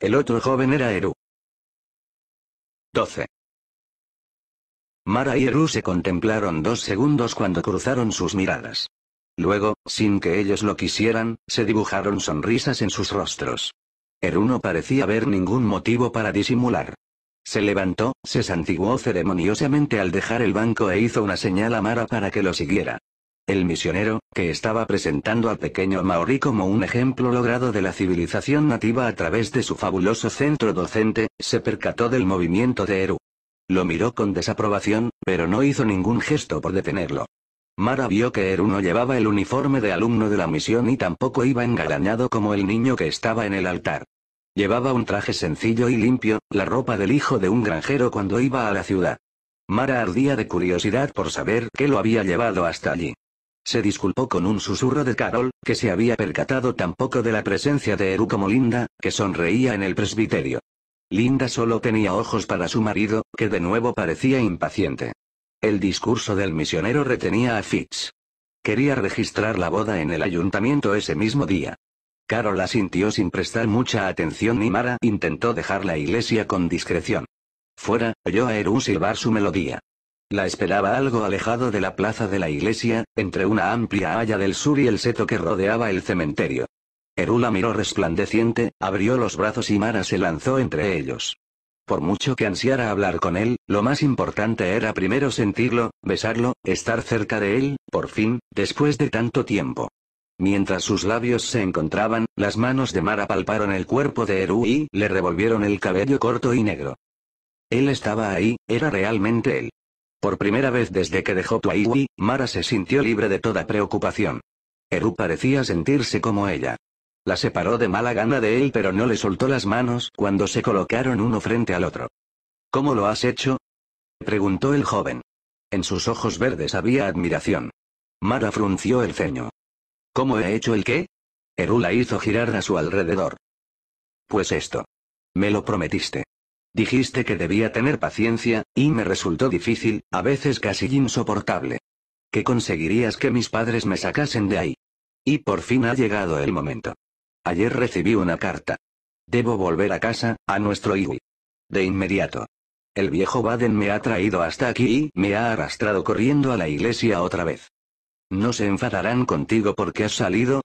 El otro joven era Eru. 12. Mara y Eru se contemplaron dos segundos cuando cruzaron sus miradas. Luego, sin que ellos lo quisieran, se dibujaron sonrisas en sus rostros. Eru no parecía ver ningún motivo para disimular. Se levantó, se santiguó ceremoniosamente al dejar el banco e hizo una señal a Mara para que lo siguiera. El misionero, que estaba presentando al pequeño Maori como un ejemplo logrado de la civilización nativa a través de su fabuloso centro docente, se percató del movimiento de Eru. Lo miró con desaprobación, pero no hizo ningún gesto por detenerlo. Mara vio que Eru no llevaba el uniforme de alumno de la misión y tampoco iba engalañado como el niño que estaba en el altar. Llevaba un traje sencillo y limpio, la ropa del hijo de un granjero cuando iba a la ciudad. Mara ardía de curiosidad por saber qué lo había llevado hasta allí. Se disculpó con un susurro de Carol, que se había percatado tampoco de la presencia de Eru como Linda, que sonreía en el presbiterio. Linda solo tenía ojos para su marido, que de nuevo parecía impaciente. El discurso del misionero retenía a Fitz. Quería registrar la boda en el ayuntamiento ese mismo día. Carol sintió sin prestar mucha atención y Mara intentó dejar la iglesia con discreción. Fuera, oyó a Eru silbar su melodía. La esperaba algo alejado de la plaza de la iglesia, entre una amplia haya del sur y el seto que rodeaba el cementerio. Eru la miró resplandeciente, abrió los brazos y Mara se lanzó entre ellos. Por mucho que ansiara hablar con él, lo más importante era primero sentirlo, besarlo, estar cerca de él, por fin, después de tanto tiempo. Mientras sus labios se encontraban, las manos de Mara palparon el cuerpo de Eru y le revolvieron el cabello corto y negro. Él estaba ahí, era realmente él. Por primera vez desde que dejó Tuaiwi, Mara se sintió libre de toda preocupación. Eru parecía sentirse como ella. La separó de mala gana de él pero no le soltó las manos cuando se colocaron uno frente al otro. ¿Cómo lo has hecho? preguntó el joven. En sus ojos verdes había admiración. Mara frunció el ceño. ¿Cómo he hecho el qué? Eru la hizo girar a su alrededor. Pues esto. Me lo prometiste. Dijiste que debía tener paciencia, y me resultó difícil, a veces casi insoportable. ¿Qué conseguirías que mis padres me sacasen de ahí. Y por fin ha llegado el momento. Ayer recibí una carta. Debo volver a casa, a nuestro Iwi. De inmediato. El viejo Baden me ha traído hasta aquí y me ha arrastrado corriendo a la iglesia otra vez. ¿No se enfadarán contigo porque has salido?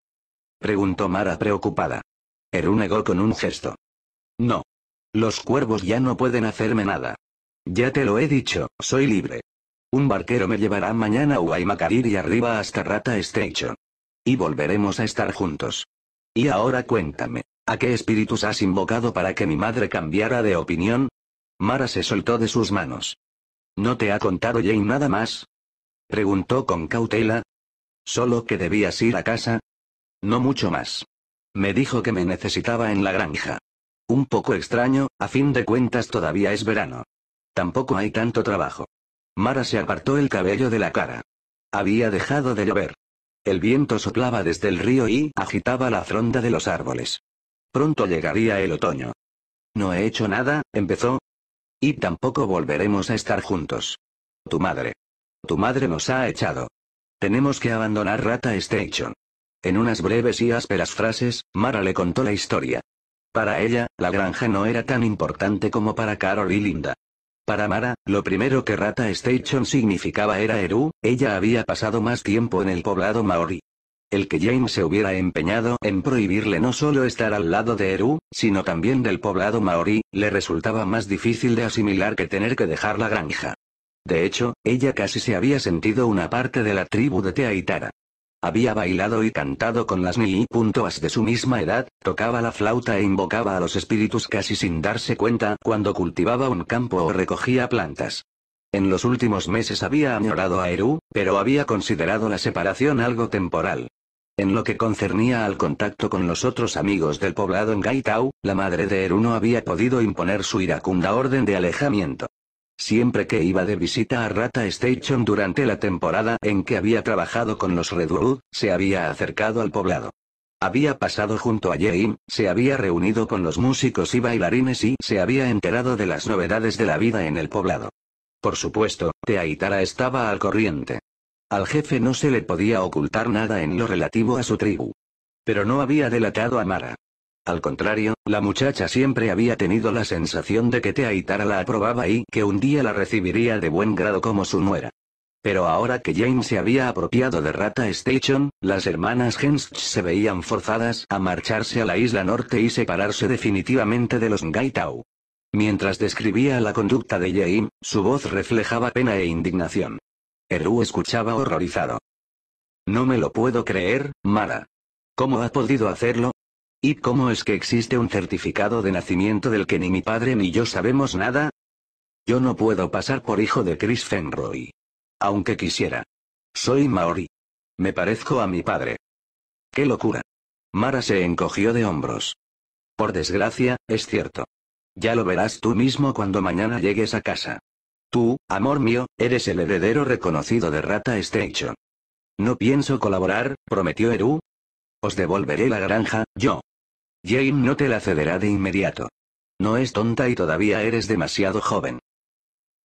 Preguntó Mara preocupada. Eru negó con un gesto. No. Los cuervos ya no pueden hacerme nada. Ya te lo he dicho, soy libre. Un barquero me llevará mañana a Guaymacarir y arriba hasta Rata Station. Y volveremos a estar juntos. Y ahora cuéntame, ¿a qué espíritus has invocado para que mi madre cambiara de opinión? Mara se soltó de sus manos. ¿No te ha contado Jane nada más? Preguntó con cautela. Solo que debías ir a casa. No mucho más. Me dijo que me necesitaba en la granja. Un poco extraño, a fin de cuentas todavía es verano. Tampoco hay tanto trabajo. Mara se apartó el cabello de la cara. Había dejado de llover. El viento soplaba desde el río y agitaba la fronda de los árboles. Pronto llegaría el otoño. No he hecho nada, empezó. Y tampoco volveremos a estar juntos. Tu madre. Tu madre nos ha echado. Tenemos que abandonar Rata Station. En unas breves y ásperas frases, Mara le contó la historia. Para ella, la granja no era tan importante como para Carol y Linda. Para Mara, lo primero que Rata Station significaba era Eru, ella había pasado más tiempo en el poblado maorí. El que James se hubiera empeñado en prohibirle no solo estar al lado de Eru, sino también del poblado maorí, le resultaba más difícil de asimilar que tener que dejar la granja. De hecho, ella casi se había sentido una parte de la tribu de Teaitara. Había bailado y cantado con las puntoas de su misma edad, tocaba la flauta e invocaba a los espíritus casi sin darse cuenta cuando cultivaba un campo o recogía plantas. En los últimos meses había añorado a Eru, pero había considerado la separación algo temporal. En lo que concernía al contacto con los otros amigos del poblado en Gaitau, la madre de Eru no había podido imponer su iracunda orden de alejamiento. Siempre que iba de visita a Rata Station durante la temporada en que había trabajado con los Redwood, se había acercado al poblado. Había pasado junto a Jane, se había reunido con los músicos y bailarines y se había enterado de las novedades de la vida en el poblado. Por supuesto, Teaitara estaba al corriente. Al jefe no se le podía ocultar nada en lo relativo a su tribu. Pero no había delatado a Mara. Al contrario, la muchacha siempre había tenido la sensación de que Teaitara la aprobaba y que un día la recibiría de buen grado como su nuera. Pero ahora que Jane se había apropiado de Rata Station, las hermanas Hensch se veían forzadas a marcharse a la isla norte y separarse definitivamente de los Ngaitau. Mientras describía la conducta de Jane, su voz reflejaba pena e indignación. Eru escuchaba horrorizado. No me lo puedo creer, Mara. ¿Cómo ha podido hacerlo? ¿Y cómo es que existe un certificado de nacimiento del que ni mi padre ni yo sabemos nada? Yo no puedo pasar por hijo de Chris Fenroy. Aunque quisiera. Soy Maori. Me parezco a mi padre. ¡Qué locura! Mara se encogió de hombros. Por desgracia, es cierto. Ya lo verás tú mismo cuando mañana llegues a casa. Tú, amor mío, eres el heredero reconocido de Rata Station. No pienso colaborar, prometió Eru. Os devolveré la granja, yo. Jane no te la cederá de inmediato. No es tonta y todavía eres demasiado joven.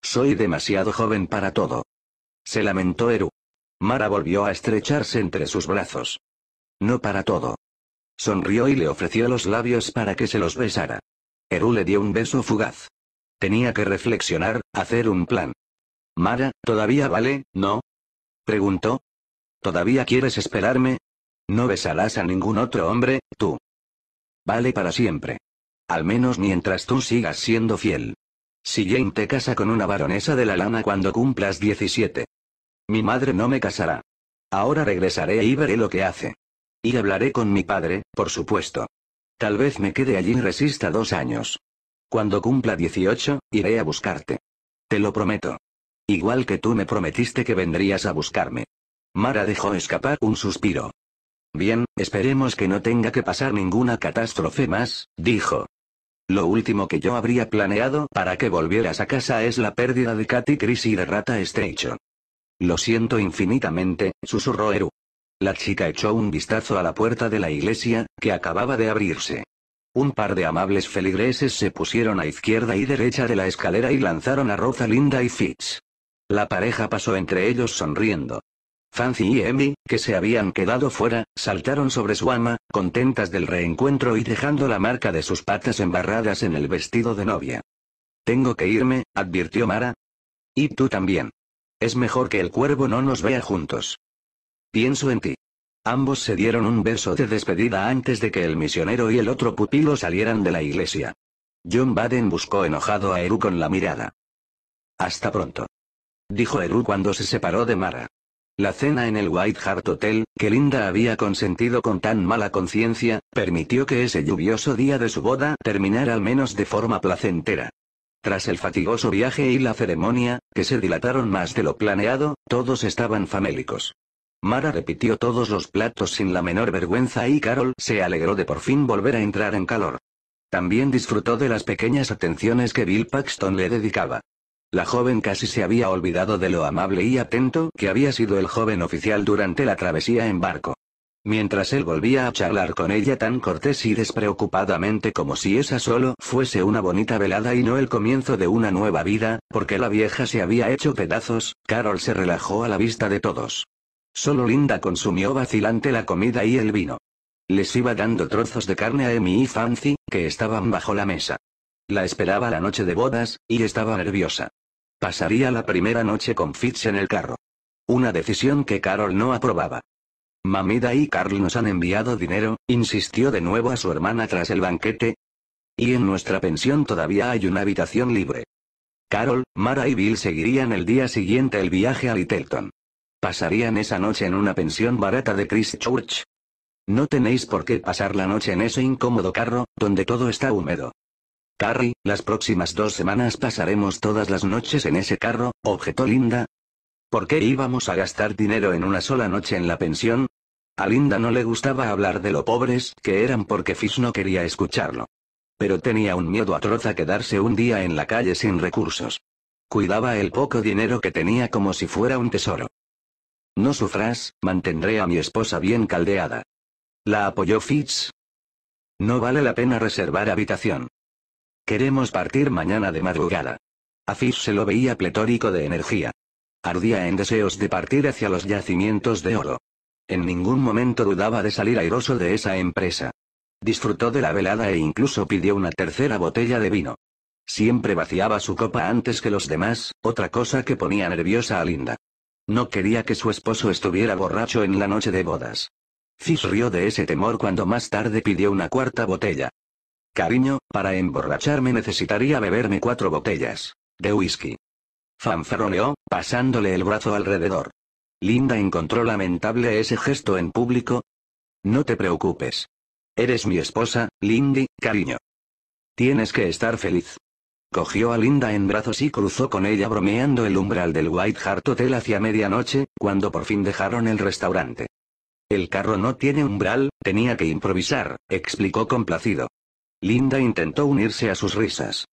Soy demasiado joven para todo. Se lamentó Eru. Mara volvió a estrecharse entre sus brazos. No para todo. Sonrió y le ofreció los labios para que se los besara. Eru le dio un beso fugaz. Tenía que reflexionar, hacer un plan. Mara, ¿todavía vale, no? Preguntó. ¿Todavía quieres esperarme? No besarás a ningún otro hombre, tú. Vale para siempre. Al menos mientras tú sigas siendo fiel. Si Jane te casa con una baronesa de la lana cuando cumplas 17. Mi madre no me casará. Ahora regresaré y veré lo que hace. Y hablaré con mi padre, por supuesto. Tal vez me quede allí y resista dos años. Cuando cumpla 18, iré a buscarte. Te lo prometo. Igual que tú me prometiste que vendrías a buscarme. Mara dejó escapar un suspiro. Bien, esperemos que no tenga que pasar ninguna catástrofe más, dijo. Lo último que yo habría planeado para que volvieras a casa es la pérdida de Katy Chris y de Rata Estrecho. Lo siento infinitamente, susurró Eru. La chica echó un vistazo a la puerta de la iglesia, que acababa de abrirse. Un par de amables feligreses se pusieron a izquierda y derecha de la escalera y lanzaron a Linda y Fitz. La pareja pasó entre ellos sonriendo. Fancy y Emmy, que se habían quedado fuera, saltaron sobre su ama, contentas del reencuentro y dejando la marca de sus patas embarradas en el vestido de novia. Tengo que irme, advirtió Mara. Y tú también. Es mejor que el cuervo no nos vea juntos. Pienso en ti. Ambos se dieron un beso de despedida antes de que el misionero y el otro pupilo salieran de la iglesia. John Baden buscó enojado a Eru con la mirada. Hasta pronto. Dijo Eru cuando se separó de Mara. La cena en el White Hart Hotel, que Linda había consentido con tan mala conciencia, permitió que ese lluvioso día de su boda terminara al menos de forma placentera. Tras el fatigoso viaje y la ceremonia, que se dilataron más de lo planeado, todos estaban famélicos. Mara repitió todos los platos sin la menor vergüenza y Carol se alegró de por fin volver a entrar en calor. También disfrutó de las pequeñas atenciones que Bill Paxton le dedicaba. La joven casi se había olvidado de lo amable y atento que había sido el joven oficial durante la travesía en barco. Mientras él volvía a charlar con ella tan cortés y despreocupadamente como si esa solo fuese una bonita velada y no el comienzo de una nueva vida, porque la vieja se había hecho pedazos, Carol se relajó a la vista de todos. Solo Linda consumió vacilante la comida y el vino. Les iba dando trozos de carne a Emi y Fancy, que estaban bajo la mesa. La esperaba la noche de bodas, y estaba nerviosa. Pasaría la primera noche con Fitz en el carro. Una decisión que Carol no aprobaba. Mamida y Carl nos han enviado dinero, insistió de nuevo a su hermana tras el banquete. Y en nuestra pensión todavía hay una habitación libre. Carol, Mara y Bill seguirían el día siguiente el viaje a Littleton. Pasarían esa noche en una pensión barata de Christchurch. No tenéis por qué pasar la noche en ese incómodo carro, donde todo está húmedo. Carrie, las próximas dos semanas pasaremos todas las noches en ese carro, objetó Linda. ¿Por qué íbamos a gastar dinero en una sola noche en la pensión? A Linda no le gustaba hablar de lo pobres que eran porque Fitz no quería escucharlo. Pero tenía un miedo atroz a quedarse un día en la calle sin recursos. Cuidaba el poco dinero que tenía como si fuera un tesoro. No sufras, mantendré a mi esposa bien caldeada. La apoyó Fitz. No vale la pena reservar habitación. Queremos partir mañana de madrugada. A se lo veía pletórico de energía. Ardía en deseos de partir hacia los yacimientos de oro. En ningún momento dudaba de salir airoso de esa empresa. Disfrutó de la velada e incluso pidió una tercera botella de vino. Siempre vaciaba su copa antes que los demás, otra cosa que ponía nerviosa a Linda. No quería que su esposo estuviera borracho en la noche de bodas. Fish rió de ese temor cuando más tarde pidió una cuarta botella. Cariño, para emborracharme necesitaría beberme cuatro botellas. De whisky. Fanfarroneó, pasándole el brazo alrededor. Linda encontró lamentable ese gesto en público. No te preocupes. Eres mi esposa, Lindy, cariño. Tienes que estar feliz. Cogió a Linda en brazos y cruzó con ella bromeando el umbral del White Hart Hotel hacia medianoche, cuando por fin dejaron el restaurante. El carro no tiene umbral, tenía que improvisar, explicó complacido. Linda intentó unirse a sus risas.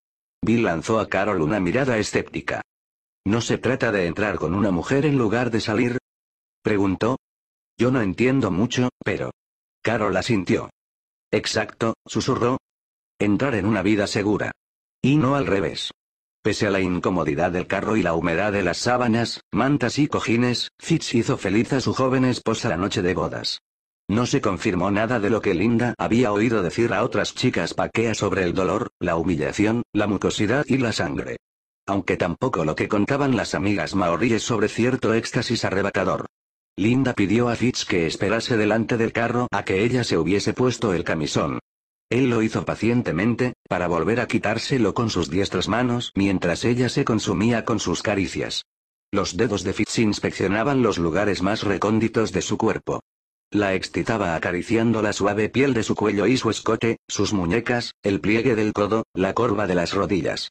Bill lanzó a Carol una mirada escéptica. ¿No se trata de entrar con una mujer en lugar de salir? Preguntó. Yo no entiendo mucho, pero... Carol sintió. Exacto, susurró. Entrar en una vida segura. Y no al revés. Pese a la incomodidad del carro y la humedad de las sábanas, mantas y cojines, Fitz hizo feliz a su joven esposa la noche de bodas. No se confirmó nada de lo que Linda había oído decir a otras chicas paquea sobre el dolor, la humillación, la mucosidad y la sangre. Aunque tampoco lo que contaban las amigas maoríes sobre cierto éxtasis arrebatador. Linda pidió a Fitz que esperase delante del carro a que ella se hubiese puesto el camisón. Él lo hizo pacientemente, para volver a quitárselo con sus diestras manos mientras ella se consumía con sus caricias. Los dedos de Fitz inspeccionaban los lugares más recónditos de su cuerpo. La excitaba acariciando la suave piel de su cuello y su escote, sus muñecas, el pliegue del codo, la corva de las rodillas.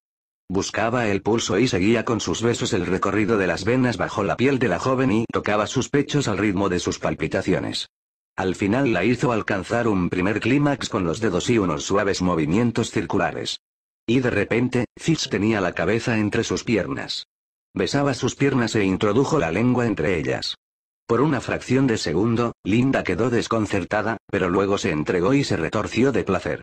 Buscaba el pulso y seguía con sus besos el recorrido de las venas bajo la piel de la joven y tocaba sus pechos al ritmo de sus palpitaciones. Al final la hizo alcanzar un primer clímax con los dedos y unos suaves movimientos circulares. Y de repente, Fitz tenía la cabeza entre sus piernas. Besaba sus piernas e introdujo la lengua entre ellas. Por una fracción de segundo, Linda quedó desconcertada, pero luego se entregó y se retorció de placer.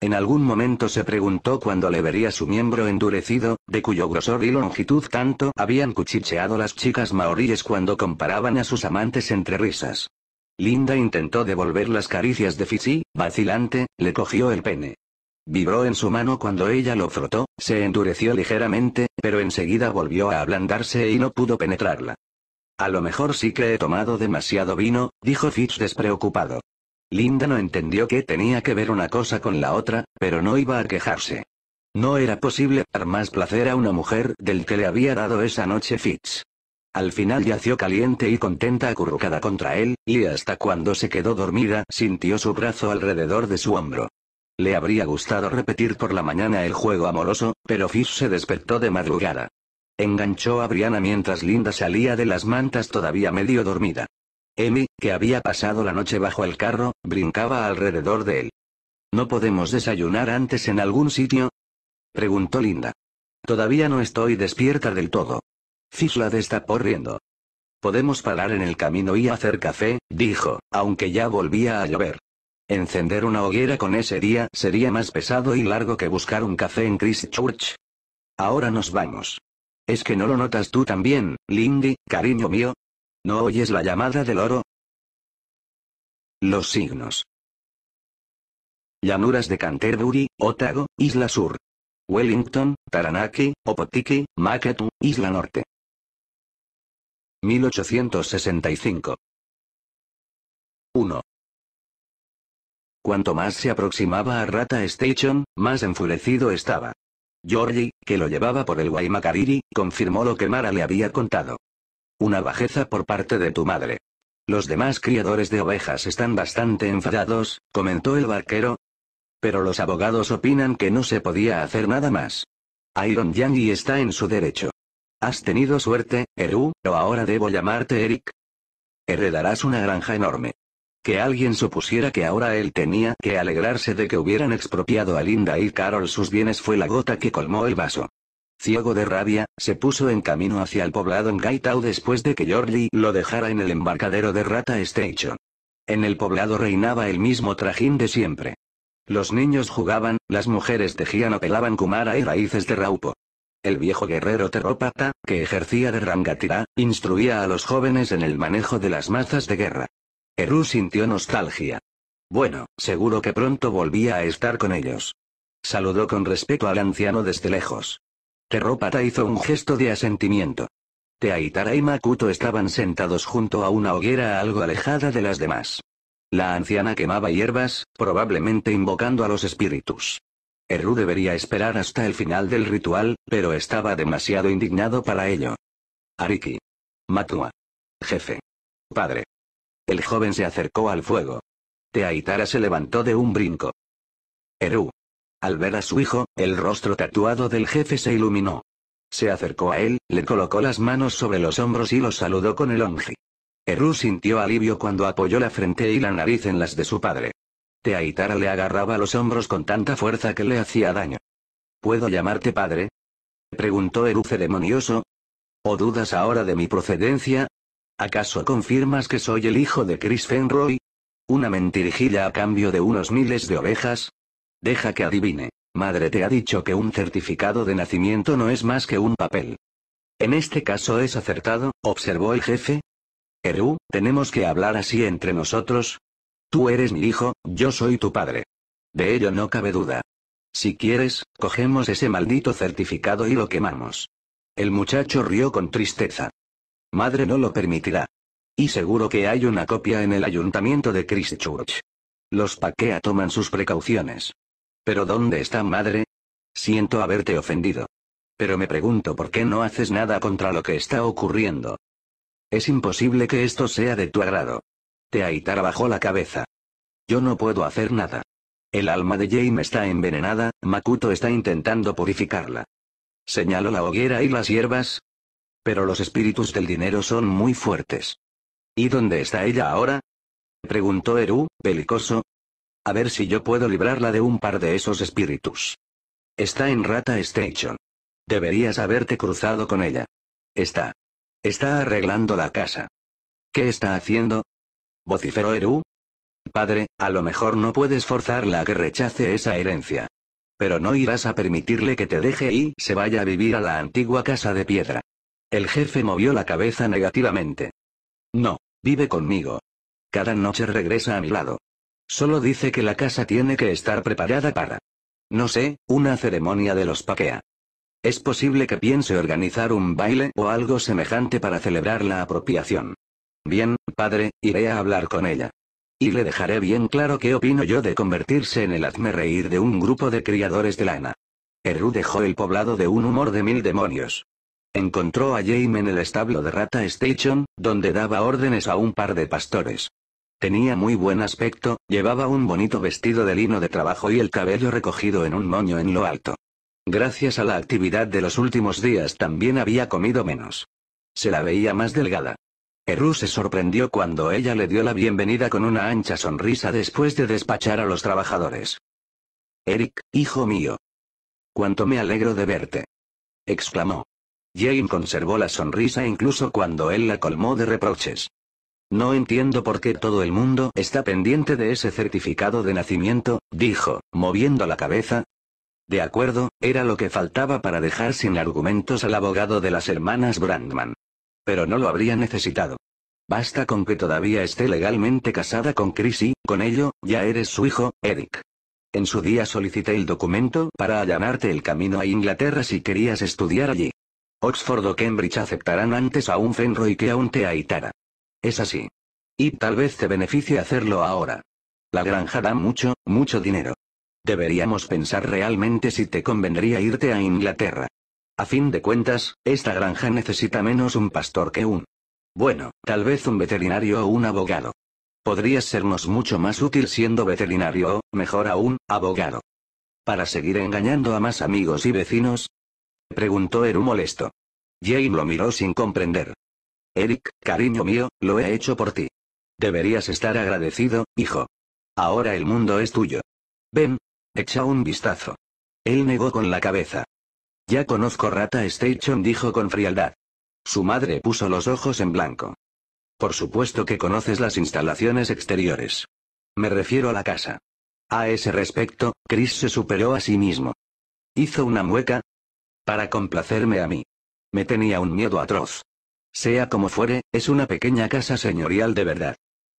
En algún momento se preguntó cuándo le vería su miembro endurecido, de cuyo grosor y longitud tanto habían cuchicheado las chicas maoríes cuando comparaban a sus amantes entre risas. Linda intentó devolver las caricias de Fisi, vacilante, le cogió el pene. Vibró en su mano cuando ella lo frotó, se endureció ligeramente, pero enseguida volvió a ablandarse y no pudo penetrarla. A lo mejor sí que he tomado demasiado vino, dijo Fitz despreocupado. Linda no entendió que tenía que ver una cosa con la otra, pero no iba a quejarse. No era posible dar más placer a una mujer del que le había dado esa noche Fitz. Al final yació caliente y contenta acurrucada contra él, y hasta cuando se quedó dormida sintió su brazo alrededor de su hombro. Le habría gustado repetir por la mañana el juego amoroso, pero Fitz se despertó de madrugada. Enganchó a Brianna mientras Linda salía de las mantas todavía medio dormida. Emmy, que había pasado la noche bajo el carro, brincaba alrededor de él. ¿No podemos desayunar antes en algún sitio? preguntó Linda. Todavía no estoy despierta del todo. Cisla está riendo. Podemos parar en el camino y hacer café, dijo, aunque ya volvía a llover. Encender una hoguera con ese día sería más pesado y largo que buscar un café en Christchurch. Ahora nos vamos. ¿Es que no lo notas tú también, Lindy, cariño mío? ¿No oyes la llamada del oro? Los signos. Llanuras de Canterbury, Otago, Isla Sur. Wellington, Taranaki, Opotiki, Maketu, Isla Norte. 1865. 1. Cuanto más se aproximaba a Rata Station, más enfurecido estaba. Georgie, que lo llevaba por el Guaymacariri, confirmó lo que Mara le había contado. Una bajeza por parte de tu madre. Los demás criadores de ovejas están bastante enfadados, comentó el barquero. Pero los abogados opinan que no se podía hacer nada más. Iron Yangi está en su derecho. Has tenido suerte, Eru, o ahora debo llamarte Eric. Heredarás una granja enorme. Que alguien supusiera que ahora él tenía que alegrarse de que hubieran expropiado a Linda y Carol sus bienes fue la gota que colmó el vaso. Ciego de rabia, se puso en camino hacia el poblado en Gaitau después de que Jordi lo dejara en el embarcadero de Rata Station. En el poblado reinaba el mismo trajín de siempre. Los niños jugaban, las mujeres tejían o pelaban kumara y raíces de raupo. El viejo guerrero terópata, que ejercía de rangatira, instruía a los jóvenes en el manejo de las mazas de guerra. Eru sintió nostalgia. Bueno, seguro que pronto volvía a estar con ellos. Saludó con respeto al anciano desde lejos. Terrópata hizo un gesto de asentimiento. Teaitara y Makuto estaban sentados junto a una hoguera algo alejada de las demás. La anciana quemaba hierbas, probablemente invocando a los espíritus. Eru debería esperar hasta el final del ritual, pero estaba demasiado indignado para ello. Ariki. Matua. Jefe. Padre. El joven se acercó al fuego. Teaitara se levantó de un brinco. Eru. Al ver a su hijo, el rostro tatuado del jefe se iluminó. Se acercó a él, le colocó las manos sobre los hombros y lo saludó con el onji. Eru sintió alivio cuando apoyó la frente y la nariz en las de su padre. Teaitara le agarraba los hombros con tanta fuerza que le hacía daño. ¿Puedo llamarte padre? Preguntó Eru ceremonioso. ¿O dudas ahora de mi procedencia? ¿Acaso confirmas que soy el hijo de Chris Fenroy? ¿Una mentirijilla a cambio de unos miles de ovejas? Deja que adivine. Madre te ha dicho que un certificado de nacimiento no es más que un papel. En este caso es acertado, observó el jefe. Eru, tenemos que hablar así entre nosotros. Tú eres mi hijo, yo soy tu padre. De ello no cabe duda. Si quieres, cogemos ese maldito certificado y lo quemamos. El muchacho rió con tristeza. Madre no lo permitirá. Y seguro que hay una copia en el ayuntamiento de Christchurch. Los Paquea toman sus precauciones. ¿Pero dónde está madre? Siento haberte ofendido. Pero me pregunto por qué no haces nada contra lo que está ocurriendo. Es imposible que esto sea de tu agrado. Te Aitara bajo la cabeza. Yo no puedo hacer nada. El alma de Jane está envenenada, Makuto está intentando purificarla. Señaló la hoguera y las hierbas, pero los espíritus del dinero son muy fuertes. ¿Y dónde está ella ahora? Preguntó Eru, belicoso. A ver si yo puedo librarla de un par de esos espíritus. Está en Rata Station. Deberías haberte cruzado con ella. Está. Está arreglando la casa. ¿Qué está haciendo? vociferó Eru. Padre, a lo mejor no puedes forzarla a que rechace esa herencia. Pero no irás a permitirle que te deje y se vaya a vivir a la antigua casa de piedra. El jefe movió la cabeza negativamente. No, vive conmigo. Cada noche regresa a mi lado. Solo dice que la casa tiene que estar preparada para... No sé, una ceremonia de los Paquea. Es posible que piense organizar un baile o algo semejante para celebrar la apropiación. Bien, padre, iré a hablar con ella. Y le dejaré bien claro qué opino yo de convertirse en el hazme reír de un grupo de criadores de lana. Eru dejó el poblado de un humor de mil demonios. Encontró a Jaime en el establo de Rata Station, donde daba órdenes a un par de pastores. Tenía muy buen aspecto, llevaba un bonito vestido de lino de trabajo y el cabello recogido en un moño en lo alto. Gracias a la actividad de los últimos días también había comido menos. Se la veía más delgada. Eru se sorprendió cuando ella le dio la bienvenida con una ancha sonrisa después de despachar a los trabajadores. Eric, hijo mío. Cuánto me alegro de verte. exclamó. Jane conservó la sonrisa incluso cuando él la colmó de reproches. No entiendo por qué todo el mundo está pendiente de ese certificado de nacimiento, dijo, moviendo la cabeza. De acuerdo, era lo que faltaba para dejar sin argumentos al abogado de las hermanas Brandman. Pero no lo habría necesitado. Basta con que todavía esté legalmente casada con Chris y, con ello, ya eres su hijo, Eric. En su día solicité el documento para allanarte el camino a Inglaterra si querías estudiar allí. Oxford o Cambridge aceptarán antes a un Fenroy que a un Teaitara. Es así. Y tal vez te beneficie hacerlo ahora. La granja da mucho, mucho dinero. Deberíamos pensar realmente si te convendría irte a Inglaterra. A fin de cuentas, esta granja necesita menos un pastor que un... Bueno, tal vez un veterinario o un abogado. Podrías sernos mucho más útil siendo veterinario o, mejor aún, abogado. Para seguir engañando a más amigos y vecinos, Preguntó Eru molesto. Jane lo miró sin comprender. Eric, cariño mío, lo he hecho por ti. Deberías estar agradecido, hijo. Ahora el mundo es tuyo. Ven. Echa un vistazo. Él negó con la cabeza. Ya conozco Rata Station, dijo con frialdad. Su madre puso los ojos en blanco. Por supuesto que conoces las instalaciones exteriores. Me refiero a la casa. A ese respecto, Chris se superó a sí mismo. Hizo una mueca, para complacerme a mí. Me tenía un miedo atroz. Sea como fuere, es una pequeña casa señorial de verdad.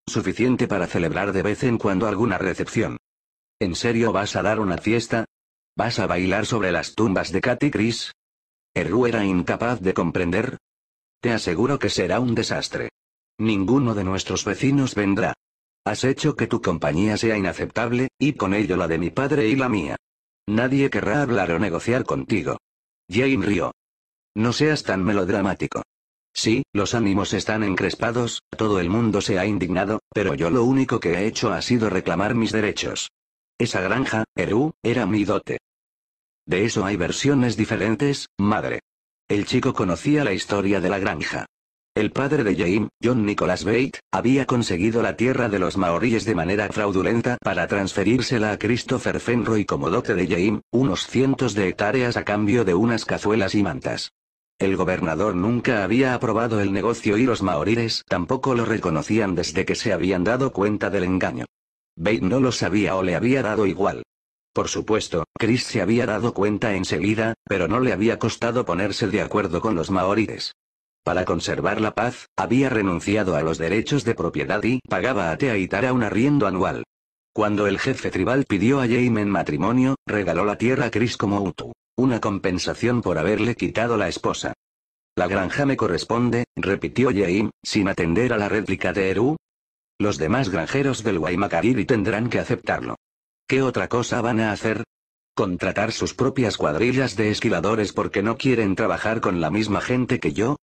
Suficiente para celebrar de vez en cuando alguna recepción. ¿En serio vas a dar una fiesta? ¿Vas a bailar sobre las tumbas de Katy Chris? Eru era incapaz de comprender. Te aseguro que será un desastre. Ninguno de nuestros vecinos vendrá. Has hecho que tu compañía sea inaceptable, y con ello la de mi padre y la mía. Nadie querrá hablar o negociar contigo. Jane rió. No seas tan melodramático. Sí, los ánimos están encrespados, todo el mundo se ha indignado, pero yo lo único que he hecho ha sido reclamar mis derechos. Esa granja, Eru, era mi dote. De eso hay versiones diferentes, madre. El chico conocía la historia de la granja. El padre de Jaime, John Nicholas Bate, había conseguido la tierra de los maoríes de manera fraudulenta para transferírsela a Christopher Fenroy como dote de Jaime, unos cientos de hectáreas a cambio de unas cazuelas y mantas. El gobernador nunca había aprobado el negocio y los maoríes tampoco lo reconocían desde que se habían dado cuenta del engaño. Bate no lo sabía o le había dado igual. Por supuesto, Chris se había dado cuenta enseguida, pero no le había costado ponerse de acuerdo con los maoríes. Para conservar la paz, había renunciado a los derechos de propiedad y pagaba a Teaitara un arriendo anual. Cuando el jefe tribal pidió a Jaime en matrimonio, regaló la tierra a Chris como Utu, una compensación por haberle quitado la esposa. La granja me corresponde, repitió Jaime, sin atender a la réplica de Eru. Los demás granjeros del Waimakariri tendrán que aceptarlo. ¿Qué otra cosa van a hacer? ¿Contratar sus propias cuadrillas de esquiladores porque no quieren trabajar con la misma gente que yo?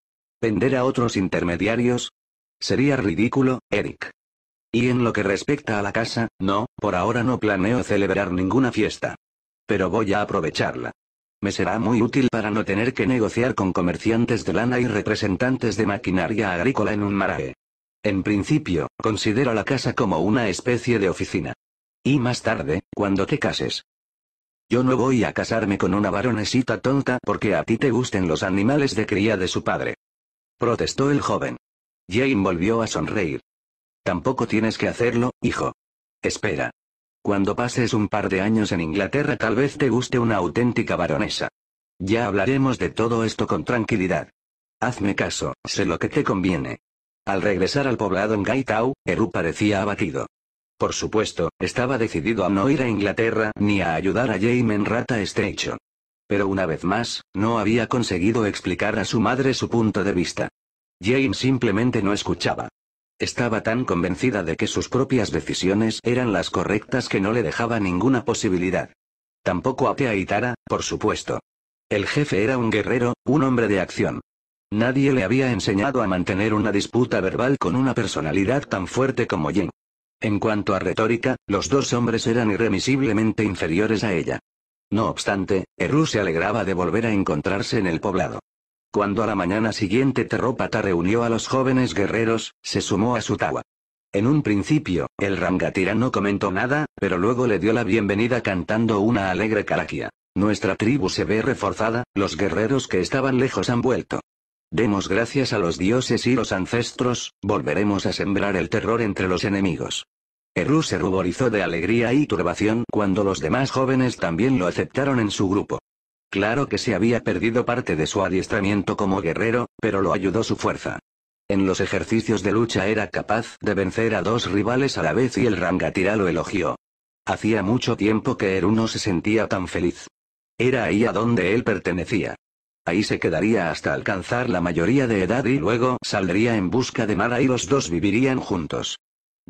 vender a otros intermediarios? Sería ridículo, Eric. Y en lo que respecta a la casa, no, por ahora no planeo celebrar ninguna fiesta. Pero voy a aprovecharla. Me será muy útil para no tener que negociar con comerciantes de lana y representantes de maquinaria agrícola en un maraje. En principio, considero la casa como una especie de oficina. Y más tarde, cuando te cases. Yo no voy a casarme con una varonesita tonta porque a ti te gusten los animales de cría de su padre protestó el joven. Jane volvió a sonreír. Tampoco tienes que hacerlo, hijo. Espera. Cuando pases un par de años en Inglaterra tal vez te guste una auténtica baronesa. Ya hablaremos de todo esto con tranquilidad. Hazme caso, sé lo que te conviene. Al regresar al poblado en Gaitau, Eru parecía abatido. Por supuesto, estaba decidido a no ir a Inglaterra ni a ayudar a Jane en Rata Station. Pero una vez más, no había conseguido explicar a su madre su punto de vista. Jane simplemente no escuchaba. Estaba tan convencida de que sus propias decisiones eran las correctas que no le dejaba ninguna posibilidad. Tampoco a y Tara, por supuesto. El jefe era un guerrero, un hombre de acción. Nadie le había enseñado a mantener una disputa verbal con una personalidad tan fuerte como Jane. En cuanto a retórica, los dos hombres eran irremisiblemente inferiores a ella. No obstante, Eru se alegraba de volver a encontrarse en el poblado. Cuando a la mañana siguiente Terrópata reunió a los jóvenes guerreros, se sumó a su tawa. En un principio, el Rangatira no comentó nada, pero luego le dio la bienvenida cantando una alegre caraquia. Nuestra tribu se ve reforzada, los guerreros que estaban lejos han vuelto. Demos gracias a los dioses y los ancestros, volveremos a sembrar el terror entre los enemigos. Eru se ruborizó de alegría y turbación cuando los demás jóvenes también lo aceptaron en su grupo. Claro que se había perdido parte de su adiestramiento como guerrero, pero lo ayudó su fuerza. En los ejercicios de lucha era capaz de vencer a dos rivales a la vez y el Rangatira lo elogió. Hacía mucho tiempo que Eru no se sentía tan feliz. Era ahí a donde él pertenecía. Ahí se quedaría hasta alcanzar la mayoría de edad y luego saldría en busca de Mara y los dos vivirían juntos.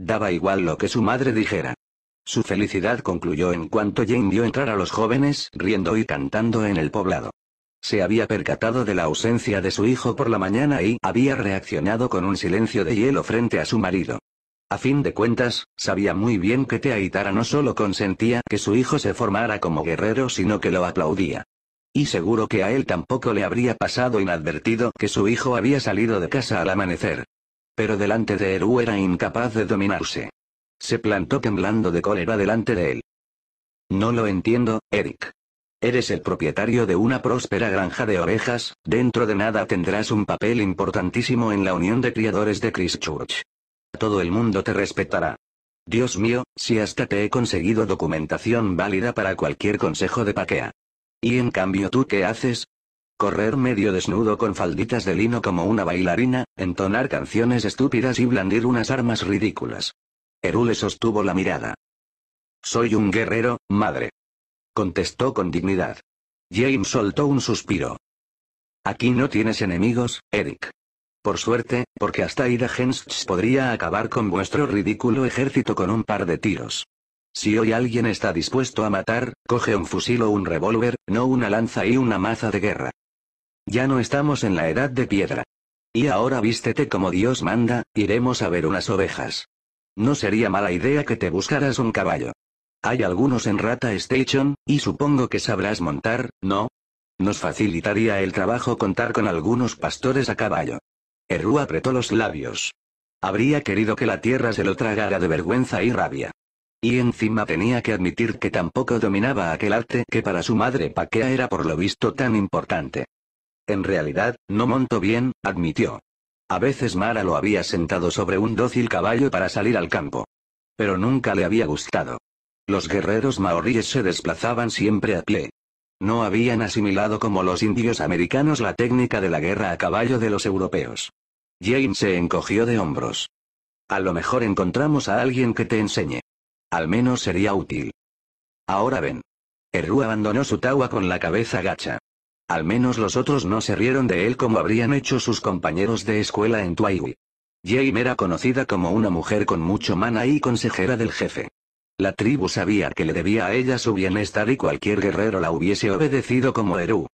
Daba igual lo que su madre dijera. Su felicidad concluyó en cuanto Jane vio entrar a los jóvenes, riendo y cantando en el poblado. Se había percatado de la ausencia de su hijo por la mañana y había reaccionado con un silencio de hielo frente a su marido. A fin de cuentas, sabía muy bien que Teaitara no solo consentía que su hijo se formara como guerrero sino que lo aplaudía. Y seguro que a él tampoco le habría pasado inadvertido que su hijo había salido de casa al amanecer pero delante de Eru era incapaz de dominarse. Se plantó temblando de cólera delante de él. No lo entiendo, Eric. Eres el propietario de una próspera granja de orejas, dentro de nada tendrás un papel importantísimo en la Unión de Criadores de Christchurch. Todo el mundo te respetará. Dios mío, si hasta te he conseguido documentación válida para cualquier consejo de paquea. Y en cambio tú qué haces, correr medio desnudo con falditas de lino como una bailarina, entonar canciones estúpidas y blandir unas armas ridículas. Erule sostuvo la mirada. Soy un guerrero, madre. Contestó con dignidad. James soltó un suspiro. Aquí no tienes enemigos, Eric. Por suerte, porque hasta Ida Hensch podría acabar con vuestro ridículo ejército con un par de tiros. Si hoy alguien está dispuesto a matar, coge un fusil o un revólver, no una lanza y una maza de guerra. Ya no estamos en la edad de piedra. Y ahora vístete como Dios manda, iremos a ver unas ovejas. No sería mala idea que te buscaras un caballo. Hay algunos en Rata Station, y supongo que sabrás montar, ¿no? Nos facilitaría el trabajo contar con algunos pastores a caballo. Erru apretó los labios. Habría querido que la tierra se lo tragara de vergüenza y rabia. Y encima tenía que admitir que tampoco dominaba aquel arte que para su madre Paquea era por lo visto tan importante. En realidad, no monto bien, admitió. A veces Mara lo había sentado sobre un dócil caballo para salir al campo. Pero nunca le había gustado. Los guerreros maoríes se desplazaban siempre a pie. No habían asimilado como los indios americanos la técnica de la guerra a caballo de los europeos. James se encogió de hombros. A lo mejor encontramos a alguien que te enseñe. Al menos sería útil. Ahora ven. Eru abandonó su tawa con la cabeza gacha. Al menos los otros no se rieron de él como habrían hecho sus compañeros de escuela en Tuaiwi. Jame era conocida como una mujer con mucho mana y consejera del jefe. La tribu sabía que le debía a ella su bienestar y cualquier guerrero la hubiese obedecido como Eru.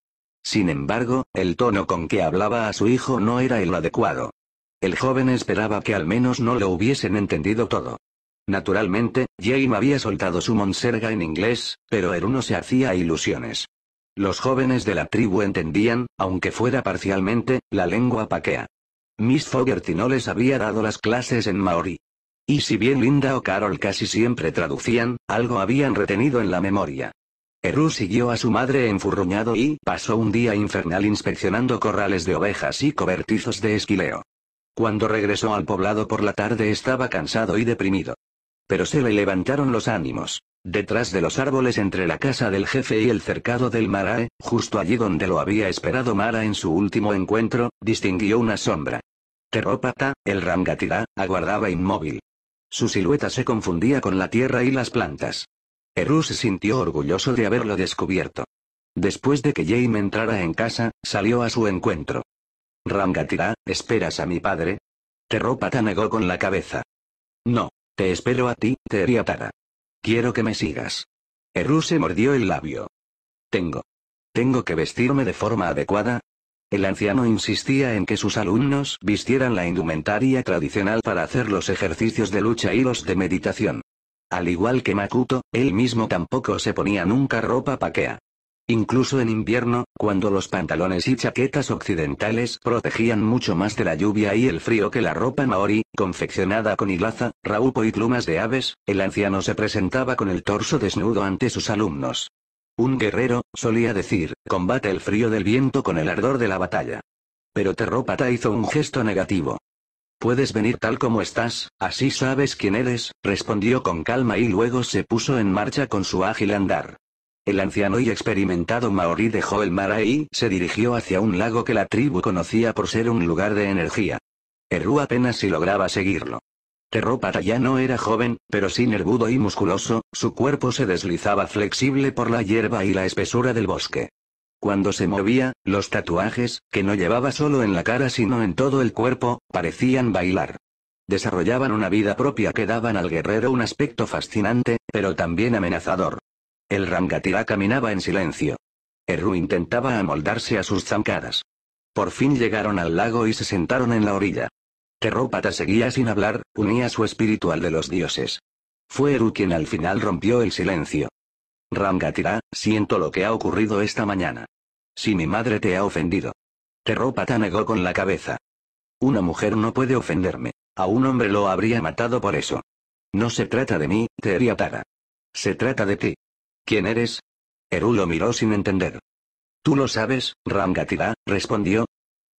Sin embargo, el tono con que hablaba a su hijo no era el adecuado. El joven esperaba que al menos no lo hubiesen entendido todo. Naturalmente, Jame había soltado su monserga en inglés, pero Eru no se hacía ilusiones. Los jóvenes de la tribu entendían, aunque fuera parcialmente, la lengua paquea. Miss Fogerty no les había dado las clases en maorí. Y si bien Linda o Carol casi siempre traducían, algo habían retenido en la memoria. Eru siguió a su madre enfurruñado y pasó un día infernal inspeccionando corrales de ovejas y cobertizos de esquileo. Cuando regresó al poblado por la tarde estaba cansado y deprimido. Pero se le levantaron los ánimos. Detrás de los árboles entre la casa del jefe y el cercado del Marae, justo allí donde lo había esperado Mara en su último encuentro, distinguió una sombra. Terópata, el Rangatira, aguardaba inmóvil. Su silueta se confundía con la tierra y las plantas. Eru se sintió orgulloso de haberlo descubierto. Después de que Jaime entrara en casa, salió a su encuentro. Rangatira, ¿esperas a mi padre? Terópata negó con la cabeza. No. Te espero a ti, Teriatara. Quiero que me sigas. Eru se mordió el labio. Tengo. Tengo que vestirme de forma adecuada. El anciano insistía en que sus alumnos vistieran la indumentaria tradicional para hacer los ejercicios de lucha y los de meditación. Al igual que Makuto, él mismo tampoco se ponía nunca ropa paquea. Incluso en invierno, cuando los pantalones y chaquetas occidentales protegían mucho más de la lluvia y el frío que la ropa maori, confeccionada con hilaza, raupo y plumas de aves, el anciano se presentaba con el torso desnudo ante sus alumnos. Un guerrero, solía decir, combate el frío del viento con el ardor de la batalla. Pero Terrópata hizo un gesto negativo. Puedes venir tal como estás, así sabes quién eres, respondió con calma y luego se puso en marcha con su ágil andar. El anciano y experimentado maorí dejó el mar y se dirigió hacia un lago que la tribu conocía por ser un lugar de energía. Eru apenas si lograba seguirlo. Terrópata ya no era joven, pero sin nervudo y musculoso, su cuerpo se deslizaba flexible por la hierba y la espesura del bosque. Cuando se movía, los tatuajes, que no llevaba solo en la cara sino en todo el cuerpo, parecían bailar. Desarrollaban una vida propia que daban al guerrero un aspecto fascinante, pero también amenazador. El Rangatira caminaba en silencio. Eru intentaba amoldarse a sus zancadas. Por fin llegaron al lago y se sentaron en la orilla. Terrópata seguía sin hablar, unía su espíritu al de los dioses. Fue Eru quien al final rompió el silencio. Rangatira, siento lo que ha ocurrido esta mañana. Si mi madre te ha ofendido. Terrópata negó con la cabeza. Una mujer no puede ofenderme. A un hombre lo habría matado por eso. No se trata de mí, Teriatara. Se trata de ti. ¿Quién eres? Eru lo miró sin entender. Tú lo sabes, Rangatira, respondió.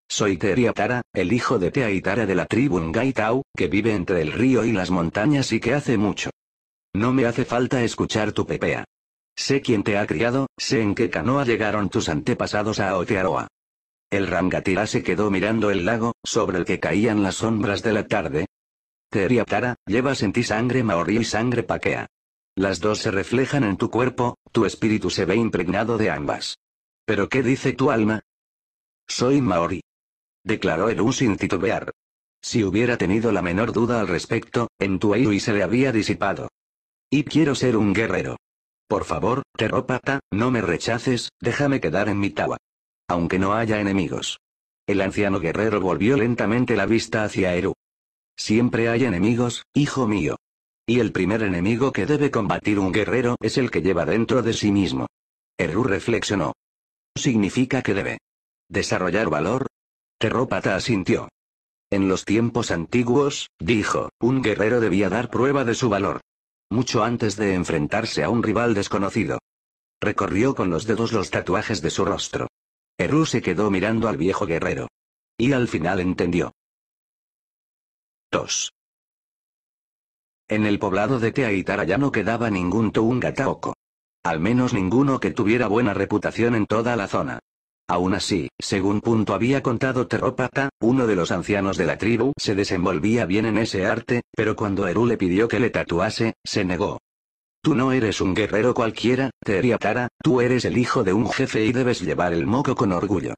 Soy Teriatara, el hijo de Teaitara de la tribu Ngaitau, que vive entre el río y las montañas y que hace mucho. No me hace falta escuchar tu pepea. Sé quién te ha criado, sé en qué canoa llegaron tus antepasados a Otearoa. El Rangatira se quedó mirando el lago, sobre el que caían las sombras de la tarde. Teriatara, llevas en ti sangre maorí y sangre paquea. Las dos se reflejan en tu cuerpo, tu espíritu se ve impregnado de ambas. ¿Pero qué dice tu alma? Soy Maori. Declaró Eru sin titubear. Si hubiera tenido la menor duda al respecto, en tu y se le había disipado. Y quiero ser un guerrero. Por favor, terópata, no me rechaces, déjame quedar en mi tawa. Aunque no haya enemigos. El anciano guerrero volvió lentamente la vista hacia Eru. Siempre hay enemigos, hijo mío. Y el primer enemigo que debe combatir un guerrero es el que lleva dentro de sí mismo. Eru reflexionó. Significa que debe desarrollar valor. Terrópata asintió. En los tiempos antiguos, dijo, un guerrero debía dar prueba de su valor. Mucho antes de enfrentarse a un rival desconocido. Recorrió con los dedos los tatuajes de su rostro. Eru se quedó mirando al viejo guerrero. Y al final entendió. 2. En el poblado de Teaitara ya no quedaba ningún Tounga Al menos ninguno que tuviera buena reputación en toda la zona. Aún así, según punto había contado Teropata, uno de los ancianos de la tribu se desenvolvía bien en ese arte, pero cuando Eru le pidió que le tatuase, se negó. Tú no eres un guerrero cualquiera, Teriatara, tú eres el hijo de un jefe y debes llevar el moco con orgullo.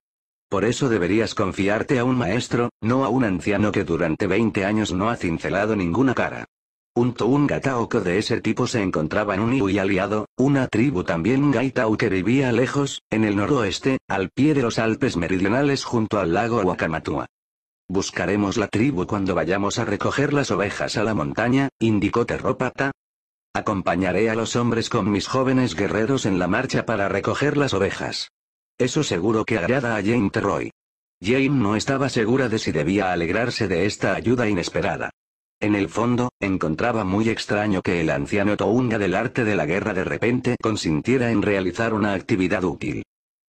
Por eso deberías confiarte a un maestro, no a un anciano que durante 20 años no ha cincelado ninguna cara. Junto un gataoko de ese tipo se encontraba en un Iwi aliado, una tribu también gaitao que vivía lejos, en el noroeste, al pie de los Alpes meridionales junto al lago Wakamatua. Buscaremos la tribu cuando vayamos a recoger las ovejas a la montaña, indicó Terrópata. Acompañaré a los hombres con mis jóvenes guerreros en la marcha para recoger las ovejas. Eso seguro que agrada a Jane Terroy. Jane no estaba segura de si debía alegrarse de esta ayuda inesperada. En el fondo, encontraba muy extraño que el anciano Tounga del arte de la guerra de repente consintiera en realizar una actividad útil.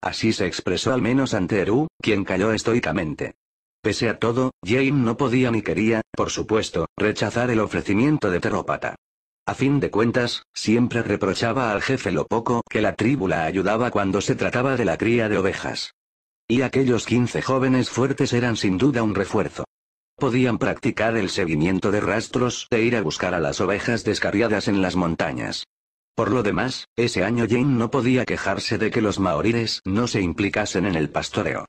Así se expresó al menos ante Eru, quien calló estoicamente. Pese a todo, Jane no podía ni quería, por supuesto, rechazar el ofrecimiento de Terópata. A fin de cuentas, siempre reprochaba al jefe lo poco que la tribu la ayudaba cuando se trataba de la cría de ovejas. Y aquellos 15 jóvenes fuertes eran sin duda un refuerzo podían practicar el seguimiento de rastros e ir a buscar a las ovejas descarriadas en las montañas. Por lo demás, ese año Jane no podía quejarse de que los maoríes no se implicasen en el pastoreo.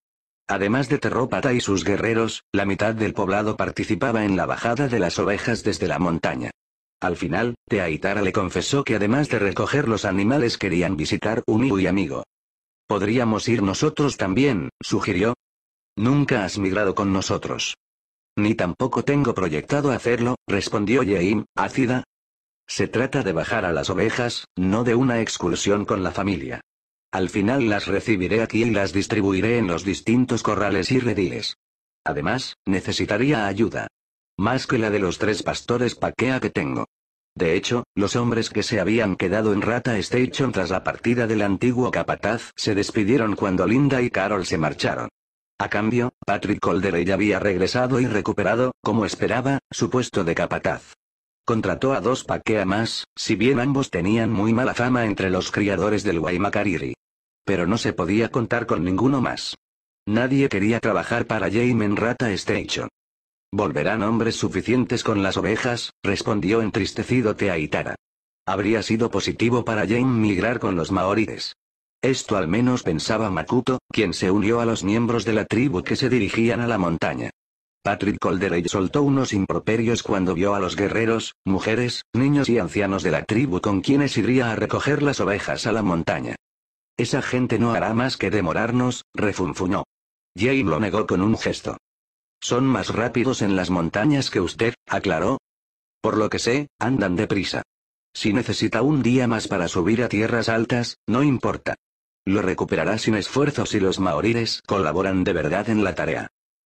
Además de Terrópata y sus guerreros, la mitad del poblado participaba en la bajada de las ovejas desde la montaña. Al final, Teaitara le confesó que además de recoger los animales querían visitar un y amigo. Podríamos ir nosotros también, sugirió. Nunca has migrado con nosotros. Ni tampoco tengo proyectado hacerlo, respondió Yeim, ácida. Se trata de bajar a las ovejas, no de una excursión con la familia. Al final las recibiré aquí y las distribuiré en los distintos corrales y rediles. Además, necesitaría ayuda. Más que la de los tres pastores paquea que tengo. De hecho, los hombres que se habían quedado en Rata Station tras la partida del antiguo capataz se despidieron cuando Linda y Carol se marcharon. A cambio, Patrick ya había regresado y recuperado, como esperaba, su puesto de capataz. Contrató a dos paquea más, si bien ambos tenían muy mala fama entre los criadores del Waimakariri. Pero no se podía contar con ninguno más. Nadie quería trabajar para en Rata Station. Volverán hombres suficientes con las ovejas, respondió entristecido Teaitara. Habría sido positivo para Jane migrar con los maorides. Esto al menos pensaba Makuto, quien se unió a los miembros de la tribu que se dirigían a la montaña. Patrick colderay soltó unos improperios cuando vio a los guerreros, mujeres, niños y ancianos de la tribu con quienes iría a recoger las ovejas a la montaña. Esa gente no hará más que demorarnos, refunfuñó. Jane lo negó con un gesto. Son más rápidos en las montañas que usted, aclaró. Por lo que sé, andan deprisa. Si necesita un día más para subir a tierras altas, no importa. Lo recuperará sin esfuerzo si los maoríes colaboran de verdad en la tarea.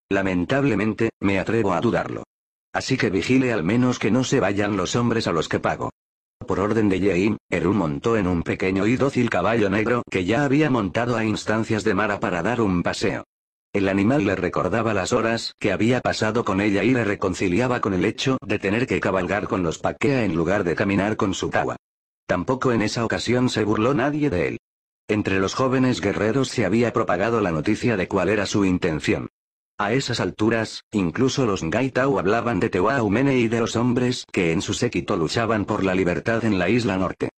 Lamentablemente, me atrevo a dudarlo. Así que vigile al menos que no se vayan los hombres a los que pago. Por orden de Yeim, Eru montó en un pequeño y dócil caballo negro que ya había montado a instancias de Mara para dar un paseo. El animal le recordaba las horas que había pasado con ella y le reconciliaba con el hecho de tener que cabalgar con los Paquea en lugar de caminar con su tawa. Tampoco en esa ocasión se burló nadie de él. Entre los jóvenes guerreros se había propagado la noticia de cuál era su intención. A esas alturas, incluso los Ngaitau hablaban de Tehuahumene y de los hombres que en su séquito luchaban por la libertad en la isla norte.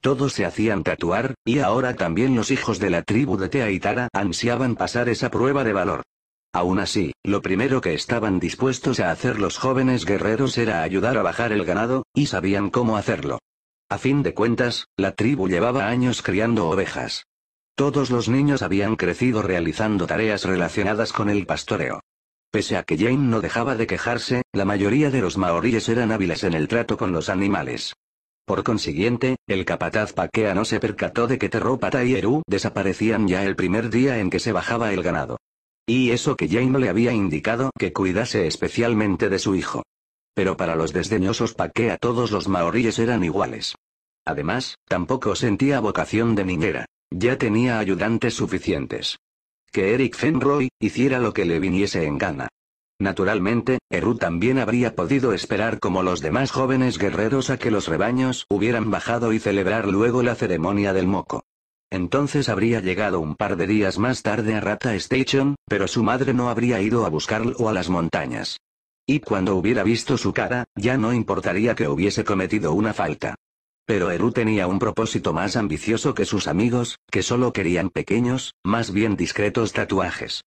Todos se hacían tatuar, y ahora también los hijos de la tribu de Teaitara ansiaban pasar esa prueba de valor. Aún así, lo primero que estaban dispuestos a hacer los jóvenes guerreros era ayudar a bajar el ganado, y sabían cómo hacerlo. A fin de cuentas, la tribu llevaba años criando ovejas. Todos los niños habían crecido realizando tareas relacionadas con el pastoreo. Pese a que Jane no dejaba de quejarse, la mayoría de los maoríes eran hábiles en el trato con los animales. Por consiguiente, el capataz Paquea no se percató de que Terrópata y Eru desaparecían ya el primer día en que se bajaba el ganado. Y eso que Jane le había indicado que cuidase especialmente de su hijo pero para los desdeñosos Paquea todos los maoríes eran iguales. Además, tampoco sentía vocación de niñera. Ya tenía ayudantes suficientes. Que Eric Fenroy hiciera lo que le viniese en gana. Naturalmente, Eru también habría podido esperar como los demás jóvenes guerreros a que los rebaños hubieran bajado y celebrar luego la ceremonia del moco. Entonces habría llegado un par de días más tarde a Rata Station, pero su madre no habría ido a buscarlo a las montañas. Y cuando hubiera visto su cara, ya no importaría que hubiese cometido una falta. Pero Eru tenía un propósito más ambicioso que sus amigos, que solo querían pequeños, más bien discretos tatuajes.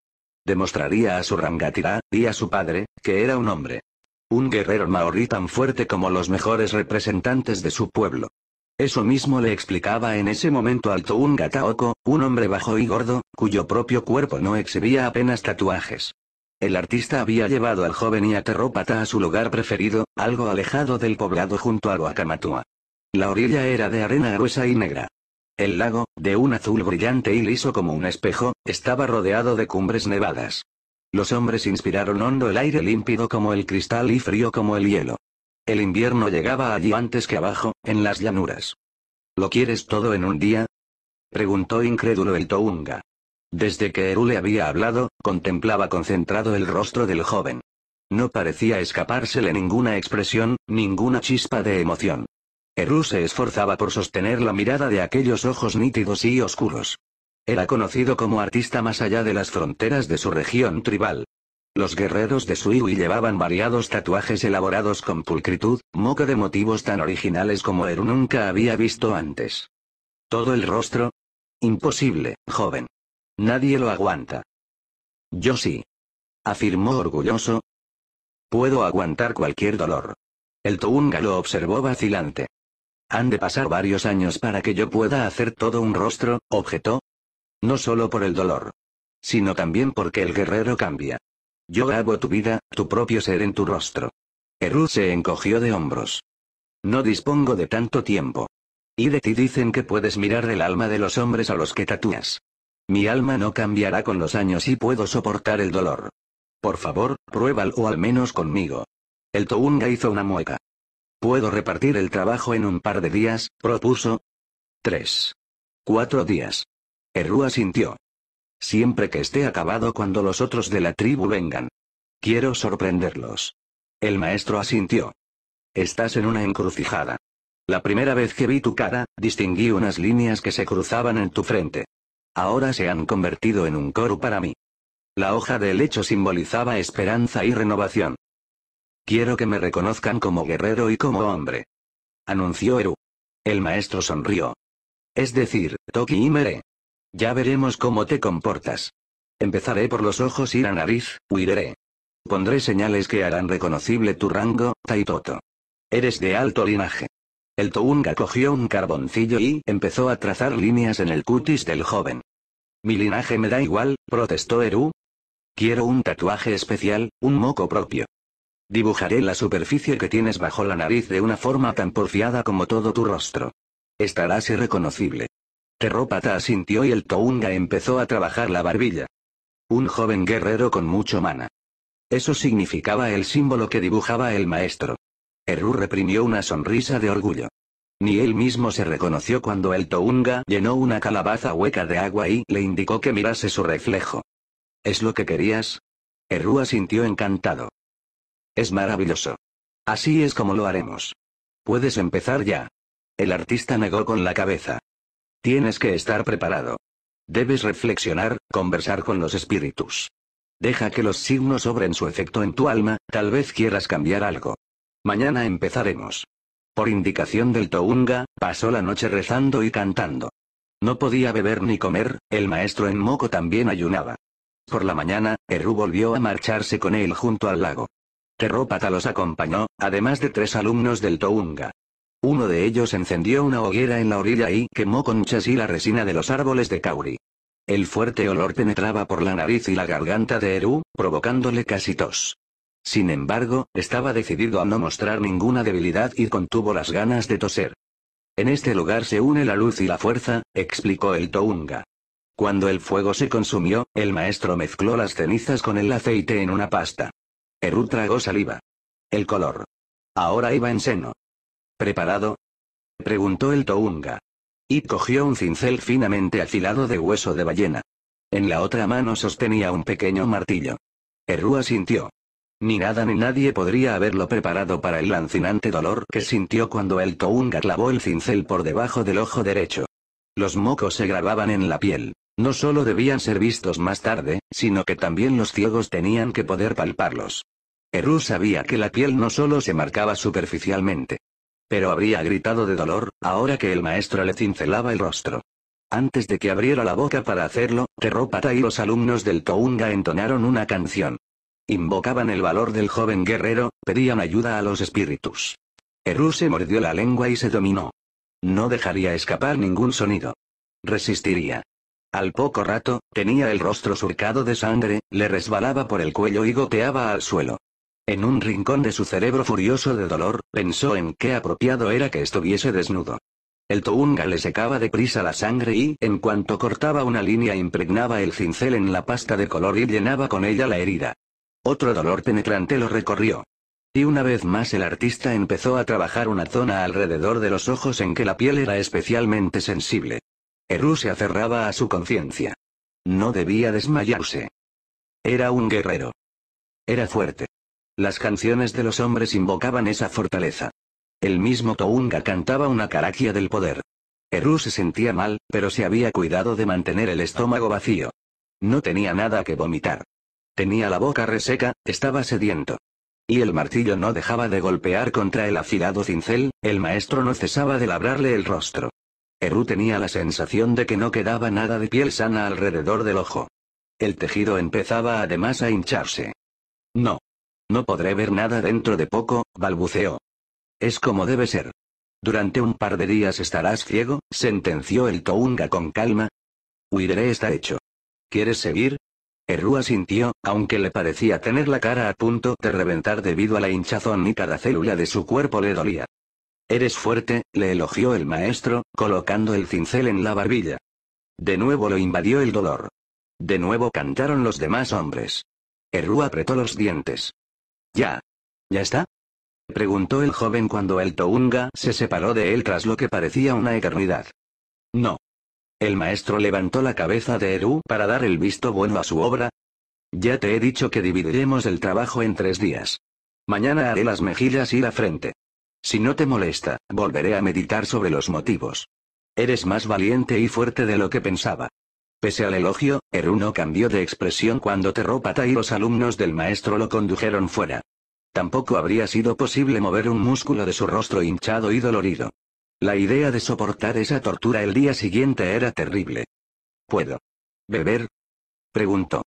Demostraría a su Rangatira, y a su padre, que era un hombre. Un guerrero maorí tan fuerte como los mejores representantes de su pueblo. Eso mismo le explicaba en ese momento al Toungataoko, Gataoko, un hombre bajo y gordo, cuyo propio cuerpo no exhibía apenas tatuajes. El artista había llevado al joven y aterrópata a su lugar preferido, algo alejado del poblado junto a Wakamatua. La orilla era de arena gruesa y negra. El lago, de un azul brillante y liso como un espejo, estaba rodeado de cumbres nevadas. Los hombres inspiraron hondo el aire límpido como el cristal y frío como el hielo. El invierno llegaba allí antes que abajo, en las llanuras. ¿Lo quieres todo en un día? Preguntó incrédulo el Tounga. Desde que Eru le había hablado, contemplaba concentrado el rostro del joven. No parecía escapársele ninguna expresión, ninguna chispa de emoción. Eru se esforzaba por sostener la mirada de aquellos ojos nítidos y oscuros. Era conocido como artista más allá de las fronteras de su región tribal. Los guerreros de Suiwi llevaban variados tatuajes elaborados con pulcritud, moca de motivos tan originales como Eru nunca había visto antes. ¿Todo el rostro? Imposible, joven. Nadie lo aguanta. Yo sí. Afirmó orgulloso. Puedo aguantar cualquier dolor. El Tunga lo observó vacilante. Han de pasar varios años para que yo pueda hacer todo un rostro, objetó. No solo por el dolor. Sino también porque el guerrero cambia. Yo grabo tu vida, tu propio ser en tu rostro. Eru se encogió de hombros. No dispongo de tanto tiempo. Y de ti dicen que puedes mirar el alma de los hombres a los que tatúas. Mi alma no cambiará con los años y puedo soportar el dolor. Por favor, pruébalo al menos conmigo. El Tounga hizo una mueca. Puedo repartir el trabajo en un par de días, propuso. Tres. Cuatro días. Errua sintió. Siempre que esté acabado cuando los otros de la tribu vengan. Quiero sorprenderlos. El maestro asintió. Estás en una encrucijada. La primera vez que vi tu cara, distinguí unas líneas que se cruzaban en tu frente. Ahora se han convertido en un coro para mí. La hoja del lecho simbolizaba esperanza y renovación. Quiero que me reconozcan como guerrero y como hombre. Anunció Eru. El maestro sonrió. Es decir, Toki y Mere. Ya veremos cómo te comportas. Empezaré por los ojos y la nariz, huiré. Pondré señales que harán reconocible tu rango, Taitoto. Eres de alto linaje. El Tounga cogió un carboncillo y empezó a trazar líneas en el cutis del joven. Mi linaje me da igual, protestó Eru. Quiero un tatuaje especial, un moco propio. Dibujaré la superficie que tienes bajo la nariz de una forma tan porfiada como todo tu rostro. Estarás irreconocible. Terrópata asintió y el Tounga empezó a trabajar la barbilla. Un joven guerrero con mucho mana. Eso significaba el símbolo que dibujaba el maestro. Eru reprimió una sonrisa de orgullo. Ni él mismo se reconoció cuando el Tounga llenó una calabaza hueca de agua y le indicó que mirase su reflejo. ¿Es lo que querías? Eru asintió encantado. Es maravilloso. Así es como lo haremos. Puedes empezar ya. El artista negó con la cabeza. Tienes que estar preparado. Debes reflexionar, conversar con los espíritus. Deja que los signos obren su efecto en tu alma, tal vez quieras cambiar algo. Mañana empezaremos. Por indicación del Tounga, pasó la noche rezando y cantando. No podía beber ni comer, el maestro en Moco también ayunaba. Por la mañana, Eru volvió a marcharse con él junto al lago. Terrópata los acompañó, además de tres alumnos del Tounga. Uno de ellos encendió una hoguera en la orilla y quemó con y la resina de los árboles de Kauri. El fuerte olor penetraba por la nariz y la garganta de Eru, provocándole casi tos. Sin embargo, estaba decidido a no mostrar ninguna debilidad y contuvo las ganas de toser. En este lugar se une la luz y la fuerza, explicó el Tounga. Cuando el fuego se consumió, el maestro mezcló las cenizas con el aceite en una pasta. Erú tragó saliva. El color. Ahora iba en seno. ¿Preparado? preguntó el Tounga. Y cogió un cincel finamente afilado de hueso de ballena. En la otra mano sostenía un pequeño martillo. Erú asintió. Ni nada ni nadie podría haberlo preparado para el lancinante dolor que sintió cuando el Tounga clavó el cincel por debajo del ojo derecho. Los mocos se grababan en la piel. No solo debían ser vistos más tarde, sino que también los ciegos tenían que poder palparlos. Eru sabía que la piel no solo se marcaba superficialmente. Pero habría gritado de dolor, ahora que el maestro le cincelaba el rostro. Antes de que abriera la boca para hacerlo, Terropata y los alumnos del Tounga entonaron una canción. Invocaban el valor del joven guerrero, pedían ayuda a los espíritus. Eru se mordió la lengua y se dominó. No dejaría escapar ningún sonido. Resistiría. Al poco rato, tenía el rostro surcado de sangre, le resbalaba por el cuello y goteaba al suelo. En un rincón de su cerebro furioso de dolor, pensó en qué apropiado era que estuviese desnudo. El tounga le secaba deprisa la sangre y, en cuanto cortaba una línea, impregnaba el cincel en la pasta de color y llenaba con ella la herida. Otro dolor penetrante lo recorrió. Y una vez más el artista empezó a trabajar una zona alrededor de los ojos en que la piel era especialmente sensible. Eru se aferraba a su conciencia. No debía desmayarse. Era un guerrero. Era fuerte. Las canciones de los hombres invocaban esa fortaleza. El mismo Tounga cantaba una caraquia del poder. Eru se sentía mal, pero se había cuidado de mantener el estómago vacío. No tenía nada que vomitar. Tenía la boca reseca, estaba sediento. Y el martillo no dejaba de golpear contra el afilado cincel, el maestro no cesaba de labrarle el rostro. Eru tenía la sensación de que no quedaba nada de piel sana alrededor del ojo. El tejido empezaba además a hincharse. No. No podré ver nada dentro de poco, balbuceó. Es como debe ser. Durante un par de días estarás ciego, sentenció el Tounga con calma. Huiré está hecho. ¿Quieres seguir? Erúa sintió, aunque le parecía tener la cara a punto de reventar debido a la hinchazón y cada célula de su cuerpo le dolía. Eres fuerte, le elogió el maestro, colocando el cincel en la barbilla. De nuevo lo invadió el dolor. De nuevo cantaron los demás hombres. Erúa apretó los dientes. ¿Ya? ¿Ya está? Preguntó el joven cuando el Tounga se separó de él tras lo que parecía una eternidad. No. El maestro levantó la cabeza de Eru para dar el visto bueno a su obra. Ya te he dicho que dividiremos el trabajo en tres días. Mañana haré las mejillas y la frente. Si no te molesta, volveré a meditar sobre los motivos. Eres más valiente y fuerte de lo que pensaba. Pese al elogio, Eru no cambió de expresión cuando Terrópata y los alumnos del maestro lo condujeron fuera. Tampoco habría sido posible mover un músculo de su rostro hinchado y dolorido. La idea de soportar esa tortura el día siguiente era terrible. ¿Puedo beber? preguntó.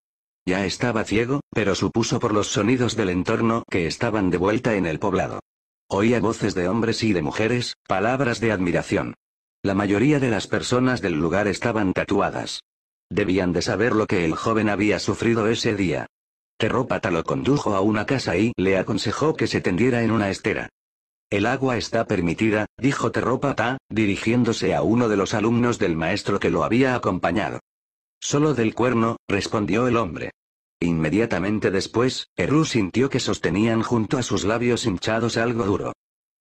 Ya estaba ciego, pero supuso por los sonidos del entorno que estaban de vuelta en el poblado. Oía voces de hombres y de mujeres, palabras de admiración. La mayoría de las personas del lugar estaban tatuadas. Debían de saber lo que el joven había sufrido ese día. Terrópata lo condujo a una casa y le aconsejó que se tendiera en una estera. El agua está permitida, dijo Terropata, dirigiéndose a uno de los alumnos del maestro que lo había acompañado. Solo del cuerno, respondió el hombre. Inmediatamente después, Eru sintió que sostenían junto a sus labios hinchados algo duro.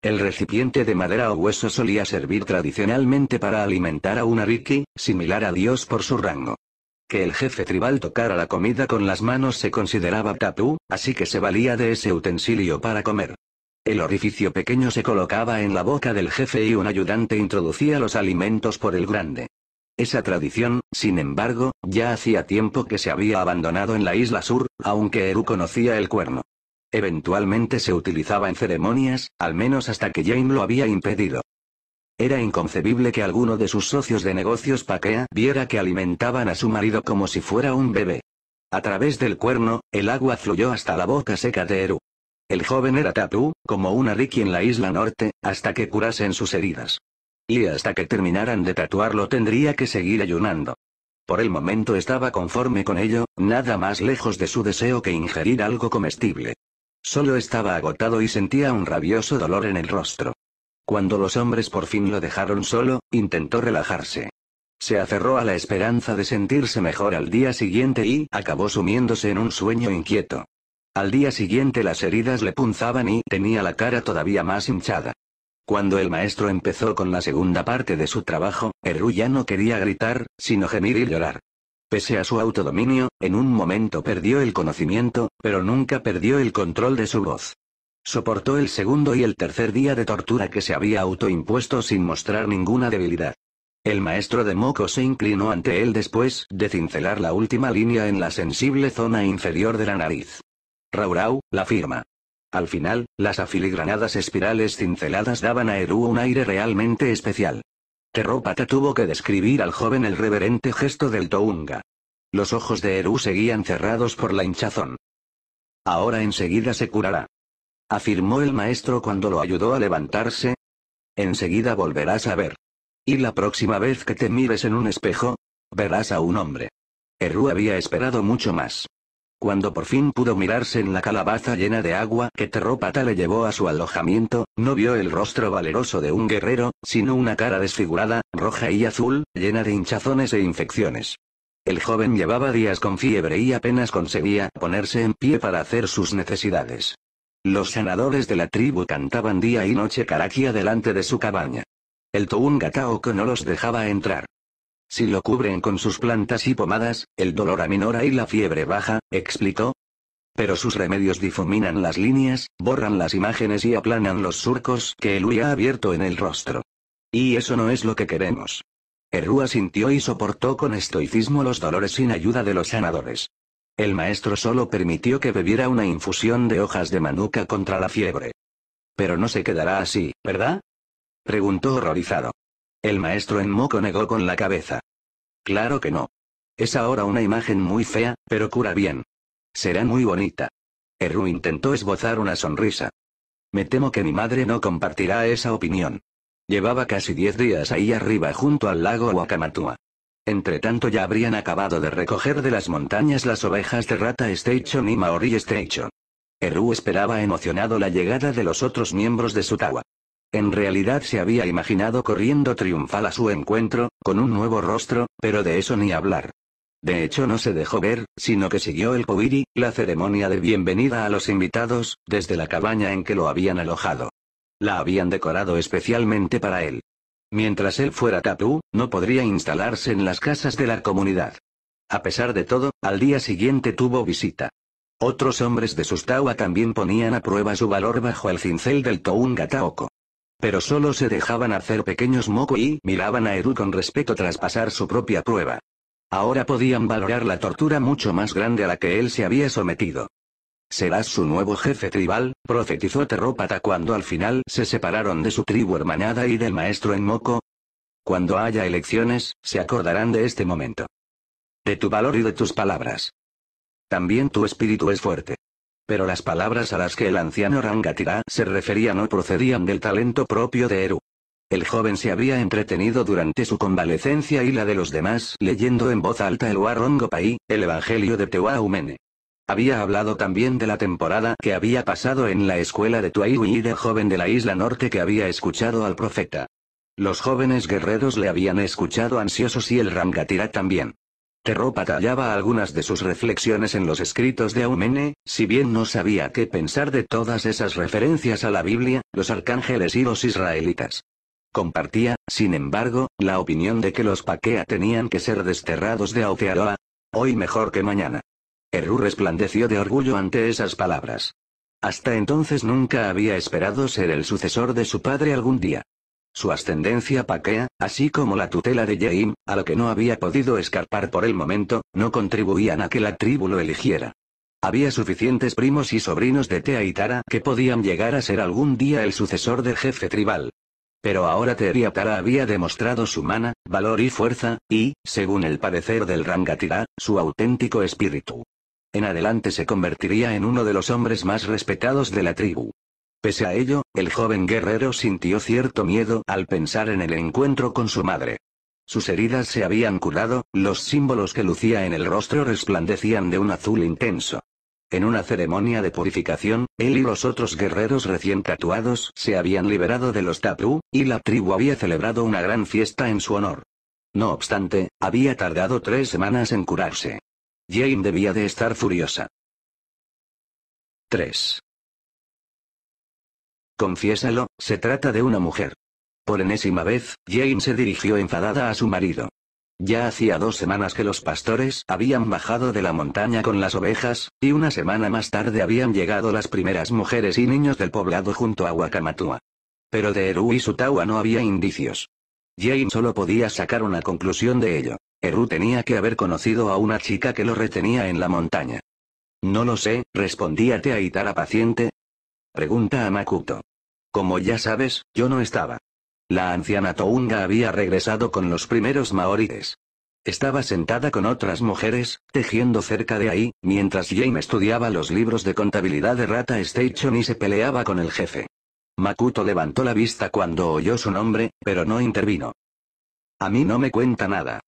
El recipiente de madera o hueso solía servir tradicionalmente para alimentar a una ariki, similar a Dios por su rango. Que el jefe tribal tocara la comida con las manos se consideraba tapú, así que se valía de ese utensilio para comer. El orificio pequeño se colocaba en la boca del jefe y un ayudante introducía los alimentos por el grande. Esa tradición, sin embargo, ya hacía tiempo que se había abandonado en la isla sur, aunque Eru conocía el cuerno. Eventualmente se utilizaba en ceremonias, al menos hasta que Jane lo había impedido. Era inconcebible que alguno de sus socios de negocios Paquea viera que alimentaban a su marido como si fuera un bebé. A través del cuerno, el agua fluyó hasta la boca seca de Eru. El joven era Tapu, como una Ricky en la isla norte, hasta que curasen sus heridas. Y hasta que terminaran de tatuarlo tendría que seguir ayunando. Por el momento estaba conforme con ello, nada más lejos de su deseo que ingerir algo comestible. Solo estaba agotado y sentía un rabioso dolor en el rostro. Cuando los hombres por fin lo dejaron solo, intentó relajarse. Se aferró a la esperanza de sentirse mejor al día siguiente y acabó sumiéndose en un sueño inquieto. Al día siguiente las heridas le punzaban y tenía la cara todavía más hinchada. Cuando el maestro empezó con la segunda parte de su trabajo, Eru ya no quería gritar, sino gemir y llorar. Pese a su autodominio, en un momento perdió el conocimiento, pero nunca perdió el control de su voz. Soportó el segundo y el tercer día de tortura que se había autoimpuesto sin mostrar ninguna debilidad. El maestro de Moco se inclinó ante él después de cincelar la última línea en la sensible zona inferior de la nariz. Raurau, la firma. Al final, las afiligranadas espirales cinceladas daban a Eru un aire realmente especial. Terrópata tuvo que describir al joven el reverente gesto del Tounga. Los ojos de Eru seguían cerrados por la hinchazón. Ahora enseguida se curará. Afirmó el maestro cuando lo ayudó a levantarse. Enseguida volverás a ver. Y la próxima vez que te mires en un espejo, verás a un hombre. Eru había esperado mucho más. Cuando por fin pudo mirarse en la calabaza llena de agua que Terrópata le llevó a su alojamiento, no vio el rostro valeroso de un guerrero, sino una cara desfigurada, roja y azul, llena de hinchazones e infecciones. El joven llevaba días con fiebre y apenas conseguía ponerse en pie para hacer sus necesidades. Los sanadores de la tribu cantaban día y noche caraquia delante de su cabaña. El Toungataoko no los dejaba entrar. Si lo cubren con sus plantas y pomadas, el dolor aminora y la fiebre baja, explicó. Pero sus remedios difuminan las líneas, borran las imágenes y aplanan los surcos que el ha abierto en el rostro. Y eso no es lo que queremos. Erúa sintió y soportó con estoicismo los dolores sin ayuda de los sanadores. El maestro solo permitió que bebiera una infusión de hojas de manuca contra la fiebre. Pero no se quedará así, ¿verdad? Preguntó horrorizado. El maestro en moco negó con la cabeza. Claro que no. Es ahora una imagen muy fea, pero cura bien. Será muy bonita. Eru intentó esbozar una sonrisa. Me temo que mi madre no compartirá esa opinión. Llevaba casi diez días ahí arriba junto al lago Wakamatua. tanto ya habrían acabado de recoger de las montañas las ovejas de Rata Station y Maori Station. Eru esperaba emocionado la llegada de los otros miembros de Sutawa. En realidad se había imaginado corriendo triunfal a su encuentro, con un nuevo rostro, pero de eso ni hablar. De hecho no se dejó ver, sino que siguió el puiri, la ceremonia de bienvenida a los invitados, desde la cabaña en que lo habían alojado. La habían decorado especialmente para él. Mientras él fuera Tapú, no podría instalarse en las casas de la comunidad. A pesar de todo, al día siguiente tuvo visita. Otros hombres de Sustawa también ponían a prueba su valor bajo el cincel del Tounga Taoko pero solo se dejaban hacer pequeños moco y miraban a Edu con respeto tras pasar su propia prueba. Ahora podían valorar la tortura mucho más grande a la que él se había sometido. Serás su nuevo jefe tribal, profetizó Terrópata cuando al final se separaron de su tribu hermanada y del maestro en Moco. Cuando haya elecciones, se acordarán de este momento. De tu valor y de tus palabras. También tu espíritu es fuerte. Pero las palabras a las que el anciano Rangatira se refería no procedían del talento propio de Eru. El joven se había entretenido durante su convalecencia y la de los demás leyendo en voz alta el Warongopai, el Evangelio de Tewaumene. Había hablado también de la temporada que había pasado en la escuela de Tuaiwi y de joven de la isla norte que había escuchado al profeta. Los jóvenes guerreros le habían escuchado ansiosos y el Rangatira también. Terro patallaba algunas de sus reflexiones en los escritos de Aumene, si bien no sabía qué pensar de todas esas referencias a la Biblia, los arcángeles y los israelitas. Compartía, sin embargo, la opinión de que los Paquea tenían que ser desterrados de Aotearoa. Hoy mejor que mañana. Eru resplandeció de orgullo ante esas palabras. Hasta entonces nunca había esperado ser el sucesor de su padre algún día. Su ascendencia paquea, así como la tutela de Jaim, a la que no había podido escapar por el momento, no contribuían a que la tribu lo eligiera. Había suficientes primos y sobrinos de Tea y Tara que podían llegar a ser algún día el sucesor del jefe tribal. Pero ahora y Tara había demostrado su mana, valor y fuerza, y, según el parecer del Rangatira, su auténtico espíritu. En adelante se convertiría en uno de los hombres más respetados de la tribu. Pese a ello, el joven guerrero sintió cierto miedo al pensar en el encuentro con su madre. Sus heridas se habían curado, los símbolos que lucía en el rostro resplandecían de un azul intenso. En una ceremonia de purificación, él y los otros guerreros recién tatuados se habían liberado de los Tapu, y la tribu había celebrado una gran fiesta en su honor. No obstante, había tardado tres semanas en curarse. Jane debía de estar furiosa. 3. Confiésalo, se trata de una mujer. Por enésima vez, Jane se dirigió enfadada a su marido. Ya hacía dos semanas que los pastores habían bajado de la montaña con las ovejas, y una semana más tarde habían llegado las primeras mujeres y niños del poblado junto a Wakamatua. Pero de Eru y Sutawa no había indicios. Jane solo podía sacar una conclusión de ello. Eru tenía que haber conocido a una chica que lo retenía en la montaña. No lo sé, respondía Teaitara paciente, Pregunta a Makuto. Como ya sabes, yo no estaba. La anciana Tounga había regresado con los primeros maoríes. Estaba sentada con otras mujeres, tejiendo cerca de ahí, mientras Jane estudiaba los libros de contabilidad de Rata Station y se peleaba con el jefe. Makuto levantó la vista cuando oyó su nombre, pero no intervino. A mí no me cuenta nada.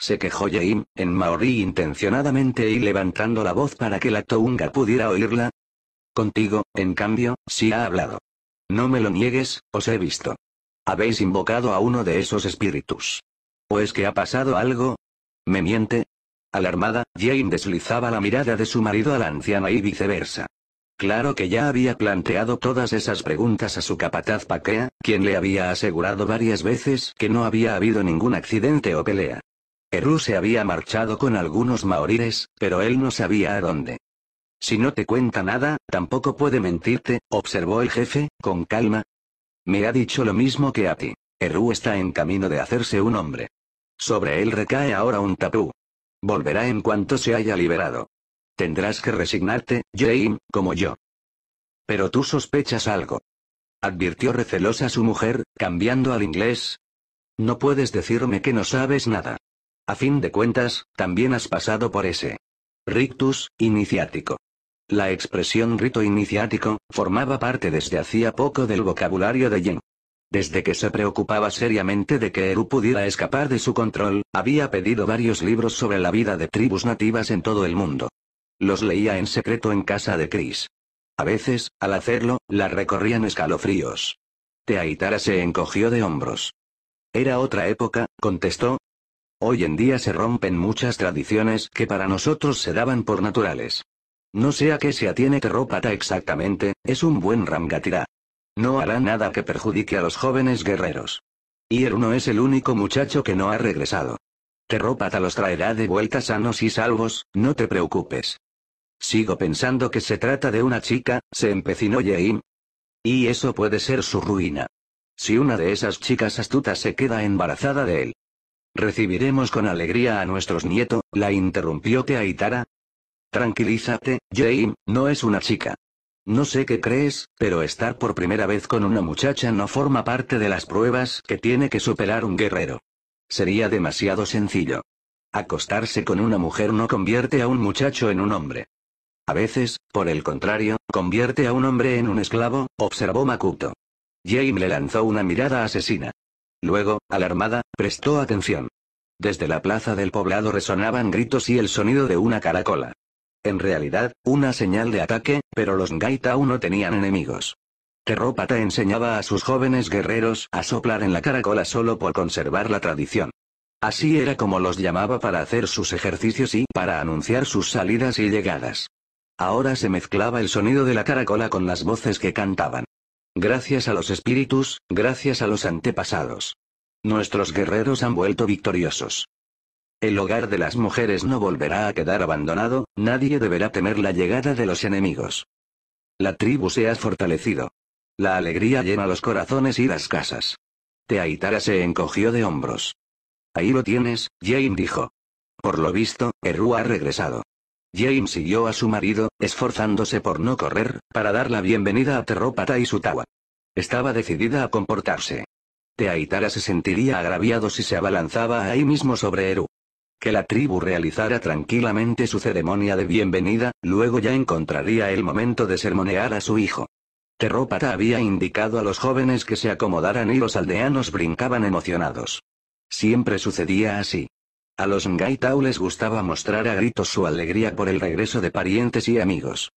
Se quejó Jane, en maorí intencionadamente y levantando la voz para que la Tounga pudiera oírla, Contigo, en cambio, sí ha hablado. No me lo niegues, os he visto. Habéis invocado a uno de esos espíritus. ¿O es pues que ha pasado algo? ¿Me miente? Alarmada, Jane deslizaba la mirada de su marido a la anciana y viceversa. Claro que ya había planteado todas esas preguntas a su capataz Paquea, quien le había asegurado varias veces que no había habido ningún accidente o pelea. Eru se había marchado con algunos maoríes, pero él no sabía a dónde. Si no te cuenta nada, tampoco puede mentirte, observó el jefe, con calma. Me ha dicho lo mismo que a ti. Eru está en camino de hacerse un hombre. Sobre él recae ahora un tapú. Volverá en cuanto se haya liberado. Tendrás que resignarte, Jane, como yo. Pero tú sospechas algo. Advirtió recelosa su mujer, cambiando al inglés. No puedes decirme que no sabes nada. A fin de cuentas, también has pasado por ese rictus iniciático. La expresión rito iniciático, formaba parte desde hacía poco del vocabulario de Yen. Desde que se preocupaba seriamente de que Eru pudiera escapar de su control, había pedido varios libros sobre la vida de tribus nativas en todo el mundo. Los leía en secreto en casa de Chris. A veces, al hacerlo, la recorrían escalofríos. Teaitara se encogió de hombros. Era otra época, contestó. Hoy en día se rompen muchas tradiciones que para nosotros se daban por naturales. No sé a qué se atiene Terrópata exactamente, es un buen Ramgatirá. No hará nada que perjudique a los jóvenes guerreros. Y no es el único muchacho que no ha regresado. Terrópata los traerá de vuelta sanos y salvos, no te preocupes. Sigo pensando que se trata de una chica, se empecinó Yeim. Y eso puede ser su ruina. Si una de esas chicas astutas se queda embarazada de él. Recibiremos con alegría a nuestros nietos, la interrumpió Teaitara, Tranquilízate, Jane, no es una chica. No sé qué crees, pero estar por primera vez con una muchacha no forma parte de las pruebas que tiene que superar un guerrero. Sería demasiado sencillo. Acostarse con una mujer no convierte a un muchacho en un hombre. A veces, por el contrario, convierte a un hombre en un esclavo, observó Makuto. Jane le lanzó una mirada asesina. Luego, alarmada, prestó atención. Desde la plaza del poblado resonaban gritos y el sonido de una caracola. En realidad, una señal de ataque, pero los Ngaitau no tenían enemigos. Terrópata enseñaba a sus jóvenes guerreros a soplar en la caracola solo por conservar la tradición. Así era como los llamaba para hacer sus ejercicios y para anunciar sus salidas y llegadas. Ahora se mezclaba el sonido de la caracola con las voces que cantaban. Gracias a los espíritus, gracias a los antepasados. Nuestros guerreros han vuelto victoriosos. El hogar de las mujeres no volverá a quedar abandonado, nadie deberá temer la llegada de los enemigos. La tribu se ha fortalecido. La alegría llena los corazones y las casas. Teaitara se encogió de hombros. Ahí lo tienes, Jane dijo. Por lo visto, Eru ha regresado. Jane siguió a su marido, esforzándose por no correr, para dar la bienvenida a Terrópata y Sutawa. Estaba decidida a comportarse. Teaitara se sentiría agraviado si se abalanzaba ahí mismo sobre Eru que la tribu realizara tranquilamente su ceremonia de bienvenida, luego ya encontraría el momento de sermonear a su hijo. Terrópata había indicado a los jóvenes que se acomodaran y los aldeanos brincaban emocionados. Siempre sucedía así. A los Ngaitau les gustaba mostrar a gritos su alegría por el regreso de parientes y amigos.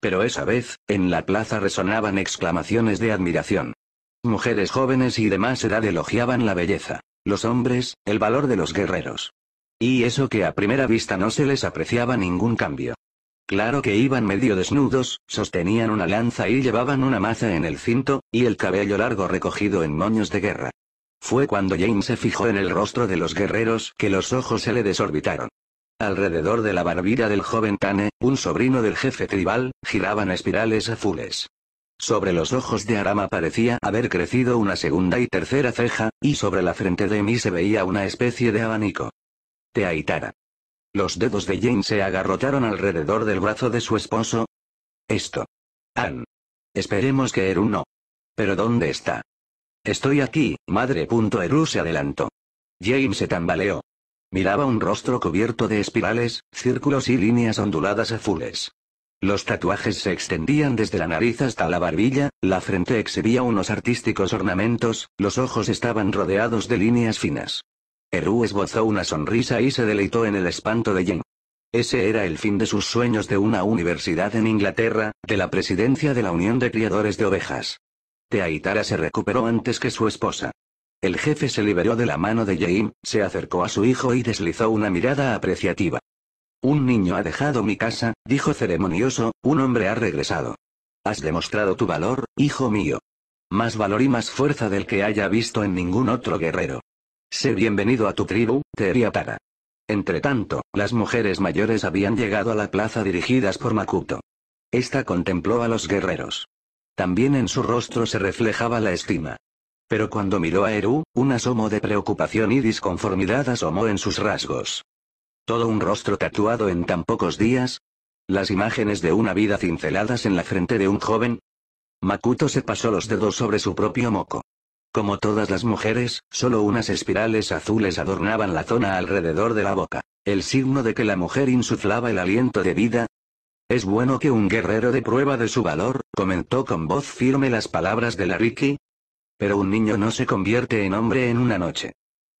Pero esa vez, en la plaza resonaban exclamaciones de admiración. Mujeres jóvenes y de más edad elogiaban la belleza, los hombres, el valor de los guerreros. Y eso que a primera vista no se les apreciaba ningún cambio. Claro que iban medio desnudos, sostenían una lanza y llevaban una maza en el cinto, y el cabello largo recogido en moños de guerra. Fue cuando James se fijó en el rostro de los guerreros que los ojos se le desorbitaron. Alrededor de la barbilla del joven Tane, un sobrino del jefe tribal, giraban espirales azules. Sobre los ojos de Arama parecía haber crecido una segunda y tercera ceja, y sobre la frente de mí se veía una especie de abanico. Te aitara. Los dedos de Jane se agarrotaron alrededor del brazo de su esposo. Esto. Ann. Esperemos que Eru no. Pero ¿dónde está? Estoy aquí, madre. Eru se adelantó. Jane se tambaleó. Miraba un rostro cubierto de espirales, círculos y líneas onduladas azules. Los tatuajes se extendían desde la nariz hasta la barbilla, la frente exhibía unos artísticos ornamentos, los ojos estaban rodeados de líneas finas. Eru esbozó una sonrisa y se deleitó en el espanto de Jane Ese era el fin de sus sueños de una universidad en Inglaterra, de la presidencia de la Unión de Criadores de Ovejas. Teaitara se recuperó antes que su esposa. El jefe se liberó de la mano de Jane, se acercó a su hijo y deslizó una mirada apreciativa. Un niño ha dejado mi casa, dijo ceremonioso, un hombre ha regresado. Has demostrado tu valor, hijo mío. Más valor y más fuerza del que haya visto en ningún otro guerrero. Sé bienvenido a tu tribu, Entre Entretanto, las mujeres mayores habían llegado a la plaza dirigidas por Makuto. Esta contempló a los guerreros. También en su rostro se reflejaba la estima. Pero cuando miró a Eru, un asomo de preocupación y disconformidad asomó en sus rasgos. ¿Todo un rostro tatuado en tan pocos días? ¿Las imágenes de una vida cinceladas en la frente de un joven? Makuto se pasó los dedos sobre su propio moco. Como todas las mujeres, solo unas espirales azules adornaban la zona alrededor de la boca, el signo de que la mujer insuflaba el aliento de vida. Es bueno que un guerrero de prueba de su valor, comentó con voz firme las palabras de la Ricky. Pero un niño no se convierte en hombre en una noche.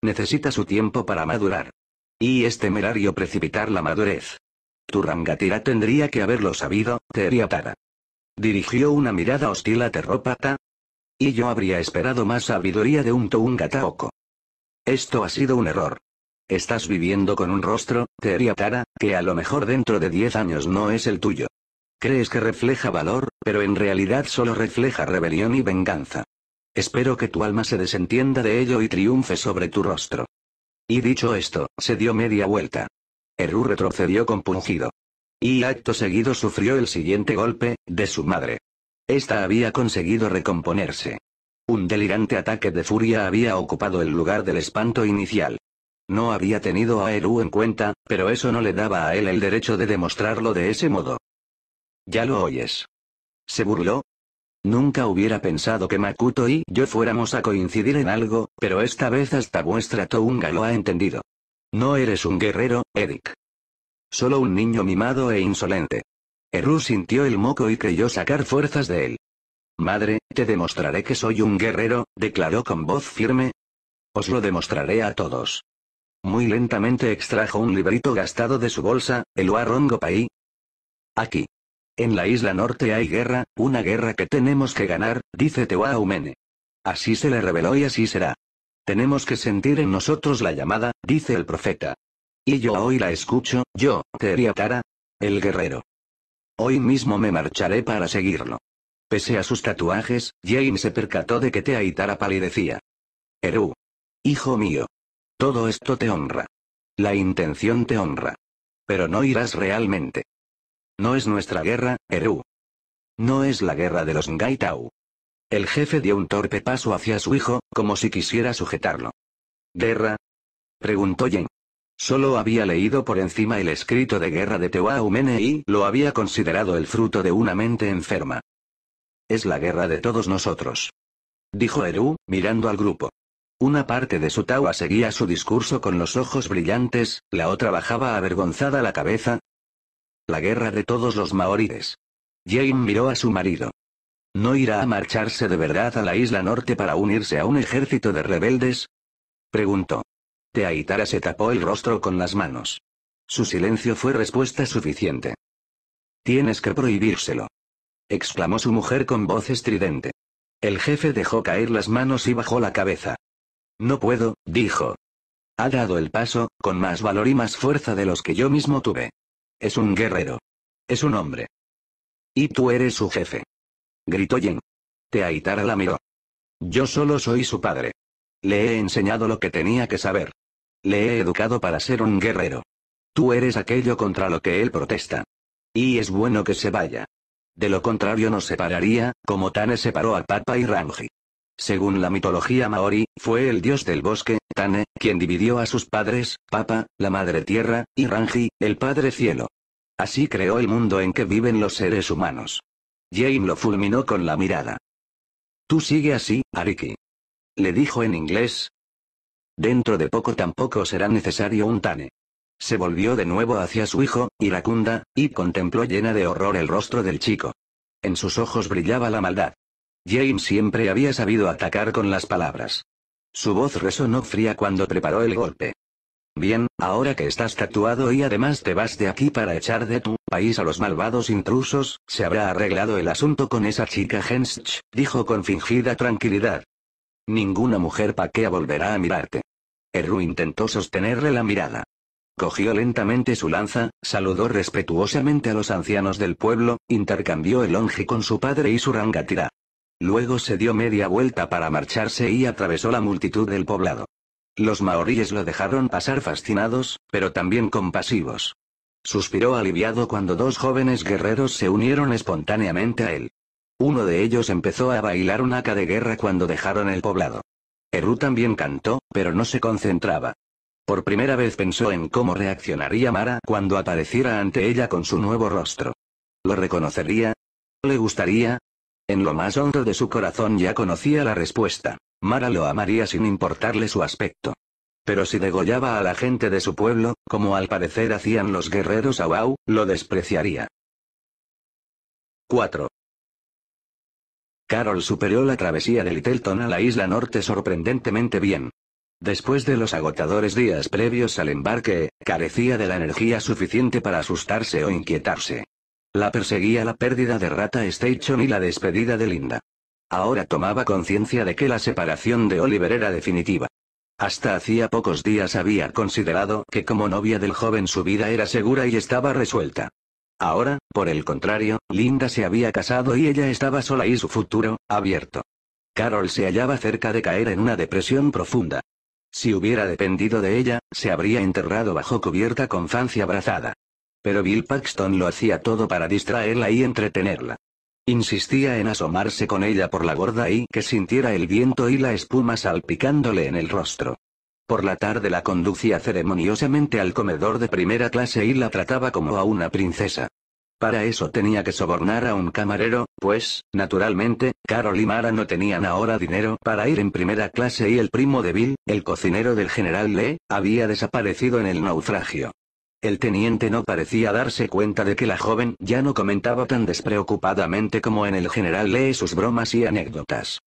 Necesita su tiempo para madurar. Y es temerario precipitar la madurez. Tu rangatira tendría que haberlo sabido, Teriatara. Dirigió una mirada hostil a Terrópata, y yo habría esperado más sabiduría de un Tounga Taoko. Esto ha sido un error. Estás viviendo con un rostro, Teriatara, que a lo mejor dentro de 10 años no es el tuyo. Crees que refleja valor, pero en realidad solo refleja rebelión y venganza. Espero que tu alma se desentienda de ello y triunfe sobre tu rostro. Y dicho esto, se dio media vuelta. Eru retrocedió compungido. Y acto seguido sufrió el siguiente golpe, de su madre. Esta había conseguido recomponerse. Un delirante ataque de furia había ocupado el lugar del espanto inicial. No había tenido a Eru en cuenta, pero eso no le daba a él el derecho de demostrarlo de ese modo. Ya lo oyes. Se burló. Nunca hubiera pensado que Makuto y yo fuéramos a coincidir en algo, pero esta vez hasta vuestra Tounga lo ha entendido. No eres un guerrero, Eric. Solo un niño mimado e insolente. Eru sintió el moco y creyó sacar fuerzas de él. Madre, te demostraré que soy un guerrero, declaró con voz firme. Os lo demostraré a todos. Muy lentamente extrajo un librito gastado de su bolsa, el rongo Pai. Aquí. En la isla norte hay guerra, una guerra que tenemos que ganar, dice Tewaumene. Así se le reveló y así será. Tenemos que sentir en nosotros la llamada, dice el profeta. Y yo hoy la escucho, yo, Teriatara. El guerrero. Hoy mismo me marcharé para seguirlo. Pese a sus tatuajes, Jane se percató de que Tea Itara palidecía. Eru. Hijo mío. Todo esto te honra. La intención te honra. Pero no irás realmente. No es nuestra guerra, Eru. No es la guerra de los Ngaitau. El jefe dio un torpe paso hacia su hijo, como si quisiera sujetarlo. ¿Guerra? Preguntó Jane. Solo había leído por encima el escrito de guerra de Tehuahumene y lo había considerado el fruto de una mente enferma. Es la guerra de todos nosotros. Dijo Eru, mirando al grupo. Una parte de su taua seguía su discurso con los ojos brillantes, la otra bajaba avergonzada la cabeza. La guerra de todos los maorides. Jane miró a su marido. ¿No irá a marcharse de verdad a la isla norte para unirse a un ejército de rebeldes? Preguntó. Teaitara se tapó el rostro con las manos. Su silencio fue respuesta suficiente. Tienes que prohibírselo. exclamó su mujer con voz estridente. El jefe dejó caer las manos y bajó la cabeza. No puedo, dijo. Ha dado el paso, con más valor y más fuerza de los que yo mismo tuve. Es un guerrero. Es un hombre. Y tú eres su jefe. Gritó Jen. Teaitara la miró. Yo solo soy su padre. Le he enseñado lo que tenía que saber. Le he educado para ser un guerrero. Tú eres aquello contra lo que él protesta. Y es bueno que se vaya. De lo contrario nos separaría, como Tane separó a Papa y Ranji. Según la mitología maori, fue el dios del bosque, Tane, quien dividió a sus padres, Papa, la madre tierra, y Ranji, el padre cielo. Así creó el mundo en que viven los seres humanos. Jane lo fulminó con la mirada. Tú sigue así, Ariki. Le dijo en inglés, Dentro de poco tampoco será necesario un Tane. Se volvió de nuevo hacia su hijo, iracunda, y contempló llena de horror el rostro del chico. En sus ojos brillaba la maldad. James siempre había sabido atacar con las palabras. Su voz resonó fría cuando preparó el golpe. Bien, ahora que estás tatuado y además te vas de aquí para echar de tu país a los malvados intrusos, se habrá arreglado el asunto con esa chica Hensch, dijo con fingida tranquilidad. Ninguna mujer paquea volverá a mirarte. Erru intentó sostenerle la mirada. Cogió lentamente su lanza, saludó respetuosamente a los ancianos del pueblo, intercambió el onji con su padre y su rangatira. Luego se dio media vuelta para marcharse y atravesó la multitud del poblado. Los maoríes lo dejaron pasar fascinados, pero también compasivos. Suspiró aliviado cuando dos jóvenes guerreros se unieron espontáneamente a él. Uno de ellos empezó a bailar un haka de guerra cuando dejaron el poblado. Eru también cantó, pero no se concentraba. Por primera vez pensó en cómo reaccionaría Mara cuando apareciera ante ella con su nuevo rostro. ¿Lo reconocería? ¿Le gustaría? En lo más hondo de su corazón ya conocía la respuesta. Mara lo amaría sin importarle su aspecto. Pero si degollaba a la gente de su pueblo, como al parecer hacían los guerreros a Awau, lo despreciaría. 4. Carol superó la travesía de Littleton a la isla norte sorprendentemente bien. Después de los agotadores días previos al embarque, carecía de la energía suficiente para asustarse o inquietarse. La perseguía la pérdida de Rata Station y la despedida de Linda. Ahora tomaba conciencia de que la separación de Oliver era definitiva. Hasta hacía pocos días había considerado que como novia del joven su vida era segura y estaba resuelta. Ahora, por el contrario, Linda se había casado y ella estaba sola y su futuro, abierto. Carol se hallaba cerca de caer en una depresión profunda. Si hubiera dependido de ella, se habría enterrado bajo cubierta con Fancy abrazada. Pero Bill Paxton lo hacía todo para distraerla y entretenerla. Insistía en asomarse con ella por la borda y que sintiera el viento y la espuma salpicándole en el rostro. Por la tarde la conducía ceremoniosamente al comedor de primera clase y la trataba como a una princesa. Para eso tenía que sobornar a un camarero, pues, naturalmente, Carol y Mara no tenían ahora dinero para ir en primera clase y el primo de Bill, el cocinero del general Lee, había desaparecido en el naufragio. El teniente no parecía darse cuenta de que la joven ya no comentaba tan despreocupadamente como en el general Lee sus bromas y anécdotas.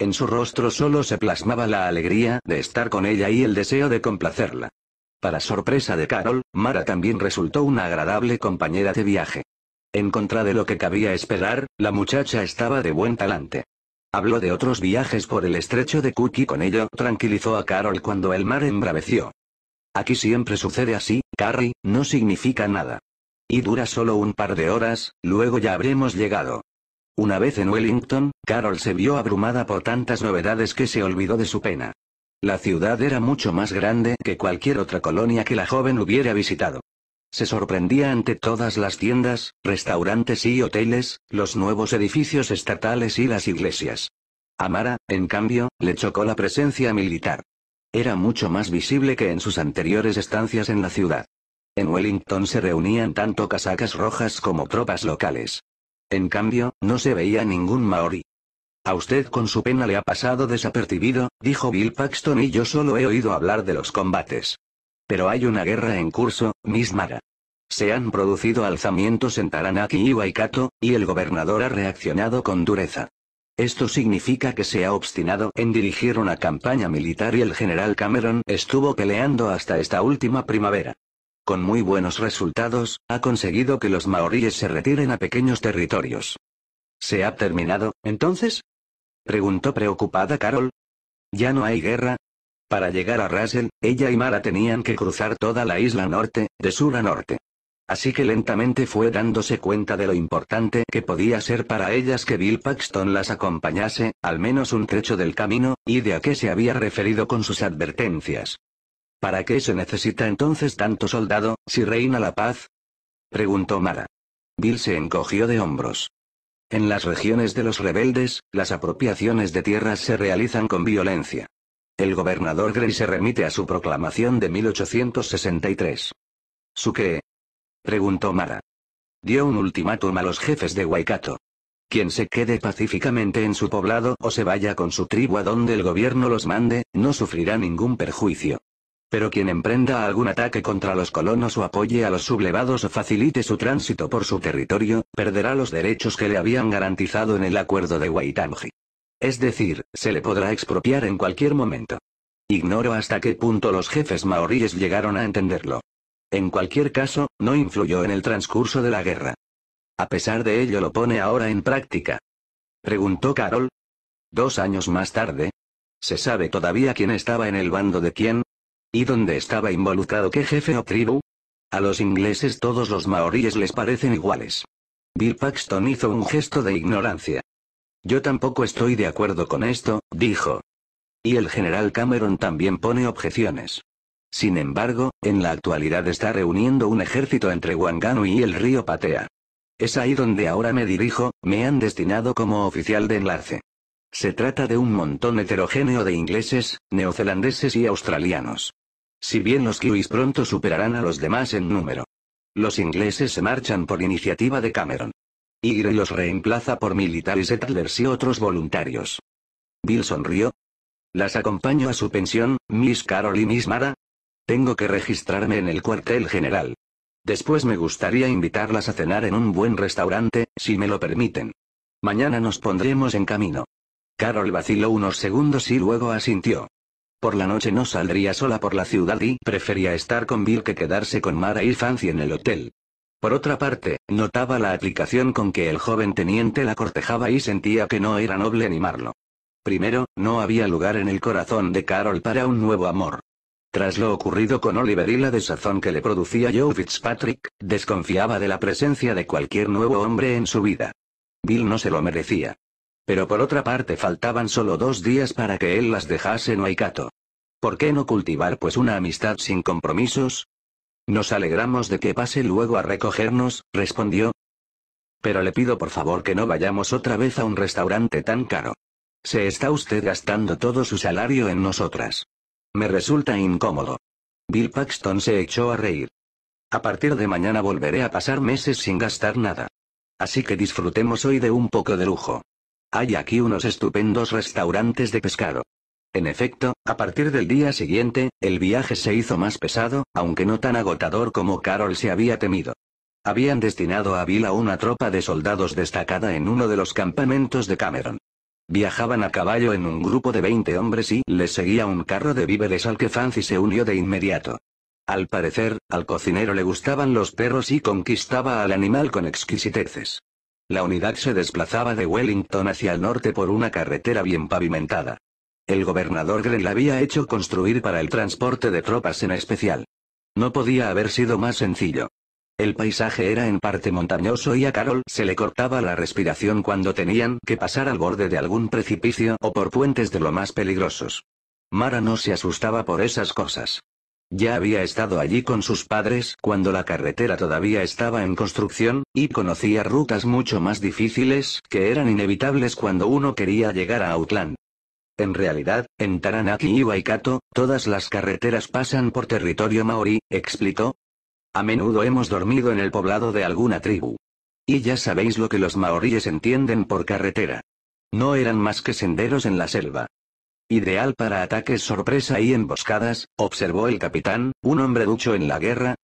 En su rostro solo se plasmaba la alegría de estar con ella y el deseo de complacerla. Para sorpresa de Carol, Mara también resultó una agradable compañera de viaje. En contra de lo que cabía esperar, la muchacha estaba de buen talante. Habló de otros viajes por el estrecho de Cookie con ello tranquilizó a Carol cuando el mar embraveció. Aquí siempre sucede así, Carrie, no significa nada. Y dura solo un par de horas, luego ya habremos llegado. Una vez en Wellington, Carol se vio abrumada por tantas novedades que se olvidó de su pena. La ciudad era mucho más grande que cualquier otra colonia que la joven hubiera visitado. Se sorprendía ante todas las tiendas, restaurantes y hoteles, los nuevos edificios estatales y las iglesias. Amara, en cambio, le chocó la presencia militar. Era mucho más visible que en sus anteriores estancias en la ciudad. En Wellington se reunían tanto casacas rojas como tropas locales. En cambio, no se veía ningún maorí. A usted con su pena le ha pasado desapercibido, dijo Bill Paxton y yo solo he oído hablar de los combates. Pero hay una guerra en curso, Miss Mara. Se han producido alzamientos en Taranaki y Waikato, y el gobernador ha reaccionado con dureza. Esto significa que se ha obstinado en dirigir una campaña militar y el general Cameron estuvo peleando hasta esta última primavera con muy buenos resultados, ha conseguido que los maoríes se retiren a pequeños territorios. ¿Se ha terminado, entonces? preguntó preocupada Carol. ¿Ya no hay guerra? Para llegar a Russell, ella y Mara tenían que cruzar toda la isla norte, de sur a norte. Así que lentamente fue dándose cuenta de lo importante que podía ser para ellas que Bill Paxton las acompañase, al menos un trecho del camino, y de a qué se había referido con sus advertencias. ¿Para qué se necesita entonces tanto soldado, si reina la paz? preguntó Mara. Bill se encogió de hombros. En las regiones de los rebeldes, las apropiaciones de tierras se realizan con violencia. El gobernador Grey se remite a su proclamación de 1863. ¿Su qué? preguntó Mara. Dio un ultimátum a los jefes de Waikato. Quien se quede pacíficamente en su poblado o se vaya con su tribu a donde el gobierno los mande, no sufrirá ningún perjuicio. Pero quien emprenda algún ataque contra los colonos o apoye a los sublevados o facilite su tránsito por su territorio, perderá los derechos que le habían garantizado en el acuerdo de Waitangi. Es decir, se le podrá expropiar en cualquier momento. Ignoro hasta qué punto los jefes maoríes llegaron a entenderlo. En cualquier caso, no influyó en el transcurso de la guerra. A pesar de ello lo pone ahora en práctica. Preguntó Carol. Dos años más tarde. ¿Se sabe todavía quién estaba en el bando de quién? ¿Y dónde estaba involucrado qué jefe o tribu? A los ingleses todos los maoríes les parecen iguales. Bill Paxton hizo un gesto de ignorancia. Yo tampoco estoy de acuerdo con esto, dijo. Y el general Cameron también pone objeciones. Sin embargo, en la actualidad está reuniendo un ejército entre Wanganui y el río Patea. Es ahí donde ahora me dirijo, me han destinado como oficial de enlace. Se trata de un montón heterogéneo de ingleses, neozelandeses y australianos. Si bien los kiwis pronto superarán a los demás en número. Los ingleses se marchan por iniciativa de Cameron. Y los reemplaza por militares settlers y otros voluntarios. Bill sonrió. Las acompaño a su pensión, Miss Carol y Miss Mara. Tengo que registrarme en el cuartel general. Después me gustaría invitarlas a cenar en un buen restaurante, si me lo permiten. Mañana nos pondremos en camino. Carol vaciló unos segundos y luego asintió. Por la noche no saldría sola por la ciudad y prefería estar con Bill que quedarse con Mara y e Fancy en el hotel. Por otra parte, notaba la aplicación con que el joven teniente la cortejaba y sentía que no era noble animarlo. Primero, no había lugar en el corazón de Carol para un nuevo amor. Tras lo ocurrido con Oliver y la desazón que le producía Joe Fitzpatrick, desconfiaba de la presencia de cualquier nuevo hombre en su vida. Bill no se lo merecía. Pero por otra parte faltaban solo dos días para que él las dejase en Waikato. ¿Por qué no cultivar pues una amistad sin compromisos? Nos alegramos de que pase luego a recogernos, respondió. Pero le pido por favor que no vayamos otra vez a un restaurante tan caro. Se está usted gastando todo su salario en nosotras. Me resulta incómodo. Bill Paxton se echó a reír. A partir de mañana volveré a pasar meses sin gastar nada. Así que disfrutemos hoy de un poco de lujo. Hay aquí unos estupendos restaurantes de pescado. En efecto, a partir del día siguiente, el viaje se hizo más pesado, aunque no tan agotador como Carol se había temido. Habían destinado a Vila una tropa de soldados destacada en uno de los campamentos de Cameron. Viajaban a caballo en un grupo de 20 hombres y les seguía un carro de víveres al que Fancy se unió de inmediato. Al parecer, al cocinero le gustaban los perros y conquistaba al animal con exquisiteces. La unidad se desplazaba de Wellington hacia el norte por una carretera bien pavimentada. El gobernador Grell la había hecho construir para el transporte de tropas en especial. No podía haber sido más sencillo. El paisaje era en parte montañoso y a Carol se le cortaba la respiración cuando tenían que pasar al borde de algún precipicio o por puentes de lo más peligrosos. Mara no se asustaba por esas cosas. Ya había estado allí con sus padres cuando la carretera todavía estaba en construcción, y conocía rutas mucho más difíciles que eran inevitables cuando uno quería llegar a Outland. En realidad, en Taranaki y Waikato, todas las carreteras pasan por territorio maorí, explicó. A menudo hemos dormido en el poblado de alguna tribu. Y ya sabéis lo que los maoríes entienden por carretera. No eran más que senderos en la selva. Ideal para ataques sorpresa y emboscadas, observó el capitán, un hombre ducho en la guerra.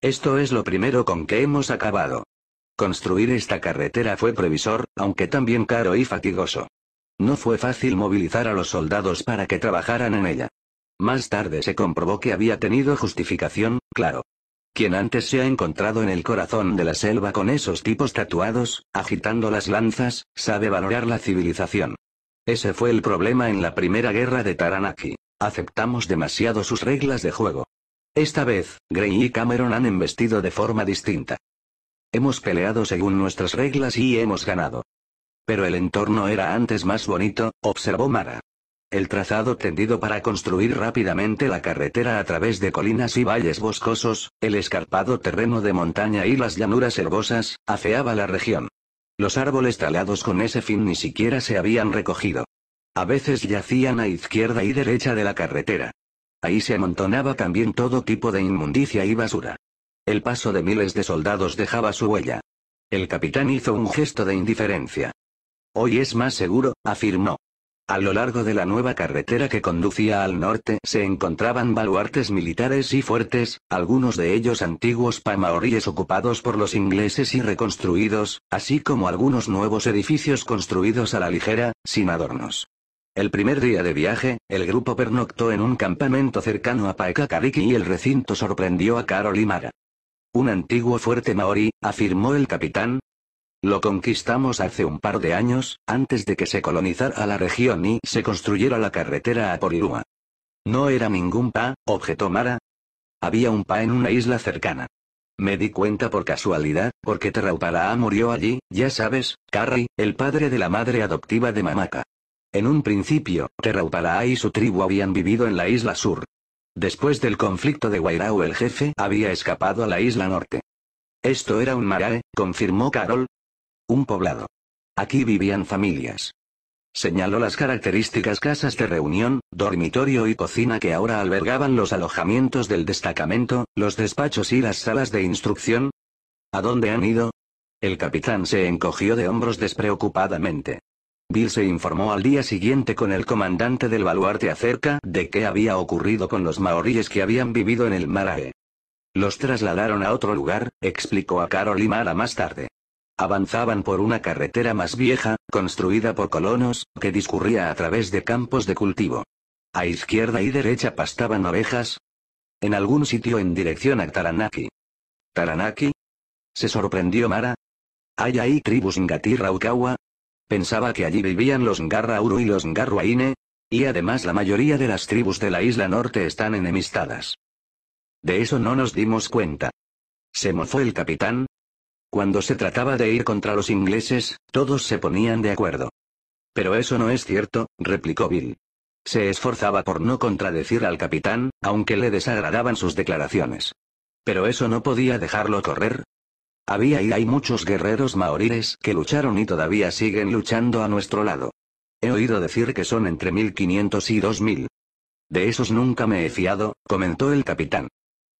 Esto es lo primero con que hemos acabado. Construir esta carretera fue previsor, aunque también caro y fatigoso. No fue fácil movilizar a los soldados para que trabajaran en ella. Más tarde se comprobó que había tenido justificación, claro. Quien antes se ha encontrado en el corazón de la selva con esos tipos tatuados, agitando las lanzas, sabe valorar la civilización. Ese fue el problema en la primera guerra de Taranaki. Aceptamos demasiado sus reglas de juego. Esta vez, Gray y Cameron han embestido de forma distinta. Hemos peleado según nuestras reglas y hemos ganado. Pero el entorno era antes más bonito, observó Mara. El trazado tendido para construir rápidamente la carretera a través de colinas y valles boscosos, el escarpado terreno de montaña y las llanuras herbosas, afeaba la región. Los árboles talados con ese fin ni siquiera se habían recogido. A veces yacían a izquierda y derecha de la carretera. Ahí se amontonaba también todo tipo de inmundicia y basura. El paso de miles de soldados dejaba su huella. El capitán hizo un gesto de indiferencia. Hoy es más seguro, afirmó. A lo largo de la nueva carretera que conducía al norte se encontraban baluartes militares y fuertes, algunos de ellos antiguos pamaoríes ocupados por los ingleses y reconstruidos, así como algunos nuevos edificios construidos a la ligera, sin adornos. El primer día de viaje, el grupo pernoctó en un campamento cercano a Paekakariki y el recinto sorprendió a Carol y Mara. Un antiguo fuerte maorí, afirmó el capitán, lo conquistamos hace un par de años, antes de que se colonizara la región y se construyera la carretera a Porirúa. No era ningún pa, objetó Mara. Había un pa en una isla cercana. Me di cuenta por casualidad, porque Terraupalaa murió allí, ya sabes, Carrie, el padre de la madre adoptiva de Mamaka. En un principio, Terraupalaa y su tribu habían vivido en la isla sur. Después del conflicto de Wairau el jefe había escapado a la isla norte. Esto era un marae, confirmó Carol, un poblado. Aquí vivían familias. Señaló las características casas de reunión, dormitorio y cocina que ahora albergaban los alojamientos del destacamento, los despachos y las salas de instrucción. ¿A dónde han ido? El capitán se encogió de hombros despreocupadamente. Bill se informó al día siguiente con el comandante del baluarte acerca de qué había ocurrido con los maoríes que habían vivido en el Marae. Los trasladaron a otro lugar, explicó a Carol y Mara más tarde. Avanzaban por una carretera más vieja, construida por colonos, que discurría a través de campos de cultivo. A izquierda y derecha pastaban ovejas. En algún sitio en dirección a Taranaki. ¿Taranaki? Se sorprendió Mara. ¿Hay ahí tribus Ngati Raukawa? Pensaba que allí vivían los Ngarrauru y los Ngarruaine. Y además la mayoría de las tribus de la isla norte están enemistadas. De eso no nos dimos cuenta. Se mozó el capitán, cuando se trataba de ir contra los ingleses, todos se ponían de acuerdo. Pero eso no es cierto, replicó Bill. Se esforzaba por no contradecir al capitán, aunque le desagradaban sus declaraciones. Pero eso no podía dejarlo correr. Había y hay muchos guerreros maoríes que lucharon y todavía siguen luchando a nuestro lado. He oído decir que son entre 1500 y 2000. De esos nunca me he fiado, comentó el capitán.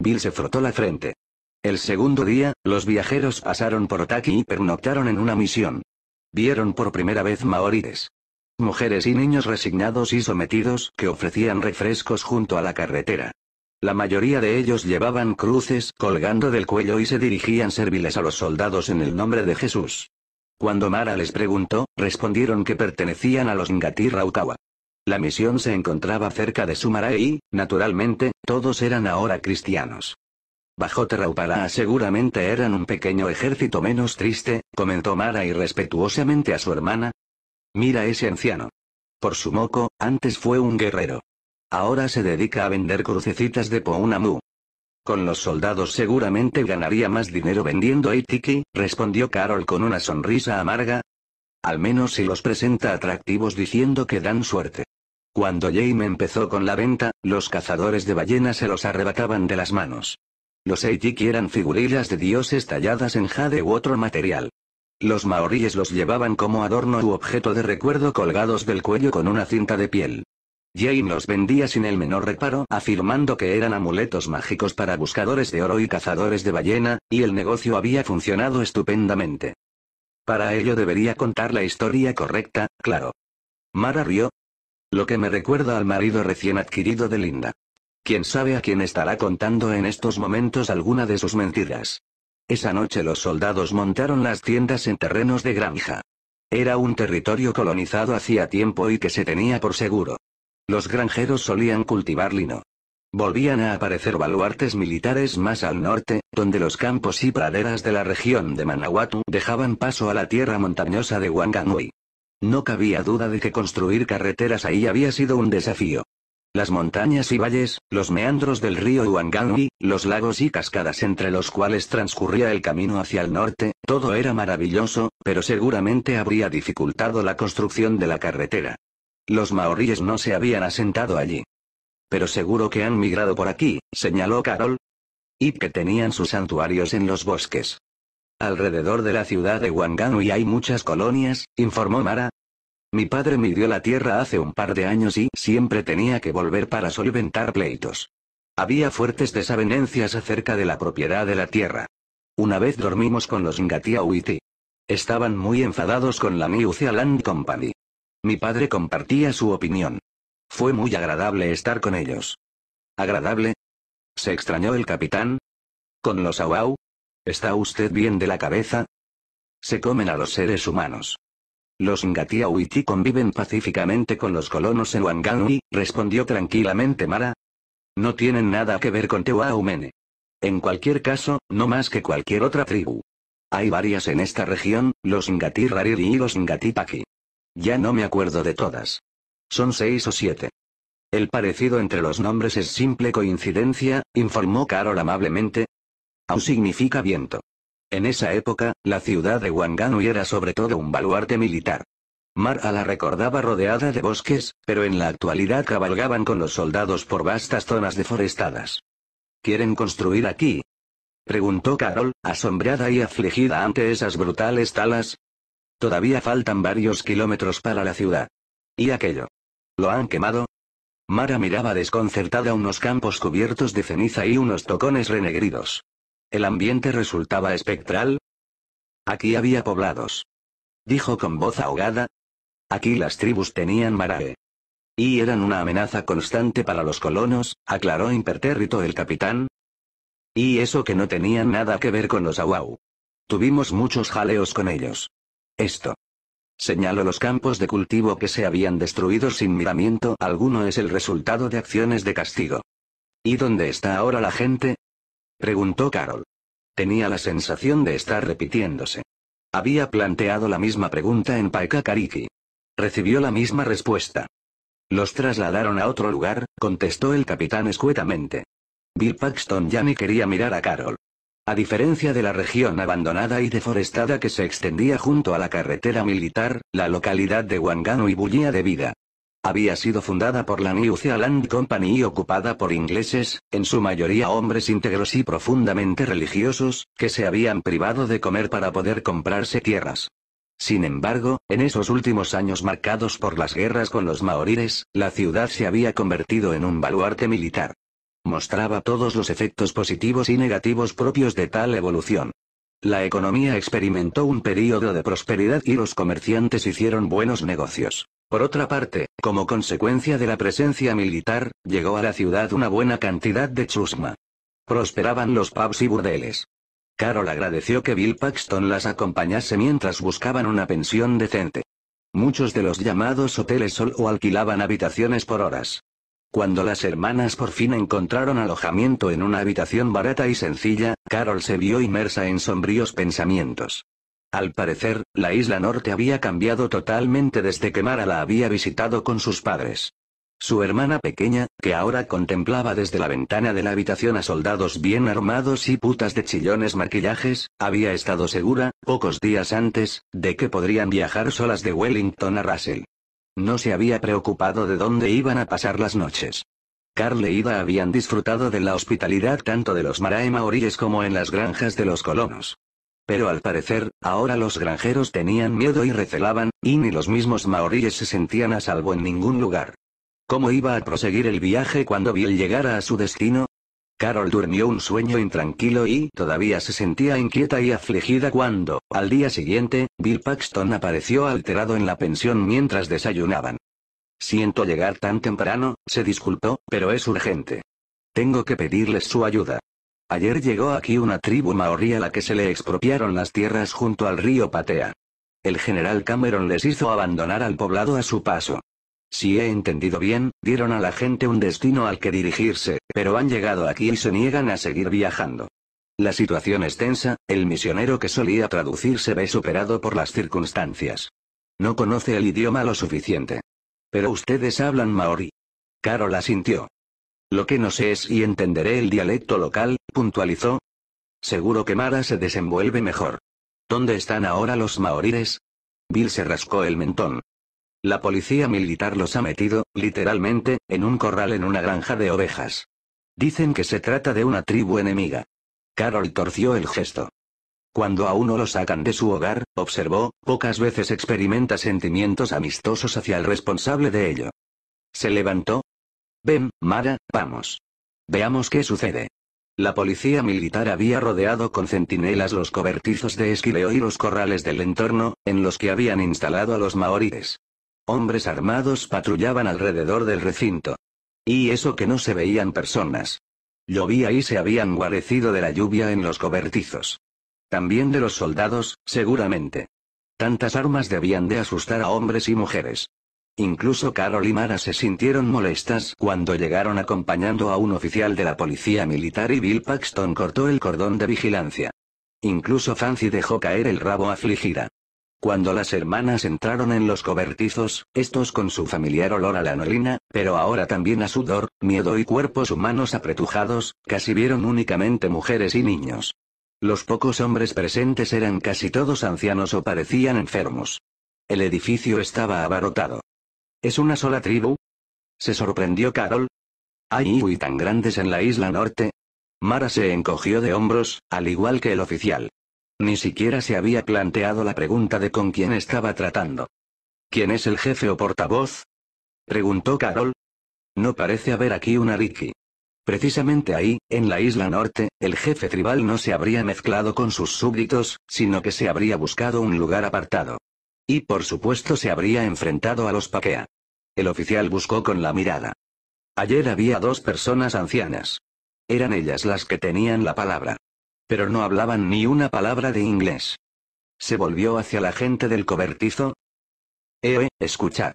Bill se frotó la frente. El segundo día, los viajeros pasaron por Otaki y pernoctaron en una misión. Vieron por primera vez maoríes. Mujeres y niños resignados y sometidos que ofrecían refrescos junto a la carretera. La mayoría de ellos llevaban cruces colgando del cuello y se dirigían serviles a los soldados en el nombre de Jesús. Cuando Mara les preguntó, respondieron que pertenecían a los Ngati Raukawa. La misión se encontraba cerca de Sumara y, naturalmente, todos eran ahora cristianos. Bajo Terraupala seguramente eran un pequeño ejército menos triste, comentó Mara irrespetuosamente a su hermana. Mira ese anciano. Por su moco, antes fue un guerrero. Ahora se dedica a vender crucecitas de Pounamu. Con los soldados seguramente ganaría más dinero vendiendo tiki respondió Carol con una sonrisa amarga. Al menos si los presenta atractivos diciendo que dan suerte. Cuando Jaime empezó con la venta, los cazadores de ballenas se los arrebataban de las manos. Los Eijiki eran figurillas de dioses talladas en jade u otro material. Los maoríes los llevaban como adorno u objeto de recuerdo colgados del cuello con una cinta de piel. Jane los vendía sin el menor reparo, afirmando que eran amuletos mágicos para buscadores de oro y cazadores de ballena, y el negocio había funcionado estupendamente. Para ello debería contar la historia correcta, claro. Mara rió. Lo que me recuerda al marido recién adquirido de Linda. Quién sabe a quién estará contando en estos momentos alguna de sus mentiras. Esa noche los soldados montaron las tiendas en terrenos de granja. Era un territorio colonizado hacía tiempo y que se tenía por seguro. Los granjeros solían cultivar lino. Volvían a aparecer baluartes militares más al norte, donde los campos y praderas de la región de Manawatu dejaban paso a la tierra montañosa de Wanganui. No cabía duda de que construir carreteras ahí había sido un desafío. Las montañas y valles, los meandros del río Wanganui, los lagos y cascadas entre los cuales transcurría el camino hacia el norte, todo era maravilloso, pero seguramente habría dificultado la construcción de la carretera. Los maoríes no se habían asentado allí. Pero seguro que han migrado por aquí, señaló Carol. Y que tenían sus santuarios en los bosques. Alrededor de la ciudad de Wanganui hay muchas colonias, informó Mara, mi padre midió la tierra hace un par de años y siempre tenía que volver para solventar pleitos. Había fuertes desavenencias acerca de la propiedad de la tierra. Una vez dormimos con los Ngatiauiti. Estaban muy enfadados con la New Zealand Company. Mi padre compartía su opinión. Fue muy agradable estar con ellos. ¿Agradable? ¿Se extrañó el capitán? ¿Con los Awau? ¿Está usted bien de la cabeza? Se comen a los seres humanos. Los Ngatia Auiti conviven pacíficamente con los colonos en Wanganui, respondió tranquilamente Mara. No tienen nada que ver con Tehuahumene. En cualquier caso, no más que cualquier otra tribu. Hay varias en esta región, los Ngati Rariri y los Ngati Paki. Ya no me acuerdo de todas. Son seis o siete. El parecido entre los nombres es simple coincidencia, informó Carol amablemente. Au significa viento. En esa época, la ciudad de Wanganui era sobre todo un baluarte militar. Mara la recordaba rodeada de bosques, pero en la actualidad cabalgaban con los soldados por vastas zonas deforestadas. ¿Quieren construir aquí? Preguntó Carol, asombrada y afligida ante esas brutales talas. Todavía faltan varios kilómetros para la ciudad. ¿Y aquello? ¿Lo han quemado? Mara miraba desconcertada unos campos cubiertos de ceniza y unos tocones renegridos. El ambiente resultaba espectral. Aquí había poblados. Dijo con voz ahogada. Aquí las tribus tenían marae. Y eran una amenaza constante para los colonos, aclaró impertérrito el capitán. Y eso que no tenían nada que ver con los Awau. Tuvimos muchos jaleos con ellos. Esto. Señaló los campos de cultivo que se habían destruido sin miramiento alguno es el resultado de acciones de castigo. ¿Y dónde está ahora la gente? Preguntó Carol. Tenía la sensación de estar repitiéndose. Había planteado la misma pregunta en Paikakariki. Recibió la misma respuesta. Los trasladaron a otro lugar, contestó el capitán escuetamente. Bill Paxton ya ni quería mirar a Carol. A diferencia de la región abandonada y deforestada que se extendía junto a la carretera militar, la localidad de Huangano y bullía de vida. Había sido fundada por la New Zealand Company y ocupada por ingleses, en su mayoría hombres íntegros y profundamente religiosos, que se habían privado de comer para poder comprarse tierras. Sin embargo, en esos últimos años marcados por las guerras con los maoríes, la ciudad se había convertido en un baluarte militar. Mostraba todos los efectos positivos y negativos propios de tal evolución. La economía experimentó un período de prosperidad y los comerciantes hicieron buenos negocios. Por otra parte, como consecuencia de la presencia militar, llegó a la ciudad una buena cantidad de chusma. Prosperaban los pubs y burdeles. Carol agradeció que Bill Paxton las acompañase mientras buscaban una pensión decente. Muchos de los llamados hoteles sol o alquilaban habitaciones por horas. Cuando las hermanas por fin encontraron alojamiento en una habitación barata y sencilla, Carol se vio inmersa en sombríos pensamientos. Al parecer, la isla norte había cambiado totalmente desde que Mara la había visitado con sus padres. Su hermana pequeña, que ahora contemplaba desde la ventana de la habitación a soldados bien armados y putas de chillones maquillajes, había estado segura, pocos días antes, de que podrían viajar solas de Wellington a Russell. No se había preocupado de dónde iban a pasar las noches. Carl e Ida habían disfrutado de la hospitalidad tanto de los Marae maoríes como en las granjas de los colonos. Pero al parecer, ahora los granjeros tenían miedo y recelaban, y ni los mismos maoríes se sentían a salvo en ningún lugar. ¿Cómo iba a proseguir el viaje cuando Bill llegara a su destino? Carol durmió un sueño intranquilo y todavía se sentía inquieta y afligida cuando, al día siguiente, Bill Paxton apareció alterado en la pensión mientras desayunaban. Siento llegar tan temprano, se disculpó, pero es urgente. Tengo que pedirles su ayuda. Ayer llegó aquí una tribu maorí a la que se le expropiaron las tierras junto al río Patea. El general Cameron les hizo abandonar al poblado a su paso. Si he entendido bien, dieron a la gente un destino al que dirigirse, pero han llegado aquí y se niegan a seguir viajando. La situación es tensa, el misionero que solía traducir se ve superado por las circunstancias. No conoce el idioma lo suficiente. Pero ustedes hablan maorí. la sintió. Lo que no sé es y entenderé el dialecto local, puntualizó. Seguro que Mara se desenvuelve mejor. ¿Dónde están ahora los maoríes? Bill se rascó el mentón. La policía militar los ha metido, literalmente, en un corral en una granja de ovejas. Dicen que se trata de una tribu enemiga. Carol torció el gesto. Cuando a uno lo sacan de su hogar, observó, pocas veces experimenta sentimientos amistosos hacia el responsable de ello. Se levantó, Ven, Mara, vamos. Veamos qué sucede. La policía militar había rodeado con centinelas los cobertizos de Esquileo y los corrales del entorno, en los que habían instalado a los maoríes. Hombres armados patrullaban alrededor del recinto. Y eso que no se veían personas. Llovía y se habían guarecido de la lluvia en los cobertizos. También de los soldados, seguramente. Tantas armas debían de asustar a hombres y mujeres. Incluso Carol y Mara se sintieron molestas cuando llegaron acompañando a un oficial de la policía militar y Bill Paxton cortó el cordón de vigilancia. Incluso Fancy dejó caer el rabo afligida. Cuando las hermanas entraron en los cobertizos, estos con su familiar olor a la norina, pero ahora también a sudor, miedo y cuerpos humanos apretujados, casi vieron únicamente mujeres y niños. Los pocos hombres presentes eran casi todos ancianos o parecían enfermos. El edificio estaba abarrotado. ¿Es una sola tribu? Se sorprendió Carol. ¿Hay Iwi tan grandes en la isla norte? Mara se encogió de hombros, al igual que el oficial. Ni siquiera se había planteado la pregunta de con quién estaba tratando. ¿Quién es el jefe o portavoz? Preguntó Carol. No parece haber aquí una Riki. Precisamente ahí, en la isla norte, el jefe tribal no se habría mezclado con sus súbditos, sino que se habría buscado un lugar apartado. Y por supuesto se habría enfrentado a los Paquea. El oficial buscó con la mirada. Ayer había dos personas ancianas. Eran ellas las que tenían la palabra. Pero no hablaban ni una palabra de inglés. Se volvió hacia la gente del cobertizo. «Eh, eh escucha!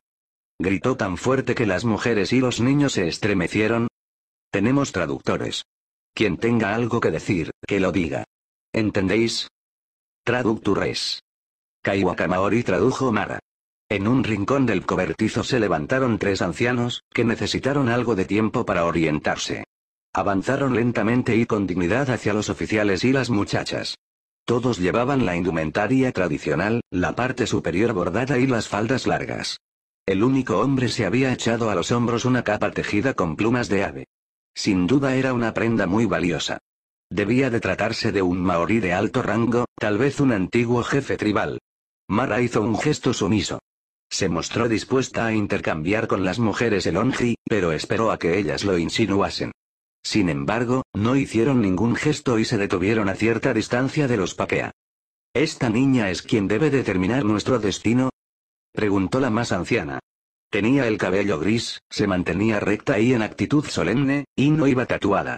Gritó tan fuerte que las mujeres y los niños se estremecieron. Tenemos traductores. Quien tenga algo que decir, que lo diga. ¿Entendéis? Traductores. Maori tradujo Mara. En un rincón del cobertizo se levantaron tres ancianos, que necesitaron algo de tiempo para orientarse. Avanzaron lentamente y con dignidad hacia los oficiales y las muchachas. Todos llevaban la indumentaria tradicional, la parte superior bordada y las faldas largas. El único hombre se había echado a los hombros una capa tejida con plumas de ave. Sin duda era una prenda muy valiosa. Debía de tratarse de un maorí de alto rango, tal vez un antiguo jefe tribal. Mara hizo un gesto sumiso. Se mostró dispuesta a intercambiar con las mujeres el onji, pero esperó a que ellas lo insinuasen. Sin embargo, no hicieron ningún gesto y se detuvieron a cierta distancia de los Pakea. ¿Esta niña es quien debe determinar nuestro destino? Preguntó la más anciana. Tenía el cabello gris, se mantenía recta y en actitud solemne, y no iba tatuada.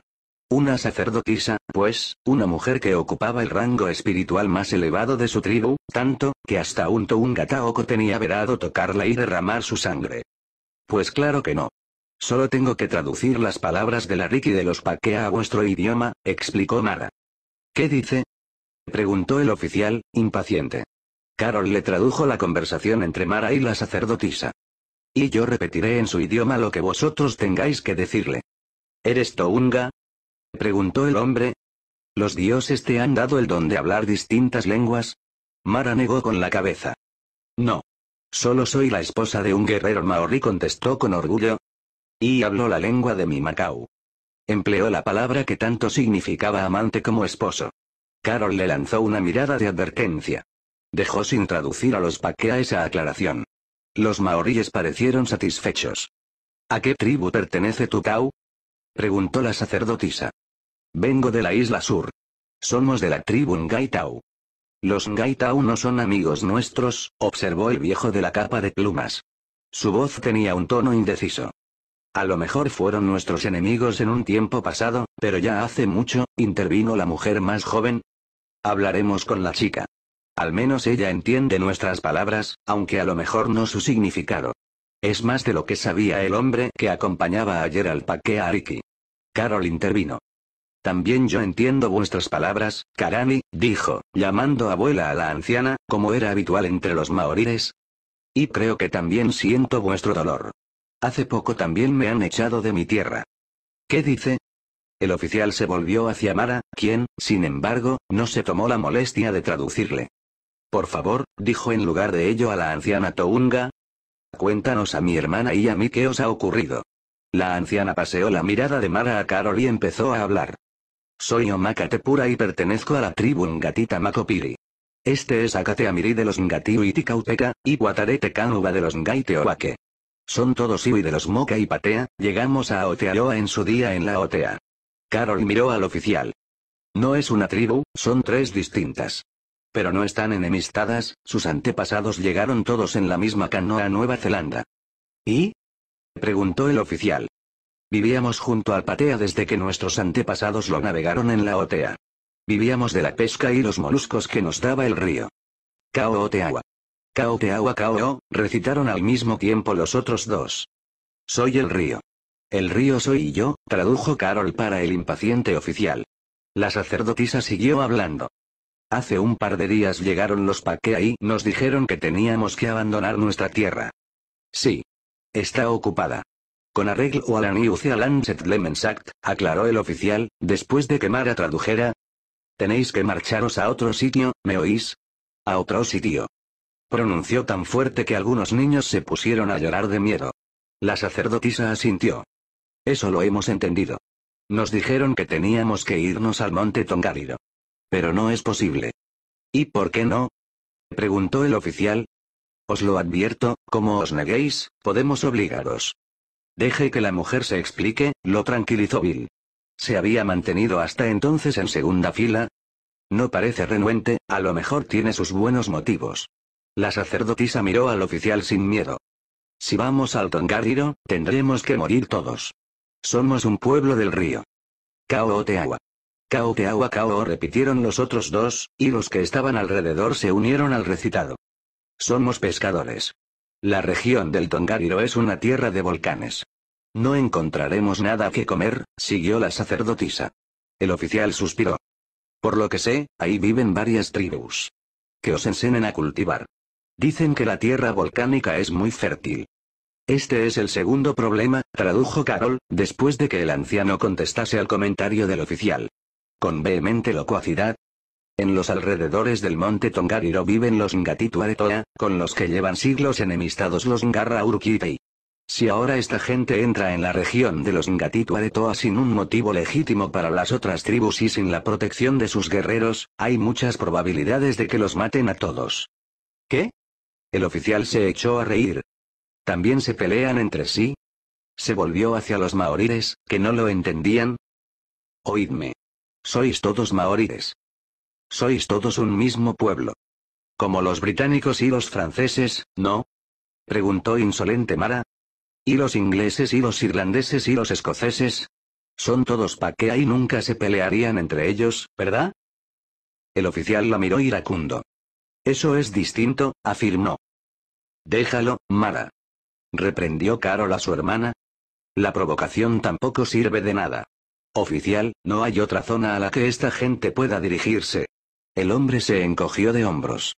Una sacerdotisa, pues, una mujer que ocupaba el rango espiritual más elevado de su tribu, tanto, que hasta un Taoko tenía verado tocarla y derramar su sangre. Pues claro que no. Solo tengo que traducir las palabras de la Riki de los Paquea a vuestro idioma, explicó Mara. ¿Qué dice? Preguntó el oficial, impaciente. Carol le tradujo la conversación entre Mara y la sacerdotisa. Y yo repetiré en su idioma lo que vosotros tengáis que decirle. ¿Eres Tounga, preguntó el hombre. ¿Los dioses te han dado el don de hablar distintas lenguas? Mara negó con la cabeza. No. Solo soy la esposa de un guerrero maorí contestó con orgullo. Y habló la lengua de mi Macau. Empleó la palabra que tanto significaba amante como esposo. Carol le lanzó una mirada de advertencia. Dejó sin traducir a los paquea esa aclaración. Los maoríes parecieron satisfechos. ¿A qué tribu pertenece tu cau? preguntó la sacerdotisa. Vengo de la isla sur. Somos de la tribu Ngaitau. Los Ngaitau no son amigos nuestros, observó el viejo de la capa de plumas. Su voz tenía un tono indeciso. A lo mejor fueron nuestros enemigos en un tiempo pasado, pero ya hace mucho, intervino la mujer más joven. Hablaremos con la chica. Al menos ella entiende nuestras palabras, aunque a lo mejor no su significado. Es más de lo que sabía el hombre que acompañaba ayer al a Ariki. Carol intervino. También yo entiendo vuestras palabras, Karani, dijo, llamando abuela a la anciana, como era habitual entre los maoríes. Y creo que también siento vuestro dolor. Hace poco también me han echado de mi tierra. ¿Qué dice? El oficial se volvió hacia Mara, quien, sin embargo, no se tomó la molestia de traducirle. Por favor, dijo en lugar de ello a la anciana Tounga. Cuéntanos a mi hermana y a mí qué os ha ocurrido. La anciana paseó la mirada de Mara a Karol y empezó a hablar. Soy Omakatepura y pertenezco a la tribu Ngatita Makopiri. Este es Akateamiri de los Ngatiu y y Guatarete Canuba de los Ngaiteoaque. Son todos Iwi de los Moca y Patea, llegamos a Otealoa en su día en la Otea. Carol miró al oficial. No es una tribu, son tres distintas. Pero no están enemistadas, sus antepasados llegaron todos en la misma canoa a Nueva Zelanda. ¿Y? preguntó el oficial. Vivíamos junto al Patea desde que nuestros antepasados lo navegaron en la Otea. Vivíamos de la pesca y los moluscos que nos daba el río. Cao Kao Cao kao Cao recitaron al mismo tiempo los otros dos. Soy el río. El río soy yo, tradujo Carol para el impaciente oficial. La sacerdotisa siguió hablando. Hace un par de días llegaron los Paquea y nos dijeron que teníamos que abandonar nuestra tierra. Sí. Está ocupada. Con arreglo a la New Zealand aclaró el oficial, después de que Mara tradujera. Tenéis que marcharos a otro sitio, ¿me oís? A otro sitio. Pronunció tan fuerte que algunos niños se pusieron a llorar de miedo. La sacerdotisa asintió. Eso lo hemos entendido. Nos dijeron que teníamos que irnos al monte Tongariro. Pero no es posible. ¿Y por qué no? preguntó el oficial. Os lo advierto, como os neguéis, podemos obligaros. Deje que la mujer se explique, lo tranquilizó Bill. Se había mantenido hasta entonces en segunda fila. No parece renuente, a lo mejor tiene sus buenos motivos. La sacerdotisa miró al oficial sin miedo. Si vamos al Tongariro, tendremos que morir todos. Somos un pueblo del río. Cao Kaoteawa Cao agua, repitieron los otros dos, y los que estaban alrededor se unieron al recitado. Somos pescadores. La región del Tongariro es una tierra de volcanes. No encontraremos nada que comer, siguió la sacerdotisa. El oficial suspiró. Por lo que sé, ahí viven varias tribus. Que os enseñen a cultivar. Dicen que la tierra volcánica es muy fértil. Este es el segundo problema, tradujo Carol, después de que el anciano contestase al comentario del oficial. Con vehemente locuacidad. En los alrededores del monte Tongariro viven los Ngatituaretoa, con los que llevan siglos enemistados los Ngarra si ahora esta gente entra en la región de los Ngatitua de Toa sin un motivo legítimo para las otras tribus y sin la protección de sus guerreros, hay muchas probabilidades de que los maten a todos. ¿Qué? El oficial se echó a reír. ¿También se pelean entre sí? Se volvió hacia los maoríes, que no lo entendían. Oídme. Sois todos maoríes? Sois todos un mismo pueblo. Como los británicos y los franceses, ¿no? Preguntó insolente Mara, y los ingleses y los irlandeses y los escoceses. Son todos pa' que ahí nunca se pelearían entre ellos, ¿verdad? El oficial la miró iracundo. Eso es distinto, afirmó. Déjalo, Mara. Reprendió Carol a su hermana. La provocación tampoco sirve de nada. Oficial, no hay otra zona a la que esta gente pueda dirigirse. El hombre se encogió de hombros.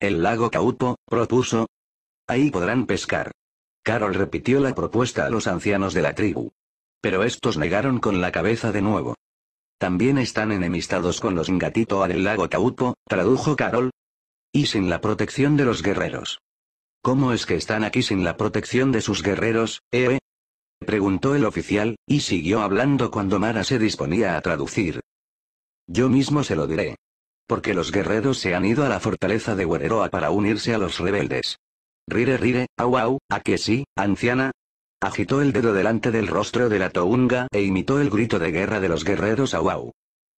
El lago Caupo, propuso. Ahí podrán pescar. Carol repitió la propuesta a los ancianos de la tribu. Pero estos negaron con la cabeza de nuevo. También están enemistados con los Ngatito del lago Taupo, tradujo Carol. Y sin la protección de los guerreros. ¿Cómo es que están aquí sin la protección de sus guerreros, eh? Preguntó el oficial, y siguió hablando cuando Mara se disponía a traducir. Yo mismo se lo diré. Porque los guerreros se han ido a la fortaleza de Wereroa para unirse a los rebeldes. Rire rire, au au, ¿a que sí, anciana? Agitó el dedo delante del rostro de la tounga e imitó el grito de guerra de los guerreros au au.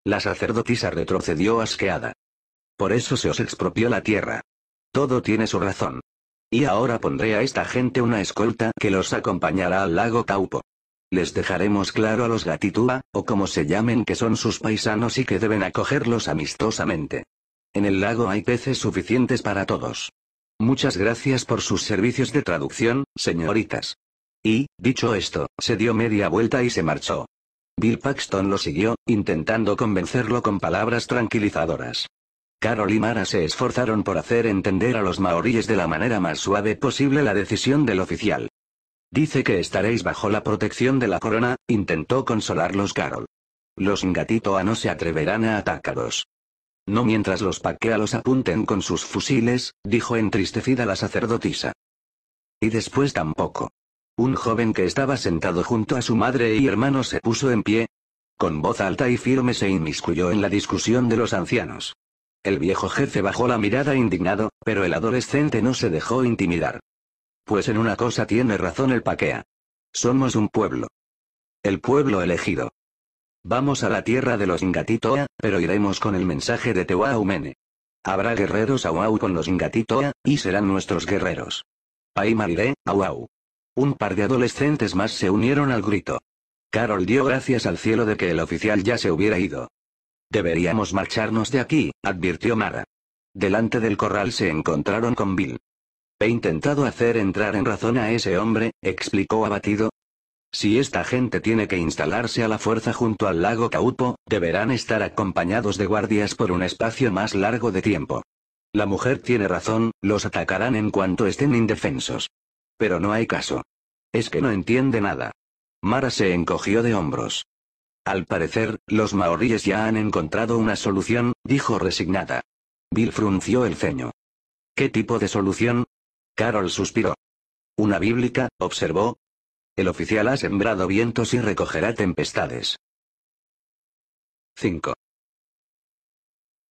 La sacerdotisa retrocedió asqueada. Por eso se os expropió la tierra. Todo tiene su razón. Y ahora pondré a esta gente una escolta que los acompañará al lago Taupo. Les dejaremos claro a los Gatitua, o como se llamen que son sus paisanos y que deben acogerlos amistosamente. En el lago hay peces suficientes para todos. Muchas gracias por sus servicios de traducción, señoritas. Y, dicho esto, se dio media vuelta y se marchó. Bill Paxton lo siguió, intentando convencerlo con palabras tranquilizadoras. Carol y Mara se esforzaron por hacer entender a los maoríes de la manera más suave posible la decisión del oficial. Dice que estaréis bajo la protección de la corona, intentó consolarlos Carol. Los gatito no se atreverán a atacaros. No mientras los paquea los apunten con sus fusiles, dijo entristecida la sacerdotisa. Y después tampoco. Un joven que estaba sentado junto a su madre y hermano se puso en pie. Con voz alta y firme se inmiscuyó en la discusión de los ancianos. El viejo jefe bajó la mirada indignado, pero el adolescente no se dejó intimidar. Pues en una cosa tiene razón el paquea. Somos un pueblo. El pueblo elegido. Vamos a la tierra de los Ingatitoa, pero iremos con el mensaje de Tehuahumene. Habrá guerreros Auau con los Ingatitoa, y serán nuestros guerreros. Ahí mariré, Auau. Un par de adolescentes más se unieron al grito. Carol dio gracias al cielo de que el oficial ya se hubiera ido. Deberíamos marcharnos de aquí, advirtió Mara. Delante del corral se encontraron con Bill. He intentado hacer entrar en razón a ese hombre, explicó abatido, si esta gente tiene que instalarse a la fuerza junto al lago Caupo, deberán estar acompañados de guardias por un espacio más largo de tiempo. La mujer tiene razón, los atacarán en cuanto estén indefensos. Pero no hay caso. Es que no entiende nada. Mara se encogió de hombros. Al parecer, los maoríes ya han encontrado una solución, dijo resignada. Bill frunció el ceño. ¿Qué tipo de solución? Carol suspiró. Una bíblica, observó, el oficial ha sembrado vientos y recogerá tempestades. 5.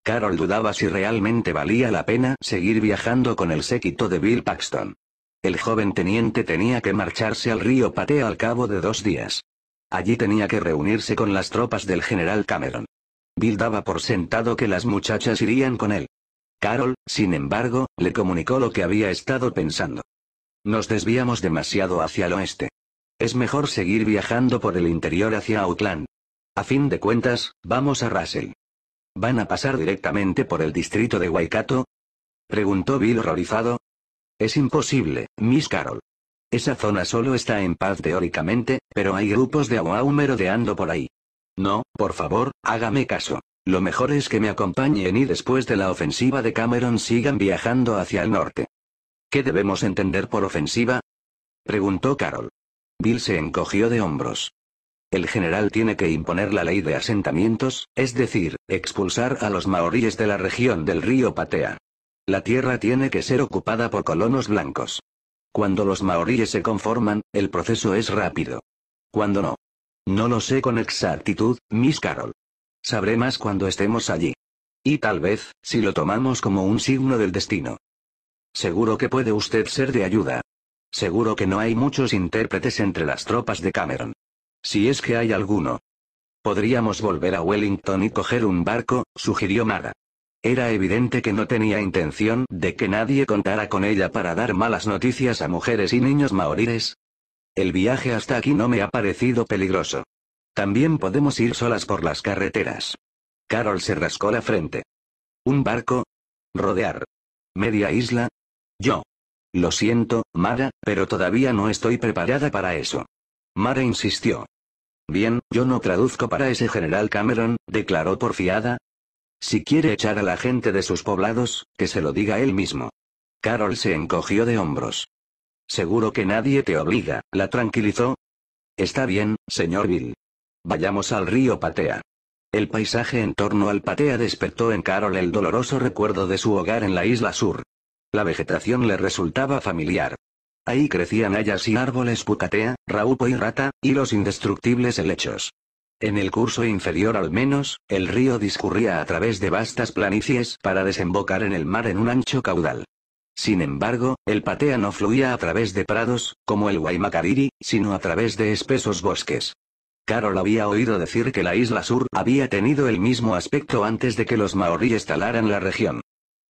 Carol dudaba si realmente valía la pena seguir viajando con el séquito de Bill Paxton. El joven teniente tenía que marcharse al río Patea al cabo de dos días. Allí tenía que reunirse con las tropas del general Cameron. Bill daba por sentado que las muchachas irían con él. Carol, sin embargo, le comunicó lo que había estado pensando. Nos desviamos demasiado hacia el oeste. Es mejor seguir viajando por el interior hacia Outland. A fin de cuentas, vamos a Russell. ¿Van a pasar directamente por el distrito de Waikato? Preguntó Bill horrorizado. Es imposible, Miss Carol. Esa zona solo está en paz teóricamente, pero hay grupos de Awaumero merodeando por ahí. No, por favor, hágame caso. Lo mejor es que me acompañen y después de la ofensiva de Cameron sigan viajando hacia el norte. ¿Qué debemos entender por ofensiva? Preguntó Carol. Bill se encogió de hombros. El general tiene que imponer la ley de asentamientos, es decir, expulsar a los maoríes de la región del río Patea. La tierra tiene que ser ocupada por colonos blancos. Cuando los maoríes se conforman, el proceso es rápido. Cuando no. No lo sé con exactitud, Miss Carol. Sabré más cuando estemos allí. Y tal vez, si lo tomamos como un signo del destino. Seguro que puede usted ser de ayuda, Seguro que no hay muchos intérpretes entre las tropas de Cameron. Si es que hay alguno. Podríamos volver a Wellington y coger un barco, sugirió Mara. Era evidente que no tenía intención de que nadie contara con ella para dar malas noticias a mujeres y niños maoríes. El viaje hasta aquí no me ha parecido peligroso. También podemos ir solas por las carreteras. Carol se rascó la frente. ¿Un barco? ¿Rodear? ¿Media isla? Yo. Lo siento, Mara, pero todavía no estoy preparada para eso. Mara insistió. Bien, yo no traduzco para ese general Cameron, declaró porfiada. Si quiere echar a la gente de sus poblados, que se lo diga él mismo. Carol se encogió de hombros. Seguro que nadie te obliga, la tranquilizó. Está bien, señor Bill. Vayamos al río Patea. El paisaje en torno al Patea despertó en Carol el doloroso recuerdo de su hogar en la isla sur. La vegetación le resultaba familiar. Ahí crecían hayas y árboles pucatea, raupo y rata, y los indestructibles helechos. En el curso inferior al menos, el río discurría a través de vastas planicies para desembocar en el mar en un ancho caudal. Sin embargo, el patea no fluía a través de prados, como el Guaymacariri, sino a través de espesos bosques. Carol había oído decir que la isla sur había tenido el mismo aspecto antes de que los maoríes talaran la región.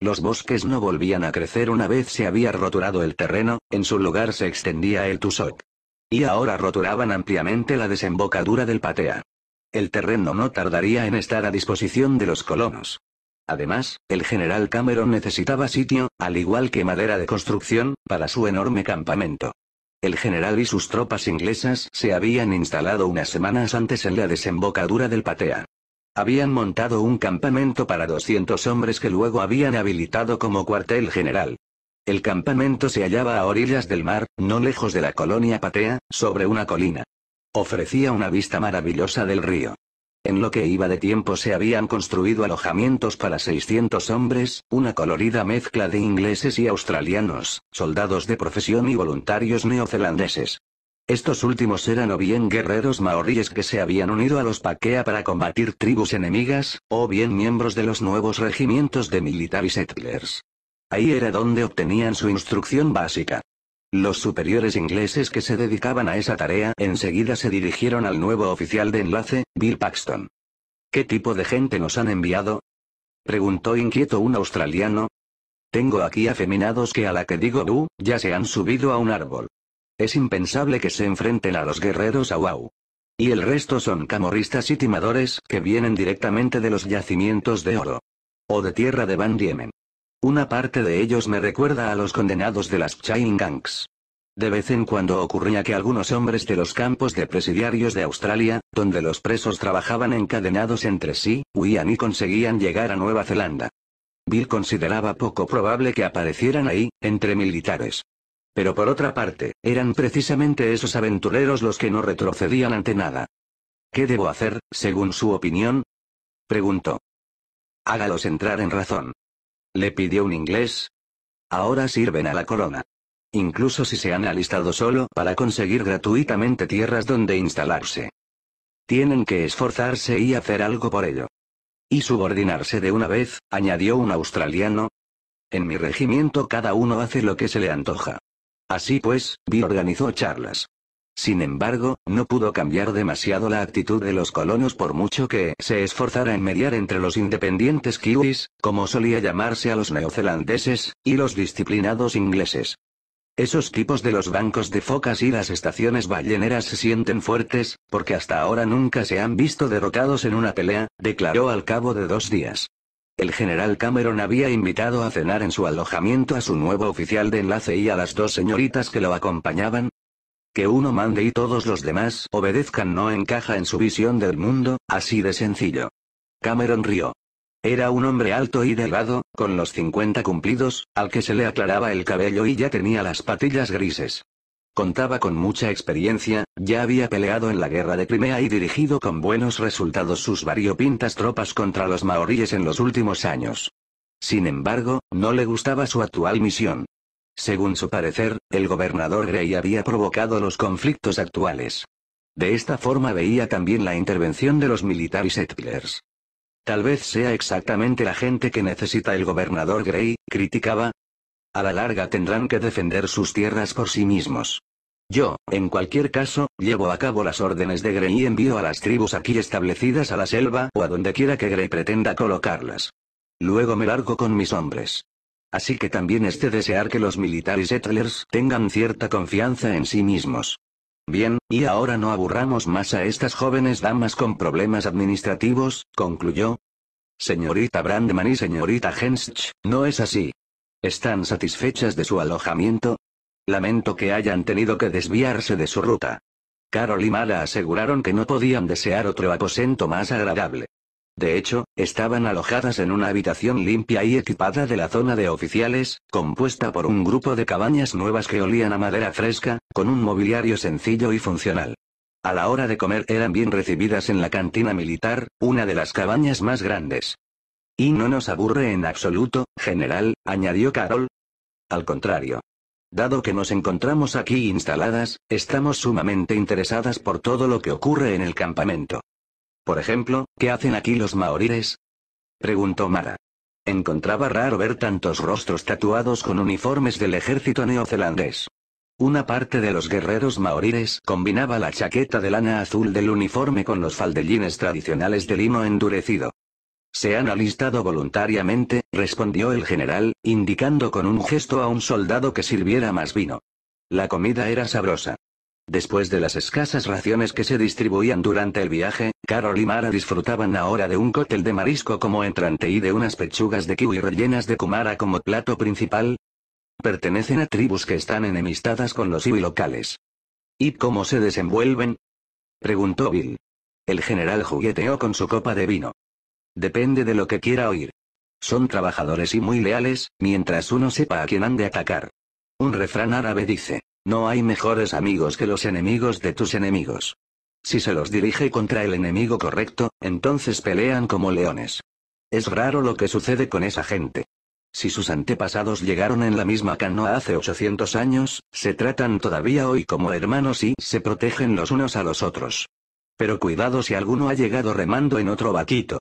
Los bosques no volvían a crecer una vez se había roturado el terreno, en su lugar se extendía el Tusot. Y ahora roturaban ampliamente la desembocadura del Patea. El terreno no tardaría en estar a disposición de los colonos. Además, el general Cameron necesitaba sitio, al igual que madera de construcción, para su enorme campamento. El general y sus tropas inglesas se habían instalado unas semanas antes en la desembocadura del Patea. Habían montado un campamento para 200 hombres que luego habían habilitado como cuartel general. El campamento se hallaba a orillas del mar, no lejos de la colonia Patea, sobre una colina. Ofrecía una vista maravillosa del río. En lo que iba de tiempo se habían construido alojamientos para 600 hombres, una colorida mezcla de ingleses y australianos, soldados de profesión y voluntarios neozelandeses. Estos últimos eran o bien guerreros maoríes que se habían unido a los Paquea para combatir tribus enemigas, o bien miembros de los nuevos regimientos de military settlers. Ahí era donde obtenían su instrucción básica. Los superiores ingleses que se dedicaban a esa tarea enseguida se dirigieron al nuevo oficial de enlace, Bill Paxton. ¿Qué tipo de gente nos han enviado? preguntó inquieto un australiano. Tengo aquí afeminados que a la que digo tú, ya se han subido a un árbol. Es impensable que se enfrenten a los guerreros Awau. Y el resto son camorristas y timadores que vienen directamente de los yacimientos de oro. O de tierra de Van Diemen. Una parte de ellos me recuerda a los condenados de las Chain Gangs. De vez en cuando ocurría que algunos hombres de los campos de presidiarios de Australia, donde los presos trabajaban encadenados entre sí, huían y conseguían llegar a Nueva Zelanda. Bill consideraba poco probable que aparecieran ahí, entre militares. Pero por otra parte, eran precisamente esos aventureros los que no retrocedían ante nada. ¿Qué debo hacer, según su opinión? Preguntó. Hágalos entrar en razón. Le pidió un inglés. Ahora sirven a la corona. Incluso si se han alistado solo para conseguir gratuitamente tierras donde instalarse. Tienen que esforzarse y hacer algo por ello. Y subordinarse de una vez, añadió un australiano. En mi regimiento cada uno hace lo que se le antoja. Así pues, Vi organizó charlas. Sin embargo, no pudo cambiar demasiado la actitud de los colonos por mucho que se esforzara en mediar entre los independientes kiwis, como solía llamarse a los neozelandeses, y los disciplinados ingleses. Esos tipos de los bancos de focas y las estaciones balleneras se sienten fuertes, porque hasta ahora nunca se han visto derrotados en una pelea, declaró al cabo de dos días. El general Cameron había invitado a cenar en su alojamiento a su nuevo oficial de enlace y a las dos señoritas que lo acompañaban. Que uno mande y todos los demás obedezcan no encaja en su visión del mundo, así de sencillo. Cameron rió. Era un hombre alto y delgado, con los 50 cumplidos, al que se le aclaraba el cabello y ya tenía las patillas grises. Contaba con mucha experiencia, ya había peleado en la guerra de Crimea y dirigido con buenos resultados sus variopintas tropas contra los maoríes en los últimos años. Sin embargo, no le gustaba su actual misión. Según su parecer, el gobernador Grey había provocado los conflictos actuales. De esta forma veía también la intervención de los militares settlers. Tal vez sea exactamente la gente que necesita el gobernador Grey, criticaba, a la larga tendrán que defender sus tierras por sí mismos. Yo, en cualquier caso, llevo a cabo las órdenes de Grey y envío a las tribus aquí establecidas a la selva o a donde quiera que Grey pretenda colocarlas. Luego me largo con mis hombres. Así que también es de desear que los militares settlers tengan cierta confianza en sí mismos. Bien, y ahora no aburramos más a estas jóvenes damas con problemas administrativos, concluyó. Señorita Brandman y señorita Hensch, no es así. ¿Están satisfechas de su alojamiento? Lamento que hayan tenido que desviarse de su ruta. Carol y Mala aseguraron que no podían desear otro aposento más agradable. De hecho, estaban alojadas en una habitación limpia y equipada de la zona de oficiales, compuesta por un grupo de cabañas nuevas que olían a madera fresca, con un mobiliario sencillo y funcional. A la hora de comer eran bien recibidas en la cantina militar, una de las cabañas más grandes. Y no nos aburre en absoluto, general, añadió Carol. Al contrario. Dado que nos encontramos aquí instaladas, estamos sumamente interesadas por todo lo que ocurre en el campamento. Por ejemplo, ¿qué hacen aquí los maoríes? Preguntó Mara. Encontraba raro ver tantos rostros tatuados con uniformes del ejército neozelandés. Una parte de los guerreros maoríes combinaba la chaqueta de lana azul del uniforme con los faldellines tradicionales de lino endurecido. Se han alistado voluntariamente, respondió el general, indicando con un gesto a un soldado que sirviera más vino. La comida era sabrosa. Después de las escasas raciones que se distribuían durante el viaje, Carol y Mara disfrutaban ahora de un cóctel de marisco como entrante y de unas pechugas de kiwi rellenas de kumara como plato principal. Pertenecen a tribus que están enemistadas con los iwi locales. ¿Y cómo se desenvuelven? preguntó Bill. El general jugueteó con su copa de vino. Depende de lo que quiera oír. Son trabajadores y muy leales, mientras uno sepa a quién han de atacar. Un refrán árabe dice, no hay mejores amigos que los enemigos de tus enemigos. Si se los dirige contra el enemigo correcto, entonces pelean como leones. Es raro lo que sucede con esa gente. Si sus antepasados llegaron en la misma canoa hace 800 años, se tratan todavía hoy como hermanos y se protegen los unos a los otros. Pero cuidado si alguno ha llegado remando en otro vaquito.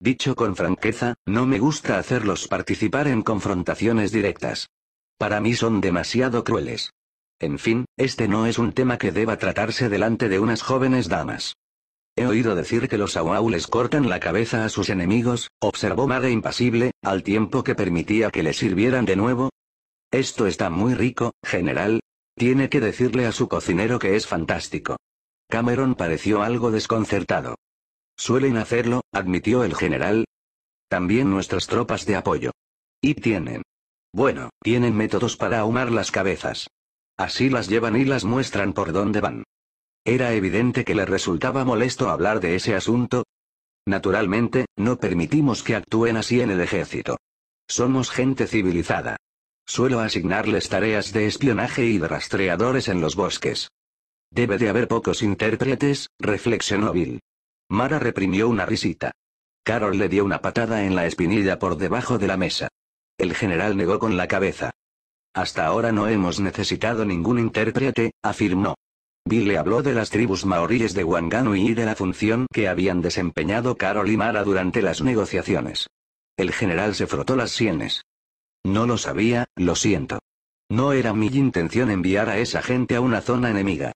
Dicho con franqueza, no me gusta hacerlos participar en confrontaciones directas. Para mí son demasiado crueles. En fin, este no es un tema que deba tratarse delante de unas jóvenes damas. He oído decir que los Awau cortan la cabeza a sus enemigos, observó Madre impasible, al tiempo que permitía que le sirvieran de nuevo. Esto está muy rico, general. Tiene que decirle a su cocinero que es fantástico. Cameron pareció algo desconcertado. Suelen hacerlo, admitió el general. También nuestras tropas de apoyo. Y tienen. Bueno, tienen métodos para ahumar las cabezas. Así las llevan y las muestran por dónde van. Era evidente que le resultaba molesto hablar de ese asunto. Naturalmente, no permitimos que actúen así en el ejército. Somos gente civilizada. Suelo asignarles tareas de espionaje y de rastreadores en los bosques. Debe de haber pocos intérpretes, reflexionó Bill. Mara reprimió una risita. Carol le dio una patada en la espinilla por debajo de la mesa. El general negó con la cabeza. Hasta ahora no hemos necesitado ningún intérprete, afirmó. Bill le habló de las tribus maoríes de Wanganui y de la función que habían desempeñado Carol y Mara durante las negociaciones. El general se frotó las sienes. No lo sabía, lo siento. No era mi intención enviar a esa gente a una zona enemiga.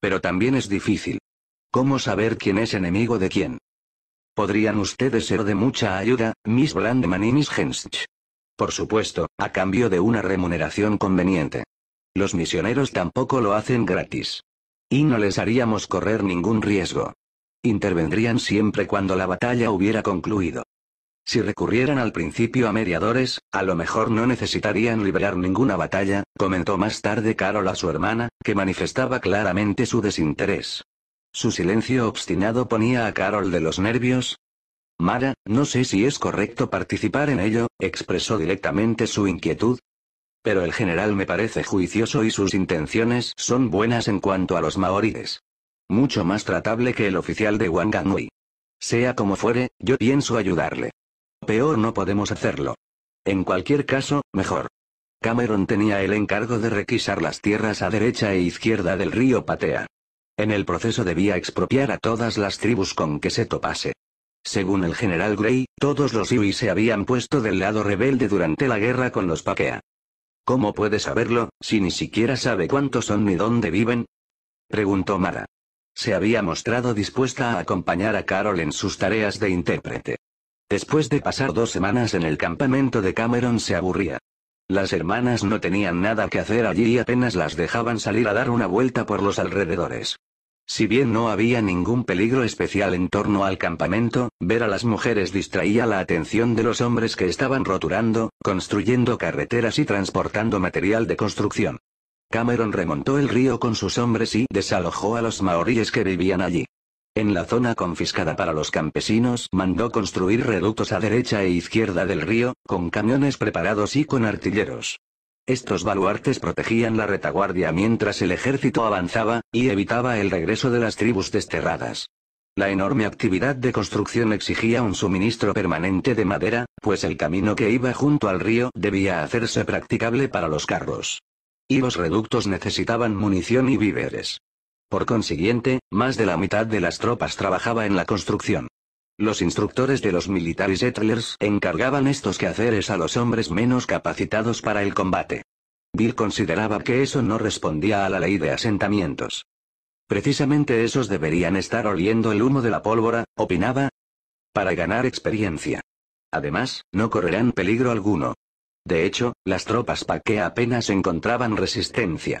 Pero también es difícil. ¿Cómo saber quién es enemigo de quién? Podrían ustedes ser de mucha ayuda, Miss Blandman y Miss Hensch. Por supuesto, a cambio de una remuneración conveniente. Los misioneros tampoco lo hacen gratis. Y no les haríamos correr ningún riesgo. Intervendrían siempre cuando la batalla hubiera concluido. Si recurrieran al principio a mediadores, a lo mejor no necesitarían liberar ninguna batalla, comentó más tarde Carol a su hermana, que manifestaba claramente su desinterés. Su silencio obstinado ponía a Carol de los nervios. Mara, no sé si es correcto participar en ello, expresó directamente su inquietud. Pero el general me parece juicioso y sus intenciones son buenas en cuanto a los maoríes. Mucho más tratable que el oficial de Wanganui. Sea como fuere, yo pienso ayudarle. Peor no podemos hacerlo. En cualquier caso, mejor. Cameron tenía el encargo de requisar las tierras a derecha e izquierda del río Patea. En el proceso debía expropiar a todas las tribus con que se topase. Según el general Gray, todos los Iwi se habían puesto del lado rebelde durante la guerra con los Pakea. ¿Cómo puede saberlo, si ni siquiera sabe cuántos son ni dónde viven? preguntó Mara. Se había mostrado dispuesta a acompañar a Carol en sus tareas de intérprete. Después de pasar dos semanas en el campamento de Cameron se aburría. Las hermanas no tenían nada que hacer allí y apenas las dejaban salir a dar una vuelta por los alrededores. Si bien no había ningún peligro especial en torno al campamento, ver a las mujeres distraía la atención de los hombres que estaban roturando, construyendo carreteras y transportando material de construcción. Cameron remontó el río con sus hombres y desalojó a los maoríes que vivían allí. En la zona confiscada para los campesinos mandó construir reductos a derecha e izquierda del río, con camiones preparados y con artilleros. Estos baluartes protegían la retaguardia mientras el ejército avanzaba, y evitaba el regreso de las tribus desterradas. La enorme actividad de construcción exigía un suministro permanente de madera, pues el camino que iba junto al río debía hacerse practicable para los carros. Y los reductos necesitaban munición y víveres. Por consiguiente, más de la mitad de las tropas trabajaba en la construcción. Los instructores de los militares settlers encargaban estos quehaceres a los hombres menos capacitados para el combate. Bill consideraba que eso no respondía a la ley de asentamientos. Precisamente esos deberían estar oliendo el humo de la pólvora, opinaba, para ganar experiencia. Además, no correrán peligro alguno. De hecho, las tropas pa apenas encontraban resistencia.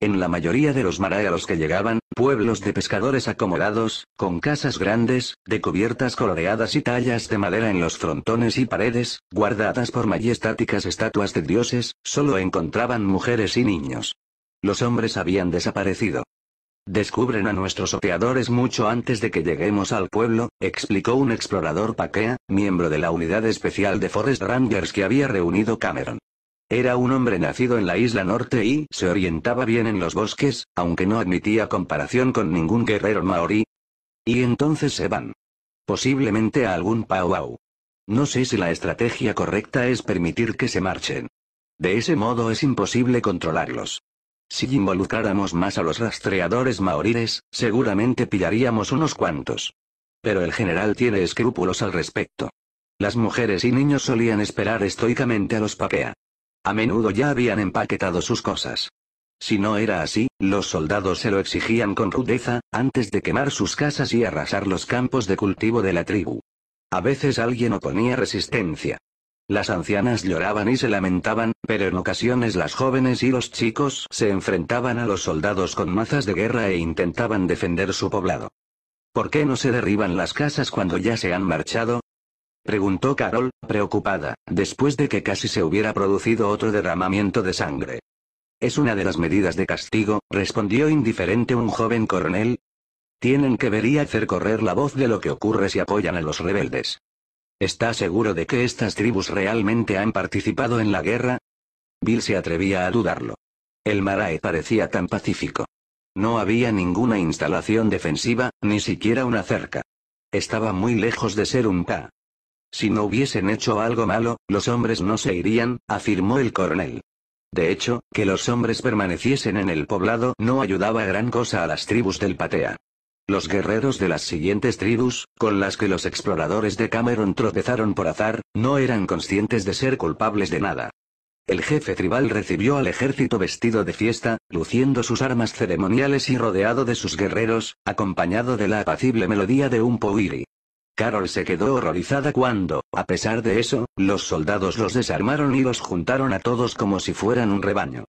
En la mayoría de los marae a los que llegaban, pueblos de pescadores acomodados, con casas grandes, de cubiertas coloreadas y tallas de madera en los frontones y paredes, guardadas por majestáticas estatuas de dioses, solo encontraban mujeres y niños. Los hombres habían desaparecido. Descubren a nuestros sopeadores mucho antes de que lleguemos al pueblo, explicó un explorador paquea, miembro de la unidad especial de Forest Rangers que había reunido Cameron. Era un hombre nacido en la isla norte y se orientaba bien en los bosques, aunque no admitía comparación con ningún guerrero maorí. Y entonces se van. Posiblemente a algún powwow. No sé si la estrategia correcta es permitir que se marchen. De ese modo es imposible controlarlos. Si involucráramos más a los rastreadores maoríes, seguramente pillaríamos unos cuantos. Pero el general tiene escrúpulos al respecto. Las mujeres y niños solían esperar estoicamente a los paquea. A menudo ya habían empaquetado sus cosas. Si no era así, los soldados se lo exigían con rudeza, antes de quemar sus casas y arrasar los campos de cultivo de la tribu. A veces alguien oponía resistencia. Las ancianas lloraban y se lamentaban, pero en ocasiones las jóvenes y los chicos se enfrentaban a los soldados con mazas de guerra e intentaban defender su poblado. ¿Por qué no se derriban las casas cuando ya se han marchado? preguntó Carol, preocupada, después de que casi se hubiera producido otro derramamiento de sangre. Es una de las medidas de castigo, respondió indiferente un joven coronel. Tienen que ver y hacer correr la voz de lo que ocurre si apoyan a los rebeldes. ¿Está seguro de que estas tribus realmente han participado en la guerra? Bill se atrevía a dudarlo. El Marae parecía tan pacífico. No había ninguna instalación defensiva, ni siquiera una cerca. Estaba muy lejos de ser un ta. Si no hubiesen hecho algo malo, los hombres no se irían, afirmó el coronel. De hecho, que los hombres permaneciesen en el poblado no ayudaba gran cosa a las tribus del Patea. Los guerreros de las siguientes tribus, con las que los exploradores de Cameron tropezaron por azar, no eran conscientes de ser culpables de nada. El jefe tribal recibió al ejército vestido de fiesta, luciendo sus armas ceremoniales y rodeado de sus guerreros, acompañado de la apacible melodía de un poiri. Carol se quedó horrorizada cuando, a pesar de eso, los soldados los desarmaron y los juntaron a todos como si fueran un rebaño.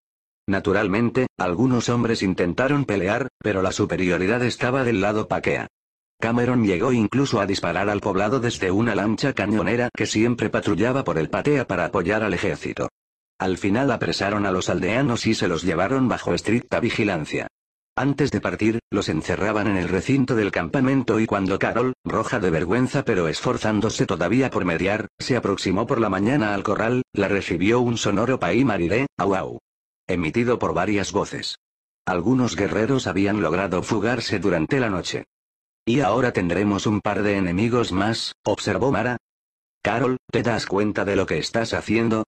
Naturalmente, algunos hombres intentaron pelear, pero la superioridad estaba del lado Paquea. Cameron llegó incluso a disparar al poblado desde una lancha cañonera que siempre patrullaba por el Patea para apoyar al ejército. Al final apresaron a los aldeanos y se los llevaron bajo estricta vigilancia. Antes de partir, los encerraban en el recinto del campamento y cuando Carol, roja de vergüenza pero esforzándose todavía por mediar, se aproximó por la mañana al corral, la recibió un sonoro paí mariré, au Emitido por varias voces. Algunos guerreros habían logrado fugarse durante la noche. Y ahora tendremos un par de enemigos más, observó Mara. Carol, ¿te das cuenta de lo que estás haciendo?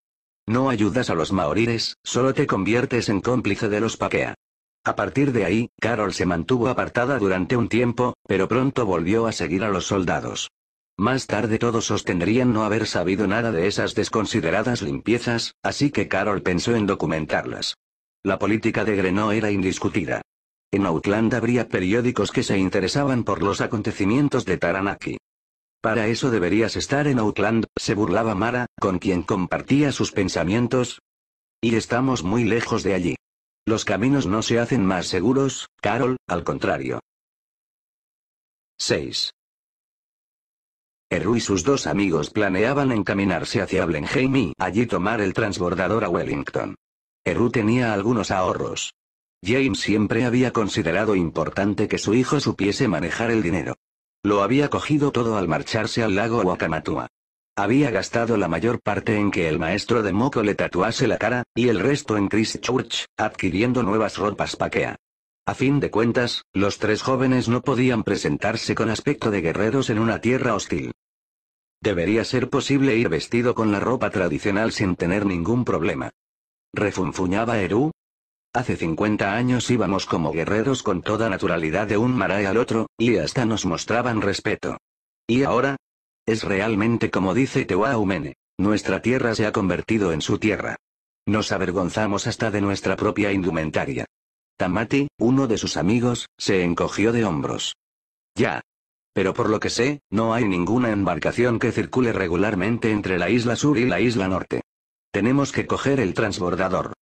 No ayudas a los maoríes, solo te conviertes en cómplice de los paquea. A partir de ahí, Carol se mantuvo apartada durante un tiempo, pero pronto volvió a seguir a los soldados. Más tarde todos sostendrían no haber sabido nada de esas desconsideradas limpiezas, así que Carol pensó en documentarlas. La política de Grenó era indiscutida. En Outland habría periódicos que se interesaban por los acontecimientos de Taranaki. Para eso deberías estar en Outland, se burlaba Mara, con quien compartía sus pensamientos. Y estamos muy lejos de allí. Los caminos no se hacen más seguros, Carol, al contrario. 6. Eru y sus dos amigos planeaban encaminarse hacia Blenheim y allí tomar el transbordador a Wellington. Eru tenía algunos ahorros. James siempre había considerado importante que su hijo supiese manejar el dinero. Lo había cogido todo al marcharse al lago Wakamatua. Había gastado la mayor parte en que el maestro de Moco le tatuase la cara, y el resto en Chris Church adquiriendo nuevas ropas paquea. A fin de cuentas, los tres jóvenes no podían presentarse con aspecto de guerreros en una tierra hostil. Debería ser posible ir vestido con la ropa tradicional sin tener ningún problema. Refunfuñaba Eru. Hace 50 años íbamos como guerreros con toda naturalidad de un marae al otro, y hasta nos mostraban respeto. Y ahora, es realmente como dice Tehuahumene. Nuestra tierra se ha convertido en su tierra. Nos avergonzamos hasta de nuestra propia indumentaria. Tamati, uno de sus amigos, se encogió de hombros. Ya. Pero por lo que sé, no hay ninguna embarcación que circule regularmente entre la isla sur y la isla norte. Tenemos que coger el transbordador.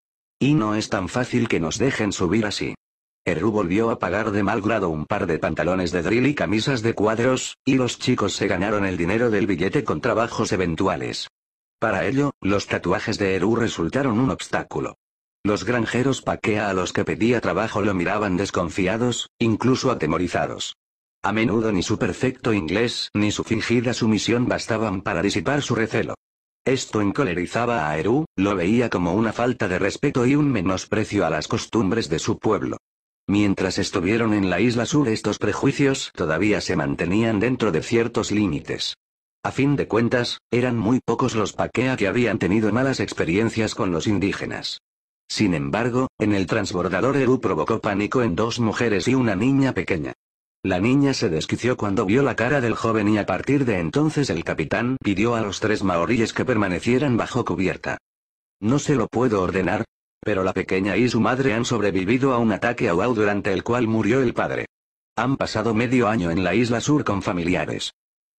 Y no es tan fácil que nos dejen subir así. Eru volvió a pagar de mal grado un par de pantalones de drill y camisas de cuadros, y los chicos se ganaron el dinero del billete con trabajos eventuales. Para ello, los tatuajes de Eru resultaron un obstáculo. Los granjeros paquea a los que pedía trabajo lo miraban desconfiados, incluso atemorizados. A menudo ni su perfecto inglés ni su fingida sumisión bastaban para disipar su recelo. Esto encolerizaba a Eru, lo veía como una falta de respeto y un menosprecio a las costumbres de su pueblo. Mientras estuvieron en la isla sur estos prejuicios todavía se mantenían dentro de ciertos límites. A fin de cuentas, eran muy pocos los paquea que habían tenido malas experiencias con los indígenas. Sin embargo, en el transbordador Eru provocó pánico en dos mujeres y una niña pequeña. La niña se desquició cuando vio la cara del joven y a partir de entonces el capitán pidió a los tres maoríes que permanecieran bajo cubierta. No se lo puedo ordenar, pero la pequeña y su madre han sobrevivido a un ataque a Wow durante el cual murió el padre. Han pasado medio año en la isla sur con familiares.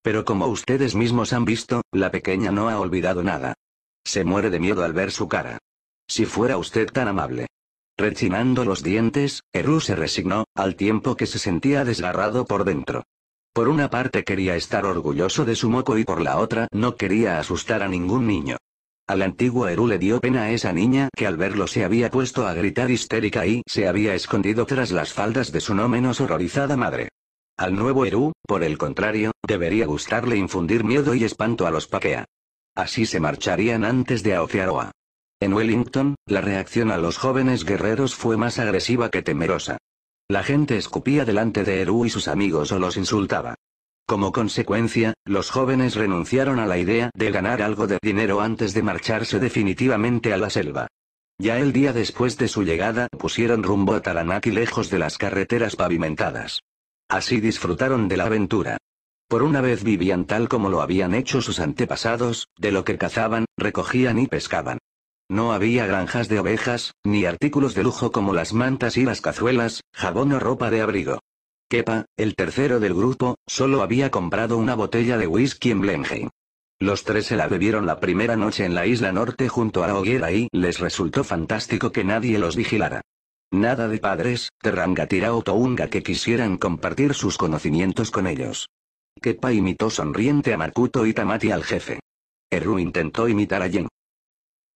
Pero como ustedes mismos han visto, la pequeña no ha olvidado nada. Se muere de miedo al ver su cara. Si fuera usted tan amable. Rechinando los dientes, Eru se resignó, al tiempo que se sentía desgarrado por dentro. Por una parte quería estar orgulloso de su moco y por la otra no quería asustar a ningún niño. Al antiguo Eru le dio pena a esa niña que al verlo se había puesto a gritar histérica y se había escondido tras las faldas de su no menos horrorizada madre. Al nuevo Eru, por el contrario, debería gustarle infundir miedo y espanto a los Pakea. Así se marcharían antes de Aofiaroa. En Wellington, la reacción a los jóvenes guerreros fue más agresiva que temerosa. La gente escupía delante de Eru y sus amigos o los insultaba. Como consecuencia, los jóvenes renunciaron a la idea de ganar algo de dinero antes de marcharse definitivamente a la selva. Ya el día después de su llegada pusieron rumbo a Taranaki lejos de las carreteras pavimentadas. Así disfrutaron de la aventura. Por una vez vivían tal como lo habían hecho sus antepasados, de lo que cazaban, recogían y pescaban. No había granjas de ovejas, ni artículos de lujo como las mantas y las cazuelas, jabón o ropa de abrigo. Kepa, el tercero del grupo, solo había comprado una botella de whisky en Blenheim. Los tres se la bebieron la primera noche en la isla norte junto a la hoguera y les resultó fantástico que nadie los vigilara. Nada de padres, Terrangatira o Tounga que quisieran compartir sus conocimientos con ellos. Kepa imitó sonriente a Makuto y Tamati al jefe. Eru intentó imitar a Yen.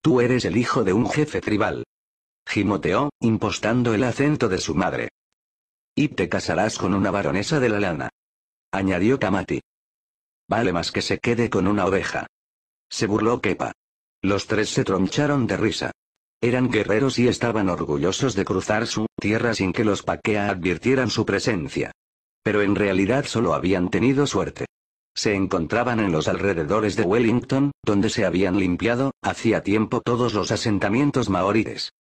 Tú eres el hijo de un jefe tribal. Gimoteó, impostando el acento de su madre. Y te casarás con una baronesa de la lana. Añadió Kamati. Vale más que se quede con una oveja. Se burló Kepa. Los tres se troncharon de risa. Eran guerreros y estaban orgullosos de cruzar su tierra sin que los Paquea advirtieran su presencia. Pero en realidad solo habían tenido suerte. Se encontraban en los alrededores de Wellington, donde se habían limpiado, hacía tiempo todos los asentamientos maoríes.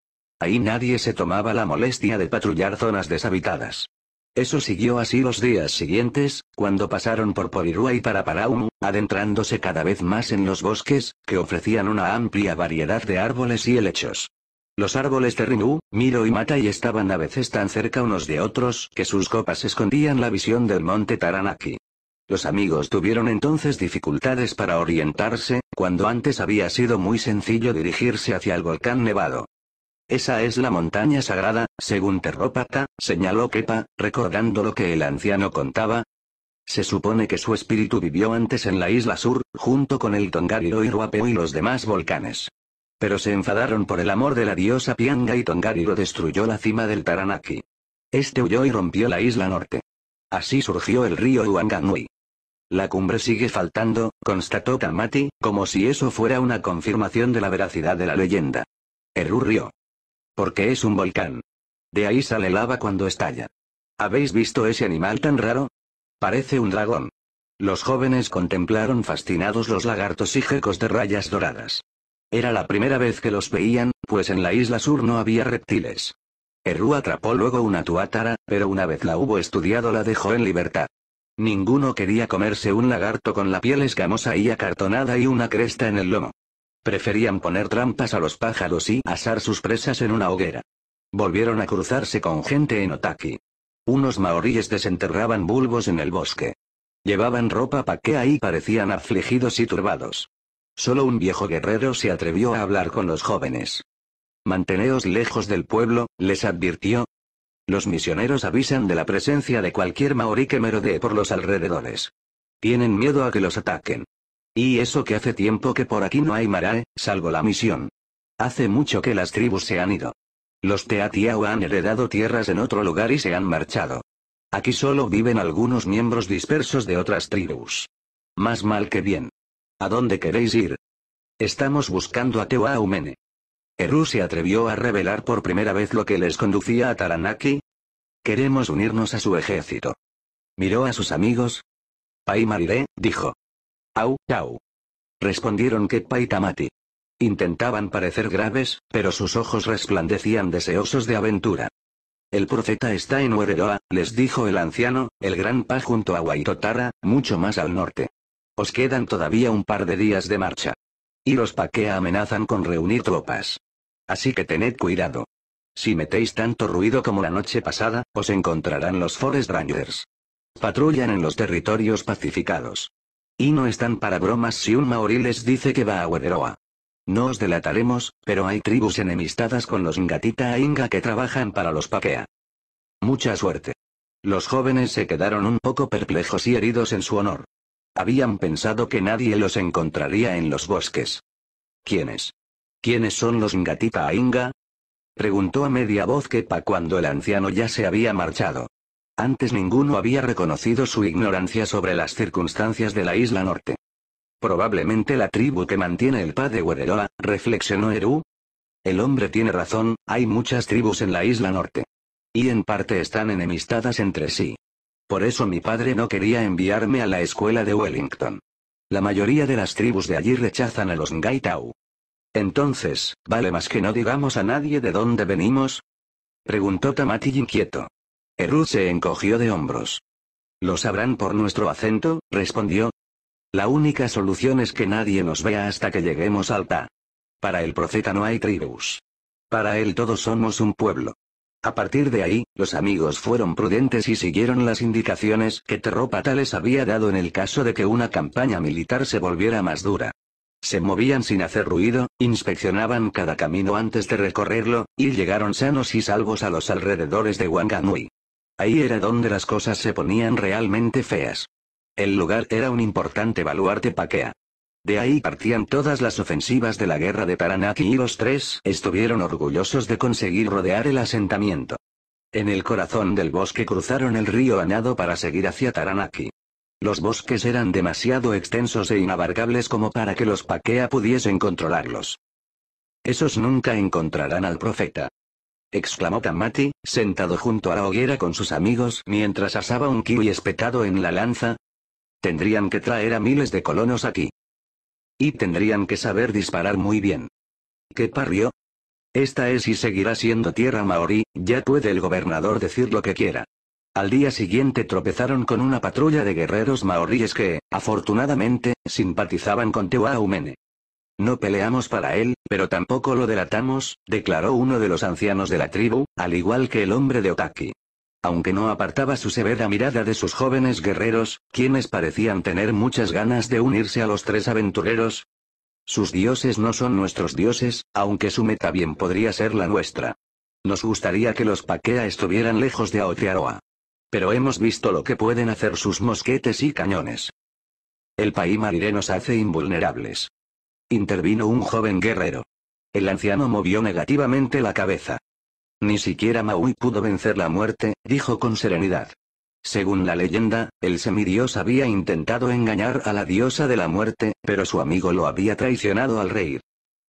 Ahí nadie se tomaba la molestia de patrullar zonas deshabitadas. Eso siguió así los días siguientes, cuando pasaron por Polirúa y Paraparaumu, adentrándose cada vez más en los bosques, que ofrecían una amplia variedad de árboles y helechos. Los árboles de Rinú, Miro y Mata estaban a veces tan cerca unos de otros que sus copas escondían la visión del monte Taranaki. Los amigos tuvieron entonces dificultades para orientarse, cuando antes había sido muy sencillo dirigirse hacia el volcán nevado. Esa es la montaña sagrada, según Terrópata, señaló Kepa, recordando lo que el anciano contaba. Se supone que su espíritu vivió antes en la isla sur, junto con el Tongariro y Ruapeu y los demás volcanes. Pero se enfadaron por el amor de la diosa Pianga y Tongariro destruyó la cima del Taranaki. Este huyó y rompió la isla norte. Así surgió el río Uanganui. La cumbre sigue faltando, constató Tamati, como si eso fuera una confirmación de la veracidad de la leyenda. Eru porque es un volcán. De ahí sale lava cuando estalla. ¿Habéis visto ese animal tan raro? Parece un dragón. Los jóvenes contemplaron fascinados los lagartos y gecos de rayas doradas. Era la primera vez que los veían, pues en la isla sur no había reptiles. Eru atrapó luego una tuátara, pero una vez la hubo estudiado la dejó en libertad. Ninguno quería comerse un lagarto con la piel escamosa y acartonada y una cresta en el lomo. Preferían poner trampas a los pájaros y asar sus presas en una hoguera. Volvieron a cruzarse con gente en Otaki. Unos maoríes desenterraban bulbos en el bosque. Llevaban ropa que y parecían afligidos y turbados. Solo un viejo guerrero se atrevió a hablar con los jóvenes. Manteneos lejos del pueblo, les advirtió. Los misioneros avisan de la presencia de cualquier maorí que merodee por los alrededores. Tienen miedo a que los ataquen. Y eso que hace tiempo que por aquí no hay Marae, salvo la misión. Hace mucho que las tribus se han ido. Los Teatiao han heredado tierras en otro lugar y se han marchado. Aquí solo viven algunos miembros dispersos de otras tribus. Más mal que bien. ¿A dónde queréis ir? Estamos buscando a Teoaumene. Eru se atrevió a revelar por primera vez lo que les conducía a Taranaki. Queremos unirnos a su ejército. Miró a sus amigos. Ahí dijo. Au, au. Respondieron Kepa y Tamati. Intentaban parecer graves, pero sus ojos resplandecían deseosos de aventura. El profeta está en Uereroa, les dijo el anciano, el gran pa junto a Waitotara, mucho más al norte. Os quedan todavía un par de días de marcha. Y los Paquea amenazan con reunir tropas. Así que tened cuidado. Si metéis tanto ruido como la noche pasada, os encontrarán los Forest Rangers. Patrullan en los territorios pacificados. Y no están para bromas si un maorí les dice que va a Wederoa. No os delataremos, pero hay tribus enemistadas con los Ngatita e Inga que trabajan para los Paquea. Mucha suerte. Los jóvenes se quedaron un poco perplejos y heridos en su honor. Habían pensado que nadie los encontraría en los bosques. ¿Quiénes? ¿Quiénes son los Ngatita Ainga? E Preguntó a media voz Kepa cuando el anciano ya se había marchado. Antes ninguno había reconocido su ignorancia sobre las circunstancias de la isla norte. Probablemente la tribu que mantiene el padre Wereroa, reflexionó Eru. El hombre tiene razón, hay muchas tribus en la isla norte. Y en parte están enemistadas entre sí. Por eso mi padre no quería enviarme a la escuela de Wellington. La mayoría de las tribus de allí rechazan a los Ngaitau. Entonces, ¿vale más que no digamos a nadie de dónde venimos? Preguntó Tamati inquieto. Eru se encogió de hombros. ¿Lo sabrán por nuestro acento? respondió. La única solución es que nadie nos vea hasta que lleguemos al Ta. Para el profeta no hay tribus. Para él todos somos un pueblo. A partir de ahí, los amigos fueron prudentes y siguieron las indicaciones que Terropa Tales había dado en el caso de que una campaña militar se volviera más dura. Se movían sin hacer ruido, inspeccionaban cada camino antes de recorrerlo, y llegaron sanos y salvos a los alrededores de Wanganui. Ahí era donde las cosas se ponían realmente feas. El lugar era un importante baluarte paquea. De ahí partían todas las ofensivas de la guerra de Taranaki y los tres estuvieron orgullosos de conseguir rodear el asentamiento. En el corazón del bosque cruzaron el río Anado para seguir hacia Taranaki. Los bosques eran demasiado extensos e inabarcables como para que los Paquea pudiesen controlarlos. Esos nunca encontrarán al profeta exclamó Tamati, sentado junto a la hoguera con sus amigos mientras asaba un kiwi espetado en la lanza. Tendrían que traer a miles de colonos aquí. Y tendrían que saber disparar muy bien. ¿Qué parrió? Esta es y seguirá siendo tierra maorí, ya puede el gobernador decir lo que quiera. Al día siguiente tropezaron con una patrulla de guerreros maoríes que, afortunadamente, simpatizaban con Tehuahumene. No peleamos para él, pero tampoco lo delatamos, declaró uno de los ancianos de la tribu, al igual que el hombre de Otaki. Aunque no apartaba su severa mirada de sus jóvenes guerreros, quienes parecían tener muchas ganas de unirse a los tres aventureros. Sus dioses no son nuestros dioses, aunque su meta bien podría ser la nuestra. Nos gustaría que los Paquea estuvieran lejos de Aotearoa. Pero hemos visto lo que pueden hacer sus mosquetes y cañones. El país Marire nos hace invulnerables intervino un joven guerrero. El anciano movió negativamente la cabeza. Ni siquiera Maui pudo vencer la muerte, dijo con serenidad. Según la leyenda, el semidios había intentado engañar a la diosa de la muerte, pero su amigo lo había traicionado al reír.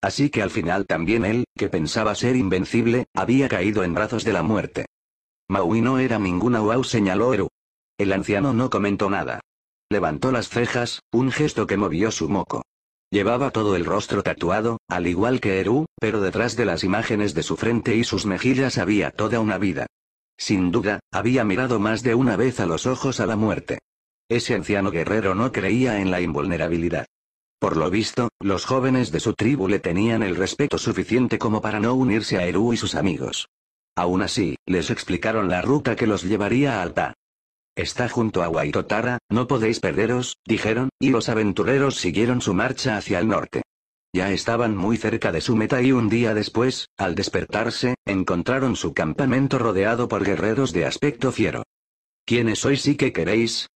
Así que al final también él, que pensaba ser invencible, había caído en brazos de la muerte. Maui no era ninguna wow, señaló Eru. El anciano no comentó nada. Levantó las cejas, un gesto que movió su moco. Llevaba todo el rostro tatuado, al igual que Eru, pero detrás de las imágenes de su frente y sus mejillas había toda una vida. Sin duda, había mirado más de una vez a los ojos a la muerte. Ese anciano guerrero no creía en la invulnerabilidad. Por lo visto, los jóvenes de su tribu le tenían el respeto suficiente como para no unirse a Eru y sus amigos. Aún así, les explicaron la ruta que los llevaría a Alta. Está junto a Waitotara, no podéis perderos, dijeron, y los aventureros siguieron su marcha hacia el norte. Ya estaban muy cerca de su meta y un día después, al despertarse, encontraron su campamento rodeado por guerreros de aspecto fiero. ¿Quiénes sois y qué queréis?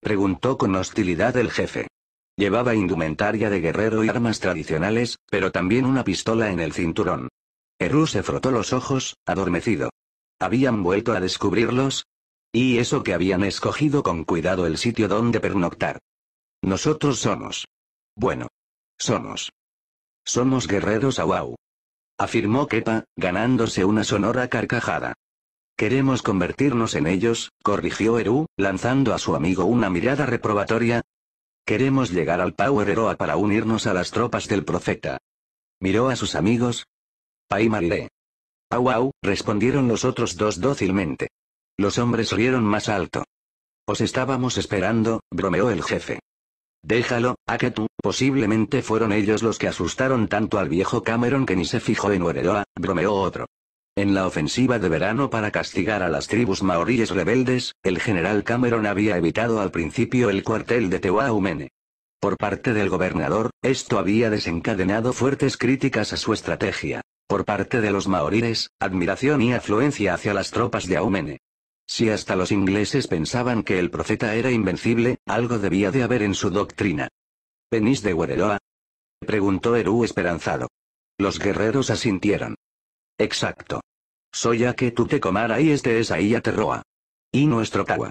preguntó con hostilidad el jefe. Llevaba indumentaria de guerrero y armas tradicionales, pero también una pistola en el cinturón. Eru se frotó los ojos, adormecido. Habían vuelto a descubrirlos, y eso que habían escogido con cuidado el sitio donde pernoctar. Nosotros somos. Bueno. Somos. Somos guerreros Awau. Afirmó Kepa, ganándose una sonora carcajada. Queremos convertirnos en ellos, corrigió Eru, lanzando a su amigo una mirada reprobatoria. Queremos llegar al Power Eroa para unirnos a las tropas del profeta. Miró a sus amigos. Pai Awau, respondieron los otros dos dócilmente. Los hombres rieron más alto. Os estábamos esperando, bromeó el jefe. Déjalo, a que tú, posiblemente fueron ellos los que asustaron tanto al viejo Cameron que ni se fijó en Ueredoa, bromeó otro. En la ofensiva de verano para castigar a las tribus maoríes rebeldes, el general Cameron había evitado al principio el cuartel de Tewaumene. Por parte del gobernador, esto había desencadenado fuertes críticas a su estrategia. Por parte de los maoríes, admiración y afluencia hacia las tropas de Aumene. Si hasta los ingleses pensaban que el profeta era invencible, algo debía de haber en su doctrina. ¿Venís de Le Preguntó Eru esperanzado. Los guerreros asintieron. Exacto. Soy a que tú te comara y este es ahí Terroa. Y nuestro Kawa.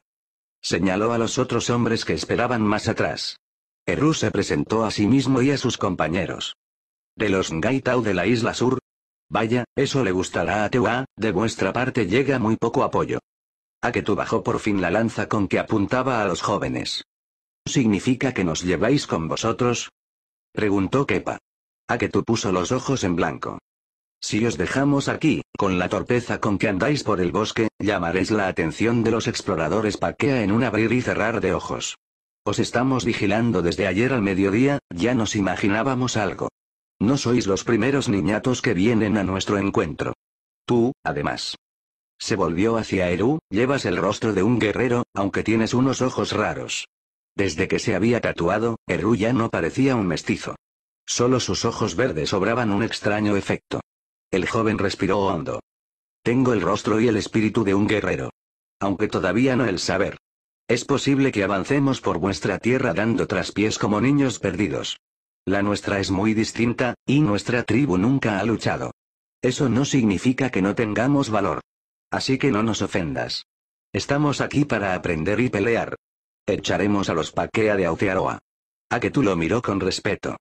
Señaló a los otros hombres que esperaban más atrás. Eru se presentó a sí mismo y a sus compañeros. De los Ngaitau de la isla sur. Vaya, eso le gustará a Tewa, de vuestra parte llega muy poco apoyo que tú bajó por fin la lanza con que apuntaba a los jóvenes. ¿Significa que nos lleváis con vosotros? Preguntó Kepa. tú puso los ojos en blanco. Si os dejamos aquí, con la torpeza con que andáis por el bosque, llamaréis la atención de los exploradores Paquea en un abrir y cerrar de ojos. Os estamos vigilando desde ayer al mediodía, ya nos imaginábamos algo. No sois los primeros niñatos que vienen a nuestro encuentro. Tú, además, se volvió hacia Eru, llevas el rostro de un guerrero, aunque tienes unos ojos raros. Desde que se había tatuado, Eru ya no parecía un mestizo. Solo sus ojos verdes obraban un extraño efecto. El joven respiró hondo. Tengo el rostro y el espíritu de un guerrero. Aunque todavía no el saber. Es posible que avancemos por vuestra tierra dando traspiés como niños perdidos. La nuestra es muy distinta, y nuestra tribu nunca ha luchado. Eso no significa que no tengamos valor. Así que no nos ofendas. Estamos aquí para aprender y pelear. Echaremos a los Paquea de Aotearoa. A que tú lo miró con respeto.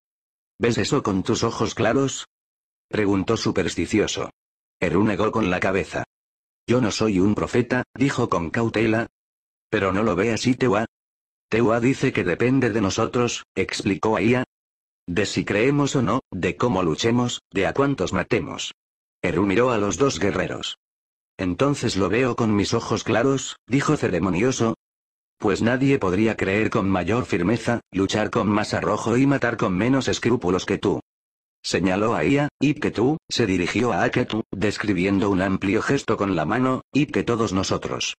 ¿Ves eso con tus ojos claros? Preguntó supersticioso. Eru negó con la cabeza. Yo no soy un profeta, dijo con cautela. Pero no lo ve así Tewa. Tewa dice que depende de nosotros, explicó Aia. De si creemos o no, de cómo luchemos, de a cuántos matemos. Eru miró a los dos guerreros. Entonces lo veo con mis ojos claros, dijo ceremonioso. Pues nadie podría creer con mayor firmeza, luchar con más arrojo y matar con menos escrúpulos que tú. Señaló a Ia, y que tú, se dirigió a Aketu, describiendo un amplio gesto con la mano, y que todos nosotros.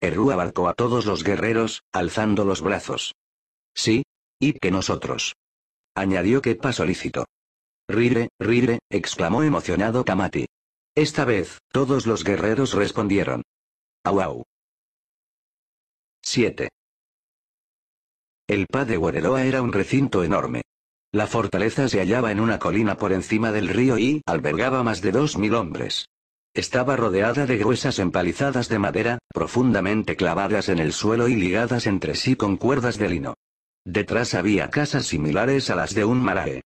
Eru abarcó a todos los guerreros, alzando los brazos. Sí, y que nosotros. Añadió que paso Rire, rire, exclamó emocionado Kamati. Esta vez, todos los guerreros respondieron. Au au. 7. El padre de era un recinto enorme. La fortaleza se hallaba en una colina por encima del río y albergaba más de dos mil hombres. Estaba rodeada de gruesas empalizadas de madera, profundamente clavadas en el suelo y ligadas entre sí con cuerdas de lino. Detrás había casas similares a las de un marae,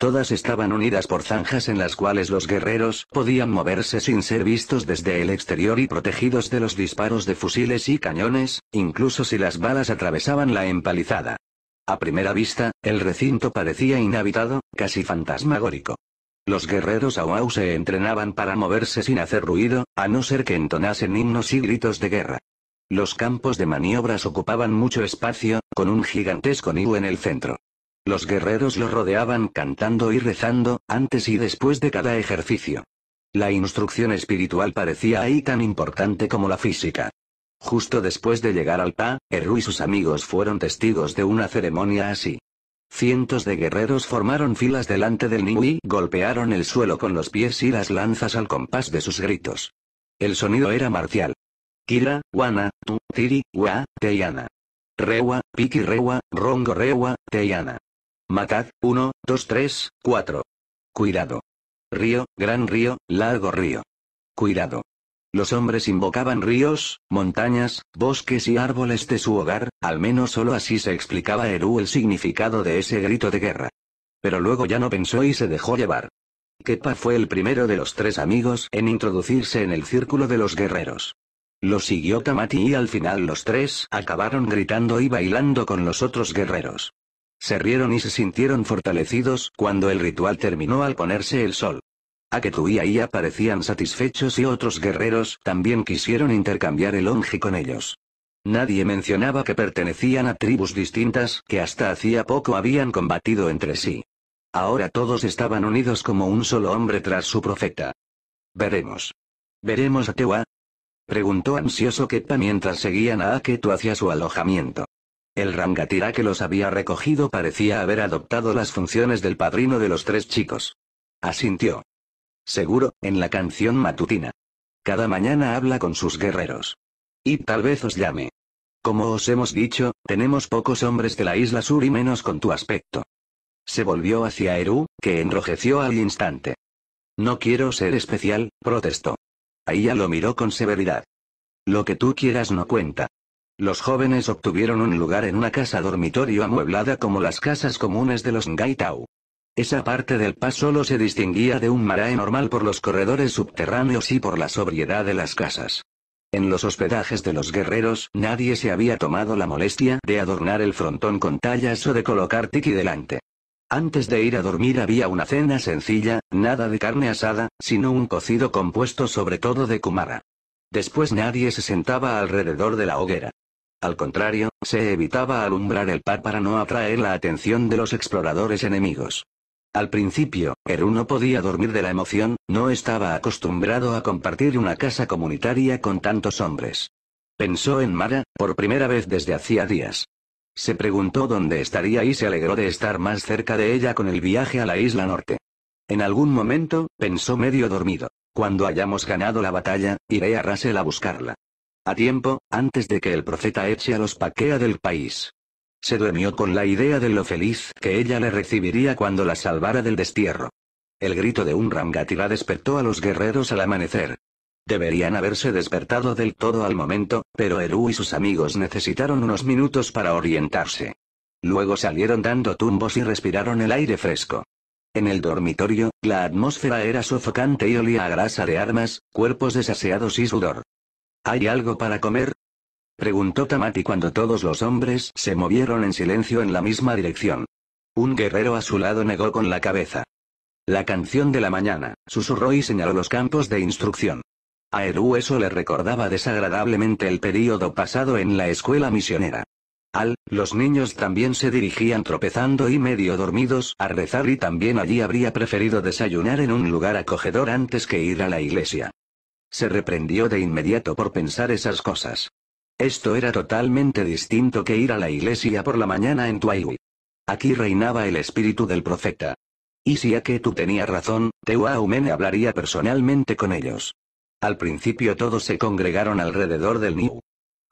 Todas estaban unidas por zanjas en las cuales los guerreros podían moverse sin ser vistos desde el exterior y protegidos de los disparos de fusiles y cañones, incluso si las balas atravesaban la empalizada. A primera vista, el recinto parecía inhabitado, casi fantasmagórico. Los guerreros Auau se entrenaban para moverse sin hacer ruido, a no ser que entonasen himnos y gritos de guerra. Los campos de maniobras ocupaban mucho espacio, con un gigantesco nido en el centro. Los guerreros lo rodeaban cantando y rezando, antes y después de cada ejercicio. La instrucción espiritual parecía ahí tan importante como la física. Justo después de llegar al PA, Eru y sus amigos fueron testigos de una ceremonia así. Cientos de guerreros formaron filas delante del Niui, golpearon el suelo con los pies y las lanzas al compás de sus gritos. El sonido era marcial. Kira, Wana, Tu, Tiri, Wa, Teyana. Rewa, Piki Rewa, Rongo Rewa, Teyana. Matad, 1, 2, 3, 4. Cuidado. Río, gran río, largo río. Cuidado. Los hombres invocaban ríos, montañas, bosques y árboles de su hogar, al menos solo así se explicaba a Eru el significado de ese grito de guerra. Pero luego ya no pensó y se dejó llevar. Kepa fue el primero de los tres amigos en introducirse en el círculo de los guerreros. Lo siguió Tamati y al final los tres acabaron gritando y bailando con los otros guerreros. Se rieron y se sintieron fortalecidos cuando el ritual terminó al ponerse el sol. Aketu y Aya parecían satisfechos y otros guerreros también quisieron intercambiar el onji con ellos. Nadie mencionaba que pertenecían a tribus distintas que hasta hacía poco habían combatido entre sí. Ahora todos estaban unidos como un solo hombre tras su profeta. Veremos. ¿Veremos a Tewa? Preguntó ansioso Kepa mientras seguían a Aketu hacia su alojamiento. El rangatira que los había recogido parecía haber adoptado las funciones del padrino de los tres chicos. Asintió. Seguro, en la canción matutina. Cada mañana habla con sus guerreros. Y tal vez os llame. Como os hemos dicho, tenemos pocos hombres de la isla sur y menos con tu aspecto. Se volvió hacia Eru, que enrojeció al instante. No quiero ser especial, protestó. ella lo miró con severidad. Lo que tú quieras no cuenta. Los jóvenes obtuvieron un lugar en una casa dormitorio amueblada como las casas comunes de los Ngaitau. Esa parte del pas solo se distinguía de un marae normal por los corredores subterráneos y por la sobriedad de las casas. En los hospedajes de los guerreros nadie se había tomado la molestia de adornar el frontón con tallas o de colocar tiki delante. Antes de ir a dormir había una cena sencilla, nada de carne asada, sino un cocido compuesto sobre todo de kumara. Después nadie se sentaba alrededor de la hoguera. Al contrario, se evitaba alumbrar el par para no atraer la atención de los exploradores enemigos. Al principio, Eru no podía dormir de la emoción, no estaba acostumbrado a compartir una casa comunitaria con tantos hombres. Pensó en Mara, por primera vez desde hacía días. Se preguntó dónde estaría y se alegró de estar más cerca de ella con el viaje a la isla norte. En algún momento, pensó medio dormido. Cuando hayamos ganado la batalla, iré a Russell a buscarla. A tiempo, antes de que el profeta eche a los Paquea del país. Se duermió con la idea de lo feliz que ella le recibiría cuando la salvara del destierro. El grito de un rangatira despertó a los guerreros al amanecer. Deberían haberse despertado del todo al momento, pero Eru y sus amigos necesitaron unos minutos para orientarse. Luego salieron dando tumbos y respiraron el aire fresco. En el dormitorio, la atmósfera era sofocante y olía a grasa de armas, cuerpos desaseados y sudor. ¿Hay algo para comer? Preguntó Tamati cuando todos los hombres se movieron en silencio en la misma dirección. Un guerrero a su lado negó con la cabeza. La canción de la mañana, susurró y señaló los campos de instrucción. A Eru eso le recordaba desagradablemente el período pasado en la escuela misionera. Al, los niños también se dirigían tropezando y medio dormidos a rezar y también allí habría preferido desayunar en un lugar acogedor antes que ir a la iglesia. Se reprendió de inmediato por pensar esas cosas. Esto era totalmente distinto que ir a la iglesia por la mañana en Tuaiwi. Aquí reinaba el espíritu del profeta. Y si a que tú tenía razón, Teuaumen hablaría personalmente con ellos. Al principio todos se congregaron alrededor del Niu.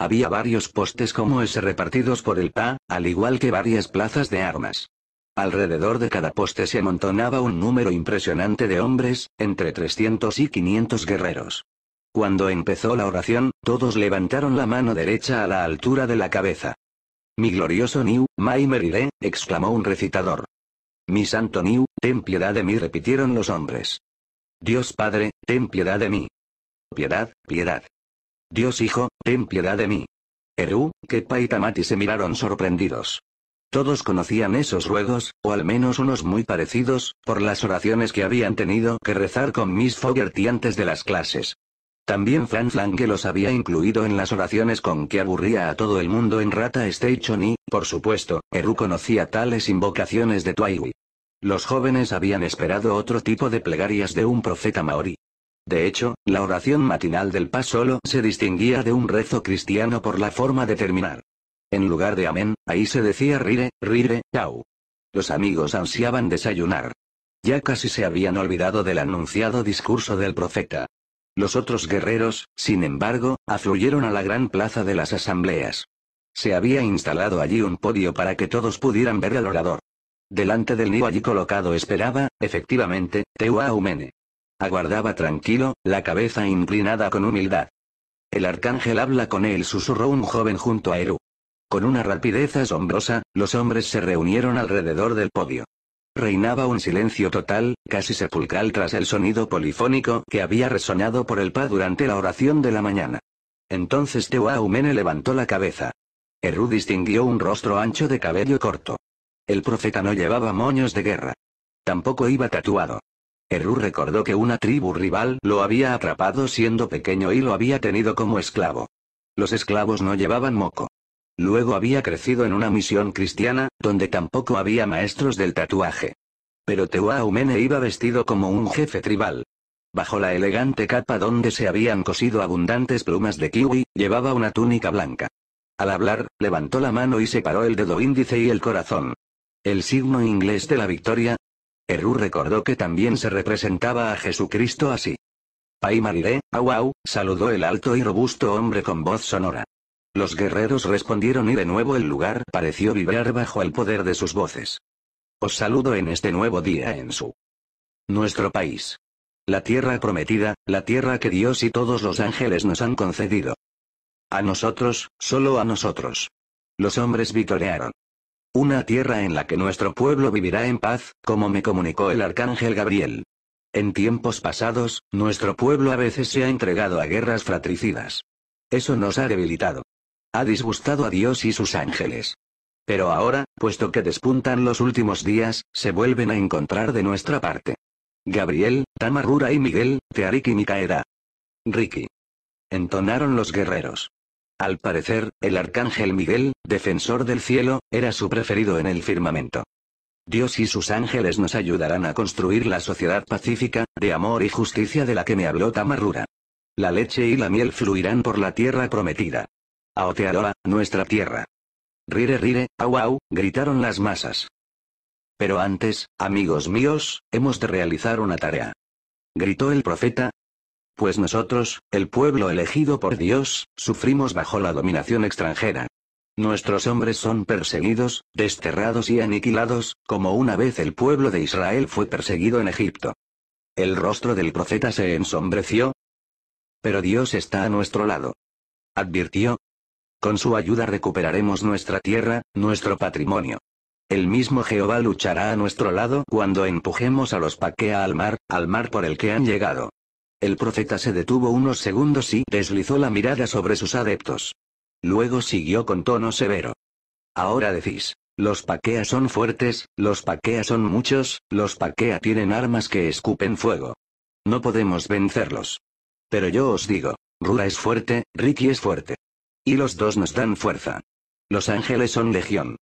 Había varios postes como ese repartidos por el PA, al igual que varias plazas de armas. Alrededor de cada poste se amontonaba un número impresionante de hombres, entre 300 y 500 guerreros. Cuando empezó la oración, todos levantaron la mano derecha a la altura de la cabeza. Mi glorioso Niu, my Meride, exclamó un recitador. Mi santo New, ten piedad de mí, repitieron los hombres. Dios Padre, ten piedad de mí. Piedad, piedad. Dios Hijo, ten piedad de mí. Eru, Kepa y Tamati se miraron sorprendidos. Todos conocían esos ruegos, o al menos unos muy parecidos, por las oraciones que habían tenido que rezar con Miss Fogerty antes de las clases. También Franz que los había incluido en las oraciones con que aburría a todo el mundo en Rata Station y, por supuesto, Eru conocía tales invocaciones de tuaiwi Los jóvenes habían esperado otro tipo de plegarias de un profeta maorí. De hecho, la oración matinal del Paz solo se distinguía de un rezo cristiano por la forma de terminar. En lugar de amén, ahí se decía rire, rire, chau. Los amigos ansiaban desayunar. Ya casi se habían olvidado del anunciado discurso del profeta. Los otros guerreros, sin embargo, afluyeron a la gran plaza de las asambleas. Se había instalado allí un podio para que todos pudieran ver al orador. Delante del niño allí colocado esperaba, efectivamente, Teuaumene. Aguardaba tranquilo, la cabeza inclinada con humildad. El arcángel habla con él, susurró un joven junto a Eru. Con una rapidez asombrosa, los hombres se reunieron alrededor del podio. Reinaba un silencio total, casi sepulcral tras el sonido polifónico que había resonado por el PA durante la oración de la mañana. Entonces Tehuaumene levantó la cabeza. Eru distinguió un rostro ancho de cabello corto. El profeta no llevaba moños de guerra. Tampoco iba tatuado. erú recordó que una tribu rival lo había atrapado siendo pequeño y lo había tenido como esclavo. Los esclavos no llevaban moco. Luego había crecido en una misión cristiana, donde tampoco había maestros del tatuaje. Pero Teuaumene iba vestido como un jefe tribal. Bajo la elegante capa donde se habían cosido abundantes plumas de kiwi, llevaba una túnica blanca. Al hablar, levantó la mano y separó el dedo índice y el corazón. El signo inglés de la victoria. Eru recordó que también se representaba a Jesucristo así. Pai Mariré, saludó el alto y robusto hombre con voz sonora. Los guerreros respondieron y de nuevo el lugar pareció vibrar bajo el poder de sus voces. Os saludo en este nuevo día en su nuestro país. La tierra prometida, la tierra que Dios y todos los ángeles nos han concedido. A nosotros, solo a nosotros. Los hombres vitorearon. Una tierra en la que nuestro pueblo vivirá en paz, como me comunicó el arcángel Gabriel. En tiempos pasados, nuestro pueblo a veces se ha entregado a guerras fratricidas. Eso nos ha debilitado ha disgustado a Dios y sus ángeles. Pero ahora, puesto que despuntan los últimos días, se vuelven a encontrar de nuestra parte. Gabriel, Tamarura y Miguel, Tearik y Micaera. Ricky. Entonaron los guerreros. Al parecer, el arcángel Miguel, defensor del cielo, era su preferido en el firmamento. Dios y sus ángeles nos ayudarán a construir la sociedad pacífica, de amor y justicia de la que me habló Tamarura. La leche y la miel fluirán por la tierra prometida. Aotearoa, nuestra tierra. Rire rire, au gritaron las masas. Pero antes, amigos míos, hemos de realizar una tarea. Gritó el profeta. Pues nosotros, el pueblo elegido por Dios, sufrimos bajo la dominación extranjera. Nuestros hombres son perseguidos, desterrados y aniquilados, como una vez el pueblo de Israel fue perseguido en Egipto. El rostro del profeta se ensombreció. Pero Dios está a nuestro lado. Advirtió, con su ayuda recuperaremos nuestra tierra, nuestro patrimonio. El mismo Jehová luchará a nuestro lado cuando empujemos a los Paquea al mar, al mar por el que han llegado. El profeta se detuvo unos segundos y deslizó la mirada sobre sus adeptos. Luego siguió con tono severo. Ahora decís, los Paquea son fuertes, los Paquea son muchos, los Paquea tienen armas que escupen fuego. No podemos vencerlos. Pero yo os digo, Rura es fuerte, Ricky es fuerte. Y los dos nos dan fuerza. Los ángeles son legión.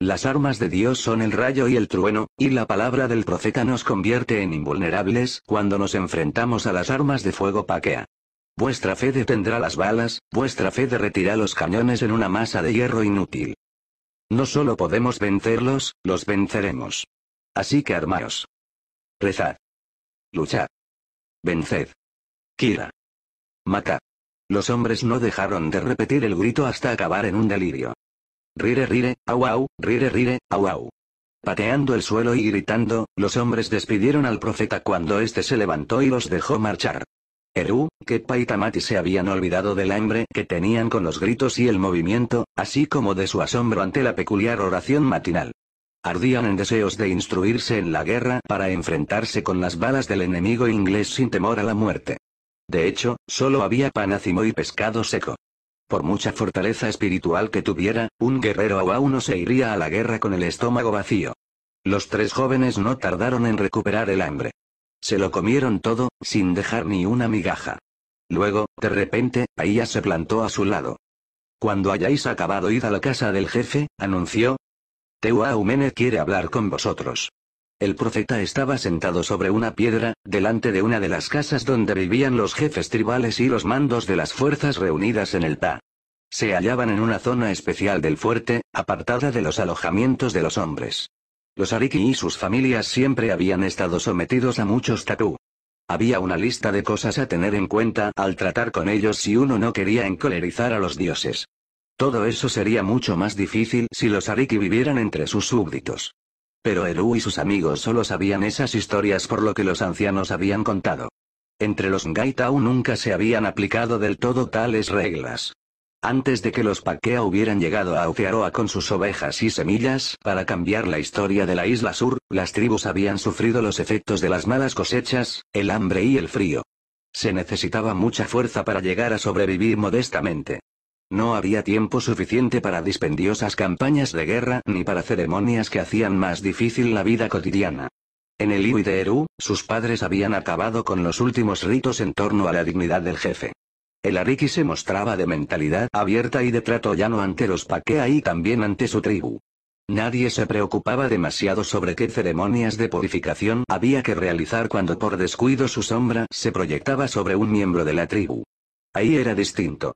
Las armas de Dios son el rayo y el trueno, y la palabra del profeta nos convierte en invulnerables cuando nos enfrentamos a las armas de fuego paquea. Vuestra fe detendrá las balas, vuestra fe derretirá los cañones en una masa de hierro inútil. No solo podemos vencerlos, los venceremos. Así que armaos. Rezad. Luchad. Venced. Kira. mata. Los hombres no dejaron de repetir el grito hasta acabar en un delirio. Rire rire, au au, rire rire, au au. Pateando el suelo y gritando, los hombres despidieron al profeta cuando éste se levantó y los dejó marchar. Eru, Kepa y Tamati se habían olvidado del hambre que tenían con los gritos y el movimiento, así como de su asombro ante la peculiar oración matinal. Ardían en deseos de instruirse en la guerra para enfrentarse con las balas del enemigo inglés sin temor a la muerte. De hecho, solo había panácimo y pescado seco. Por mucha fortaleza espiritual que tuviera, un guerrero a uno se iría a la guerra con el estómago vacío. Los tres jóvenes no tardaron en recuperar el hambre. Se lo comieron todo, sin dejar ni una migaja. Luego, de repente, Aya se plantó a su lado. Cuando hayáis acabado id a la casa del jefe, anunció. Teu quiere hablar con vosotros. El profeta estaba sentado sobre una piedra, delante de una de las casas donde vivían los jefes tribales y los mandos de las fuerzas reunidas en el PA. Se hallaban en una zona especial del fuerte, apartada de los alojamientos de los hombres. Los Ariki y sus familias siempre habían estado sometidos a muchos tatú. Había una lista de cosas a tener en cuenta al tratar con ellos si uno no quería encolerizar a los dioses. Todo eso sería mucho más difícil si los Ariki vivieran entre sus súbditos. Pero Eru y sus amigos solo sabían esas historias por lo que los ancianos habían contado. Entre los Ngaitau nunca se habían aplicado del todo tales reglas. Antes de que los Paquea hubieran llegado a Aotearoa con sus ovejas y semillas para cambiar la historia de la isla sur, las tribus habían sufrido los efectos de las malas cosechas, el hambre y el frío. Se necesitaba mucha fuerza para llegar a sobrevivir modestamente. No había tiempo suficiente para dispendiosas campañas de guerra ni para ceremonias que hacían más difícil la vida cotidiana. En el Iwi de Eru, sus padres habían acabado con los últimos ritos en torno a la dignidad del jefe. El Ariki se mostraba de mentalidad abierta y de trato llano ante los Pakea y también ante su tribu. Nadie se preocupaba demasiado sobre qué ceremonias de purificación había que realizar cuando por descuido su sombra se proyectaba sobre un miembro de la tribu. Ahí era distinto.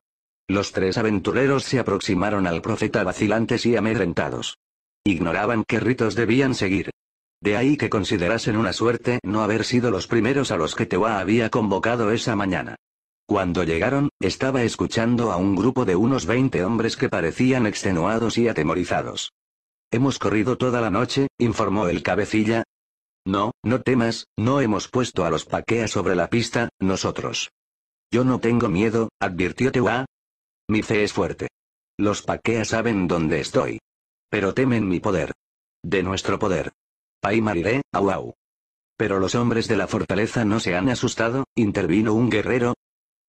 Los tres aventureros se aproximaron al profeta vacilantes y amedrentados. Ignoraban qué ritos debían seguir. De ahí que considerasen una suerte no haber sido los primeros a los que Tewa había convocado esa mañana. Cuando llegaron, estaba escuchando a un grupo de unos 20 hombres que parecían extenuados y atemorizados. Hemos corrido toda la noche, informó el cabecilla. No, no temas, no hemos puesto a los paqueas sobre la pista, nosotros. Yo no tengo miedo, advirtió Tewa, mi fe es fuerte. Los paqueas saben dónde estoy. Pero temen mi poder. De nuestro poder. Ahí mariré, au Pero los hombres de la fortaleza no se han asustado, intervino un guerrero.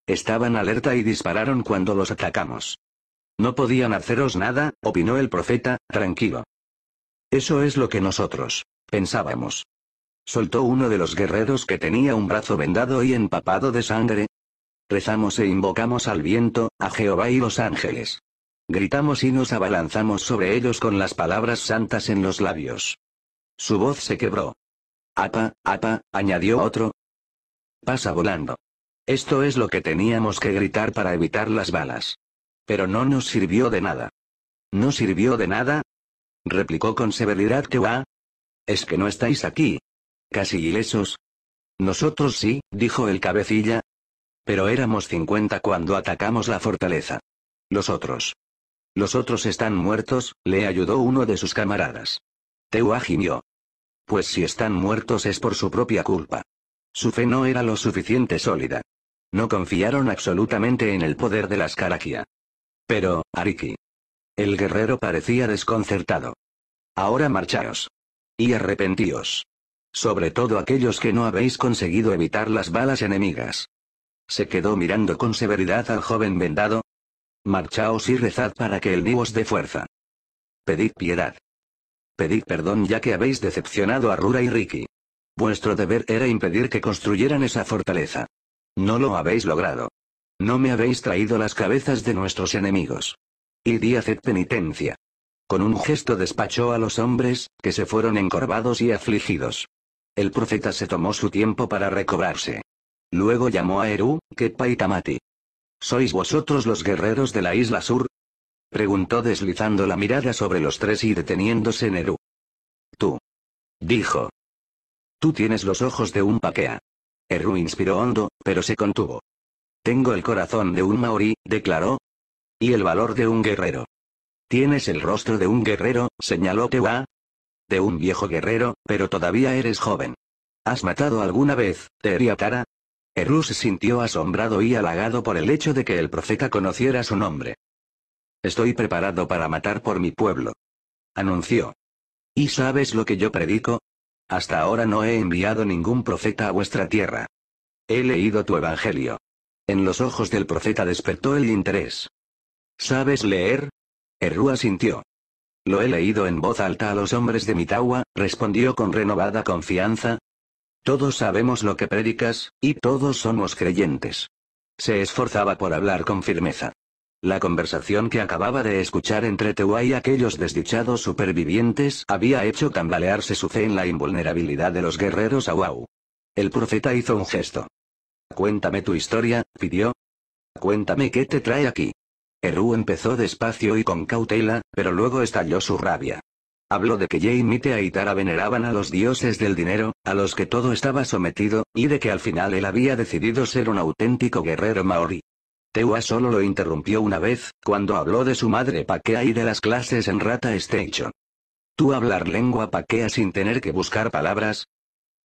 Estaban alerta y dispararon cuando los atacamos. No podían haceros nada, opinó el profeta, tranquilo. Eso es lo que nosotros pensábamos. Soltó uno de los guerreros que tenía un brazo vendado y empapado de sangre, Rezamos e invocamos al viento, a Jehová y los ángeles. Gritamos y nos abalanzamos sobre ellos con las palabras santas en los labios. Su voz se quebró. Apa, apa, añadió otro. Pasa volando. Esto es lo que teníamos que gritar para evitar las balas. Pero no nos sirvió de nada. ¿No sirvió de nada? replicó con severidad Jehová. Es que no estáis aquí. Casi ilesos. Nosotros sí, dijo el cabecilla, pero éramos 50 cuando atacamos la fortaleza. Los otros. Los otros están muertos, le ayudó uno de sus camaradas. Teua gimió. Pues si están muertos es por su propia culpa. Su fe no era lo suficiente sólida. No confiaron absolutamente en el poder de las Karakia. Pero, Ariki. El guerrero parecía desconcertado. Ahora marchaos. Y arrepentíos. Sobre todo aquellos que no habéis conseguido evitar las balas enemigas. Se quedó mirando con severidad al joven vendado. Marchaos y rezad para que el niño os dé fuerza. Pedid piedad. Pedid perdón ya que habéis decepcionado a Rura y Ricky. Vuestro deber era impedir que construyeran esa fortaleza. No lo habéis logrado. No me habéis traído las cabezas de nuestros enemigos. Id y haced penitencia. Con un gesto despachó a los hombres, que se fueron encorvados y afligidos. El profeta se tomó su tiempo para recobrarse. Luego llamó a Eru, Kepa y Tamati. ¿Sois vosotros los guerreros de la isla sur? Preguntó deslizando la mirada sobre los tres y deteniéndose en Eru. Tú. Dijo. Tú tienes los ojos de un paquea. Eru inspiró hondo, pero se contuvo. Tengo el corazón de un maorí, declaró. Y el valor de un guerrero. Tienes el rostro de un guerrero, señaló Tewa. De un viejo guerrero, pero todavía eres joven. ¿Has matado alguna vez, Teriatara? Eru se sintió asombrado y halagado por el hecho de que el profeta conociera su nombre. Estoy preparado para matar por mi pueblo. Anunció. ¿Y sabes lo que yo predico? Hasta ahora no he enviado ningún profeta a vuestra tierra. He leído tu evangelio. En los ojos del profeta despertó el interés. ¿Sabes leer? Eru asintió. Lo he leído en voz alta a los hombres de Mitawa, respondió con renovada confianza, todos sabemos lo que predicas, y todos somos creyentes. Se esforzaba por hablar con firmeza. La conversación que acababa de escuchar entre tewa y aquellos desdichados supervivientes había hecho tambalearse su fe en la invulnerabilidad de los guerreros Awau. El profeta hizo un gesto. Cuéntame tu historia, pidió. Cuéntame qué te trae aquí. Eru empezó despacio y con cautela, pero luego estalló su rabia. Habló de que Jaime y Tara veneraban a los dioses del dinero, a los que todo estaba sometido, y de que al final él había decidido ser un auténtico guerrero maorí. Tewa solo lo interrumpió una vez, cuando habló de su madre Paquea y de las clases en Rata Station. ¿Tú hablar lengua Paquea sin tener que buscar palabras?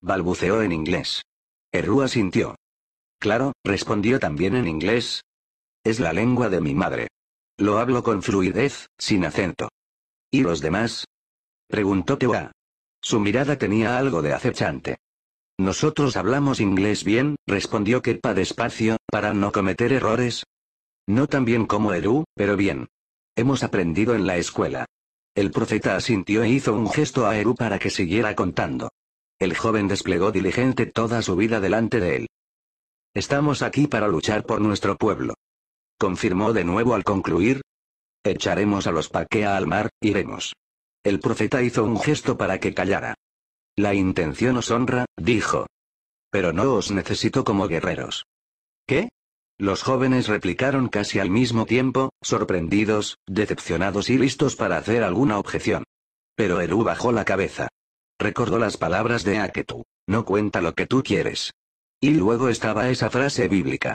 Balbuceó en inglés. Erúa sintió. Claro, respondió también en inglés. Es la lengua de mi madre. Lo hablo con fluidez, sin acento. ¿Y los demás? Preguntó Tewa. Su mirada tenía algo de acechante. Nosotros hablamos inglés bien, respondió Kepa despacio, para no cometer errores. No tan bien como Eru, pero bien. Hemos aprendido en la escuela. El profeta asintió e hizo un gesto a Eru para que siguiera contando. El joven desplegó diligente toda su vida delante de él. Estamos aquí para luchar por nuestro pueblo. Confirmó de nuevo al concluir. Echaremos a los paquea al mar, iremos. El profeta hizo un gesto para que callara. La intención os honra, dijo. Pero no os necesito como guerreros. ¿Qué? Los jóvenes replicaron casi al mismo tiempo, sorprendidos, decepcionados y listos para hacer alguna objeción. Pero Eru bajó la cabeza. Recordó las palabras de Aketu. No cuenta lo que tú quieres. Y luego estaba esa frase bíblica.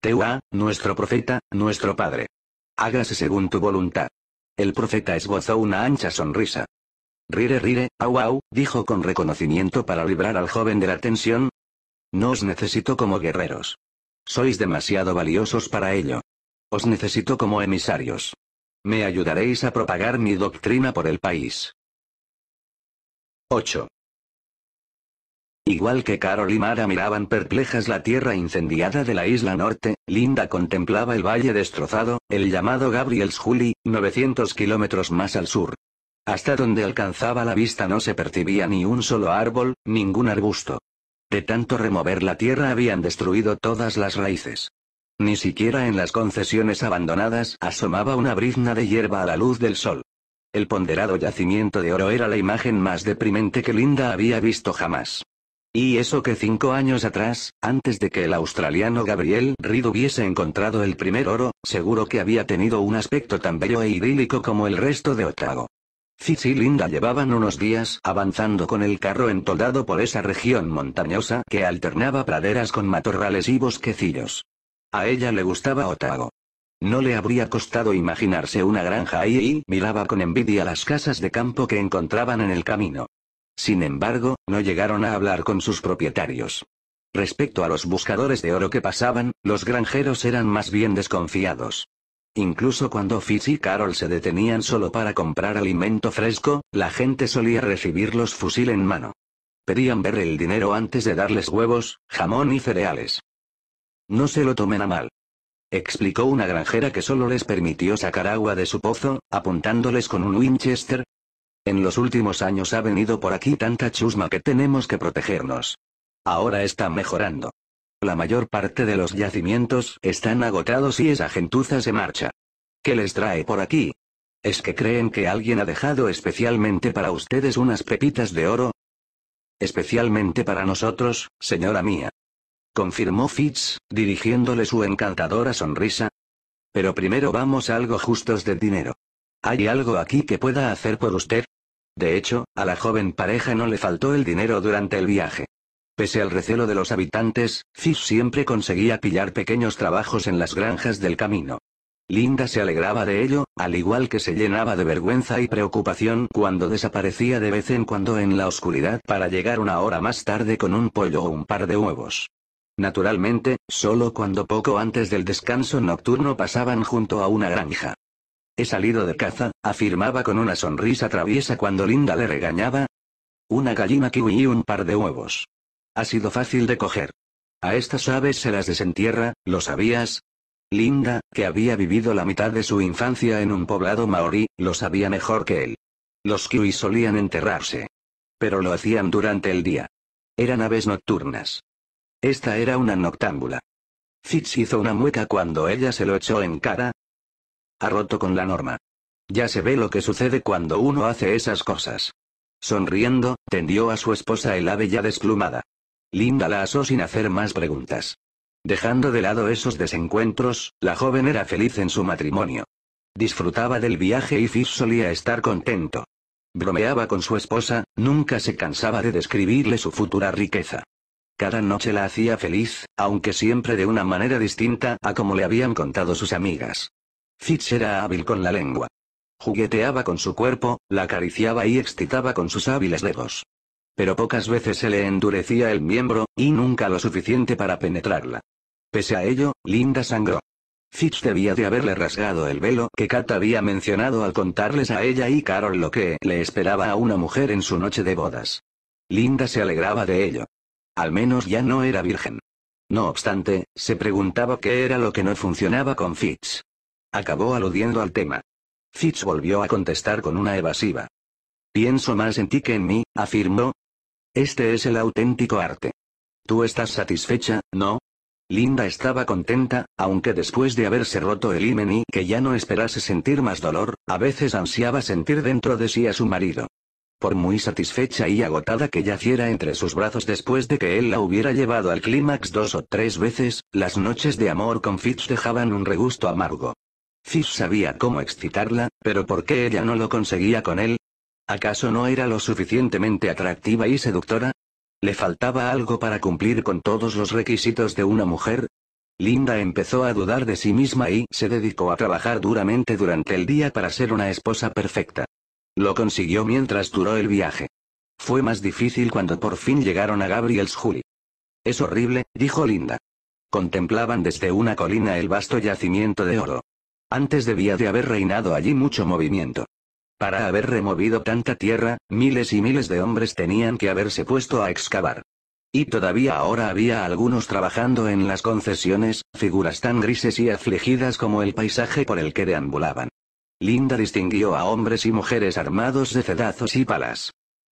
Teuá, nuestro profeta, nuestro padre. Hágase según tu voluntad. El profeta esbozó una ancha sonrisa. Rire rire, au au, dijo con reconocimiento para librar al joven de la tensión. No os necesito como guerreros. Sois demasiado valiosos para ello. Os necesito como emisarios. Me ayudaréis a propagar mi doctrina por el país. 8. Igual que Carol y Mara miraban perplejas la tierra incendiada de la isla norte, Linda contemplaba el valle destrozado, el llamado Gabriel's Juli, 900 kilómetros más al sur. Hasta donde alcanzaba la vista no se percibía ni un solo árbol, ningún arbusto. De tanto remover la tierra habían destruido todas las raíces. Ni siquiera en las concesiones abandonadas asomaba una brizna de hierba a la luz del sol. El ponderado yacimiento de oro era la imagen más deprimente que Linda había visto jamás. Y eso que cinco años atrás, antes de que el australiano Gabriel Reed hubiese encontrado el primer oro, seguro que había tenido un aspecto tan bello e idílico como el resto de Otago. Fitz y Linda llevaban unos días avanzando con el carro entoldado por esa región montañosa que alternaba praderas con matorrales y bosquecillos. A ella le gustaba Otago. No le habría costado imaginarse una granja ahí y miraba con envidia las casas de campo que encontraban en el camino. Sin embargo, no llegaron a hablar con sus propietarios. Respecto a los buscadores de oro que pasaban, los granjeros eran más bien desconfiados. Incluso cuando Fitz y Carol se detenían solo para comprar alimento fresco, la gente solía recibirlos fusil en mano. Pedían ver el dinero antes de darles huevos, jamón y cereales. No se lo tomen a mal. Explicó una granjera que solo les permitió sacar agua de su pozo, apuntándoles con un Winchester, en los últimos años ha venido por aquí tanta chusma que tenemos que protegernos. Ahora está mejorando. La mayor parte de los yacimientos están agotados y esa gentuza se marcha. ¿Qué les trae por aquí? ¿Es que creen que alguien ha dejado especialmente para ustedes unas pepitas de oro? Especialmente para nosotros, señora mía. Confirmó Fitz, dirigiéndole su encantadora sonrisa. Pero primero vamos a algo justos de dinero. ¿Hay algo aquí que pueda hacer por usted? De hecho, a la joven pareja no le faltó el dinero durante el viaje. Pese al recelo de los habitantes, Fish siempre conseguía pillar pequeños trabajos en las granjas del camino. Linda se alegraba de ello, al igual que se llenaba de vergüenza y preocupación cuando desaparecía de vez en cuando en la oscuridad para llegar una hora más tarde con un pollo o un par de huevos. Naturalmente, solo cuando poco antes del descanso nocturno pasaban junto a una granja. He salido de caza, afirmaba con una sonrisa traviesa cuando Linda le regañaba. Una gallina kiwi y un par de huevos. Ha sido fácil de coger. A estas aves se las desentierra, ¿lo sabías? Linda, que había vivido la mitad de su infancia en un poblado maorí, lo sabía mejor que él. Los kiwi solían enterrarse. Pero lo hacían durante el día. Eran aves nocturnas. Esta era una noctámbula. Fitz hizo una mueca cuando ella se lo echó en cara, ha roto con la norma. Ya se ve lo que sucede cuando uno hace esas cosas. Sonriendo, tendió a su esposa el ave ya desplumada. Linda la asó sin hacer más preguntas. Dejando de lado esos desencuentros, la joven era feliz en su matrimonio. Disfrutaba del viaje y Fish solía estar contento. Bromeaba con su esposa, nunca se cansaba de describirle su futura riqueza. Cada noche la hacía feliz, aunque siempre de una manera distinta a como le habían contado sus amigas. Fitch era hábil con la lengua. Jugueteaba con su cuerpo, la acariciaba y excitaba con sus hábiles dedos. Pero pocas veces se le endurecía el miembro, y nunca lo suficiente para penetrarla. Pese a ello, Linda sangró. Fitch debía de haberle rasgado el velo que Kat había mencionado al contarles a ella y Carol lo que le esperaba a una mujer en su noche de bodas. Linda se alegraba de ello. Al menos ya no era virgen. No obstante, se preguntaba qué era lo que no funcionaba con Fitch. Acabó aludiendo al tema. Fitz volvió a contestar con una evasiva. Pienso más en ti que en mí, afirmó. Este es el auténtico arte. Tú estás satisfecha, ¿no? Linda estaba contenta, aunque después de haberse roto el himen y que ya no esperase sentir más dolor, a veces ansiaba sentir dentro de sí a su marido. Por muy satisfecha y agotada que yaciera entre sus brazos después de que él la hubiera llevado al clímax dos o tres veces, las noches de amor con Fitz dejaban un regusto amargo. Cis sabía cómo excitarla, pero ¿por qué ella no lo conseguía con él? ¿Acaso no era lo suficientemente atractiva y seductora? ¿Le faltaba algo para cumplir con todos los requisitos de una mujer? Linda empezó a dudar de sí misma y se dedicó a trabajar duramente durante el día para ser una esposa perfecta. Lo consiguió mientras duró el viaje. Fue más difícil cuando por fin llegaron a Gabriel's Julie. Es horrible, dijo Linda. Contemplaban desde una colina el vasto yacimiento de oro. Antes debía de haber reinado allí mucho movimiento. Para haber removido tanta tierra, miles y miles de hombres tenían que haberse puesto a excavar. Y todavía ahora había algunos trabajando en las concesiones, figuras tan grises y afligidas como el paisaje por el que deambulaban. Linda distinguió a hombres y mujeres armados de cedazos y palas.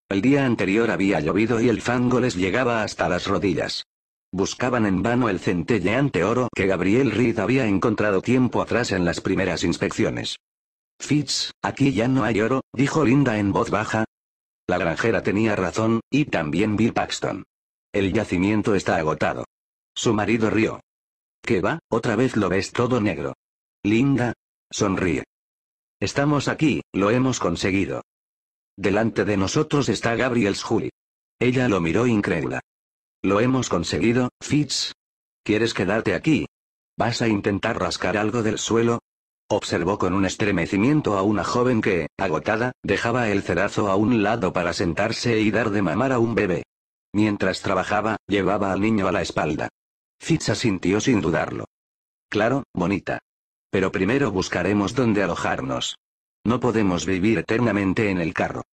El día anterior había llovido y el fango les llegaba hasta las rodillas. Buscaban en vano el centelleante oro que Gabriel Reed había encontrado tiempo atrás en las primeras inspecciones. Fitz, aquí ya no hay oro, dijo Linda en voz baja. La granjera tenía razón, y también Bill Paxton. El yacimiento está agotado. Su marido rió. ¿Qué va? Otra vez lo ves todo negro. Linda. Sonríe. Estamos aquí, lo hemos conseguido. Delante de nosotros está Gabriel's Julie. Ella lo miró incrédula. Lo hemos conseguido, Fitz. ¿Quieres quedarte aquí? ¿Vas a intentar rascar algo del suelo? Observó con un estremecimiento a una joven que, agotada, dejaba el cerazo a un lado para sentarse y dar de mamar a un bebé. Mientras trabajaba, llevaba al niño a la espalda. Fitz asintió sin dudarlo. Claro, bonita. Pero primero buscaremos dónde alojarnos. No podemos vivir eternamente en el carro.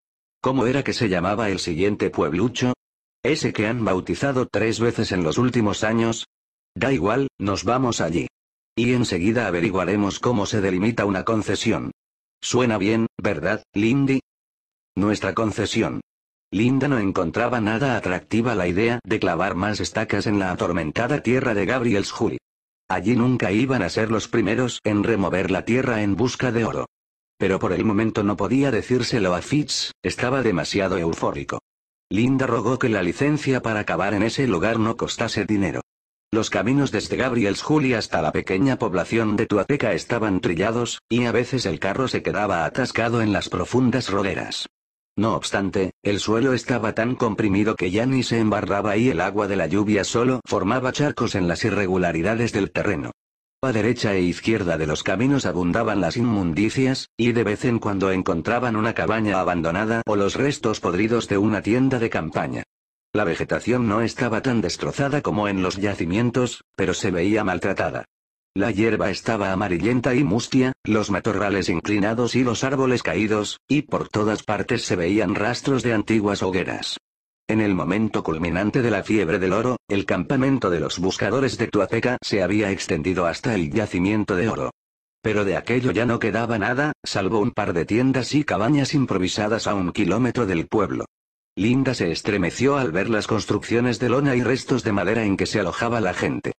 ¿Cómo era que se llamaba el siguiente pueblucho? Ese que han bautizado tres veces en los últimos años. Da igual, nos vamos allí. Y enseguida averiguaremos cómo se delimita una concesión. Suena bien, ¿verdad, Lindy? Nuestra concesión. Linda no encontraba nada atractiva la idea de clavar más estacas en la atormentada tierra de Gabriel's Hull. Allí nunca iban a ser los primeros en remover la tierra en busca de oro. Pero por el momento no podía decírselo a Fitz, estaba demasiado eufórico. Linda rogó que la licencia para acabar en ese lugar no costase dinero. Los caminos desde Gabriel's Juli hasta la pequeña población de Tuateca estaban trillados, y a veces el carro se quedaba atascado en las profundas roderas. No obstante, el suelo estaba tan comprimido que ya ni se embarraba y el agua de la lluvia solo formaba charcos en las irregularidades del terreno. A derecha e izquierda de los caminos abundaban las inmundicias, y de vez en cuando encontraban una cabaña abandonada o los restos podridos de una tienda de campaña. La vegetación no estaba tan destrozada como en los yacimientos, pero se veía maltratada. La hierba estaba amarillenta y mustia, los matorrales inclinados y los árboles caídos, y por todas partes se veían rastros de antiguas hogueras. En el momento culminante de la fiebre del oro, el campamento de los buscadores de Tuateca se había extendido hasta el yacimiento de oro. Pero de aquello ya no quedaba nada, salvo un par de tiendas y cabañas improvisadas a un kilómetro del pueblo. Linda se estremeció al ver las construcciones de lona y restos de madera en que se alojaba la gente.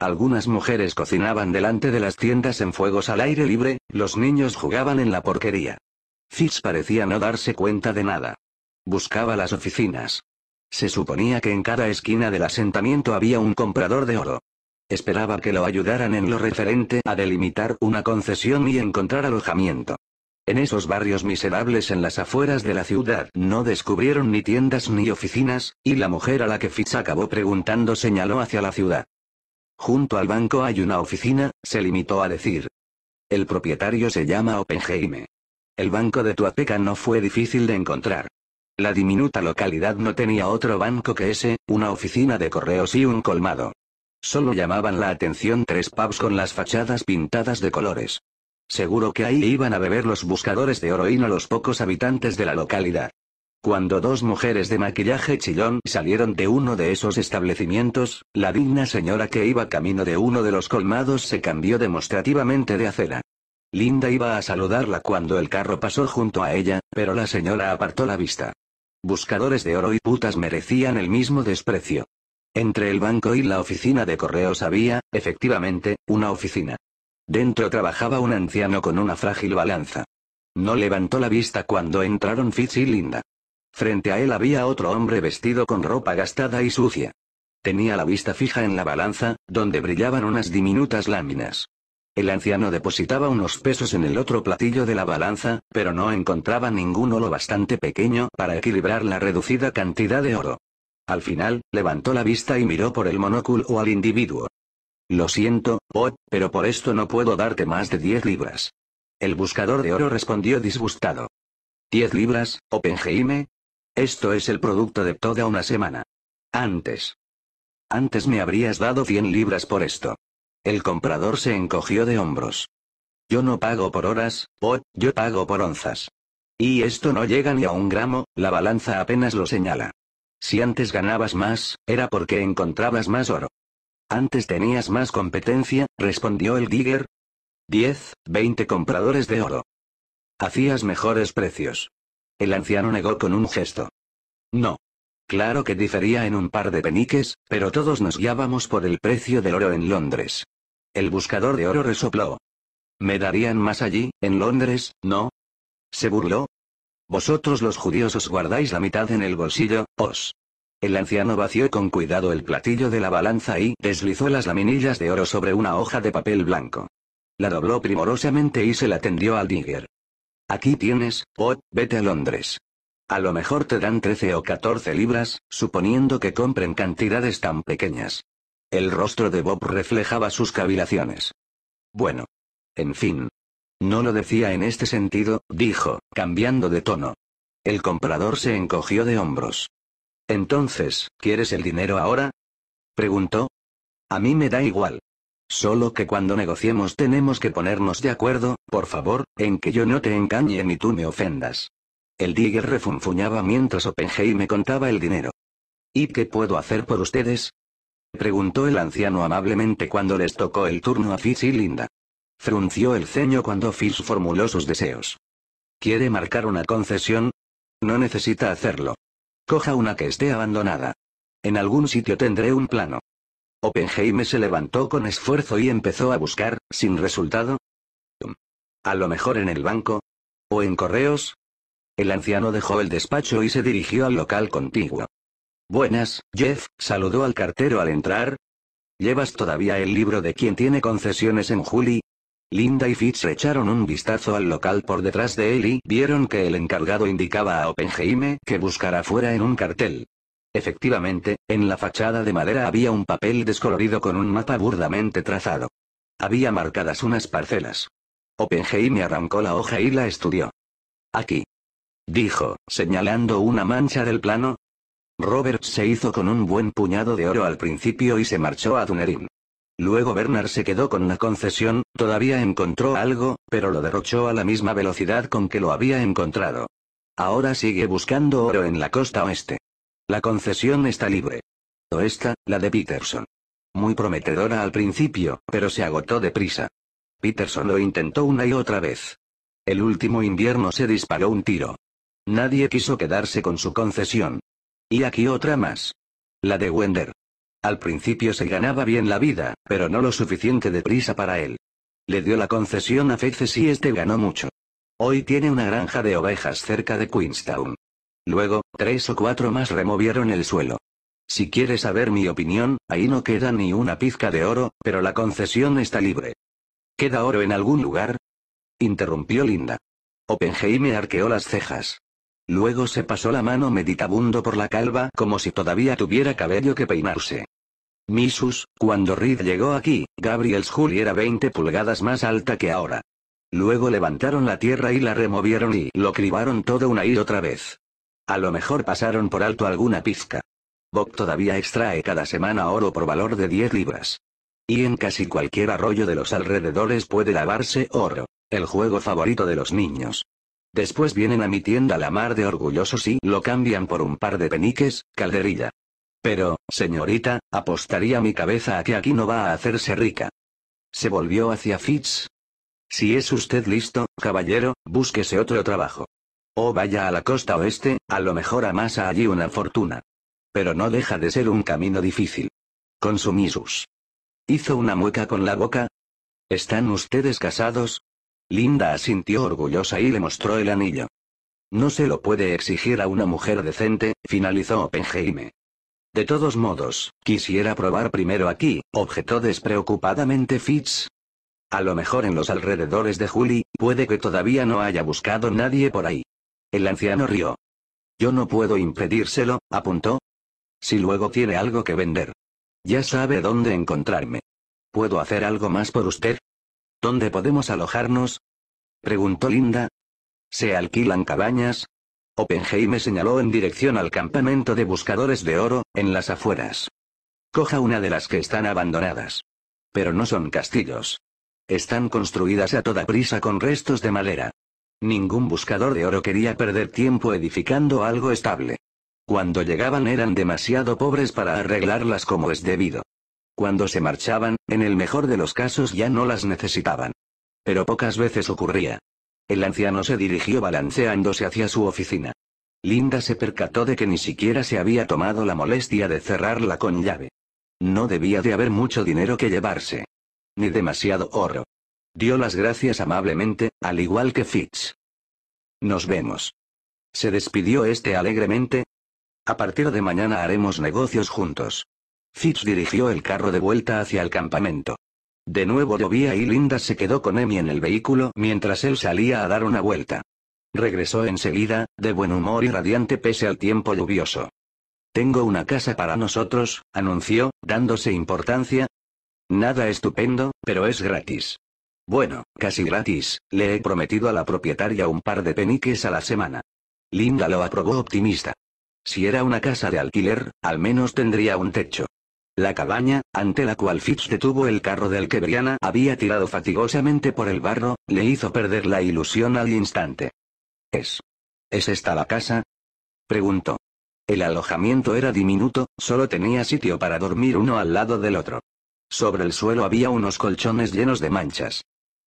Algunas mujeres cocinaban delante de las tiendas en fuegos al aire libre, los niños jugaban en la porquería. Fitz parecía no darse cuenta de nada. Buscaba las oficinas. Se suponía que en cada esquina del asentamiento había un comprador de oro. Esperaba que lo ayudaran en lo referente a delimitar una concesión y encontrar alojamiento. En esos barrios miserables en las afueras de la ciudad no descubrieron ni tiendas ni oficinas, y la mujer a la que Fitz acabó preguntando señaló hacia la ciudad. Junto al banco hay una oficina, se limitó a decir. El propietario se llama Oppenheim. El banco de Tuapeca no fue difícil de encontrar. La diminuta localidad no tenía otro banco que ese, una oficina de correos y un colmado. Solo llamaban la atención tres pubs con las fachadas pintadas de colores. Seguro que ahí iban a beber los buscadores de oro y no los pocos habitantes de la localidad. Cuando dos mujeres de maquillaje chillón salieron de uno de esos establecimientos, la digna señora que iba camino de uno de los colmados se cambió demostrativamente de acera. Linda iba a saludarla cuando el carro pasó junto a ella, pero la señora apartó la vista buscadores de oro y putas merecían el mismo desprecio. Entre el banco y la oficina de correos había, efectivamente, una oficina. Dentro trabajaba un anciano con una frágil balanza. No levantó la vista cuando entraron Fitz y Linda. Frente a él había otro hombre vestido con ropa gastada y sucia. Tenía la vista fija en la balanza, donde brillaban unas diminutas láminas. El anciano depositaba unos pesos en el otro platillo de la balanza, pero no encontraba ninguno lo bastante pequeño para equilibrar la reducida cantidad de oro. Al final, levantó la vista y miró por el monóculo al individuo. Lo siento, Bob, pero por esto no puedo darte más de 10 libras. El buscador de oro respondió disgustado. ¿10 libras, Oppenheim? Esto es el producto de toda una semana. Antes. Antes me habrías dado 100 libras por esto. El comprador se encogió de hombros. Yo no pago por horas, o, yo pago por onzas. Y esto no llega ni a un gramo, la balanza apenas lo señala. Si antes ganabas más, era porque encontrabas más oro. Antes tenías más competencia, respondió el digger. 10, 20 compradores de oro. Hacías mejores precios. El anciano negó con un gesto. No. Claro que difería en un par de peniques, pero todos nos guiábamos por el precio del oro en Londres. El buscador de oro resopló. ¿Me darían más allí, en Londres, no? Se burló. Vosotros los judíos os guardáis la mitad en el bolsillo, os. El anciano vació con cuidado el platillo de la balanza y deslizó las laminillas de oro sobre una hoja de papel blanco. La dobló primorosamente y se la tendió al digger. Aquí tienes, oh, vete a Londres. A lo mejor te dan 13 o 14 libras, suponiendo que compren cantidades tan pequeñas. El rostro de Bob reflejaba sus cavilaciones. Bueno. En fin. No lo decía en este sentido, dijo, cambiando de tono. El comprador se encogió de hombros. Entonces, ¿quieres el dinero ahora? preguntó. A mí me da igual. Solo que cuando negociemos tenemos que ponernos de acuerdo, por favor, en que yo no te engañe ni tú me ofendas. El Digger refunfuñaba mientras Oppenheim me contaba el dinero. ¿Y qué puedo hacer por ustedes? Preguntó el anciano amablemente cuando les tocó el turno a Fitz y Linda. Frunció el ceño cuando Fitz formuló sus deseos. ¿Quiere marcar una concesión? No necesita hacerlo. Coja una que esté abandonada. En algún sitio tendré un plano. Oppenheim se levantó con esfuerzo y empezó a buscar, sin resultado. A lo mejor en el banco. O en correos, el anciano dejó el despacho y se dirigió al local contiguo. Buenas, Jeff, saludó al cartero al entrar. ¿Llevas todavía el libro de quien tiene concesiones en Julie? Linda y Fitz echaron un vistazo al local por detrás de él y vieron que el encargado indicaba a Oppenheim que buscara fuera en un cartel. Efectivamente, en la fachada de madera había un papel descolorido con un mapa burdamente trazado. Había marcadas unas parcelas. Oppenheim arrancó la hoja y la estudió. Aquí, dijo, señalando una mancha del plano. Robert se hizo con un buen puñado de oro al principio y se marchó a Dunerim. Luego Bernard se quedó con la concesión, todavía encontró algo, pero lo derrochó a la misma velocidad con que lo había encontrado. Ahora sigue buscando oro en la costa oeste. La concesión está libre. O esta, la de Peterson. Muy prometedora al principio, pero se agotó deprisa. Peterson lo intentó una y otra vez. El último invierno se disparó un tiro. Nadie quiso quedarse con su concesión. Y aquí otra más. La de Wender. Al principio se ganaba bien la vida, pero no lo suficiente de prisa para él. Le dio la concesión a Feces y este ganó mucho. Hoy tiene una granja de ovejas cerca de Queenstown. Luego, tres o cuatro más removieron el suelo. Si quieres saber mi opinión, ahí no queda ni una pizca de oro, pero la concesión está libre. ¿Queda oro en algún lugar? Interrumpió Linda. Oppenheim arqueó las cejas. Luego se pasó la mano meditabundo por la calva como si todavía tuviera cabello que peinarse. Misus, cuando Reed llegó aquí, Gabriel's Juli era 20 pulgadas más alta que ahora. Luego levantaron la tierra y la removieron y lo cribaron todo una y otra vez. A lo mejor pasaron por alto alguna pizca. Bob todavía extrae cada semana oro por valor de 10 libras. Y en casi cualquier arroyo de los alrededores puede lavarse oro, el juego favorito de los niños. Después vienen a mi tienda la mar de orgullosos y lo cambian por un par de peniques, calderilla. Pero, señorita, apostaría mi cabeza a que aquí no va a hacerse rica. Se volvió hacia Fitz. Si es usted listo, caballero, búsquese otro trabajo. O vaya a la costa oeste, a lo mejor amasa allí una fortuna. Pero no deja de ser un camino difícil. Consumisus. Hizo una mueca con la boca. ¿Están ustedes casados? Linda asintió orgullosa y le mostró el anillo. No se lo puede exigir a una mujer decente, finalizó Oppenheimer. De todos modos, quisiera probar primero aquí, objetó despreocupadamente Fitz. A lo mejor en los alrededores de Julie, puede que todavía no haya buscado nadie por ahí. El anciano rió. Yo no puedo impedírselo, apuntó. Si luego tiene algo que vender. Ya sabe dónde encontrarme. ¿Puedo hacer algo más por usted? ¿Dónde podemos alojarnos? preguntó Linda. ¿Se alquilan cabañas? Oppenheimer señaló en dirección al campamento de buscadores de oro, en las afueras. Coja una de las que están abandonadas. Pero no son castillos. Están construidas a toda prisa con restos de madera. Ningún buscador de oro quería perder tiempo edificando algo estable. Cuando llegaban eran demasiado pobres para arreglarlas como es debido. Cuando se marchaban, en el mejor de los casos ya no las necesitaban. Pero pocas veces ocurría. El anciano se dirigió balanceándose hacia su oficina. Linda se percató de que ni siquiera se había tomado la molestia de cerrarla con llave. No debía de haber mucho dinero que llevarse. Ni demasiado oro. Dio las gracias amablemente, al igual que Fitz. Nos vemos. Se despidió este alegremente. A partir de mañana haremos negocios juntos. Fitz dirigió el carro de vuelta hacia el campamento. De nuevo llovía y Linda se quedó con Emi en el vehículo mientras él salía a dar una vuelta. Regresó enseguida, de buen humor y radiante pese al tiempo lluvioso. Tengo una casa para nosotros, anunció, dándose importancia. Nada estupendo, pero es gratis. Bueno, casi gratis, le he prometido a la propietaria un par de peniques a la semana. Linda lo aprobó optimista. Si era una casa de alquiler, al menos tendría un techo la cabaña, ante la cual Fitz detuvo el carro del que Brianna había tirado fatigosamente por el barro, le hizo perder la ilusión al instante. ¿Es? ¿Es esta la casa? preguntó. El alojamiento era diminuto, solo tenía sitio para dormir uno al lado del otro. Sobre el suelo había unos colchones llenos de manchas.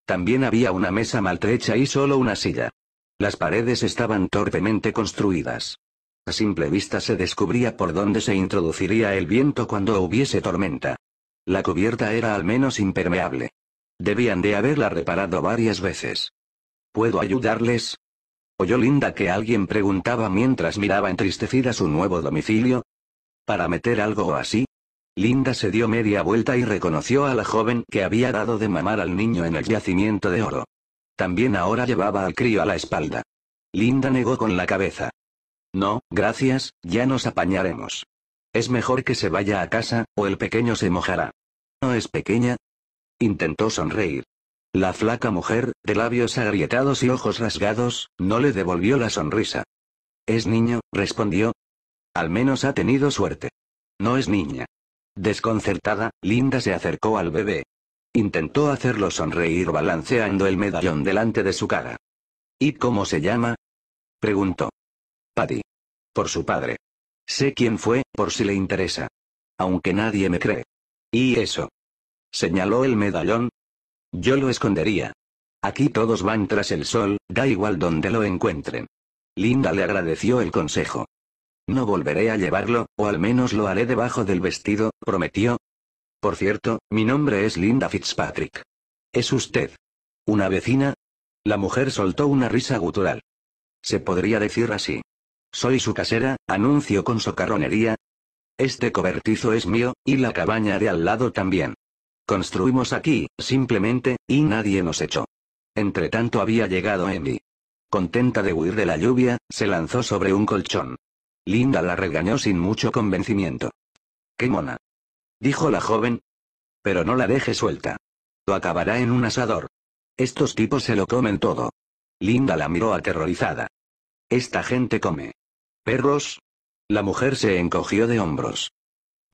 También había una mesa maltrecha y solo una silla. Las paredes estaban torpemente construidas. A simple vista se descubría por dónde se introduciría el viento cuando hubiese tormenta. La cubierta era al menos impermeable. Debían de haberla reparado varias veces. ¿Puedo ayudarles? Oyó Linda que alguien preguntaba mientras miraba entristecida su nuevo domicilio. ¿Para meter algo o así? Linda se dio media vuelta y reconoció a la joven que había dado de mamar al niño en el yacimiento de oro. También ahora llevaba al crío a la espalda. Linda negó con la cabeza. No, gracias, ya nos apañaremos. Es mejor que se vaya a casa, o el pequeño se mojará. ¿No es pequeña? Intentó sonreír. La flaca mujer, de labios agrietados y ojos rasgados, no le devolvió la sonrisa. Es niño, respondió. Al menos ha tenido suerte. No es niña. Desconcertada, Linda se acercó al bebé. Intentó hacerlo sonreír balanceando el medallón delante de su cara. ¿Y cómo se llama? preguntó. Paddy. Por su padre. Sé quién fue, por si le interesa. Aunque nadie me cree. ¿Y eso? Señaló el medallón. Yo lo escondería. Aquí todos van tras el sol, da igual donde lo encuentren. Linda le agradeció el consejo. No volveré a llevarlo, o al menos lo haré debajo del vestido, prometió. Por cierto, mi nombre es Linda Fitzpatrick. ¿Es usted? ¿Una vecina? La mujer soltó una risa gutural. Se podría decir así. Soy su casera, anuncio con socarronería. Este cobertizo es mío, y la cabaña de al lado también. Construimos aquí, simplemente, y nadie nos echó. Entretanto había llegado Emmy. Contenta de huir de la lluvia, se lanzó sobre un colchón. Linda la regañó sin mucho convencimiento. ¡Qué mona! dijo la joven. Pero no la deje suelta. Lo acabará en un asador. Estos tipos se lo comen todo. Linda la miró aterrorizada. Esta gente come. ¿Perros? La mujer se encogió de hombros.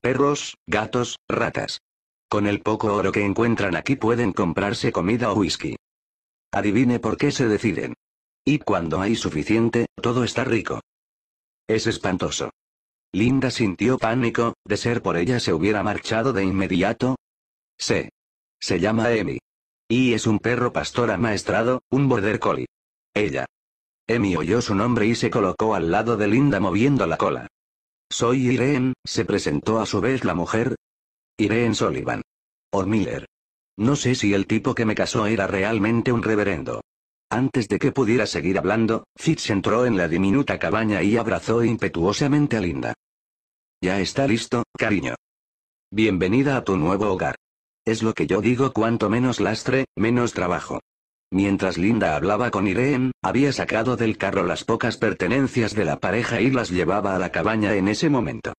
Perros, gatos, ratas. Con el poco oro que encuentran aquí pueden comprarse comida o whisky. Adivine por qué se deciden. Y cuando hay suficiente, todo está rico. Es espantoso. Linda sintió pánico, de ser por ella se hubiera marchado de inmediato. Sí. Se llama Emi. Y es un perro pastor amaestrado, un border collie. Ella. Emi oyó su nombre y se colocó al lado de Linda moviendo la cola. Soy Irene, se presentó a su vez la mujer. Irene Sullivan. O Miller. No sé si el tipo que me casó era realmente un reverendo. Antes de que pudiera seguir hablando, Fitz entró en la diminuta cabaña y abrazó impetuosamente a Linda. Ya está listo, cariño. Bienvenida a tu nuevo hogar. Es lo que yo digo cuanto menos lastre, menos trabajo. Mientras Linda hablaba con Irene, había sacado del carro las pocas pertenencias de la pareja y las llevaba a la cabaña en ese momento.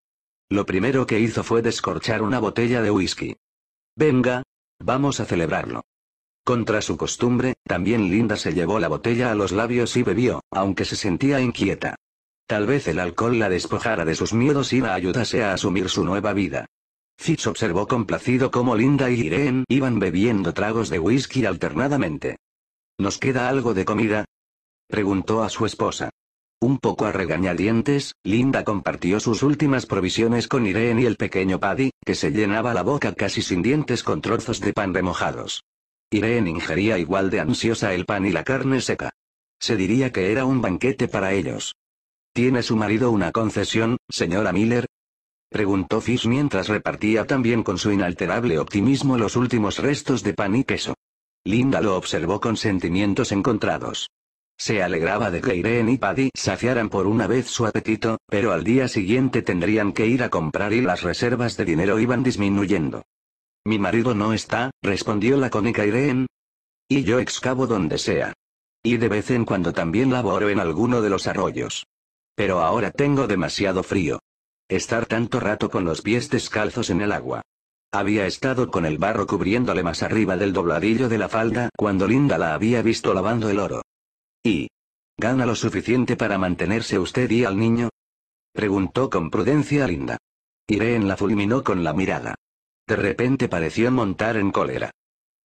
Lo primero que hizo fue descorchar una botella de whisky. Venga, vamos a celebrarlo. Contra su costumbre, también Linda se llevó la botella a los labios y bebió, aunque se sentía inquieta. Tal vez el alcohol la despojara de sus miedos y la ayudase a asumir su nueva vida. Fitz observó complacido cómo Linda y Irene iban bebiendo tragos de whisky alternadamente. ¿Nos queda algo de comida? preguntó a su esposa. Un poco a regañadientes, Linda compartió sus últimas provisiones con Irene y el pequeño Paddy, que se llenaba la boca casi sin dientes con trozos de pan remojados. Irene ingería igual de ansiosa el pan y la carne seca. Se diría que era un banquete para ellos. ¿Tiene su marido una concesión, señora Miller? preguntó Fish mientras repartía también con su inalterable optimismo los últimos restos de pan y queso. Linda lo observó con sentimientos encontrados. Se alegraba de que Irene y Paddy saciaran por una vez su apetito, pero al día siguiente tendrían que ir a comprar y las reservas de dinero iban disminuyendo. Mi marido no está, respondió la cónica Irene. Y yo excavo donde sea. Y de vez en cuando también laboro en alguno de los arroyos. Pero ahora tengo demasiado frío. Estar tanto rato con los pies descalzos en el agua. Había estado con el barro cubriéndole más arriba del dobladillo de la falda cuando Linda la había visto lavando el oro. ¿Y? ¿Gana lo suficiente para mantenerse usted y al niño? Preguntó con prudencia Linda. Irene la fulminó con la mirada. De repente pareció montar en cólera.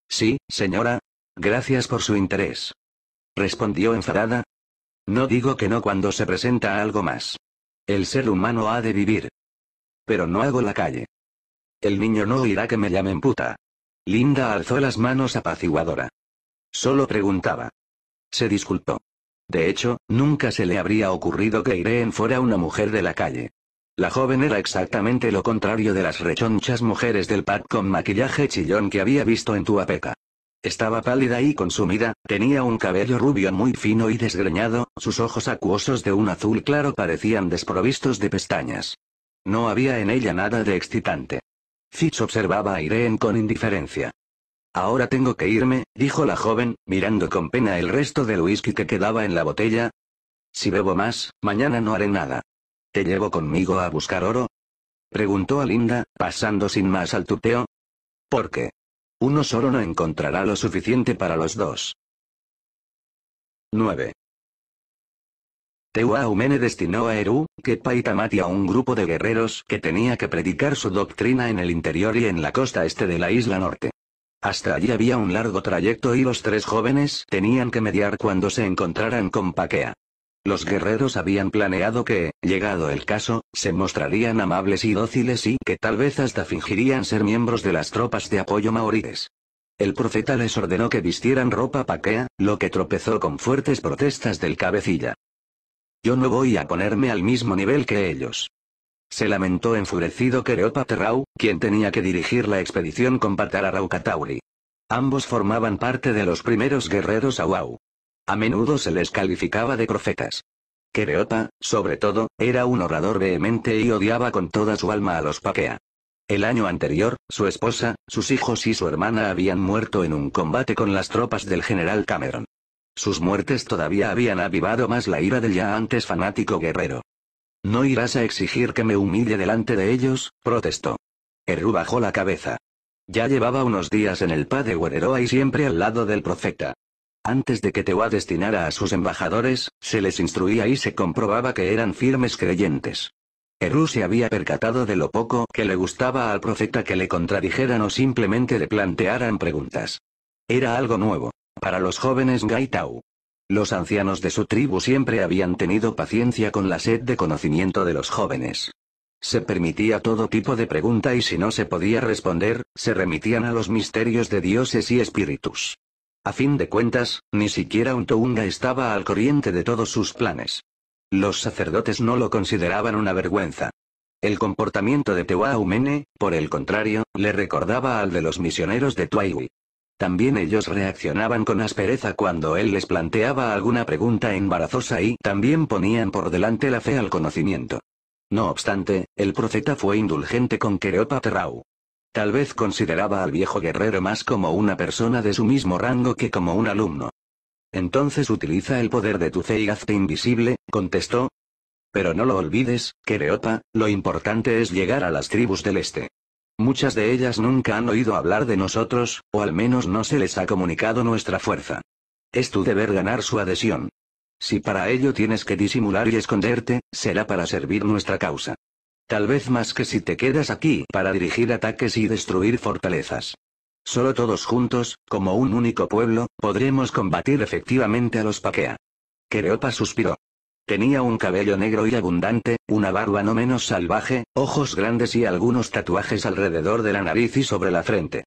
Sí, señora. Gracias por su interés. Respondió enfadada. No digo que no cuando se presenta algo más. El ser humano ha de vivir. Pero no hago la calle. El niño no oirá que me llamen puta. Linda alzó las manos apaciguadora. Solo preguntaba. Se disculpó. De hecho, nunca se le habría ocurrido que Irene fuera una mujer de la calle. La joven era exactamente lo contrario de las rechonchas mujeres del pack con maquillaje chillón que había visto en Tuapeca. Estaba pálida y consumida, tenía un cabello rubio muy fino y desgreñado, sus ojos acuosos de un azul claro parecían desprovistos de pestañas. No había en ella nada de excitante. Fitch observaba a Irene con indiferencia. Ahora tengo que irme, dijo la joven, mirando con pena el resto del whisky que quedaba en la botella. Si bebo más, mañana no haré nada. ¿Te llevo conmigo a buscar oro? Preguntó a Linda, pasando sin más al tuteo. ¿Por qué? Uno solo no encontrará lo suficiente para los dos. 9. Tehuahumene destinó a Eru, Kepa y Tamati a un grupo de guerreros que tenía que predicar su doctrina en el interior y en la costa este de la isla norte. Hasta allí había un largo trayecto y los tres jóvenes tenían que mediar cuando se encontraran con Paquea. Los guerreros habían planeado que, llegado el caso, se mostrarían amables y dóciles y que tal vez hasta fingirían ser miembros de las tropas de apoyo maoríes. El profeta les ordenó que vistieran ropa paquea, lo que tropezó con fuertes protestas del cabecilla. Yo no voy a ponerme al mismo nivel que ellos. Se lamentó enfurecido Kereopa Terrau, quien tenía que dirigir la expedición con Patara Katauri. Ambos formaban parte de los primeros guerreros Awau. A menudo se les calificaba de profetas. Kereopa, sobre todo, era un orador vehemente y odiaba con toda su alma a los Pakea. El año anterior, su esposa, sus hijos y su hermana habían muerto en un combate con las tropas del general Cameron. Sus muertes todavía habían avivado más la ira del ya antes fanático guerrero. No irás a exigir que me humille delante de ellos, protestó. Erú bajó la cabeza. Ya llevaba unos días en el Pad de Guerrero y siempre al lado del profeta. Antes de que Tewa destinara a sus embajadores, se les instruía y se comprobaba que eran firmes creyentes. Erú se había percatado de lo poco que le gustaba al profeta que le contradijeran o simplemente le plantearan preguntas. Era algo nuevo para los jóvenes Gaitau. Los ancianos de su tribu siempre habían tenido paciencia con la sed de conocimiento de los jóvenes. Se permitía todo tipo de pregunta y si no se podía responder, se remitían a los misterios de dioses y espíritus. A fin de cuentas, ni siquiera un Tounga estaba al corriente de todos sus planes. Los sacerdotes no lo consideraban una vergüenza. El comportamiento de Tehuahumene, por el contrario, le recordaba al de los misioneros de Tuaiwi. También ellos reaccionaban con aspereza cuando él les planteaba alguna pregunta embarazosa y también ponían por delante la fe al conocimiento. No obstante, el profeta fue indulgente con Kereopa Terrau. Tal vez consideraba al viejo guerrero más como una persona de su mismo rango que como un alumno. Entonces utiliza el poder de tu fe y hazte invisible, contestó. Pero no lo olvides, Kereopa, lo importante es llegar a las tribus del este. Muchas de ellas nunca han oído hablar de nosotros, o al menos no se les ha comunicado nuestra fuerza. Es tu deber ganar su adhesión. Si para ello tienes que disimular y esconderte, será para servir nuestra causa. Tal vez más que si te quedas aquí para dirigir ataques y destruir fortalezas. Solo todos juntos, como un único pueblo, podremos combatir efectivamente a los Paquea. Kereopa suspiró. Tenía un cabello negro y abundante, una barba no menos salvaje, ojos grandes y algunos tatuajes alrededor de la nariz y sobre la frente.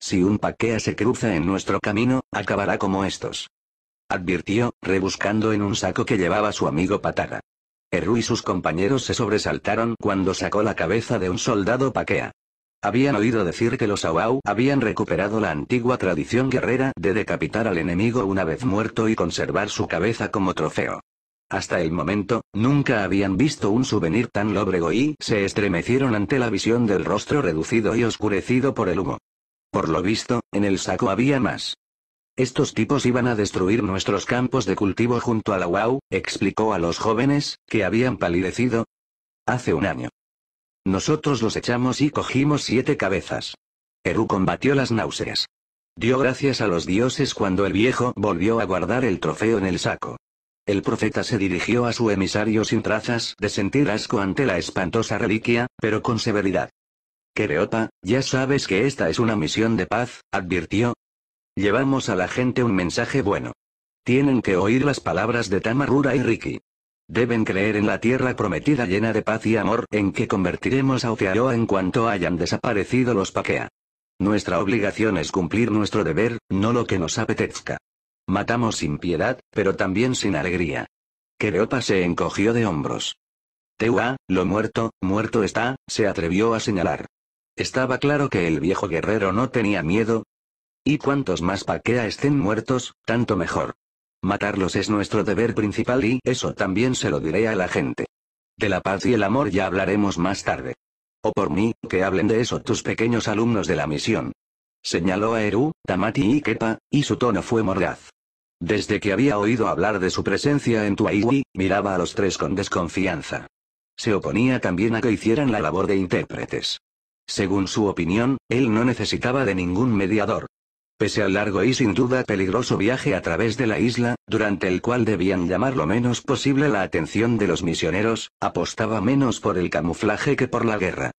Si un paquea se cruza en nuestro camino, acabará como estos. Advirtió, rebuscando en un saco que llevaba su amigo Patara. Erru y sus compañeros se sobresaltaron cuando sacó la cabeza de un soldado paquea. Habían oído decir que los Awau habían recuperado la antigua tradición guerrera de decapitar al enemigo una vez muerto y conservar su cabeza como trofeo. Hasta el momento, nunca habían visto un souvenir tan lóbrego y se estremecieron ante la visión del rostro reducido y oscurecido por el humo. Por lo visto, en el saco había más. Estos tipos iban a destruir nuestros campos de cultivo junto a la UAU, explicó a los jóvenes, que habían palidecido. Hace un año. Nosotros los echamos y cogimos siete cabezas. Eru combatió las náuseas. Dio gracias a los dioses cuando el viejo volvió a guardar el trofeo en el saco. El profeta se dirigió a su emisario sin trazas de sentir asco ante la espantosa reliquia, pero con severidad. Quereopa, ya sabes que esta es una misión de paz, advirtió. Llevamos a la gente un mensaje bueno. Tienen que oír las palabras de Tamarura y Riki. Deben creer en la tierra prometida llena de paz y amor en que convertiremos a Otearoa en cuanto hayan desaparecido los paquea. Nuestra obligación es cumplir nuestro deber, no lo que nos apetezca. Matamos sin piedad, pero también sin alegría. Quereopa se encogió de hombros. Teua, lo muerto, muerto está, se atrevió a señalar. Estaba claro que el viejo guerrero no tenía miedo. Y cuantos más paquea estén muertos, tanto mejor. Matarlos es nuestro deber principal y eso también se lo diré a la gente. De la paz y el amor ya hablaremos más tarde. O por mí, que hablen de eso tus pequeños alumnos de la misión. Señaló a Eru, Tamati y Kepa, y su tono fue mordaz. Desde que había oído hablar de su presencia en Tuaiwi, miraba a los tres con desconfianza. Se oponía también a que hicieran la labor de intérpretes. Según su opinión, él no necesitaba de ningún mediador. Pese al largo y sin duda peligroso viaje a través de la isla, durante el cual debían llamar lo menos posible la atención de los misioneros, apostaba menos por el camuflaje que por la guerra.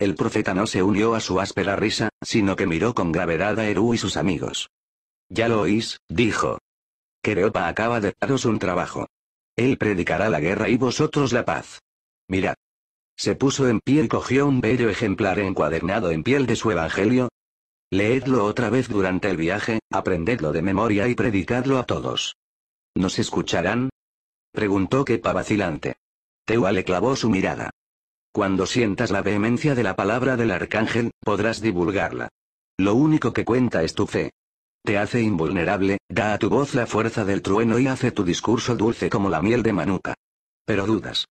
El profeta no se unió a su áspera risa, sino que miró con gravedad a Eru y sus amigos. Ya lo oís, dijo. Reopa acaba de daros un trabajo. Él predicará la guerra y vosotros la paz. Mirad. Se puso en pie y cogió un bello ejemplar encuadernado en piel de su evangelio. Leedlo otra vez durante el viaje, aprendedlo de memoria y predicadlo a todos. ¿Nos escucharán? Preguntó Kepa vacilante. Teua le clavó su mirada. Cuando sientas la vehemencia de la palabra del arcángel, podrás divulgarla. Lo único que cuenta es tu fe. Te hace invulnerable, da a tu voz la fuerza del trueno y hace tu discurso dulce como la miel de Manuka. Pero dudas.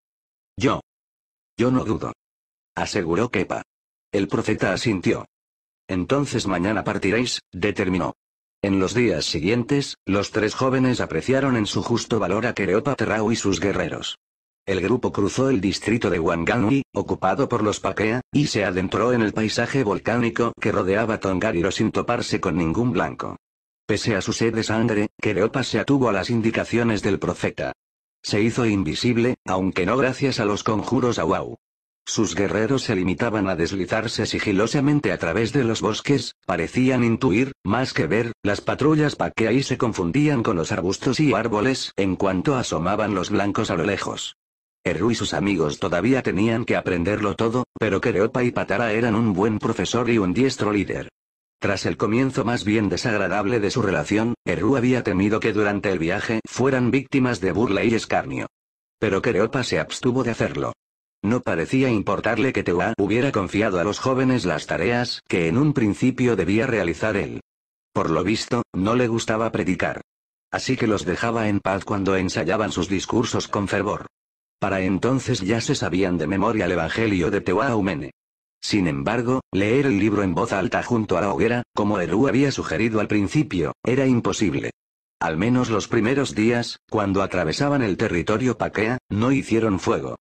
Yo. Yo no dudo. Aseguró Kepa. El profeta asintió. Entonces mañana partiréis, determinó. En los días siguientes, los tres jóvenes apreciaron en su justo valor a Kereopa Terrao y sus guerreros. El grupo cruzó el distrito de Wanganui, ocupado por los Pakea, y se adentró en el paisaje volcánico que rodeaba Tongariro sin toparse con ningún blanco. Pese a su sed de sangre, Kereopa se atuvo a las indicaciones del profeta. Se hizo invisible, aunque no gracias a los conjuros Wau. Sus guerreros se limitaban a deslizarse sigilosamente a través de los bosques, parecían intuir, más que ver, las patrullas Pakea y se confundían con los arbustos y árboles en cuanto asomaban los blancos a lo lejos. Eru y sus amigos todavía tenían que aprenderlo todo, pero Kereopa y Patara eran un buen profesor y un diestro líder. Tras el comienzo más bien desagradable de su relación, Eru había temido que durante el viaje fueran víctimas de burla y escarnio. Pero Kereopa se abstuvo de hacerlo. No parecía importarle que Teua hubiera confiado a los jóvenes las tareas que en un principio debía realizar él. Por lo visto, no le gustaba predicar. Así que los dejaba en paz cuando ensayaban sus discursos con fervor. Para entonces ya se sabían de memoria el Evangelio de Tehuahumene. Sin embargo, leer el libro en voz alta junto a la hoguera, como Eru había sugerido al principio, era imposible. Al menos los primeros días, cuando atravesaban el territorio paquea, no hicieron fuego.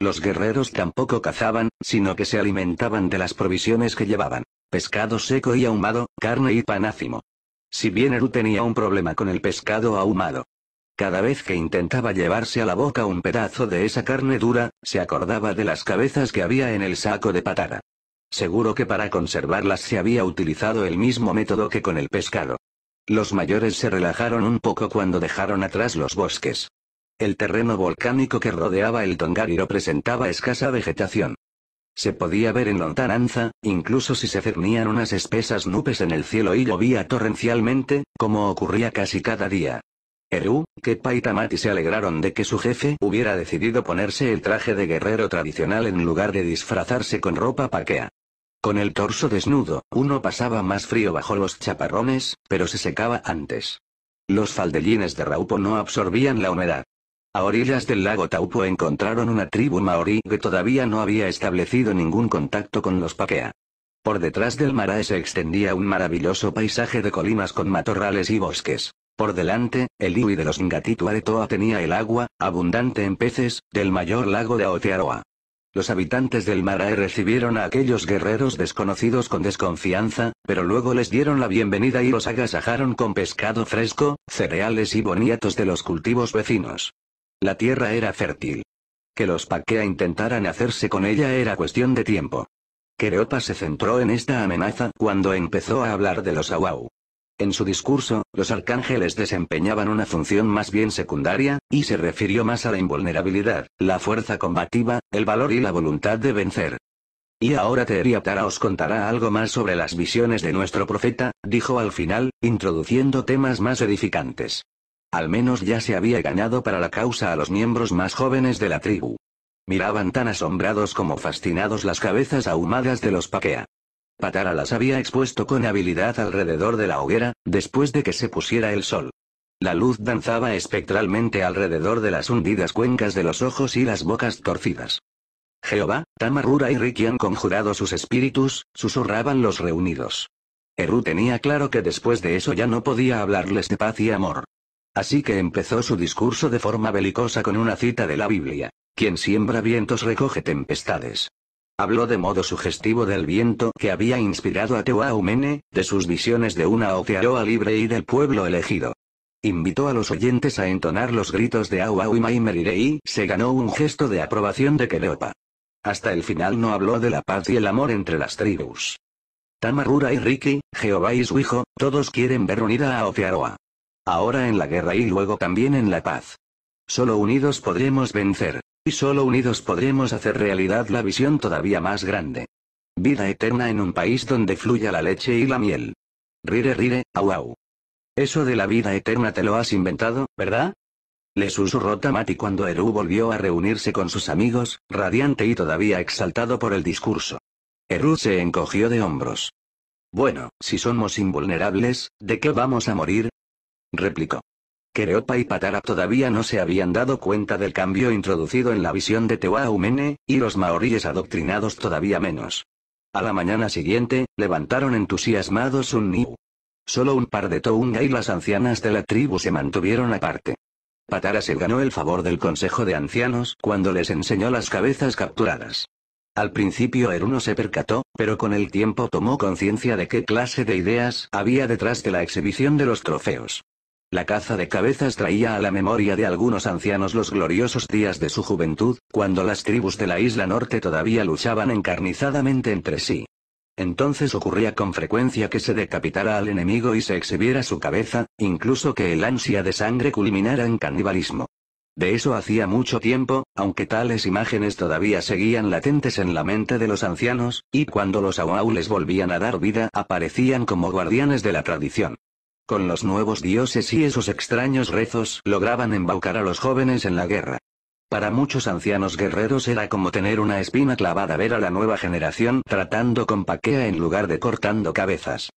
Los guerreros tampoco cazaban, sino que se alimentaban de las provisiones que llevaban. Pescado seco y ahumado, carne y panácimo. Si bien Eru tenía un problema con el pescado ahumado, cada vez que intentaba llevarse a la boca un pedazo de esa carne dura, se acordaba de las cabezas que había en el saco de patada. Seguro que para conservarlas se había utilizado el mismo método que con el pescado. Los mayores se relajaron un poco cuando dejaron atrás los bosques. El terreno volcánico que rodeaba el Tongariro presentaba escasa vegetación. Se podía ver en lontananza, incluso si se cernían unas espesas nubes en el cielo y llovía torrencialmente, como ocurría casi cada día. Eru, Kepa y Tamati se alegraron de que su jefe hubiera decidido ponerse el traje de guerrero tradicional en lugar de disfrazarse con ropa paquea. Con el torso desnudo, uno pasaba más frío bajo los chaparrones, pero se secaba antes. Los faldellines de Raupo no absorbían la humedad. A orillas del lago Taupo encontraron una tribu maorí que todavía no había establecido ningún contacto con los Paquea. Por detrás del Marae se extendía un maravilloso paisaje de colinas con matorrales y bosques. Por delante, el iwi de los Ngatituaretoa tenía el agua, abundante en peces, del mayor lago de Aotearoa. Los habitantes del Marae recibieron a aquellos guerreros desconocidos con desconfianza, pero luego les dieron la bienvenida y los agasajaron con pescado fresco, cereales y boniatos de los cultivos vecinos. La tierra era fértil. Que los Paquea intentaran hacerse con ella era cuestión de tiempo. Kereopa se centró en esta amenaza cuando empezó a hablar de los Awau. En su discurso, los arcángeles desempeñaban una función más bien secundaria, y se refirió más a la invulnerabilidad, la fuerza combativa, el valor y la voluntad de vencer. Y ahora Tara os contará algo más sobre las visiones de nuestro profeta, dijo al final, introduciendo temas más edificantes. Al menos ya se había ganado para la causa a los miembros más jóvenes de la tribu. Miraban tan asombrados como fascinados las cabezas ahumadas de los paquea. Patara las había expuesto con habilidad alrededor de la hoguera, después de que se pusiera el sol. La luz danzaba espectralmente alrededor de las hundidas cuencas de los ojos y las bocas torcidas. Jehová, Tamarura y Ricky han conjurado sus espíritus, susurraban los reunidos. Eru tenía claro que después de eso ya no podía hablarles de paz y amor. Así que empezó su discurso de forma belicosa con una cita de la Biblia. Quien siembra vientos recoge tempestades. Habló de modo sugestivo del viento que había inspirado a Tehuahumene, de sus visiones de una Otearoa libre y del pueblo elegido. Invitó a los oyentes a entonar los gritos de Auauima y Merirei, se ganó un gesto de aprobación de Kereopa. Hasta el final no habló de la paz y el amor entre las tribus. Tamarura y Riki, Jehová y su hijo, todos quieren ver unida a Otearoa. Ahora en la guerra y luego también en la paz. Solo unidos podremos vencer. Y solo unidos podremos hacer realidad la visión todavía más grande. Vida eterna en un país donde fluya la leche y la miel. Rire rire, au au. Eso de la vida eterna te lo has inventado, ¿verdad? Le susurró Tamati cuando Eru volvió a reunirse con sus amigos, radiante y todavía exaltado por el discurso. Eru se encogió de hombros. Bueno, si somos invulnerables, ¿de qué vamos a morir? replicó. Kereopa y Patara todavía no se habían dado cuenta del cambio introducido en la visión de Tewaumene, y los maoríes adoctrinados todavía menos. A la mañana siguiente, levantaron entusiasmados un niu. Solo un par de Tounga y las ancianas de la tribu se mantuvieron aparte. Patara se ganó el favor del consejo de ancianos cuando les enseñó las cabezas capturadas. Al principio Eruno se percató, pero con el tiempo tomó conciencia de qué clase de ideas había detrás de la exhibición de los trofeos. La caza de cabezas traía a la memoria de algunos ancianos los gloriosos días de su juventud, cuando las tribus de la isla norte todavía luchaban encarnizadamente entre sí. Entonces ocurría con frecuencia que se decapitara al enemigo y se exhibiera su cabeza, incluso que el ansia de sangre culminara en canibalismo. De eso hacía mucho tiempo, aunque tales imágenes todavía seguían latentes en la mente de los ancianos, y cuando los auaules volvían a dar vida aparecían como guardianes de la tradición. Con los nuevos dioses y esos extraños rezos lograban embaucar a los jóvenes en la guerra. Para muchos ancianos guerreros era como tener una espina clavada ver a la nueva generación tratando con paquea en lugar de cortando cabezas.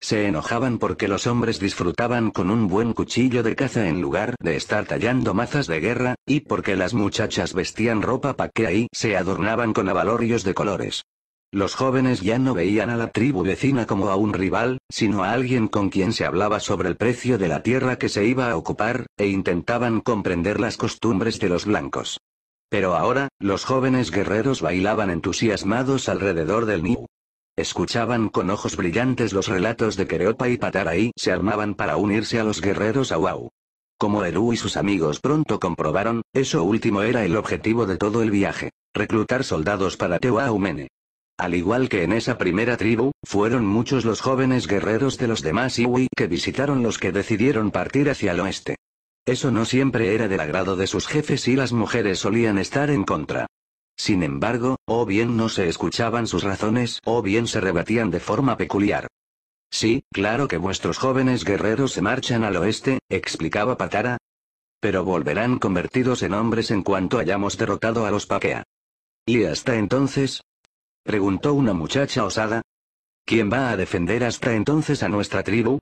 Se enojaban porque los hombres disfrutaban con un buen cuchillo de caza en lugar de estar tallando mazas de guerra, y porque las muchachas vestían ropa paquea y se adornaban con abalorios de colores. Los jóvenes ya no veían a la tribu vecina como a un rival, sino a alguien con quien se hablaba sobre el precio de la tierra que se iba a ocupar, e intentaban comprender las costumbres de los blancos. Pero ahora, los jóvenes guerreros bailaban entusiasmados alrededor del Niu. Escuchaban con ojos brillantes los relatos de Kereopa y Patara se armaban para unirse a los guerreros Awau. Como Eru y sus amigos pronto comprobaron, eso último era el objetivo de todo el viaje, reclutar soldados para Tehuahumene. Al igual que en esa primera tribu, fueron muchos los jóvenes guerreros de los demás Iwi que visitaron los que decidieron partir hacia el oeste. Eso no siempre era del agrado de sus jefes y las mujeres solían estar en contra. Sin embargo, o bien no se escuchaban sus razones o bien se rebatían de forma peculiar. Sí, claro que vuestros jóvenes guerreros se marchan al oeste, explicaba Patara. Pero volverán convertidos en hombres en cuanto hayamos derrotado a los Pakea. Y hasta entonces, Preguntó una muchacha osada. ¿Quién va a defender hasta entonces a nuestra tribu?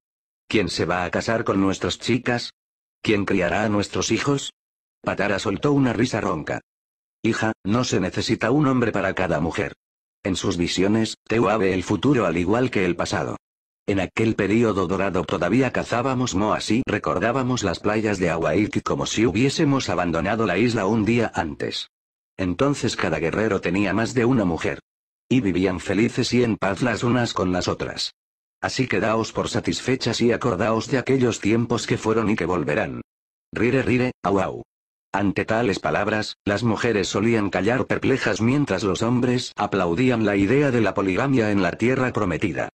¿Quién se va a casar con nuestras chicas? ¿Quién criará a nuestros hijos? Patara soltó una risa ronca. Hija, no se necesita un hombre para cada mujer. En sus visiones, Teuave el futuro al igual que el pasado. En aquel período dorado todavía cazábamos moas y recordábamos las playas de Hawaii como si hubiésemos abandonado la isla un día antes. Entonces cada guerrero tenía más de una mujer. Y vivían felices y en paz las unas con las otras. Así quedaos por satisfechas y acordaos de aquellos tiempos que fueron y que volverán. Rire rire, au au. Ante tales palabras, las mujeres solían callar perplejas mientras los hombres aplaudían la idea de la poligamia en la tierra prometida.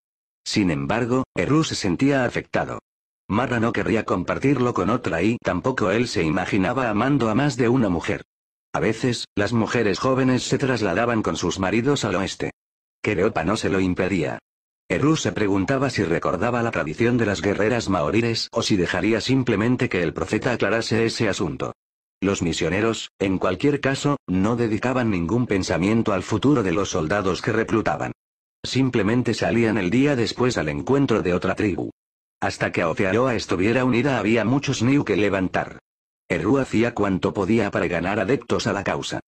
Sin embargo, Eru se sentía afectado. Mara no querría compartirlo con otra y tampoco él se imaginaba amando a más de una mujer. A veces, las mujeres jóvenes se trasladaban con sus maridos al oeste. Quereopa no se lo impedía. Eru se preguntaba si recordaba la tradición de las guerreras maoríes o si dejaría simplemente que el profeta aclarase ese asunto. Los misioneros, en cualquier caso, no dedicaban ningún pensamiento al futuro de los soldados que reclutaban. Simplemente salían el día después al encuentro de otra tribu. Hasta que Aotearoa estuviera unida había muchos niu que levantar. Eru hacía cuanto podía para ganar adeptos a la causa.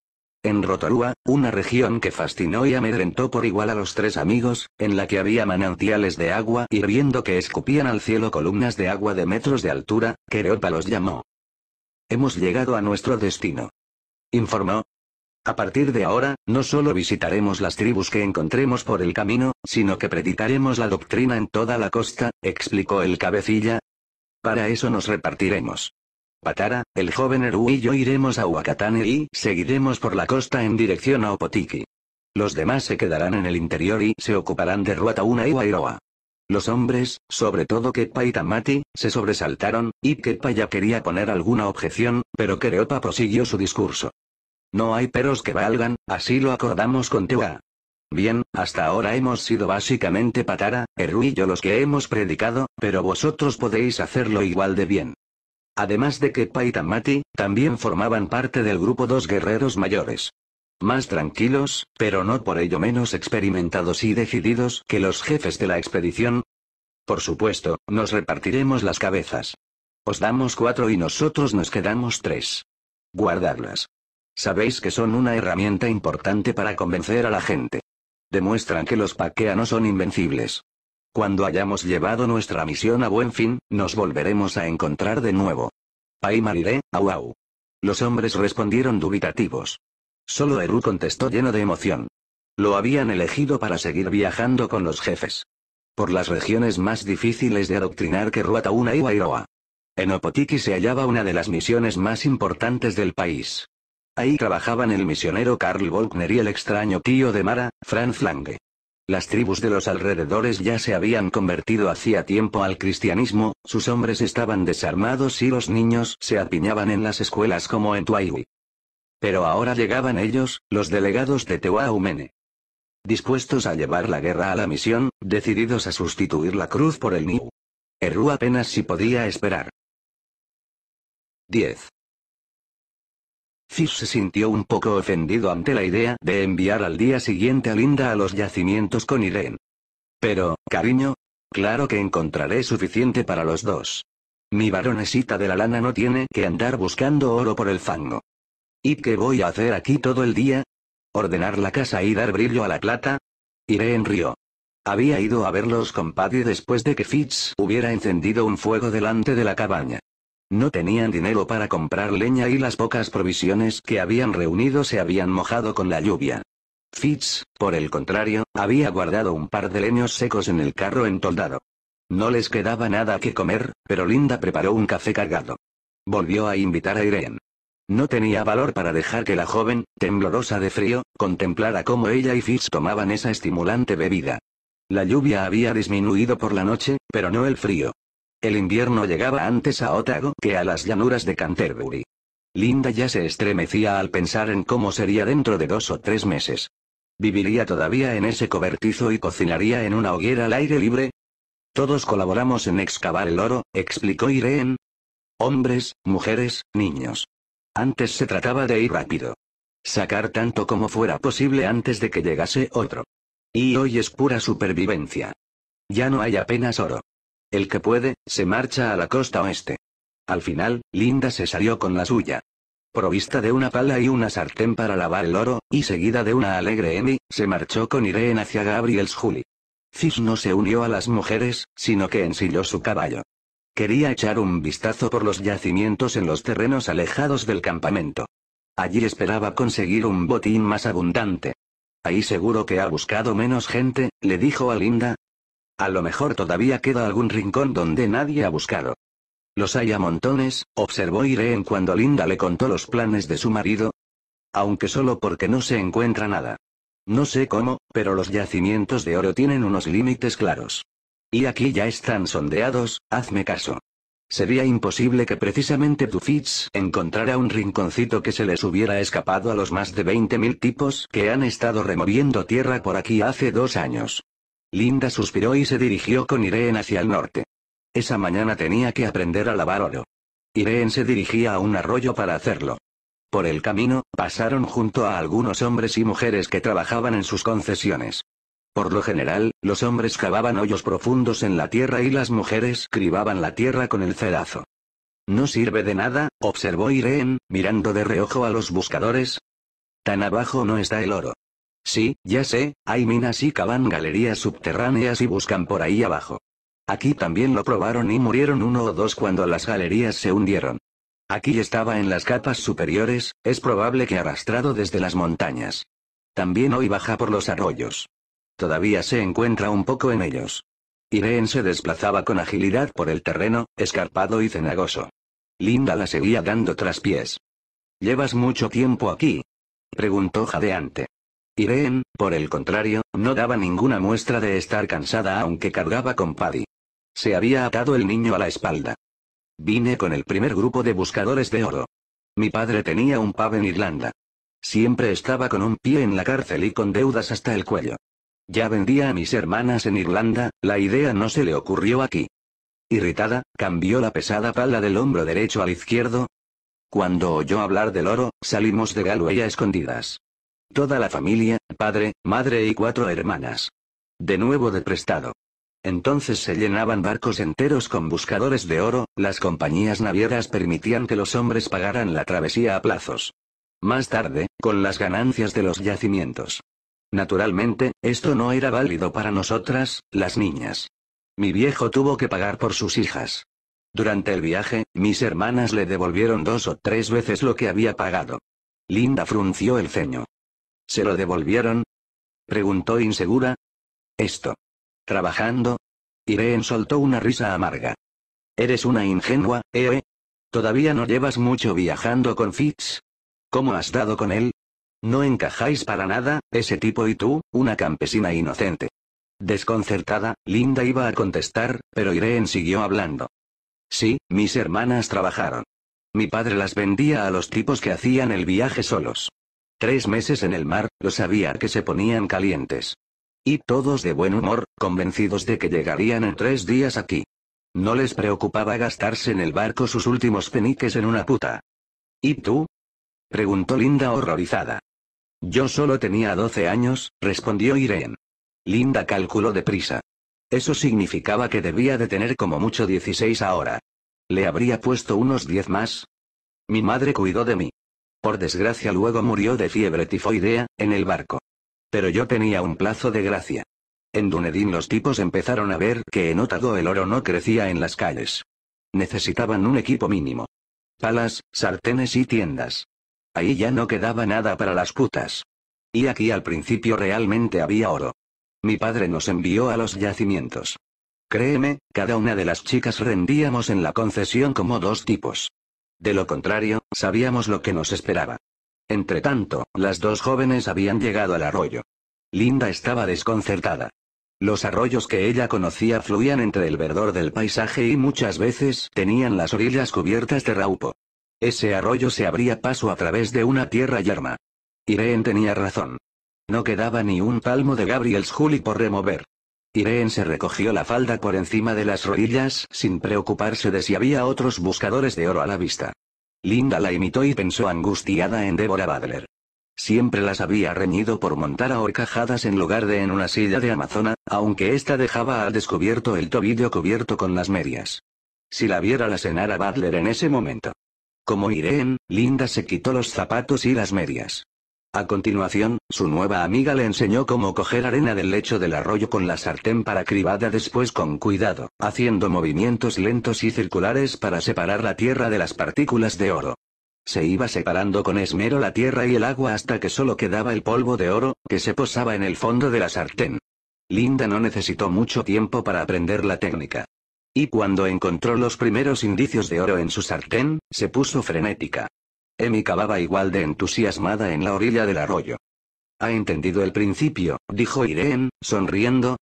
En Rotorua, una región que fascinó y amedrentó por igual a los tres amigos, en la que había manantiales de agua hirviendo que escupían al cielo columnas de agua de metros de altura, Kereopa los llamó. Hemos llegado a nuestro destino. Informó. A partir de ahora, no solo visitaremos las tribus que encontremos por el camino, sino que predicaremos la doctrina en toda la costa, explicó el cabecilla. Para eso nos repartiremos. Patara, el joven Eru y yo iremos a Huacatane y seguiremos por la costa en dirección a Opotiki. Los demás se quedarán en el interior y se ocuparán de Ruatauna y Wairoa. Los hombres, sobre todo Kepa y Tamati, se sobresaltaron, y Kepa ya quería poner alguna objeción, pero Kereopa prosiguió su discurso. No hay peros que valgan, así lo acordamos con Tewa. Bien, hasta ahora hemos sido básicamente Patara, Eru y yo los que hemos predicado, pero vosotros podéis hacerlo igual de bien. Además de que Paitamati, también formaban parte del grupo dos guerreros mayores. Más tranquilos, pero no por ello menos experimentados y decididos que los jefes de la expedición. Por supuesto, nos repartiremos las cabezas. Os damos cuatro y nosotros nos quedamos tres. Guardadlas. Sabéis que son una herramienta importante para convencer a la gente. Demuestran que los Paquea no son invencibles. Cuando hayamos llevado nuestra misión a buen fin, nos volveremos a encontrar de nuevo. Ahí Mariré, au Los hombres respondieron dubitativos. Solo Eru contestó lleno de emoción. Lo habían elegido para seguir viajando con los jefes. Por las regiones más difíciles de adoctrinar que Ruatauna y Wairoa. En Opotiki se hallaba una de las misiones más importantes del país. Ahí trabajaban el misionero Karl Volkner y el extraño tío de Mara, Franz Lange. Las tribus de los alrededores ya se habían convertido hacía tiempo al cristianismo, sus hombres estaban desarmados y los niños se apiñaban en las escuelas como en Tuaiwi. Pero ahora llegaban ellos, los delegados de Tehuahumene. Dispuestos a llevar la guerra a la misión, decididos a sustituir la cruz por el Niu. Erru apenas si podía esperar. 10. Fitz se sintió un poco ofendido ante la idea de enviar al día siguiente a Linda a los yacimientos con Irene. Pero, cariño, claro que encontraré suficiente para los dos. Mi varonesita de la lana no tiene que andar buscando oro por el fango. ¿Y qué voy a hacer aquí todo el día? ¿Ordenar la casa y dar brillo a la plata? Iré en río. Había ido a verlos con Paddy después de que Fitz hubiera encendido un fuego delante de la cabaña. No tenían dinero para comprar leña y las pocas provisiones que habían reunido se habían mojado con la lluvia. Fitz, por el contrario, había guardado un par de leños secos en el carro entoldado. No les quedaba nada que comer, pero Linda preparó un café cargado. Volvió a invitar a Irene. No tenía valor para dejar que la joven, temblorosa de frío, contemplara cómo ella y Fitz tomaban esa estimulante bebida. La lluvia había disminuido por la noche, pero no el frío. El invierno llegaba antes a Otago que a las llanuras de Canterbury. Linda ya se estremecía al pensar en cómo sería dentro de dos o tres meses. ¿Viviría todavía en ese cobertizo y cocinaría en una hoguera al aire libre? Todos colaboramos en excavar el oro, explicó Irene. Hombres, mujeres, niños. Antes se trataba de ir rápido. Sacar tanto como fuera posible antes de que llegase otro. Y hoy es pura supervivencia. Ya no hay apenas oro. El que puede, se marcha a la costa oeste. Al final, Linda se salió con la suya. Provista de una pala y una sartén para lavar el oro, y seguida de una alegre Emmy, se marchó con Irene hacia Gabriel's Julie. Cis no se unió a las mujeres, sino que ensilló su caballo. Quería echar un vistazo por los yacimientos en los terrenos alejados del campamento. Allí esperaba conseguir un botín más abundante. Ahí seguro que ha buscado menos gente, le dijo a Linda, a lo mejor todavía queda algún rincón donde nadie ha buscado. Los hay a montones, observó Irene cuando Linda le contó los planes de su marido. Aunque solo porque no se encuentra nada. No sé cómo, pero los yacimientos de oro tienen unos límites claros. Y aquí ya están sondeados, hazme caso. Sería imposible que precisamente Dufitz encontrara un rinconcito que se les hubiera escapado a los más de 20.000 tipos que han estado removiendo tierra por aquí hace dos años. Linda suspiró y se dirigió con Irene hacia el norte. Esa mañana tenía que aprender a lavar oro. Irene se dirigía a un arroyo para hacerlo. Por el camino, pasaron junto a algunos hombres y mujeres que trabajaban en sus concesiones. Por lo general, los hombres cavaban hoyos profundos en la tierra y las mujeres cribaban la tierra con el cedazo. No sirve de nada, observó Irene, mirando de reojo a los buscadores. Tan abajo no está el oro. Sí, ya sé, hay minas y cavan galerías subterráneas y buscan por ahí abajo. Aquí también lo probaron y murieron uno o dos cuando las galerías se hundieron. Aquí estaba en las capas superiores, es probable que arrastrado desde las montañas. También hoy baja por los arroyos. Todavía se encuentra un poco en ellos. Irene se desplazaba con agilidad por el terreno, escarpado y cenagoso. Linda la seguía dando traspiés. ¿Llevas mucho tiempo aquí? preguntó jadeante. Irene, por el contrario, no daba ninguna muestra de estar cansada aunque cargaba con Paddy. Se había atado el niño a la espalda. Vine con el primer grupo de buscadores de oro. Mi padre tenía un pub en Irlanda. Siempre estaba con un pie en la cárcel y con deudas hasta el cuello. Ya vendía a mis hermanas en Irlanda, la idea no se le ocurrió aquí. Irritada, cambió la pesada pala del hombro derecho al izquierdo. Cuando oyó hablar del oro, salimos de Galway escondidas. Toda la familia, padre, madre y cuatro hermanas. De nuevo de prestado. Entonces se llenaban barcos enteros con buscadores de oro, las compañías navieras permitían que los hombres pagaran la travesía a plazos. Más tarde, con las ganancias de los yacimientos. Naturalmente, esto no era válido para nosotras, las niñas. Mi viejo tuvo que pagar por sus hijas. Durante el viaje, mis hermanas le devolvieron dos o tres veces lo que había pagado. Linda frunció el ceño. ¿Se lo devolvieron? Preguntó insegura. Esto. ¿Trabajando? Irene soltó una risa amarga. Eres una ingenua, ¿eh? ¿Todavía no llevas mucho viajando con Fitz? ¿Cómo has dado con él? No encajáis para nada, ese tipo y tú, una campesina inocente. Desconcertada, Linda iba a contestar, pero Irene siguió hablando. Sí, mis hermanas trabajaron. Mi padre las vendía a los tipos que hacían el viaje solos. Tres meses en el mar, lo sabía que se ponían calientes. Y todos de buen humor, convencidos de que llegarían en tres días aquí. No les preocupaba gastarse en el barco sus últimos peniques en una puta. ¿Y tú? preguntó Linda horrorizada. Yo solo tenía 12 años, respondió Irene. Linda calculó deprisa. Eso significaba que debía de tener como mucho 16 ahora. Le habría puesto unos 10 más. Mi madre cuidó de mí. Por desgracia luego murió de fiebre tifoidea, en el barco. Pero yo tenía un plazo de gracia. En Dunedin los tipos empezaron a ver que en Otago el oro no crecía en las calles. Necesitaban un equipo mínimo. Palas, sartenes y tiendas. Ahí ya no quedaba nada para las putas. Y aquí al principio realmente había oro. Mi padre nos envió a los yacimientos. Créeme, cada una de las chicas rendíamos en la concesión como dos tipos. De lo contrario, sabíamos lo que nos esperaba. Entretanto, las dos jóvenes habían llegado al arroyo. Linda estaba desconcertada. Los arroyos que ella conocía fluían entre el verdor del paisaje y muchas veces tenían las orillas cubiertas de raupo. Ese arroyo se abría paso a través de una tierra yerma. Irene tenía razón. No quedaba ni un palmo de Gabriel's Juli por remover. Irene se recogió la falda por encima de las rodillas sin preocuparse de si había otros buscadores de oro a la vista. Linda la imitó y pensó angustiada en Deborah Badler. Siempre las había reñido por montar a en lugar de en una silla de amazona, aunque ésta dejaba al descubierto el tobillo cubierto con las medias. Si la viera la cenara Badler en ese momento. Como Irene, Linda se quitó los zapatos y las medias. A continuación, su nueva amiga le enseñó cómo coger arena del lecho del arroyo con la sartén para cribada después con cuidado, haciendo movimientos lentos y circulares para separar la tierra de las partículas de oro. Se iba separando con esmero la tierra y el agua hasta que solo quedaba el polvo de oro, que se posaba en el fondo de la sartén. Linda no necesitó mucho tiempo para aprender la técnica. Y cuando encontró los primeros indicios de oro en su sartén, se puso frenética. Emi cavaba igual de entusiasmada en la orilla del arroyo. Ha entendido el principio, dijo Irene, sonriendo.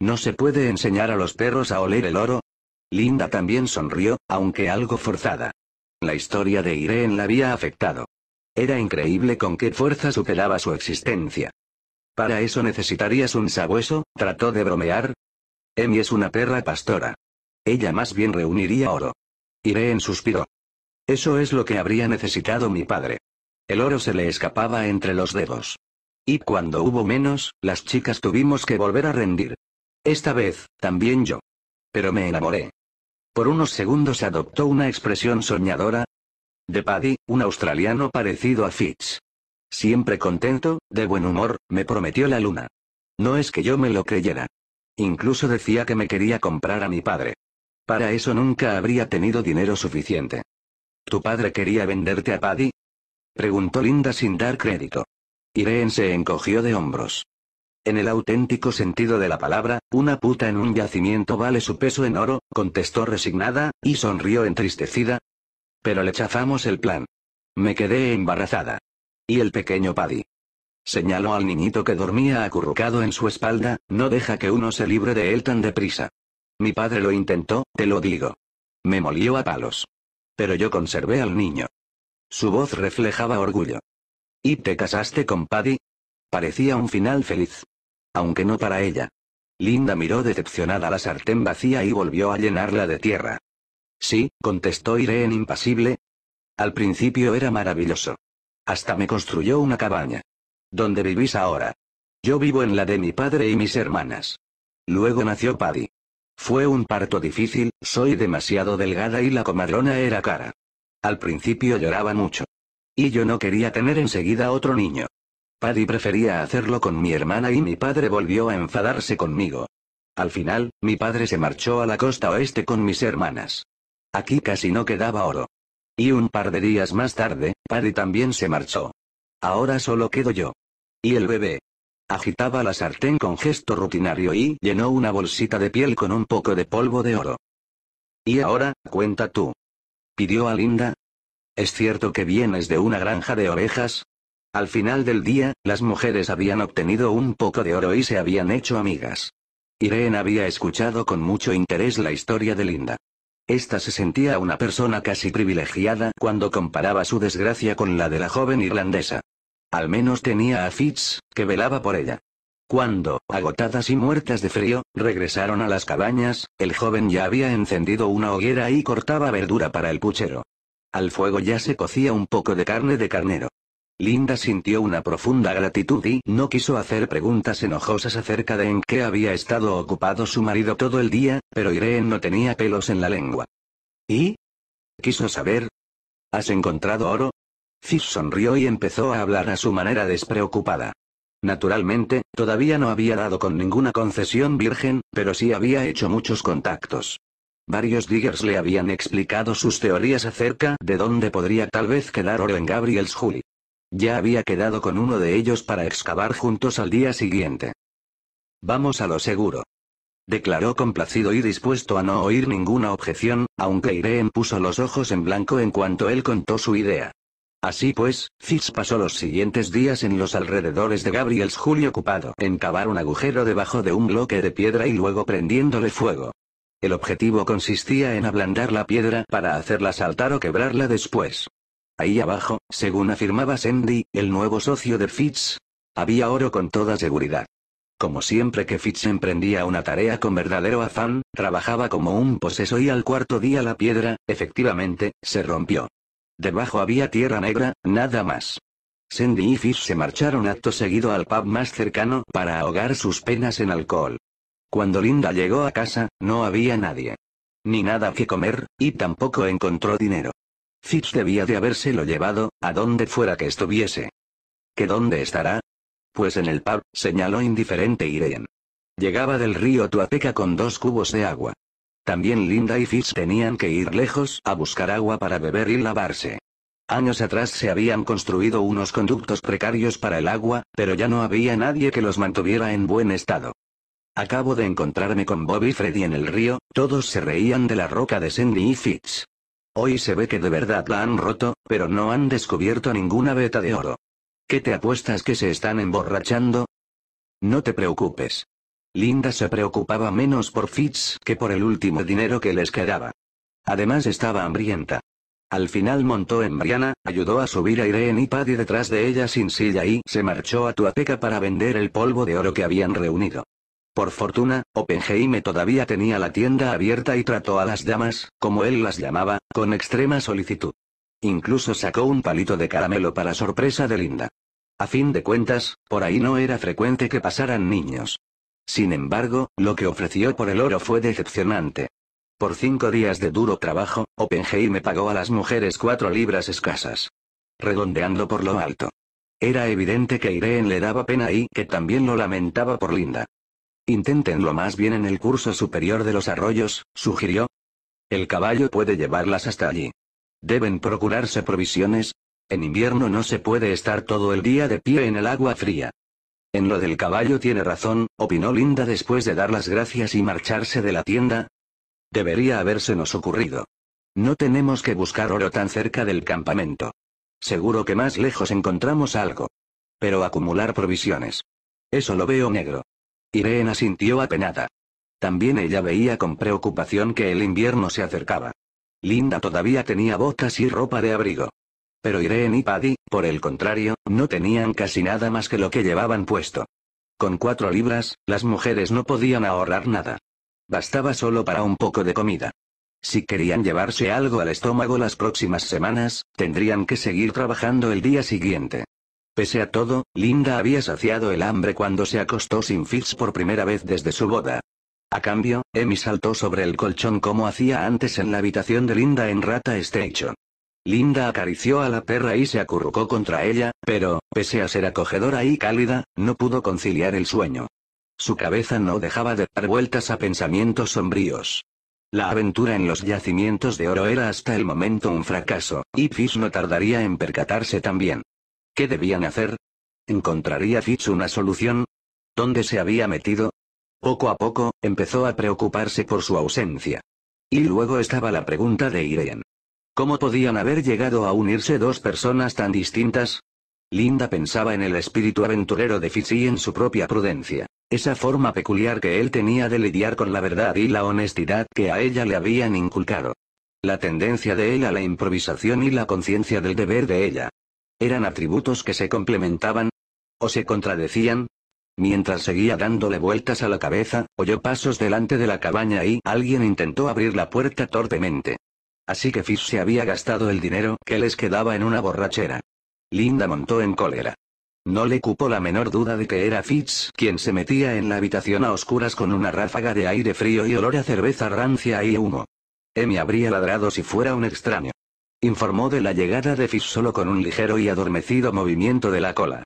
No se puede enseñar a los perros a oler el oro. Linda también sonrió, aunque algo forzada. La historia de Irene la había afectado. Era increíble con qué fuerza superaba su existencia. Para eso necesitarías un sabueso, trató de bromear. Emi es una perra pastora. Ella más bien reuniría oro. Irene suspiró. Eso es lo que habría necesitado mi padre. El oro se le escapaba entre los dedos. Y cuando hubo menos, las chicas tuvimos que volver a rendir. Esta vez, también yo. Pero me enamoré. Por unos segundos adoptó una expresión soñadora. De Paddy, un australiano parecido a Fitz. Siempre contento, de buen humor, me prometió la luna. No es que yo me lo creyera. Incluso decía que me quería comprar a mi padre. Para eso nunca habría tenido dinero suficiente. ¿Tu padre quería venderte a Paddy? Preguntó Linda sin dar crédito. Irene se encogió de hombros. En el auténtico sentido de la palabra, una puta en un yacimiento vale su peso en oro, contestó resignada, y sonrió entristecida. Pero le chafamos el plan. Me quedé embarazada. Y el pequeño Paddy. Señaló al niñito que dormía acurrucado en su espalda, no deja que uno se libre de él tan deprisa. Mi padre lo intentó, te lo digo. Me molió a palos. Pero yo conservé al niño. Su voz reflejaba orgullo. ¿Y te casaste con Paddy? Parecía un final feliz. Aunque no para ella. Linda miró decepcionada la sartén vacía y volvió a llenarla de tierra. Sí, contestó Irene impasible. Al principio era maravilloso. Hasta me construyó una cabaña. ¿Dónde vivís ahora? Yo vivo en la de mi padre y mis hermanas. Luego nació Paddy. Fue un parto difícil, soy demasiado delgada y la comadrona era cara. Al principio lloraba mucho. Y yo no quería tener enseguida otro niño. Paddy prefería hacerlo con mi hermana y mi padre volvió a enfadarse conmigo. Al final, mi padre se marchó a la costa oeste con mis hermanas. Aquí casi no quedaba oro. Y un par de días más tarde, Paddy también se marchó. Ahora solo quedo yo. Y el bebé. Agitaba la sartén con gesto rutinario y llenó una bolsita de piel con un poco de polvo de oro. Y ahora, cuenta tú. Pidió a Linda. ¿Es cierto que vienes de una granja de ovejas? Al final del día, las mujeres habían obtenido un poco de oro y se habían hecho amigas. Irene había escuchado con mucho interés la historia de Linda. Esta se sentía una persona casi privilegiada cuando comparaba su desgracia con la de la joven irlandesa. Al menos tenía a Fitz, que velaba por ella. Cuando, agotadas y muertas de frío, regresaron a las cabañas, el joven ya había encendido una hoguera y cortaba verdura para el puchero. Al fuego ya se cocía un poco de carne de carnero. Linda sintió una profunda gratitud y no quiso hacer preguntas enojosas acerca de en qué había estado ocupado su marido todo el día, pero Irene no tenía pelos en la lengua. ¿Y? Quiso saber. ¿Has encontrado oro? Cis sonrió y empezó a hablar a su manera despreocupada. Naturalmente, todavía no había dado con ninguna concesión virgen, pero sí había hecho muchos contactos. Varios diggers le habían explicado sus teorías acerca de dónde podría tal vez quedar oro en Gabriel's Julie. Ya había quedado con uno de ellos para excavar juntos al día siguiente. Vamos a lo seguro. Declaró complacido y dispuesto a no oír ninguna objeción, aunque Irene puso los ojos en blanco en cuanto él contó su idea. Así pues, Fitz pasó los siguientes días en los alrededores de Gabriel's Julio ocupado en cavar un agujero debajo de un bloque de piedra y luego prendiéndole fuego. El objetivo consistía en ablandar la piedra para hacerla saltar o quebrarla después. Ahí abajo, según afirmaba Sandy, el nuevo socio de Fitz, había oro con toda seguridad. Como siempre que Fitz emprendía una tarea con verdadero afán, trabajaba como un poseso y al cuarto día la piedra, efectivamente, se rompió. Debajo había tierra negra, nada más. Sandy y Fish se marcharon acto seguido al pub más cercano para ahogar sus penas en alcohol. Cuando Linda llegó a casa, no había nadie. Ni nada que comer, y tampoco encontró dinero. Fitz debía de habérselo llevado, a donde fuera que estuviese. ¿Qué dónde estará? Pues en el pub, señaló indiferente Irene. Llegaba del río Tuapeca con dos cubos de agua. También Linda y Fitz tenían que ir lejos a buscar agua para beber y lavarse. Años atrás se habían construido unos conductos precarios para el agua, pero ya no había nadie que los mantuviera en buen estado. Acabo de encontrarme con Bob y Freddy en el río, todos se reían de la roca de Sandy y Fitz. Hoy se ve que de verdad la han roto, pero no han descubierto ninguna veta de oro. ¿Qué te apuestas que se están emborrachando? No te preocupes. Linda se preocupaba menos por Fitz que por el último dinero que les quedaba. Además estaba hambrienta. Al final montó en Mariana, ayudó a subir a Irene y Paddy detrás de ella sin silla y se marchó a Tuapeca para vender el polvo de oro que habían reunido. Por fortuna, Openheime todavía tenía la tienda abierta y trató a las damas, como él las llamaba, con extrema solicitud. Incluso sacó un palito de caramelo para sorpresa de Linda. A fin de cuentas, por ahí no era frecuente que pasaran niños. Sin embargo, lo que ofreció por el oro fue decepcionante. Por cinco días de duro trabajo, me pagó a las mujeres cuatro libras escasas. Redondeando por lo alto. Era evidente que Irene le daba pena y que también lo lamentaba por Linda. Inténtenlo más bien en el curso superior de los arroyos, sugirió. El caballo puede llevarlas hasta allí. Deben procurarse provisiones. En invierno no se puede estar todo el día de pie en el agua fría. En lo del caballo tiene razón, opinó Linda después de dar las gracias y marcharse de la tienda. Debería nos ocurrido. No tenemos que buscar oro tan cerca del campamento. Seguro que más lejos encontramos algo. Pero acumular provisiones. Eso lo veo negro. Irene asintió apenada. También ella veía con preocupación que el invierno se acercaba. Linda todavía tenía botas y ropa de abrigo. Pero Irene y Paddy, por el contrario, no tenían casi nada más que lo que llevaban puesto. Con cuatro libras, las mujeres no podían ahorrar nada. Bastaba solo para un poco de comida. Si querían llevarse algo al estómago las próximas semanas, tendrían que seguir trabajando el día siguiente. Pese a todo, Linda había saciado el hambre cuando se acostó sin Fitz por primera vez desde su boda. A cambio, Emmy saltó sobre el colchón como hacía antes en la habitación de Linda en Rata Station. Linda acarició a la perra y se acurrucó contra ella, pero, pese a ser acogedora y cálida, no pudo conciliar el sueño. Su cabeza no dejaba de dar vueltas a pensamientos sombríos. La aventura en los yacimientos de oro era hasta el momento un fracaso, y Fish no tardaría en percatarse también. ¿Qué debían hacer? ¿Encontraría Fitz una solución? ¿Dónde se había metido? Poco a poco, empezó a preocuparse por su ausencia. Y luego estaba la pregunta de Irene. ¿Cómo podían haber llegado a unirse dos personas tan distintas? Linda pensaba en el espíritu aventurero de Fitz y en su propia prudencia, esa forma peculiar que él tenía de lidiar con la verdad y la honestidad que a ella le habían inculcado. La tendencia de él a la improvisación y la conciencia del deber de ella. Eran atributos que se complementaban, o se contradecían. Mientras seguía dándole vueltas a la cabeza, oyó pasos delante de la cabaña y alguien intentó abrir la puerta torpemente. Así que Fitz se había gastado el dinero que les quedaba en una borrachera. Linda montó en cólera. No le cupo la menor duda de que era Fitz quien se metía en la habitación a oscuras con una ráfaga de aire frío y olor a cerveza rancia y humo. Emi habría ladrado si fuera un extraño. Informó de la llegada de Fitz solo con un ligero y adormecido movimiento de la cola.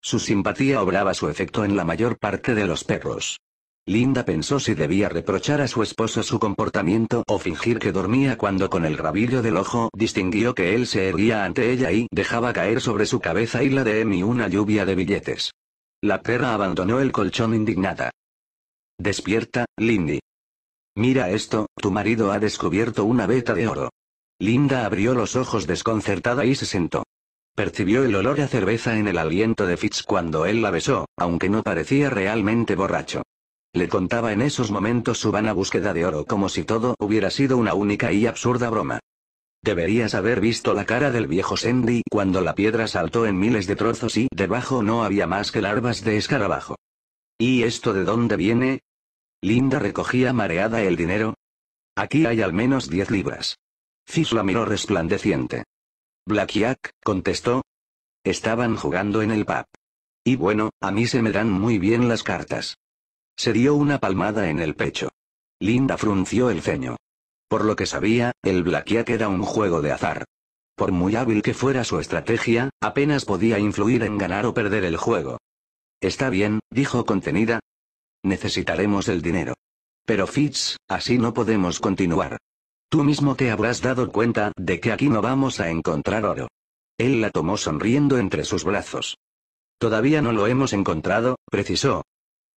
Su simpatía obraba su efecto en la mayor parte de los perros. Linda pensó si debía reprochar a su esposo su comportamiento o fingir que dormía cuando con el rabillo del ojo distinguió que él se erguía ante ella y dejaba caer sobre su cabeza y la de Emi una lluvia de billetes. La perra abandonó el colchón indignada. Despierta, Lindy. Mira esto, tu marido ha descubierto una veta de oro. Linda abrió los ojos desconcertada y se sentó. Percibió el olor a cerveza en el aliento de Fitz cuando él la besó, aunque no parecía realmente borracho. Le contaba en esos momentos su vana búsqueda de oro como si todo hubiera sido una única y absurda broma. Deberías haber visto la cara del viejo Sandy cuando la piedra saltó en miles de trozos y debajo no había más que larvas de escarabajo. ¿Y esto de dónde viene? Linda recogía mareada el dinero. Aquí hay al menos diez libras. Cis la miró resplandeciente. Blackjack, contestó. Estaban jugando en el pub. Y bueno, a mí se me dan muy bien las cartas. Se dio una palmada en el pecho. Linda frunció el ceño. Por lo que sabía, el blackjack era un juego de azar. Por muy hábil que fuera su estrategia, apenas podía influir en ganar o perder el juego. Está bien, dijo contenida. Necesitaremos el dinero. Pero Fitz, así no podemos continuar. Tú mismo te habrás dado cuenta de que aquí no vamos a encontrar oro. Él la tomó sonriendo entre sus brazos. Todavía no lo hemos encontrado, precisó,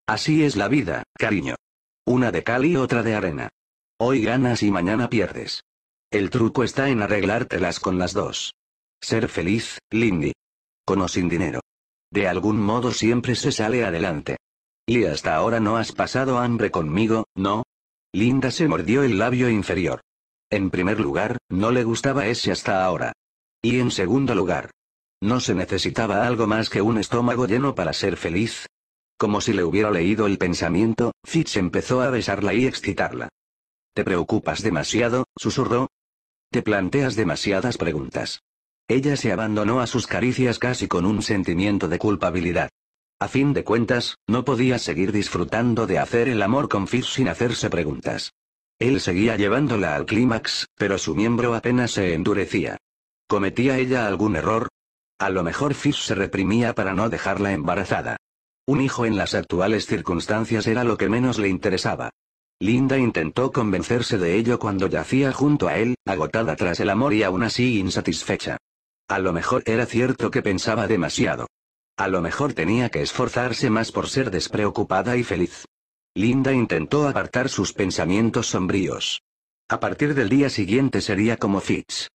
Así es la vida, cariño. Una de cal y otra de arena. Hoy ganas y mañana pierdes. El truco está en arreglártelas con las dos. Ser feliz, Lindy. Con o sin dinero. De algún modo siempre se sale adelante. Y hasta ahora no has pasado hambre conmigo, ¿no? Linda se mordió el labio inferior. En primer lugar, no le gustaba ese hasta ahora. Y en segundo lugar, no se necesitaba algo más que un estómago lleno para ser feliz, como si le hubiera leído el pensamiento, Fitz empezó a besarla y excitarla. ¿Te preocupas demasiado? susurró. Te planteas demasiadas preguntas. Ella se abandonó a sus caricias casi con un sentimiento de culpabilidad. A fin de cuentas, no podía seguir disfrutando de hacer el amor con Fitz sin hacerse preguntas. Él seguía llevándola al clímax, pero su miembro apenas se endurecía. ¿Cometía ella algún error? A lo mejor Fitz se reprimía para no dejarla embarazada. Un hijo en las actuales circunstancias era lo que menos le interesaba. Linda intentó convencerse de ello cuando yacía junto a él, agotada tras el amor y aún así insatisfecha. A lo mejor era cierto que pensaba demasiado. A lo mejor tenía que esforzarse más por ser despreocupada y feliz. Linda intentó apartar sus pensamientos sombríos. A partir del día siguiente sería como Fitz.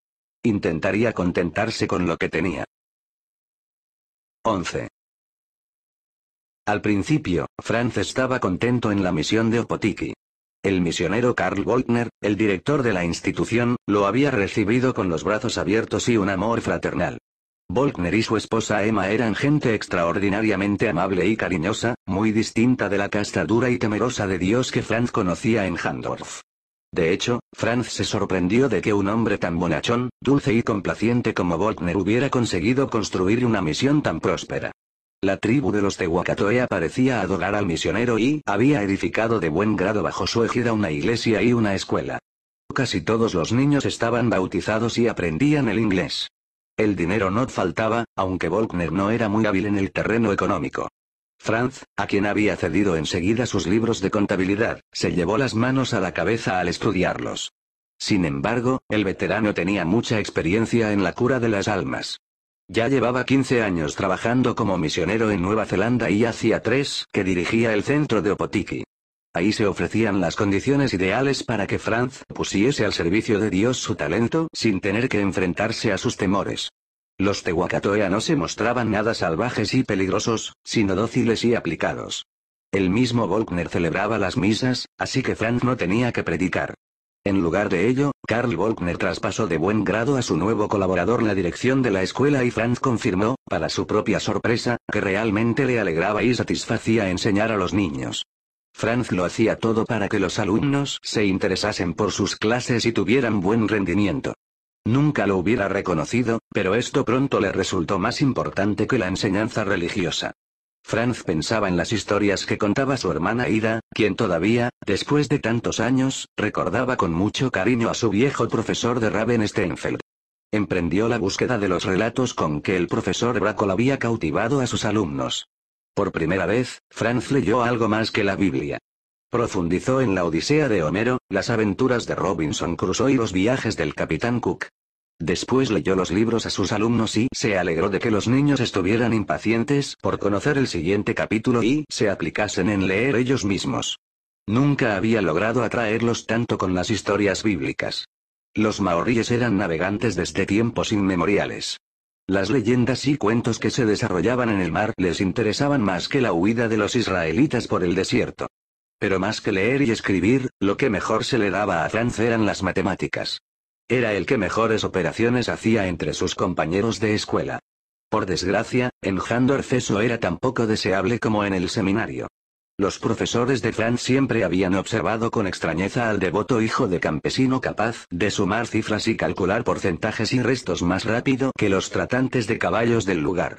Intentaría contentarse con lo que tenía. 11. Al principio, Franz estaba contento en la misión de Opotiki. El misionero Karl Volkner, el director de la institución, lo había recibido con los brazos abiertos y un amor fraternal. Volkner y su esposa Emma eran gente extraordinariamente amable y cariñosa, muy distinta de la casta dura y temerosa de Dios que Franz conocía en Handorf. De hecho, Franz se sorprendió de que un hombre tan bonachón, dulce y complaciente como Volkner hubiera conseguido construir una misión tan próspera. La tribu de los Tehuacatoe aparecía adorar al misionero y había edificado de buen grado bajo su ejida una iglesia y una escuela. Casi todos los niños estaban bautizados y aprendían el inglés. El dinero no faltaba, aunque Volkner no era muy hábil en el terreno económico. Franz, a quien había cedido enseguida sus libros de contabilidad, se llevó las manos a la cabeza al estudiarlos. Sin embargo, el veterano tenía mucha experiencia en la cura de las almas. Ya llevaba 15 años trabajando como misionero en Nueva Zelanda y hacía tres que dirigía el centro de Opotiki. Ahí se ofrecían las condiciones ideales para que Franz pusiese al servicio de Dios su talento sin tener que enfrentarse a sus temores. Los Tehuacatoea no se mostraban nada salvajes y peligrosos, sino dóciles y aplicados. El mismo Volkner celebraba las misas, así que Franz no tenía que predicar. En lugar de ello, Karl Volkner traspasó de buen grado a su nuevo colaborador la dirección de la escuela y Franz confirmó, para su propia sorpresa, que realmente le alegraba y satisfacía enseñar a los niños. Franz lo hacía todo para que los alumnos se interesasen por sus clases y tuvieran buen rendimiento. Nunca lo hubiera reconocido, pero esto pronto le resultó más importante que la enseñanza religiosa. Franz pensaba en las historias que contaba su hermana Ida, quien todavía, después de tantos años, recordaba con mucho cariño a su viejo profesor de Ravensteinfeld. Emprendió la búsqueda de los relatos con que el profesor Bracol había cautivado a sus alumnos. Por primera vez, Franz leyó algo más que la Biblia. Profundizó en la Odisea de Homero, las aventuras de Robinson Crusoe y los viajes del capitán Cook. Después leyó los libros a sus alumnos y se alegró de que los niños estuvieran impacientes por conocer el siguiente capítulo y se aplicasen en leer ellos mismos. Nunca había logrado atraerlos tanto con las historias bíblicas. Los maoríes eran navegantes desde tiempos inmemoriales. Las leyendas y cuentos que se desarrollaban en el mar les interesaban más que la huida de los israelitas por el desierto. Pero más que leer y escribir, lo que mejor se le daba a Franz eran las matemáticas. Era el que mejores operaciones hacía entre sus compañeros de escuela. Por desgracia, en Handorf eso era tan poco deseable como en el seminario. Los profesores de Franz siempre habían observado con extrañeza al devoto hijo de campesino capaz de sumar cifras y calcular porcentajes y restos más rápido que los tratantes de caballos del lugar.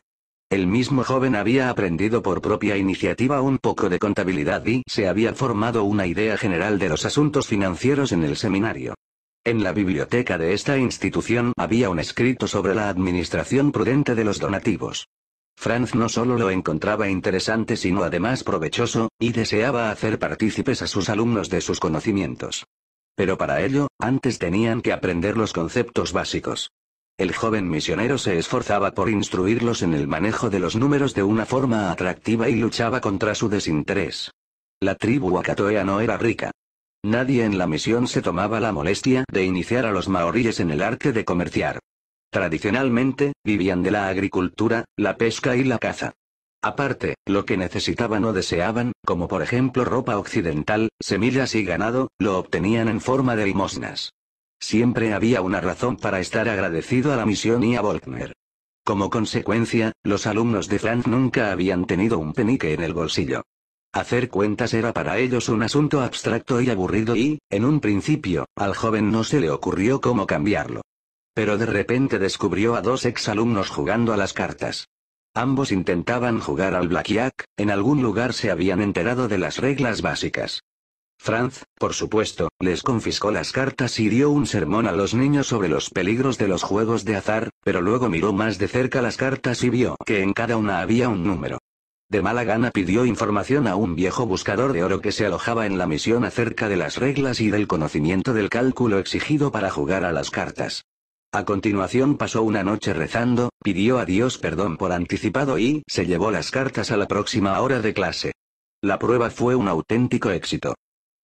El mismo joven había aprendido por propia iniciativa un poco de contabilidad y se había formado una idea general de los asuntos financieros en el seminario. En la biblioteca de esta institución había un escrito sobre la administración prudente de los donativos. Franz no solo lo encontraba interesante sino además provechoso, y deseaba hacer partícipes a sus alumnos de sus conocimientos. Pero para ello, antes tenían que aprender los conceptos básicos. El joven misionero se esforzaba por instruirlos en el manejo de los números de una forma atractiva y luchaba contra su desinterés. La tribu Akatoea no era rica, Nadie en la misión se tomaba la molestia de iniciar a los maoríes en el arte de comerciar. Tradicionalmente, vivían de la agricultura, la pesca y la caza. Aparte, lo que necesitaban o deseaban, como por ejemplo ropa occidental, semillas y ganado, lo obtenían en forma de limosnas. Siempre había una razón para estar agradecido a la misión y a Volkner. Como consecuencia, los alumnos de Franz nunca habían tenido un penique en el bolsillo. Hacer cuentas era para ellos un asunto abstracto y aburrido y, en un principio, al joven no se le ocurrió cómo cambiarlo. Pero de repente descubrió a dos exalumnos jugando a las cartas. Ambos intentaban jugar al blackjack, en algún lugar se habían enterado de las reglas básicas. Franz, por supuesto, les confiscó las cartas y dio un sermón a los niños sobre los peligros de los juegos de azar, pero luego miró más de cerca las cartas y vio que en cada una había un número. De mala gana pidió información a un viejo buscador de oro que se alojaba en la misión acerca de las reglas y del conocimiento del cálculo exigido para jugar a las cartas. A continuación pasó una noche rezando, pidió a Dios perdón por anticipado y se llevó las cartas a la próxima hora de clase. La prueba fue un auténtico éxito.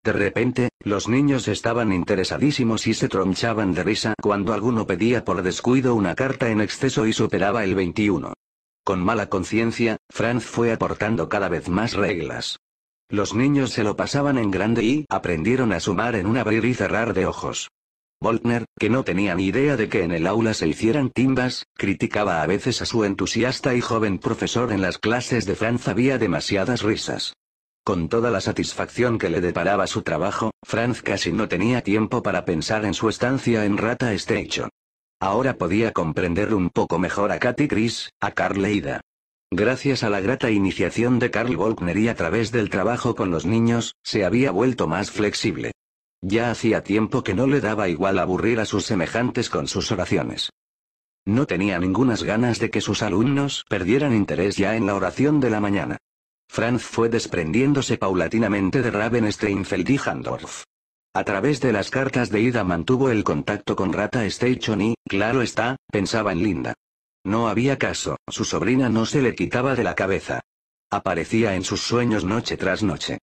De repente, los niños estaban interesadísimos y se tronchaban de risa cuando alguno pedía por descuido una carta en exceso y superaba el 21. Con mala conciencia, Franz fue aportando cada vez más reglas. Los niños se lo pasaban en grande y aprendieron a sumar en un abrir y cerrar de ojos. Boltner, que no tenía ni idea de que en el aula se hicieran timbas, criticaba a veces a su entusiasta y joven profesor en las clases de Franz había demasiadas risas. Con toda la satisfacción que le deparaba su trabajo, Franz casi no tenía tiempo para pensar en su estancia en Rata Station. Este Ahora podía comprender un poco mejor a Katy Chris, a Carl Leida. Gracias a la grata iniciación de Carl Volkner y a través del trabajo con los niños, se había vuelto más flexible. Ya hacía tiempo que no le daba igual aburrir a sus semejantes con sus oraciones. No tenía ningunas ganas de que sus alumnos perdieran interés ya en la oración de la mañana. Franz fue desprendiéndose paulatinamente de Ravensteinfeld y Handorf. A través de las cartas de ida mantuvo el contacto con Rata Station y, claro está, pensaba en Linda. No había caso, su sobrina no se le quitaba de la cabeza. Aparecía en sus sueños noche tras noche.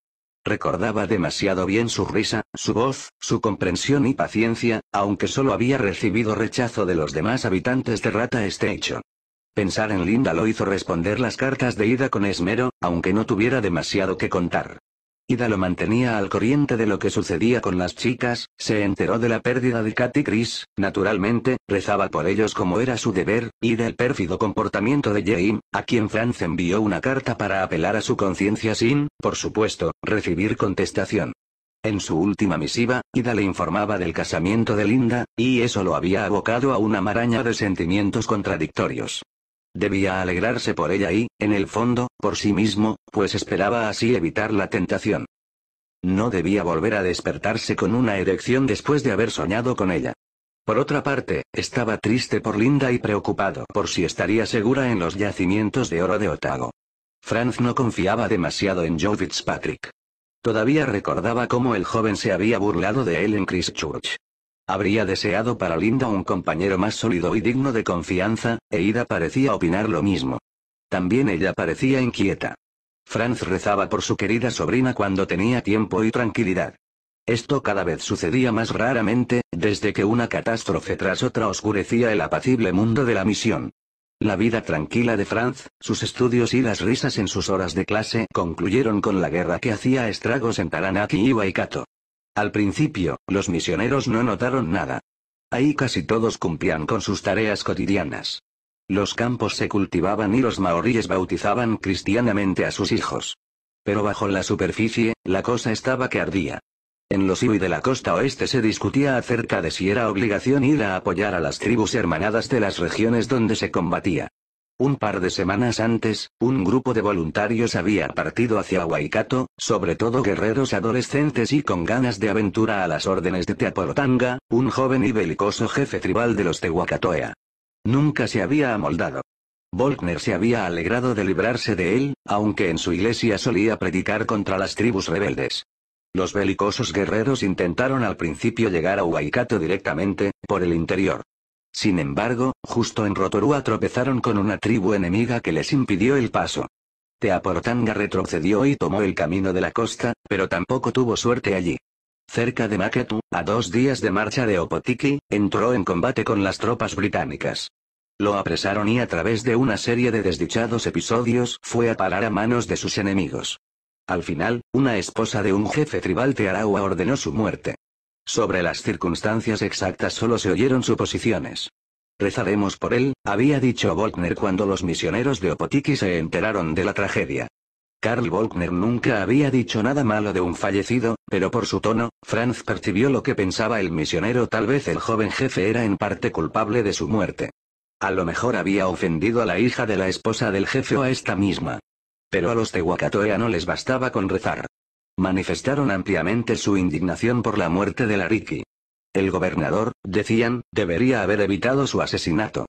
Recordaba demasiado bien su risa, su voz, su comprensión y paciencia, aunque solo había recibido rechazo de los demás habitantes de Rata Station. Pensar en Linda lo hizo responder las cartas de ida con esmero, aunque no tuviera demasiado que contar. Ida lo mantenía al corriente de lo que sucedía con las chicas, se enteró de la pérdida de Katy Chris, naturalmente, rezaba por ellos como era su deber, y del pérfido comportamiento de Jane, a quien Franz envió una carta para apelar a su conciencia sin, por supuesto, recibir contestación. En su última misiva, Ida le informaba del casamiento de Linda, y eso lo había abocado a una maraña de sentimientos contradictorios. Debía alegrarse por ella y, en el fondo, por sí mismo, pues esperaba así evitar la tentación. No debía volver a despertarse con una erección después de haber soñado con ella. Por otra parte, estaba triste por Linda y preocupado por si estaría segura en los yacimientos de oro de Otago. Franz no confiaba demasiado en Joe Fitzpatrick. Todavía recordaba cómo el joven se había burlado de él en Christchurch. Habría deseado para Linda un compañero más sólido y digno de confianza, e Ida parecía opinar lo mismo. También ella parecía inquieta. Franz rezaba por su querida sobrina cuando tenía tiempo y tranquilidad. Esto cada vez sucedía más raramente, desde que una catástrofe tras otra oscurecía el apacible mundo de la misión. La vida tranquila de Franz, sus estudios y las risas en sus horas de clase concluyeron con la guerra que hacía estragos en Taranaki, y Waikato. Al principio, los misioneros no notaron nada. Ahí casi todos cumplían con sus tareas cotidianas. Los campos se cultivaban y los maoríes bautizaban cristianamente a sus hijos. Pero bajo la superficie, la cosa estaba que ardía. En los iwi de la costa oeste se discutía acerca de si era obligación ir a apoyar a las tribus hermanadas de las regiones donde se combatía. Un par de semanas antes, un grupo de voluntarios había partido hacia Waikato, sobre todo guerreros adolescentes y con ganas de aventura a las órdenes de Teaporotanga, un joven y belicoso jefe tribal de los Tehuacatoea. Nunca se había amoldado. Volkner se había alegrado de librarse de él, aunque en su iglesia solía predicar contra las tribus rebeldes. Los belicosos guerreros intentaron al principio llegar a Waikato directamente, por el interior. Sin embargo, justo en Rotorua tropezaron con una tribu enemiga que les impidió el paso. Teaportanga retrocedió y tomó el camino de la costa, pero tampoco tuvo suerte allí. Cerca de Maketu, a dos días de marcha de Opotiki, entró en combate con las tropas británicas. Lo apresaron y a través de una serie de desdichados episodios fue a parar a manos de sus enemigos. Al final, una esposa de un jefe tribal Tearawa ordenó su muerte. Sobre las circunstancias exactas solo se oyeron suposiciones. Rezaremos por él, había dicho Volkner cuando los misioneros de Opotiki se enteraron de la tragedia. Karl Volkner nunca había dicho nada malo de un fallecido, pero por su tono, Franz percibió lo que pensaba el misionero tal vez el joven jefe era en parte culpable de su muerte. A lo mejor había ofendido a la hija de la esposa del jefe o a esta misma. Pero a los Wakatoea no les bastaba con rezar manifestaron ampliamente su indignación por la muerte de Lariki. El gobernador, decían, debería haber evitado su asesinato.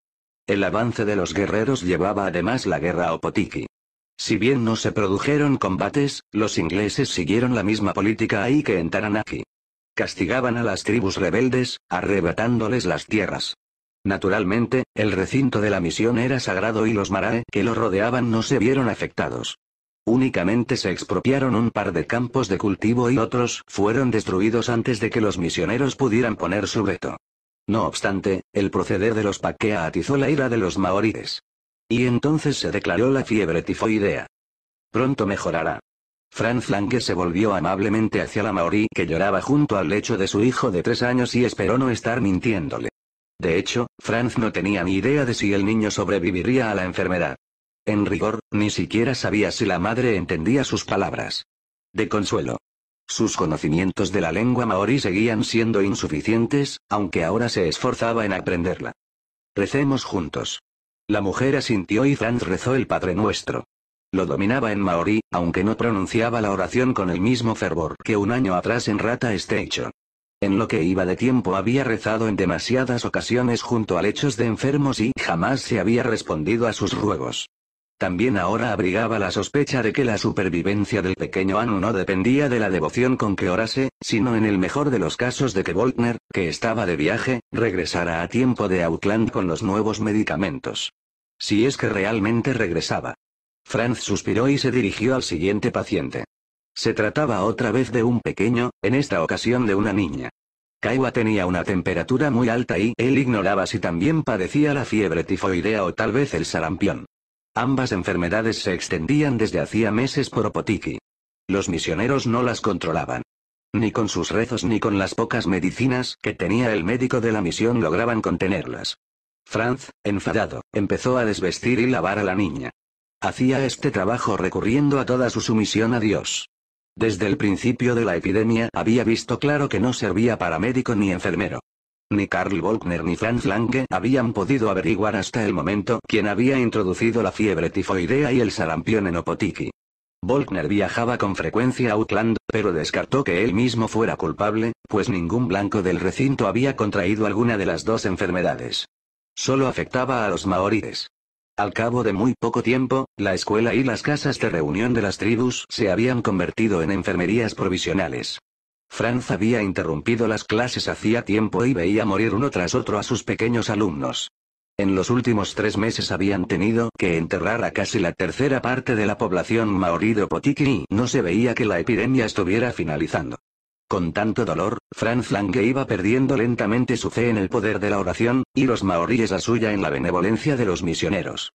El avance de los guerreros llevaba además la guerra a Opotiki. Si bien no se produjeron combates, los ingleses siguieron la misma política ahí que en Taranaki. Castigaban a las tribus rebeldes, arrebatándoles las tierras. Naturalmente, el recinto de la misión era sagrado y los marae que lo rodeaban no se vieron afectados. Únicamente se expropiaron un par de campos de cultivo y otros fueron destruidos antes de que los misioneros pudieran poner su veto. No obstante, el proceder de los Paquea atizó la ira de los maoríes. Y entonces se declaró la fiebre tifoidea. Pronto mejorará. Franz Lange se volvió amablemente hacia la maorí que lloraba junto al lecho de su hijo de tres años y esperó no estar mintiéndole. De hecho, Franz no tenía ni idea de si el niño sobreviviría a la enfermedad. En rigor, ni siquiera sabía si la madre entendía sus palabras. De consuelo. Sus conocimientos de la lengua maorí seguían siendo insuficientes, aunque ahora se esforzaba en aprenderla. Recemos juntos. La mujer asintió y Franz rezó el Padre Nuestro. Lo dominaba en maorí, aunque no pronunciaba la oración con el mismo fervor que un año atrás en Rata Station. Este en lo que iba de tiempo había rezado en demasiadas ocasiones junto a lechos de enfermos y jamás se había respondido a sus ruegos. También ahora abrigaba la sospecha de que la supervivencia del pequeño Anu no dependía de la devoción con que orase, sino en el mejor de los casos de que Volkner, que estaba de viaje, regresara a tiempo de Auckland con los nuevos medicamentos. Si es que realmente regresaba. Franz suspiró y se dirigió al siguiente paciente. Se trataba otra vez de un pequeño, en esta ocasión de una niña. Kaiwa tenía una temperatura muy alta y él ignoraba si también padecía la fiebre tifoidea o tal vez el sarampión. Ambas enfermedades se extendían desde hacía meses por Opotiki. Los misioneros no las controlaban. Ni con sus rezos ni con las pocas medicinas que tenía el médico de la misión lograban contenerlas. Franz, enfadado, empezó a desvestir y lavar a la niña. Hacía este trabajo recurriendo a toda su sumisión a Dios. Desde el principio de la epidemia había visto claro que no servía para médico ni enfermero. Ni Karl Volkner ni Franz Lange habían podido averiguar hasta el momento quién había introducido la fiebre tifoidea y el sarampión en Opotiki. Volkner viajaba con frecuencia a Auckland, pero descartó que él mismo fuera culpable, pues ningún blanco del recinto había contraído alguna de las dos enfermedades. Solo afectaba a los maoríes. Al cabo de muy poco tiempo, la escuela y las casas de reunión de las tribus se habían convertido en enfermerías provisionales. Franz había interrumpido las clases hacía tiempo y veía morir uno tras otro a sus pequeños alumnos. En los últimos tres meses habían tenido que enterrar a casi la tercera parte de la población maorí de potiki. no se veía que la epidemia estuviera finalizando. Con tanto dolor, Franz Lange iba perdiendo lentamente su fe en el poder de la oración, y los maoríes la suya en la benevolencia de los misioneros.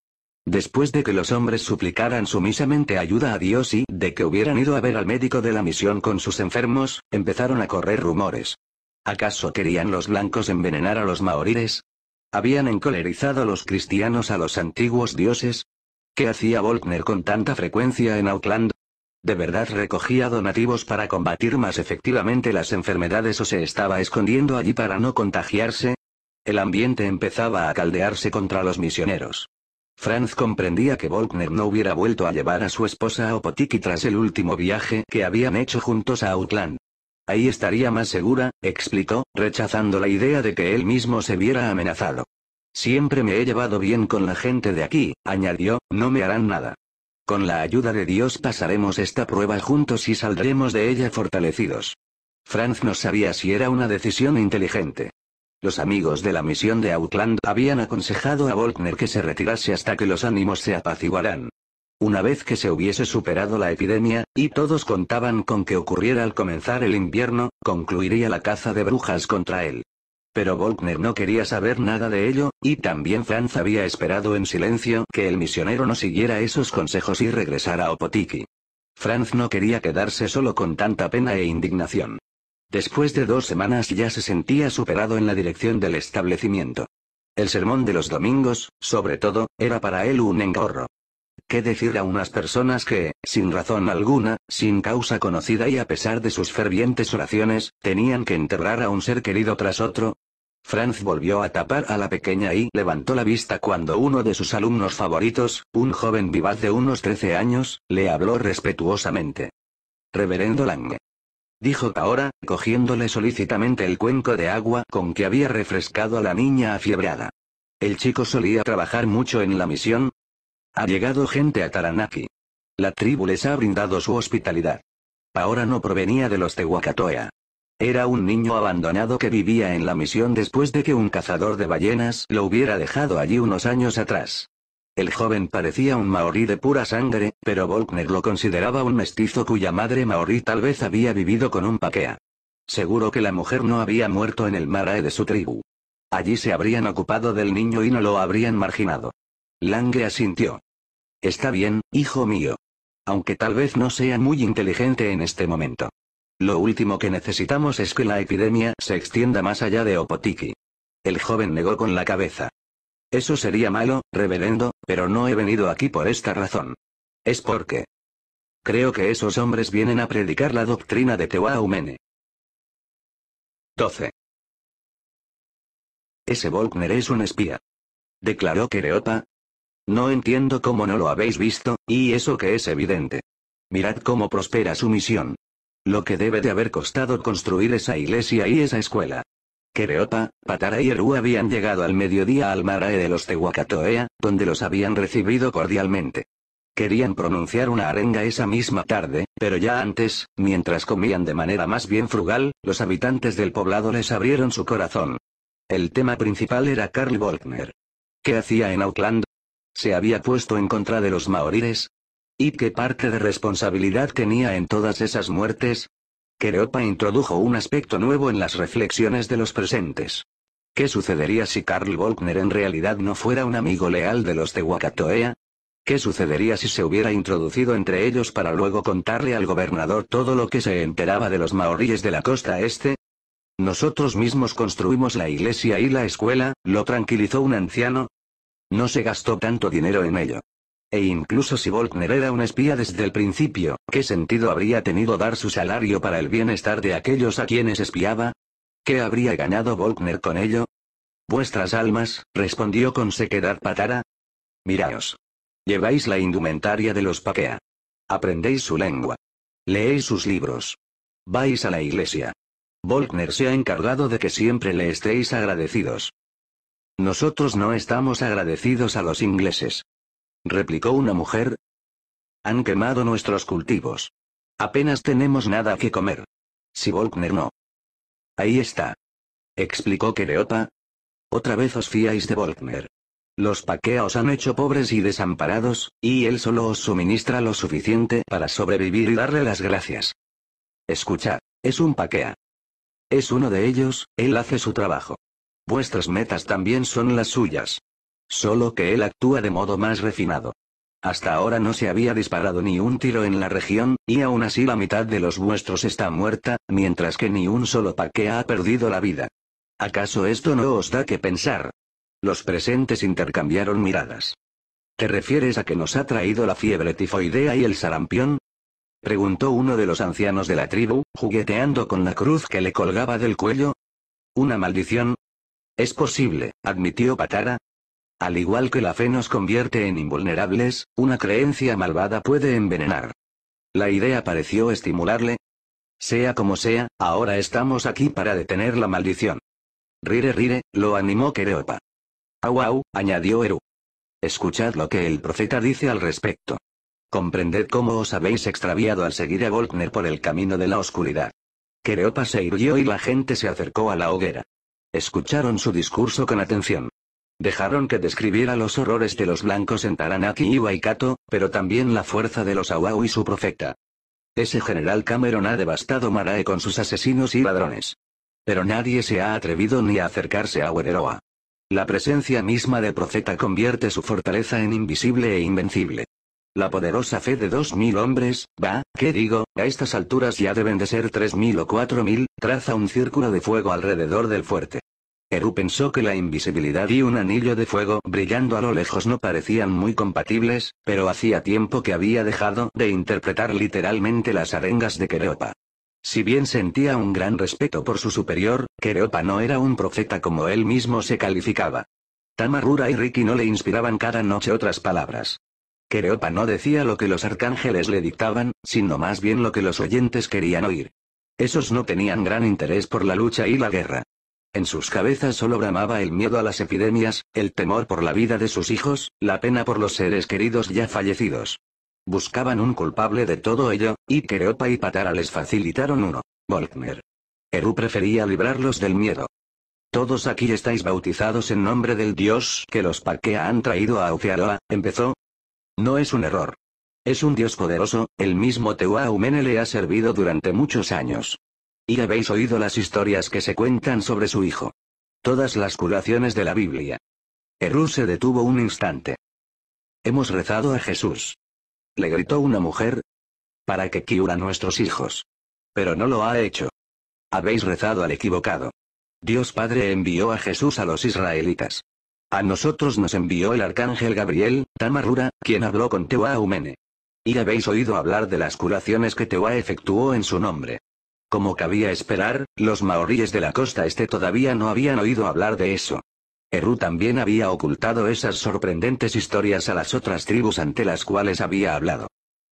Después de que los hombres suplicaran sumisamente ayuda a Dios y de que hubieran ido a ver al médico de la misión con sus enfermos, empezaron a correr rumores. ¿Acaso querían los blancos envenenar a los maoríes? ¿Habían encolerizado los cristianos a los antiguos dioses? ¿Qué hacía Volkner con tanta frecuencia en Auckland? ¿De verdad recogía donativos para combatir más efectivamente las enfermedades o se estaba escondiendo allí para no contagiarse? El ambiente empezaba a caldearse contra los misioneros. Franz comprendía que Volkner no hubiera vuelto a llevar a su esposa a Opotiki tras el último viaje que habían hecho juntos a Auckland. Ahí estaría más segura, explicó, rechazando la idea de que él mismo se viera amenazado. Siempre me he llevado bien con la gente de aquí, añadió, no me harán nada. Con la ayuda de Dios pasaremos esta prueba juntos y saldremos de ella fortalecidos. Franz no sabía si era una decisión inteligente. Los amigos de la misión de Auckland habían aconsejado a Volkner que se retirase hasta que los ánimos se apaciguaran. Una vez que se hubiese superado la epidemia, y todos contaban con que ocurriera al comenzar el invierno, concluiría la caza de brujas contra él. Pero Volkner no quería saber nada de ello, y también Franz había esperado en silencio que el misionero no siguiera esos consejos y regresara a Opotiki. Franz no quería quedarse solo con tanta pena e indignación. Después de dos semanas ya se sentía superado en la dirección del establecimiento. El sermón de los domingos, sobre todo, era para él un engorro. ¿Qué decir a unas personas que, sin razón alguna, sin causa conocida y a pesar de sus fervientes oraciones, tenían que enterrar a un ser querido tras otro? Franz volvió a tapar a la pequeña y levantó la vista cuando uno de sus alumnos favoritos, un joven vivaz de unos 13 años, le habló respetuosamente. Reverendo Lange dijo Paora, cogiéndole solícitamente el cuenco de agua con que había refrescado a la niña afiebrada. El chico solía trabajar mucho en la misión. Ha llegado gente a Taranaki. La tribu les ha brindado su hospitalidad. Paora no provenía de los Tehuacatoya. Era un niño abandonado que vivía en la misión después de que un cazador de ballenas lo hubiera dejado allí unos años atrás. El joven parecía un maorí de pura sangre, pero Volkner lo consideraba un mestizo cuya madre maorí tal vez había vivido con un paquea. Seguro que la mujer no había muerto en el marae de su tribu. Allí se habrían ocupado del niño y no lo habrían marginado. Lange asintió. Está bien, hijo mío. Aunque tal vez no sea muy inteligente en este momento. Lo último que necesitamos es que la epidemia se extienda más allá de Opotiki. El joven negó con la cabeza. Eso sería malo, reverendo, pero no he venido aquí por esta razón. Es porque... Creo que esos hombres vienen a predicar la doctrina de Tehuahumene. 12. Ese Volkner es un espía. Declaró Kereota. No entiendo cómo no lo habéis visto, y eso que es evidente. Mirad cómo prospera su misión. Lo que debe de haber costado construir esa iglesia y esa escuela. Kereopa, Patara y Eru habían llegado al mediodía al Marae de los Tehuacatoea, donde los habían recibido cordialmente. Querían pronunciar una arenga esa misma tarde, pero ya antes, mientras comían de manera más bien frugal, los habitantes del poblado les abrieron su corazón. El tema principal era Karl Volkner. ¿Qué hacía en Auckland? ¿Se había puesto en contra de los maoríes? ¿Y qué parte de responsabilidad tenía en todas esas muertes? Kereopa introdujo un aspecto nuevo en las reflexiones de los presentes. ¿Qué sucedería si Karl Volkner en realidad no fuera un amigo leal de los de Wakatoea? ¿Qué sucedería si se hubiera introducido entre ellos para luego contarle al gobernador todo lo que se enteraba de los maoríes de la costa este? Nosotros mismos construimos la iglesia y la escuela, lo tranquilizó un anciano. No se gastó tanto dinero en ello. E incluso si Volkner era un espía desde el principio, ¿qué sentido habría tenido dar su salario para el bienestar de aquellos a quienes espiaba? ¿Qué habría ganado Volkner con ello? Vuestras almas, respondió con sequedad Patara. Miraos. Lleváis la indumentaria de los Paquea. Aprendéis su lengua. Leéis sus libros. Vais a la iglesia. Volkner se ha encargado de que siempre le estéis agradecidos. Nosotros no estamos agradecidos a los ingleses replicó una mujer. Han quemado nuestros cultivos. Apenas tenemos nada que comer. Si Volkner no. Ahí está. Explicó Kereota. Otra vez os fiáis de Volkner. Los paqueos han hecho pobres y desamparados, y él solo os suministra lo suficiente para sobrevivir y darle las gracias. Escucha, es un Paquea. Es uno de ellos, él hace su trabajo. Vuestras metas también son las suyas. Solo que él actúa de modo más refinado. Hasta ahora no se había disparado ni un tiro en la región, y aún así la mitad de los vuestros está muerta, mientras que ni un solo paquea ha perdido la vida. ¿Acaso esto no os da que pensar? Los presentes intercambiaron miradas. ¿Te refieres a que nos ha traído la fiebre tifoidea y el sarampión? preguntó uno de los ancianos de la tribu, jugueteando con la cruz que le colgaba del cuello. ¿Una maldición? Es posible, admitió Patara, al igual que la fe nos convierte en invulnerables, una creencia malvada puede envenenar. La idea pareció estimularle. Sea como sea, ahora estamos aquí para detener la maldición. Rire Rire, lo animó Kereopa. Au añadió Eru. Escuchad lo que el profeta dice al respecto. Comprended cómo os habéis extraviado al seguir a Volkner por el camino de la oscuridad. Kereopa se irguió y la gente se acercó a la hoguera. Escucharon su discurso con atención. Dejaron que describiera los horrores de los blancos en Taranaki y Waikato, pero también la fuerza de los Awau y su profeta. Ese general Cameron ha devastado Marae con sus asesinos y ladrones. Pero nadie se ha atrevido ni a acercarse a Wereroa. La presencia misma de profeta convierte su fortaleza en invisible e invencible. La poderosa fe de dos mil hombres, va, ¿qué digo? A estas alturas ya deben de ser tres mil o cuatro mil, traza un círculo de fuego alrededor del fuerte. Eru pensó que la invisibilidad y un anillo de fuego brillando a lo lejos no parecían muy compatibles, pero hacía tiempo que había dejado de interpretar literalmente las arengas de Kereopa. Si bien sentía un gran respeto por su superior, Kereopa no era un profeta como él mismo se calificaba. Tamarura y Riki no le inspiraban cada noche otras palabras. Kereopa no decía lo que los arcángeles le dictaban, sino más bien lo que los oyentes querían oír. Esos no tenían gran interés por la lucha y la guerra. En sus cabezas solo bramaba el miedo a las epidemias, el temor por la vida de sus hijos, la pena por los seres queridos ya fallecidos. Buscaban un culpable de todo ello, y Kereopa y Patara les facilitaron uno. Volkner. Eru prefería librarlos del miedo. Todos aquí estáis bautizados en nombre del dios que los Parquea han traído a Ocearoa. empezó. No es un error. Es un dios poderoso, el mismo Teuaumen le ha servido durante muchos años. Y habéis oído las historias que se cuentan sobre su hijo. Todas las curaciones de la Biblia. Eru se detuvo un instante. Hemos rezado a Jesús. Le gritó una mujer. Para que cura nuestros hijos. Pero no lo ha hecho. Habéis rezado al equivocado. Dios Padre envió a Jesús a los israelitas. A nosotros nos envió el arcángel Gabriel, Tamarura, quien habló con Tewa Humene. Y habéis oído hablar de las curaciones que Tewa efectuó en su nombre. Como cabía esperar, los maoríes de la costa este todavía no habían oído hablar de eso. Eru también había ocultado esas sorprendentes historias a las otras tribus ante las cuales había hablado.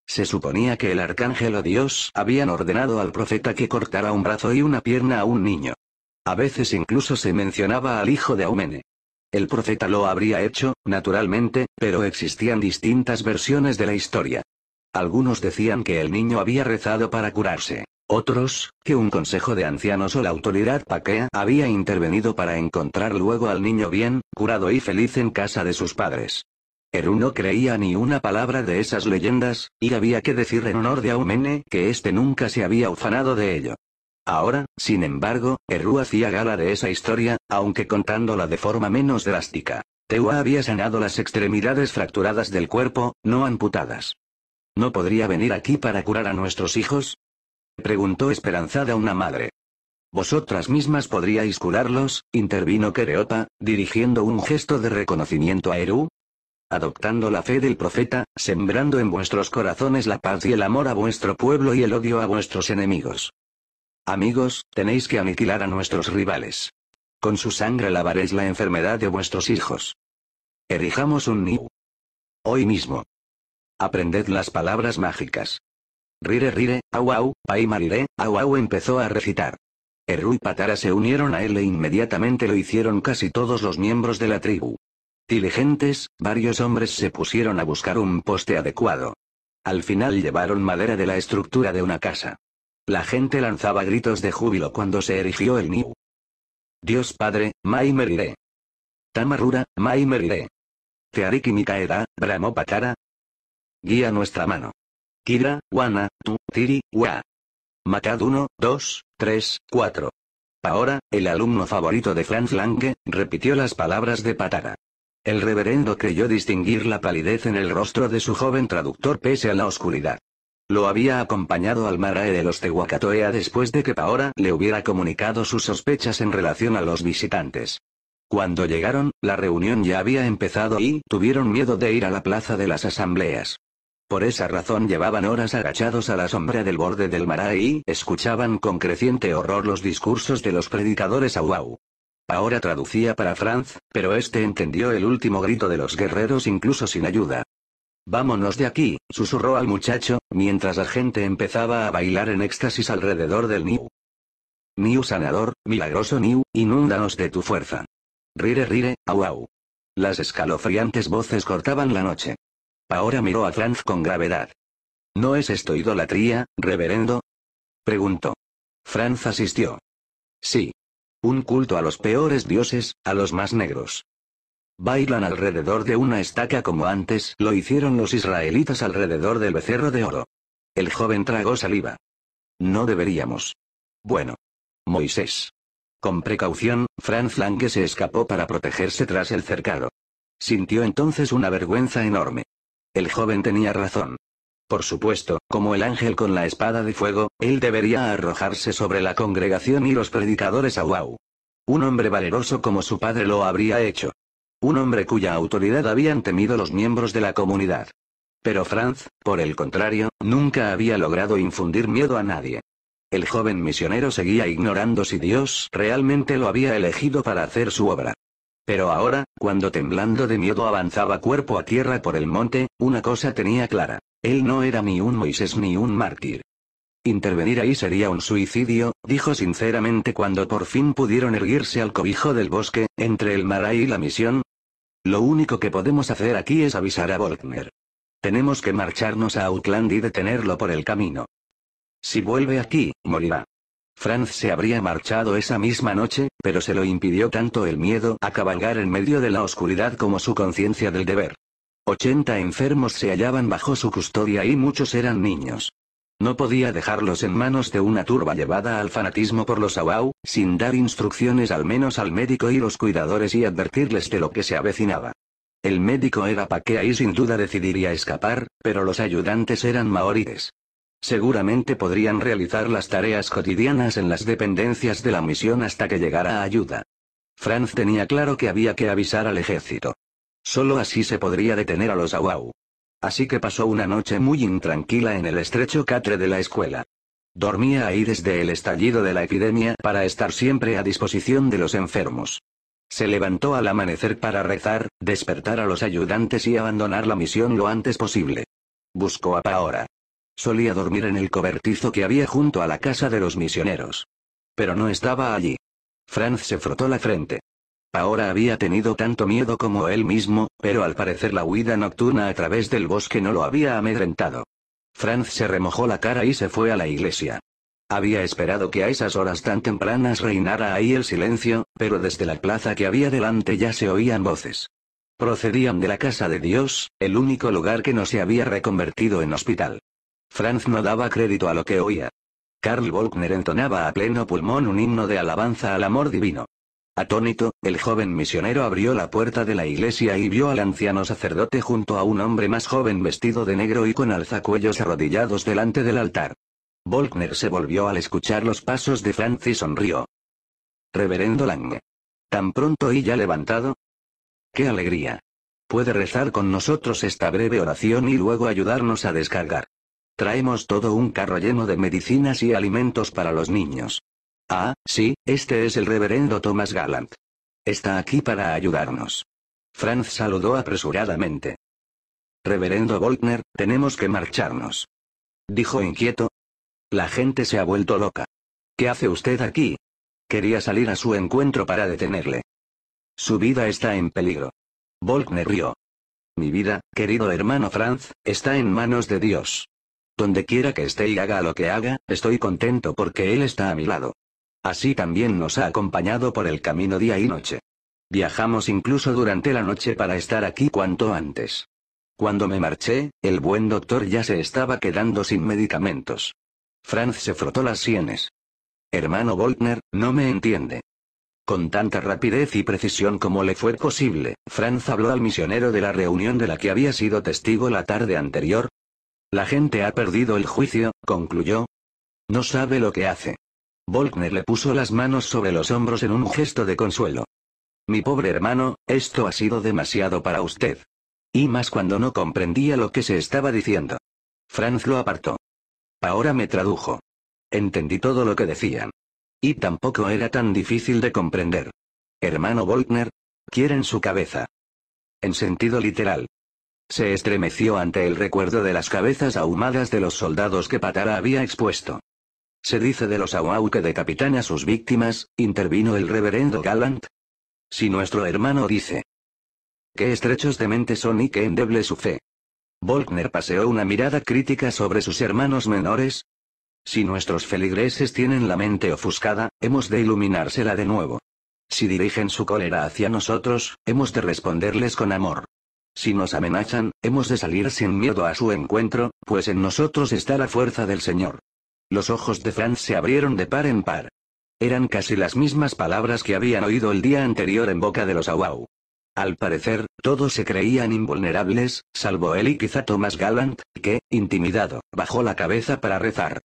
Se suponía que el arcángel o Dios habían ordenado al profeta que cortara un brazo y una pierna a un niño. A veces incluso se mencionaba al hijo de Aumene. El profeta lo habría hecho, naturalmente, pero existían distintas versiones de la historia. Algunos decían que el niño había rezado para curarse. Otros, que un consejo de ancianos o la autoridad paquea había intervenido para encontrar luego al niño bien, curado y feliz en casa de sus padres. Eru no creía ni una palabra de esas leyendas, y había que decir en honor de Aumene que éste nunca se había ufanado de ello. Ahora, sin embargo, Eru hacía gala de esa historia, aunque contándola de forma menos drástica. Teua había sanado las extremidades fracturadas del cuerpo, no amputadas. ¿No podría venir aquí para curar a nuestros hijos? preguntó esperanzada una madre. Vosotras mismas podríais curarlos, intervino Kereopa, dirigiendo un gesto de reconocimiento a Eru. Adoptando la fe del profeta, sembrando en vuestros corazones la paz y el amor a vuestro pueblo y el odio a vuestros enemigos. Amigos, tenéis que aniquilar a nuestros rivales. Con su sangre lavaréis la enfermedad de vuestros hijos. Erijamos un niu. Hoy mismo. Aprended las palabras mágicas. Rire rire, au au, pai empezó a recitar. Eru y Patara se unieron a él e inmediatamente lo hicieron casi todos los miembros de la tribu. Diligentes, varios hombres se pusieron a buscar un poste adecuado. Al final llevaron madera de la estructura de una casa. La gente lanzaba gritos de júbilo cuando se erigió el Niu. Dios Padre, Mai Tamarura, Mai Meriré. Teariki Mikaeda, bramó Patara. Guía nuestra mano. Kira, Wana, tu, tiri, wa. Matad 1, 2, 3, 4. Ahora, el alumno favorito de Franz Lange, repitió las palabras de Patara. El reverendo creyó distinguir la palidez en el rostro de su joven traductor pese a la oscuridad. Lo había acompañado al Marae de los Tehuacatoea después de que Paora le hubiera comunicado sus sospechas en relación a los visitantes. Cuando llegaron, la reunión ya había empezado y tuvieron miedo de ir a la plaza de las asambleas. Por esa razón llevaban horas agachados a la sombra del borde del mar y escuchaban con creciente horror los discursos de los predicadores Auau. Ahora traducía para Franz, pero este entendió el último grito de los guerreros incluso sin ayuda. Vámonos de aquí, susurró al muchacho, mientras la gente empezaba a bailar en éxtasis alrededor del Niu. Niu sanador, milagroso Niu, inúndanos de tu fuerza. Rire rire, Awau. Las escalofriantes voces cortaban la noche. Ahora miró a Franz con gravedad. ¿No es esto idolatría, reverendo? Preguntó. Franz asistió. Sí. Un culto a los peores dioses, a los más negros. Bailan alrededor de una estaca como antes lo hicieron los israelitas alrededor del becerro de oro. El joven tragó saliva. No deberíamos. Bueno. Moisés. Con precaución, Franz Lange se escapó para protegerse tras el cercado. Sintió entonces una vergüenza enorme. El joven tenía razón. Por supuesto, como el ángel con la espada de fuego, él debería arrojarse sobre la congregación y los predicadores a wau. Un hombre valeroso como su padre lo habría hecho. Un hombre cuya autoridad habían temido los miembros de la comunidad. Pero Franz, por el contrario, nunca había logrado infundir miedo a nadie. El joven misionero seguía ignorando si Dios realmente lo había elegido para hacer su obra. Pero ahora, cuando temblando de miedo avanzaba cuerpo a tierra por el monte, una cosa tenía clara. Él no era ni un Moisés ni un mártir. Intervenir ahí sería un suicidio, dijo sinceramente cuando por fin pudieron erguirse al cobijo del bosque, entre el Maray y la misión. Lo único que podemos hacer aquí es avisar a Volkner. Tenemos que marcharnos a Outland y detenerlo por el camino. Si vuelve aquí, morirá. Franz se habría marchado esa misma noche, pero se lo impidió tanto el miedo a cabalgar en medio de la oscuridad como su conciencia del deber. 80 enfermos se hallaban bajo su custodia y muchos eran niños. No podía dejarlos en manos de una turba llevada al fanatismo por los Awau, sin dar instrucciones al menos al médico y los cuidadores y advertirles de lo que se avecinaba. El médico era Paquea y sin duda decidiría escapar, pero los ayudantes eran maoríes. Seguramente podrían realizar las tareas cotidianas en las dependencias de la misión hasta que llegara ayuda. Franz tenía claro que había que avisar al ejército. Solo así se podría detener a los Awau. Así que pasó una noche muy intranquila en el estrecho catre de la escuela. Dormía ahí desde el estallido de la epidemia para estar siempre a disposición de los enfermos. Se levantó al amanecer para rezar, despertar a los ayudantes y abandonar la misión lo antes posible. Buscó a Paora. Solía dormir en el cobertizo que había junto a la casa de los misioneros. Pero no estaba allí. Franz se frotó la frente. Ahora había tenido tanto miedo como él mismo, pero al parecer la huida nocturna a través del bosque no lo había amedrentado. Franz se remojó la cara y se fue a la iglesia. Había esperado que a esas horas tan tempranas reinara ahí el silencio, pero desde la plaza que había delante ya se oían voces. Procedían de la casa de Dios, el único lugar que no se había reconvertido en hospital. Franz no daba crédito a lo que oía. Karl Volkner entonaba a pleno pulmón un himno de alabanza al amor divino. Atónito, el joven misionero abrió la puerta de la iglesia y vio al anciano sacerdote junto a un hombre más joven vestido de negro y con alzacuellos arrodillados delante del altar. Volkner se volvió al escuchar los pasos de Franz y sonrió. Reverendo Lange. ¿Tan pronto y ya levantado? ¡Qué alegría! Puede rezar con nosotros esta breve oración y luego ayudarnos a descargar. Traemos todo un carro lleno de medicinas y alimentos para los niños. Ah, sí, este es el reverendo Thomas Gallant. Está aquí para ayudarnos. Franz saludó apresuradamente. Reverendo Volkner, tenemos que marcharnos. Dijo inquieto. La gente se ha vuelto loca. ¿Qué hace usted aquí? Quería salir a su encuentro para detenerle. Su vida está en peligro. Volkner rió. Mi vida, querido hermano Franz, está en manos de Dios. Donde quiera que esté y haga lo que haga, estoy contento porque Él está a mi lado. Así también nos ha acompañado por el camino día y noche. Viajamos incluso durante la noche para estar aquí cuanto antes. Cuando me marché, el buen doctor ya se estaba quedando sin medicamentos. Franz se frotó las sienes. Hermano Bolkner, no me entiende. Con tanta rapidez y precisión como le fue posible, Franz habló al misionero de la reunión de la que había sido testigo la tarde anterior, la gente ha perdido el juicio, concluyó. No sabe lo que hace. Volkner le puso las manos sobre los hombros en un gesto de consuelo. Mi pobre hermano, esto ha sido demasiado para usted. Y más cuando no comprendía lo que se estaba diciendo. Franz lo apartó. Ahora me tradujo. Entendí todo lo que decían. Y tampoco era tan difícil de comprender. Hermano Volkner, quieren su cabeza. En sentido literal. Se estremeció ante el recuerdo de las cabezas ahumadas de los soldados que Patara había expuesto. Se dice de los Awau que decapitan a sus víctimas, intervino el reverendo Gallant. Si nuestro hermano dice. Qué estrechos de mente son y qué endeble su fe. Volkner paseó una mirada crítica sobre sus hermanos menores. Si nuestros feligreses tienen la mente ofuscada, hemos de iluminársela de nuevo. Si dirigen su cólera hacia nosotros, hemos de responderles con amor. Si nos amenazan, hemos de salir sin miedo a su encuentro, pues en nosotros está la fuerza del Señor. Los ojos de Franz se abrieron de par en par. Eran casi las mismas palabras que habían oído el día anterior en boca de los Awau. Al parecer, todos se creían invulnerables, salvo él y quizá Thomas Gallant, que, intimidado, bajó la cabeza para rezar.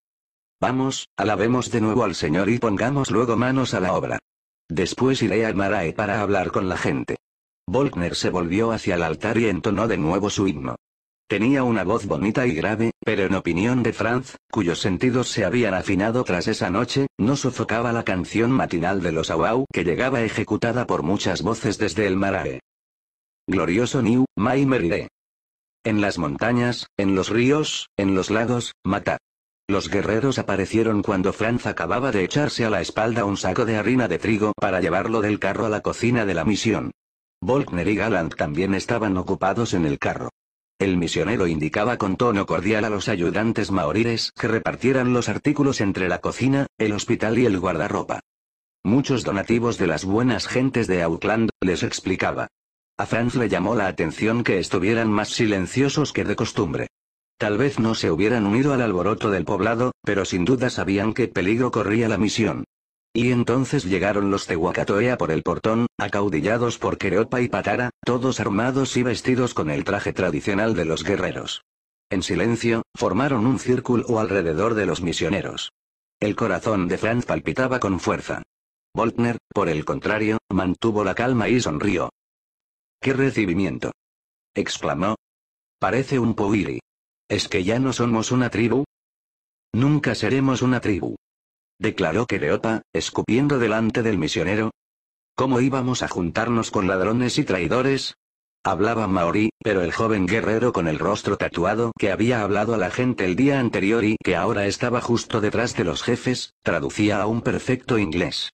Vamos, alabemos de nuevo al Señor y pongamos luego manos a la obra. Después iré a Marae para hablar con la gente. Volkner se volvió hacia el altar y entonó de nuevo su himno. Tenía una voz bonita y grave, pero en opinión de Franz, cuyos sentidos se habían afinado tras esa noche, no sofocaba la canción matinal de los Awau que llegaba ejecutada por muchas voces desde el Marae. Glorioso New, Mai Meride. En las montañas, en los ríos, en los lagos, mata. Los guerreros aparecieron cuando Franz acababa de echarse a la espalda un saco de harina de trigo para llevarlo del carro a la cocina de la misión. Volkner y Galant también estaban ocupados en el carro. El misionero indicaba con tono cordial a los ayudantes maoríes que repartieran los artículos entre la cocina, el hospital y el guardarropa. Muchos donativos de las buenas gentes de Auckland, les explicaba. A Franz le llamó la atención que estuvieran más silenciosos que de costumbre. Tal vez no se hubieran unido al alboroto del poblado, pero sin duda sabían qué peligro corría la misión. Y entonces llegaron los Tehuacatoea por el portón, acaudillados por Queropa y Patara, todos armados y vestidos con el traje tradicional de los guerreros. En silencio, formaron un círculo alrededor de los misioneros. El corazón de Franz palpitaba con fuerza. Volkner, por el contrario, mantuvo la calma y sonrió. ¡Qué recibimiento! exclamó. Parece un puiri. ¿Es que ya no somos una tribu? Nunca seremos una tribu declaró Quereota, escupiendo delante del misionero. ¿Cómo íbamos a juntarnos con ladrones y traidores? Hablaba maorí, pero el joven guerrero con el rostro tatuado que había hablado a la gente el día anterior y que ahora estaba justo detrás de los jefes, traducía a un perfecto inglés.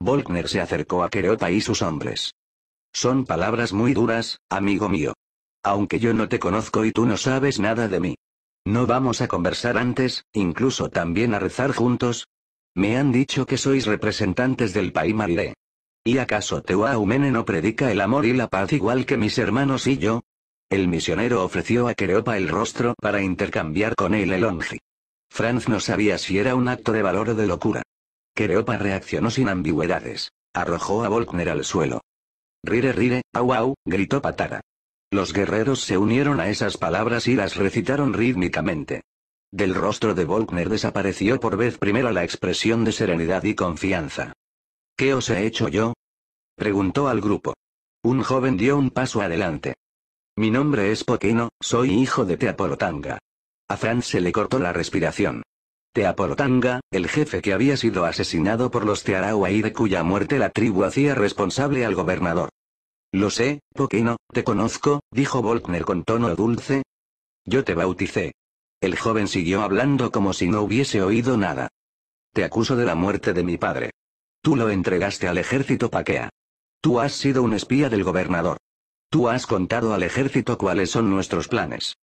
Volkner se acercó a Quereota y sus hombres. Son palabras muy duras, amigo mío. Aunque yo no te conozco y tú no sabes nada de mí. No vamos a conversar antes, incluso también a rezar juntos, me han dicho que sois representantes del país mariré. ¿Y acaso Tehuahumene no predica el amor y la paz igual que mis hermanos y yo? El misionero ofreció a Creopa el rostro para intercambiar con él el onji. Franz no sabía si era un acto de valor o de locura. Creopa reaccionó sin ambigüedades. Arrojó a Volkner al suelo. Rire rire, au au, gritó Patara. Los guerreros se unieron a esas palabras y las recitaron rítmicamente. Del rostro de Volkner desapareció por vez primera la expresión de serenidad y confianza. ¿Qué os he hecho yo? preguntó al grupo. Un joven dio un paso adelante. Mi nombre es Poquino, soy hijo de Teapolotanga. A Franz se le cortó la respiración. Teapolotanga, el jefe que había sido asesinado por los Tearawa y de cuya muerte la tribu hacía responsable al gobernador. Lo sé, Poquino, te conozco, dijo Volkner con tono dulce. Yo te bauticé. El joven siguió hablando como si no hubiese oído nada. Te acuso de la muerte de mi padre. Tú lo entregaste al ejército Paquea. Tú has sido un espía del gobernador. Tú has contado al ejército cuáles son nuestros planes.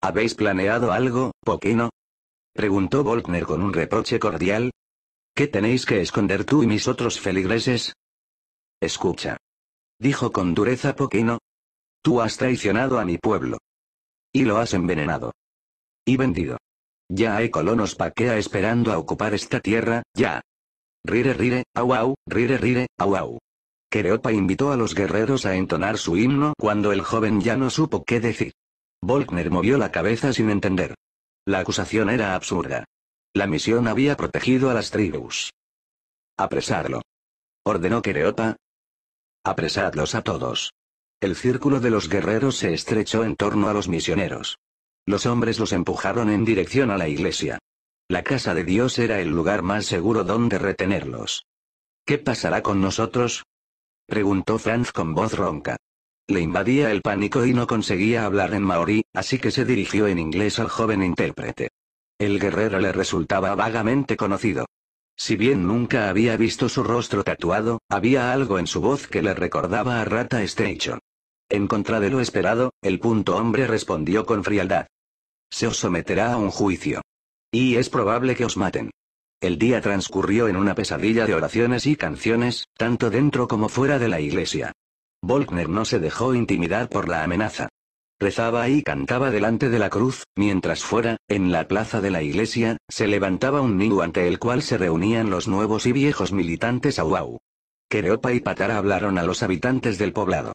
¿Habéis planeado algo, Poquino? Preguntó Volkner con un reproche cordial. ¿Qué tenéis que esconder tú y mis otros feligreses? Escucha. Dijo con dureza Poquino. Tú has traicionado a mi pueblo. Y lo has envenenado y vendido. Ya hay colonos paquea esperando a ocupar esta tierra, ya. Rire rire, au au, rire rire, au au. invitó a los guerreros a entonar su himno cuando el joven ya no supo qué decir. Volkner movió la cabeza sin entender. La acusación era absurda. La misión había protegido a las tribus. Apresarlo. Ordenó Kereopa. Apresadlos a todos. El círculo de los guerreros se estrechó en torno a los misioneros. Los hombres los empujaron en dirección a la iglesia. La casa de Dios era el lugar más seguro donde retenerlos. ¿Qué pasará con nosotros? preguntó Franz con voz ronca. Le invadía el pánico y no conseguía hablar en maorí, así que se dirigió en inglés al joven intérprete. El guerrero le resultaba vagamente conocido. Si bien nunca había visto su rostro tatuado, había algo en su voz que le recordaba a Rata Station. En contra de lo esperado, el punto hombre respondió con frialdad. Se os someterá a un juicio. Y es probable que os maten. El día transcurrió en una pesadilla de oraciones y canciones, tanto dentro como fuera de la iglesia. Volkner no se dejó intimidar por la amenaza. Rezaba y cantaba delante de la cruz, mientras fuera, en la plaza de la iglesia, se levantaba un nido ante el cual se reunían los nuevos y viejos militantes wow Quereopa y Patara hablaron a los habitantes del poblado.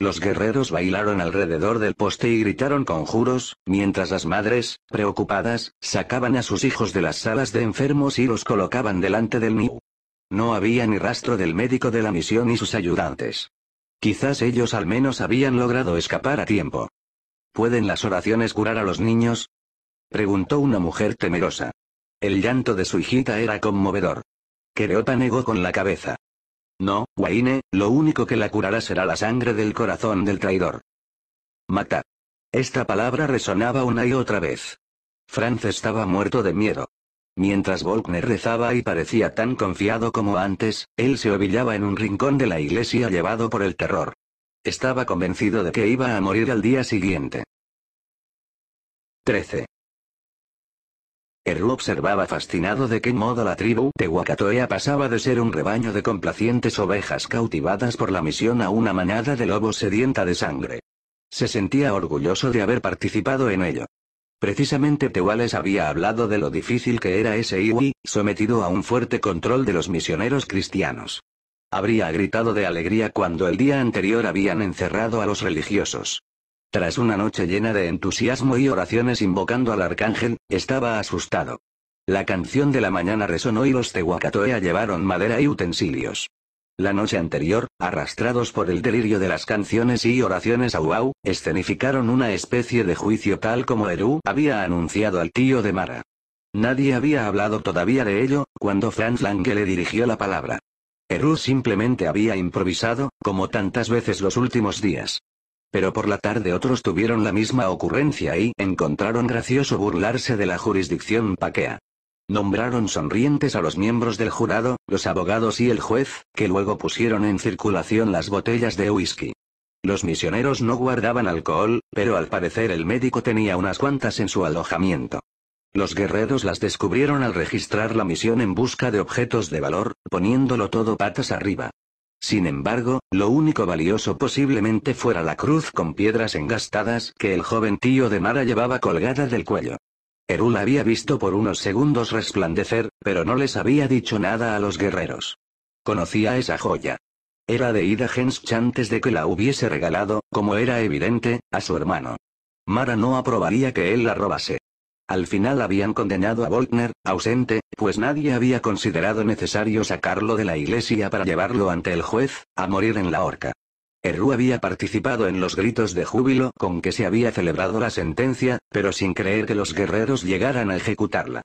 Los guerreros bailaron alrededor del poste y gritaron conjuros, mientras las madres, preocupadas, sacaban a sus hijos de las salas de enfermos y los colocaban delante del niño. No había ni rastro del médico de la misión y sus ayudantes. Quizás ellos al menos habían logrado escapar a tiempo. ¿Pueden las oraciones curar a los niños? Preguntó una mujer temerosa. El llanto de su hijita era conmovedor. Kereota negó con la cabeza. No, Wayne, lo único que la curará será la sangre del corazón del traidor. Mata. Esta palabra resonaba una y otra vez. Franz estaba muerto de miedo. Mientras Volkner rezaba y parecía tan confiado como antes, él se ovillaba en un rincón de la iglesia llevado por el terror. Estaba convencido de que iba a morir al día siguiente. 13. Eru observaba fascinado de qué modo la tribu tehuacatoea pasaba de ser un rebaño de complacientes ovejas cautivadas por la misión a una manada de lobos sedienta de sangre. Se sentía orgulloso de haber participado en ello. Precisamente Teuales había hablado de lo difícil que era ese Iwi, sometido a un fuerte control de los misioneros cristianos. Habría gritado de alegría cuando el día anterior habían encerrado a los religiosos. Tras una noche llena de entusiasmo y oraciones invocando al arcángel, estaba asustado. La canción de la mañana resonó y los Tehuacatoea llevaron madera y utensilios. La noche anterior, arrastrados por el delirio de las canciones y oraciones a Uau, escenificaron una especie de juicio tal como Eru había anunciado al tío de Mara. Nadie había hablado todavía de ello, cuando Franz Lange le dirigió la palabra. Eru simplemente había improvisado, como tantas veces los últimos días. Pero por la tarde otros tuvieron la misma ocurrencia y encontraron gracioso burlarse de la jurisdicción paquea. Nombraron sonrientes a los miembros del jurado, los abogados y el juez, que luego pusieron en circulación las botellas de whisky. Los misioneros no guardaban alcohol, pero al parecer el médico tenía unas cuantas en su alojamiento. Los guerreros las descubrieron al registrar la misión en busca de objetos de valor, poniéndolo todo patas arriba. Sin embargo, lo único valioso posiblemente fuera la cruz con piedras engastadas que el joven tío de Mara llevaba colgada del cuello. Erul había visto por unos segundos resplandecer, pero no les había dicho nada a los guerreros. Conocía esa joya. Era de Ida Hensch antes de que la hubiese regalado, como era evidente, a su hermano. Mara no aprobaría que él la robase. Al final habían condenado a Volkner, ausente, pues nadie había considerado necesario sacarlo de la iglesia para llevarlo ante el juez, a morir en la horca. Eru había participado en los gritos de júbilo con que se había celebrado la sentencia, pero sin creer que los guerreros llegaran a ejecutarla.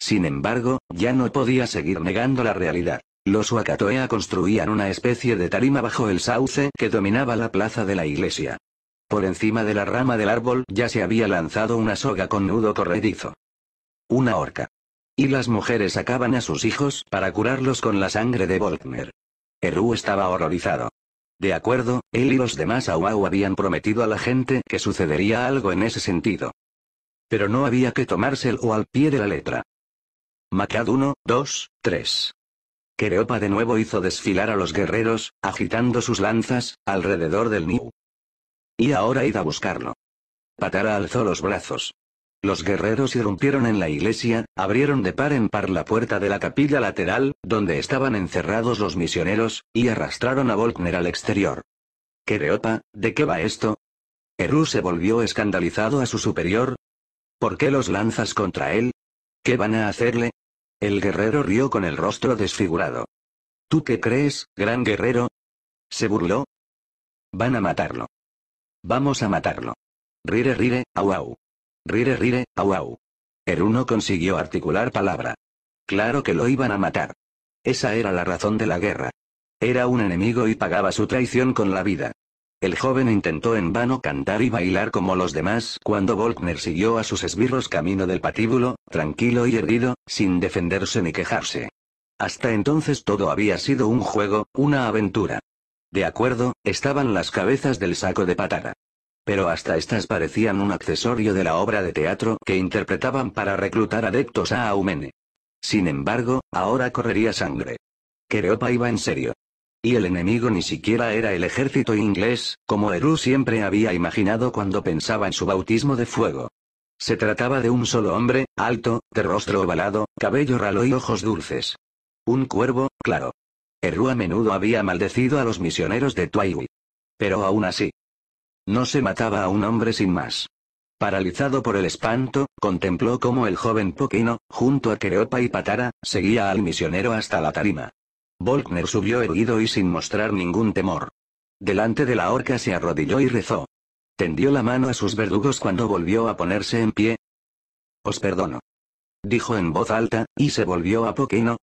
Sin embargo, ya no podía seguir negando la realidad. Los Wakatoea construían una especie de tarima bajo el sauce que dominaba la plaza de la iglesia. Por encima de la rama del árbol ya se había lanzado una soga con nudo corredizo. Una horca. Y las mujeres sacaban a sus hijos para curarlos con la sangre de Volkner. Eru estaba horrorizado. De acuerdo, él y los demás Auau habían prometido a la gente que sucedería algo en ese sentido. Pero no había que tomárselo al pie de la letra. Macad 1, 2, 3. Kereopa de nuevo hizo desfilar a los guerreros, agitando sus lanzas, alrededor del Niu. Y ahora id a buscarlo. Patara alzó los brazos. Los guerreros irrumpieron en la iglesia, abrieron de par en par la puerta de la capilla lateral, donde estaban encerrados los misioneros, y arrastraron a Volkner al exterior. Quereopa, ¿de qué va esto? Eru se volvió escandalizado a su superior. ¿Por qué los lanzas contra él? ¿Qué van a hacerle? El guerrero rió con el rostro desfigurado. ¿Tú qué crees, gran guerrero? Se burló. Van a matarlo. Vamos a matarlo. Rire, rire, au au. Rire rire, au au. Eru no consiguió articular palabra. Claro que lo iban a matar. Esa era la razón de la guerra. Era un enemigo y pagaba su traición con la vida. El joven intentó en vano cantar y bailar como los demás cuando Volkner siguió a sus esbirros camino del patíbulo, tranquilo y erguido, sin defenderse ni quejarse. Hasta entonces todo había sido un juego, una aventura. De acuerdo, estaban las cabezas del saco de patada pero hasta estas parecían un accesorio de la obra de teatro que interpretaban para reclutar adeptos a Aumene. Sin embargo, ahora correría sangre. Kereopa iba en serio. Y el enemigo ni siquiera era el ejército inglés, como Eru siempre había imaginado cuando pensaba en su bautismo de fuego. Se trataba de un solo hombre, alto, de rostro ovalado, cabello ralo y ojos dulces. Un cuervo, claro. Eru a menudo había maldecido a los misioneros de Twaiwi. Pero aún así, no se mataba a un hombre sin más. Paralizado por el espanto, contempló cómo el joven Poquino, junto a Creopa y Patara, seguía al misionero hasta la tarima. Volkner subió erguido y sin mostrar ningún temor. Delante de la horca se arrodilló y rezó. Tendió la mano a sus verdugos cuando volvió a ponerse en pie. Os perdono. Dijo en voz alta, y se volvió a Poquino.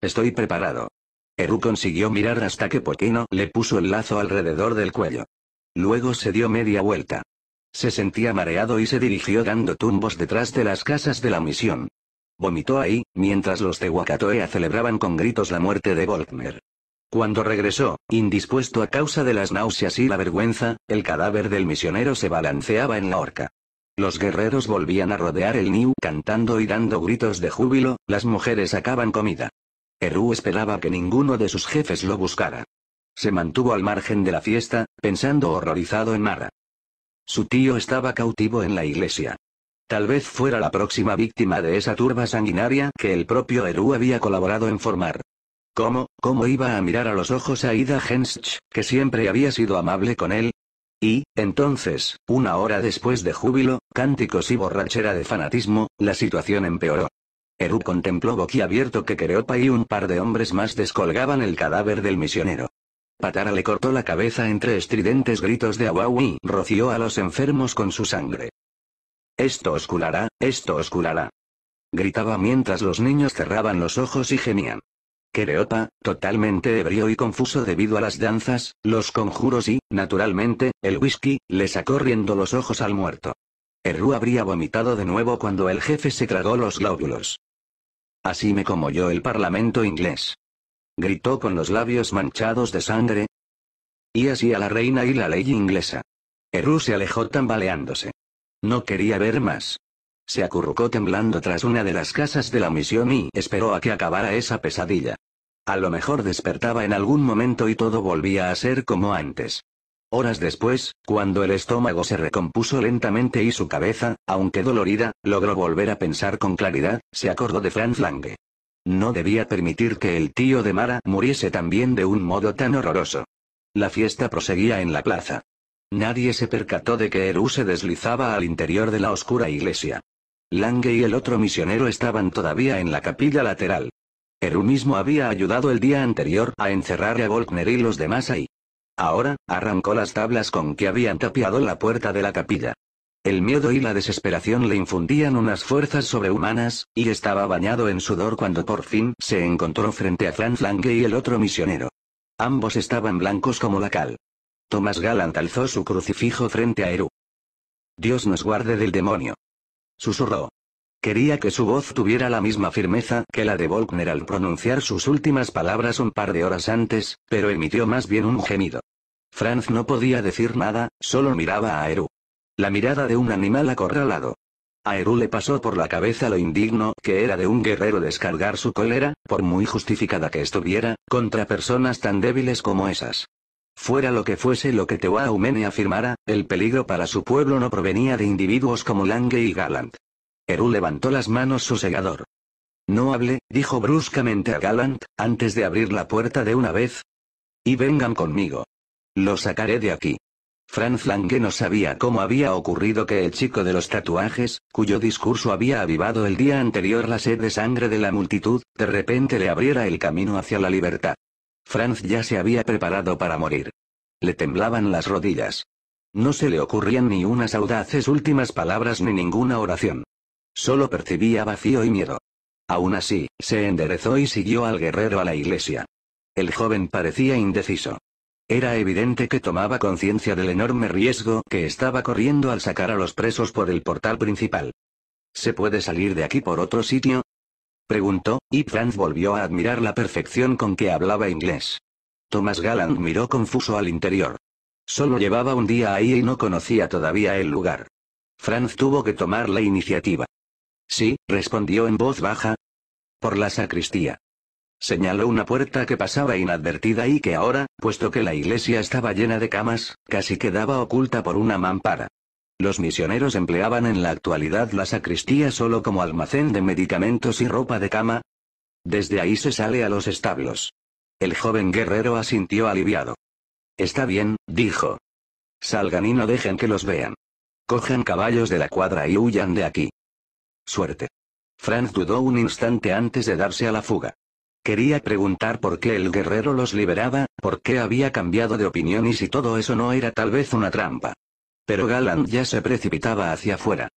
Estoy preparado. Eru consiguió mirar hasta que Poquino le puso el lazo alrededor del cuello. Luego se dio media vuelta. Se sentía mareado y se dirigió dando tumbos detrás de las casas de la misión. Vomitó ahí, mientras los de Wakatoea celebraban con gritos la muerte de Volkner. Cuando regresó, indispuesto a causa de las náuseas y la vergüenza, el cadáver del misionero se balanceaba en la horca. Los guerreros volvían a rodear el Niu cantando y dando gritos de júbilo, las mujeres sacaban comida. Eru esperaba que ninguno de sus jefes lo buscara. Se mantuvo al margen de la fiesta, pensando horrorizado en Mara. Su tío estaba cautivo en la iglesia. Tal vez fuera la próxima víctima de esa turba sanguinaria que el propio Eru había colaborado en formar. ¿Cómo, cómo iba a mirar a los ojos a Ida Hensch, que siempre había sido amable con él? Y, entonces, una hora después de júbilo, cánticos y borrachera de fanatismo, la situación empeoró. Eru contempló boquiabierto que Creopa y un par de hombres más descolgaban el cadáver del misionero. Patara le cortó la cabeza entre estridentes gritos de Awau y roció a los enfermos con su sangre. Esto osculará, esto osculará. Gritaba mientras los niños cerraban los ojos y gemían. Kereopa, totalmente ebrio y confuso debido a las danzas, los conjuros y, naturalmente, el whisky, le sacó riendo los ojos al muerto. Erru habría vomitado de nuevo cuando el jefe se tragó los glóbulos. Así me como yo el parlamento inglés gritó con los labios manchados de sangre. Y así a la reina y la ley inglesa. Eru se alejó tambaleándose. No quería ver más. Se acurrucó temblando tras una de las casas de la misión y esperó a que acabara esa pesadilla. A lo mejor despertaba en algún momento y todo volvía a ser como antes. Horas después, cuando el estómago se recompuso lentamente y su cabeza, aunque dolorida, logró volver a pensar con claridad, se acordó de Fran Lange. No debía permitir que el tío de Mara muriese también de un modo tan horroroso. La fiesta proseguía en la plaza. Nadie se percató de que Eru se deslizaba al interior de la oscura iglesia. Lange y el otro misionero estaban todavía en la capilla lateral. Eru mismo había ayudado el día anterior a encerrar a Volkner y los demás ahí. Ahora, arrancó las tablas con que habían tapiado la puerta de la capilla. El miedo y la desesperación le infundían unas fuerzas sobrehumanas, y estaba bañado en sudor cuando por fin se encontró frente a Franz Lange y el otro misionero. Ambos estaban blancos como la cal. Thomas Gallant alzó su crucifijo frente a Eru. Dios nos guarde del demonio. Susurró. Quería que su voz tuviera la misma firmeza que la de Volkner al pronunciar sus últimas palabras un par de horas antes, pero emitió más bien un gemido. Franz no podía decir nada, solo miraba a Eru. La mirada de un animal acorralado. A Eru le pasó por la cabeza lo indigno que era de un guerrero descargar su cólera, por muy justificada que estuviera, contra personas tan débiles como esas. Fuera lo que fuese lo que Tewaumene afirmara, el peligro para su pueblo no provenía de individuos como Lange y Galant. Eru levantó las manos su segador. No hable, dijo bruscamente a Galant, antes de abrir la puerta de una vez. Y vengan conmigo. Lo sacaré de aquí. Franz Lange no sabía cómo había ocurrido que el chico de los tatuajes, cuyo discurso había avivado el día anterior la sed de sangre de la multitud, de repente le abriera el camino hacia la libertad. Franz ya se había preparado para morir. Le temblaban las rodillas. No se le ocurrían ni unas audaces últimas palabras ni ninguna oración. Solo percibía vacío y miedo. Aún así, se enderezó y siguió al guerrero a la iglesia. El joven parecía indeciso. Era evidente que tomaba conciencia del enorme riesgo que estaba corriendo al sacar a los presos por el portal principal. ¿Se puede salir de aquí por otro sitio? Preguntó, y Franz volvió a admirar la perfección con que hablaba inglés. Thomas Galland miró confuso al interior. Solo llevaba un día ahí y no conocía todavía el lugar. Franz tuvo que tomar la iniciativa. Sí, respondió en voz baja. Por la sacristía. Señaló una puerta que pasaba inadvertida y que ahora, puesto que la iglesia estaba llena de camas, casi quedaba oculta por una mampara. Los misioneros empleaban en la actualidad la sacristía solo como almacén de medicamentos y ropa de cama. Desde ahí se sale a los establos. El joven guerrero asintió aliviado. Está bien, dijo. Salgan y no dejen que los vean. Cojan caballos de la cuadra y huyan de aquí. Suerte. Franz dudó un instante antes de darse a la fuga. Quería preguntar por qué el guerrero los liberaba, por qué había cambiado de opinión y si todo eso no era tal vez una trampa. Pero galán ya se precipitaba hacia afuera.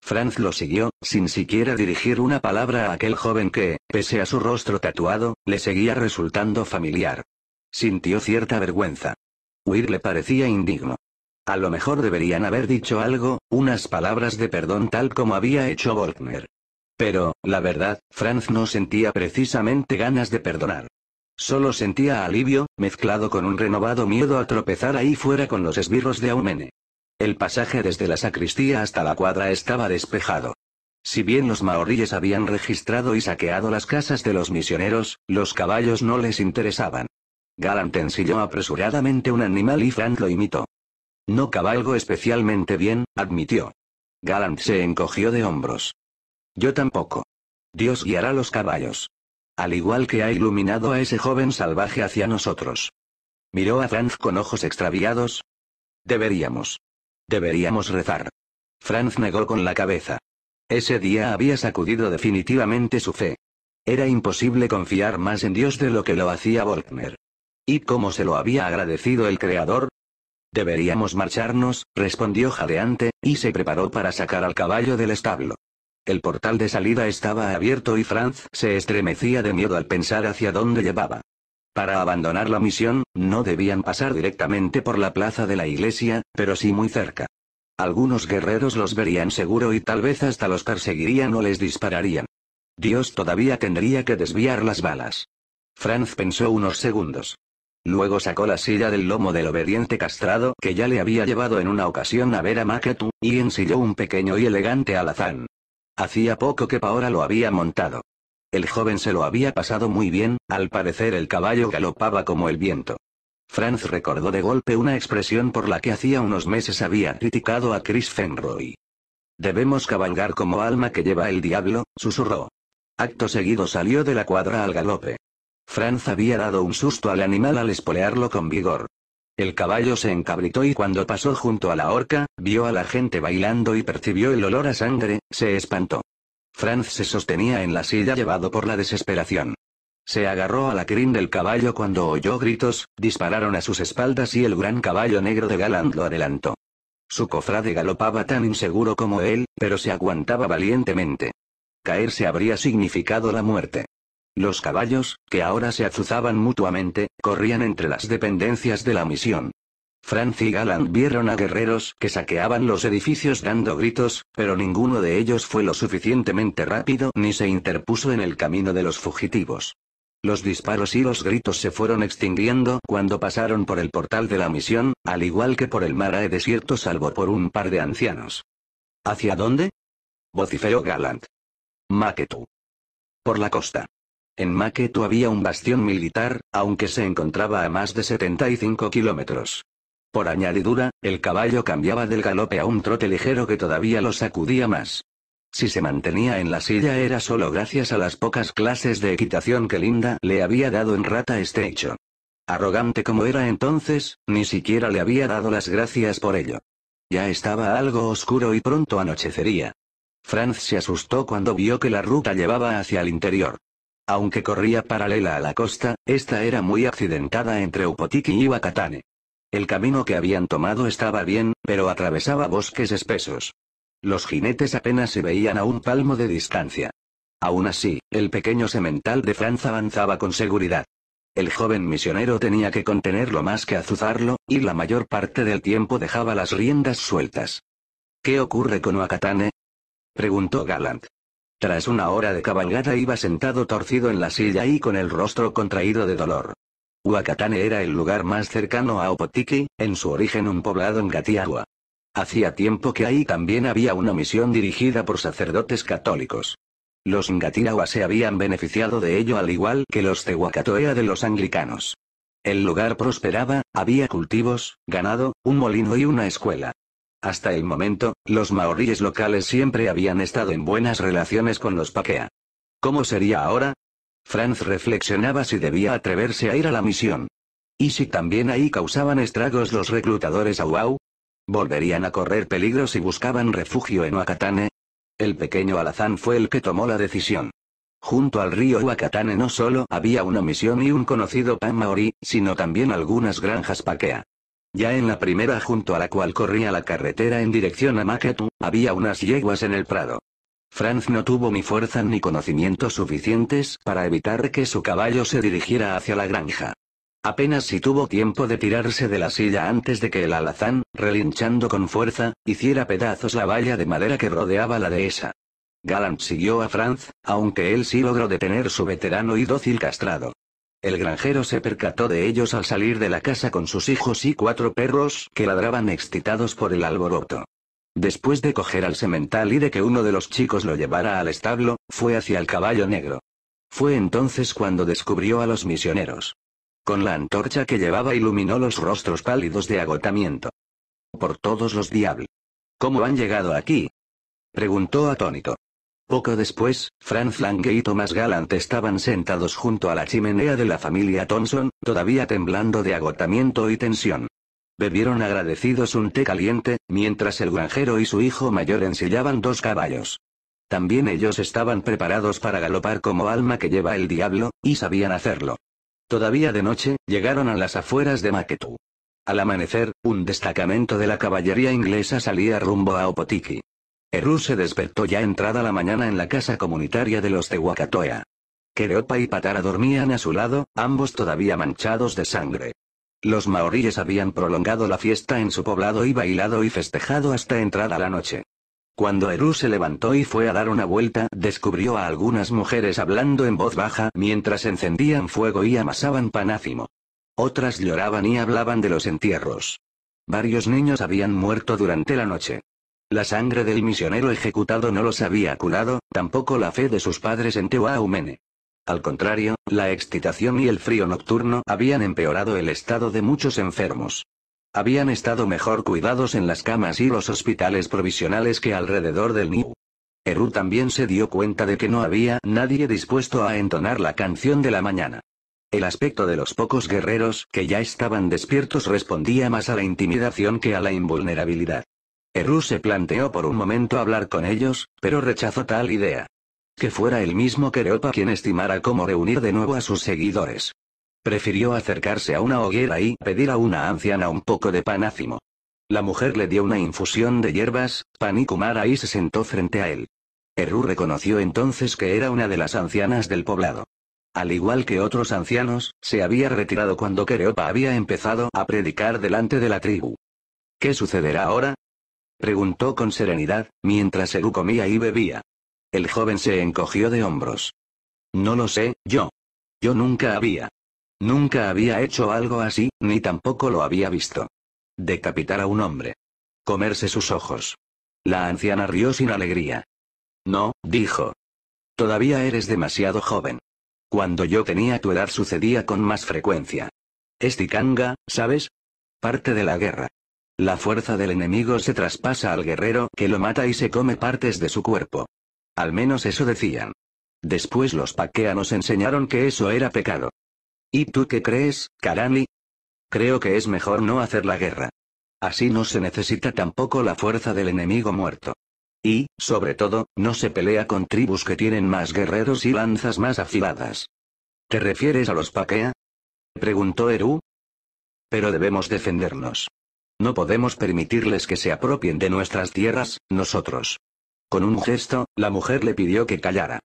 Franz lo siguió, sin siquiera dirigir una palabra a aquel joven que, pese a su rostro tatuado, le seguía resultando familiar. Sintió cierta vergüenza. Huir le parecía indigno. A lo mejor deberían haber dicho algo, unas palabras de perdón tal como había hecho Volkner. Pero, la verdad, Franz no sentía precisamente ganas de perdonar. Solo sentía alivio, mezclado con un renovado miedo a tropezar ahí fuera con los esbirros de Aumene. El pasaje desde la sacristía hasta la cuadra estaba despejado. Si bien los maoríes habían registrado y saqueado las casas de los misioneros, los caballos no les interesaban. Galant ensilló apresuradamente un animal y Franz lo imitó. No cabalgo especialmente bien, admitió. Galant se encogió de hombros. Yo tampoco. Dios guiará los caballos. Al igual que ha iluminado a ese joven salvaje hacia nosotros. Miró a Franz con ojos extraviados. Deberíamos. Deberíamos rezar. Franz negó con la cabeza. Ese día había sacudido definitivamente su fe. Era imposible confiar más en Dios de lo que lo hacía Volkner. ¿Y cómo se lo había agradecido el Creador? Deberíamos marcharnos, respondió jadeante, y se preparó para sacar al caballo del establo. El portal de salida estaba abierto y Franz se estremecía de miedo al pensar hacia dónde llevaba. Para abandonar la misión, no debían pasar directamente por la plaza de la iglesia, pero sí muy cerca. Algunos guerreros los verían seguro y tal vez hasta los perseguirían o les dispararían. Dios todavía tendría que desviar las balas. Franz pensó unos segundos. Luego sacó la silla del lomo del obediente castrado que ya le había llevado en una ocasión a ver a Maketu, y ensilló un pequeño y elegante alazán. Hacía poco que Paora lo había montado. El joven se lo había pasado muy bien, al parecer el caballo galopaba como el viento. Franz recordó de golpe una expresión por la que hacía unos meses había criticado a Chris Fenroy. Debemos cabalgar como alma que lleva el diablo, susurró. Acto seguido salió de la cuadra al galope. Franz había dado un susto al animal al espolearlo con vigor. El caballo se encabritó y cuando pasó junto a la horca, vio a la gente bailando y percibió el olor a sangre, se espantó. Franz se sostenía en la silla llevado por la desesperación. Se agarró a la crin del caballo cuando oyó gritos, dispararon a sus espaldas y el gran caballo negro de Galand lo adelantó. Su cofrade galopaba tan inseguro como él, pero se aguantaba valientemente. Caerse habría significado la muerte. Los caballos, que ahora se azuzaban mutuamente, corrían entre las dependencias de la misión. Franz y Galant vieron a guerreros que saqueaban los edificios dando gritos, pero ninguno de ellos fue lo suficientemente rápido ni se interpuso en el camino de los fugitivos. Los disparos y los gritos se fueron extinguiendo cuando pasaron por el portal de la misión, al igual que por el mar a eh, desierto salvo por un par de ancianos. ¿Hacia dónde? vociferó Galant. Maquetú. Por la costa. En Maqueto había un bastión militar, aunque se encontraba a más de 75 kilómetros. Por añadidura, el caballo cambiaba del galope a un trote ligero que todavía lo sacudía más. Si se mantenía en la silla era solo gracias a las pocas clases de equitación que Linda le había dado en Rata estrecho. Arrogante como era entonces, ni siquiera le había dado las gracias por ello. Ya estaba algo oscuro y pronto anochecería. Franz se asustó cuando vio que la ruta llevaba hacia el interior. Aunque corría paralela a la costa, esta era muy accidentada entre Upotiki y Wakatane. El camino que habían tomado estaba bien, pero atravesaba bosques espesos. Los jinetes apenas se veían a un palmo de distancia. Aún así, el pequeño semental de Franz avanzaba con seguridad. El joven misionero tenía que contenerlo más que azuzarlo, y la mayor parte del tiempo dejaba las riendas sueltas. ¿Qué ocurre con Wakatane? preguntó Galant. Tras una hora de cabalgada iba sentado torcido en la silla y con el rostro contraído de dolor. Huacatane era el lugar más cercano a Opotiki, en su origen un poblado en Hacía tiempo que ahí también había una misión dirigida por sacerdotes católicos. Los Ngatiagua se habían beneficiado de ello al igual que los Tehuacatoea de los anglicanos. El lugar prosperaba, había cultivos, ganado, un molino y una escuela. Hasta el momento, los maoríes locales siempre habían estado en buenas relaciones con los Pakea. ¿Cómo sería ahora? Franz reflexionaba si debía atreverse a ir a la misión. ¿Y si también ahí causaban estragos los reclutadores a wow ¿Volverían a correr peligros si buscaban refugio en Huacatane? El pequeño Alazán fue el que tomó la decisión. Junto al río Huacatane no solo había una misión y un conocido pan maorí, sino también algunas granjas paquea. Ya en la primera junto a la cual corría la carretera en dirección a Maketu, había unas yeguas en el prado. Franz no tuvo ni fuerza ni conocimientos suficientes para evitar que su caballo se dirigiera hacia la granja. Apenas si tuvo tiempo de tirarse de la silla antes de que el alazán, relinchando con fuerza, hiciera pedazos la valla de madera que rodeaba la dehesa. Galant siguió a Franz, aunque él sí logró detener su veterano y dócil castrado. El granjero se percató de ellos al salir de la casa con sus hijos y cuatro perros que ladraban excitados por el alboroto. Después de coger al semental y de que uno de los chicos lo llevara al establo, fue hacia el caballo negro. Fue entonces cuando descubrió a los misioneros. Con la antorcha que llevaba iluminó los rostros pálidos de agotamiento. Por todos los diablos. ¿Cómo han llegado aquí? preguntó atónito. Poco después, Franz Lange y Thomas Gallant estaban sentados junto a la chimenea de la familia Thompson, todavía temblando de agotamiento y tensión. Bebieron agradecidos un té caliente, mientras el granjero y su hijo mayor ensillaban dos caballos. También ellos estaban preparados para galopar como alma que lleva el diablo, y sabían hacerlo. Todavía de noche, llegaron a las afueras de Maquetú. Al amanecer, un destacamento de la caballería inglesa salía rumbo a Opotiki. Eru se despertó ya entrada la mañana en la casa comunitaria de los de Wakatoa. Kereopa y Patara dormían a su lado, ambos todavía manchados de sangre. Los maoríes habían prolongado la fiesta en su poblado y bailado y festejado hasta entrada la noche. Cuando Eru se levantó y fue a dar una vuelta, descubrió a algunas mujeres hablando en voz baja mientras encendían fuego y amasaban panácimo. Otras lloraban y hablaban de los entierros. Varios niños habían muerto durante la noche. La sangre del misionero ejecutado no los había curado, tampoco la fe de sus padres en Tehuahumene. Al contrario, la excitación y el frío nocturno habían empeorado el estado de muchos enfermos. Habían estado mejor cuidados en las camas y los hospitales provisionales que alrededor del Niu. Eru también se dio cuenta de que no había nadie dispuesto a entonar la canción de la mañana. El aspecto de los pocos guerreros que ya estaban despiertos respondía más a la intimidación que a la invulnerabilidad. Eru se planteó por un momento hablar con ellos, pero rechazó tal idea. Que fuera el mismo Kereopa quien estimara cómo reunir de nuevo a sus seguidores. Prefirió acercarse a una hoguera y pedir a una anciana un poco de panácimo. La mujer le dio una infusión de hierbas, pan y kumara y se sentó frente a él. Eru reconoció entonces que era una de las ancianas del poblado. Al igual que otros ancianos, se había retirado cuando Kereopa había empezado a predicar delante de la tribu. ¿Qué sucederá ahora? Preguntó con serenidad, mientras Eru comía y bebía. El joven se encogió de hombros. No lo sé, yo. Yo nunca había. Nunca había hecho algo así, ni tampoco lo había visto. Decapitar a un hombre. Comerse sus ojos. La anciana rió sin alegría. No, dijo. Todavía eres demasiado joven. Cuando yo tenía tu edad sucedía con más frecuencia. Es tikanga, ¿sabes? Parte de la guerra. La fuerza del enemigo se traspasa al guerrero que lo mata y se come partes de su cuerpo. Al menos eso decían. Después los Paquea nos enseñaron que eso era pecado. ¿Y tú qué crees, Karani? Creo que es mejor no hacer la guerra. Así no se necesita tampoco la fuerza del enemigo muerto. Y, sobre todo, no se pelea con tribus que tienen más guerreros y lanzas más afiladas. ¿Te refieres a los Paquea? Preguntó Eru. Pero debemos defendernos. No podemos permitirles que se apropien de nuestras tierras, nosotros. Con un gesto, la mujer le pidió que callara.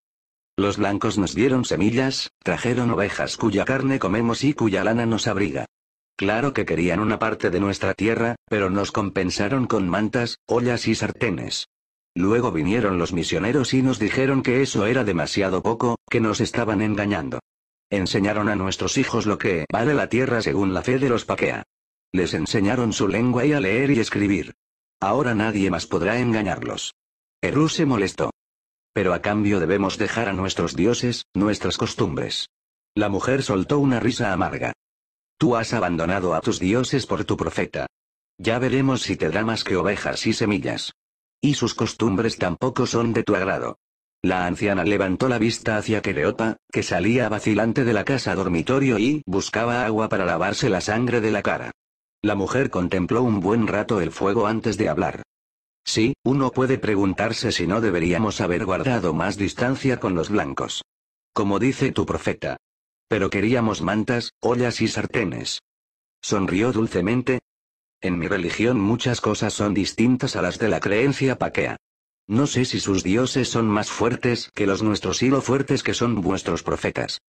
Los blancos nos dieron semillas, trajeron ovejas cuya carne comemos y cuya lana nos abriga. Claro que querían una parte de nuestra tierra, pero nos compensaron con mantas, ollas y sartenes. Luego vinieron los misioneros y nos dijeron que eso era demasiado poco, que nos estaban engañando. Enseñaron a nuestros hijos lo que vale la tierra según la fe de los Paquea. Les enseñaron su lengua y a leer y escribir. Ahora nadie más podrá engañarlos. Eru se molestó. Pero a cambio debemos dejar a nuestros dioses, nuestras costumbres. La mujer soltó una risa amarga. Tú has abandonado a tus dioses por tu profeta. Ya veremos si te da más que ovejas y semillas. Y sus costumbres tampoco son de tu agrado. La anciana levantó la vista hacia Quereopa, que salía vacilante de la casa dormitorio y buscaba agua para lavarse la sangre de la cara. La mujer contempló un buen rato el fuego antes de hablar. Sí, uno puede preguntarse si no deberíamos haber guardado más distancia con los blancos. Como dice tu profeta. Pero queríamos mantas, ollas y sartenes. Sonrió dulcemente. En mi religión muchas cosas son distintas a las de la creencia paquea. No sé si sus dioses son más fuertes que los nuestros y lo fuertes que son vuestros profetas.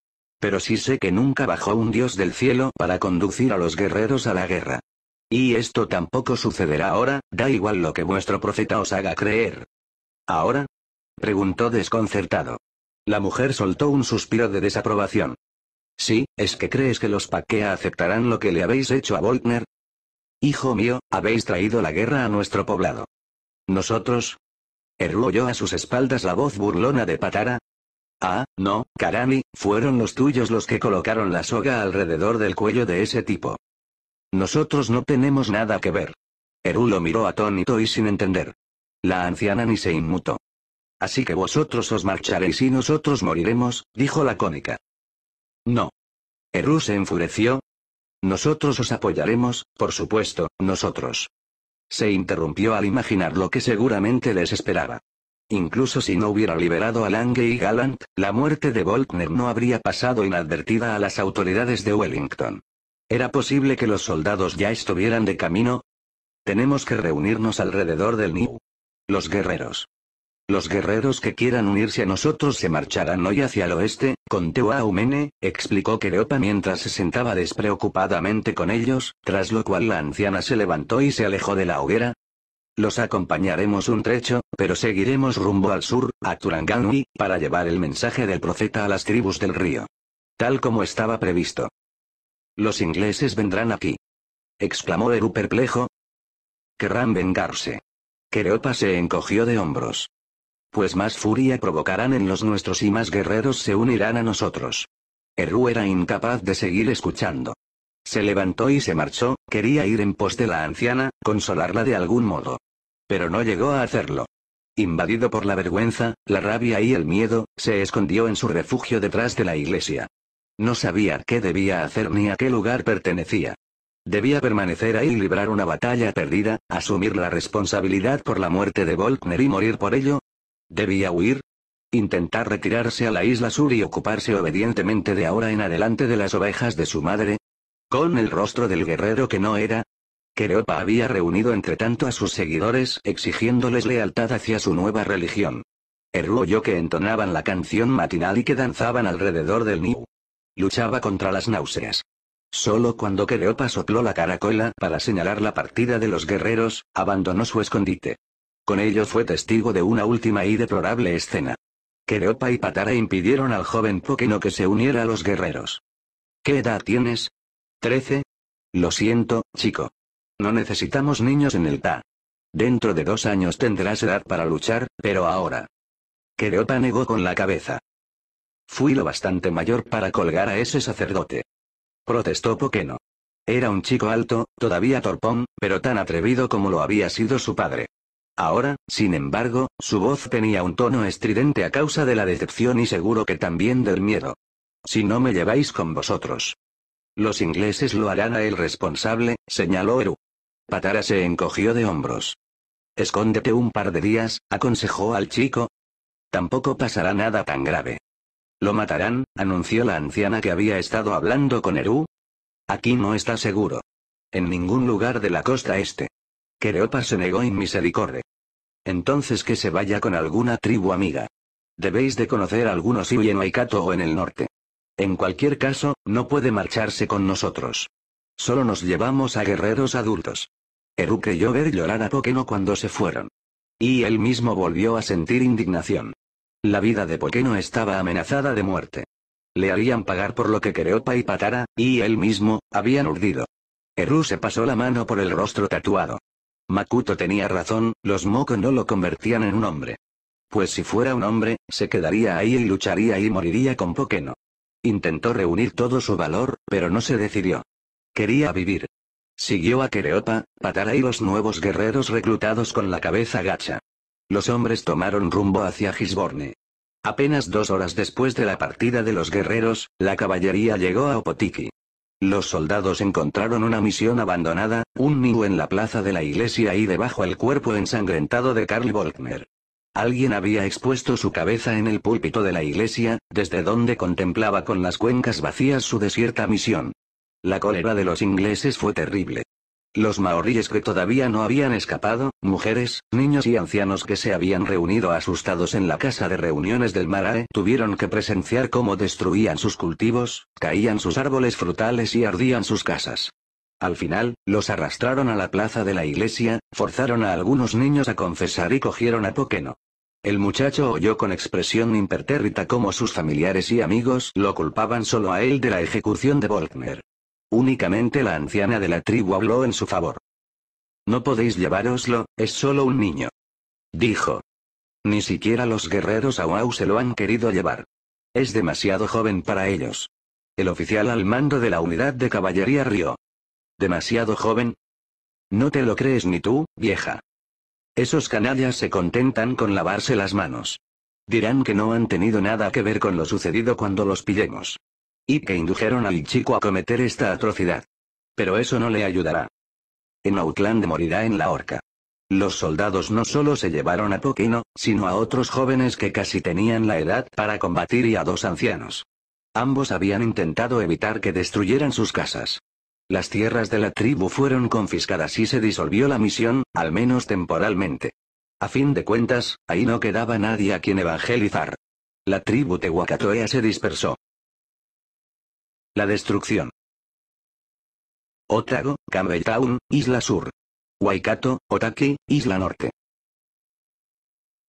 Pero sí sé que nunca bajó un dios del cielo para conducir a los guerreros a la guerra. Y esto tampoco sucederá ahora, da igual lo que vuestro profeta os haga creer. ¿Ahora? preguntó desconcertado. La mujer soltó un suspiro de desaprobación. Sí, es que crees que los Paquea aceptarán lo que le habéis hecho a Volkner. Hijo mío, habéis traído la guerra a nuestro poblado. Nosotros. Erlo a sus espaldas la voz burlona de Patara, Ah, no, Karani, fueron los tuyos los que colocaron la soga alrededor del cuello de ese tipo. Nosotros no tenemos nada que ver. Eru lo miró atónito y sin entender. La anciana ni se inmutó. Así que vosotros os marcharéis y nosotros moriremos, dijo la cónica. No. Eru se enfureció. Nosotros os apoyaremos, por supuesto, nosotros. Se interrumpió al imaginar lo que seguramente les esperaba. Incluso si no hubiera liberado a Lange y Gallant, la muerte de Volkner no habría pasado inadvertida a las autoridades de Wellington. ¿Era posible que los soldados ya estuvieran de camino? Tenemos que reunirnos alrededor del New. Los guerreros. Los guerreros que quieran unirse a nosotros se marcharán hoy hacia el oeste, con Aumene, explicó Kereopa mientras se sentaba despreocupadamente con ellos, tras lo cual la anciana se levantó y se alejó de la hoguera, los acompañaremos un trecho, pero seguiremos rumbo al sur, a Turanganui, para llevar el mensaje del profeta a las tribus del río. Tal como estaba previsto. Los ingleses vendrán aquí. Exclamó Eru perplejo. Querrán vengarse. Kereopa se encogió de hombros. Pues más furia provocarán en los nuestros y más guerreros se unirán a nosotros. Eru era incapaz de seguir escuchando. Se levantó y se marchó, quería ir en pos de la anciana, consolarla de algún modo. Pero no llegó a hacerlo. Invadido por la vergüenza, la rabia y el miedo, se escondió en su refugio detrás de la iglesia. No sabía qué debía hacer ni a qué lugar pertenecía. Debía permanecer ahí y librar una batalla perdida, asumir la responsabilidad por la muerte de Volkner y morir por ello. Debía huir. Intentar retirarse a la isla sur y ocuparse obedientemente de ahora en adelante de las ovejas de su madre, con el rostro del guerrero que no era. Kereopa había reunido entre tanto a sus seguidores exigiéndoles lealtad hacia su nueva religión. Eru que entonaban la canción matinal y que danzaban alrededor del Niu. Luchaba contra las náuseas. Solo cuando Kereopa sopló la caracola para señalar la partida de los guerreros, abandonó su escondite. Con ello fue testigo de una última y deplorable escena. Kereopa y Patara impidieron al joven Pokeno que se uniera a los guerreros. ¿Qué edad tienes? 13. Lo siento, chico. No necesitamos niños en el TA. Dentro de dos años tendrás edad para luchar, pero ahora. Kereopa negó con la cabeza. Fui lo bastante mayor para colgar a ese sacerdote. Protestó Poqueno. Era un chico alto, todavía torpón, pero tan atrevido como lo había sido su padre. Ahora, sin embargo, su voz tenía un tono estridente a causa de la decepción y seguro que también del miedo. Si no me lleváis con vosotros, los ingleses lo harán a el responsable, señaló Eru. Patara se encogió de hombros. Escóndete un par de días, aconsejó al chico. Tampoco pasará nada tan grave. Lo matarán, anunció la anciana que había estado hablando con Eru. Aquí no está seguro. En ningún lugar de la costa este. Quereopa se negó en misericordia. Entonces que se vaya con alguna tribu amiga. Debéis de conocer algunos y en Waikato o en el norte. En cualquier caso, no puede marcharse con nosotros. Solo nos llevamos a guerreros adultos. Eru creyó ver llorar a Pokéno cuando se fueron. Y él mismo volvió a sentir indignación. La vida de Pokéno estaba amenazada de muerte. Le harían pagar por lo que Kereopa y Patara, y él mismo, habían urdido. Eru se pasó la mano por el rostro tatuado. Makuto tenía razón, los Moko no lo convertían en un hombre. Pues si fuera un hombre, se quedaría ahí y lucharía y moriría con Pokéno. Intentó reunir todo su valor, pero no se decidió. Quería vivir. Siguió a Quereopa, Patara y los nuevos guerreros reclutados con la cabeza gacha. Los hombres tomaron rumbo hacia Gisborne. Apenas dos horas después de la partida de los guerreros, la caballería llegó a Opotiki. Los soldados encontraron una misión abandonada, un nido en la plaza de la iglesia y debajo el cuerpo ensangrentado de Karl Volkner. Alguien había expuesto su cabeza en el púlpito de la iglesia, desde donde contemplaba con las cuencas vacías su desierta misión. La cólera de los ingleses fue terrible. Los maoríes que todavía no habían escapado, mujeres, niños y ancianos que se habían reunido asustados en la casa de reuniones del Marae, tuvieron que presenciar cómo destruían sus cultivos, caían sus árboles frutales y ardían sus casas. Al final, los arrastraron a la plaza de la iglesia, forzaron a algunos niños a confesar y cogieron a Poqueno. El muchacho oyó con expresión impertérrita cómo sus familiares y amigos lo culpaban solo a él de la ejecución de Volkner. Únicamente la anciana de la tribu habló en su favor. No podéis llevároslo, es solo un niño. Dijo. Ni siquiera los guerreros Awau se lo han querido llevar. Es demasiado joven para ellos. El oficial al mando de la unidad de caballería rió. ¿Demasiado joven? No te lo crees ni tú, vieja. Esos canallas se contentan con lavarse las manos. Dirán que no han tenido nada que ver con lo sucedido cuando los pillemos. Y que indujeron al chico a cometer esta atrocidad. Pero eso no le ayudará. En Outland morirá en la horca. Los soldados no solo se llevaron a Poquino, sino a otros jóvenes que casi tenían la edad para combatir y a dos ancianos. Ambos habían intentado evitar que destruyeran sus casas. Las tierras de la tribu fueron confiscadas y se disolvió la misión, al menos temporalmente. A fin de cuentas, ahí no quedaba nadie a quien evangelizar. La tribu tehuacatoea se dispersó. La destrucción. Otago, Campbelltown, Isla Sur. Waikato, Otaki, Isla Norte.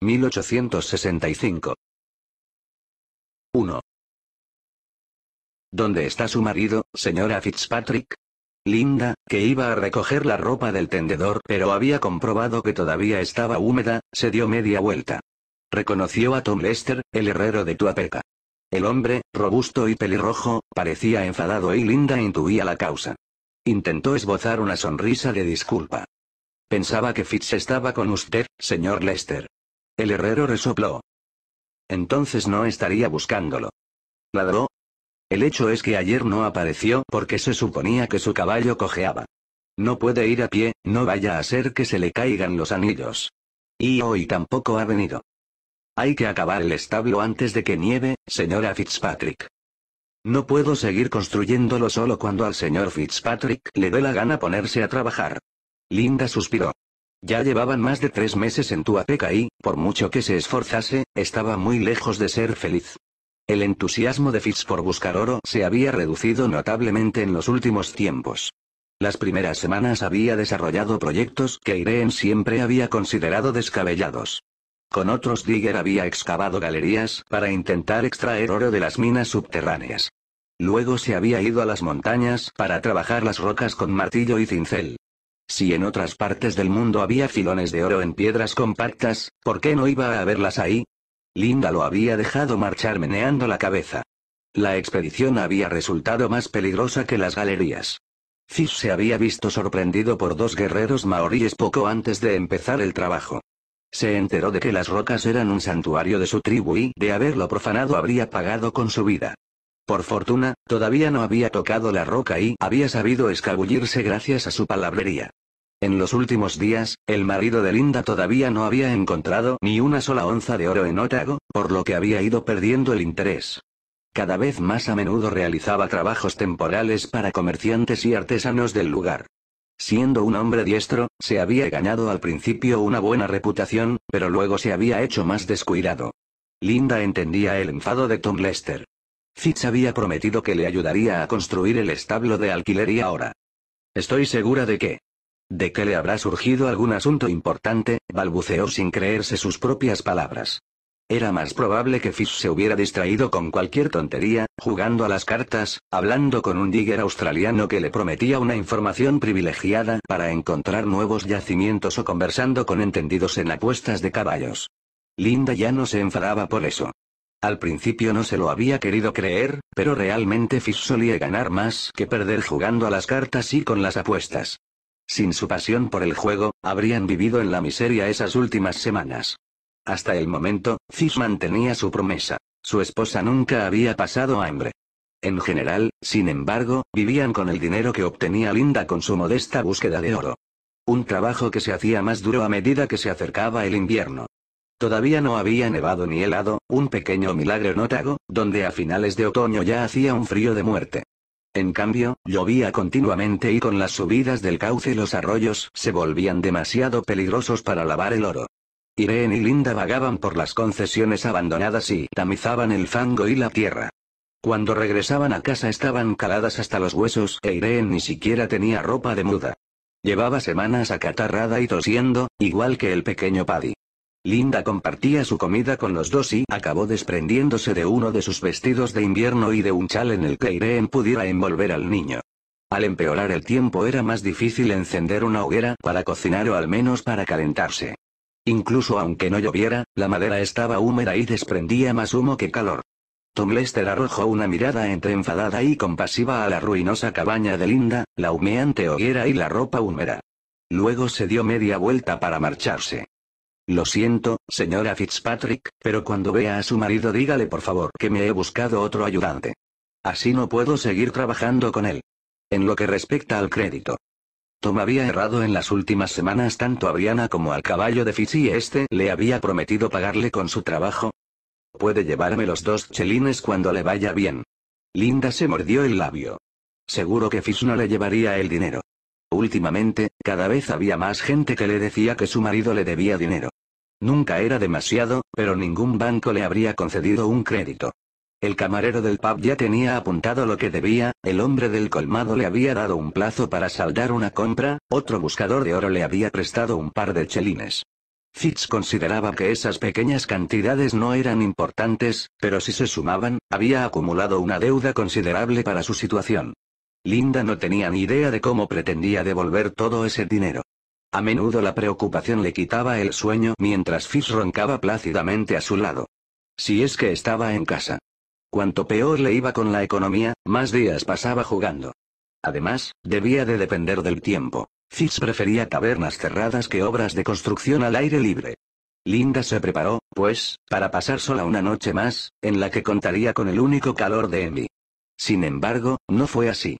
1865. 1. ¿Dónde está su marido, señora Fitzpatrick? Linda, que iba a recoger la ropa del tendedor pero había comprobado que todavía estaba húmeda, se dio media vuelta. Reconoció a Tom Lester, el herrero de Tuapeca. El hombre, robusto y pelirrojo, parecía enfadado y Linda intuía la causa. Intentó esbozar una sonrisa de disculpa. Pensaba que Fitz estaba con usted, señor Lester. El herrero resopló. Entonces no estaría buscándolo. Ladró, el hecho es que ayer no apareció porque se suponía que su caballo cojeaba. No puede ir a pie, no vaya a ser que se le caigan los anillos. Y hoy tampoco ha venido. Hay que acabar el establo antes de que nieve, señora Fitzpatrick. No puedo seguir construyéndolo solo cuando al señor Fitzpatrick le dé la gana ponerse a trabajar. Linda suspiró. Ya llevaban más de tres meses en Tuapeca y, por mucho que se esforzase, estaba muy lejos de ser feliz. El entusiasmo de Fitz por buscar oro se había reducido notablemente en los últimos tiempos. Las primeras semanas había desarrollado proyectos que Irene siempre había considerado descabellados. Con otros Digger había excavado galerías para intentar extraer oro de las minas subterráneas. Luego se había ido a las montañas para trabajar las rocas con martillo y cincel. Si en otras partes del mundo había filones de oro en piedras compactas, ¿por qué no iba a haberlas ahí? Linda lo había dejado marchar meneando la cabeza. La expedición había resultado más peligrosa que las galerías. Fish se había visto sorprendido por dos guerreros maoríes poco antes de empezar el trabajo. Se enteró de que las rocas eran un santuario de su tribu y de haberlo profanado habría pagado con su vida. Por fortuna, todavía no había tocado la roca y había sabido escabullirse gracias a su palabrería. En los últimos días, el marido de Linda todavía no había encontrado ni una sola onza de oro en Otago, por lo que había ido perdiendo el interés. Cada vez más a menudo realizaba trabajos temporales para comerciantes y artesanos del lugar. Siendo un hombre diestro, se había ganado al principio una buena reputación, pero luego se había hecho más descuidado. Linda entendía el enfado de Tom Lester. Fitz había prometido que le ayudaría a construir el establo de alquiler y ahora. Estoy segura de que, ¿De que le habrá surgido algún asunto importante? balbuceó sin creerse sus propias palabras. Era más probable que Fish se hubiera distraído con cualquier tontería, jugando a las cartas, hablando con un digger australiano que le prometía una información privilegiada para encontrar nuevos yacimientos o conversando con entendidos en apuestas de caballos. Linda ya no se enfadaba por eso. Al principio no se lo había querido creer, pero realmente Fish solía ganar más que perder jugando a las cartas y con las apuestas. Sin su pasión por el juego, habrían vivido en la miseria esas últimas semanas. Hasta el momento, Cis mantenía su promesa. Su esposa nunca había pasado hambre. En general, sin embargo, vivían con el dinero que obtenía Linda con su modesta búsqueda de oro. Un trabajo que se hacía más duro a medida que se acercaba el invierno. Todavía no había nevado ni helado, un pequeño milagro nótago, donde a finales de otoño ya hacía un frío de muerte. En cambio, llovía continuamente y con las subidas del cauce los arroyos se volvían demasiado peligrosos para lavar el oro. Irene y Linda vagaban por las concesiones abandonadas y tamizaban el fango y la tierra. Cuando regresaban a casa estaban caladas hasta los huesos e Irene ni siquiera tenía ropa de muda. Llevaba semanas acatarrada y tosiendo, igual que el pequeño Paddy. Linda compartía su comida con los dos y acabó desprendiéndose de uno de sus vestidos de invierno y de un chal en el que Irene pudiera envolver al niño. Al empeorar el tiempo era más difícil encender una hoguera para cocinar o al menos para calentarse. Incluso aunque no lloviera, la madera estaba húmeda y desprendía más humo que calor. Tom Lester arrojó una mirada entre enfadada y compasiva a la ruinosa cabaña de Linda, la humeante hoguera y la ropa húmeda. Luego se dio media vuelta para marcharse. Lo siento, señora Fitzpatrick, pero cuando vea a su marido dígale por favor que me he buscado otro ayudante. Así no puedo seguir trabajando con él. En lo que respecta al crédito. Tom había errado en las últimas semanas tanto a Brianna como al caballo de Fitz y este le había prometido pagarle con su trabajo. Puede llevarme los dos chelines cuando le vaya bien. Linda se mordió el labio. Seguro que Fitz no le llevaría el dinero. Últimamente, cada vez había más gente que le decía que su marido le debía dinero. Nunca era demasiado, pero ningún banco le habría concedido un crédito. El camarero del pub ya tenía apuntado lo que debía, el hombre del colmado le había dado un plazo para saldar una compra, otro buscador de oro le había prestado un par de chelines. Fitz consideraba que esas pequeñas cantidades no eran importantes, pero si se sumaban, había acumulado una deuda considerable para su situación. Linda no tenía ni idea de cómo pretendía devolver todo ese dinero. A menudo la preocupación le quitaba el sueño mientras Fizz roncaba plácidamente a su lado. Si es que estaba en casa. Cuanto peor le iba con la economía, más días pasaba jugando. Además, debía de depender del tiempo. Fitz prefería tabernas cerradas que obras de construcción al aire libre. Linda se preparó, pues, para pasar sola una noche más, en la que contaría con el único calor de Emmy. Sin embargo, no fue así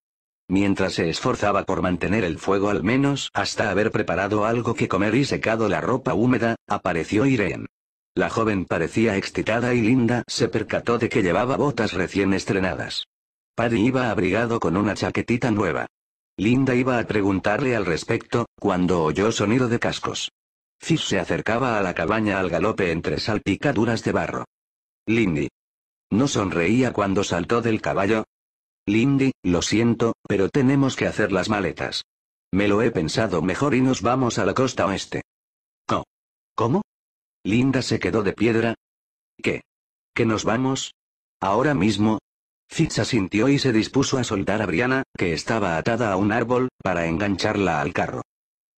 mientras se esforzaba por mantener el fuego al menos hasta haber preparado algo que comer y secado la ropa húmeda, apareció Irene. La joven parecía excitada y Linda se percató de que llevaba botas recién estrenadas. Paddy iba abrigado con una chaquetita nueva. Linda iba a preguntarle al respecto, cuando oyó sonido de cascos. Cis se acercaba a la cabaña al galope entre salpicaduras de barro. Lindy. No sonreía cuando saltó del caballo, Lindy, lo siento, pero tenemos que hacer las maletas. Me lo he pensado mejor y nos vamos a la costa oeste. ¿Cómo? Linda se quedó de piedra. ¿Qué? ¿Que nos vamos? ¿Ahora mismo? Fitz asintió y se dispuso a soltar a Brianna, que estaba atada a un árbol, para engancharla al carro.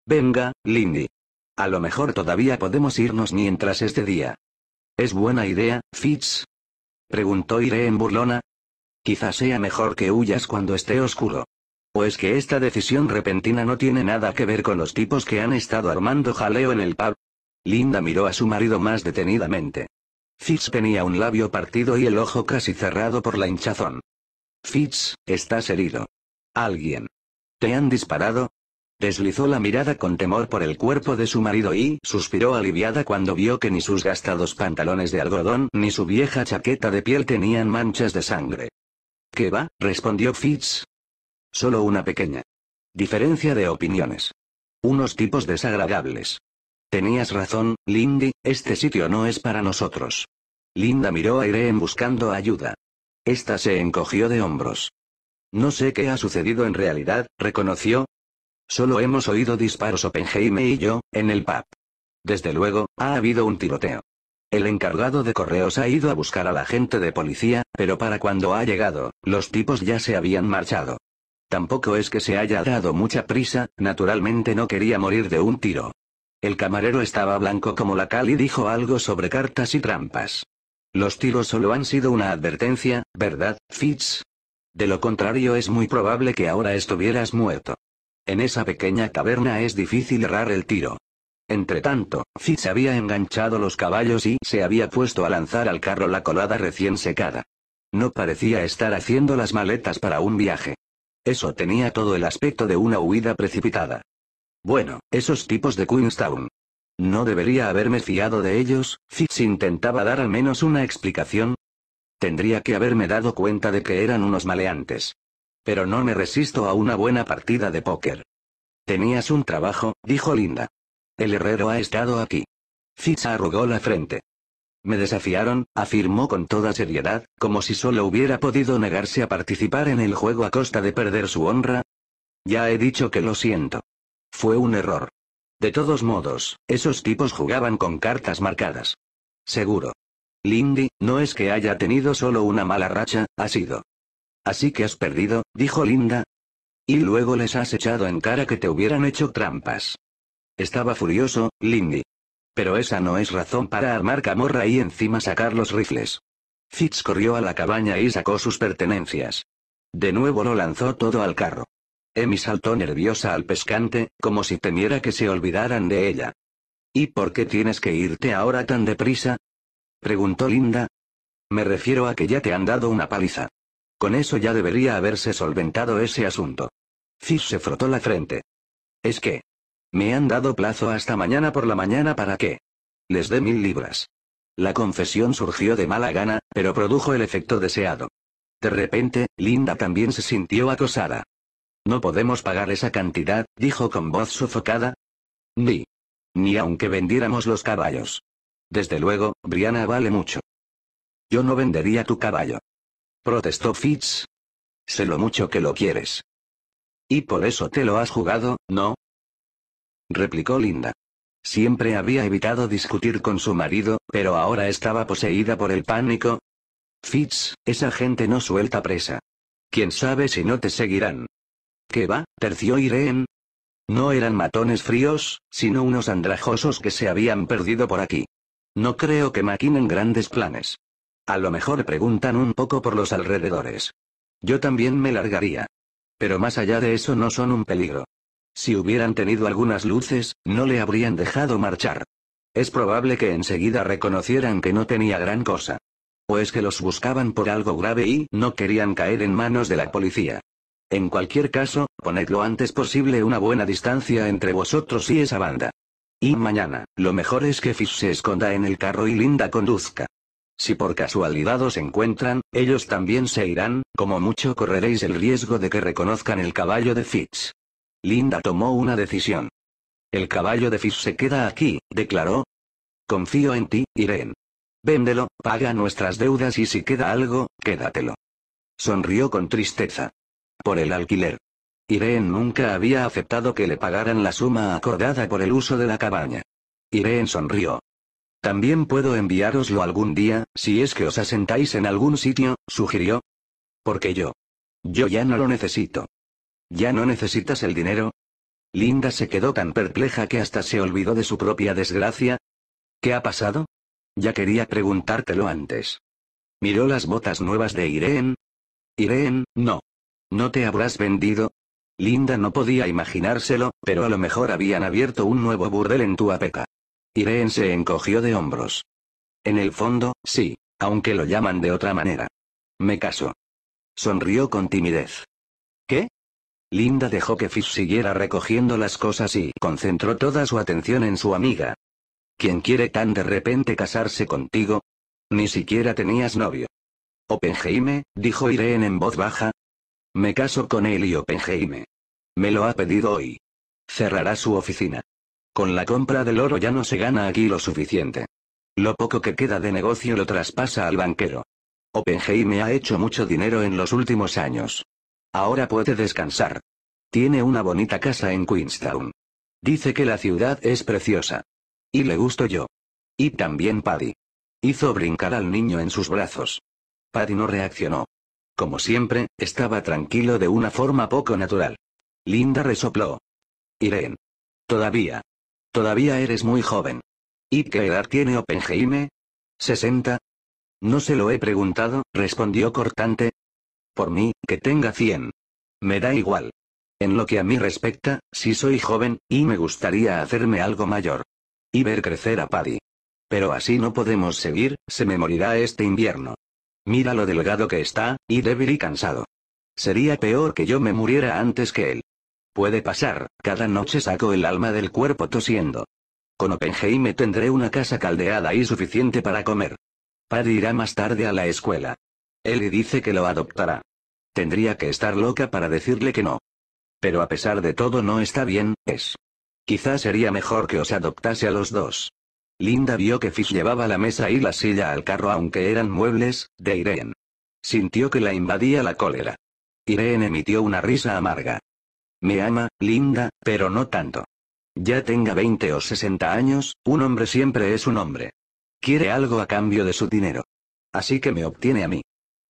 Venga, Lindy. A lo mejor todavía podemos irnos mientras este día. ¿Es buena idea, Fitz? Preguntó Irene burlona, Quizás sea mejor que huyas cuando esté oscuro. Pues que esta decisión repentina no tiene nada que ver con los tipos que han estado armando jaleo en el pub? Linda miró a su marido más detenidamente. Fitz tenía un labio partido y el ojo casi cerrado por la hinchazón. Fitz, estás herido. Alguien. ¿Te han disparado? Deslizó la mirada con temor por el cuerpo de su marido y suspiró aliviada cuando vio que ni sus gastados pantalones de algodón ni su vieja chaqueta de piel tenían manchas de sangre. ¿Qué va? respondió Fitz. Solo una pequeña. Diferencia de opiniones. Unos tipos desagradables. Tenías razón, Lindy, este sitio no es para nosotros. Linda miró a Irene buscando ayuda. Esta se encogió de hombros. No sé qué ha sucedido en realidad, reconoció. Solo hemos oído disparos Oppenheimer y yo, en el pub. Desde luego, ha habido un tiroteo. El encargado de correos ha ido a buscar a la gente de policía, pero para cuando ha llegado, los tipos ya se habían marchado. Tampoco es que se haya dado mucha prisa, naturalmente no quería morir de un tiro. El camarero estaba blanco como la cal y dijo algo sobre cartas y trampas. Los tiros solo han sido una advertencia, ¿verdad, Fitz? De lo contrario es muy probable que ahora estuvieras muerto. En esa pequeña caverna es difícil errar el tiro. Entre tanto, Fitz había enganchado los caballos y se había puesto a lanzar al carro la colada recién secada. No parecía estar haciendo las maletas para un viaje. Eso tenía todo el aspecto de una huida precipitada. Bueno, esos tipos de Queenstown. No debería haberme fiado de ellos, Fitz intentaba dar al menos una explicación. Tendría que haberme dado cuenta de que eran unos maleantes. Pero no me resisto a una buena partida de póker. Tenías un trabajo, dijo Linda. El herrero ha estado aquí. Fitz arrugó la frente. Me desafiaron, afirmó con toda seriedad, como si solo hubiera podido negarse a participar en el juego a costa de perder su honra. Ya he dicho que lo siento. Fue un error. De todos modos, esos tipos jugaban con cartas marcadas. Seguro. Lindy, no es que haya tenido solo una mala racha, ha sido. Así que has perdido, dijo Linda. Y luego les has echado en cara que te hubieran hecho trampas. Estaba furioso, Lindy. Pero esa no es razón para armar camorra y encima sacar los rifles. Fitz corrió a la cabaña y sacó sus pertenencias. De nuevo lo lanzó todo al carro. Emi saltó nerviosa al pescante, como si temiera que se olvidaran de ella. ¿Y por qué tienes que irte ahora tan deprisa? preguntó Linda. Me refiero a que ya te han dado una paliza. Con eso ya debería haberse solventado ese asunto. Fitz se frotó la frente. Es que, me han dado plazo hasta mañana por la mañana para que les dé mil libras. La confesión surgió de mala gana, pero produjo el efecto deseado. De repente, Linda también se sintió acosada. No podemos pagar esa cantidad, dijo con voz sofocada. Ni. Ni aunque vendiéramos los caballos. Desde luego, Brianna vale mucho. Yo no vendería tu caballo. Protestó Fitz. Sé lo mucho que lo quieres. Y por eso te lo has jugado, ¿no? replicó Linda. Siempre había evitado discutir con su marido, pero ahora estaba poseída por el pánico. Fitz, esa gente no suelta presa. ¿Quién sabe si no te seguirán? ¿Qué va? terció Irene. No eran matones fríos, sino unos andrajosos que se habían perdido por aquí. No creo que maquinen grandes planes. A lo mejor preguntan un poco por los alrededores. Yo también me largaría. Pero más allá de eso no son un peligro. Si hubieran tenido algunas luces, no le habrían dejado marchar. Es probable que enseguida reconocieran que no tenía gran cosa. O es pues que los buscaban por algo grave y no querían caer en manos de la policía. En cualquier caso, poned lo antes posible una buena distancia entre vosotros y esa banda. Y mañana, lo mejor es que Fish se esconda en el carro y Linda conduzca. Si por casualidad os encuentran, ellos también se irán, como mucho correréis el riesgo de que reconozcan el caballo de Fitz. Linda tomó una decisión. El caballo de Fish se queda aquí, declaró. Confío en ti, Irene. Véndelo, paga nuestras deudas y si queda algo, quédatelo. Sonrió con tristeza. Por el alquiler. Irene nunca había aceptado que le pagaran la suma acordada por el uso de la cabaña. Irene sonrió. También puedo enviároslo algún día, si es que os asentáis en algún sitio, sugirió. Porque yo. Yo ya no lo necesito. ¿Ya no necesitas el dinero? Linda se quedó tan perpleja que hasta se olvidó de su propia desgracia. ¿Qué ha pasado? Ya quería preguntártelo antes. Miró las botas nuevas de Irene. Irene, no. ¿No te habrás vendido? Linda no podía imaginárselo, pero a lo mejor habían abierto un nuevo burdel en tu apeca. Irene se encogió de hombros. En el fondo, sí, aunque lo llaman de otra manera. Me caso. Sonrió con timidez. ¿Qué? Linda dejó que Fish siguiera recogiendo las cosas y concentró toda su atención en su amiga. ¿Quién quiere tan de repente casarse contigo? Ni siquiera tenías novio. Oppenheim, dijo Irene en voz baja. Me caso con él y Me lo ha pedido hoy. Cerrará su oficina. Con la compra del oro ya no se gana aquí lo suficiente. Lo poco que queda de negocio lo traspasa al banquero. Oppenheim ha hecho mucho dinero en los últimos años. Ahora puede descansar. Tiene una bonita casa en Queenstown. Dice que la ciudad es preciosa. Y le gusto yo. Y también Paddy. Hizo brincar al niño en sus brazos. Paddy no reaccionó. Como siempre, estaba tranquilo de una forma poco natural. Linda resopló. Irene. Todavía. Todavía eres muy joven. ¿Y qué edad tiene Oppenheim? ¿60? No se lo he preguntado, respondió cortante, por mí, que tenga 100. Me da igual. En lo que a mí respecta, sí soy joven, y me gustaría hacerme algo mayor. Y ver crecer a Paddy. Pero así no podemos seguir, se me morirá este invierno. Mira lo delgado que está, y débil y cansado. Sería peor que yo me muriera antes que él. Puede pasar, cada noche saco el alma del cuerpo tosiendo. Con me tendré una casa caldeada y suficiente para comer. Paddy irá más tarde a la escuela le dice que lo adoptará. Tendría que estar loca para decirle que no. Pero a pesar de todo no está bien, es. Quizás sería mejor que os adoptase a los dos. Linda vio que Fish llevaba la mesa y la silla al carro aunque eran muebles, de Irene. Sintió que la invadía la cólera. Irene emitió una risa amarga. Me ama, Linda, pero no tanto. Ya tenga 20 o 60 años, un hombre siempre es un hombre. Quiere algo a cambio de su dinero. Así que me obtiene a mí.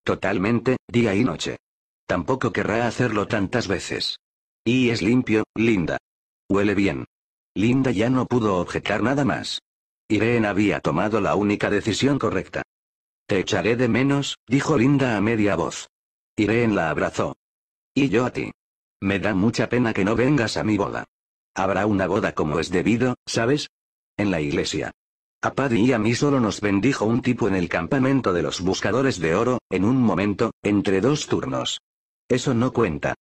Totalmente, día y noche. Tampoco querrá hacerlo tantas veces. Y es limpio, linda. Huele bien. Linda ya no pudo objetar nada más. Irene había tomado la única decisión correcta. Te echaré de menos, dijo Linda a media voz. Irene la abrazó. Y yo a ti. Me da mucha pena que no vengas a mi boda. Habrá una boda como es debido, ¿sabes? En la iglesia. A Paddy y a mí solo nos bendijo un tipo en el campamento de los buscadores de oro, en un momento, entre dos turnos. Eso no cuenta.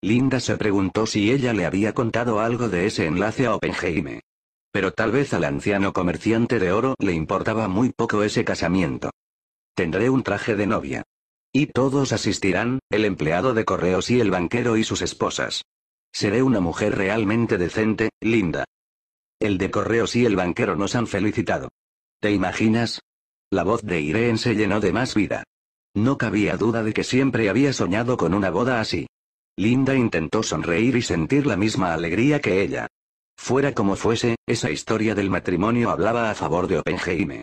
Linda se preguntó si ella le había contado algo de ese enlace a Oppenheim. Pero tal vez al anciano comerciante de oro le importaba muy poco ese casamiento. Tendré un traje de novia. Y todos asistirán, el empleado de correos y el banquero y sus esposas. Seré una mujer realmente decente, linda. El de correos y el banquero nos han felicitado. ¿Te imaginas? La voz de Irene se llenó de más vida. No cabía duda de que siempre había soñado con una boda así. Linda intentó sonreír y sentir la misma alegría que ella. Fuera como fuese, esa historia del matrimonio hablaba a favor de Oppenheim.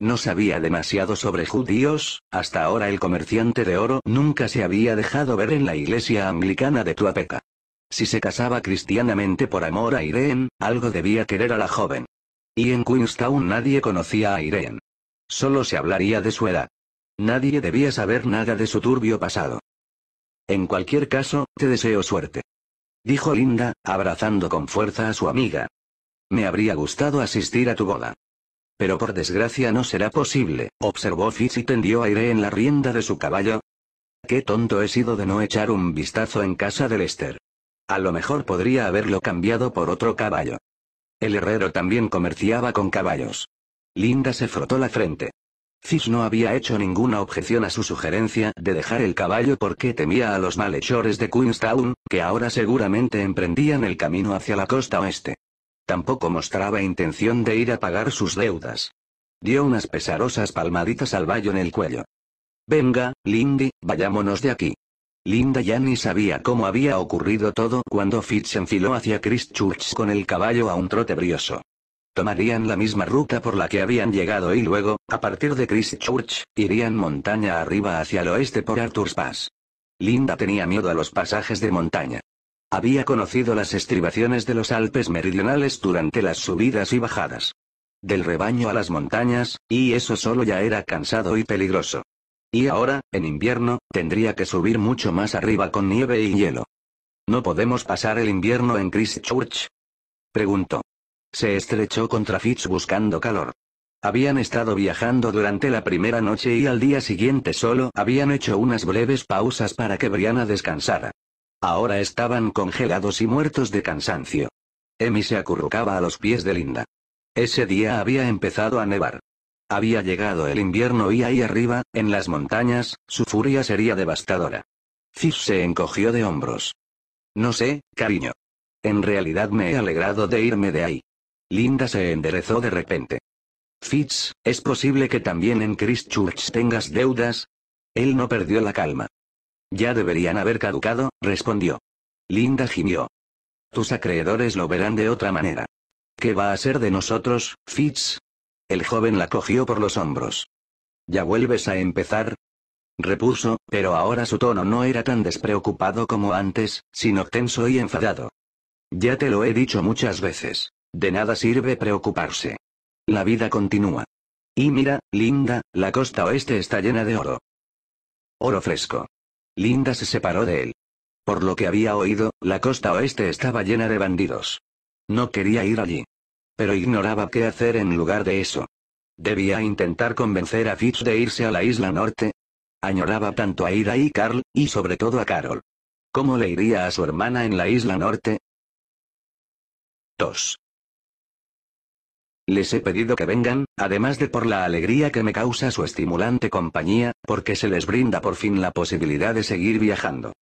No sabía demasiado sobre judíos, hasta ahora el comerciante de oro nunca se había dejado ver en la iglesia anglicana de Tuapeca. Si se casaba cristianamente por amor a Irene, algo debía querer a la joven. Y en Queenstown nadie conocía a Irene. Solo se hablaría de su edad. Nadie debía saber nada de su turbio pasado. En cualquier caso, te deseo suerte. Dijo Linda, abrazando con fuerza a su amiga. Me habría gustado asistir a tu boda. Pero por desgracia no será posible, observó Fitz y tendió a Irene la rienda de su caballo. Qué tonto he sido de no echar un vistazo en casa de Lester. A lo mejor podría haberlo cambiado por otro caballo. El herrero también comerciaba con caballos. Linda se frotó la frente. Cis no había hecho ninguna objeción a su sugerencia de dejar el caballo porque temía a los malhechores de Queenstown, que ahora seguramente emprendían el camino hacia la costa oeste. Tampoco mostraba intención de ir a pagar sus deudas. Dio unas pesarosas palmaditas al vallo en el cuello. Venga, Lindy, vayámonos de aquí. Linda ya ni sabía cómo había ocurrido todo cuando Fitz enfiló hacia Christchurch con el caballo a un trote brioso. Tomarían la misma ruta por la que habían llegado y luego, a partir de Christchurch, irían montaña arriba hacia el oeste por Arthur's Pass. Linda tenía miedo a los pasajes de montaña. Había conocido las estribaciones de los Alpes meridionales durante las subidas y bajadas. Del rebaño a las montañas, y eso solo ya era cansado y peligroso. Y ahora, en invierno, tendría que subir mucho más arriba con nieve y hielo. ¿No podemos pasar el invierno en Christchurch? Preguntó. Se estrechó contra Fitz buscando calor. Habían estado viajando durante la primera noche y al día siguiente solo habían hecho unas breves pausas para que Brianna descansara. Ahora estaban congelados y muertos de cansancio. Emi se acurrucaba a los pies de Linda. Ese día había empezado a nevar. Había llegado el invierno y ahí arriba, en las montañas, su furia sería devastadora. Fitz se encogió de hombros. No sé, cariño. En realidad me he alegrado de irme de ahí. Linda se enderezó de repente. Fitz, ¿es posible que también en Christchurch tengas deudas? Él no perdió la calma. Ya deberían haber caducado, respondió. Linda gimió. Tus acreedores lo verán de otra manera. ¿Qué va a ser de nosotros, Fitz? El joven la cogió por los hombros. ¿Ya vuelves a empezar? repuso, pero ahora su tono no era tan despreocupado como antes, sino tenso y enfadado. Ya te lo he dicho muchas veces. De nada sirve preocuparse. La vida continúa. Y mira, Linda, la costa oeste está llena de oro. Oro fresco. Linda se separó de él. Por lo que había oído, la costa oeste estaba llena de bandidos. No quería ir allí pero ignoraba qué hacer en lugar de eso. Debía intentar convencer a Fitz de irse a la isla norte. Añoraba tanto a Ira y Carl, y sobre todo a Carol. ¿Cómo le iría a su hermana en la isla norte? 2. Les he pedido que vengan, además de por la alegría que me causa su estimulante compañía, porque se les brinda por fin la posibilidad de seguir viajando.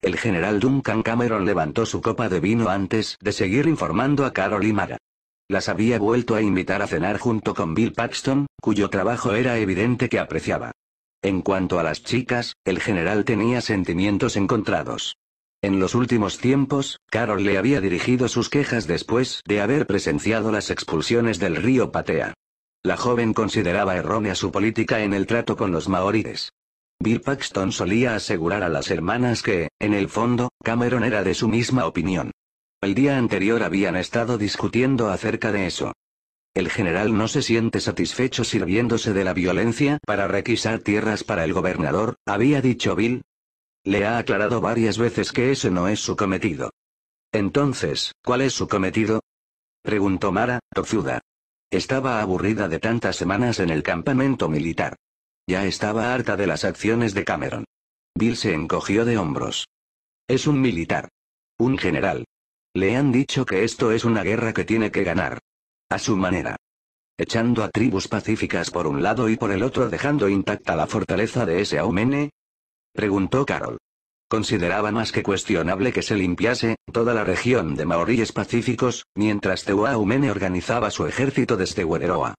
El general Duncan Cameron levantó su copa de vino antes de seguir informando a Carol y Mara. Las había vuelto a invitar a cenar junto con Bill Paxton, cuyo trabajo era evidente que apreciaba. En cuanto a las chicas, el general tenía sentimientos encontrados. En los últimos tiempos, Carol le había dirigido sus quejas después de haber presenciado las expulsiones del río Patea. La joven consideraba errónea su política en el trato con los maoríes. Bill Paxton solía asegurar a las hermanas que, en el fondo, Cameron era de su misma opinión. El día anterior habían estado discutiendo acerca de eso. El general no se siente satisfecho sirviéndose de la violencia para requisar tierras para el gobernador, había dicho Bill. Le ha aclarado varias veces que ese no es su cometido. Entonces, ¿cuál es su cometido? preguntó Mara, tozuda. Estaba aburrida de tantas semanas en el campamento militar. Ya estaba harta de las acciones de Cameron. Bill se encogió de hombros. Es un militar. Un general, le han dicho que esto es una guerra que tiene que ganar. A su manera. Echando a tribus pacíficas por un lado y por el otro dejando intacta la fortaleza de ese Aumene. Preguntó Carol. Consideraba más que cuestionable que se limpiase toda la región de maoríes pacíficos, mientras Aumene organizaba su ejército desde Huereroa.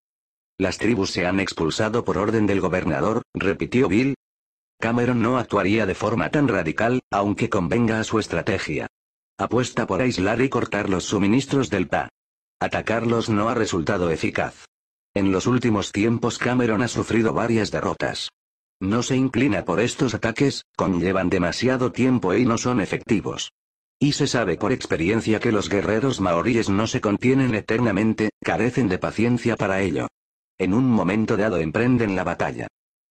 Las tribus se han expulsado por orden del gobernador, repitió Bill. Cameron no actuaría de forma tan radical, aunque convenga a su estrategia. Apuesta por aislar y cortar los suministros del PA. Atacarlos no ha resultado eficaz. En los últimos tiempos Cameron ha sufrido varias derrotas. No se inclina por estos ataques, conllevan demasiado tiempo y no son efectivos. Y se sabe por experiencia que los guerreros maoríes no se contienen eternamente, carecen de paciencia para ello. En un momento dado emprenden la batalla.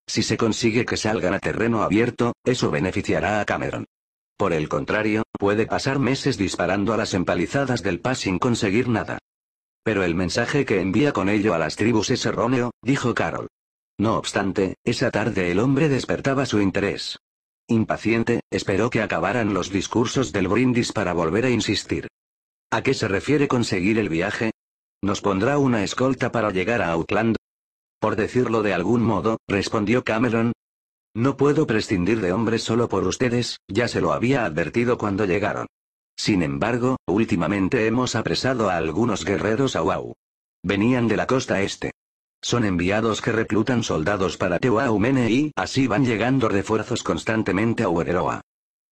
Si se consigue que salgan a terreno abierto, eso beneficiará a Cameron. Por el contrario, puede pasar meses disparando a las empalizadas del pas sin conseguir nada. Pero el mensaje que envía con ello a las tribus es erróneo, dijo Carol. No obstante, esa tarde el hombre despertaba su interés. Impaciente, esperó que acabaran los discursos del brindis para volver a insistir. ¿A qué se refiere conseguir el viaje? ¿Nos pondrá una escolta para llegar a Auckland? Por decirlo de algún modo, respondió Cameron, no puedo prescindir de hombres solo por ustedes, ya se lo había advertido cuando llegaron. Sin embargo, últimamente hemos apresado a algunos guerreros a Wau. Venían de la costa este. Son enviados que reclutan soldados para Tehuahumene y así van llegando refuerzos constantemente a Uereroa.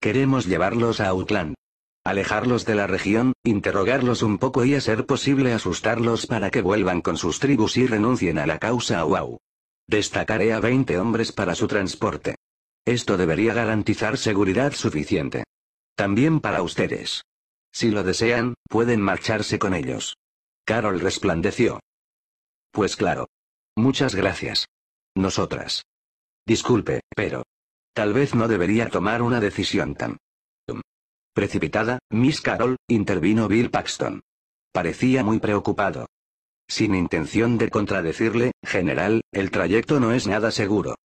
Queremos llevarlos a Outland. Alejarlos de la región, interrogarlos un poco y hacer posible asustarlos para que vuelvan con sus tribus y renuncien a la causa Wau. Destacaré a 20 hombres para su transporte. Esto debería garantizar seguridad suficiente. También para ustedes. Si lo desean, pueden marcharse con ellos. Carol resplandeció. Pues claro. Muchas gracias. Nosotras. Disculpe, pero. Tal vez no debería tomar una decisión tan. Precipitada, Miss Carol, intervino Bill Paxton. Parecía muy preocupado. Sin intención de contradecirle, general, el trayecto no es nada seguro.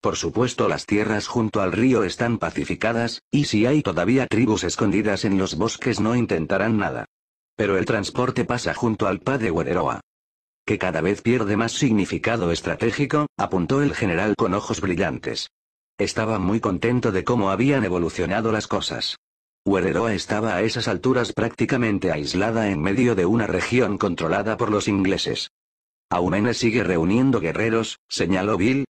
Por supuesto las tierras junto al río están pacificadas, y si hay todavía tribus escondidas en los bosques no intentarán nada. Pero el transporte pasa junto al PA de Wereroa. Que cada vez pierde más significado estratégico, apuntó el general con ojos brillantes. Estaba muy contento de cómo habían evolucionado las cosas. Wereroa estaba a esas alturas prácticamente aislada en medio de una región controlada por los ingleses. Aumene sigue reuniendo guerreros, señaló Bill.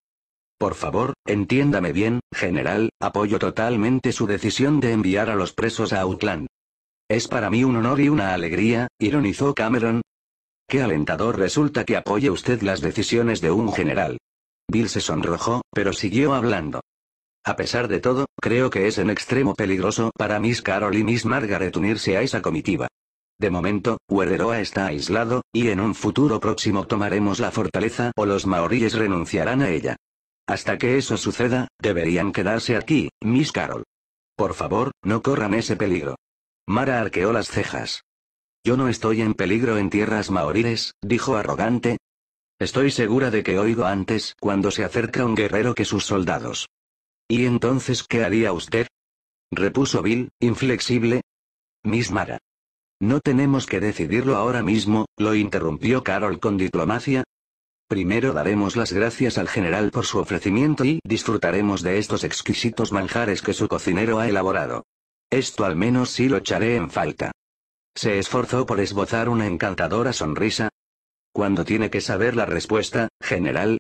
Por favor, entiéndame bien, general, apoyo totalmente su decisión de enviar a los presos a Outland. Es para mí un honor y una alegría, ironizó Cameron. Qué alentador resulta que apoye usted las decisiones de un general. Bill se sonrojó, pero siguió hablando. A pesar de todo, creo que es en extremo peligroso para Miss Carol y Miss Margaret unirse a esa comitiva. De momento, Wereroa está aislado, y en un futuro próximo tomaremos la fortaleza o los maoríes renunciarán a ella. Hasta que eso suceda, deberían quedarse aquí, Miss Carol. Por favor, no corran ese peligro. Mara arqueó las cejas. Yo no estoy en peligro en tierras maoríes, dijo arrogante. Estoy segura de que oigo antes cuando se acerca un guerrero que sus soldados. ¿Y entonces qué haría usted? repuso Bill, inflexible. Miss Mara. No tenemos que decidirlo ahora mismo, lo interrumpió Carol con diplomacia. Primero daremos las gracias al general por su ofrecimiento y disfrutaremos de estos exquisitos manjares que su cocinero ha elaborado. Esto al menos sí lo echaré en falta. Se esforzó por esbozar una encantadora sonrisa. Cuando tiene que saber la respuesta, general,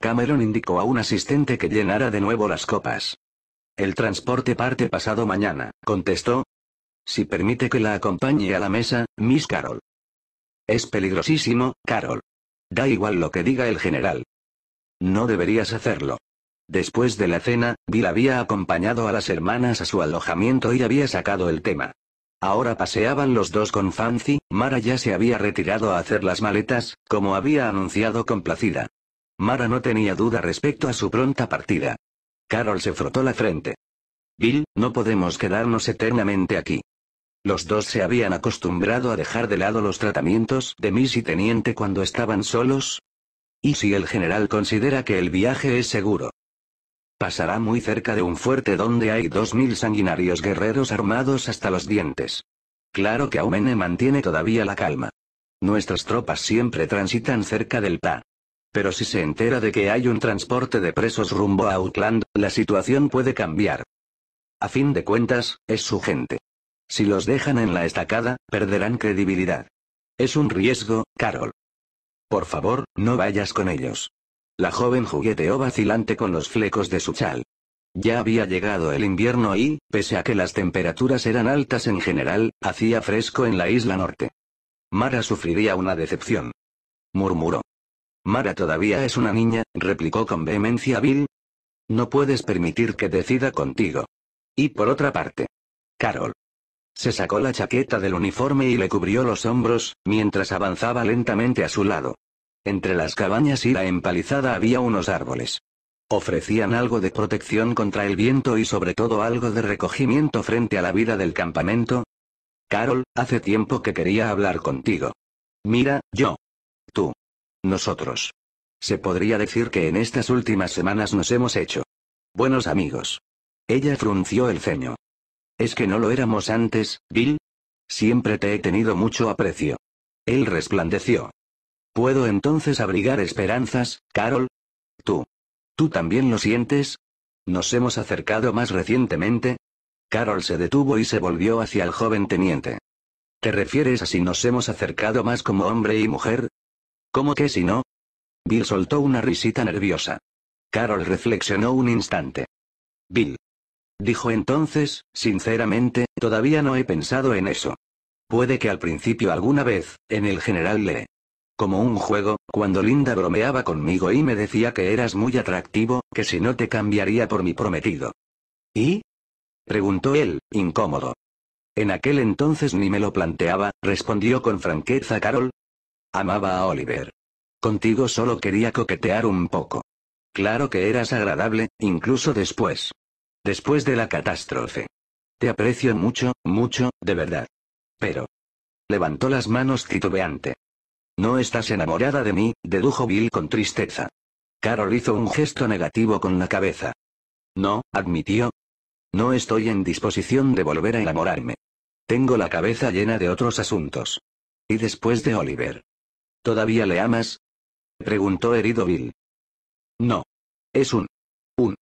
Cameron indicó a un asistente que llenara de nuevo las copas. El transporte parte pasado mañana, contestó. Si permite que la acompañe a la mesa, Miss Carol. Es peligrosísimo, Carol. Da igual lo que diga el general. No deberías hacerlo. Después de la cena, Bill había acompañado a las hermanas a su alojamiento y había sacado el tema. Ahora paseaban los dos con Fancy, Mara ya se había retirado a hacer las maletas, como había anunciado complacida. Mara no tenía duda respecto a su pronta partida. Carol se frotó la frente. Bill, no podemos quedarnos eternamente aquí. Los dos se habían acostumbrado a dejar de lado los tratamientos de Miss y Teniente cuando estaban solos. ¿Y si el general considera que el viaje es seguro? Pasará muy cerca de un fuerte donde hay dos mil sanguinarios guerreros armados hasta los dientes. Claro que Aumene mantiene todavía la calma. Nuestras tropas siempre transitan cerca del PA. Pero si se entera de que hay un transporte de presos rumbo a Auckland, la situación puede cambiar. A fin de cuentas, es su gente. Si los dejan en la estacada, perderán credibilidad. Es un riesgo, Carol. Por favor, no vayas con ellos. La joven jugueteó vacilante con los flecos de su chal. Ya había llegado el invierno y, pese a que las temperaturas eran altas en general, hacía fresco en la isla norte. Mara sufriría una decepción. Murmuró. Mara todavía es una niña, replicó con vehemencia Bill. No puedes permitir que decida contigo. Y por otra parte. Carol. Se sacó la chaqueta del uniforme y le cubrió los hombros, mientras avanzaba lentamente a su lado. Entre las cabañas y la empalizada había unos árboles. Ofrecían algo de protección contra el viento y sobre todo algo de recogimiento frente a la vida del campamento. Carol, hace tiempo que quería hablar contigo. Mira, yo. Nosotros. Se podría decir que en estas últimas semanas nos hemos hecho. Buenos amigos. Ella frunció el ceño. ¿Es que no lo éramos antes, Bill? Siempre te he tenido mucho aprecio. Él resplandeció. ¿Puedo entonces abrigar esperanzas, Carol? Tú. ¿Tú también lo sientes? ¿Nos hemos acercado más recientemente? Carol se detuvo y se volvió hacia el joven teniente. ¿Te refieres a si nos hemos acercado más como hombre y mujer? ¿Cómo que si no? Bill soltó una risita nerviosa. Carol reflexionó un instante. Bill. Dijo entonces, sinceramente, todavía no he pensado en eso. Puede que al principio alguna vez, en el general le... Como un juego, cuando Linda bromeaba conmigo y me decía que eras muy atractivo, que si no te cambiaría por mi prometido. ¿Y? Preguntó él, incómodo. En aquel entonces ni me lo planteaba, respondió con franqueza Carol, Amaba a Oliver. Contigo solo quería coquetear un poco. Claro que eras agradable, incluso después. Después de la catástrofe. Te aprecio mucho, mucho, de verdad. Pero. Levantó las manos titubeante. No estás enamorada de mí, dedujo Bill con tristeza. Carol hizo un gesto negativo con la cabeza. No, admitió. No estoy en disposición de volver a enamorarme. Tengo la cabeza llena de otros asuntos. Y después de Oliver. ¿Todavía le amas? Preguntó herido Bill. No. Es un... un...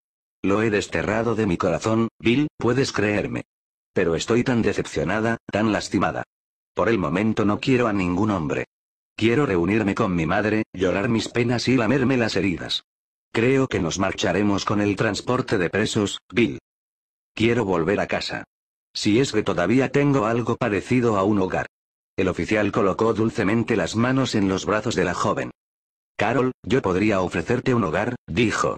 Lo he desterrado de mi corazón, Bill, puedes creerme. Pero estoy tan decepcionada, tan lastimada. Por el momento no quiero a ningún hombre. Quiero reunirme con mi madre, llorar mis penas y lamerme las heridas. Creo que nos marcharemos con el transporte de presos, Bill. Quiero volver a casa. Si es que todavía tengo algo parecido a un hogar. El oficial colocó dulcemente las manos en los brazos de la joven. Carol, yo podría ofrecerte un hogar, dijo.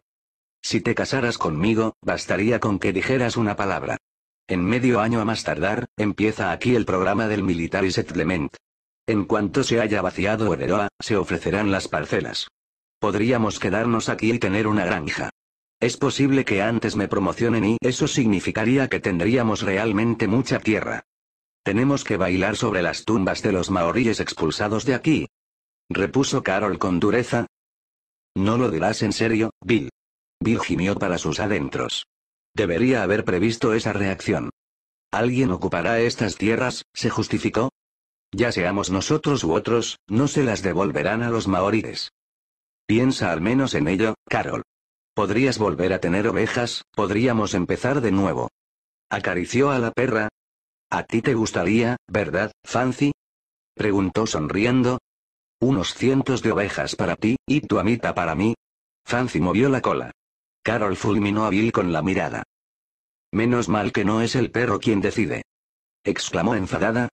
Si te casaras conmigo, bastaría con que dijeras una palabra. En medio año a más tardar, empieza aquí el programa del Military Settlement. En cuanto se haya vaciado Hereroa, se ofrecerán las parcelas. Podríamos quedarnos aquí y tener una granja. Es posible que antes me promocionen y eso significaría que tendríamos realmente mucha tierra. Tenemos que bailar sobre las tumbas de los maoríes expulsados de aquí. Repuso Carol con dureza. No lo dirás en serio, Bill. Bill gimió para sus adentros. Debería haber previsto esa reacción. ¿Alguien ocupará estas tierras? se justificó. Ya seamos nosotros u otros, no se las devolverán a los maoríes. Piensa al menos en ello, Carol. Podrías volver a tener ovejas, podríamos empezar de nuevo. Acarició a la perra, a ti te gustaría, ¿verdad, Fancy? Preguntó sonriendo. Unos cientos de ovejas para ti, y tu amita para mí. Fancy movió la cola. Carol fulminó a Bill con la mirada. Menos mal que no es el perro quien decide. Exclamó enfadada.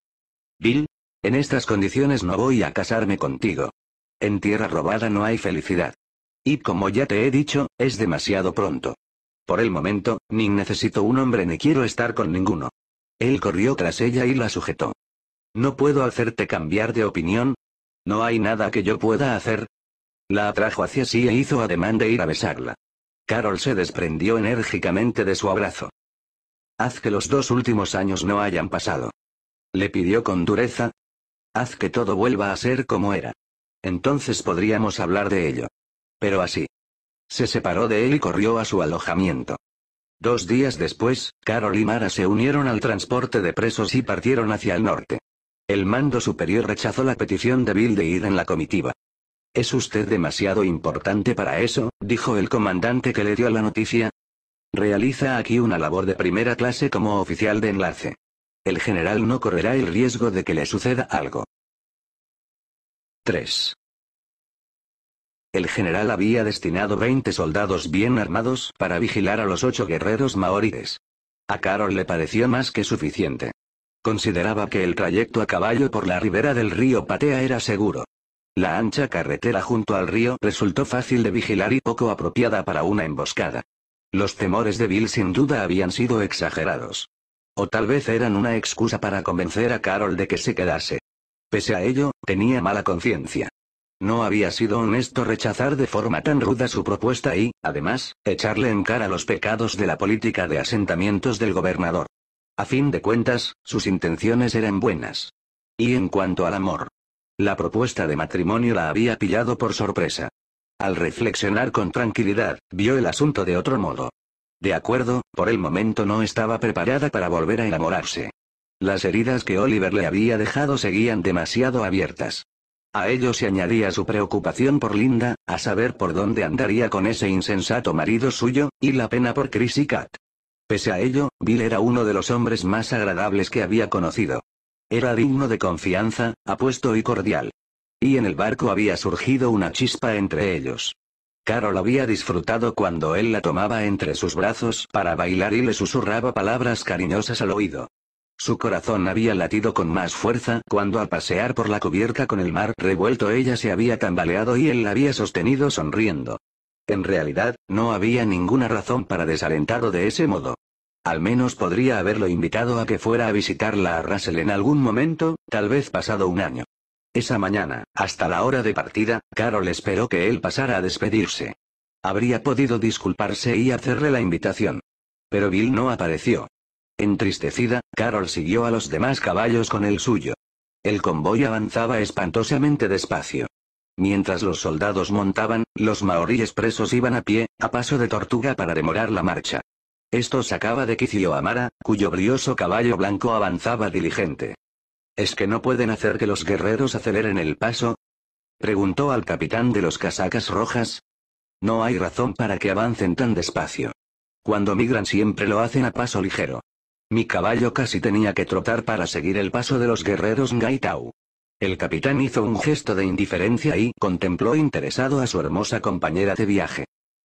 Bill, en estas condiciones no voy a casarme contigo. En tierra robada no hay felicidad. Y como ya te he dicho, es demasiado pronto. Por el momento, ni necesito un hombre ni quiero estar con ninguno. Él corrió tras ella y la sujetó. No puedo hacerte cambiar de opinión. No hay nada que yo pueda hacer. La atrajo hacia sí e hizo ademán de ir a besarla. Carol se desprendió enérgicamente de su abrazo. Haz que los dos últimos años no hayan pasado. Le pidió con dureza. Haz que todo vuelva a ser como era. Entonces podríamos hablar de ello. Pero así. Se separó de él y corrió a su alojamiento. Dos días después, Carol y Mara se unieron al transporte de presos y partieron hacia el norte. El mando superior rechazó la petición de Bill de ir en la comitiva. ¿Es usted demasiado importante para eso? dijo el comandante que le dio la noticia. Realiza aquí una labor de primera clase como oficial de enlace. El general no correrá el riesgo de que le suceda algo. 3. El general había destinado 20 soldados bien armados para vigilar a los ocho guerreros maoríes. A Carol le pareció más que suficiente. Consideraba que el trayecto a caballo por la ribera del río Patea era seguro. La ancha carretera junto al río resultó fácil de vigilar y poco apropiada para una emboscada. Los temores de Bill sin duda habían sido exagerados. O tal vez eran una excusa para convencer a Carol de que se quedase. Pese a ello, tenía mala conciencia. No había sido honesto rechazar de forma tan ruda su propuesta y, además, echarle en cara los pecados de la política de asentamientos del gobernador. A fin de cuentas, sus intenciones eran buenas. Y en cuanto al amor. La propuesta de matrimonio la había pillado por sorpresa. Al reflexionar con tranquilidad, vio el asunto de otro modo. De acuerdo, por el momento no estaba preparada para volver a enamorarse. Las heridas que Oliver le había dejado seguían demasiado abiertas. A ello se añadía su preocupación por Linda, a saber por dónde andaría con ese insensato marido suyo, y la pena por Chris y Kat. Pese a ello, Bill era uno de los hombres más agradables que había conocido. Era digno de confianza, apuesto y cordial. Y en el barco había surgido una chispa entre ellos. Carol había disfrutado cuando él la tomaba entre sus brazos para bailar y le susurraba palabras cariñosas al oído. Su corazón había latido con más fuerza cuando al pasear por la cubierta con el mar revuelto ella se había tambaleado y él la había sostenido sonriendo. En realidad, no había ninguna razón para desalentarlo de ese modo. Al menos podría haberlo invitado a que fuera a visitarla a Russell en algún momento, tal vez pasado un año. Esa mañana, hasta la hora de partida, Carol esperó que él pasara a despedirse. Habría podido disculparse y hacerle la invitación. Pero Bill no apareció. Entristecida, Carol siguió a los demás caballos con el suyo. El convoy avanzaba espantosamente despacio. Mientras los soldados montaban, los maoríes presos iban a pie, a paso de tortuga para demorar la marcha. Esto sacaba de quicio a Mara, cuyo brioso caballo blanco avanzaba diligente. ¿Es que no pueden hacer que los guerreros aceleren el paso? Preguntó al capitán de los casacas rojas. No hay razón para que avancen tan despacio. Cuando migran siempre lo hacen a paso ligero. Mi caballo casi tenía que trotar para seguir el paso de los guerreros Ngaitau. El capitán hizo un gesto de indiferencia y contempló interesado a su hermosa compañera de viaje.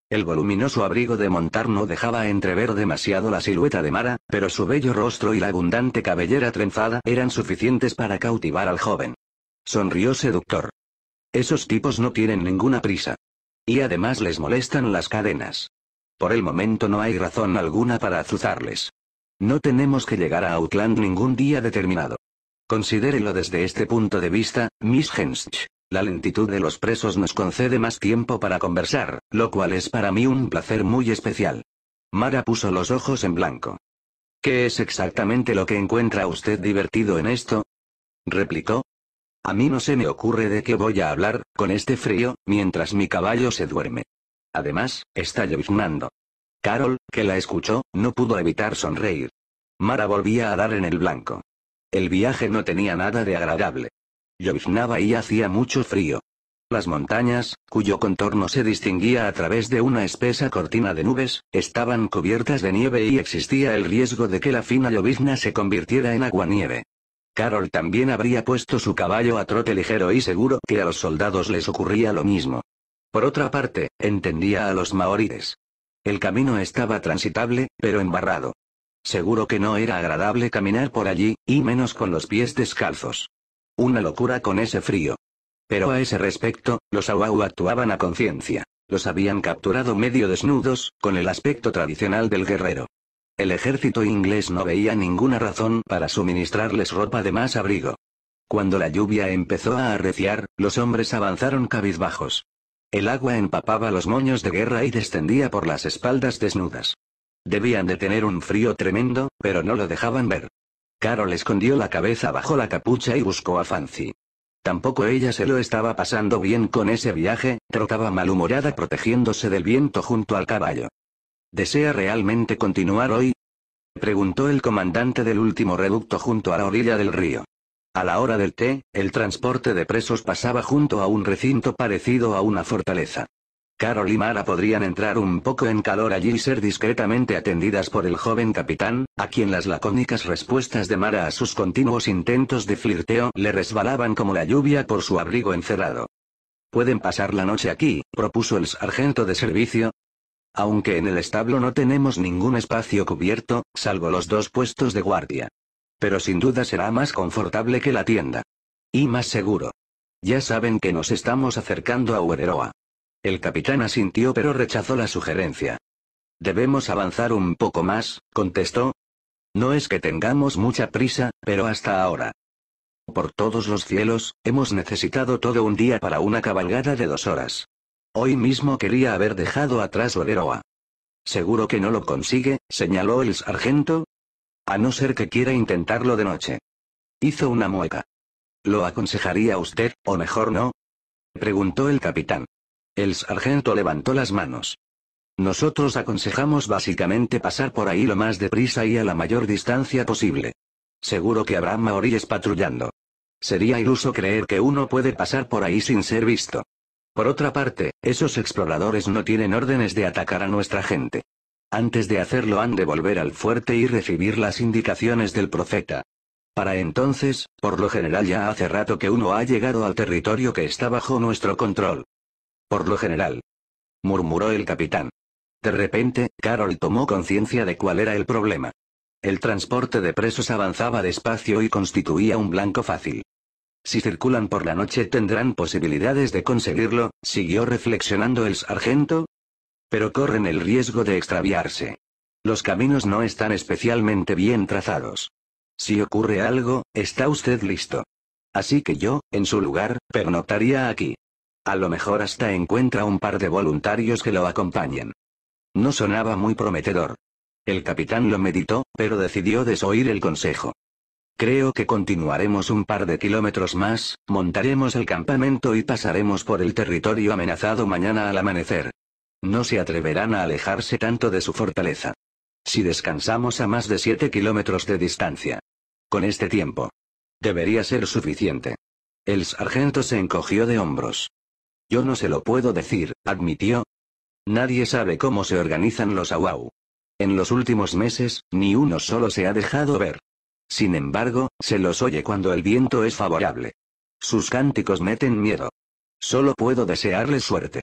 El voluminoso abrigo de montar no dejaba entrever demasiado la silueta de Mara, pero su bello rostro y la abundante cabellera trenzada eran suficientes para cautivar al joven. Sonrió seductor. Esos tipos no tienen ninguna prisa. Y además les molestan las cadenas. Por el momento no hay razón alguna para azuzarles. No tenemos que llegar a Auckland ningún día determinado. Considérelo desde este punto de vista, Miss Hensch. La lentitud de los presos nos concede más tiempo para conversar, lo cual es para mí un placer muy especial. Mara puso los ojos en blanco. ¿Qué es exactamente lo que encuentra usted divertido en esto? replicó. A mí no se me ocurre de qué voy a hablar, con este frío, mientras mi caballo se duerme. Además, está lloviznando. Carol, que la escuchó, no pudo evitar sonreír. Mara volvía a dar en el blanco. El viaje no tenía nada de agradable. Lloviznaba y hacía mucho frío. Las montañas, cuyo contorno se distinguía a través de una espesa cortina de nubes, estaban cubiertas de nieve y existía el riesgo de que la fina llovizna se convirtiera en aguanieve. Carol también habría puesto su caballo a trote ligero y seguro que a los soldados les ocurría lo mismo. Por otra parte, entendía a los maoríes. El camino estaba transitable, pero embarrado. Seguro que no era agradable caminar por allí, y menos con los pies descalzos. Una locura con ese frío. Pero a ese respecto, los Awau actuaban a conciencia. Los habían capturado medio desnudos, con el aspecto tradicional del guerrero. El ejército inglés no veía ninguna razón para suministrarles ropa de más abrigo. Cuando la lluvia empezó a arreciar, los hombres avanzaron cabizbajos. El agua empapaba los moños de guerra y descendía por las espaldas desnudas. Debían de tener un frío tremendo, pero no lo dejaban ver. Carol escondió la cabeza bajo la capucha y buscó a Fancy. Tampoco ella se lo estaba pasando bien con ese viaje, trotaba malhumorada protegiéndose del viento junto al caballo. ¿Desea realmente continuar hoy? Preguntó el comandante del último reducto junto a la orilla del río. A la hora del té, el transporte de presos pasaba junto a un recinto parecido a una fortaleza. Carol y Mara podrían entrar un poco en calor allí y ser discretamente atendidas por el joven capitán, a quien las lacónicas respuestas de Mara a sus continuos intentos de flirteo le resbalaban como la lluvia por su abrigo encerrado. Pueden pasar la noche aquí, propuso el sargento de servicio. Aunque en el establo no tenemos ningún espacio cubierto, salvo los dos puestos de guardia. Pero sin duda será más confortable que la tienda. Y más seguro. Ya saben que nos estamos acercando a Uereroa. El capitán asintió pero rechazó la sugerencia. Debemos avanzar un poco más, contestó. No es que tengamos mucha prisa, pero hasta ahora. Por todos los cielos, hemos necesitado todo un día para una cabalgada de dos horas. Hoy mismo quería haber dejado atrás Oreroa. Seguro que no lo consigue, señaló el sargento, a no ser que quiera intentarlo de noche. Hizo una mueca. ¿Lo aconsejaría usted, o mejor no? Preguntó el capitán. El sargento levantó las manos. Nosotros aconsejamos básicamente pasar por ahí lo más deprisa y a la mayor distancia posible. Seguro que habrá maoríes patrullando. Sería iluso creer que uno puede pasar por ahí sin ser visto. Por otra parte, esos exploradores no tienen órdenes de atacar a nuestra gente. Antes de hacerlo han de volver al fuerte y recibir las indicaciones del profeta. Para entonces, por lo general ya hace rato que uno ha llegado al territorio que está bajo nuestro control. Por lo general. Murmuró el capitán. De repente, Carol tomó conciencia de cuál era el problema. El transporte de presos avanzaba despacio y constituía un blanco fácil. Si circulan por la noche tendrán posibilidades de conseguirlo, siguió reflexionando el sargento, pero corren el riesgo de extraviarse. Los caminos no están especialmente bien trazados. Si ocurre algo, está usted listo. Así que yo, en su lugar, pernoctaría aquí. A lo mejor hasta encuentra un par de voluntarios que lo acompañen. No sonaba muy prometedor. El capitán lo meditó, pero decidió desoír el consejo. Creo que continuaremos un par de kilómetros más, montaremos el campamento y pasaremos por el territorio amenazado mañana al amanecer. No se atreverán a alejarse tanto de su fortaleza. Si descansamos a más de 7 kilómetros de distancia. Con este tiempo. Debería ser suficiente. El sargento se encogió de hombros. Yo no se lo puedo decir, admitió. Nadie sabe cómo se organizan los AWAU. En los últimos meses, ni uno solo se ha dejado ver. Sin embargo, se los oye cuando el viento es favorable. Sus cánticos meten miedo. Solo puedo desearles suerte.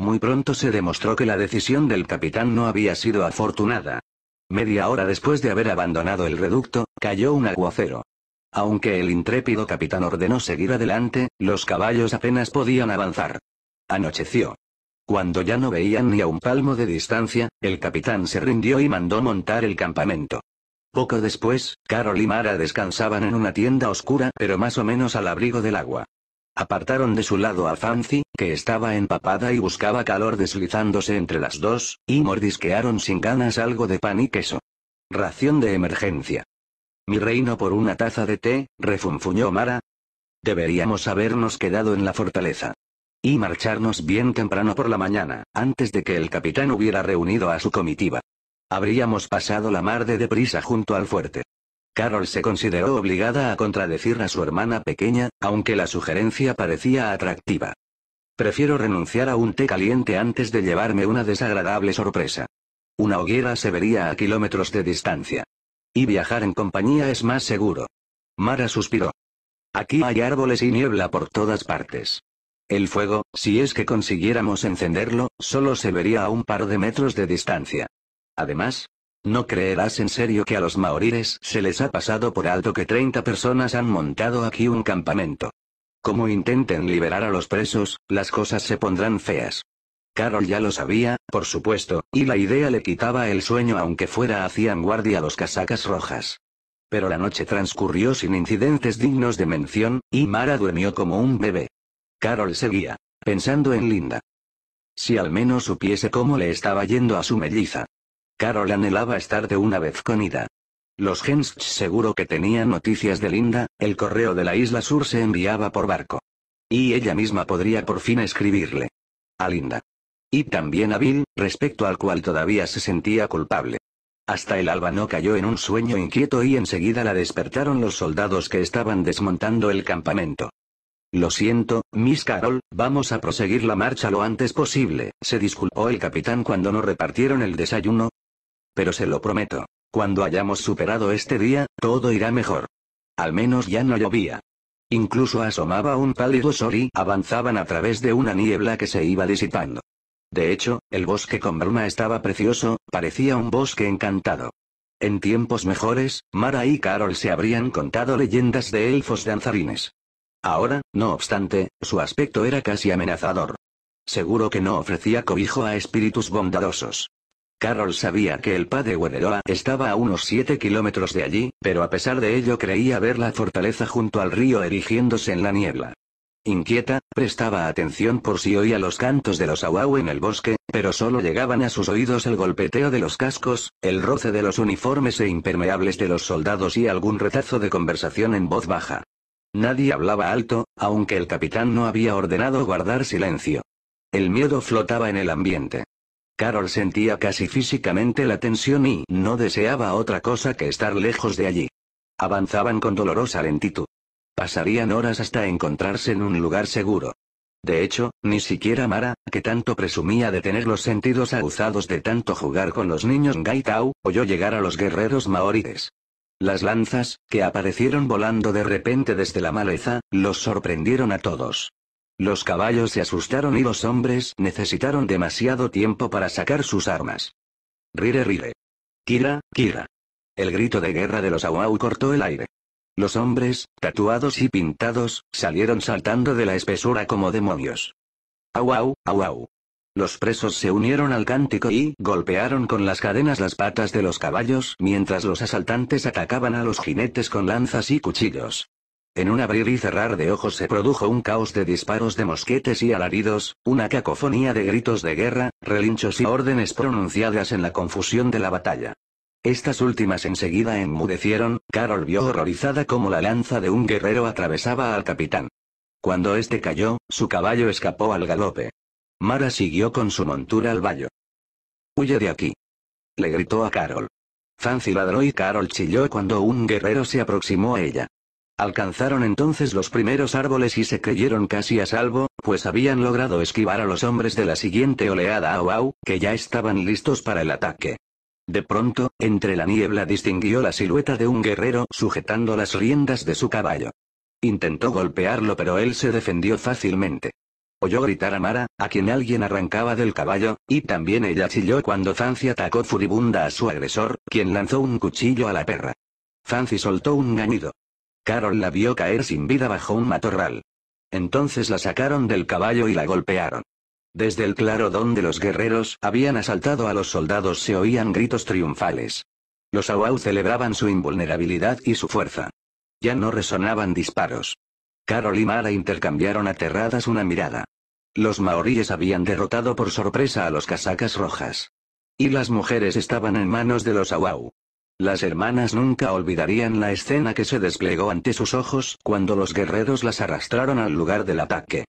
Muy pronto se demostró que la decisión del capitán no había sido afortunada. Media hora después de haber abandonado el reducto, cayó un aguacero. Aunque el intrépido capitán ordenó seguir adelante, los caballos apenas podían avanzar. Anocheció. Cuando ya no veían ni a un palmo de distancia, el capitán se rindió y mandó montar el campamento. Poco después, Carol y Mara descansaban en una tienda oscura pero más o menos al abrigo del agua. Apartaron de su lado a Fancy, que estaba empapada y buscaba calor deslizándose entre las dos, y mordisquearon sin ganas algo de pan y queso. Ración de emergencia. Mi reino por una taza de té, refunfuñó Mara. Deberíamos habernos quedado en la fortaleza. Y marcharnos bien temprano por la mañana, antes de que el capitán hubiera reunido a su comitiva. Habríamos pasado la mar de deprisa junto al fuerte. Carol se consideró obligada a contradecir a su hermana pequeña, aunque la sugerencia parecía atractiva. Prefiero renunciar a un té caliente antes de llevarme una desagradable sorpresa. Una hoguera se vería a kilómetros de distancia. Y viajar en compañía es más seguro. Mara suspiró. Aquí hay árboles y niebla por todas partes. El fuego, si es que consiguiéramos encenderlo, solo se vería a un par de metros de distancia. Además, no creerás en serio que a los maoríes se les ha pasado por alto que 30 personas han montado aquí un campamento. Como intenten liberar a los presos, las cosas se pondrán feas. Carol ya lo sabía, por supuesto, y la idea le quitaba el sueño aunque fuera hacían guardia los casacas rojas. Pero la noche transcurrió sin incidentes dignos de mención, y Mara durmió como un bebé. Carol seguía, pensando en Linda. Si al menos supiese cómo le estaba yendo a su melliza. Carol anhelaba estar de una vez con Ida. Los Hensch seguro que tenían noticias de Linda, el correo de la isla sur se enviaba por barco. Y ella misma podría por fin escribirle. A Linda. Y también a Bill, respecto al cual todavía se sentía culpable. Hasta el alba no cayó en un sueño inquieto y enseguida la despertaron los soldados que estaban desmontando el campamento. Lo siento, Miss Carol, vamos a proseguir la marcha lo antes posible, se disculpó el capitán cuando no repartieron el desayuno, pero se lo prometo. Cuando hayamos superado este día, todo irá mejor. Al menos ya no llovía. Incluso asomaba un pálido sol y avanzaban a través de una niebla que se iba disipando. De hecho, el bosque con Bruma estaba precioso, parecía un bosque encantado. En tiempos mejores, Mara y Carol se habrían contado leyendas de elfos danzarines. Ahora, no obstante, su aspecto era casi amenazador. Seguro que no ofrecía cobijo a espíritus bondadosos. Carol sabía que el padre de estaba a unos siete kilómetros de allí, pero a pesar de ello creía ver la fortaleza junto al río erigiéndose en la niebla. Inquieta, prestaba atención por si oía los cantos de los awau en el bosque, pero solo llegaban a sus oídos el golpeteo de los cascos, el roce de los uniformes e impermeables de los soldados y algún retazo de conversación en voz baja. Nadie hablaba alto, aunque el capitán no había ordenado guardar silencio. El miedo flotaba en el ambiente. Carol sentía casi físicamente la tensión y no deseaba otra cosa que estar lejos de allí. Avanzaban con dolorosa lentitud. Pasarían horas hasta encontrarse en un lugar seguro. De hecho, ni siquiera Mara, que tanto presumía de tener los sentidos aguzados de tanto jugar con los niños Gaitau, oyó llegar a los guerreros maoríes. Las lanzas, que aparecieron volando de repente desde la maleza, los sorprendieron a todos. Los caballos se asustaron y los hombres necesitaron demasiado tiempo para sacar sus armas. Rire rire. Kira, Kira. El grito de guerra de los Awau cortó el aire. Los hombres, tatuados y pintados, salieron saltando de la espesura como demonios. Awau, awau. Los presos se unieron al cántico y golpearon con las cadenas las patas de los caballos mientras los asaltantes atacaban a los jinetes con lanzas y cuchillos. En un abrir y cerrar de ojos se produjo un caos de disparos de mosquetes y alaridos, una cacofonía de gritos de guerra, relinchos y órdenes pronunciadas en la confusión de la batalla. Estas últimas enseguida enmudecieron, Carol vio horrorizada cómo la lanza de un guerrero atravesaba al capitán. Cuando éste cayó, su caballo escapó al galope. Mara siguió con su montura al vallo. Huye de aquí. Le gritó a Carol. Fancy ladró y Carol chilló cuando un guerrero se aproximó a ella. Alcanzaron entonces los primeros árboles y se creyeron casi a salvo, pues habían logrado esquivar a los hombres de la siguiente oleada a que ya estaban listos para el ataque. De pronto, entre la niebla distinguió la silueta de un guerrero sujetando las riendas de su caballo. Intentó golpearlo pero él se defendió fácilmente. Oyó gritar a Mara, a quien alguien arrancaba del caballo, y también ella chilló cuando Fancy atacó furibunda a su agresor, quien lanzó un cuchillo a la perra. Fancy soltó un gañido. Carol la vio caer sin vida bajo un matorral. Entonces la sacaron del caballo y la golpearon. Desde el claro donde los guerreros habían asaltado a los soldados se oían gritos triunfales. Los Awau celebraban su invulnerabilidad y su fuerza. Ya no resonaban disparos. Carol y Mara intercambiaron aterradas una mirada. Los maoríes habían derrotado por sorpresa a los casacas rojas. Y las mujeres estaban en manos de los Awau. Las hermanas nunca olvidarían la escena que se desplegó ante sus ojos cuando los guerreros las arrastraron al lugar del ataque.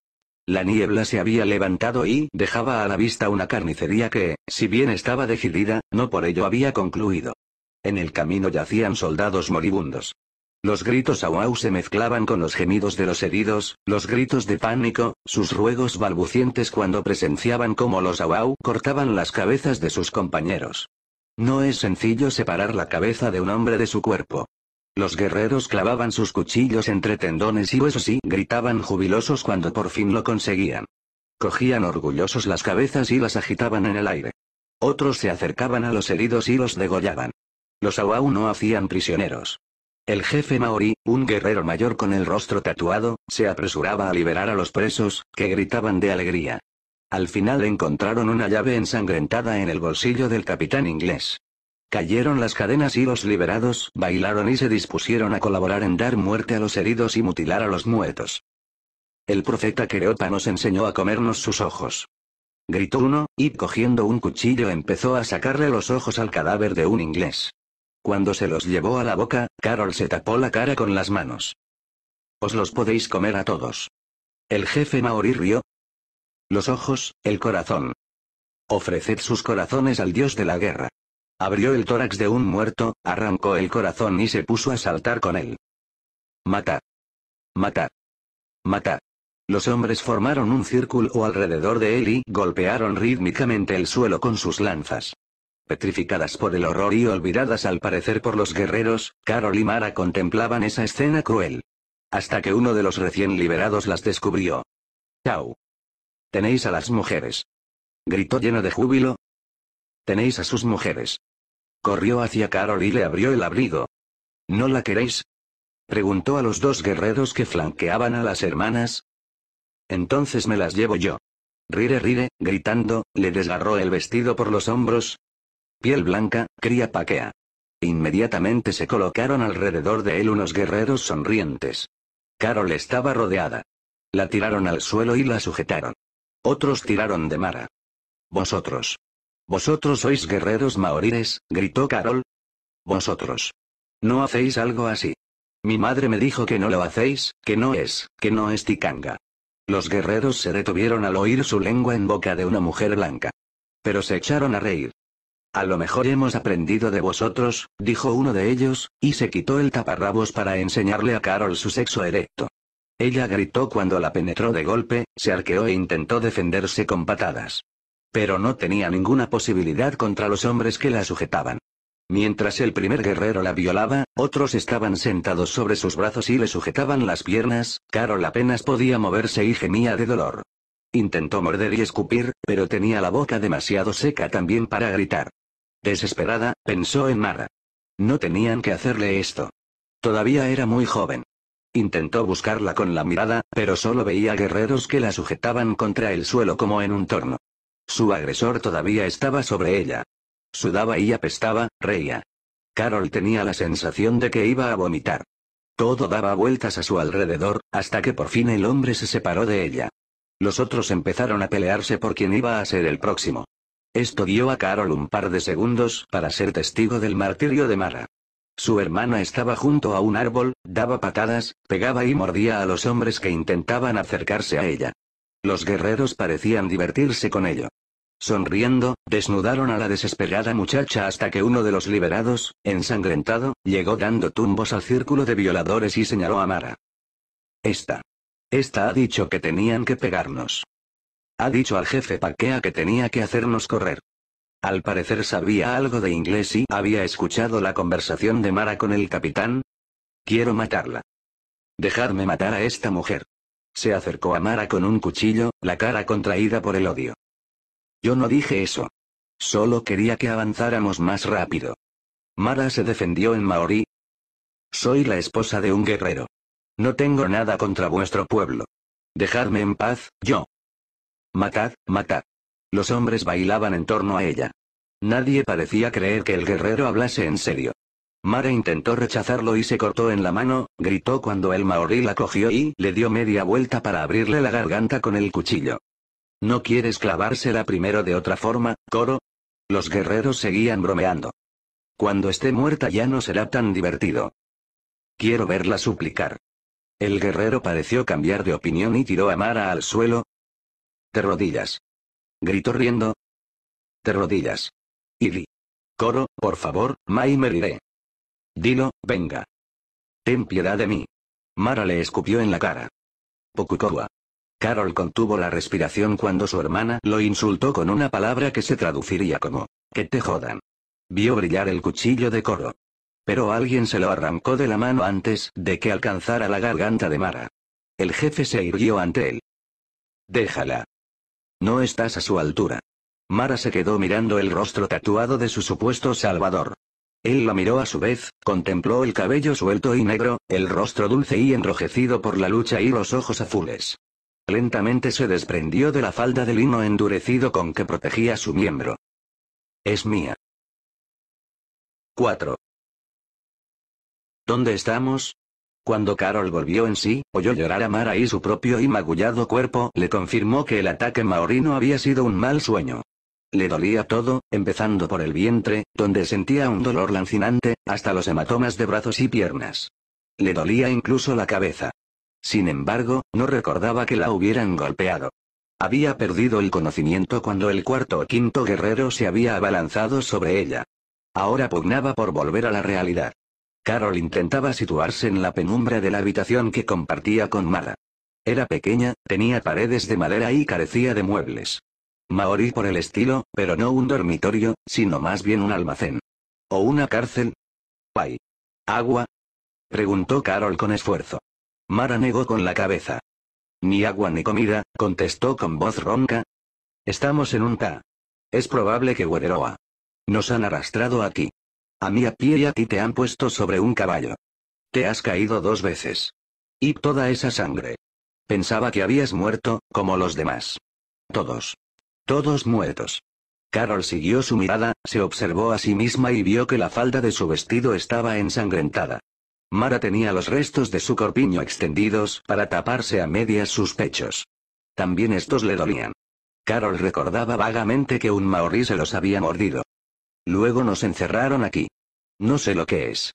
La niebla se había levantado y dejaba a la vista una carnicería que, si bien estaba decidida, no por ello había concluido. En el camino yacían soldados moribundos. Los gritos Awau se mezclaban con los gemidos de los heridos, los gritos de pánico, sus ruegos balbucientes cuando presenciaban cómo los auau cortaban las cabezas de sus compañeros. No es sencillo separar la cabeza de un hombre de su cuerpo. Los guerreros clavaban sus cuchillos entre tendones y huesos y gritaban jubilosos cuando por fin lo conseguían. Cogían orgullosos las cabezas y las agitaban en el aire. Otros se acercaban a los heridos y los degollaban. Los Awau no hacían prisioneros. El jefe maorí, un guerrero mayor con el rostro tatuado, se apresuraba a liberar a los presos, que gritaban de alegría. Al final encontraron una llave ensangrentada en el bolsillo del capitán inglés. Cayeron las cadenas y los liberados bailaron y se dispusieron a colaborar en dar muerte a los heridos y mutilar a los muertos. El profeta Creopa nos enseñó a comernos sus ojos. Gritó uno, y cogiendo un cuchillo empezó a sacarle los ojos al cadáver de un inglés. Cuando se los llevó a la boca, Carol se tapó la cara con las manos. Os los podéis comer a todos. El jefe Maori rió, los ojos, el corazón. Ofreced sus corazones al dios de la guerra. Abrió el tórax de un muerto, arrancó el corazón y se puso a saltar con él. Mata. Mata. Mata. Los hombres formaron un círculo alrededor de él y golpearon rítmicamente el suelo con sus lanzas. Petrificadas por el horror y olvidadas al parecer por los guerreros, Carol y Mara contemplaban esa escena cruel. Hasta que uno de los recién liberados las descubrió. Chau. Tenéis a las mujeres. Gritó lleno de júbilo. Tenéis a sus mujeres. Corrió hacia Carol y le abrió el abrigo. ¿No la queréis? Preguntó a los dos guerreros que flanqueaban a las hermanas. Entonces me las llevo yo. Rire, rire, gritando, le desgarró el vestido por los hombros. Piel blanca, cría paquea. Inmediatamente se colocaron alrededor de él unos guerreros sonrientes. Carol estaba rodeada. La tiraron al suelo y la sujetaron. Otros tiraron de Mara. Vosotros. Vosotros sois guerreros maoríes, gritó Carol. Vosotros. No hacéis algo así. Mi madre me dijo que no lo hacéis, que no es, que no es tikanga. Los guerreros se detuvieron al oír su lengua en boca de una mujer blanca. Pero se echaron a reír. A lo mejor hemos aprendido de vosotros, dijo uno de ellos, y se quitó el taparrabos para enseñarle a Carol su sexo erecto. Ella gritó cuando la penetró de golpe, se arqueó e intentó defenderse con patadas. Pero no tenía ninguna posibilidad contra los hombres que la sujetaban. Mientras el primer guerrero la violaba, otros estaban sentados sobre sus brazos y le sujetaban las piernas, Carol apenas podía moverse y gemía de dolor. Intentó morder y escupir, pero tenía la boca demasiado seca también para gritar. Desesperada, pensó en nada. No tenían que hacerle esto. Todavía era muy joven. Intentó buscarla con la mirada, pero solo veía guerreros que la sujetaban contra el suelo como en un torno. Su agresor todavía estaba sobre ella. Sudaba y apestaba, reía. Carol tenía la sensación de que iba a vomitar. Todo daba vueltas a su alrededor, hasta que por fin el hombre se separó de ella. Los otros empezaron a pelearse por quién iba a ser el próximo. Esto dio a Carol un par de segundos para ser testigo del martirio de Mara. Su hermana estaba junto a un árbol, daba patadas, pegaba y mordía a los hombres que intentaban acercarse a ella. Los guerreros parecían divertirse con ello. Sonriendo, desnudaron a la desesperada muchacha hasta que uno de los liberados, ensangrentado, llegó dando tumbos al círculo de violadores y señaló a Mara. Esta. Esta ha dicho que tenían que pegarnos. Ha dicho al jefe Paquea que tenía que hacernos correr. Al parecer sabía algo de inglés y había escuchado la conversación de Mara con el capitán. Quiero matarla. Dejadme matar a esta mujer. Se acercó a Mara con un cuchillo, la cara contraída por el odio. Yo no dije eso. Solo quería que avanzáramos más rápido. Mara se defendió en maorí. Soy la esposa de un guerrero. No tengo nada contra vuestro pueblo. Dejadme en paz, yo. Matad, matad. Los hombres bailaban en torno a ella. Nadie parecía creer que el guerrero hablase en serio. Mara intentó rechazarlo y se cortó en la mano, gritó cuando el maorí la cogió y le dio media vuelta para abrirle la garganta con el cuchillo. ¿No quieres clavársela primero de otra forma, coro? Los guerreros seguían bromeando. Cuando esté muerta ya no será tan divertido. Quiero verla suplicar. El guerrero pareció cambiar de opinión y tiró a Mara al suelo. De rodillas gritó riendo. Te rodillas. Y di. Coro, por favor, me iré. Dilo, venga. Ten piedad de mí. Mara le escupió en la cara. Pokukowa. Carol contuvo la respiración cuando su hermana lo insultó con una palabra que se traduciría como, que te jodan. Vio brillar el cuchillo de Coro. Pero alguien se lo arrancó de la mano antes de que alcanzara la garganta de Mara. El jefe se irguió ante él. Déjala. No estás a su altura. Mara se quedó mirando el rostro tatuado de su supuesto salvador. Él la miró a su vez, contempló el cabello suelto y negro, el rostro dulce y enrojecido por la lucha y los ojos azules. Lentamente se desprendió de la falda de lino endurecido con que protegía su miembro. Es mía. 4. ¿Dónde estamos? Cuando Carol volvió en sí, oyó llorar a Mara y su propio y magullado cuerpo le confirmó que el ataque maorino había sido un mal sueño. Le dolía todo, empezando por el vientre, donde sentía un dolor lancinante, hasta los hematomas de brazos y piernas. Le dolía incluso la cabeza. Sin embargo, no recordaba que la hubieran golpeado. Había perdido el conocimiento cuando el cuarto o quinto guerrero se había abalanzado sobre ella. Ahora pugnaba por volver a la realidad. Carol intentaba situarse en la penumbra de la habitación que compartía con Mara. Era pequeña, tenía paredes de madera y carecía de muebles. Maorí por el estilo, pero no un dormitorio, sino más bien un almacén. ¿O una cárcel? Pai. agua? preguntó Carol con esfuerzo. Mara negó con la cabeza. Ni agua ni comida, contestó con voz ronca. Estamos en un ta. Es probable que Wereroa. Nos han arrastrado aquí. A mí a pie y a ti te han puesto sobre un caballo. Te has caído dos veces. Y toda esa sangre. Pensaba que habías muerto, como los demás. Todos. Todos muertos. Carol siguió su mirada, se observó a sí misma y vio que la falda de su vestido estaba ensangrentada. Mara tenía los restos de su corpiño extendidos para taparse a medias sus pechos. También estos le dolían. Carol recordaba vagamente que un maorí se los había mordido. Luego nos encerraron aquí. No sé lo que es.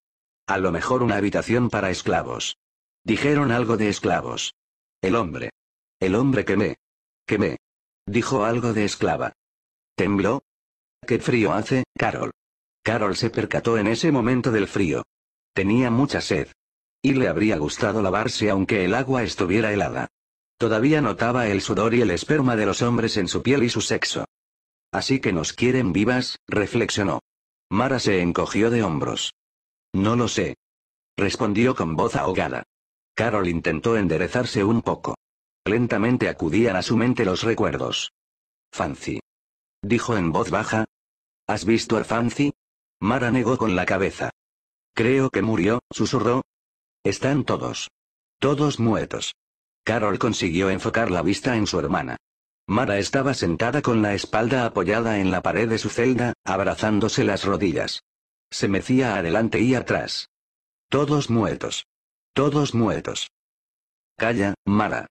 A lo mejor una habitación para esclavos. Dijeron algo de esclavos. El hombre. El hombre que me. Dijo algo de esclava. Tembló. Qué frío hace, Carol. Carol se percató en ese momento del frío. Tenía mucha sed. Y le habría gustado lavarse aunque el agua estuviera helada. Todavía notaba el sudor y el esperma de los hombres en su piel y su sexo. Así que nos quieren vivas, reflexionó. Mara se encogió de hombros. No lo sé. Respondió con voz ahogada. Carol intentó enderezarse un poco. Lentamente acudían a su mente los recuerdos. Fancy. Dijo en voz baja. ¿Has visto a Fancy? Mara negó con la cabeza. Creo que murió, susurró. Están todos. Todos muertos. Carol consiguió enfocar la vista en su hermana. Mara estaba sentada con la espalda apoyada en la pared de su celda, abrazándose las rodillas. Se mecía adelante y atrás. Todos muertos. Todos muertos. Calla, Mara.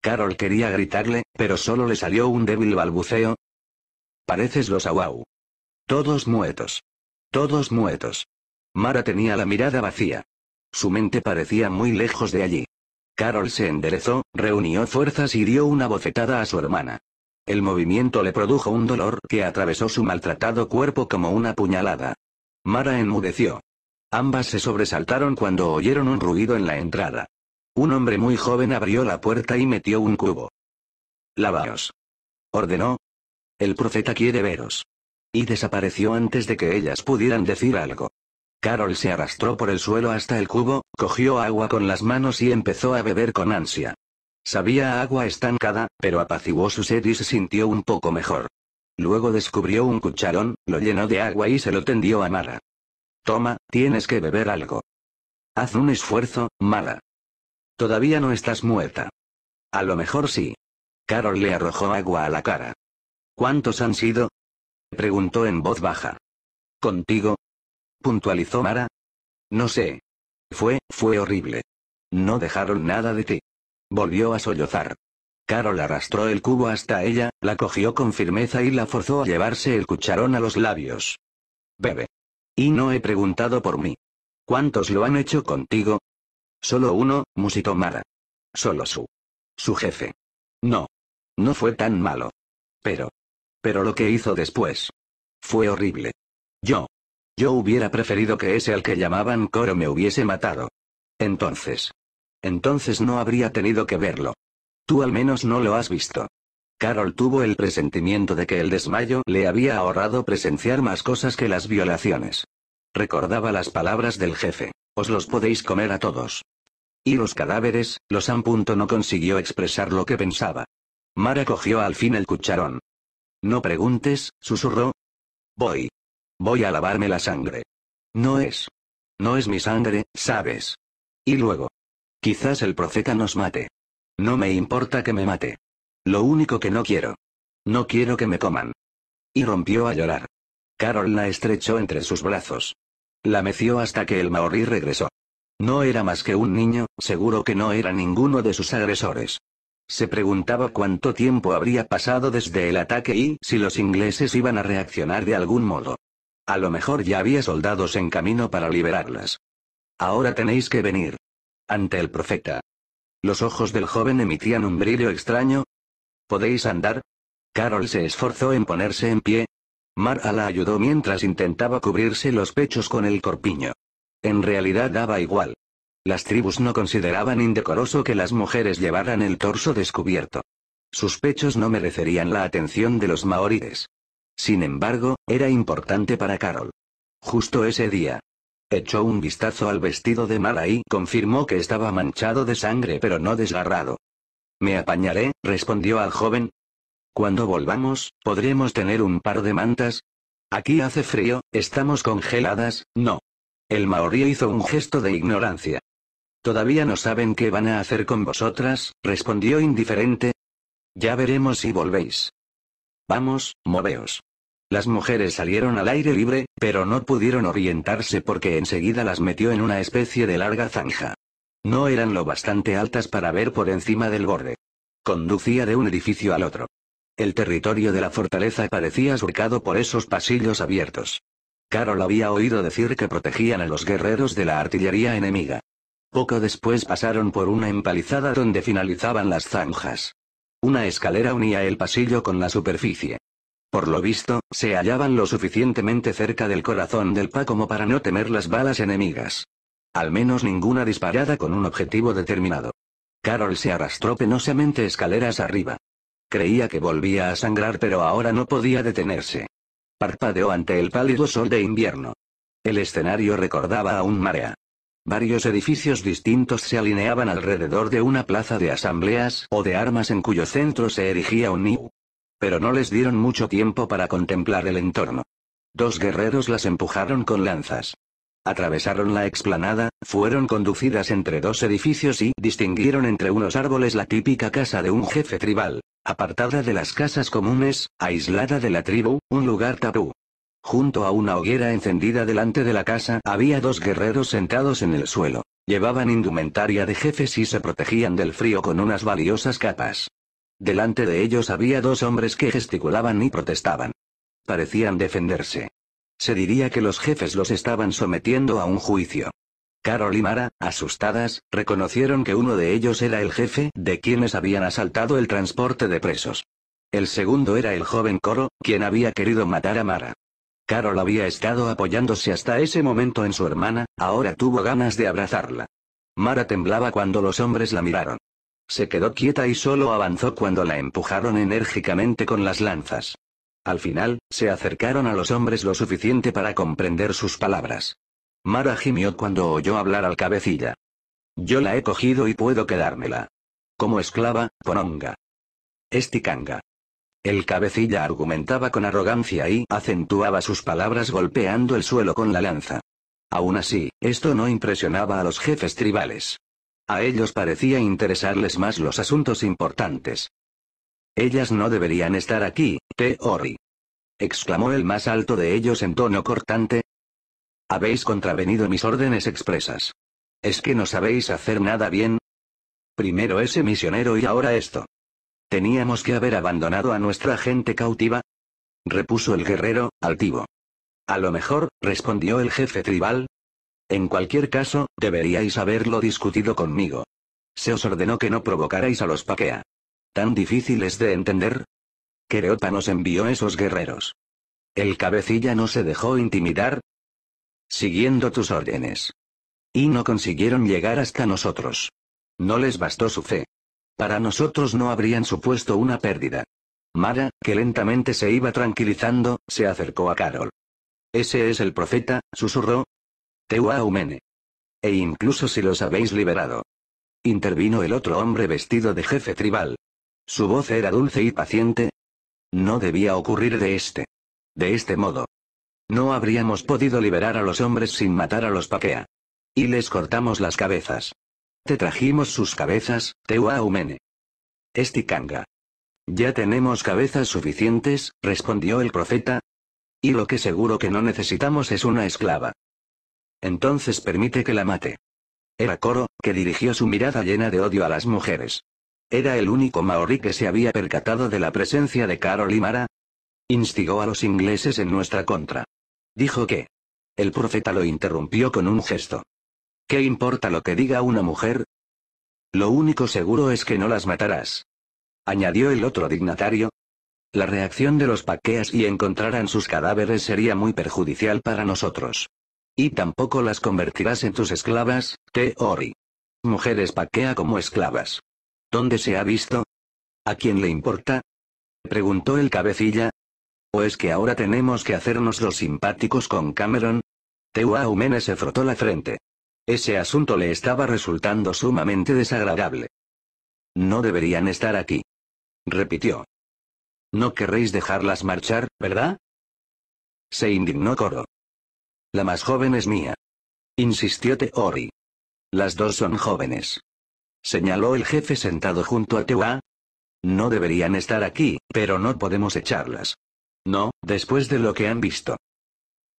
Carol quería gritarle, pero solo le salió un débil balbuceo. Pareces los Awau. Todos muertos. Todos muertos. Mara tenía la mirada vacía. Su mente parecía muy lejos de allí. Carol se enderezó, reunió fuerzas y dio una bofetada a su hermana. El movimiento le produjo un dolor que atravesó su maltratado cuerpo como una puñalada. Mara enmudeció. Ambas se sobresaltaron cuando oyeron un ruido en la entrada. Un hombre muy joven abrió la puerta y metió un cubo. Lavaos. Ordenó. El profeta quiere veros. Y desapareció antes de que ellas pudieran decir algo. Carol se arrastró por el suelo hasta el cubo, cogió agua con las manos y empezó a beber con ansia. Sabía agua estancada, pero apaciguó su sed y se sintió un poco mejor. Luego descubrió un cucharón, lo llenó de agua y se lo tendió a Mara. Toma, tienes que beber algo. Haz un esfuerzo, Mara. Todavía no estás muerta. A lo mejor sí. Carol le arrojó agua a la cara. ¿Cuántos han sido? Preguntó en voz baja. Contigo, puntualizó Mara. No sé. Fue, fue horrible. No dejaron nada de ti. Volvió a sollozar. Carol arrastró el cubo hasta ella, la cogió con firmeza y la forzó a llevarse el cucharón a los labios. Bebe. Y no he preguntado por mí. ¿Cuántos lo han hecho contigo? Solo uno, musitó Mara. Solo su. Su jefe. No. No fue tan malo. Pero. Pero lo que hizo después. Fue horrible. Yo. Yo hubiera preferido que ese al que llamaban Coro me hubiese matado. Entonces. Entonces no habría tenido que verlo. Tú al menos no lo has visto. Carol tuvo el presentimiento de que el desmayo le había ahorrado presenciar más cosas que las violaciones. Recordaba las palabras del jefe. Os los podéis comer a todos. Y los cadáveres, los han punto no consiguió expresar lo que pensaba. Mara cogió al fin el cucharón. No preguntes, susurró. Voy. Voy a lavarme la sangre. No es. No es mi sangre, ¿sabes? Y luego. Quizás el profeta nos mate. No me importa que me mate. Lo único que no quiero. No quiero que me coman. Y rompió a llorar. Carol la estrechó entre sus brazos. La meció hasta que el maorí regresó. No era más que un niño, seguro que no era ninguno de sus agresores. Se preguntaba cuánto tiempo habría pasado desde el ataque y si los ingleses iban a reaccionar de algún modo. A lo mejor ya había soldados en camino para liberarlas. Ahora tenéis que venir. Ante el profeta. Los ojos del joven emitían un brillo extraño. ¿Podéis andar? Carol se esforzó en ponerse en pie. Mara la ayudó mientras intentaba cubrirse los pechos con el corpiño. En realidad daba igual. Las tribus no consideraban indecoroso que las mujeres llevaran el torso descubierto. Sus pechos no merecerían la atención de los maorides. Sin embargo, era importante para Carol. Justo ese día. Echó un vistazo al vestido de Mala y confirmó que estaba manchado de sangre pero no desgarrado. Me apañaré, respondió al joven. Cuando volvamos, podremos tener un par de mantas. Aquí hace frío, estamos congeladas, no. El maorí hizo un gesto de ignorancia. Todavía no saben qué van a hacer con vosotras, respondió indiferente. Ya veremos si volvéis. Vamos, moveos. Las mujeres salieron al aire libre, pero no pudieron orientarse porque enseguida las metió en una especie de larga zanja. No eran lo bastante altas para ver por encima del borde. Conducía de un edificio al otro. El territorio de la fortaleza parecía surcado por esos pasillos abiertos. Carol había oído decir que protegían a los guerreros de la artillería enemiga. Poco después pasaron por una empalizada donde finalizaban las zanjas. Una escalera unía el pasillo con la superficie. Por lo visto, se hallaban lo suficientemente cerca del corazón del PA como para no temer las balas enemigas. Al menos ninguna disparada con un objetivo determinado. Carol se arrastró penosamente escaleras arriba. Creía que volvía a sangrar pero ahora no podía detenerse. Parpadeó ante el pálido sol de invierno. El escenario recordaba a un marea. Varios edificios distintos se alineaban alrededor de una plaza de asambleas o de armas en cuyo centro se erigía un niu. Pero no les dieron mucho tiempo para contemplar el entorno. Dos guerreros las empujaron con lanzas. Atravesaron la explanada, fueron conducidas entre dos edificios y distinguieron entre unos árboles la típica casa de un jefe tribal, apartada de las casas comunes, aislada de la tribu, un lugar tabú. Junto a una hoguera encendida delante de la casa había dos guerreros sentados en el suelo. Llevaban indumentaria de jefes y se protegían del frío con unas valiosas capas. Delante de ellos había dos hombres que gesticulaban y protestaban. Parecían defenderse. Se diría que los jefes los estaban sometiendo a un juicio. Carol y Mara, asustadas, reconocieron que uno de ellos era el jefe de quienes habían asaltado el transporte de presos. El segundo era el joven Coro, quien había querido matar a Mara. Carol había estado apoyándose hasta ese momento en su hermana, ahora tuvo ganas de abrazarla. Mara temblaba cuando los hombres la miraron. Se quedó quieta y solo avanzó cuando la empujaron enérgicamente con las lanzas. Al final, se acercaron a los hombres lo suficiente para comprender sus palabras. Mara gimió cuando oyó hablar al cabecilla. Yo la he cogido y puedo quedármela. Como esclava, pononga Esticanga. El cabecilla argumentaba con arrogancia y acentuaba sus palabras golpeando el suelo con la lanza. Aún así, esto no impresionaba a los jefes tribales. A ellos parecía interesarles más los asuntos importantes. Ellas no deberían estar aquí, Teori. exclamó el más alto de ellos en tono cortante. Habéis contravenido mis órdenes expresas. ¿Es que no sabéis hacer nada bien? Primero ese misionero y ahora esto. ¿Teníamos que haber abandonado a nuestra gente cautiva? repuso el guerrero, altivo. A lo mejor, respondió el jefe tribal, en cualquier caso, deberíais haberlo discutido conmigo. Se os ordenó que no provocarais a los Paquea. ¿Tan difícil es de entender? Quereota nos envió esos guerreros. El cabecilla no se dejó intimidar. Siguiendo tus órdenes. Y no consiguieron llegar hasta nosotros. No les bastó su fe. Para nosotros no habrían supuesto una pérdida. Mara, que lentamente se iba tranquilizando, se acercó a Carol. Ese es el profeta, susurró, Tehuahumene. E incluso si los habéis liberado. Intervino el otro hombre vestido de jefe tribal. Su voz era dulce y paciente. No debía ocurrir de este. De este modo. No habríamos podido liberar a los hombres sin matar a los Paquea. Y les cortamos las cabezas. Te trajimos sus cabezas, Tehuahumene. Esticanga. Ya tenemos cabezas suficientes, respondió el profeta. Y lo que seguro que no necesitamos es una esclava. Entonces permite que la mate. Era Coro, que dirigió su mirada llena de odio a las mujeres. Era el único maorí que se había percatado de la presencia de Carol y Mara. Instigó a los ingleses en nuestra contra. Dijo que. El profeta lo interrumpió con un gesto. ¿Qué importa lo que diga una mujer? Lo único seguro es que no las matarás. Añadió el otro dignatario. La reacción de los paqueas y encontraran sus cadáveres sería muy perjudicial para nosotros. Y tampoco las convertirás en tus esclavas, Teori. Mujeres paquea como esclavas. ¿Dónde se ha visto? ¿A quién le importa? Preguntó el cabecilla. ¿O es pues que ahora tenemos que hacernos los simpáticos con Cameron? Teua se frotó la frente. Ese asunto le estaba resultando sumamente desagradable. No deberían estar aquí. Repitió. No querréis dejarlas marchar, ¿verdad? Se indignó Coro. La más joven es mía. Insistió Teori. Las dos son jóvenes. Señaló el jefe sentado junto a Teua. No deberían estar aquí, pero no podemos echarlas. No, después de lo que han visto.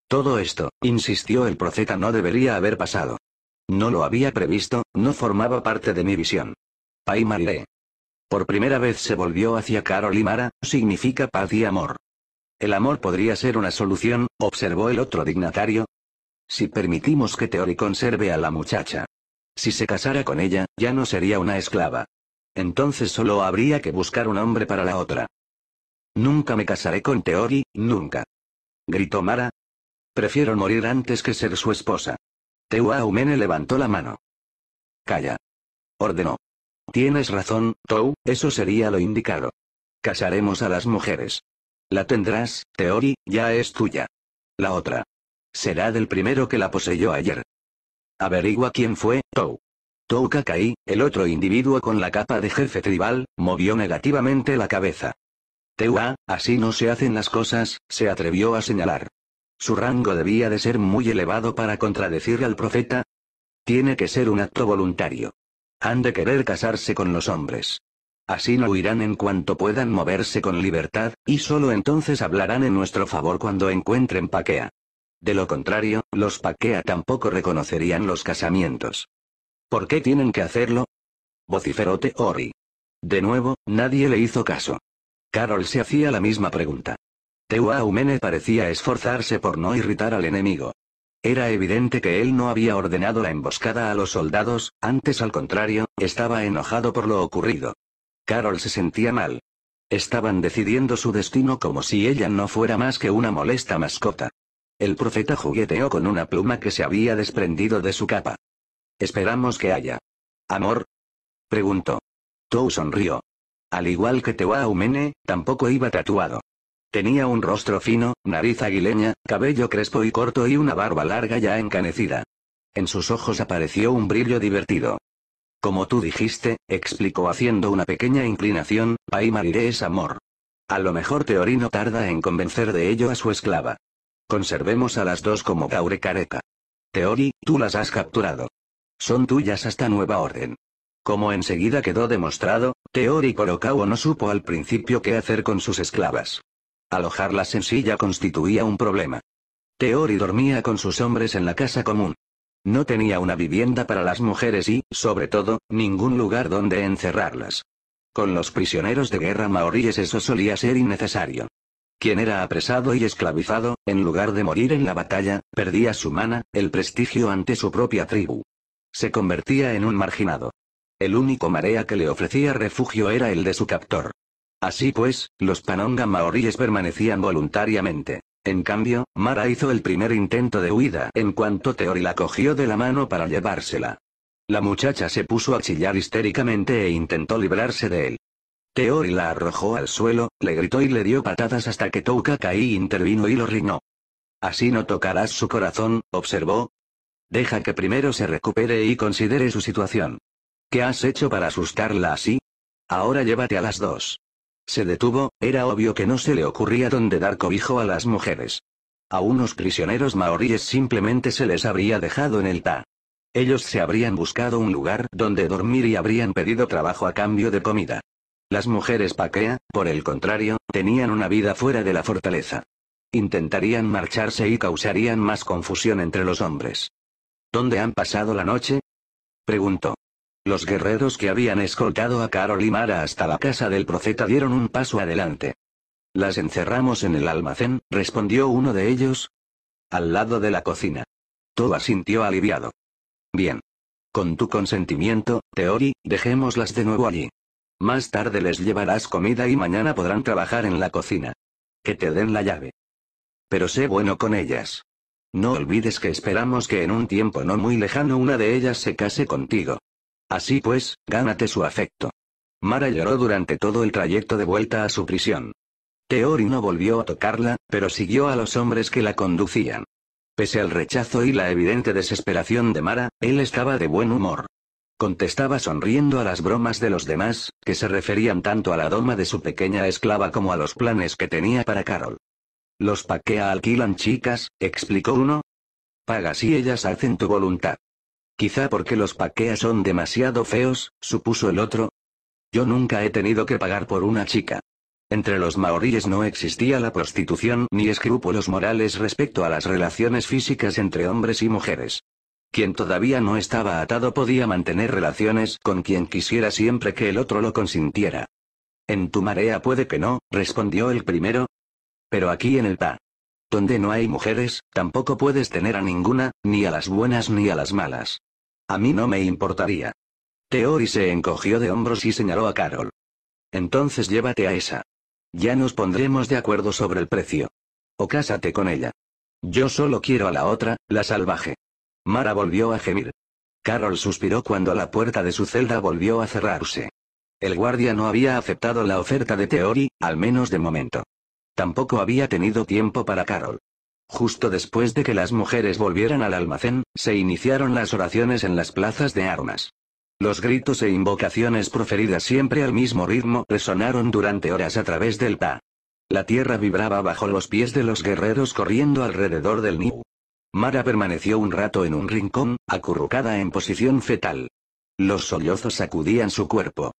Todo esto, insistió el profeta, no debería haber pasado. No lo había previsto, no formaba parte de mi visión. Pai Por primera vez se volvió hacia Karolimara, significa paz y amor. El amor podría ser una solución, observó el otro dignatario. Si permitimos que Teori conserve a la muchacha. Si se casara con ella, ya no sería una esclava. Entonces solo habría que buscar un hombre para la otra. Nunca me casaré con Teori, nunca. Gritó Mara. Prefiero morir antes que ser su esposa. Teu levantó la mano. Calla. Ordenó. Tienes razón, Tou, eso sería lo indicado. Casaremos a las mujeres. La tendrás, Teori, ya es tuya. La otra. Será del primero que la poseyó ayer. Averigua quién fue, Tou. Tou Kakai, el otro individuo con la capa de jefe tribal, movió negativamente la cabeza. Teua, así no se hacen las cosas, se atrevió a señalar. Su rango debía de ser muy elevado para contradecir al profeta. Tiene que ser un acto voluntario. Han de querer casarse con los hombres. Así no huirán en cuanto puedan moverse con libertad, y solo entonces hablarán en nuestro favor cuando encuentren Paquea. De lo contrario, los Paquea tampoco reconocerían los casamientos. ¿Por qué tienen que hacerlo? vociferó Teori. De nuevo, nadie le hizo caso. Carol se hacía la misma pregunta. Teua parecía esforzarse por no irritar al enemigo. Era evidente que él no había ordenado la emboscada a los soldados, antes al contrario, estaba enojado por lo ocurrido. Carol se sentía mal. Estaban decidiendo su destino como si ella no fuera más que una molesta mascota. El profeta jugueteó con una pluma que se había desprendido de su capa. Esperamos que haya. ¿Amor? Preguntó. Tou sonrió. Al igual que Teoahumene, tampoco iba tatuado. Tenía un rostro fino, nariz aguileña, cabello crespo y corto y una barba larga ya encanecida. En sus ojos apareció un brillo divertido. Como tú dijiste, explicó haciendo una pequeña inclinación, Paimariré es amor. A lo mejor no tarda en convencer de ello a su esclava. Conservemos a las dos como Caurecareca. Teori, tú las has capturado. Son tuyas hasta nueva orden. Como enseguida quedó demostrado, Teori Colocao no supo al principio qué hacer con sus esclavas. Alojarlas en silla constituía un problema. Teori dormía con sus hombres en la casa común. No tenía una vivienda para las mujeres y, sobre todo, ningún lugar donde encerrarlas. Con los prisioneros de guerra maoríes eso solía ser innecesario. Quien era apresado y esclavizado, en lugar de morir en la batalla, perdía su mana, el prestigio ante su propia tribu. Se convertía en un marginado. El único marea que le ofrecía refugio era el de su captor. Así pues, los panonga maoríes permanecían voluntariamente en cambio, Mara hizo el primer intento de huida en cuanto Teori la cogió de la mano para llevársela. La muchacha se puso a chillar histéricamente e intentó librarse de él. Teori la arrojó al suelo, le gritó y le dio patadas hasta que Touka Kai intervino y lo riñó. Así no tocarás su corazón, observó. Deja que primero se recupere y considere su situación. ¿Qué has hecho para asustarla así? Ahora llévate a las dos. Se detuvo, era obvio que no se le ocurría dónde dar cobijo a las mujeres. A unos prisioneros maoríes simplemente se les habría dejado en el TA. Ellos se habrían buscado un lugar donde dormir y habrían pedido trabajo a cambio de comida. Las mujeres paquea, por el contrario, tenían una vida fuera de la fortaleza. Intentarían marcharse y causarían más confusión entre los hombres. ¿Dónde han pasado la noche? preguntó. Los guerreros que habían escoltado a Carol y Mara hasta la casa del profeta dieron un paso adelante. Las encerramos en el almacén, respondió uno de ellos. Al lado de la cocina. Todo sintió aliviado. Bien. Con tu consentimiento, Teori, dejémoslas de nuevo allí. Más tarde les llevarás comida y mañana podrán trabajar en la cocina. Que te den la llave. Pero sé bueno con ellas. No olvides que esperamos que en un tiempo no muy lejano una de ellas se case contigo. Así pues, gánate su afecto. Mara lloró durante todo el trayecto de vuelta a su prisión. Teori no volvió a tocarla, pero siguió a los hombres que la conducían. Pese al rechazo y la evidente desesperación de Mara, él estaba de buen humor. Contestaba sonriendo a las bromas de los demás, que se referían tanto a la doma de su pequeña esclava como a los planes que tenía para Carol. Los paquea alquilan chicas, explicó uno. Paga y ellas hacen tu voluntad. Quizá porque los paqueas son demasiado feos, supuso el otro. Yo nunca he tenido que pagar por una chica. Entre los maoríes no existía la prostitución ni escrúpulos morales respecto a las relaciones físicas entre hombres y mujeres. Quien todavía no estaba atado podía mantener relaciones con quien quisiera siempre que el otro lo consintiera. En tu marea puede que no, respondió el primero. Pero aquí en el PA. Donde no hay mujeres, tampoco puedes tener a ninguna, ni a las buenas ni a las malas. A mí no me importaría. Teori se encogió de hombros y señaló a Carol. Entonces llévate a esa. Ya nos pondremos de acuerdo sobre el precio. O cásate con ella. Yo solo quiero a la otra, la salvaje. Mara volvió a gemir. Carol suspiró cuando la puerta de su celda volvió a cerrarse. El guardia no había aceptado la oferta de Teori, al menos de momento. Tampoco había tenido tiempo para Carol. Justo después de que las mujeres volvieran al almacén, se iniciaron las oraciones en las plazas de armas. Los gritos e invocaciones proferidas siempre al mismo ritmo resonaron durante horas a través del PA. La tierra vibraba bajo los pies de los guerreros corriendo alrededor del NIU. Mara permaneció un rato en un rincón, acurrucada en posición fetal. Los sollozos sacudían su cuerpo.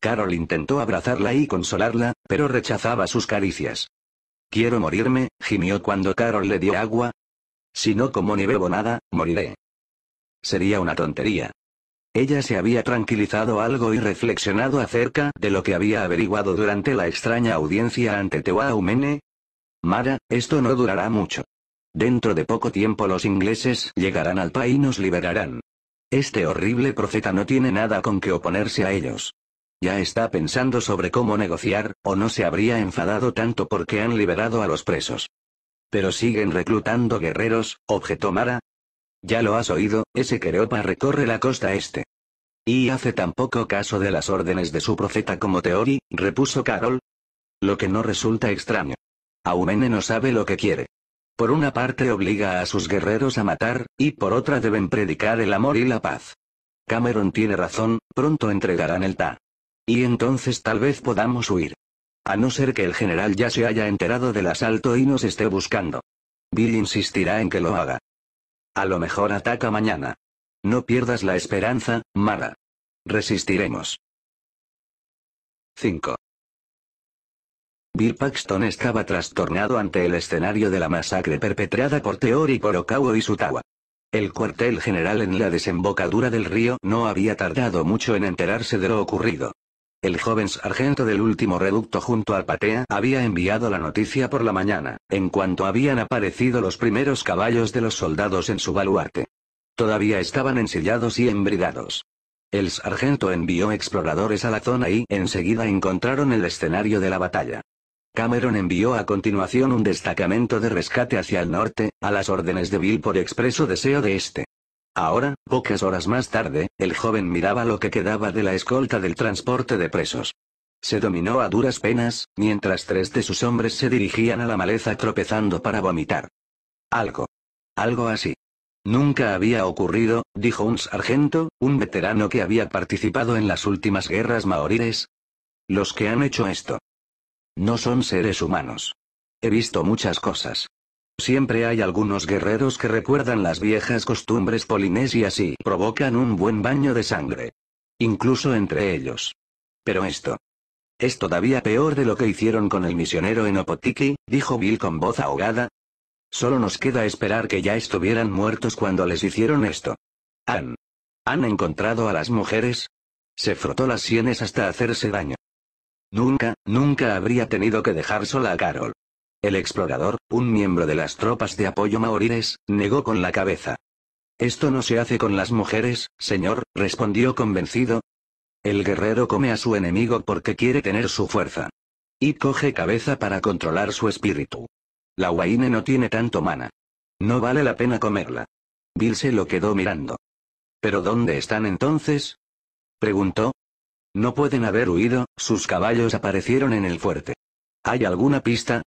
Carol intentó abrazarla y consolarla, pero rechazaba sus caricias. Quiero morirme, gimió cuando Carol le dio agua. Si no como ni bebo nada, moriré. Sería una tontería. Ella se había tranquilizado algo y reflexionado acerca de lo que había averiguado durante la extraña audiencia ante Tehuahumene. Mara, esto no durará mucho. Dentro de poco tiempo los ingleses llegarán al país y nos liberarán. Este horrible profeta no tiene nada con que oponerse a ellos. Ya está pensando sobre cómo negociar, o no se habría enfadado tanto porque han liberado a los presos. Pero siguen reclutando guerreros, objetó Mara. Ya lo has oído, ese Queropa recorre la costa este. Y hace tan poco caso de las órdenes de su profeta como Teori, repuso Carol. Lo que no resulta extraño. Aumene no sabe lo que quiere. Por una parte obliga a sus guerreros a matar, y por otra deben predicar el amor y la paz. Cameron tiene razón, pronto entregarán el TA. Y entonces tal vez podamos huir. A no ser que el general ya se haya enterado del asalto y nos esté buscando. Bill insistirá en que lo haga. A lo mejor ataca mañana. No pierdas la esperanza, Mara. Resistiremos. 5. Bill Paxton estaba trastornado ante el escenario de la masacre perpetrada por Teori por Okawa y Sutawa. El cuartel general en la desembocadura del río no había tardado mucho en enterarse de lo ocurrido. El joven sargento del último reducto junto al Patea había enviado la noticia por la mañana, en cuanto habían aparecido los primeros caballos de los soldados en su baluarte. Todavía estaban ensillados y embridados. El sargento envió exploradores a la zona y enseguida encontraron el escenario de la batalla. Cameron envió a continuación un destacamento de rescate hacia el norte, a las órdenes de Bill por expreso deseo de este. Ahora, pocas horas más tarde, el joven miraba lo que quedaba de la escolta del transporte de presos. Se dominó a duras penas, mientras tres de sus hombres se dirigían a la maleza tropezando para vomitar. Algo. Algo así. Nunca había ocurrido, dijo un sargento, un veterano que había participado en las últimas guerras maoríes. Los que han hecho esto. No son seres humanos. He visto muchas cosas. Siempre hay algunos guerreros que recuerdan las viejas costumbres polinesias y provocan un buen baño de sangre. Incluso entre ellos. Pero esto. Es todavía peor de lo que hicieron con el misionero en Opotiki, dijo Bill con voz ahogada. Solo nos queda esperar que ya estuvieran muertos cuando les hicieron esto. Han. ¿Han encontrado a las mujeres? Se frotó las sienes hasta hacerse daño. Nunca, nunca habría tenido que dejar sola a Carol. El explorador, un miembro de las tropas de apoyo maoríes, negó con la cabeza. Esto no se hace con las mujeres, señor, respondió convencido. El guerrero come a su enemigo porque quiere tener su fuerza. Y coge cabeza para controlar su espíritu. La huaine no tiene tanto mana. No vale la pena comerla. Bill se lo quedó mirando. ¿Pero dónde están entonces? preguntó. No pueden haber huido, sus caballos aparecieron en el fuerte. ¿Hay alguna pista?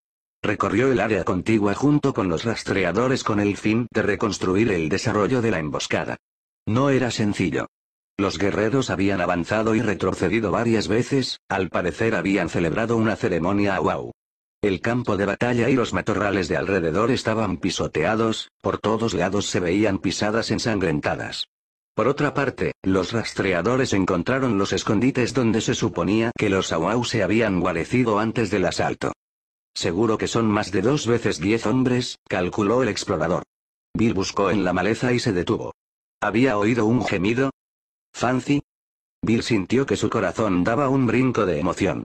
Recorrió el área contigua junto con los rastreadores con el fin de reconstruir el desarrollo de la emboscada. No era sencillo. Los guerreros habían avanzado y retrocedido varias veces, al parecer habían celebrado una ceremonia a Wau. El campo de batalla y los matorrales de alrededor estaban pisoteados, por todos lados se veían pisadas ensangrentadas. Por otra parte, los rastreadores encontraron los escondites donde se suponía que los Awau se habían guarecido antes del asalto. Seguro que son más de dos veces diez hombres, calculó el explorador. Bill buscó en la maleza y se detuvo. ¿Había oído un gemido? ¿Fancy? Bill sintió que su corazón daba un brinco de emoción.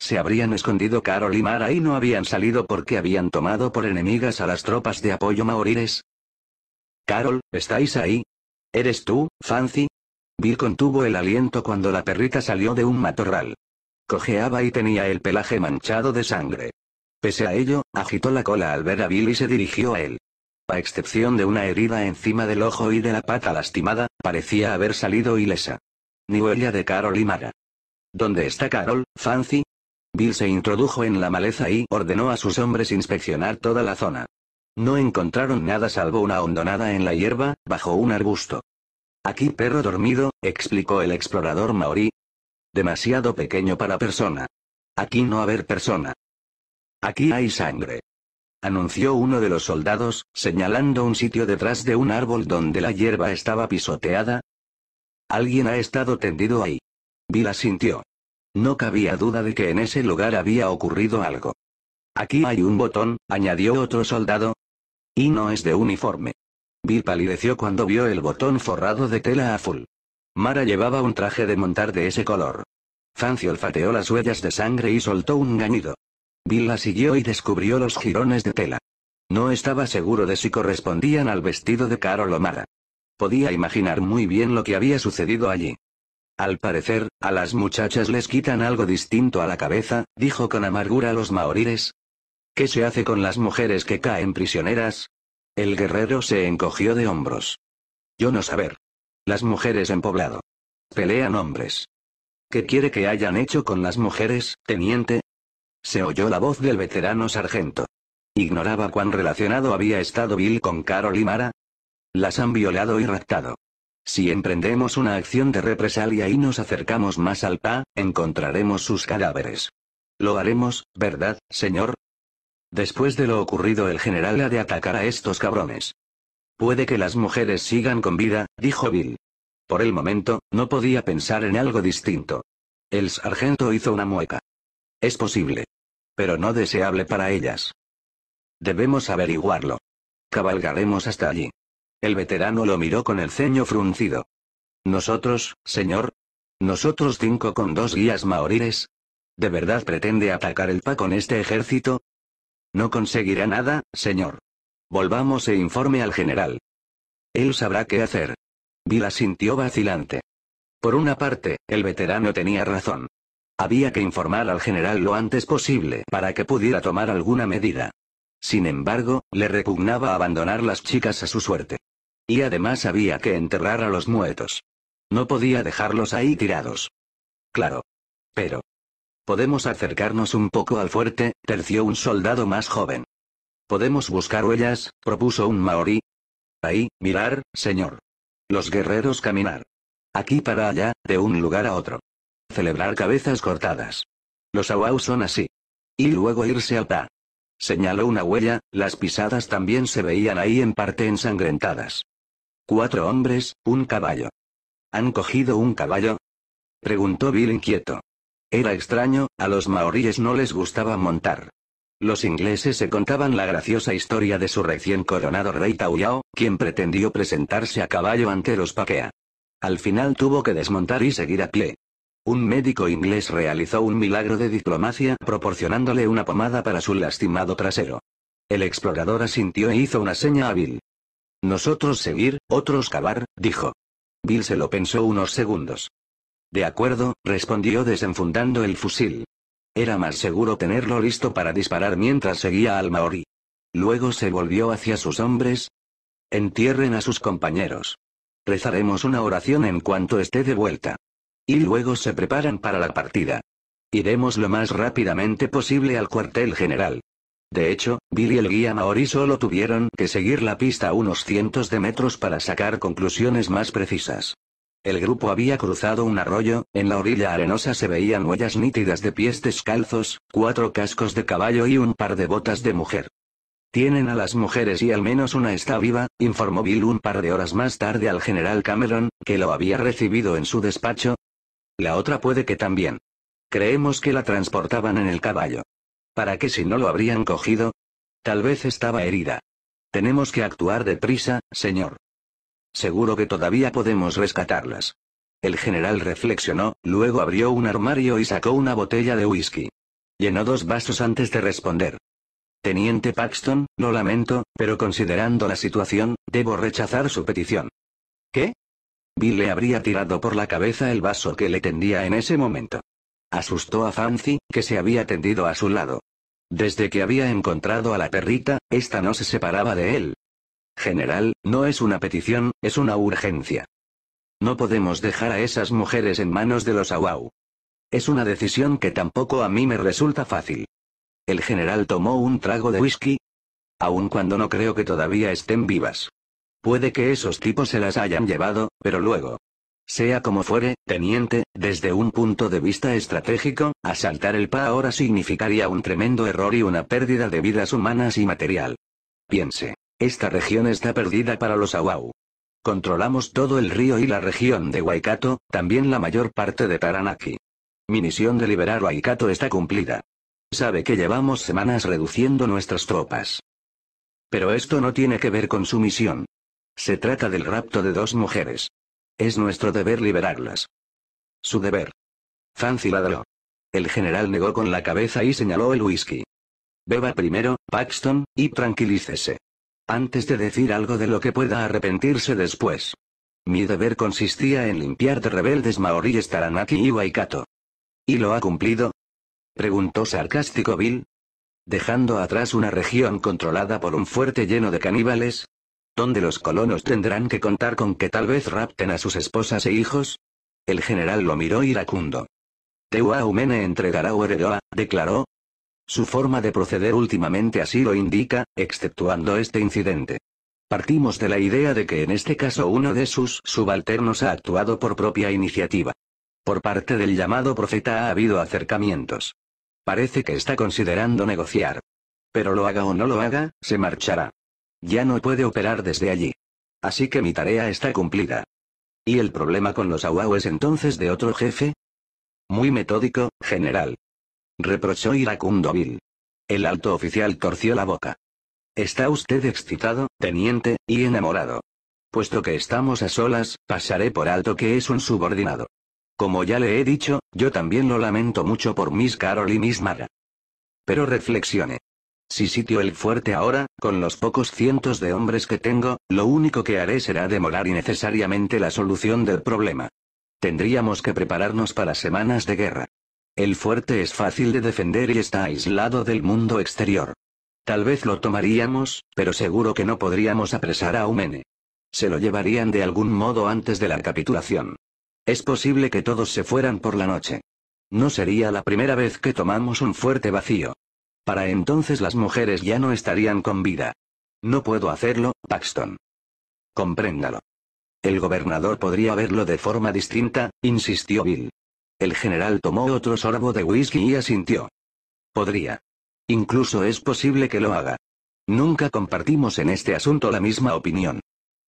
Se habrían escondido Carol y Mara y no habían salido porque habían tomado por enemigas a las tropas de apoyo maoríes. Carol, ¿estáis ahí? ¿Eres tú, Fancy? Bill contuvo el aliento cuando la perrita salió de un matorral. Cojeaba y tenía el pelaje manchado de sangre. Pese a ello, agitó la cola al ver a Bill y se dirigió a él. A excepción de una herida encima del ojo y de la pata lastimada, parecía haber salido ilesa. Ni huella de Carol y Mara. ¿Dónde está Carol, Fancy? Bill se introdujo en la maleza y ordenó a sus hombres inspeccionar toda la zona. No encontraron nada salvo una hondonada en la hierba, bajo un arbusto. Aquí perro dormido, explicó el explorador maorí. Demasiado pequeño para persona. Aquí no haber persona. Aquí hay sangre. Anunció uno de los soldados, señalando un sitio detrás de un árbol donde la hierba estaba pisoteada. Alguien ha estado tendido ahí. Bill sintió. No cabía duda de que en ese lugar había ocurrido algo. Aquí hay un botón, añadió otro soldado. Y no es de uniforme. Bill palideció cuando vio el botón forrado de tela azul. Mara llevaba un traje de montar de ese color. Fancy olfateó las huellas de sangre y soltó un gañido. Bill siguió y descubrió los jirones de tela. No estaba seguro de si correspondían al vestido de caro O'Mara. Podía imaginar muy bien lo que había sucedido allí. Al parecer, a las muchachas les quitan algo distinto a la cabeza, dijo con amargura a los maorires. ¿Qué se hace con las mujeres que caen prisioneras? El guerrero se encogió de hombros. Yo no saber. Las mujeres en poblado. Pelean hombres. ¿Qué quiere que hayan hecho con las mujeres, teniente? Se oyó la voz del veterano sargento. Ignoraba cuán relacionado había estado Bill con Carol y Mara. Las han violado y raptado. Si emprendemos una acción de represalia y nos acercamos más al PA, encontraremos sus cadáveres. Lo haremos, ¿verdad, señor? Después de lo ocurrido el general ha de atacar a estos cabrones. Puede que las mujeres sigan con vida, dijo Bill. Por el momento, no podía pensar en algo distinto. El sargento hizo una mueca. Es posible pero no deseable para ellas. Debemos averiguarlo. Cabalgaremos hasta allí. El veterano lo miró con el ceño fruncido. Nosotros, señor. Nosotros cinco con dos guías maoríes? ¿De verdad pretende atacar el PA con este ejército? No conseguirá nada, señor. Volvamos e informe al general. Él sabrá qué hacer. Vila sintió vacilante. Por una parte, el veterano tenía razón. Había que informar al general lo antes posible para que pudiera tomar alguna medida. Sin embargo, le repugnaba abandonar las chicas a su suerte. Y además había que enterrar a los muertos. No podía dejarlos ahí tirados. Claro. Pero. Podemos acercarnos un poco al fuerte, terció un soldado más joven. Podemos buscar huellas, propuso un maorí. Ahí, mirar, señor. Los guerreros caminar. Aquí para allá, de un lugar a otro celebrar cabezas cortadas. Los Awau son así. Y luego irse a Ta. Señaló una huella, las pisadas también se veían ahí en parte ensangrentadas. Cuatro hombres, un caballo. ¿Han cogido un caballo? Preguntó Bill inquieto. Era extraño, a los maoríes no les gustaba montar. Los ingleses se contaban la graciosa historia de su recién coronado rey Yao, quien pretendió presentarse a caballo ante los Paquea. Al final tuvo que desmontar y seguir a pie. Un médico inglés realizó un milagro de diplomacia proporcionándole una pomada para su lastimado trasero. El explorador asintió e hizo una seña a Bill. Nosotros seguir, otros cavar, dijo. Bill se lo pensó unos segundos. De acuerdo, respondió desenfundando el fusil. Era más seguro tenerlo listo para disparar mientras seguía al maorí. Luego se volvió hacia sus hombres. Entierren a sus compañeros. Rezaremos una oración en cuanto esté de vuelta. Y luego se preparan para la partida. Iremos lo más rápidamente posible al cuartel general. De hecho, Bill y el guía Maori solo tuvieron que seguir la pista unos cientos de metros para sacar conclusiones más precisas. El grupo había cruzado un arroyo, en la orilla arenosa se veían huellas nítidas de pies descalzos, cuatro cascos de caballo y un par de botas de mujer. Tienen a las mujeres y al menos una está viva, informó Bill un par de horas más tarde al general Cameron, que lo había recibido en su despacho, la otra puede que también. Creemos que la transportaban en el caballo. ¿Para qué si no lo habrían cogido? Tal vez estaba herida. Tenemos que actuar deprisa, señor. Seguro que todavía podemos rescatarlas. El general reflexionó, luego abrió un armario y sacó una botella de whisky. Llenó dos vasos antes de responder. Teniente Paxton, lo lamento, pero considerando la situación, debo rechazar su petición. ¿Qué? Vi le habría tirado por la cabeza el vaso que le tendía en ese momento. Asustó a Fancy, que se había tendido a su lado. Desde que había encontrado a la perrita, ésta no se separaba de él. General, no es una petición, es una urgencia. No podemos dejar a esas mujeres en manos de los Awau. Es una decisión que tampoco a mí me resulta fácil. El general tomó un trago de whisky. Aun cuando no creo que todavía estén vivas. Puede que esos tipos se las hayan llevado, pero luego. Sea como fuere, teniente, desde un punto de vista estratégico, asaltar el PA ahora significaría un tremendo error y una pérdida de vidas humanas y material. Piense. Esta región está perdida para los Awau. Controlamos todo el río y la región de Waikato, también la mayor parte de Taranaki. Mi misión de liberar Waikato está cumplida. Sabe que llevamos semanas reduciendo nuestras tropas. Pero esto no tiene que ver con su misión. Se trata del rapto de dos mujeres. Es nuestro deber liberarlas. Su deber. Fancy ladró. El general negó con la cabeza y señaló el whisky. Beba primero, Paxton, y tranquilícese. Antes de decir algo de lo que pueda arrepentirse después. Mi deber consistía en limpiar de rebeldes maoríes Taranaki y Waikato. ¿Y lo ha cumplido? Preguntó sarcástico Bill. Dejando atrás una región controlada por un fuerte lleno de caníbales, ¿Dónde los colonos tendrán que contar con que tal vez rapten a sus esposas e hijos? El general lo miró iracundo. Tehuahumene entregará Oreroa, declaró. Su forma de proceder últimamente así lo indica, exceptuando este incidente. Partimos de la idea de que en este caso uno de sus subalternos ha actuado por propia iniciativa. Por parte del llamado profeta ha habido acercamientos. Parece que está considerando negociar. Pero lo haga o no lo haga, se marchará. Ya no puede operar desde allí. Así que mi tarea está cumplida. ¿Y el problema con los Awao es entonces de otro jefe? Muy metódico, general. Reprochó iracundo Bill. El alto oficial torció la boca. Está usted excitado, teniente, y enamorado. Puesto que estamos a solas, pasaré por alto que es un subordinado. Como ya le he dicho, yo también lo lamento mucho por Miss Carol y Miss Mara. Pero reflexione. Si sitio el fuerte ahora, con los pocos cientos de hombres que tengo, lo único que haré será demorar innecesariamente la solución del problema. Tendríamos que prepararnos para semanas de guerra. El fuerte es fácil de defender y está aislado del mundo exterior. Tal vez lo tomaríamos, pero seguro que no podríamos apresar a Humene. Se lo llevarían de algún modo antes de la capitulación. Es posible que todos se fueran por la noche. No sería la primera vez que tomamos un fuerte vacío. Para entonces las mujeres ya no estarían con vida. No puedo hacerlo, Paxton. Compréndalo. El gobernador podría verlo de forma distinta, insistió Bill. El general tomó otro sorbo de whisky y asintió. Podría. Incluso es posible que lo haga. Nunca compartimos en este asunto la misma opinión.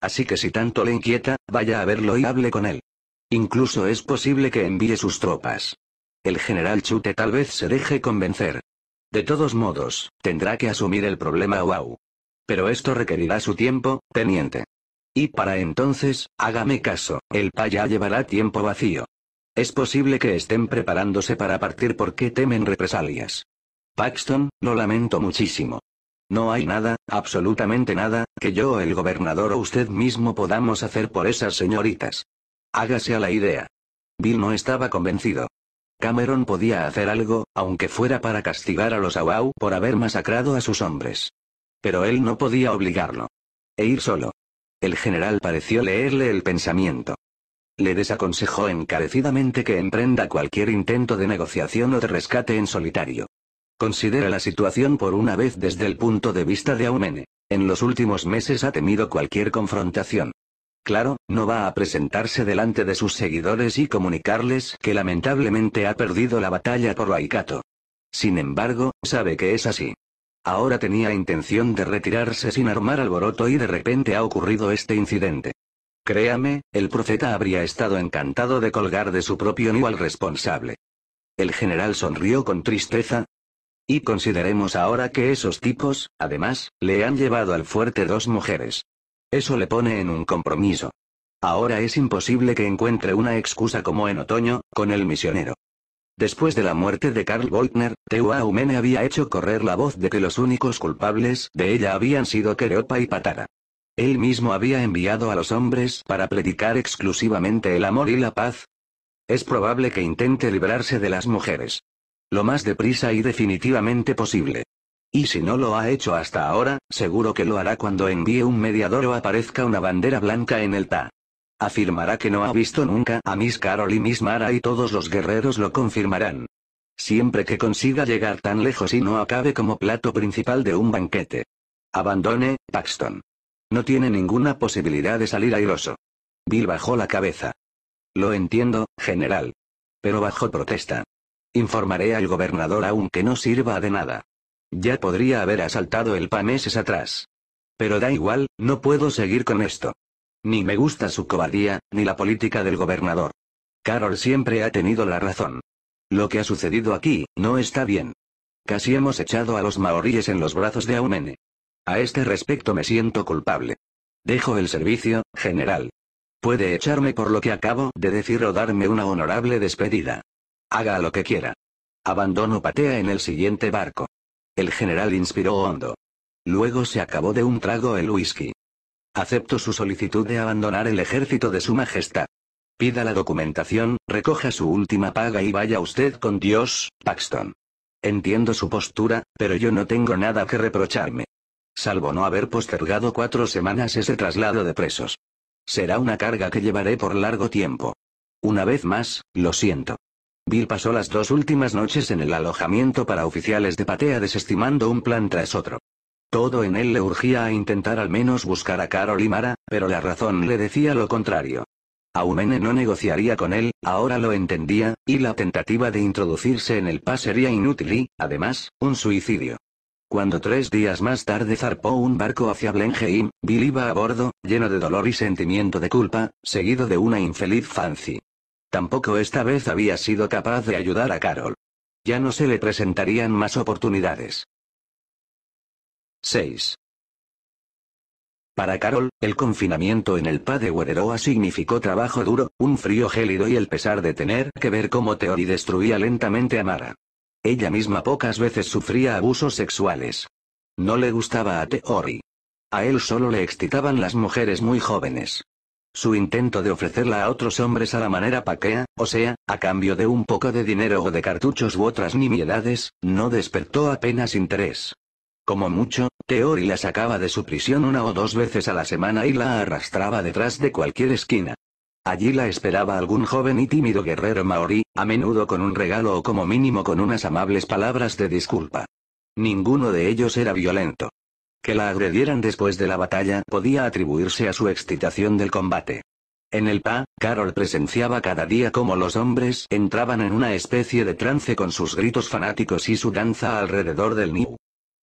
Así que si tanto le inquieta, vaya a verlo y hable con él. Incluso es posible que envíe sus tropas. El general Chute tal vez se deje convencer. De todos modos, tendrá que asumir el problema wow. Pero esto requerirá su tiempo, teniente. Y para entonces, hágame caso, el paya llevará tiempo vacío. Es posible que estén preparándose para partir porque temen represalias. Paxton, lo lamento muchísimo. No hay nada, absolutamente nada, que yo, el gobernador o usted mismo podamos hacer por esas señoritas. Hágase a la idea. Bill no estaba convencido. Cameron podía hacer algo, aunque fuera para castigar a los Awau por haber masacrado a sus hombres. Pero él no podía obligarlo. E ir solo. El general pareció leerle el pensamiento. Le desaconsejó encarecidamente que emprenda cualquier intento de negociación o de rescate en solitario. Considera la situación por una vez desde el punto de vista de Aumene. En los últimos meses ha temido cualquier confrontación. Claro, no va a presentarse delante de sus seguidores y comunicarles que lamentablemente ha perdido la batalla por Waikato. Sin embargo, sabe que es así. Ahora tenía intención de retirarse sin armar alboroto y de repente ha ocurrido este incidente. Créame, el profeta habría estado encantado de colgar de su propio niño al responsable. El general sonrió con tristeza. Y consideremos ahora que esos tipos, además, le han llevado al fuerte dos mujeres. Eso le pone en un compromiso. Ahora es imposible que encuentre una excusa como en otoño, con el misionero. Después de la muerte de Karl Goldner, Teua había hecho correr la voz de que los únicos culpables de ella habían sido Kereopa y Patara. Él mismo había enviado a los hombres para predicar exclusivamente el amor y la paz. Es probable que intente librarse de las mujeres. Lo más deprisa y definitivamente posible. Y si no lo ha hecho hasta ahora, seguro que lo hará cuando envíe un mediador o aparezca una bandera blanca en el TA. Afirmará que no ha visto nunca a Miss Carol y Miss Mara y todos los guerreros lo confirmarán. Siempre que consiga llegar tan lejos y no acabe como plato principal de un banquete. Abandone, Paxton. No tiene ninguna posibilidad de salir airoso. Bill bajó la cabeza. Lo entiendo, general. Pero bajo protesta. Informaré al gobernador aunque no sirva de nada. Ya podría haber asaltado el pan meses atrás. Pero da igual, no puedo seguir con esto. Ni me gusta su cobardía, ni la política del gobernador. Carol siempre ha tenido la razón. Lo que ha sucedido aquí, no está bien. Casi hemos echado a los maoríes en los brazos de Aumene. A este respecto me siento culpable. Dejo el servicio, general. Puede echarme por lo que acabo de decir o darme una honorable despedida. Haga lo que quiera. Abandono Patea en el siguiente barco. El general inspiró hondo. Luego se acabó de un trago el whisky. Acepto su solicitud de abandonar el ejército de su majestad. Pida la documentación, recoja su última paga y vaya usted con Dios, Paxton. Entiendo su postura, pero yo no tengo nada que reprocharme. Salvo no haber postergado cuatro semanas ese traslado de presos. Será una carga que llevaré por largo tiempo. Una vez más, lo siento. Bill pasó las dos últimas noches en el alojamiento para oficiales de patea desestimando un plan tras otro. Todo en él le urgía a intentar al menos buscar a Carol y Mara, pero la razón le decía lo contrario. Aumene no negociaría con él, ahora lo entendía, y la tentativa de introducirse en el PAS sería inútil y, además, un suicidio. Cuando tres días más tarde zarpó un barco hacia Blenheim, Bill iba a bordo, lleno de dolor y sentimiento de culpa, seguido de una infeliz Fancy. Tampoco esta vez había sido capaz de ayudar a Carol. Ya no se le presentarían más oportunidades. 6. Para Carol, el confinamiento en el Pad de Wereroa significó trabajo duro, un frío gélido y el pesar de tener que ver cómo Teori destruía lentamente a Mara. Ella misma pocas veces sufría abusos sexuales. No le gustaba a Teori. A él solo le excitaban las mujeres muy jóvenes. Su intento de ofrecerla a otros hombres a la manera paquea, o sea, a cambio de un poco de dinero o de cartuchos u otras nimiedades, no despertó apenas interés. Como mucho, Teori la sacaba de su prisión una o dos veces a la semana y la arrastraba detrás de cualquier esquina. Allí la esperaba algún joven y tímido guerrero maorí, a menudo con un regalo o como mínimo con unas amables palabras de disculpa. Ninguno de ellos era violento que la agredieran después de la batalla podía atribuirse a su excitación del combate. En el PA, Carol presenciaba cada día cómo los hombres entraban en una especie de trance con sus gritos fanáticos y su danza alrededor del Niu.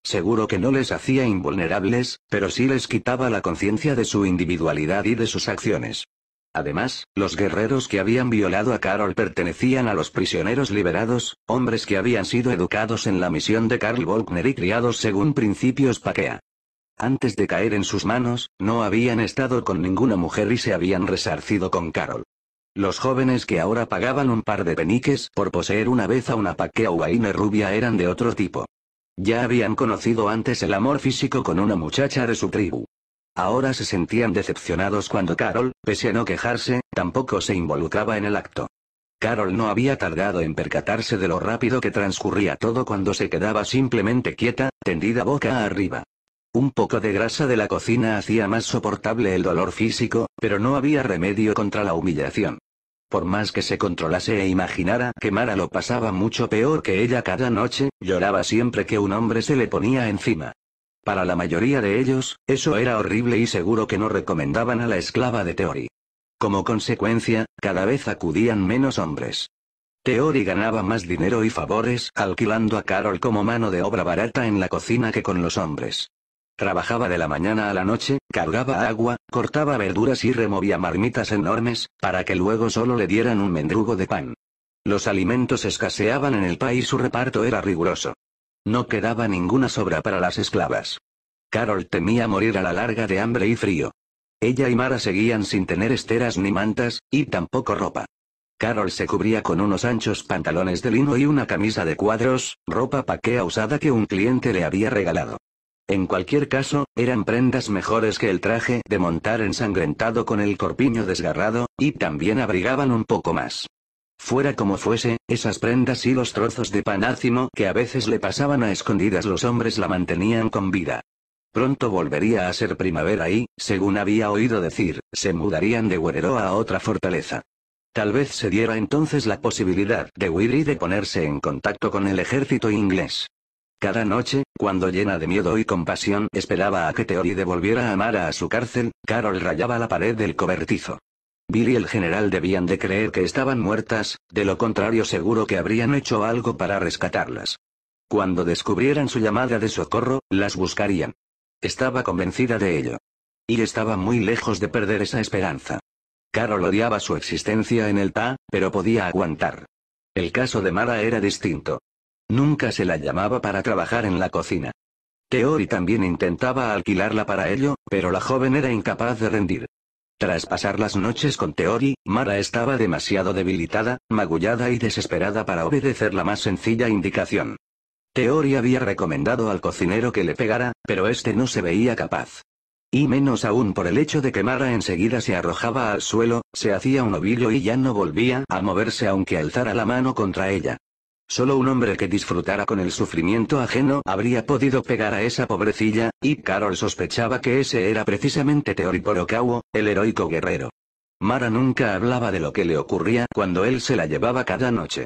Seguro que no les hacía invulnerables, pero sí les quitaba la conciencia de su individualidad y de sus acciones. Además, los guerreros que habían violado a Carol pertenecían a los prisioneros liberados, hombres que habían sido educados en la misión de Karl Volkner y criados según principios paquea. Antes de caer en sus manos, no habían estado con ninguna mujer y se habían resarcido con Carol. Los jóvenes que ahora pagaban un par de peniques por poseer una vez a una paqueauaine rubia eran de otro tipo. Ya habían conocido antes el amor físico con una muchacha de su tribu. Ahora se sentían decepcionados cuando Carol, pese a no quejarse, tampoco se involucraba en el acto. Carol no había tardado en percatarse de lo rápido que transcurría todo cuando se quedaba simplemente quieta, tendida boca arriba. Un poco de grasa de la cocina hacía más soportable el dolor físico, pero no había remedio contra la humillación. Por más que se controlase e imaginara que Mara lo pasaba mucho peor que ella cada noche, lloraba siempre que un hombre se le ponía encima. Para la mayoría de ellos, eso era horrible y seguro que no recomendaban a la esclava de Teori. Como consecuencia, cada vez acudían menos hombres. Teori ganaba más dinero y favores alquilando a Carol como mano de obra barata en la cocina que con los hombres. Trabajaba de la mañana a la noche, cargaba agua, cortaba verduras y removía marmitas enormes, para que luego solo le dieran un mendrugo de pan. Los alimentos escaseaban en el país y su reparto era riguroso. No quedaba ninguna sobra para las esclavas. Carol temía morir a la larga de hambre y frío. Ella y Mara seguían sin tener esteras ni mantas, y tampoco ropa. Carol se cubría con unos anchos pantalones de lino y una camisa de cuadros, ropa paquea usada que un cliente le había regalado. En cualquier caso, eran prendas mejores que el traje de montar ensangrentado con el corpiño desgarrado, y también abrigaban un poco más. Fuera como fuese, esas prendas y los trozos de panácimo que a veces le pasaban a escondidas los hombres la mantenían con vida. Pronto volvería a ser primavera y, según había oído decir, se mudarían de Guerrero a otra fortaleza. Tal vez se diera entonces la posibilidad de huir de ponerse en contacto con el ejército inglés. Cada noche, cuando llena de miedo y compasión esperaba a que Teoride devolviera a Mara a su cárcel, Carol rayaba la pared del cobertizo. Billy y el general debían de creer que estaban muertas, de lo contrario seguro que habrían hecho algo para rescatarlas. Cuando descubrieran su llamada de socorro, las buscarían. Estaba convencida de ello. Y estaba muy lejos de perder esa esperanza. Carol odiaba su existencia en el TA, pero podía aguantar. El caso de Mara era distinto. Nunca se la llamaba para trabajar en la cocina. Teori también intentaba alquilarla para ello, pero la joven era incapaz de rendir. Tras pasar las noches con Teori, Mara estaba demasiado debilitada, magullada y desesperada para obedecer la más sencilla indicación. Teori había recomendado al cocinero que le pegara, pero este no se veía capaz. Y menos aún por el hecho de que Mara enseguida se arrojaba al suelo, se hacía un ovillo y ya no volvía a moverse aunque alzara la mano contra ella. Solo un hombre que disfrutara con el sufrimiento ajeno habría podido pegar a esa pobrecilla, y Carol sospechaba que ese era precisamente Teori Porokawo, el heroico guerrero. Mara nunca hablaba de lo que le ocurría cuando él se la llevaba cada noche.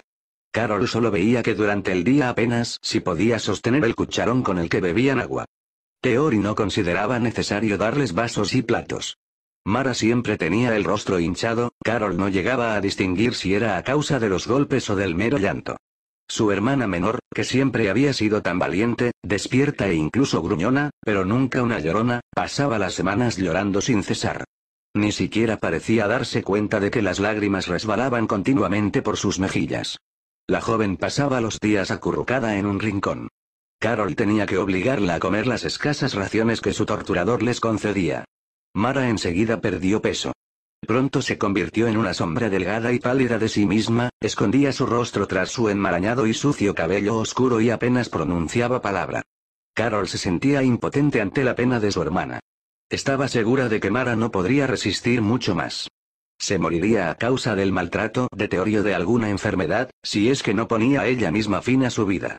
Carol solo veía que durante el día apenas si podía sostener el cucharón con el que bebían agua. Teori no consideraba necesario darles vasos y platos. Mara siempre tenía el rostro hinchado, Carol no llegaba a distinguir si era a causa de los golpes o del mero llanto. Su hermana menor, que siempre había sido tan valiente, despierta e incluso gruñona, pero nunca una llorona, pasaba las semanas llorando sin cesar. Ni siquiera parecía darse cuenta de que las lágrimas resbalaban continuamente por sus mejillas. La joven pasaba los días acurrucada en un rincón. Carol tenía que obligarla a comer las escasas raciones que su torturador les concedía. Mara enseguida perdió peso pronto se convirtió en una sombra delgada y pálida de sí misma, escondía su rostro tras su enmarañado y sucio cabello oscuro y apenas pronunciaba palabra. Carol se sentía impotente ante la pena de su hermana. Estaba segura de que Mara no podría resistir mucho más. Se moriría a causa del maltrato de teoría de alguna enfermedad, si es que no ponía ella misma fin a su vida.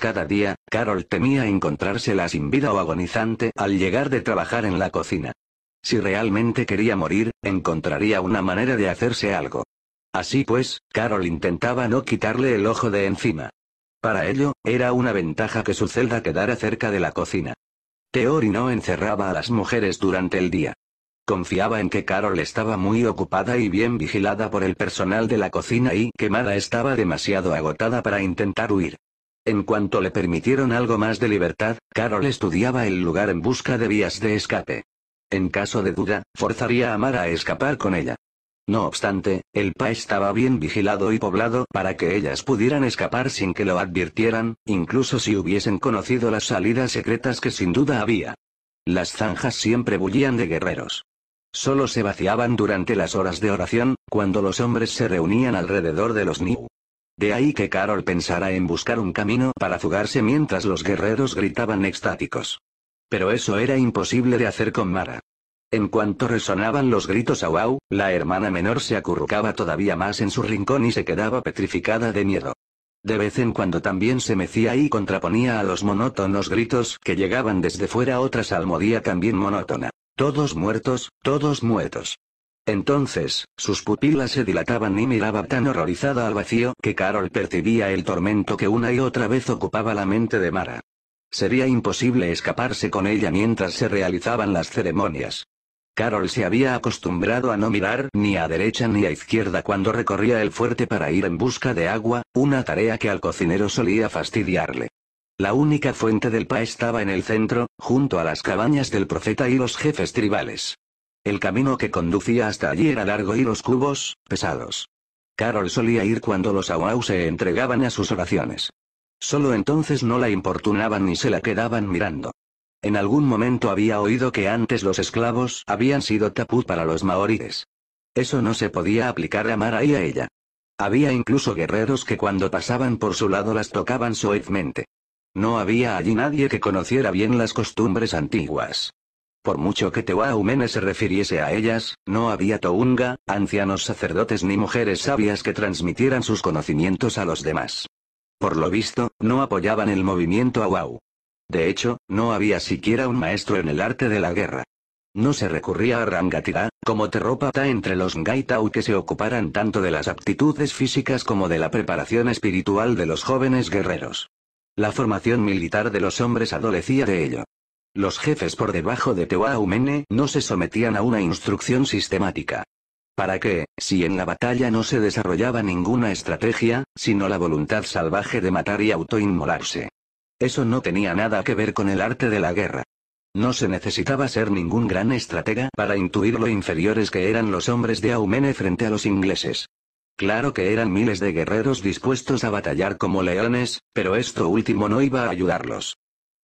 Cada día, Carol temía encontrársela sin vida o agonizante al llegar de trabajar en la cocina. Si realmente quería morir, encontraría una manera de hacerse algo. Así pues, Carol intentaba no quitarle el ojo de encima. Para ello, era una ventaja que su celda quedara cerca de la cocina. Teori no encerraba a las mujeres durante el día. Confiaba en que Carol estaba muy ocupada y bien vigilada por el personal de la cocina y que quemada estaba demasiado agotada para intentar huir. En cuanto le permitieron algo más de libertad, Carol estudiaba el lugar en busca de vías de escape. En caso de duda, forzaría a Mara a escapar con ella. No obstante, el PA estaba bien vigilado y poblado para que ellas pudieran escapar sin que lo advirtieran, incluso si hubiesen conocido las salidas secretas que sin duda había. Las zanjas siempre bullían de guerreros. Solo se vaciaban durante las horas de oración, cuando los hombres se reunían alrededor de los Niu. De ahí que Carol pensara en buscar un camino para fugarse mientras los guerreros gritaban extáticos pero eso era imposible de hacer con Mara. En cuanto resonaban los gritos a Wow, la hermana menor se acurrucaba todavía más en su rincón y se quedaba petrificada de miedo. De vez en cuando también se mecía y contraponía a los monótonos gritos que llegaban desde fuera otra salmodía también monótona. Todos muertos, todos muertos. Entonces, sus pupilas se dilataban y miraba tan horrorizada al vacío que Carol percibía el tormento que una y otra vez ocupaba la mente de Mara. Sería imposible escaparse con ella mientras se realizaban las ceremonias. Carol se había acostumbrado a no mirar ni a derecha ni a izquierda cuando recorría el fuerte para ir en busca de agua, una tarea que al cocinero solía fastidiarle. La única fuente del Pa estaba en el centro, junto a las cabañas del profeta y los jefes tribales. El camino que conducía hasta allí era largo y los cubos, pesados. Carol solía ir cuando los Awau se entregaban a sus oraciones. Solo entonces no la importunaban ni se la quedaban mirando. En algún momento había oído que antes los esclavos habían sido tapú para los maoríes. Eso no se podía aplicar a Mara y a ella. Había incluso guerreros que cuando pasaban por su lado las tocaban suavemente. No había allí nadie que conociera bien las costumbres antiguas. Por mucho que Tehuahumene se refiriese a ellas, no había tounga, ancianos sacerdotes ni mujeres sabias que transmitieran sus conocimientos a los demás. Por lo visto, no apoyaban el movimiento Awau. De hecho, no había siquiera un maestro en el arte de la guerra. No se recurría a Rangatira, como terrópata entre los Ngaitau que se ocuparan tanto de las aptitudes físicas como de la preparación espiritual de los jóvenes guerreros. La formación militar de los hombres adolecía de ello. Los jefes por debajo de Tewaumene no se sometían a una instrucción sistemática. Para qué, si en la batalla no se desarrollaba ninguna estrategia, sino la voluntad salvaje de matar y autoinmolarse. Eso no tenía nada que ver con el arte de la guerra. No se necesitaba ser ningún gran estratega para intuir lo inferiores que eran los hombres de Aumene frente a los ingleses. Claro que eran miles de guerreros dispuestos a batallar como leones, pero esto último no iba a ayudarlos.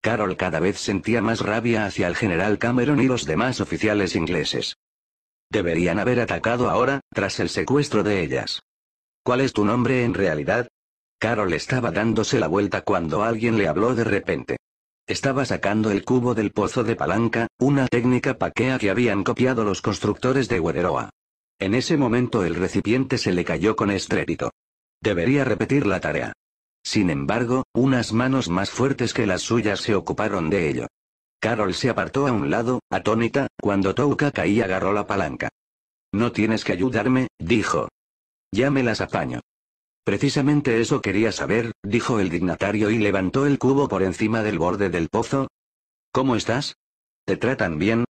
Carol cada vez sentía más rabia hacia el general Cameron y los demás oficiales ingleses. Deberían haber atacado ahora, tras el secuestro de ellas. ¿Cuál es tu nombre en realidad? Carol estaba dándose la vuelta cuando alguien le habló de repente. Estaba sacando el cubo del pozo de palanca, una técnica paquea que habían copiado los constructores de Wereroa. En ese momento el recipiente se le cayó con estrépito. Debería repetir la tarea. Sin embargo, unas manos más fuertes que las suyas se ocuparon de ello. Carol se apartó a un lado, atónita, cuando Touka caí agarró la palanca. No tienes que ayudarme, dijo. Ya me las apaño. Precisamente eso quería saber, dijo el dignatario y levantó el cubo por encima del borde del pozo. ¿Cómo estás? ¿Te tratan bien?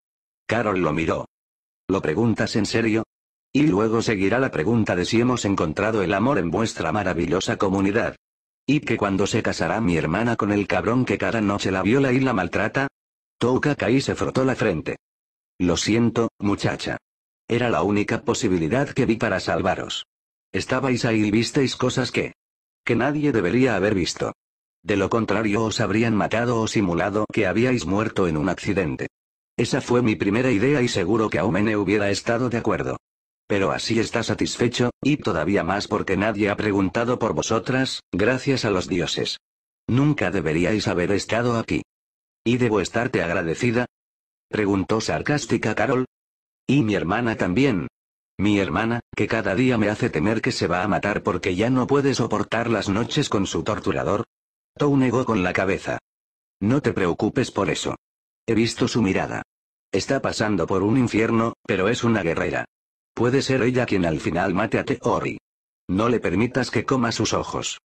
Carol lo miró. ¿Lo preguntas en serio? Y luego seguirá la pregunta de si hemos encontrado el amor en vuestra maravillosa comunidad. ¿Y que cuando se casará mi hermana con el cabrón que cada noche la viola y la maltrata? Touka y se frotó la frente. Lo siento, muchacha. Era la única posibilidad que vi para salvaros. Estabais ahí y visteis cosas que... que nadie debería haber visto. De lo contrario os habrían matado o simulado que habíais muerto en un accidente. Esa fue mi primera idea y seguro que Aumene hubiera estado de acuerdo. Pero así está satisfecho, y todavía más porque nadie ha preguntado por vosotras, gracias a los dioses. Nunca deberíais haber estado aquí. ¿Y debo estarte agradecida? Preguntó sarcástica Carol. Y mi hermana también. Mi hermana, que cada día me hace temer que se va a matar porque ya no puede soportar las noches con su torturador. Tou negó con la cabeza. No te preocupes por eso. He visto su mirada. Está pasando por un infierno, pero es una guerrera. Puede ser ella quien al final mate a Teori. No le permitas que coma sus ojos.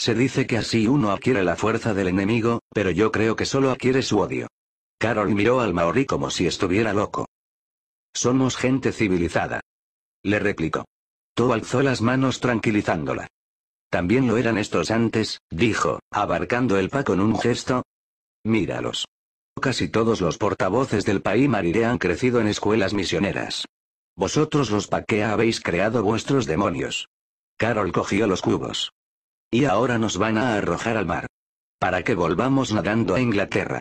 Se dice que así uno adquiere la fuerza del enemigo, pero yo creo que solo adquiere su odio. Carol miró al maorí como si estuviera loco. Somos gente civilizada. Le replicó. To alzó las manos tranquilizándola. También lo eran estos antes, dijo, abarcando el pa con un gesto. Míralos. Casi todos los portavoces del país mariré han crecido en escuelas misioneras. Vosotros los paquea habéis creado vuestros demonios. Carol cogió los cubos. Y ahora nos van a arrojar al mar. Para que volvamos nadando a Inglaterra.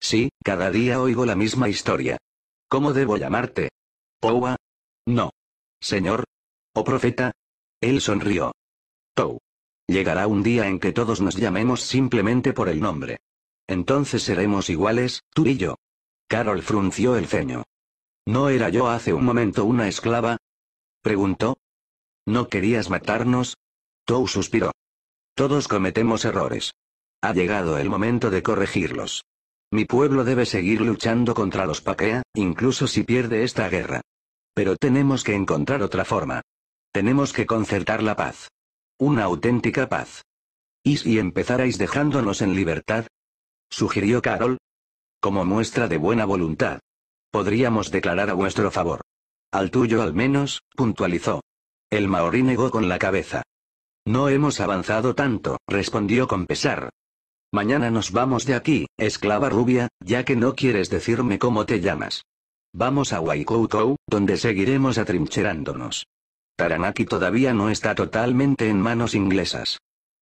Sí, cada día oigo la misma historia. ¿Cómo debo llamarte? ¿Powa? No. ¿Señor? ¿O profeta? Él sonrió. Tou. Llegará un día en que todos nos llamemos simplemente por el nombre. Entonces seremos iguales, tú y yo. Carol frunció el ceño. ¿No era yo hace un momento una esclava? Preguntó. ¿No querías matarnos? Tou suspiró. Todos cometemos errores. Ha llegado el momento de corregirlos. Mi pueblo debe seguir luchando contra los Paquea, incluso si pierde esta guerra. Pero tenemos que encontrar otra forma. Tenemos que concertar la paz. Una auténtica paz. ¿Y si empezarais dejándonos en libertad? Sugirió Carol. Como muestra de buena voluntad. Podríamos declarar a vuestro favor. Al tuyo al menos, puntualizó. El maorí negó con la cabeza. No hemos avanzado tanto, respondió con pesar. Mañana nos vamos de aquí, esclava rubia, ya que no quieres decirme cómo te llamas. Vamos a Waikoukou, donde seguiremos atrincherándonos. Taranaki todavía no está totalmente en manos inglesas.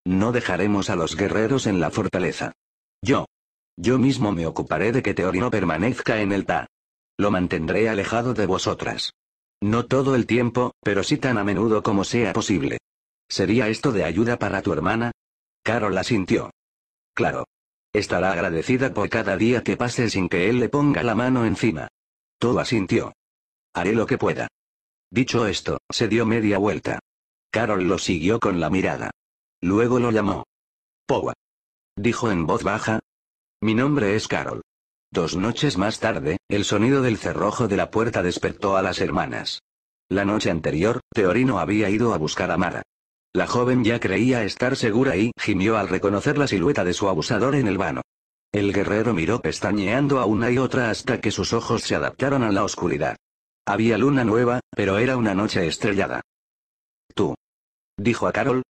No dejaremos a los guerreros en la fortaleza. Yo. Yo mismo me ocuparé de que Teori no permanezca en el Ta. Lo mantendré alejado de vosotras. No todo el tiempo, pero sí tan a menudo como sea posible. ¿Sería esto de ayuda para tu hermana? Carol asintió. Claro. Estará agradecida por cada día que pase sin que él le ponga la mano encima. Todo asintió. Haré lo que pueda. Dicho esto, se dio media vuelta. Carol lo siguió con la mirada. Luego lo llamó. Powa. Dijo en voz baja. Mi nombre es Carol. Dos noches más tarde, el sonido del cerrojo de la puerta despertó a las hermanas. La noche anterior, Teorino había ido a buscar a Mara. La joven ya creía estar segura y gimió al reconocer la silueta de su abusador en el vano. El guerrero miró pestañeando a una y otra hasta que sus ojos se adaptaron a la oscuridad. Había luna nueva, pero era una noche estrellada. Tú. Dijo a Carol.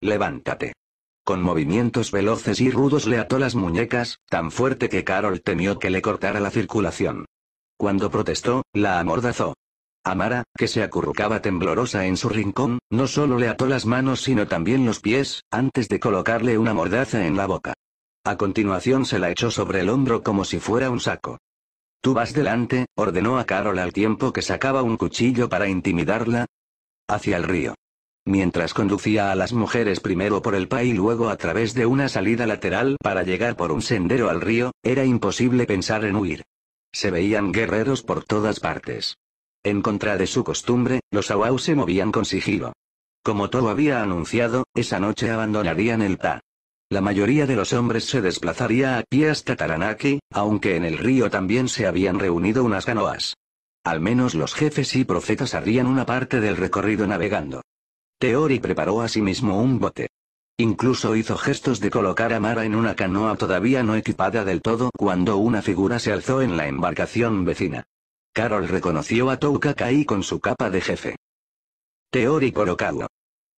Levántate. Con movimientos veloces y rudos le ató las muñecas, tan fuerte que Carol temió que le cortara la circulación. Cuando protestó, la amordazó. Amara, que se acurrucaba temblorosa en su rincón, no solo le ató las manos sino también los pies, antes de colocarle una mordaza en la boca. A continuación se la echó sobre el hombro como si fuera un saco. Tú vas delante, ordenó a Carol al tiempo que sacaba un cuchillo para intimidarla. Hacia el río. Mientras conducía a las mujeres primero por el país y luego a través de una salida lateral para llegar por un sendero al río, era imposible pensar en huir. Se veían guerreros por todas partes. En contra de su costumbre, los Awau se movían con sigilo. Como todo había anunciado, esa noche abandonarían el Ta. La mayoría de los hombres se desplazaría a pie hasta Taranaki, aunque en el río también se habían reunido unas canoas. Al menos los jefes y profetas harían una parte del recorrido navegando. Teori preparó asimismo sí un bote. Incluso hizo gestos de colocar a Mara en una canoa todavía no equipada del todo cuando una figura se alzó en la embarcación vecina. Carol reconoció a Touka Kai con su capa de jefe. Teori Korokawa.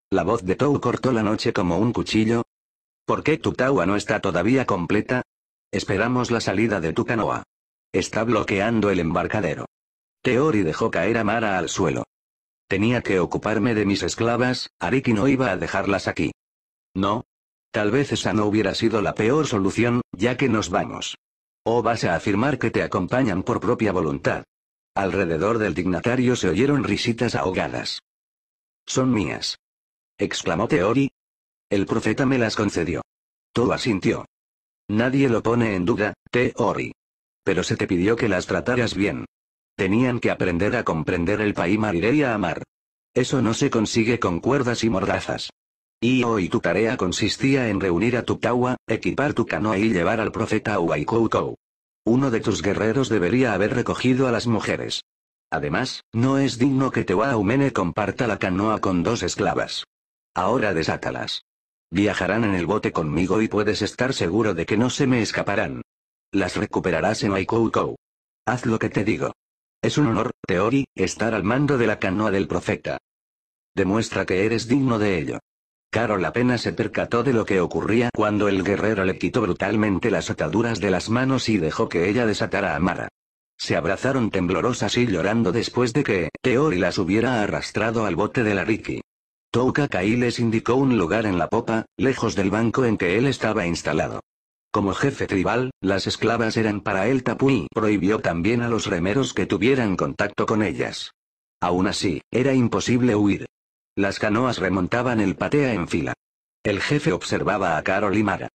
La voz de Tou cortó la noche como un cuchillo. ¿Por qué tu Taua no está todavía completa? Esperamos la salida de tu canoa. Está bloqueando el embarcadero. Teori dejó caer a Mara al suelo. Tenía que ocuparme de mis esclavas, Ariki no iba a dejarlas aquí. No. Tal vez esa no hubiera sido la peor solución, ya que nos vamos. ¿O vas a afirmar que te acompañan por propia voluntad? Alrededor del dignatario se oyeron risitas ahogadas. Son mías. exclamó Teori. El profeta me las concedió. Todo asintió. Nadie lo pone en duda, Teori. Pero se te pidió que las trataras bien. Tenían que aprender a comprender el país y a amar. Eso no se consigue con cuerdas y mordazas. Y hoy tu tarea consistía en reunir a tu tawa, equipar tu canoa y llevar al profeta a Uaikoukou. Uno de tus guerreros debería haber recogido a las mujeres. Además, no es digno que Tewaumene comparta la canoa con dos esclavas. Ahora desátalas. Viajarán en el bote conmigo y puedes estar seguro de que no se me escaparán. Las recuperarás en Aikoukou. Haz lo que te digo. Es un honor, Teori, estar al mando de la canoa del profeta. Demuestra que eres digno de ello. Carol apenas se percató de lo que ocurría cuando el guerrero le quitó brutalmente las ataduras de las manos y dejó que ella desatara a Mara. Se abrazaron temblorosas y llorando después de que Teori las hubiera arrastrado al bote de la Riki. Touka Kai les indicó un lugar en la popa, lejos del banco en que él estaba instalado. Como jefe tribal, las esclavas eran para él tapú y prohibió también a los remeros que tuvieran contacto con ellas. Aún así, era imposible huir. Las canoas remontaban el patea en fila. El jefe observaba a Carol y Mara.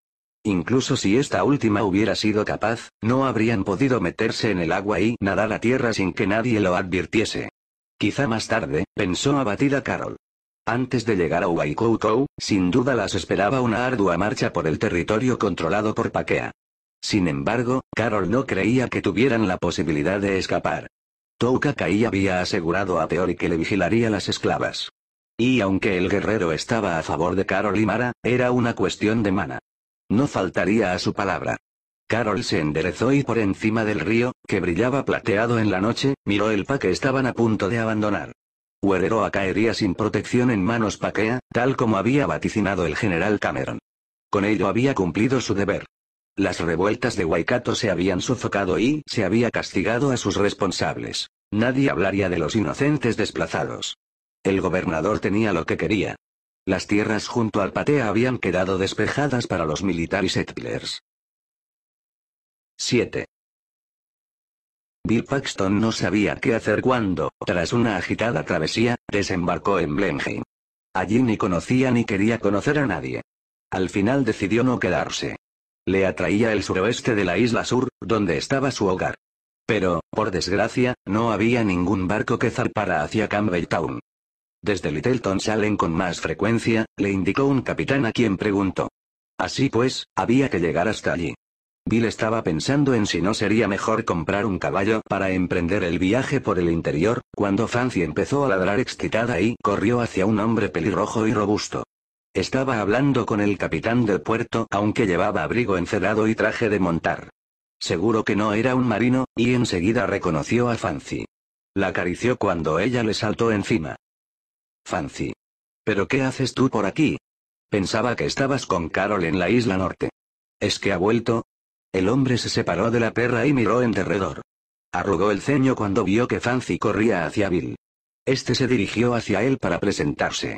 Incluso si esta última hubiera sido capaz, no habrían podido meterse en el agua y nadar a tierra sin que nadie lo advirtiese. Quizá más tarde, pensó abatida Carol. Antes de llegar a Waikoukou, sin duda las esperaba una ardua marcha por el territorio controlado por Paquea. Sin embargo, Carol no creía que tuvieran la posibilidad de escapar. Kai había asegurado a Peori que le vigilaría las esclavas. Y aunque el guerrero estaba a favor de Carol y Mara, era una cuestión de mana. No faltaría a su palabra. Carol se enderezó y por encima del río, que brillaba plateado en la noche, miró el pa que estaban a punto de abandonar. Guerrero caería sin protección en manos Paquea, tal como había vaticinado el general Cameron. Con ello había cumplido su deber. Las revueltas de Waikato se habían sofocado y se había castigado a sus responsables. Nadie hablaría de los inocentes desplazados. El gobernador tenía lo que quería. Las tierras junto al Patea habían quedado despejadas para los militares settlers. 7. Bill Paxton no sabía qué hacer cuando, tras una agitada travesía, desembarcó en Blenheim. Allí ni conocía ni quería conocer a nadie. Al final decidió no quedarse. Le atraía el suroeste de la isla sur, donde estaba su hogar. Pero, por desgracia, no había ningún barco que zarpara hacia Campbelltown. Desde Littleton salen con más frecuencia, le indicó un capitán a quien preguntó. Así pues, había que llegar hasta allí. Bill estaba pensando en si no sería mejor comprar un caballo para emprender el viaje por el interior, cuando Fancy empezó a ladrar excitada y corrió hacia un hombre pelirrojo y robusto. Estaba hablando con el capitán del puerto, aunque llevaba abrigo encerado y traje de montar. Seguro que no era un marino, y enseguida reconoció a Fancy. La acarició cuando ella le saltó encima. Fancy. ¿Pero qué haces tú por aquí? Pensaba que estabas con Carol en la isla norte. ¿Es que ha vuelto? El hombre se separó de la perra y miró en derredor. Arrugó el ceño cuando vio que Fancy corría hacia Bill. Este se dirigió hacia él para presentarse.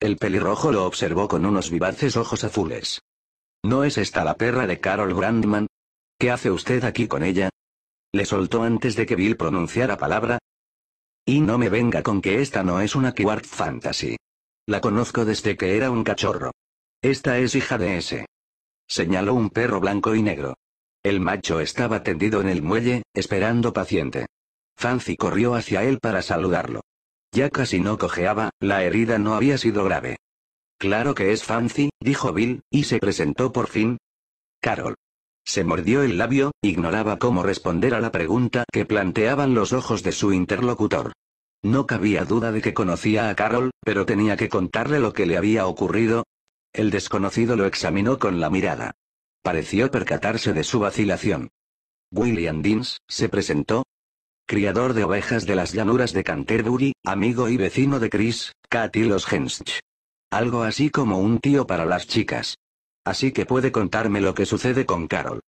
El pelirrojo lo observó con unos vivaces ojos azules. ¿No es esta la perra de Carol Brandman? ¿Qué hace usted aquí con ella? Le soltó antes de que Bill pronunciara palabra, y no me venga con que esta no es una keyword fantasy. La conozco desde que era un cachorro. Esta es hija de ese. Señaló un perro blanco y negro. El macho estaba tendido en el muelle, esperando paciente. Fancy corrió hacia él para saludarlo. Ya casi no cojeaba, la herida no había sido grave. Claro que es Fancy, dijo Bill, y se presentó por fin. Carol. Se mordió el labio, ignoraba cómo responder a la pregunta que planteaban los ojos de su interlocutor. No cabía duda de que conocía a Carol, pero tenía que contarle lo que le había ocurrido. El desconocido lo examinó con la mirada. Pareció percatarse de su vacilación. William Deans, se presentó. Criador de ovejas de las llanuras de Canterbury, amigo y vecino de Chris, Katy los Hensch. Algo así como un tío para las chicas. Así que puede contarme lo que sucede con Carol.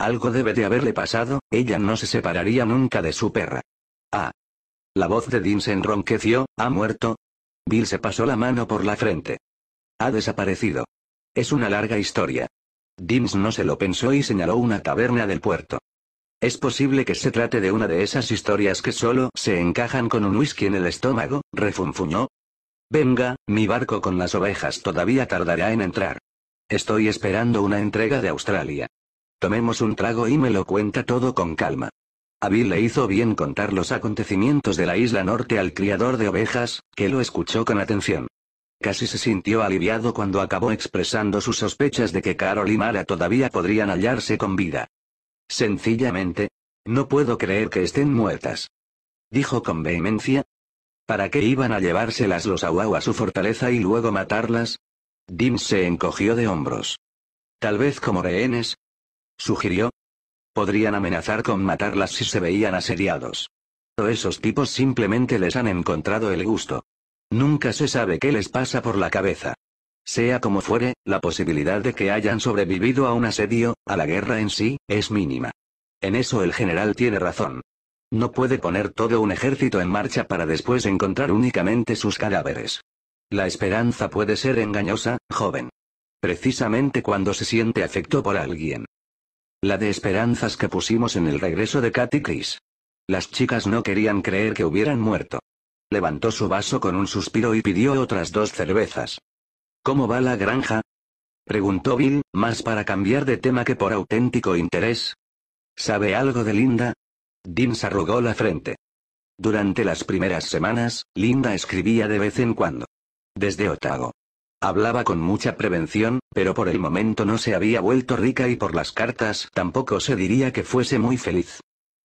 Algo debe de haberle pasado, ella no se separaría nunca de su perra. Ah. La voz de Dean se enronqueció, ¿ha muerto? Bill se pasó la mano por la frente. Ha desaparecido. Es una larga historia. Dean no se lo pensó y señaló una taberna del puerto. Es posible que se trate de una de esas historias que solo se encajan con un whisky en el estómago, refunfuñó. Venga, mi barco con las ovejas todavía tardará en entrar. Estoy esperando una entrega de Australia. Tomemos un trago y me lo cuenta todo con calma. A Bill le hizo bien contar los acontecimientos de la isla norte al criador de ovejas, que lo escuchó con atención. Casi se sintió aliviado cuando acabó expresando sus sospechas de que Carol y Mara todavía podrían hallarse con vida. Sencillamente, no puedo creer que estén muertas. Dijo con vehemencia. ¿Para qué iban a llevárselas los Awau a su fortaleza y luego matarlas? Dim se encogió de hombros. Tal vez como rehenes. Sugirió. Podrían amenazar con matarlas si se veían asediados. Pero esos tipos simplemente les han encontrado el gusto. Nunca se sabe qué les pasa por la cabeza. Sea como fuere, la posibilidad de que hayan sobrevivido a un asedio, a la guerra en sí, es mínima. En eso el general tiene razón. No puede poner todo un ejército en marcha para después encontrar únicamente sus cadáveres. La esperanza puede ser engañosa, joven. Precisamente cuando se siente afecto por alguien. La de esperanzas que pusimos en el regreso de Katy Chris. Las chicas no querían creer que hubieran muerto. Levantó su vaso con un suspiro y pidió otras dos cervezas. ¿Cómo va la granja? Preguntó Bill, más para cambiar de tema que por auténtico interés. ¿Sabe algo de Linda? Dean se arrugó la frente. Durante las primeras semanas, Linda escribía de vez en cuando desde Otago. Hablaba con mucha prevención, pero por el momento no se había vuelto rica y por las cartas tampoco se diría que fuese muy feliz.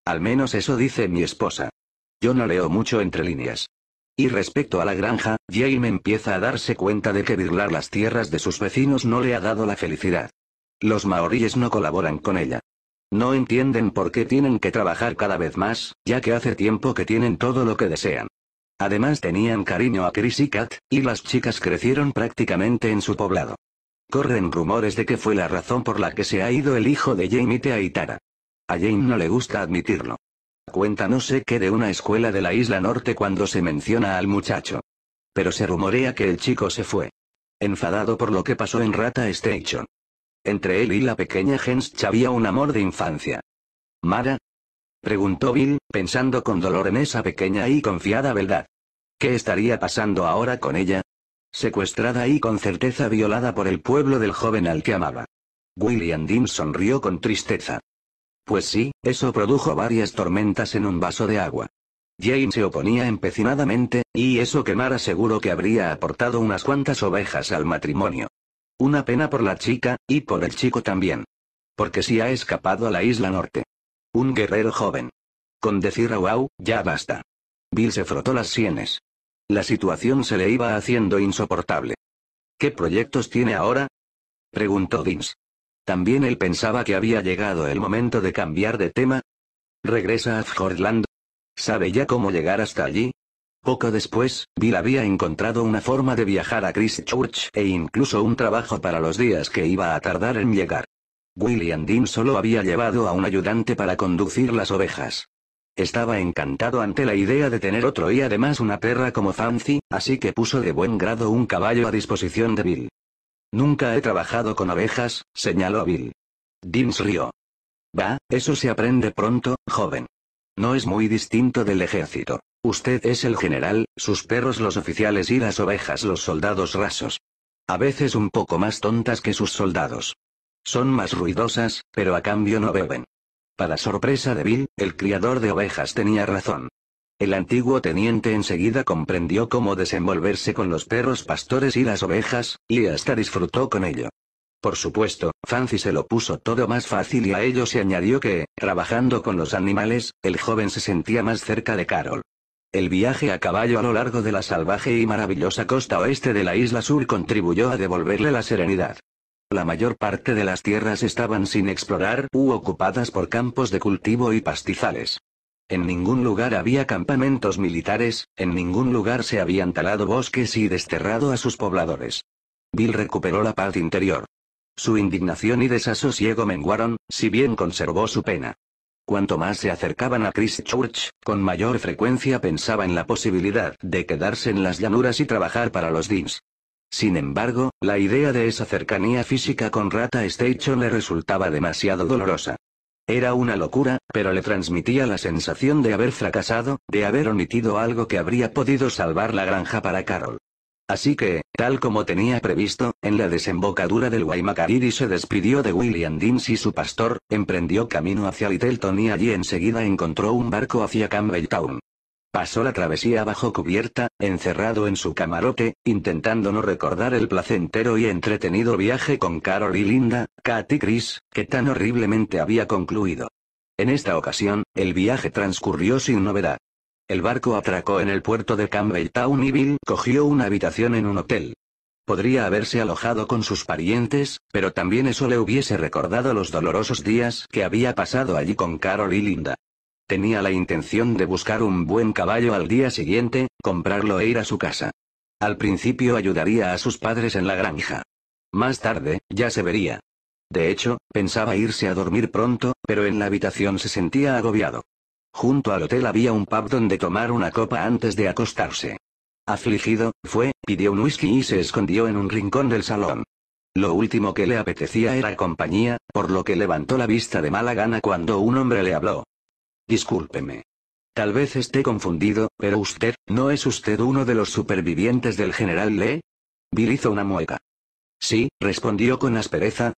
Al menos eso dice mi esposa. Yo no leo mucho entre líneas. Y respecto a la granja, Jaime empieza a darse cuenta de que birlar las tierras de sus vecinos no le ha dado la felicidad. Los maoríes no colaboran con ella. No entienden por qué tienen que trabajar cada vez más, ya que hace tiempo que tienen todo lo que desean. Además tenían cariño a Chris y Kat, y las chicas crecieron prácticamente en su poblado. Corren rumores de que fue la razón por la que se ha ido el hijo de Jamie T. a A Jane no le gusta admitirlo. Cuenta no sé qué de una escuela de la isla norte cuando se menciona al muchacho. Pero se rumorea que el chico se fue. Enfadado por lo que pasó en Rata Station. Entre él y la pequeña Hensch había un amor de infancia. Mara, Preguntó Bill, pensando con dolor en esa pequeña y confiada beldad. ¿Qué estaría pasando ahora con ella? Secuestrada y con certeza violada por el pueblo del joven al que amaba. William Dean sonrió con tristeza. Pues sí, eso produjo varias tormentas en un vaso de agua. Jane se oponía empecinadamente, y eso quemara seguro que habría aportado unas cuantas ovejas al matrimonio. Una pena por la chica, y por el chico también. Porque si ha escapado a la isla norte, un guerrero joven. Con decir a ya basta. Bill se frotó las sienes. La situación se le iba haciendo insoportable. ¿Qué proyectos tiene ahora? preguntó Vince. También él pensaba que había llegado el momento de cambiar de tema. Regresa a Fjordland. ¿Sabe ya cómo llegar hasta allí? Poco después, Bill había encontrado una forma de viajar a Christchurch e incluso un trabajo para los días que iba a tardar en llegar. William Dean solo había llevado a un ayudante para conducir las ovejas. Estaba encantado ante la idea de tener otro y además una perra como Fancy, así que puso de buen grado un caballo a disposición de Bill. Nunca he trabajado con ovejas, señaló Bill. Dean rió. Va, eso se aprende pronto, joven. No es muy distinto del ejército. Usted es el general, sus perros los oficiales y las ovejas los soldados rasos. A veces un poco más tontas que sus soldados. Son más ruidosas, pero a cambio no beben. Para sorpresa de Bill, el criador de ovejas tenía razón. El antiguo teniente enseguida comprendió cómo desenvolverse con los perros pastores y las ovejas, y hasta disfrutó con ello. Por supuesto, Fancy se lo puso todo más fácil y a ello se añadió que, trabajando con los animales, el joven se sentía más cerca de Carol. El viaje a caballo a lo largo de la salvaje y maravillosa costa oeste de la isla sur contribuyó a devolverle la serenidad. La mayor parte de las tierras estaban sin explorar u ocupadas por campos de cultivo y pastizales. En ningún lugar había campamentos militares, en ningún lugar se habían talado bosques y desterrado a sus pobladores. Bill recuperó la paz interior. Su indignación y desasosiego menguaron, si bien conservó su pena. Cuanto más se acercaban a Christchurch, con mayor frecuencia pensaba en la posibilidad de quedarse en las llanuras y trabajar para los Deans. Sin embargo, la idea de esa cercanía física con Rata Station le resultaba demasiado dolorosa. Era una locura, pero le transmitía la sensación de haber fracasado, de haber omitido algo que habría podido salvar la granja para Carol. Así que, tal como tenía previsto, en la desembocadura del Waimakariri se despidió de William Deans y su pastor, emprendió camino hacia Littleton y allí enseguida encontró un barco hacia Campbelltown. Pasó la travesía bajo cubierta, encerrado en su camarote, intentando no recordar el placentero y entretenido viaje con Carol y Linda, Katy y Chris, que tan horriblemente había concluido. En esta ocasión, el viaje transcurrió sin novedad. El barco atracó en el puerto de Campbelltown y Bill cogió una habitación en un hotel. Podría haberse alojado con sus parientes, pero también eso le hubiese recordado los dolorosos días que había pasado allí con Carol y Linda. Tenía la intención de buscar un buen caballo al día siguiente, comprarlo e ir a su casa. Al principio ayudaría a sus padres en la granja. Más tarde, ya se vería. De hecho, pensaba irse a dormir pronto, pero en la habitación se sentía agobiado. Junto al hotel había un pub donde tomar una copa antes de acostarse. Afligido, fue, pidió un whisky y se escondió en un rincón del salón. Lo último que le apetecía era compañía, por lo que levantó la vista de mala gana cuando un hombre le habló. Discúlpeme. Tal vez esté confundido, pero usted, ¿no es usted uno de los supervivientes del general Lee? Bill una mueca. Sí, respondió con aspereza.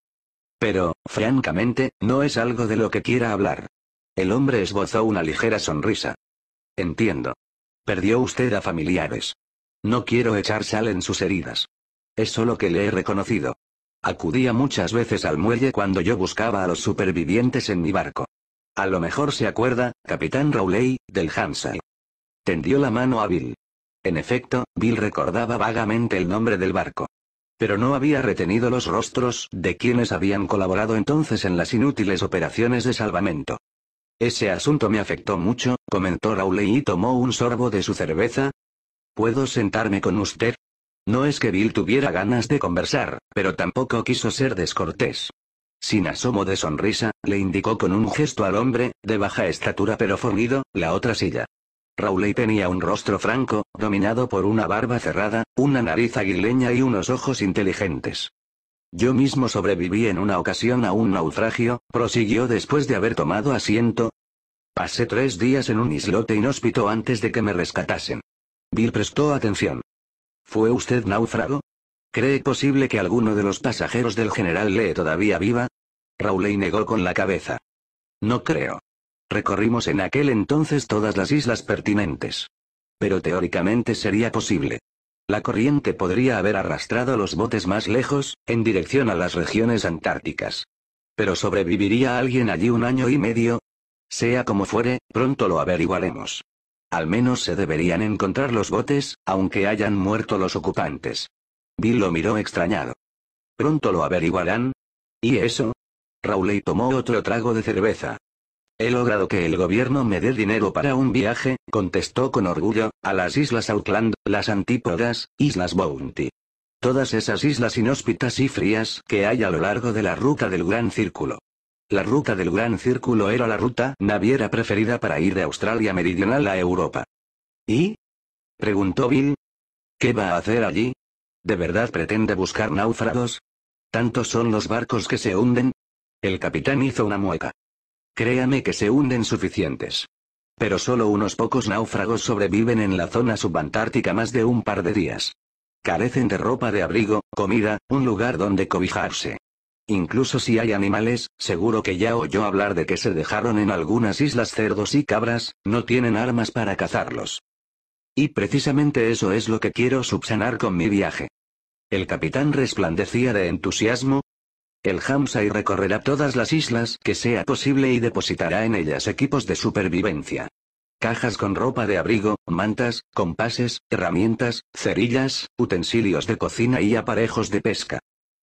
Pero, francamente, no es algo de lo que quiera hablar. El hombre esbozó una ligera sonrisa. Entiendo. Perdió usted a familiares. No quiero echar sal en sus heridas. Es solo que le he reconocido. Acudía muchas veces al muelle cuando yo buscaba a los supervivientes en mi barco. A lo mejor se acuerda, capitán Rowley, del Hansai. Tendió la mano a Bill. En efecto, Bill recordaba vagamente el nombre del barco. Pero no había retenido los rostros de quienes habían colaborado entonces en las inútiles operaciones de salvamento. Ese asunto me afectó mucho, comentó Rowley y tomó un sorbo de su cerveza. ¿Puedo sentarme con usted? No es que Bill tuviera ganas de conversar, pero tampoco quiso ser descortés. Sin asomo de sonrisa, le indicó con un gesto al hombre, de baja estatura pero fornido, la otra silla. Rowley tenía un rostro franco, dominado por una barba cerrada, una nariz aguileña y unos ojos inteligentes. Yo mismo sobreviví en una ocasión a un naufragio, prosiguió después de haber tomado asiento. Pasé tres días en un islote inhóspito antes de que me rescatasen. Bill prestó atención. ¿Fue usted náufrago? ¿Cree posible que alguno de los pasajeros del general Lee todavía viva? Rowley negó con la cabeza. No creo. Recorrimos en aquel entonces todas las islas pertinentes. Pero teóricamente sería posible. La corriente podría haber arrastrado los botes más lejos, en dirección a las regiones antárticas. Pero sobreviviría alguien allí un año y medio. Sea como fuere, pronto lo averiguaremos. Al menos se deberían encontrar los botes, aunque hayan muerto los ocupantes. Bill lo miró extrañado. Pronto lo averiguarán. ¿Y eso? Rowley tomó otro trago de cerveza. He logrado que el gobierno me dé dinero para un viaje, contestó con orgullo, a las Islas Auckland, las Antípodas, Islas Bounty. Todas esas islas inhóspitas y frías que hay a lo largo de la ruta del Gran Círculo. La ruta del Gran Círculo era la ruta naviera preferida para ir de Australia Meridional a Europa. ¿Y? preguntó Bill. ¿Qué va a hacer allí? ¿De verdad pretende buscar náufragos? ¿Tantos son los barcos que se hunden? El capitán hizo una mueca. Créame que se hunden suficientes. Pero solo unos pocos náufragos sobreviven en la zona subantártica más de un par de días. Carecen de ropa de abrigo, comida, un lugar donde cobijarse. Incluso si hay animales, seguro que ya oyó hablar de que se dejaron en algunas islas cerdos y cabras, no tienen armas para cazarlos. Y precisamente eso es lo que quiero subsanar con mi viaje. El capitán resplandecía de entusiasmo. El Hamsai recorrerá todas las islas que sea posible y depositará en ellas equipos de supervivencia. Cajas con ropa de abrigo, mantas, compases, herramientas, cerillas, utensilios de cocina y aparejos de pesca.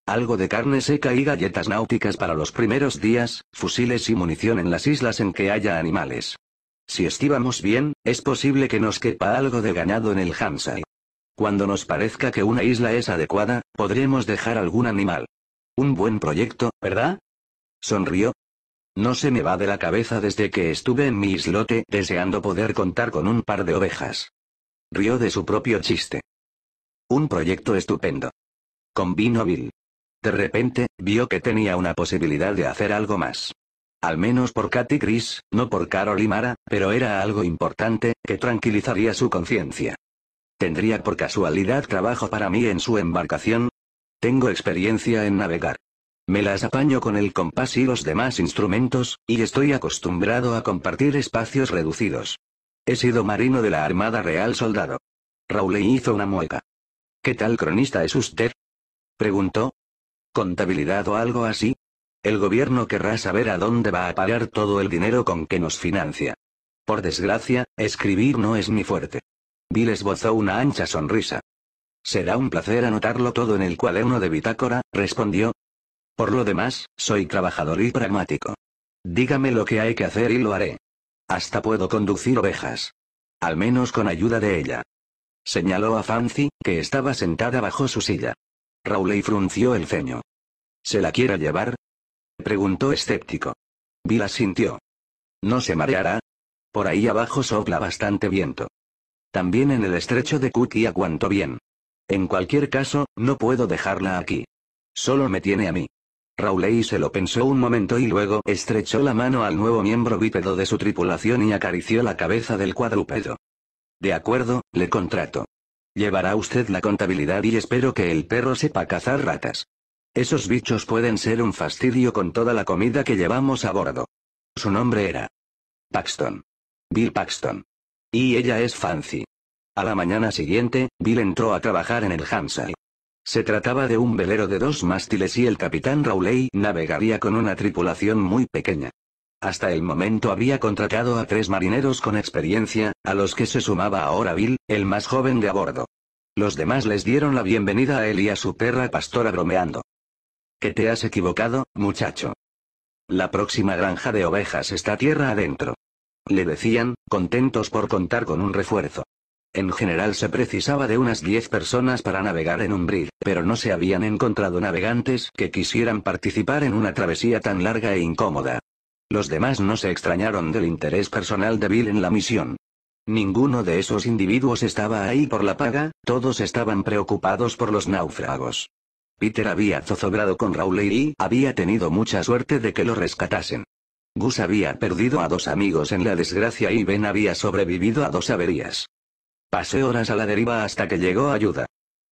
Algo de carne seca y galletas náuticas para los primeros días, fusiles y munición en las islas en que haya animales. Si estivamos bien, es posible que nos quepa algo de ganado en el Hansai. Cuando nos parezca que una isla es adecuada, podremos dejar algún animal. Un buen proyecto, ¿verdad? Sonrió. No se me va de la cabeza desde que estuve en mi islote deseando poder contar con un par de ovejas. Rió de su propio chiste. Un proyecto estupendo. Combinó Bill. De repente, vio que tenía una posibilidad de hacer algo más. Al menos por Katy Chris, no por Carol y Mara, pero era algo importante, que tranquilizaría su conciencia. ¿Tendría por casualidad trabajo para mí en su embarcación? Tengo experiencia en navegar. Me las apaño con el compás y los demás instrumentos, y estoy acostumbrado a compartir espacios reducidos. He sido marino de la Armada Real Soldado. le hizo una mueca. ¿Qué tal cronista es usted? Preguntó. ¿Contabilidad o algo así? El gobierno querrá saber a dónde va a pagar todo el dinero con que nos financia. Por desgracia, escribir no es mi fuerte. Bill esbozó una ancha sonrisa. Será un placer anotarlo todo en el cuaderno de bitácora, respondió. Por lo demás, soy trabajador y pragmático. Dígame lo que hay que hacer y lo haré. Hasta puedo conducir ovejas. Al menos con ayuda de ella. Señaló a Fancy, que estaba sentada bajo su silla. Rowley frunció el ceño. ¿Se la quiera llevar? preguntó escéptico. vila sintió. ¿No se mareará? Por ahí abajo sopla bastante viento. También en el estrecho de Cookie aguanto bien. En cualquier caso, no puedo dejarla aquí. Solo me tiene a mí. Rowley se lo pensó un momento y luego estrechó la mano al nuevo miembro bípedo de su tripulación y acarició la cabeza del cuadrúpedo. De acuerdo, le contrato. Llevará usted la contabilidad y espero que el perro sepa cazar ratas. Esos bichos pueden ser un fastidio con toda la comida que llevamos a bordo. Su nombre era Paxton. Bill Paxton. Y ella es Fancy. A la mañana siguiente, Bill entró a trabajar en el hansa Se trataba de un velero de dos mástiles y el capitán Rowley navegaría con una tripulación muy pequeña. Hasta el momento había contratado a tres marineros con experiencia, a los que se sumaba ahora Bill, el más joven de a bordo. Los demás les dieron la bienvenida a él y a su perra pastora bromeando. Que te has equivocado, muchacho. La próxima granja de ovejas está tierra adentro. Le decían, contentos por contar con un refuerzo. En general se precisaba de unas 10 personas para navegar en un bril, pero no se habían encontrado navegantes que quisieran participar en una travesía tan larga e incómoda. Los demás no se extrañaron del interés personal de Bill en la misión. Ninguno de esos individuos estaba ahí por la paga, todos estaban preocupados por los náufragos. Peter había zozobrado con Rowley y había tenido mucha suerte de que lo rescatasen. Gus había perdido a dos amigos en la desgracia y Ben había sobrevivido a dos averías. Pasé horas a la deriva hasta que llegó ayuda.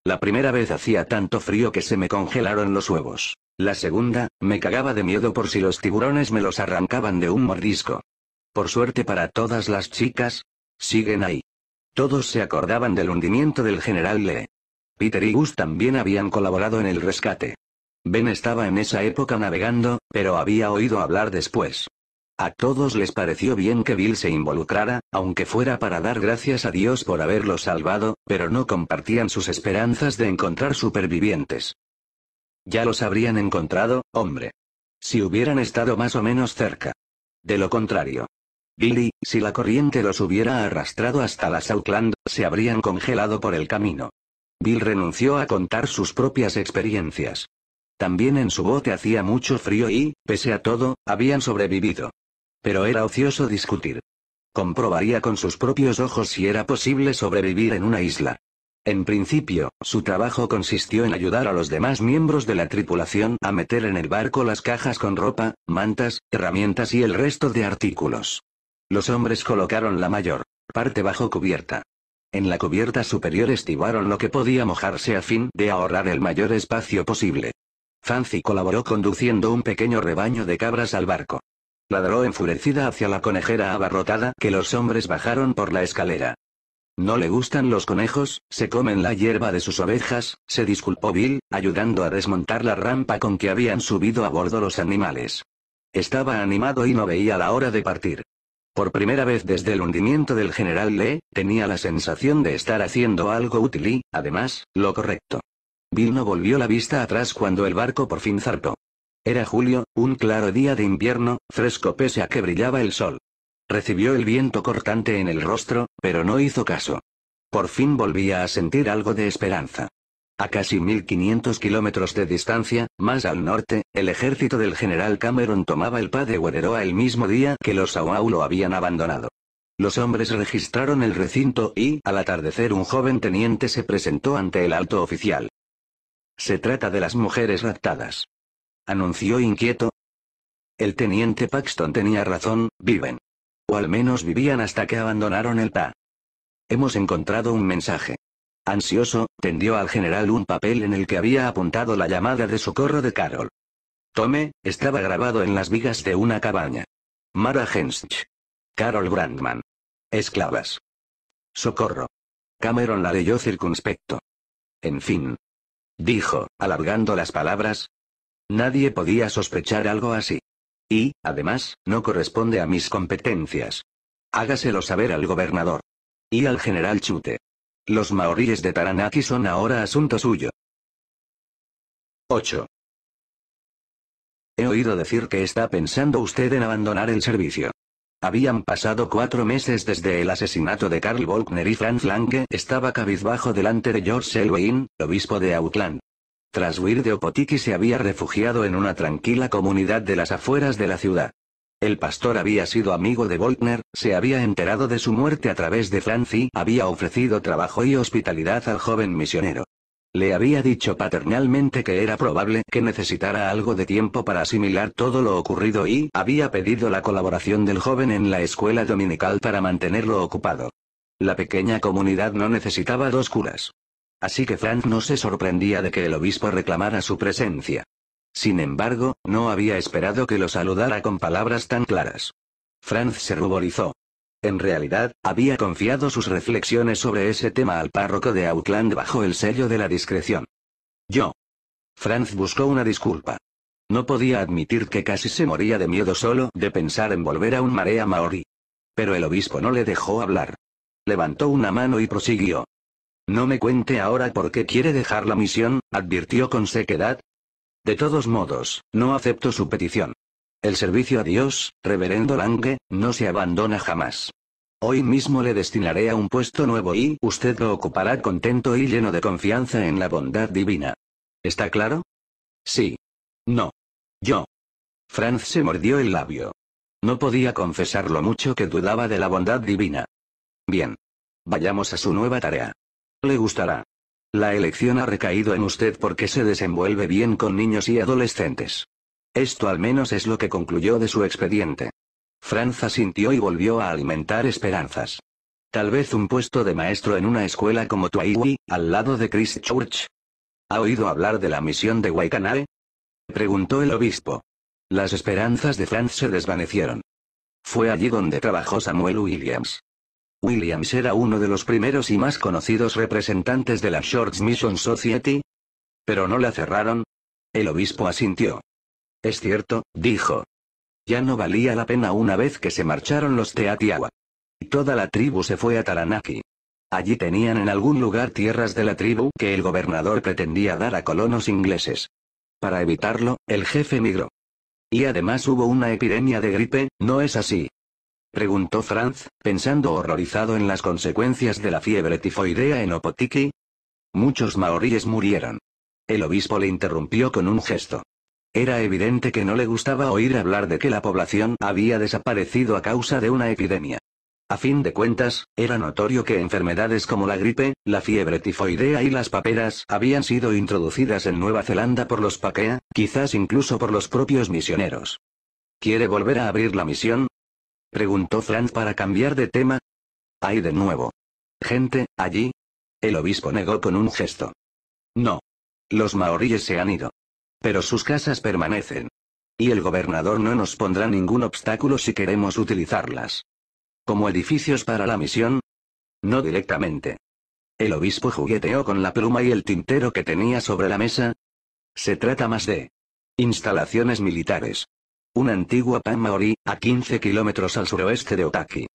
La primera vez hacía tanto frío que se me congelaron los huevos. La segunda, me cagaba de miedo por si los tiburones me los arrancaban de un mordisco. Por suerte para todas las chicas, siguen ahí. Todos se acordaban del hundimiento del general Lee. Peter y Gus también habían colaborado en el rescate. Ben estaba en esa época navegando, pero había oído hablar después. A todos les pareció bien que Bill se involucrara, aunque fuera para dar gracias a Dios por haberlo salvado, pero no compartían sus esperanzas de encontrar supervivientes. Ya los habrían encontrado, hombre. Si hubieran estado más o menos cerca. De lo contrario. Billy, si la corriente los hubiera arrastrado hasta las Southland, se habrían congelado por el camino. Bill renunció a contar sus propias experiencias. También en su bote hacía mucho frío y, pese a todo, habían sobrevivido. Pero era ocioso discutir. Comprobaría con sus propios ojos si era posible sobrevivir en una isla. En principio, su trabajo consistió en ayudar a los demás miembros de la tripulación a meter en el barco las cajas con ropa, mantas, herramientas y el resto de artículos. Los hombres colocaron la mayor parte bajo cubierta. En la cubierta superior estivaron lo que podía mojarse a fin de ahorrar el mayor espacio posible. Fancy colaboró conduciendo un pequeño rebaño de cabras al barco. Ladró enfurecida hacia la conejera abarrotada que los hombres bajaron por la escalera. No le gustan los conejos, se comen la hierba de sus ovejas, se disculpó Bill, ayudando a desmontar la rampa con que habían subido a bordo los animales. Estaba animado y no veía la hora de partir. Por primera vez desde el hundimiento del general Lee, tenía la sensación de estar haciendo algo útil y, además, lo correcto. Bill no volvió la vista atrás cuando el barco por fin zarpó. Era julio, un claro día de invierno, fresco pese a que brillaba el sol. Recibió el viento cortante en el rostro, pero no hizo caso. Por fin volvía a sentir algo de esperanza. A casi 1.500 kilómetros de distancia, más al norte, el ejército del general Cameron tomaba el pa de Guereroa el mismo día que los Awau lo habían abandonado. Los hombres registraron el recinto y, al atardecer un joven teniente se presentó ante el alto oficial. Se trata de las mujeres raptadas. Anunció inquieto. El teniente Paxton tenía razón, viven. O al menos vivían hasta que abandonaron el PA. Hemos encontrado un mensaje. Ansioso, tendió al general un papel en el que había apuntado la llamada de socorro de Carol. Tome, estaba grabado en las vigas de una cabaña. Mara Hensch. Carol Brandman. Esclavas. Socorro. Cameron la leyó circunspecto. En fin. Dijo, alargando las palabras. Nadie podía sospechar algo así. Y, además, no corresponde a mis competencias. Hágaselo saber al gobernador. Y al general Chute. Los maoríes de Taranaki son ahora asunto suyo. 8. He oído decir que está pensando usted en abandonar el servicio. Habían pasado cuatro meses desde el asesinato de Karl Volkner y Franz Lange estaba cabizbajo delante de George Selwyn, obispo de Auckland. Tras huir de Opotiki se había refugiado en una tranquila comunidad de las afueras de la ciudad. El pastor había sido amigo de Volkner, se había enterado de su muerte a través de y había ofrecido trabajo y hospitalidad al joven misionero. Le había dicho paternalmente que era probable que necesitara algo de tiempo para asimilar todo lo ocurrido y había pedido la colaboración del joven en la escuela dominical para mantenerlo ocupado. La pequeña comunidad no necesitaba dos curas. Así que Frank no se sorprendía de que el obispo reclamara su presencia. Sin embargo, no había esperado que lo saludara con palabras tan claras. Franz se ruborizó. En realidad, había confiado sus reflexiones sobre ese tema al párroco de Auckland bajo el sello de la discreción. Yo. Franz buscó una disculpa. No podía admitir que casi se moría de miedo solo de pensar en volver a un marea maorí. Pero el obispo no le dejó hablar. Levantó una mano y prosiguió. No me cuente ahora por qué quiere dejar la misión, advirtió con sequedad, de todos modos, no acepto su petición. El servicio a Dios, reverendo Lange, no se abandona jamás. Hoy mismo le destinaré a un puesto nuevo y usted lo ocupará contento y lleno de confianza en la bondad divina. ¿Está claro? Sí. No. Yo. Franz se mordió el labio. No podía confesar lo mucho que dudaba de la bondad divina. Bien. Vayamos a su nueva tarea. Le gustará. La elección ha recaído en usted porque se desenvuelve bien con niños y adolescentes. Esto al menos es lo que concluyó de su expediente. Franz sintió y volvió a alimentar esperanzas. Tal vez un puesto de maestro en una escuela como Tuaiwi, al lado de Christchurch. ¿Ha oído hablar de la misión de Waikanae? Preguntó el obispo. Las esperanzas de Franz se desvanecieron. Fue allí donde trabajó Samuel Williams. Williams era uno de los primeros y más conocidos representantes de la Shorts Mission Society. Pero no la cerraron. El obispo asintió. Es cierto, dijo. Ya no valía la pena una vez que se marcharon los Teatiagua. Toda la tribu se fue a Taranaki. Allí tenían en algún lugar tierras de la tribu que el gobernador pretendía dar a colonos ingleses. Para evitarlo, el jefe migró. Y además hubo una epidemia de gripe, ¿no es así? preguntó Franz, pensando horrorizado en las consecuencias de la fiebre tifoidea en Opotiki. Muchos maoríes murieron. El obispo le interrumpió con un gesto. Era evidente que no le gustaba oír hablar de que la población había desaparecido a causa de una epidemia. A fin de cuentas, era notorio que enfermedades como la gripe, la fiebre tifoidea y las paperas habían sido introducidas en Nueva Zelanda por los Paquea, quizás incluso por los propios misioneros. ¿Quiere volver a abrir la misión? Preguntó Franz para cambiar de tema. Hay de nuevo. Gente, allí. El obispo negó con un gesto. No. Los maoríes se han ido. Pero sus casas permanecen. Y el gobernador no nos pondrá ningún obstáculo si queremos utilizarlas. ¿Como edificios para la misión? No directamente. El obispo jugueteó con la pluma y el tintero que tenía sobre la mesa. Se trata más de instalaciones militares una antigua pan maorí, a 15 kilómetros al suroeste de Otaki.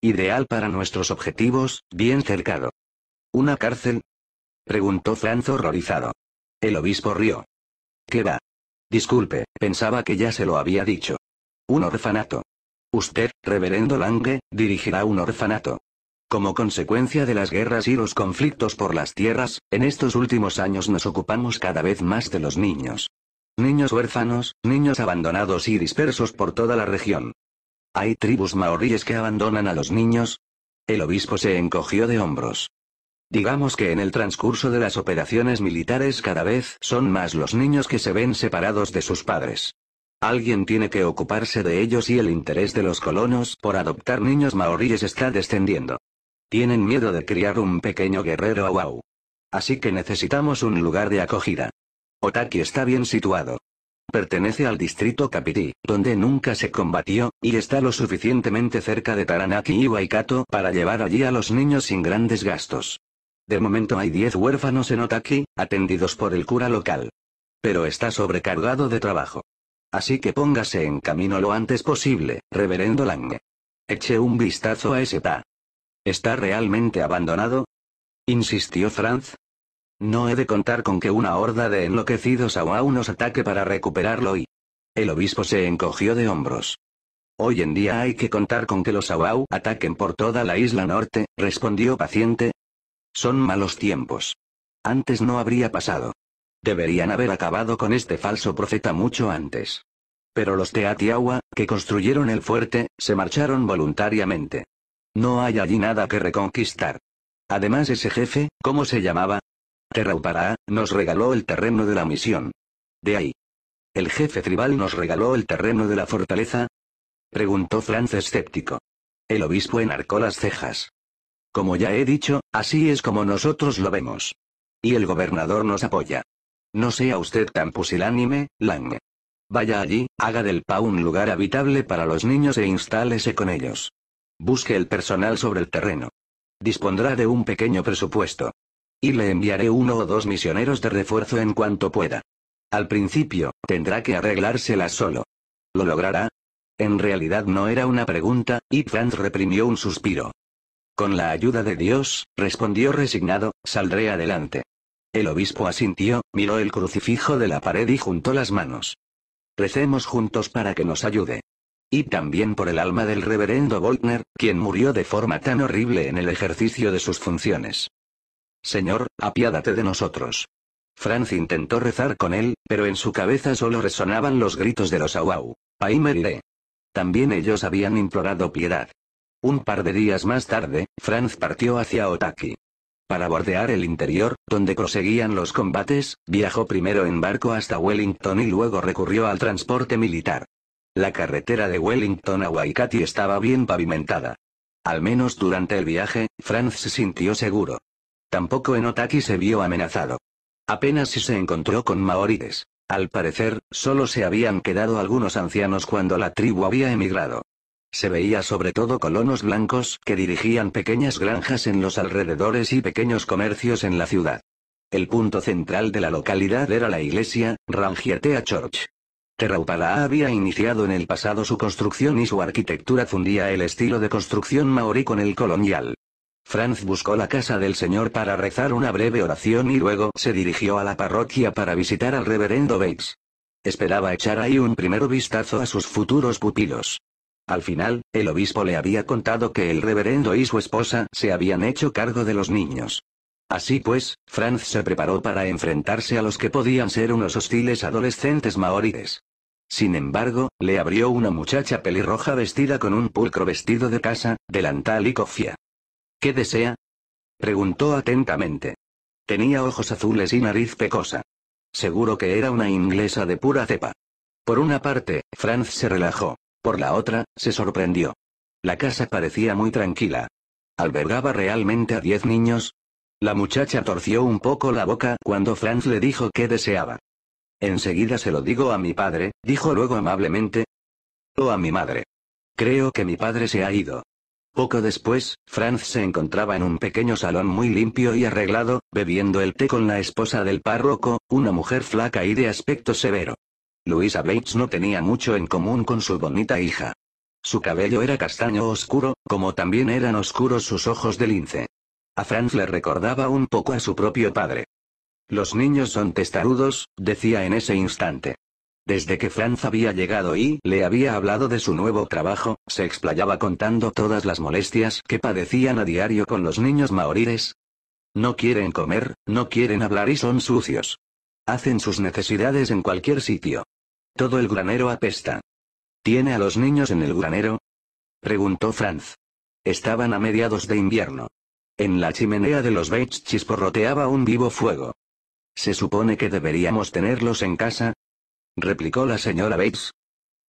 Ideal para nuestros objetivos, bien cercado. ¿Una cárcel? Preguntó Franz horrorizado. El obispo rió. ¿Qué va? Disculpe, pensaba que ya se lo había dicho. Un orfanato. Usted, reverendo Lange, dirigirá un orfanato. Como consecuencia de las guerras y los conflictos por las tierras, en estos últimos años nos ocupamos cada vez más de los niños niños huérfanos, niños abandonados y dispersos por toda la región. Hay tribus maoríes que abandonan a los niños. El obispo se encogió de hombros. Digamos que en el transcurso de las operaciones militares cada vez son más los niños que se ven separados de sus padres. Alguien tiene que ocuparse de ellos y el interés de los colonos por adoptar niños maoríes está descendiendo. Tienen miedo de criar un pequeño guerrero a Así que necesitamos un lugar de acogida. Otaki está bien situado. Pertenece al distrito Kapiti, donde nunca se combatió, y está lo suficientemente cerca de Taranaki y Waikato para llevar allí a los niños sin grandes gastos. De momento hay 10 huérfanos en Otaki, atendidos por el cura local. Pero está sobrecargado de trabajo. Así que póngase en camino lo antes posible, reverendo Lange. Eche un vistazo a ese ta. ¿Está realmente abandonado? Insistió Franz, no he de contar con que una horda de enloquecidos Awau nos ataque para recuperarlo y... El obispo se encogió de hombros. Hoy en día hay que contar con que los Awau ataquen por toda la isla norte, respondió paciente. Son malos tiempos. Antes no habría pasado. Deberían haber acabado con este falso profeta mucho antes. Pero los Teatiawa, que construyeron el fuerte, se marcharon voluntariamente. No hay allí nada que reconquistar. Además ese jefe, ¿cómo se llamaba? Terraupará, nos regaló el terreno de la misión. De ahí. ¿El jefe tribal nos regaló el terreno de la fortaleza? Preguntó Franz escéptico. El obispo enarcó las cejas. Como ya he dicho, así es como nosotros lo vemos. Y el gobernador nos apoya. No sea usted tan pusilánime, Lange. Vaya allí, haga del PA un lugar habitable para los niños e instálese con ellos. Busque el personal sobre el terreno. Dispondrá de un pequeño presupuesto. Y le enviaré uno o dos misioneros de refuerzo en cuanto pueda. Al principio, tendrá que arreglársela solo. ¿Lo logrará? En realidad no era una pregunta, y Franz reprimió un suspiro. Con la ayuda de Dios, respondió resignado, saldré adelante. El obispo asintió, miró el crucifijo de la pared y juntó las manos. Recemos juntos para que nos ayude. Y también por el alma del reverendo Volkner, quien murió de forma tan horrible en el ejercicio de sus funciones. Señor, apiádate de nosotros. Franz intentó rezar con él, pero en su cabeza solo resonaban los gritos de los Awau. Ahí me iré. También ellos habían implorado piedad. Un par de días más tarde, Franz partió hacia Otaki. Para bordear el interior, donde proseguían los combates, viajó primero en barco hasta Wellington y luego recurrió al transporte militar. La carretera de Wellington a Waikati estaba bien pavimentada. Al menos durante el viaje, Franz se sintió seguro. Tampoco en Otaki se vio amenazado. Apenas si se encontró con maorides. Al parecer, solo se habían quedado algunos ancianos cuando la tribu había emigrado. Se veía sobre todo colonos blancos que dirigían pequeñas granjas en los alrededores y pequeños comercios en la ciudad. El punto central de la localidad era la iglesia, Rangiatea Church. Terraupala había iniciado en el pasado su construcción y su arquitectura fundía el estilo de construcción maorí con el colonial. Franz buscó la casa del Señor para rezar una breve oración y luego se dirigió a la parroquia para visitar al reverendo Bates. Esperaba echar ahí un primer vistazo a sus futuros pupilos. Al final, el obispo le había contado que el reverendo y su esposa se habían hecho cargo de los niños. Así pues, Franz se preparó para enfrentarse a los que podían ser unos hostiles adolescentes maoríes. Sin embargo, le abrió una muchacha pelirroja vestida con un pulcro vestido de casa, delantal y cofia. ¿Qué desea? Preguntó atentamente. Tenía ojos azules y nariz pecosa. Seguro que era una inglesa de pura cepa. Por una parte, Franz se relajó. Por la otra, se sorprendió. La casa parecía muy tranquila. ¿Albergaba realmente a diez niños? La muchacha torció un poco la boca cuando Franz le dijo qué deseaba. Enseguida se lo digo a mi padre, dijo luego amablemente. O a mi madre. Creo que mi padre se ha ido. Poco después, Franz se encontraba en un pequeño salón muy limpio y arreglado, bebiendo el té con la esposa del párroco, una mujer flaca y de aspecto severo. Luisa Bates no tenía mucho en común con su bonita hija. Su cabello era castaño oscuro, como también eran oscuros sus ojos de lince. A Franz le recordaba un poco a su propio padre. Los niños son testarudos, decía en ese instante. Desde que Franz había llegado y le había hablado de su nuevo trabajo, se explayaba contando todas las molestias que padecían a diario con los niños maoríes. No quieren comer, no quieren hablar y son sucios. Hacen sus necesidades en cualquier sitio. Todo el granero apesta. ¿Tiene a los niños en el granero? Preguntó Franz. Estaban a mediados de invierno. En la chimenea de los Bates chisporroteaba un vivo fuego. Se supone que deberíamos tenerlos en casa, replicó la señora Bates.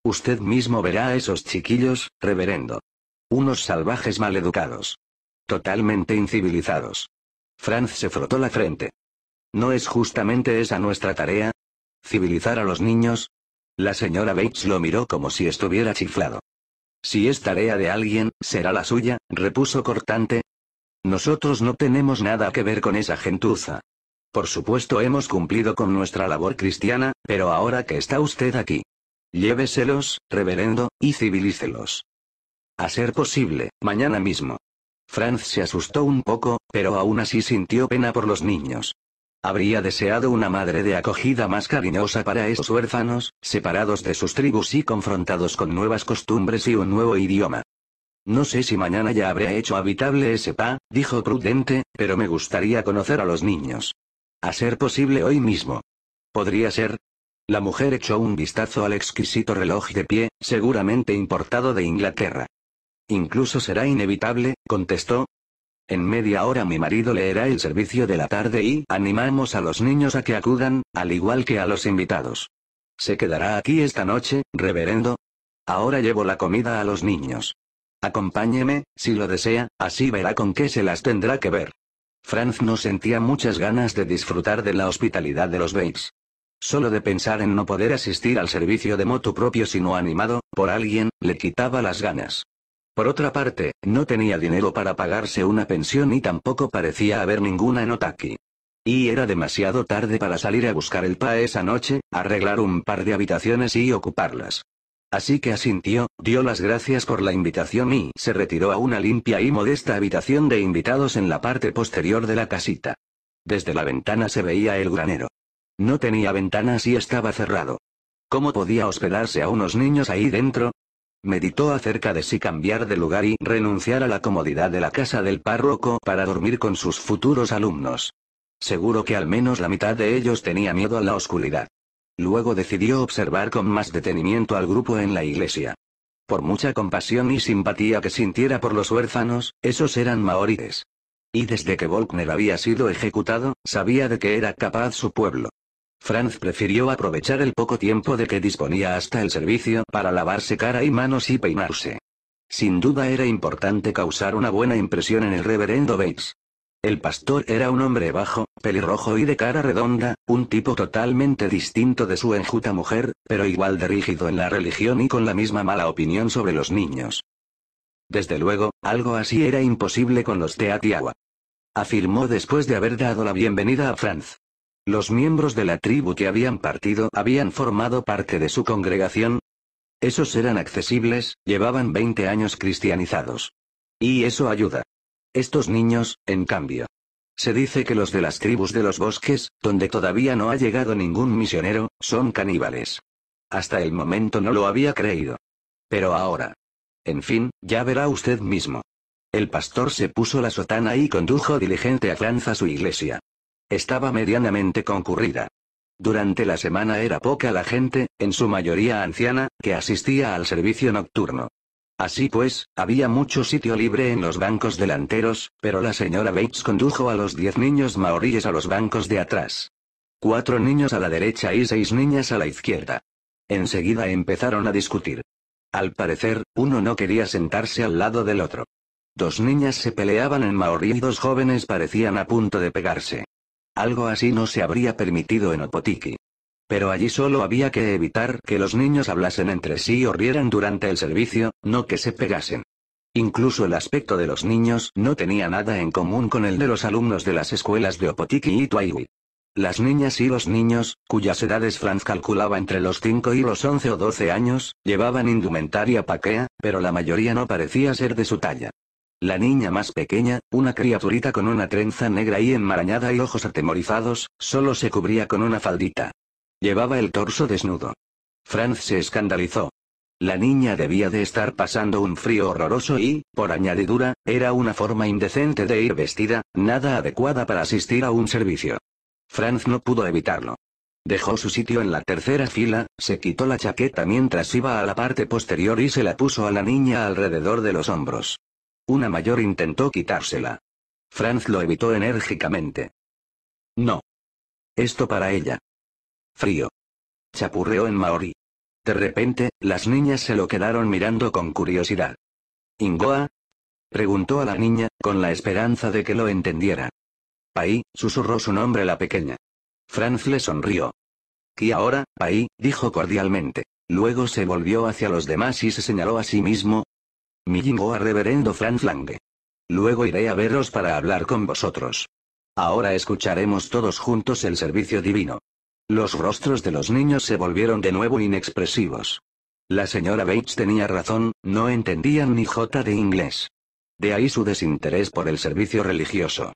Usted mismo verá a esos chiquillos, reverendo. Unos salvajes maleducados. Totalmente incivilizados. Franz se frotó la frente. ¿No es justamente esa nuestra tarea? ¿Civilizar a los niños? La señora Bates lo miró como si estuviera chiflado. Si es tarea de alguien, será la suya, repuso cortante. Nosotros no tenemos nada que ver con esa gentuza. Por supuesto hemos cumplido con nuestra labor cristiana, pero ahora que está usted aquí. Lléveselos, reverendo, y civilícelos. A ser posible, mañana mismo. Franz se asustó un poco, pero aún así sintió pena por los niños. Habría deseado una madre de acogida más cariñosa para esos huérfanos, separados de sus tribus y confrontados con nuevas costumbres y un nuevo idioma. No sé si mañana ya habré hecho habitable ese pa, dijo prudente, pero me gustaría conocer a los niños. A ser posible hoy mismo. Podría ser. La mujer echó un vistazo al exquisito reloj de pie, seguramente importado de Inglaterra. Incluso será inevitable, contestó. En media hora mi marido leerá el servicio de la tarde y animamos a los niños a que acudan, al igual que a los invitados. ¿Se quedará aquí esta noche, reverendo? Ahora llevo la comida a los niños. Acompáñeme, si lo desea, así verá con qué se las tendrá que ver. Franz no sentía muchas ganas de disfrutar de la hospitalidad de los Bates. Solo de pensar en no poder asistir al servicio de moto propio sino animado, por alguien, le quitaba las ganas. Por otra parte, no tenía dinero para pagarse una pensión y tampoco parecía haber ninguna en Otaki. Y era demasiado tarde para salir a buscar el PA esa noche, arreglar un par de habitaciones y ocuparlas. Así que asintió, dio las gracias por la invitación y se retiró a una limpia y modesta habitación de invitados en la parte posterior de la casita. Desde la ventana se veía el granero. No tenía ventanas y estaba cerrado. ¿Cómo podía hospedarse a unos niños ahí dentro? Meditó acerca de si cambiar de lugar y renunciar a la comodidad de la casa del párroco para dormir con sus futuros alumnos. Seguro que al menos la mitad de ellos tenía miedo a la oscuridad. Luego decidió observar con más detenimiento al grupo en la iglesia. Por mucha compasión y simpatía que sintiera por los huérfanos, esos eran maoríes. Y desde que Volkner había sido ejecutado, sabía de que era capaz su pueblo. Franz prefirió aprovechar el poco tiempo de que disponía hasta el servicio para lavarse cara y manos y peinarse. Sin duda era importante causar una buena impresión en el reverendo Bates. El pastor era un hombre bajo, pelirrojo y de cara redonda, un tipo totalmente distinto de su enjuta mujer, pero igual de rígido en la religión y con la misma mala opinión sobre los niños. Desde luego, algo así era imposible con los Teatiagua. Afirmó después de haber dado la bienvenida a Franz. Los miembros de la tribu que habían partido habían formado parte de su congregación. Esos eran accesibles, llevaban 20 años cristianizados. Y eso ayuda. Estos niños, en cambio. Se dice que los de las tribus de los bosques, donde todavía no ha llegado ningún misionero, son caníbales. Hasta el momento no lo había creído. Pero ahora. En fin, ya verá usted mismo. El pastor se puso la sotana y condujo diligente a Franza su iglesia. Estaba medianamente concurrida. Durante la semana era poca la gente, en su mayoría anciana, que asistía al servicio nocturno. Así pues, había mucho sitio libre en los bancos delanteros, pero la señora Bates condujo a los diez niños maoríes a los bancos de atrás. Cuatro niños a la derecha y seis niñas a la izquierda. Enseguida empezaron a discutir. Al parecer, uno no quería sentarse al lado del otro. Dos niñas se peleaban en maorí y dos jóvenes parecían a punto de pegarse. Algo así no se habría permitido en Opotiki pero allí solo había que evitar que los niños hablasen entre sí o rieran durante el servicio, no que se pegasen. Incluso el aspecto de los niños no tenía nada en común con el de los alumnos de las escuelas de Opotiki y Tuayui. Las niñas y los niños, cuyas edades Franz calculaba entre los 5 y los 11 o 12 años, llevaban indumentaria paquea, pero la mayoría no parecía ser de su talla. La niña más pequeña, una criaturita con una trenza negra y enmarañada y ojos atemorizados, solo se cubría con una faldita. Llevaba el torso desnudo. Franz se escandalizó. La niña debía de estar pasando un frío horroroso y, por añadidura, era una forma indecente de ir vestida, nada adecuada para asistir a un servicio. Franz no pudo evitarlo. Dejó su sitio en la tercera fila, se quitó la chaqueta mientras iba a la parte posterior y se la puso a la niña alrededor de los hombros. Una mayor intentó quitársela. Franz lo evitó enérgicamente. No. Esto para ella. Frío. Chapurreó en maorí. De repente, las niñas se lo quedaron mirando con curiosidad. ¿Ingoa? Preguntó a la niña, con la esperanza de que lo entendiera. Pai, susurró su nombre la pequeña. Franz le sonrió. ¿Y ahora, Pai? dijo cordialmente. Luego se volvió hacia los demás y se señaló a sí mismo. Mi Ingoa reverendo Franz Lange. Luego iré a veros para hablar con vosotros. Ahora escucharemos todos juntos el servicio divino. Los rostros de los niños se volvieron de nuevo inexpresivos. La señora Bates tenía razón, no entendían ni jota de inglés. De ahí su desinterés por el servicio religioso.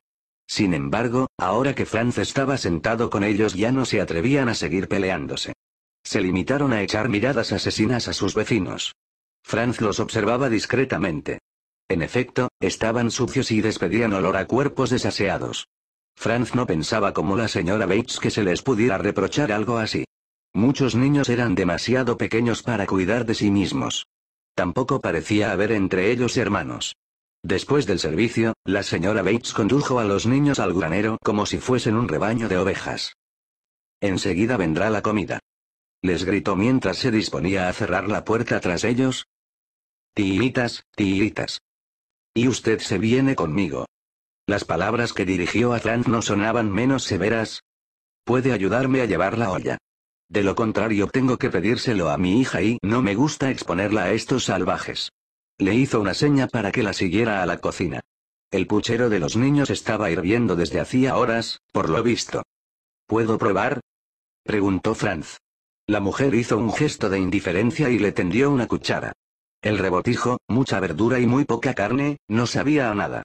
Sin embargo, ahora que Franz estaba sentado con ellos ya no se atrevían a seguir peleándose. Se limitaron a echar miradas asesinas a sus vecinos. Franz los observaba discretamente. En efecto, estaban sucios y despedían olor a cuerpos desaseados. Franz no pensaba como la señora Bates que se les pudiera reprochar algo así. Muchos niños eran demasiado pequeños para cuidar de sí mismos. Tampoco parecía haber entre ellos hermanos. Después del servicio, la señora Bates condujo a los niños al granero como si fuesen un rebaño de ovejas. Enseguida vendrá la comida. Les gritó mientras se disponía a cerrar la puerta tras ellos. Tiritas, tiritas. Y usted se viene conmigo. Las palabras que dirigió a Franz no sonaban menos severas. Puede ayudarme a llevar la olla. De lo contrario tengo que pedírselo a mi hija y no me gusta exponerla a estos salvajes. Le hizo una seña para que la siguiera a la cocina. El puchero de los niños estaba hirviendo desde hacía horas, por lo visto. ¿Puedo probar? preguntó Franz. La mujer hizo un gesto de indiferencia y le tendió una cuchara. El rebotijo, mucha verdura y muy poca carne, no sabía a nada.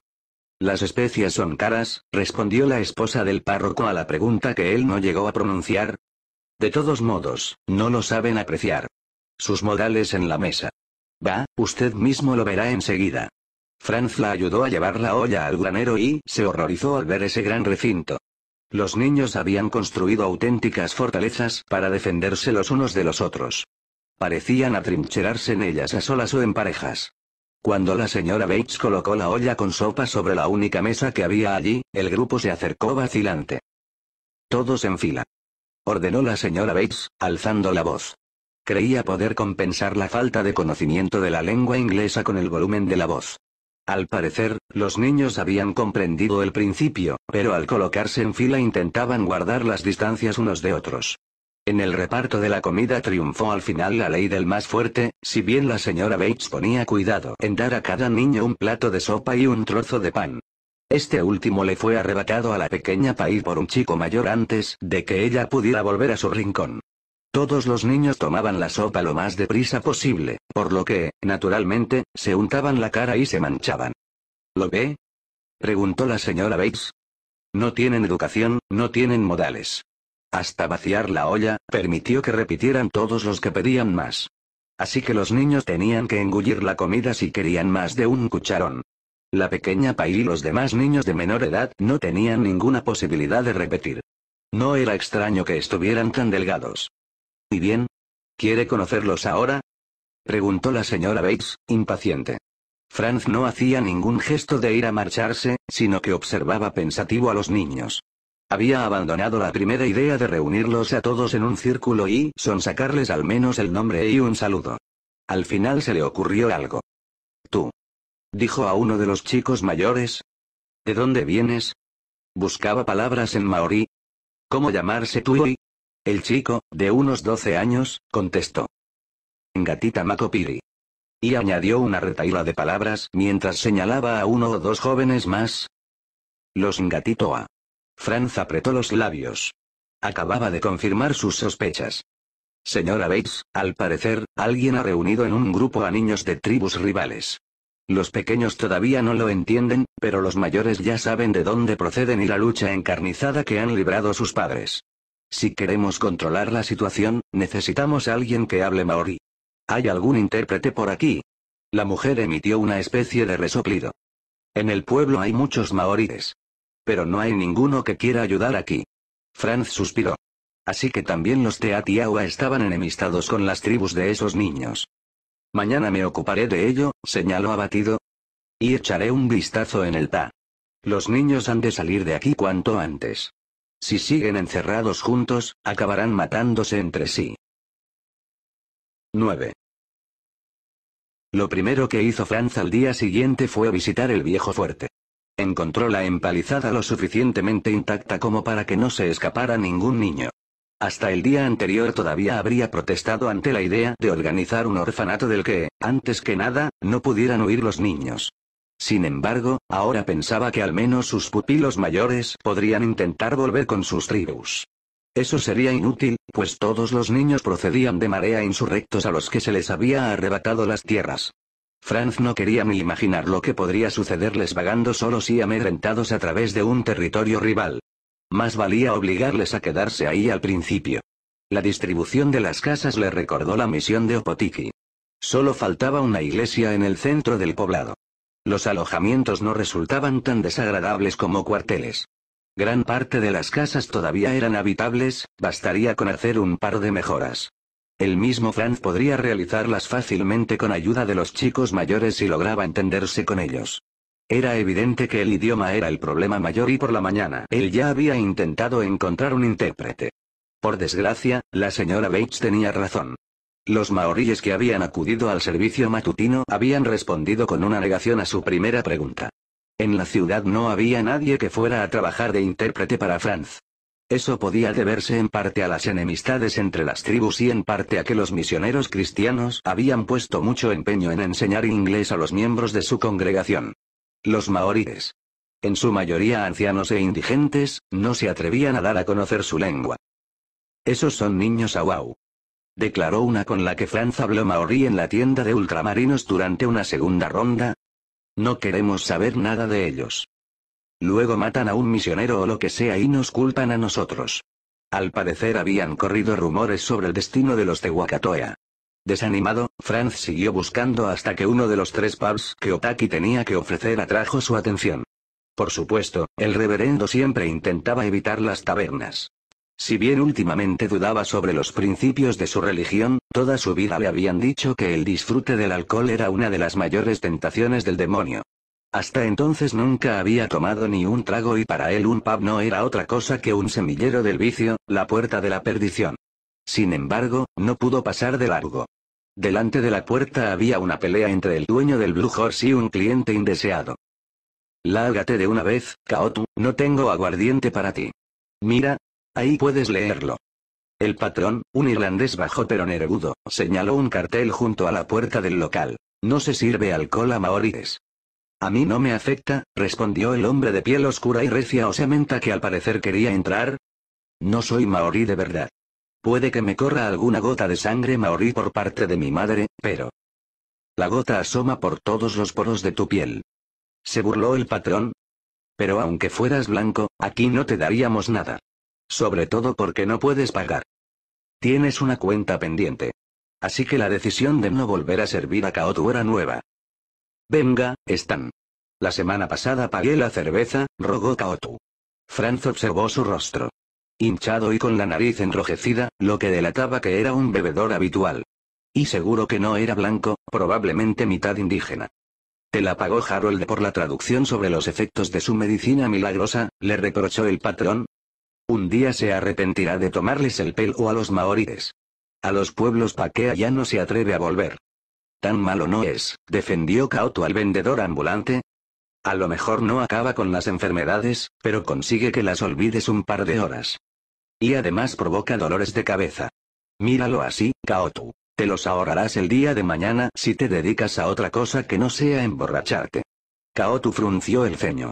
Las especias son caras, respondió la esposa del párroco a la pregunta que él no llegó a pronunciar. De todos modos, no lo saben apreciar. Sus modales en la mesa. Va, usted mismo lo verá enseguida. Franz la ayudó a llevar la olla al granero y se horrorizó al ver ese gran recinto. Los niños habían construido auténticas fortalezas para defenderse los unos de los otros. Parecían atrincherarse en ellas a solas o en parejas. Cuando la señora Bates colocó la olla con sopa sobre la única mesa que había allí, el grupo se acercó vacilante. Todos en fila. Ordenó la señora Bates, alzando la voz. Creía poder compensar la falta de conocimiento de la lengua inglesa con el volumen de la voz. Al parecer, los niños habían comprendido el principio, pero al colocarse en fila intentaban guardar las distancias unos de otros. En el reparto de la comida triunfó al final la ley del más fuerte, si bien la señora Bates ponía cuidado en dar a cada niño un plato de sopa y un trozo de pan. Este último le fue arrebatado a la pequeña País por un chico mayor antes de que ella pudiera volver a su rincón. Todos los niños tomaban la sopa lo más deprisa posible, por lo que, naturalmente, se untaban la cara y se manchaban. ¿Lo ve? preguntó la señora Bates. No tienen educación, no tienen modales hasta vaciar la olla, permitió que repitieran todos los que pedían más. Así que los niños tenían que engullir la comida si querían más de un cucharón. La pequeña Pai y los demás niños de menor edad no tenían ninguna posibilidad de repetir. No era extraño que estuvieran tan delgados. ¿Y bien? ¿Quiere conocerlos ahora? Preguntó la señora Bates, impaciente. Franz no hacía ningún gesto de ir a marcharse, sino que observaba pensativo a los niños. Había abandonado la primera idea de reunirlos a todos en un círculo y son sacarles al menos el nombre y un saludo. Al final se le ocurrió algo. Tú. Dijo a uno de los chicos mayores. ¿De dónde vienes? Buscaba palabras en maorí. ¿Cómo llamarse tú hoy? El chico, de unos 12 años, contestó. Gatita Makopiri. Y añadió una retaila de palabras mientras señalaba a uno o dos jóvenes más. Los Ngatitoa. Franz apretó los labios. Acababa de confirmar sus sospechas. Señora Bates, al parecer, alguien ha reunido en un grupo a niños de tribus rivales. Los pequeños todavía no lo entienden, pero los mayores ya saben de dónde proceden y la lucha encarnizada que han librado sus padres. Si queremos controlar la situación, necesitamos a alguien que hable maorí. ¿Hay algún intérprete por aquí? La mujer emitió una especie de resoplido. En el pueblo hay muchos maoríes pero no hay ninguno que quiera ayudar aquí. Franz suspiró. Así que también los Teatiawa estaban enemistados con las tribus de esos niños. Mañana me ocuparé de ello, señaló abatido. Y echaré un vistazo en el TA. Los niños han de salir de aquí cuanto antes. Si siguen encerrados juntos, acabarán matándose entre sí. 9. Lo primero que hizo Franz al día siguiente fue visitar el viejo fuerte encontró la empalizada lo suficientemente intacta como para que no se escapara ningún niño. Hasta el día anterior todavía habría protestado ante la idea de organizar un orfanato del que, antes que nada, no pudieran huir los niños. Sin embargo, ahora pensaba que al menos sus pupilos mayores podrían intentar volver con sus tribus. Eso sería inútil, pues todos los niños procedían de marea insurrectos a los que se les había arrebatado las tierras. Franz no quería ni imaginar lo que podría sucederles vagando solos y amedrentados a través de un territorio rival. Más valía obligarles a quedarse ahí al principio. La distribución de las casas le recordó la misión de Opotiki. Solo faltaba una iglesia en el centro del poblado. Los alojamientos no resultaban tan desagradables como cuarteles. Gran parte de las casas todavía eran habitables, bastaría con hacer un par de mejoras. El mismo Franz podría realizarlas fácilmente con ayuda de los chicos mayores si lograba entenderse con ellos. Era evidente que el idioma era el problema mayor y por la mañana él ya había intentado encontrar un intérprete. Por desgracia, la señora Bates tenía razón. Los maoríes que habían acudido al servicio matutino habían respondido con una negación a su primera pregunta. En la ciudad no había nadie que fuera a trabajar de intérprete para Franz. Eso podía deberse en parte a las enemistades entre las tribus y en parte a que los misioneros cristianos habían puesto mucho empeño en enseñar inglés a los miembros de su congregación. Los maoríes, en su mayoría ancianos e indigentes, no se atrevían a dar a conocer su lengua. Esos son niños awau. Declaró una con la que Franz habló maorí en la tienda de ultramarinos durante una segunda ronda. No queremos saber nada de ellos. Luego matan a un misionero o lo que sea y nos culpan a nosotros. Al parecer habían corrido rumores sobre el destino de los de Wakatoya. Desanimado, Franz siguió buscando hasta que uno de los tres pubs que Otaki tenía que ofrecer atrajo su atención. Por supuesto, el reverendo siempre intentaba evitar las tabernas. Si bien últimamente dudaba sobre los principios de su religión, toda su vida le habían dicho que el disfrute del alcohol era una de las mayores tentaciones del demonio. Hasta entonces nunca había tomado ni un trago y para él un pub no era otra cosa que un semillero del vicio, la puerta de la perdición. Sin embargo, no pudo pasar de largo. Delante de la puerta había una pelea entre el dueño del Blue Horse y un cliente indeseado. Lágate de una vez, Kaotu, no tengo aguardiente para ti. Mira, ahí puedes leerlo. El patrón, un irlandés bajo pero nervudo, señaló un cartel junto a la puerta del local. No se sirve alcohol a maoríes. A mí no me afecta, respondió el hombre de piel oscura y recia o sementa que al parecer quería entrar. No soy maorí de verdad. Puede que me corra alguna gota de sangre maorí por parte de mi madre, pero... La gota asoma por todos los poros de tu piel. Se burló el patrón. Pero aunque fueras blanco, aquí no te daríamos nada. Sobre todo porque no puedes pagar. Tienes una cuenta pendiente. Así que la decisión de no volver a servir a Kaotu era nueva. Venga, están. La semana pasada pagué la cerveza, rogó Kaotu. Franz observó su rostro. Hinchado y con la nariz enrojecida, lo que delataba que era un bebedor habitual. Y seguro que no era blanco, probablemente mitad indígena. Te la pagó Harold por la traducción sobre los efectos de su medicina milagrosa, le reprochó el patrón. Un día se arrepentirá de tomarles el pelo a los maoríes. A los pueblos paquea ya no se atreve a volver. Tan malo no es, defendió Kaotu al vendedor ambulante. A lo mejor no acaba con las enfermedades, pero consigue que las olvides un par de horas. Y además provoca dolores de cabeza. Míralo así, Kaotu. Te los ahorrarás el día de mañana si te dedicas a otra cosa que no sea emborracharte. Kaotu frunció el ceño.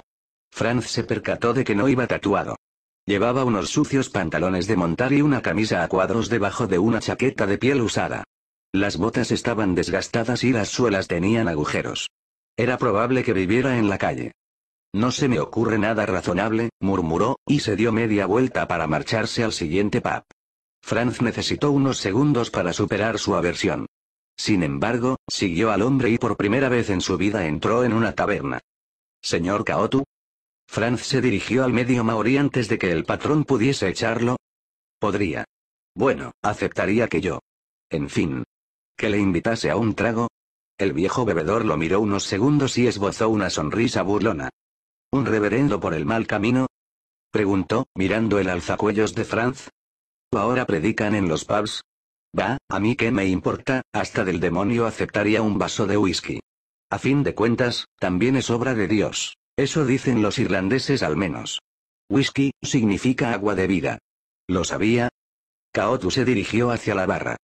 Franz se percató de que no iba tatuado. Llevaba unos sucios pantalones de montar y una camisa a cuadros debajo de una chaqueta de piel usada. Las botas estaban desgastadas y las suelas tenían agujeros. Era probable que viviera en la calle. No se me ocurre nada razonable, murmuró, y se dio media vuelta para marcharse al siguiente pub. Franz necesitó unos segundos para superar su aversión. Sin embargo, siguió al hombre y por primera vez en su vida entró en una taberna. Señor Kaotu. Franz se dirigió al medio maorí antes de que el patrón pudiese echarlo. Podría. Bueno, aceptaría que yo. En fin, ¿Que le invitase a un trago? El viejo bebedor lo miró unos segundos y esbozó una sonrisa burlona. ¿Un reverendo por el mal camino? preguntó, mirando el alzacuellos de Franz. Ahora predican en los pubs. Va, a mí qué me importa, hasta del demonio aceptaría un vaso de whisky. A fin de cuentas, también es obra de Dios. Eso dicen los irlandeses al menos. Whisky significa agua de vida. ¿Lo sabía? Kaotu se dirigió hacia la barra.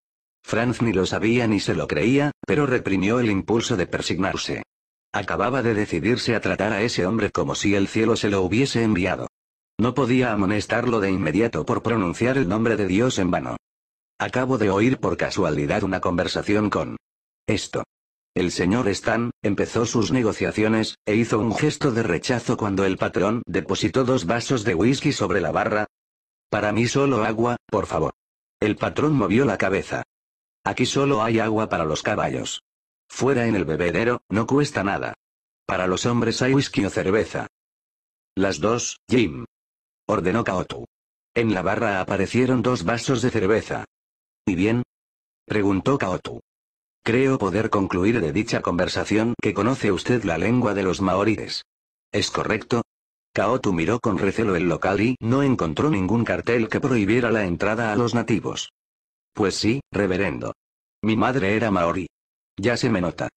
Franz ni lo sabía ni se lo creía, pero reprimió el impulso de persignarse. Acababa de decidirse a tratar a ese hombre como si el cielo se lo hubiese enviado. No podía amonestarlo de inmediato por pronunciar el nombre de Dios en vano. Acabo de oír por casualidad una conversación con... Esto. El señor Stan, empezó sus negociaciones, e hizo un gesto de rechazo cuando el patrón depositó dos vasos de whisky sobre la barra. Para mí solo agua, por favor. El patrón movió la cabeza. Aquí solo hay agua para los caballos. Fuera en el bebedero, no cuesta nada. Para los hombres hay whisky o cerveza. Las dos, Jim. Ordenó Kaotu. En la barra aparecieron dos vasos de cerveza. ¿Y bien? Preguntó Kaotu. Creo poder concluir de dicha conversación que conoce usted la lengua de los maoríes. ¿Es correcto? Kaotu miró con recelo el local y no encontró ningún cartel que prohibiera la entrada a los nativos. Pues sí, reverendo. Mi madre era maorí. Ya se me nota.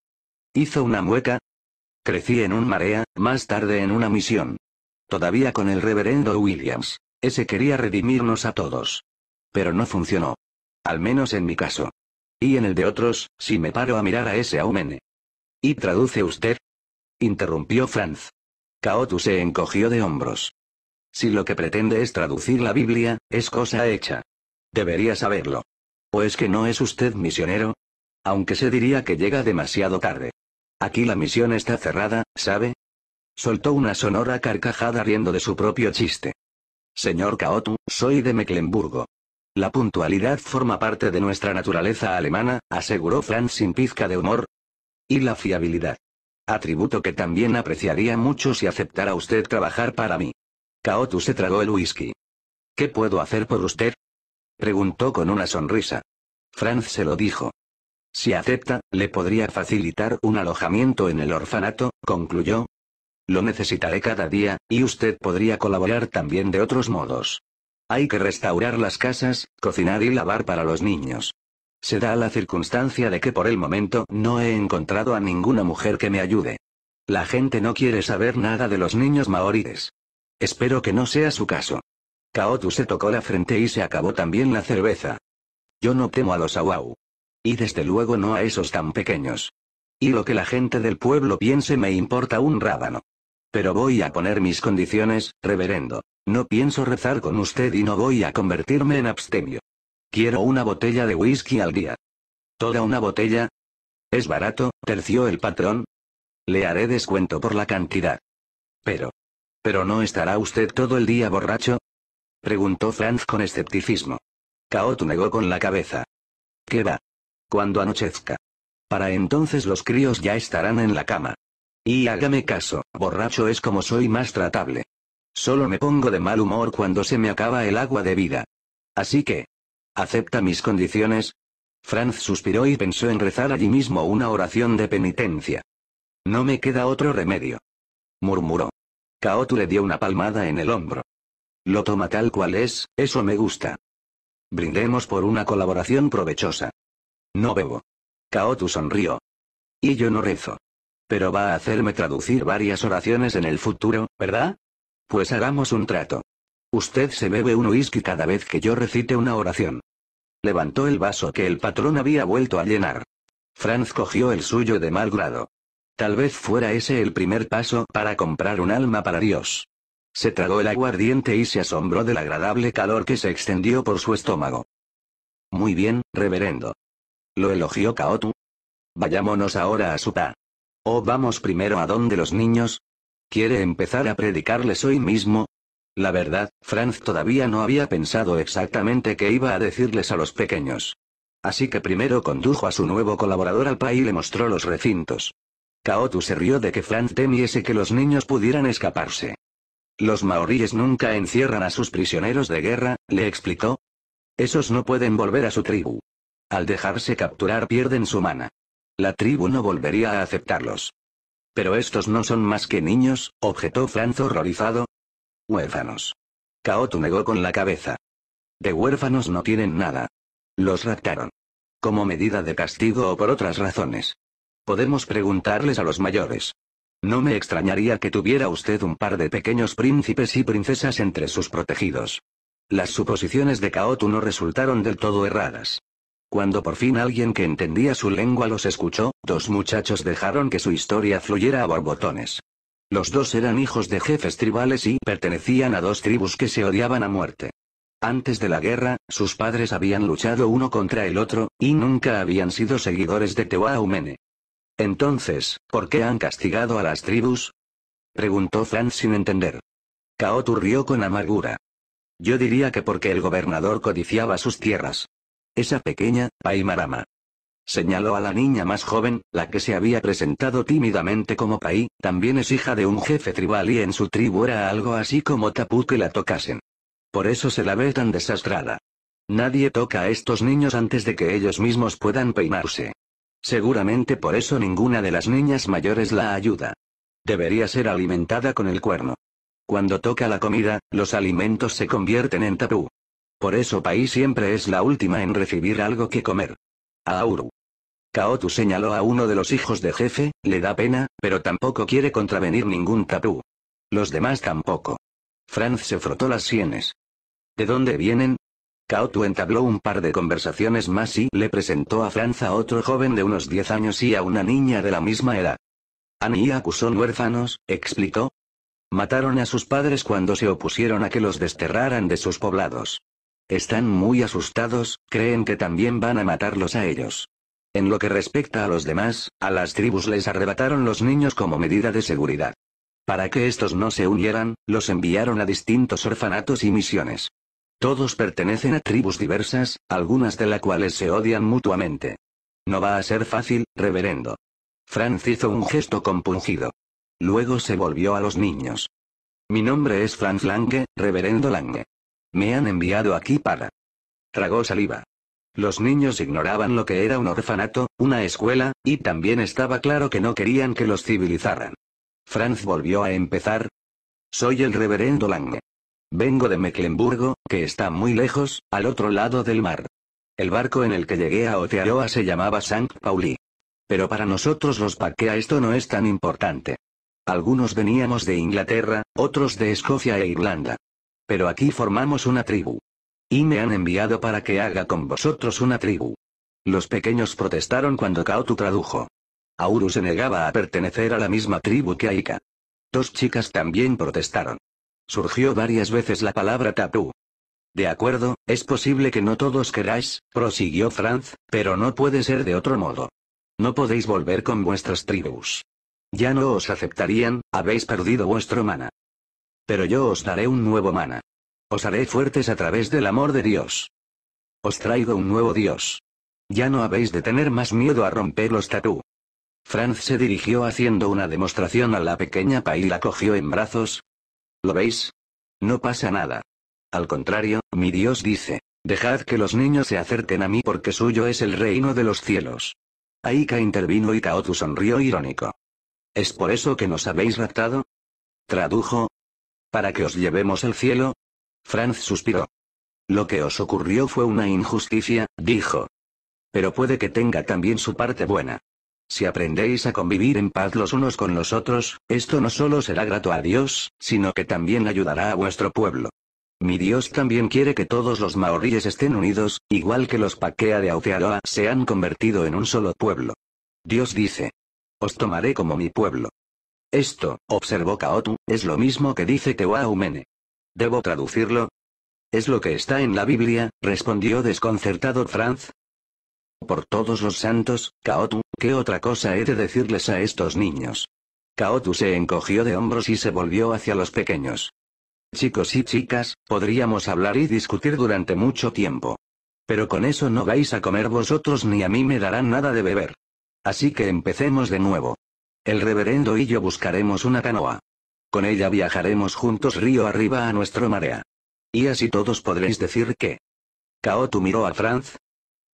Hizo una mueca. Crecí en un marea, más tarde en una misión. Todavía con el reverendo Williams. Ese quería redimirnos a todos. Pero no funcionó. Al menos en mi caso. Y en el de otros, si me paro a mirar a ese aumene. ¿Y traduce usted? Interrumpió Franz. Kaotu se encogió de hombros. Si lo que pretende es traducir la Biblia, es cosa hecha. Debería saberlo. ¿O es que no es usted misionero? Aunque se diría que llega demasiado tarde. Aquí la misión está cerrada, ¿sabe? Soltó una sonora carcajada riendo de su propio chiste. Señor Kaotu, soy de Mecklenburg. La puntualidad forma parte de nuestra naturaleza alemana, aseguró Franz sin pizca de humor. Y la fiabilidad. Atributo que también apreciaría mucho si aceptara usted trabajar para mí. Kaotu se tragó el whisky. ¿Qué puedo hacer por usted? Preguntó con una sonrisa. Franz se lo dijo. Si acepta, le podría facilitar un alojamiento en el orfanato, concluyó. Lo necesitaré cada día, y usted podría colaborar también de otros modos. Hay que restaurar las casas, cocinar y lavar para los niños. Se da la circunstancia de que por el momento no he encontrado a ninguna mujer que me ayude. La gente no quiere saber nada de los niños maoríes. Espero que no sea su caso. Kaotu se tocó la frente y se acabó también la cerveza. Yo no temo a los Awau. Y desde luego no a esos tan pequeños. Y lo que la gente del pueblo piense me importa un rábano. Pero voy a poner mis condiciones, reverendo. No pienso rezar con usted y no voy a convertirme en abstemio. Quiero una botella de whisky al día. ¿Toda una botella? Es barato, terció el patrón. Le haré descuento por la cantidad. Pero. Pero no estará usted todo el día borracho, Preguntó Franz con escepticismo. Kaotu negó con la cabeza. ¿Qué va? Cuando anochezca. Para entonces los críos ya estarán en la cama. Y hágame caso, borracho es como soy más tratable. Solo me pongo de mal humor cuando se me acaba el agua de vida. Así que... ¿Acepta mis condiciones? Franz suspiró y pensó en rezar allí mismo una oración de penitencia. No me queda otro remedio. Murmuró. Kaotu le dio una palmada en el hombro. Lo toma tal cual es, eso me gusta. Brindemos por una colaboración provechosa. No bebo. Kaotu sonrió. Y yo no rezo. Pero va a hacerme traducir varias oraciones en el futuro, ¿verdad? Pues hagamos un trato. Usted se bebe un whisky cada vez que yo recite una oración. Levantó el vaso que el patrón había vuelto a llenar. Franz cogió el suyo de mal grado. Tal vez fuera ese el primer paso para comprar un alma para Dios. Se tragó el aguardiente y se asombró del agradable calor que se extendió por su estómago. Muy bien, reverendo. Lo elogió Kaotu. Vayámonos ahora a su pa. ¿O oh, vamos primero a donde los niños? ¿Quiere empezar a predicarles hoy mismo? La verdad, Franz todavía no había pensado exactamente qué iba a decirles a los pequeños. Así que primero condujo a su nuevo colaborador al pa y le mostró los recintos. Kaotu se rió de que Franz temiese que los niños pudieran escaparse. Los maoríes nunca encierran a sus prisioneros de guerra, le explicó. Esos no pueden volver a su tribu. Al dejarse capturar pierden su mana. La tribu no volvería a aceptarlos. Pero estos no son más que niños, objetó Franz horrorizado. Huérfanos. Kaotu negó con la cabeza. De huérfanos no tienen nada. Los raptaron. Como medida de castigo o por otras razones. Podemos preguntarles a los mayores. No me extrañaría que tuviera usted un par de pequeños príncipes y princesas entre sus protegidos. Las suposiciones de Kaotu no resultaron del todo erradas. Cuando por fin alguien que entendía su lengua los escuchó, dos muchachos dejaron que su historia fluyera a borbotones. Los dos eran hijos de jefes tribales y pertenecían a dos tribus que se odiaban a muerte. Antes de la guerra, sus padres habían luchado uno contra el otro, y nunca habían sido seguidores de Tewaumene. Entonces, ¿por qué han castigado a las tribus? Preguntó Franz sin entender. Kaotu rió con amargura. Yo diría que porque el gobernador codiciaba sus tierras. Esa pequeña, Paimarama. Señaló a la niña más joven, la que se había presentado tímidamente como Pai, también es hija de un jefe tribal y en su tribu era algo así como tapu que la tocasen. Por eso se la ve tan desastrada. Nadie toca a estos niños antes de que ellos mismos puedan peinarse. Seguramente por eso ninguna de las niñas mayores la ayuda. Debería ser alimentada con el cuerno. Cuando toca la comida, los alimentos se convierten en tabú. Por eso País siempre es la última en recibir algo que comer. A Auru. Kaotu señaló a uno de los hijos de jefe, le da pena, pero tampoco quiere contravenir ningún tabú. Los demás tampoco. Franz se frotó las sienes. ¿De dónde vienen? Kautu entabló un par de conversaciones más y le presentó a Franza a otro joven de unos 10 años y a una niña de la misma edad. y acusó huérfanos, explicó. Mataron a sus padres cuando se opusieron a que los desterraran de sus poblados. Están muy asustados, creen que también van a matarlos a ellos. En lo que respecta a los demás, a las tribus les arrebataron los niños como medida de seguridad. Para que estos no se unieran, los enviaron a distintos orfanatos y misiones. Todos pertenecen a tribus diversas, algunas de las cuales se odian mutuamente. No va a ser fácil, reverendo. Franz hizo un gesto compungido. Luego se volvió a los niños. Mi nombre es Franz Lange, reverendo Lange. Me han enviado aquí para... Tragó saliva. Los niños ignoraban lo que era un orfanato, una escuela, y también estaba claro que no querían que los civilizaran. Franz volvió a empezar. Soy el reverendo Lange. Vengo de Mecklenburg, que está muy lejos, al otro lado del mar. El barco en el que llegué a Otearoa se llamaba St. Pauli. Pero para nosotros los paquea esto no es tan importante. Algunos veníamos de Inglaterra, otros de Escocia e Irlanda. Pero aquí formamos una tribu. Y me han enviado para que haga con vosotros una tribu. Los pequeños protestaron cuando Kautu tradujo. Auru se negaba a pertenecer a la misma tribu que Aika. Dos chicas también protestaron. Surgió varias veces la palabra tatú. De acuerdo, es posible que no todos queráis, prosiguió Franz, pero no puede ser de otro modo. No podéis volver con vuestras tribus. Ya no os aceptarían, habéis perdido vuestro mana. Pero yo os daré un nuevo mana. Os haré fuertes a través del amor de Dios. Os traigo un nuevo Dios. Ya no habéis de tener más miedo a romper los tatú. Franz se dirigió haciendo una demostración a la pequeña Pa y la cogió en brazos, ¿Lo veis? No pasa nada. Al contrario, mi Dios dice, dejad que los niños se acerquen a mí porque suyo es el reino de los cielos. Aika intervino y Kaotu sonrió irónico. ¿Es por eso que nos habéis raptado? Tradujo. ¿Para que os llevemos al cielo? Franz suspiró. Lo que os ocurrió fue una injusticia, dijo. Pero puede que tenga también su parte buena. Si aprendéis a convivir en paz los unos con los otros, esto no solo será grato a Dios, sino que también ayudará a vuestro pueblo. Mi Dios también quiere que todos los maoríes estén unidos, igual que los Paquea de Aotearoa se han convertido en un solo pueblo. Dios dice. Os tomaré como mi pueblo. Esto, observó Kaotu, es lo mismo que dice Mene. ¿Debo traducirlo? Es lo que está en la Biblia, respondió desconcertado Franz, por todos los santos, Kaotu, ¿qué otra cosa he de decirles a estos niños? Kaotu se encogió de hombros y se volvió hacia los pequeños. Chicos y chicas, podríamos hablar y discutir durante mucho tiempo. Pero con eso no vais a comer vosotros ni a mí me darán nada de beber. Así que empecemos de nuevo. El reverendo y yo buscaremos una canoa. Con ella viajaremos juntos río arriba a nuestro marea. Y así todos podréis decir que. Kaotu miró a Franz,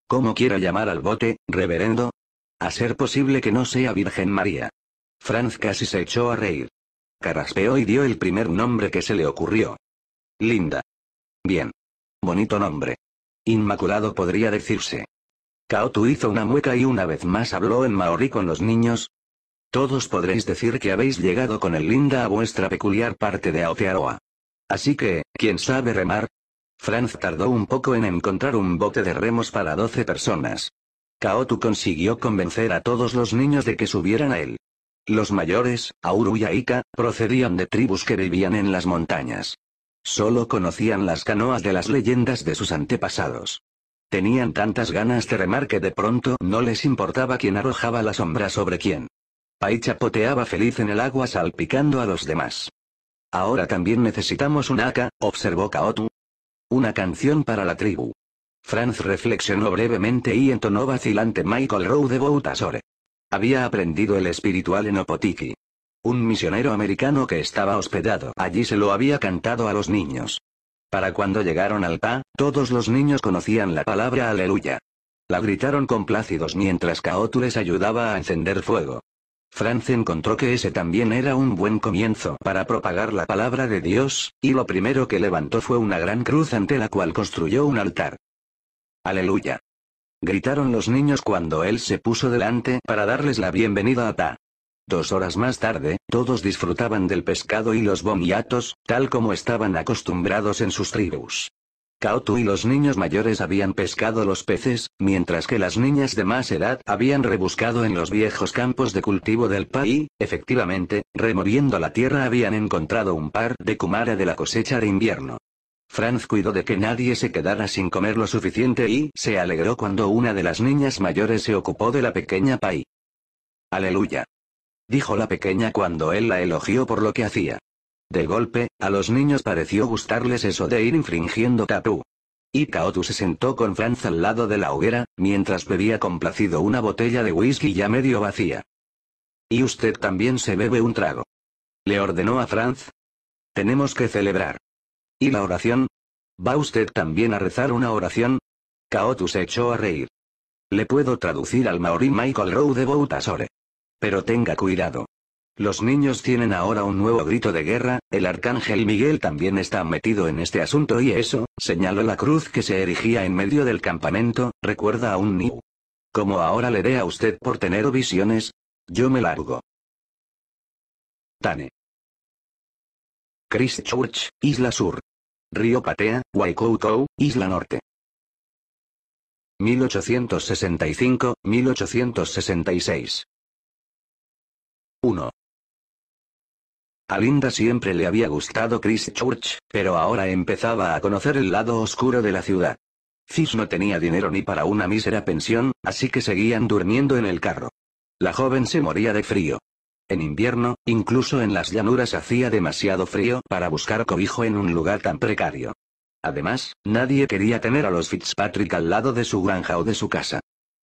¿Cómo quiera llamar al bote, reverendo? A ser posible que no sea Virgen María. Franz casi se echó a reír. Carraspeó y dio el primer nombre que se le ocurrió. Linda. Bien. Bonito nombre. Inmaculado podría decirse. Kaotu hizo una mueca y una vez más habló en maorí con los niños. Todos podréis decir que habéis llegado con el linda a vuestra peculiar parte de Aotearoa. Así que, ¿quién sabe remar? Franz tardó un poco en encontrar un bote de remos para 12 personas. Kaotu consiguió convencer a todos los niños de que subieran a él. Los mayores, Auru y Aika, procedían de tribus que vivían en las montañas. Solo conocían las canoas de las leyendas de sus antepasados. Tenían tantas ganas de remar que de pronto no les importaba quién arrojaba la sombra sobre quién. Pai chapoteaba feliz en el agua salpicando a los demás. Ahora también necesitamos un Aka, observó Kaotu, una canción para la tribu. Franz reflexionó brevemente y entonó vacilante Michael Rowe de Boutasore. Había aprendido el espiritual en Opotiki. Un misionero americano que estaba hospedado allí se lo había cantado a los niños. Para cuando llegaron al PA, todos los niños conocían la palabra aleluya. La gritaron con plácidos mientras Kaotu les ayudaba a encender fuego. Franz encontró que ese también era un buen comienzo para propagar la palabra de Dios, y lo primero que levantó fue una gran cruz ante la cual construyó un altar. Aleluya. Gritaron los niños cuando él se puso delante para darles la bienvenida a Ta. Dos horas más tarde, todos disfrutaban del pescado y los bomiatos, tal como estaban acostumbrados en sus tribus. Kaotu y los niños mayores habían pescado los peces, mientras que las niñas de más edad habían rebuscado en los viejos campos de cultivo del país, efectivamente, removiendo la tierra habían encontrado un par de kumara de la cosecha de invierno. Franz cuidó de que nadie se quedara sin comer lo suficiente y se alegró cuando una de las niñas mayores se ocupó de la pequeña Pai. Aleluya. Dijo la pequeña cuando él la elogió por lo que hacía. De golpe, a los niños pareció gustarles eso de ir infringiendo tatú. Y Kaotu se sentó con Franz al lado de la hoguera, mientras bebía complacido una botella de whisky ya medio vacía. Y usted también se bebe un trago. Le ordenó a Franz. Tenemos que celebrar. ¿Y la oración? ¿Va usted también a rezar una oración? Kaotu se echó a reír. Le puedo traducir al maorí Michael Rowe de Boutasore. Pero tenga cuidado. Los niños tienen ahora un nuevo grito de guerra, el arcángel Miguel también está metido en este asunto y eso, señaló la cruz que se erigía en medio del campamento, recuerda a un niño. Como ahora le dé a usted por tener visiones, yo me largo. Tane. Christchurch, Isla Sur. Río Patea, Waikoukou, Isla Norte. 1865-1866. 1. A Linda siempre le había gustado Chris Church, pero ahora empezaba a conocer el lado oscuro de la ciudad. Cis no tenía dinero ni para una mísera pensión, así que seguían durmiendo en el carro. La joven se moría de frío. En invierno, incluso en las llanuras hacía demasiado frío para buscar cobijo en un lugar tan precario. Además, nadie quería tener a los Fitzpatrick al lado de su granja o de su casa.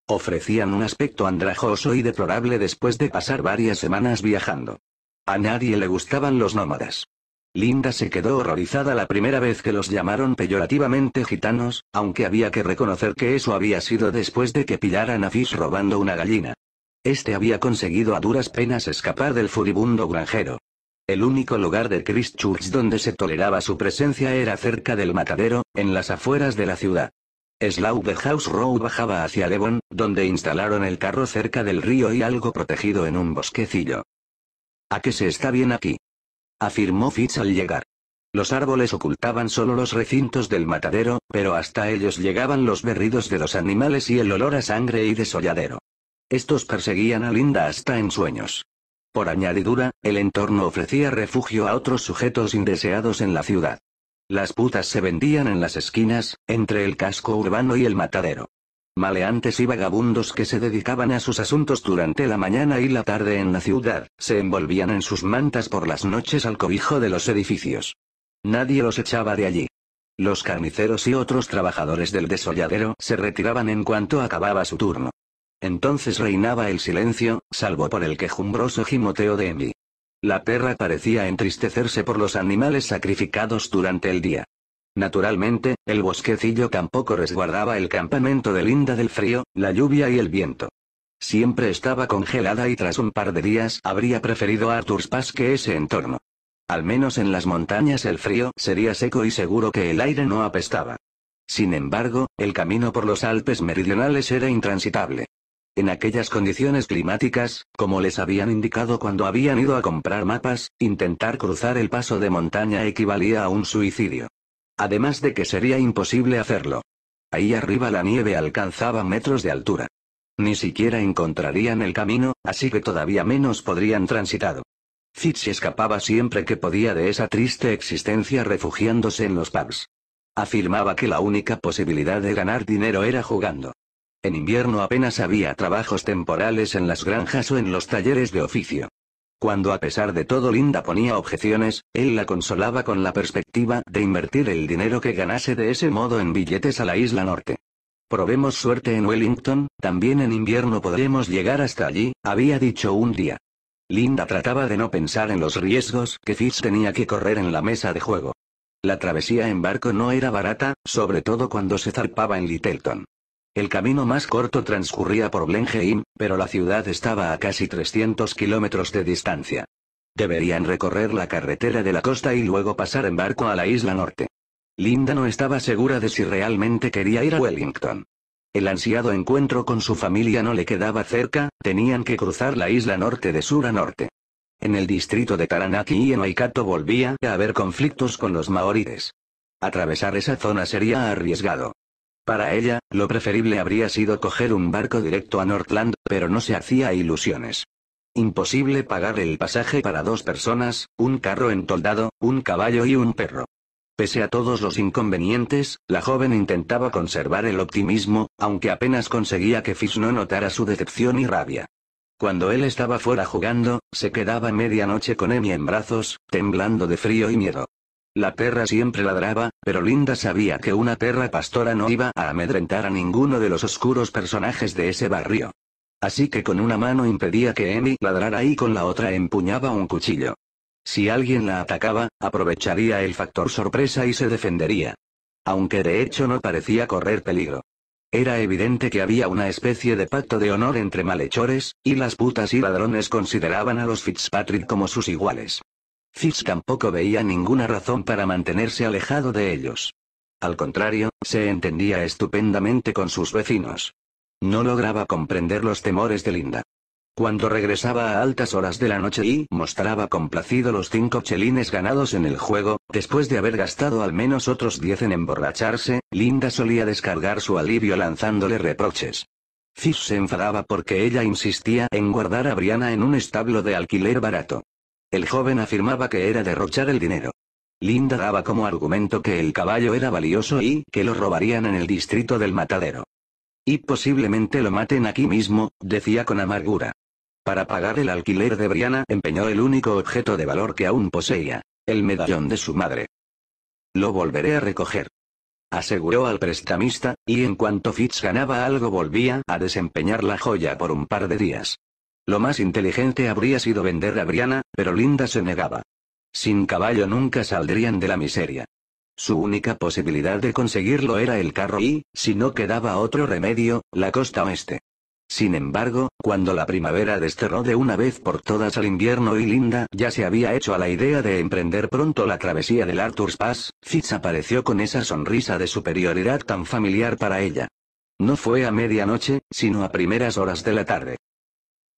Ofrecían un aspecto andrajoso y deplorable después de pasar varias semanas viajando. A nadie le gustaban los nómadas. Linda se quedó horrorizada la primera vez que los llamaron peyorativamente gitanos, aunque había que reconocer que eso había sido después de que pillaran a Fish robando una gallina. Este había conseguido a duras penas escapar del furibundo granjero. El único lugar de Christchurch donde se toleraba su presencia era cerca del matadero, en las afueras de la ciudad. House Road bajaba hacia Devon, donde instalaron el carro cerca del río y algo protegido en un bosquecillo. A que se está bien aquí. Afirmó Fitz al llegar. Los árboles ocultaban solo los recintos del matadero, pero hasta ellos llegaban los berridos de los animales y el olor a sangre y desolladero. Estos perseguían a Linda hasta en sueños. Por añadidura, el entorno ofrecía refugio a otros sujetos indeseados en la ciudad. Las putas se vendían en las esquinas, entre el casco urbano y el matadero maleantes y vagabundos que se dedicaban a sus asuntos durante la mañana y la tarde en la ciudad, se envolvían en sus mantas por las noches al cobijo de los edificios. Nadie los echaba de allí. Los carniceros y otros trabajadores del desolladero se retiraban en cuanto acababa su turno. Entonces reinaba el silencio, salvo por el quejumbroso gimoteo de Emmy. La perra parecía entristecerse por los animales sacrificados durante el día. Naturalmente, el bosquecillo tampoco resguardaba el campamento de Linda del frío, la lluvia y el viento. Siempre estaba congelada y tras un par de días habría preferido Arthur's Pass que ese entorno. Al menos en las montañas el frío sería seco y seguro que el aire no apestaba. Sin embargo, el camino por los Alpes meridionales era intransitable. En aquellas condiciones climáticas, como les habían indicado cuando habían ido a comprar mapas, intentar cruzar el paso de montaña equivalía a un suicidio. Además de que sería imposible hacerlo. Ahí arriba la nieve alcanzaba metros de altura. Ni siquiera encontrarían el camino, así que todavía menos podrían transitado. Fitz escapaba siempre que podía de esa triste existencia refugiándose en los pubs. Afirmaba que la única posibilidad de ganar dinero era jugando. En invierno apenas había trabajos temporales en las granjas o en los talleres de oficio. Cuando a pesar de todo Linda ponía objeciones, él la consolaba con la perspectiva de invertir el dinero que ganase de ese modo en billetes a la isla norte. Probemos suerte en Wellington, también en invierno podremos llegar hasta allí, había dicho un día. Linda trataba de no pensar en los riesgos que Fitz tenía que correr en la mesa de juego. La travesía en barco no era barata, sobre todo cuando se zarpaba en Littleton. El camino más corto transcurría por Blenheim, pero la ciudad estaba a casi 300 kilómetros de distancia. Deberían recorrer la carretera de la costa y luego pasar en barco a la isla norte. Linda no estaba segura de si realmente quería ir a Wellington. El ansiado encuentro con su familia no le quedaba cerca, tenían que cruzar la isla norte de sur a norte. En el distrito de Taranaki y en Waikato volvía a haber conflictos con los maoríes. Atravesar esa zona sería arriesgado. Para ella, lo preferible habría sido coger un barco directo a Northland, pero no se hacía ilusiones. Imposible pagar el pasaje para dos personas, un carro entoldado, un caballo y un perro. Pese a todos los inconvenientes, la joven intentaba conservar el optimismo, aunque apenas conseguía que Fish no notara su decepción y rabia. Cuando él estaba fuera jugando, se quedaba media noche con Emi en brazos, temblando de frío y miedo. La perra siempre ladraba, pero Linda sabía que una perra pastora no iba a amedrentar a ninguno de los oscuros personajes de ese barrio. Así que con una mano impedía que Emmy ladrara y con la otra empuñaba un cuchillo. Si alguien la atacaba, aprovecharía el factor sorpresa y se defendería. Aunque de hecho no parecía correr peligro. Era evidente que había una especie de pacto de honor entre malhechores, y las putas y ladrones consideraban a los Fitzpatrick como sus iguales. Fitz tampoco veía ninguna razón para mantenerse alejado de ellos. Al contrario, se entendía estupendamente con sus vecinos. No lograba comprender los temores de Linda. Cuando regresaba a altas horas de la noche y mostraba complacido los cinco chelines ganados en el juego, después de haber gastado al menos otros diez en emborracharse, Linda solía descargar su alivio lanzándole reproches. Fish se enfadaba porque ella insistía en guardar a Brianna en un establo de alquiler barato. El joven afirmaba que era derrochar el dinero. Linda daba como argumento que el caballo era valioso y que lo robarían en el distrito del matadero. Y posiblemente lo maten aquí mismo, decía con amargura. Para pagar el alquiler de Brianna empeñó el único objeto de valor que aún poseía, el medallón de su madre. Lo volveré a recoger. Aseguró al prestamista, y en cuanto Fitz ganaba algo volvía a desempeñar la joya por un par de días. Lo más inteligente habría sido vender a Briana, pero Linda se negaba. Sin caballo nunca saldrían de la miseria. Su única posibilidad de conseguirlo era el carro y, si no quedaba otro remedio, la costa oeste. Sin embargo, cuando la primavera desterró de una vez por todas al invierno y Linda ya se había hecho a la idea de emprender pronto la travesía del Arthur's Pass, Fitz apareció con esa sonrisa de superioridad tan familiar para ella. No fue a medianoche, sino a primeras horas de la tarde.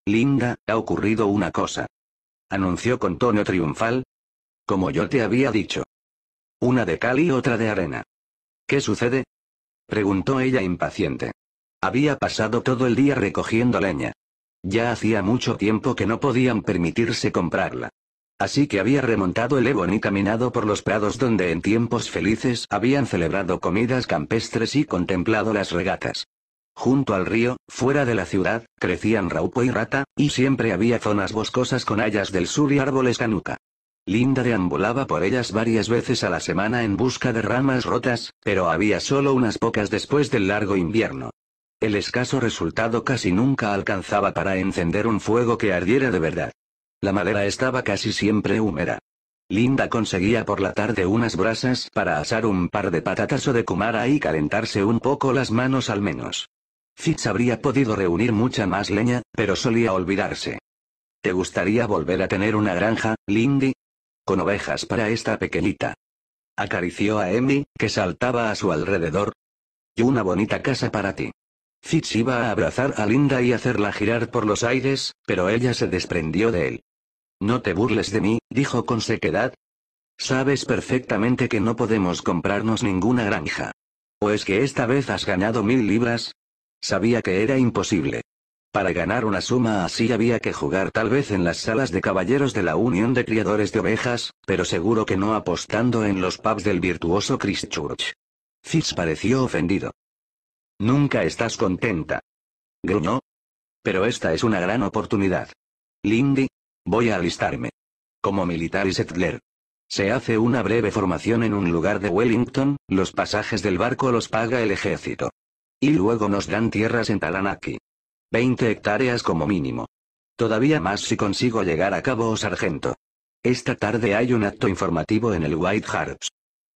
Linda, ha ocurrido una cosa. Anunció con tono triunfal. Como yo te había dicho. Una de cal y otra de arena. ¿Qué sucede? Preguntó ella impaciente. Había pasado todo el día recogiendo leña. Ya hacía mucho tiempo que no podían permitirse comprarla. Así que había remontado el Ebon y caminado por los prados donde en tiempos felices habían celebrado comidas campestres y contemplado las regatas. Junto al río, fuera de la ciudad, crecían raupo y rata, y siempre había zonas boscosas con hayas del sur y árboles canuca. Linda deambulaba por ellas varias veces a la semana en busca de ramas rotas, pero había solo unas pocas después del largo invierno. El escaso resultado casi nunca alcanzaba para encender un fuego que ardiera de verdad. La madera estaba casi siempre húmeda. Linda conseguía por la tarde unas brasas para asar un par de patatas o de kumara y calentarse un poco las manos al menos. Fitz habría podido reunir mucha más leña, pero solía olvidarse. ¿Te gustaría volver a tener una granja, Lindy? Con ovejas para esta pequeñita. Acarició a Emmy, que saltaba a su alrededor. Y una bonita casa para ti. Fitz iba a abrazar a Linda y hacerla girar por los aires, pero ella se desprendió de él. No te burles de mí, dijo con sequedad. Sabes perfectamente que no podemos comprarnos ninguna granja. ¿O es pues que esta vez has ganado mil libras? Sabía que era imposible. Para ganar una suma así había que jugar tal vez en las salas de caballeros de la Unión de Criadores de Ovejas, pero seguro que no apostando en los pubs del virtuoso Christchurch. Fitz pareció ofendido. Nunca estás contenta. Gruñó. Pero esta es una gran oportunidad. Lindy, voy a alistarme. Como militar y settler. Se hace una breve formación en un lugar de Wellington, los pasajes del barco los paga el ejército. Y luego nos dan tierras en Talanaki. 20 hectáreas como mínimo. Todavía más si consigo llegar a Cabo Sargento. Esta tarde hay un acto informativo en el White Harps.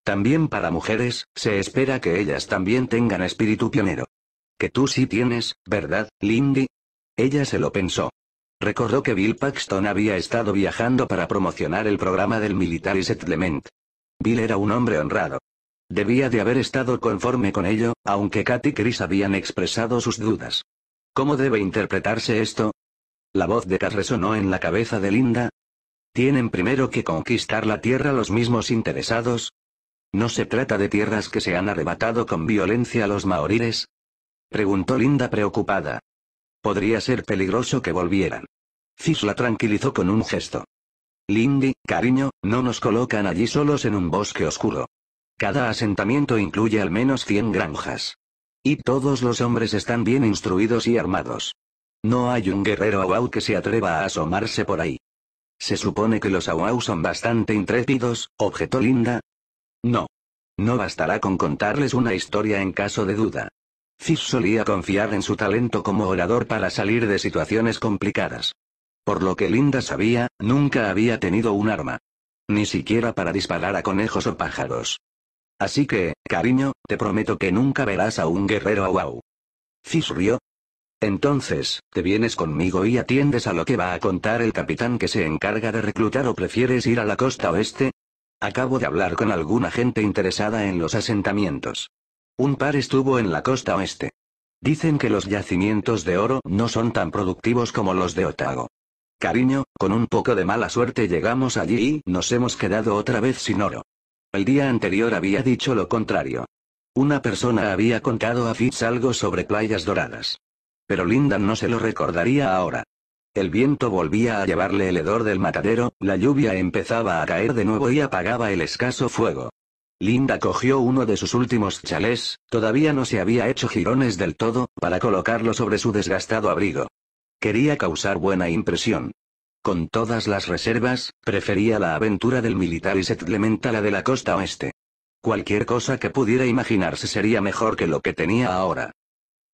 También para mujeres, se espera que ellas también tengan espíritu pionero. Que tú sí tienes, ¿verdad, Lindy? Ella se lo pensó. Recordó que Bill Paxton había estado viajando para promocionar el programa del Military Settlement. Bill era un hombre honrado. Debía de haber estado conforme con ello, aunque Kat y Chris habían expresado sus dudas. ¿Cómo debe interpretarse esto? La voz de Kat resonó en la cabeza de Linda. ¿Tienen primero que conquistar la Tierra los mismos interesados? ¿No se trata de tierras que se han arrebatado con violencia a los maoríes? Preguntó Linda preocupada. Podría ser peligroso que volvieran. Cis la tranquilizó con un gesto. Lindy, cariño, no nos colocan allí solos en un bosque oscuro. Cada asentamiento incluye al menos 100 granjas. Y todos los hombres están bien instruidos y armados. No hay un guerrero Awau que se atreva a asomarse por ahí. Se supone que los Awau son bastante intrépidos, objetó Linda. No. No bastará con contarles una historia en caso de duda. Cis solía confiar en su talento como orador para salir de situaciones complicadas. Por lo que Linda sabía, nunca había tenido un arma. Ni siquiera para disparar a conejos o pájaros. Así que, cariño, te prometo que nunca verás a un guerrero a Wau. Entonces, ¿te vienes conmigo y atiendes a lo que va a contar el capitán que se encarga de reclutar o prefieres ir a la costa oeste? Acabo de hablar con alguna gente interesada en los asentamientos. Un par estuvo en la costa oeste. Dicen que los yacimientos de oro no son tan productivos como los de Otago. Cariño, con un poco de mala suerte llegamos allí y nos hemos quedado otra vez sin oro. El día anterior había dicho lo contrario. Una persona había contado a Fitz algo sobre playas doradas. Pero Linda no se lo recordaría ahora. El viento volvía a llevarle el hedor del matadero, la lluvia empezaba a caer de nuevo y apagaba el escaso fuego. Linda cogió uno de sus últimos chalés, todavía no se había hecho jirones del todo, para colocarlo sobre su desgastado abrigo. Quería causar buena impresión con todas las reservas, prefería la aventura del militar y se a la de la costa oeste. Cualquier cosa que pudiera imaginarse sería mejor que lo que tenía ahora.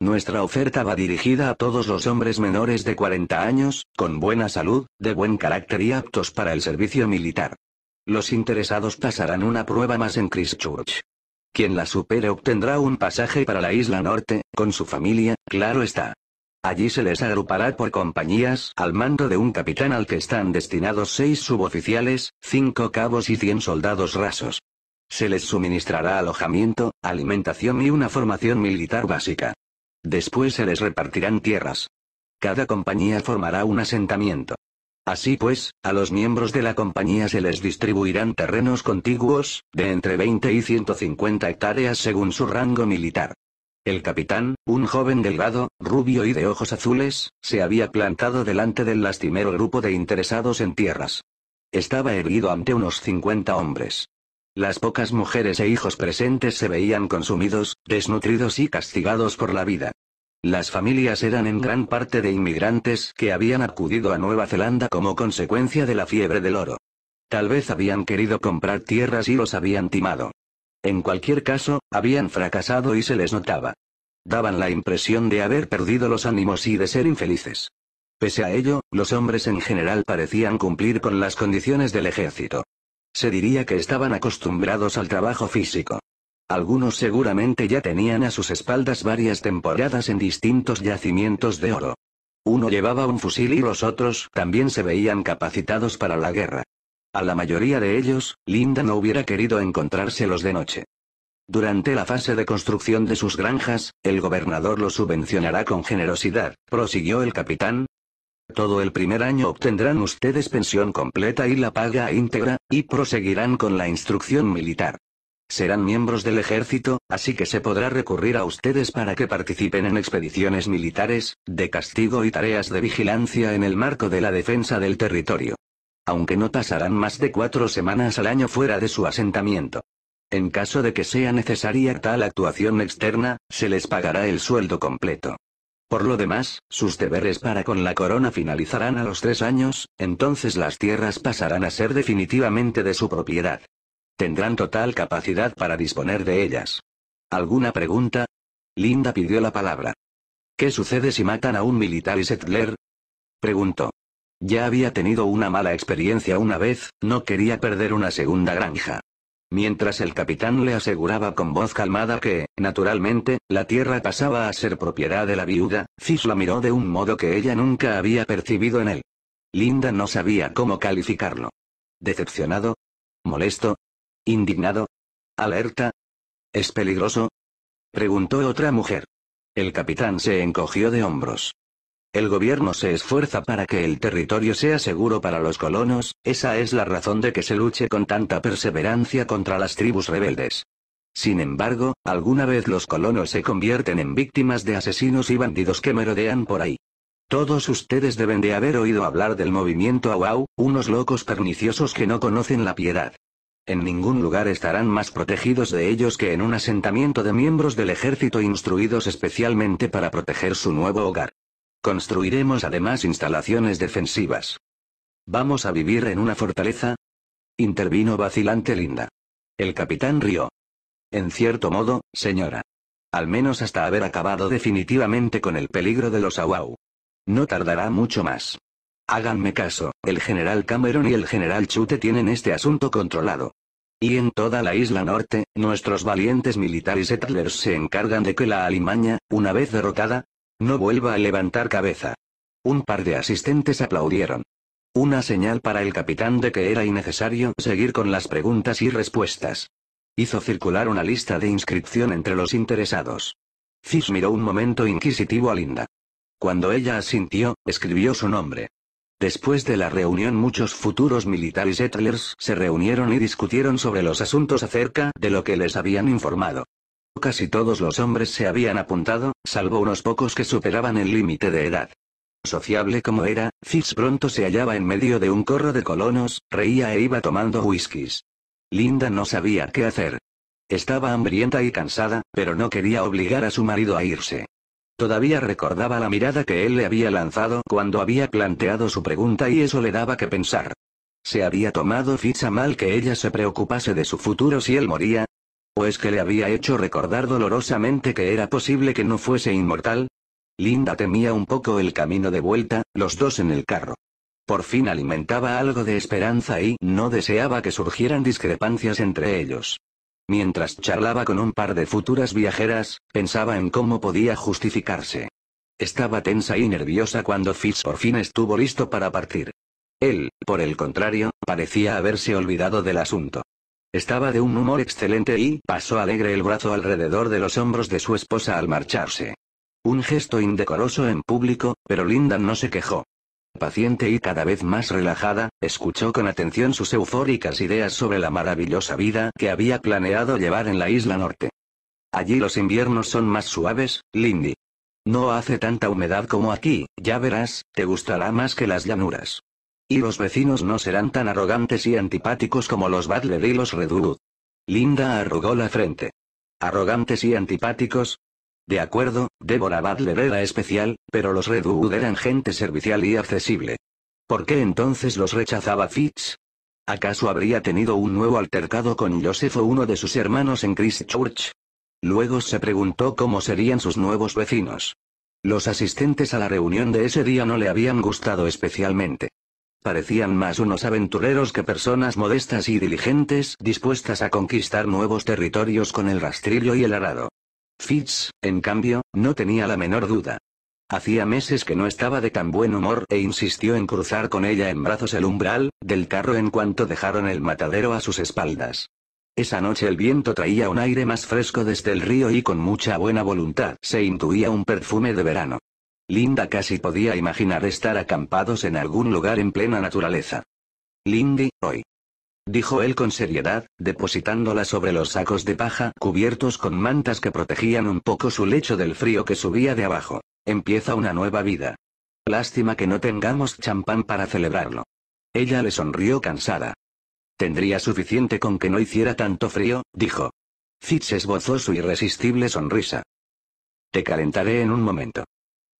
Nuestra oferta va dirigida a todos los hombres menores de 40 años, con buena salud, de buen carácter y aptos para el servicio militar. Los interesados pasarán una prueba más en Christchurch. Quien la supere obtendrá un pasaje para la isla norte, con su familia, claro está. Allí se les agrupará por compañías, al mando de un capitán al que están destinados seis suboficiales, cinco cabos y cien soldados rasos. Se les suministrará alojamiento, alimentación y una formación militar básica. Después se les repartirán tierras. Cada compañía formará un asentamiento. Así pues, a los miembros de la compañía se les distribuirán terrenos contiguos, de entre 20 y 150 hectáreas según su rango militar. El capitán, un joven delgado, rubio y de ojos azules, se había plantado delante del lastimero grupo de interesados en tierras. Estaba erguido ante unos 50 hombres. Las pocas mujeres e hijos presentes se veían consumidos, desnutridos y castigados por la vida. Las familias eran en gran parte de inmigrantes que habían acudido a Nueva Zelanda como consecuencia de la fiebre del oro. Tal vez habían querido comprar tierras y los habían timado. En cualquier caso, habían fracasado y se les notaba. Daban la impresión de haber perdido los ánimos y de ser infelices. Pese a ello, los hombres en general parecían cumplir con las condiciones del ejército. Se diría que estaban acostumbrados al trabajo físico. Algunos seguramente ya tenían a sus espaldas varias temporadas en distintos yacimientos de oro. Uno llevaba un fusil y los otros también se veían capacitados para la guerra. A la mayoría de ellos, Linda no hubiera querido encontrárselos de noche. Durante la fase de construcción de sus granjas, el gobernador los subvencionará con generosidad, prosiguió el capitán. Todo el primer año obtendrán ustedes pensión completa y la paga íntegra, y proseguirán con la instrucción militar. Serán miembros del ejército, así que se podrá recurrir a ustedes para que participen en expediciones militares, de castigo y tareas de vigilancia en el marco de la defensa del territorio aunque no pasarán más de cuatro semanas al año fuera de su asentamiento. En caso de que sea necesaria tal actuación externa, se les pagará el sueldo completo. Por lo demás, sus deberes para con la corona finalizarán a los tres años, entonces las tierras pasarán a ser definitivamente de su propiedad. Tendrán total capacidad para disponer de ellas. ¿Alguna pregunta? Linda pidió la palabra. ¿Qué sucede si matan a un militar y settler? Preguntó. Ya había tenido una mala experiencia una vez, no quería perder una segunda granja. Mientras el capitán le aseguraba con voz calmada que, naturalmente, la tierra pasaba a ser propiedad de la viuda, Cis la miró de un modo que ella nunca había percibido en él. Linda no sabía cómo calificarlo. ¿Decepcionado? ¿Molesto? ¿Indignado? ¿Alerta? ¿Es peligroso? Preguntó otra mujer. El capitán se encogió de hombros. El gobierno se esfuerza para que el territorio sea seguro para los colonos, esa es la razón de que se luche con tanta perseverancia contra las tribus rebeldes. Sin embargo, alguna vez los colonos se convierten en víctimas de asesinos y bandidos que merodean por ahí. Todos ustedes deben de haber oído hablar del movimiento Awau, unos locos perniciosos que no conocen la piedad. En ningún lugar estarán más protegidos de ellos que en un asentamiento de miembros del ejército instruidos especialmente para proteger su nuevo hogar. Construiremos además instalaciones defensivas. ¿Vamos a vivir en una fortaleza? Intervino vacilante Linda. El capitán rió. En cierto modo, señora. Al menos hasta haber acabado definitivamente con el peligro de los Awau. No tardará mucho más. Háganme caso, el general Cameron y el general Chute tienen este asunto controlado. Y en toda la isla norte, nuestros valientes militares settlers se encargan de que la Alemania, una vez derrotada, no vuelva a levantar cabeza. Un par de asistentes aplaudieron. Una señal para el capitán de que era innecesario seguir con las preguntas y respuestas. Hizo circular una lista de inscripción entre los interesados. Cis miró un momento inquisitivo a Linda. Cuando ella asintió, escribió su nombre. Después de la reunión muchos futuros militares settlers se reunieron y discutieron sobre los asuntos acerca de lo que les habían informado. Casi todos los hombres se habían apuntado, salvo unos pocos que superaban el límite de edad. Sociable como era, Fitz pronto se hallaba en medio de un corro de colonos, reía e iba tomando whiskies. Linda no sabía qué hacer. Estaba hambrienta y cansada, pero no quería obligar a su marido a irse. Todavía recordaba la mirada que él le había lanzado cuando había planteado su pregunta y eso le daba que pensar. Se había tomado Fitz a mal que ella se preocupase de su futuro si él moría, es pues que le había hecho recordar dolorosamente que era posible que no fuese inmortal. Linda temía un poco el camino de vuelta, los dos en el carro. Por fin alimentaba algo de esperanza y no deseaba que surgieran discrepancias entre ellos. Mientras charlaba con un par de futuras viajeras, pensaba en cómo podía justificarse. Estaba tensa y nerviosa cuando Fitz por fin estuvo listo para partir. Él, por el contrario, parecía haberse olvidado del asunto. Estaba de un humor excelente y pasó alegre el brazo alrededor de los hombros de su esposa al marcharse. Un gesto indecoroso en público, pero Linda no se quejó. Paciente y cada vez más relajada, escuchó con atención sus eufóricas ideas sobre la maravillosa vida que había planeado llevar en la isla norte. Allí los inviernos son más suaves, Lindy. No hace tanta humedad como aquí, ya verás, te gustará más que las llanuras. Y los vecinos no serán tan arrogantes y antipáticos como los Butler y los Redwood. Linda arrugó la frente. ¿Arrogantes y antipáticos? De acuerdo, Deborah Butler era especial, pero los Redwood eran gente servicial y accesible. ¿Por qué entonces los rechazaba Fitz? ¿Acaso habría tenido un nuevo altercado con Joseph o uno de sus hermanos en Christchurch? Luego se preguntó cómo serían sus nuevos vecinos. Los asistentes a la reunión de ese día no le habían gustado especialmente. Parecían más unos aventureros que personas modestas y diligentes dispuestas a conquistar nuevos territorios con el rastrillo y el arado. Fitz, en cambio, no tenía la menor duda. Hacía meses que no estaba de tan buen humor e insistió en cruzar con ella en brazos el umbral, del carro en cuanto dejaron el matadero a sus espaldas. Esa noche el viento traía un aire más fresco desde el río y con mucha buena voluntad se intuía un perfume de verano. Linda casi podía imaginar estar acampados en algún lugar en plena naturaleza. Lindy, hoy. Dijo él con seriedad, depositándola sobre los sacos de paja cubiertos con mantas que protegían un poco su lecho del frío que subía de abajo. Empieza una nueva vida. Lástima que no tengamos champán para celebrarlo. Ella le sonrió cansada. Tendría suficiente con que no hiciera tanto frío, dijo. Fitz esbozó su irresistible sonrisa. Te calentaré en un momento.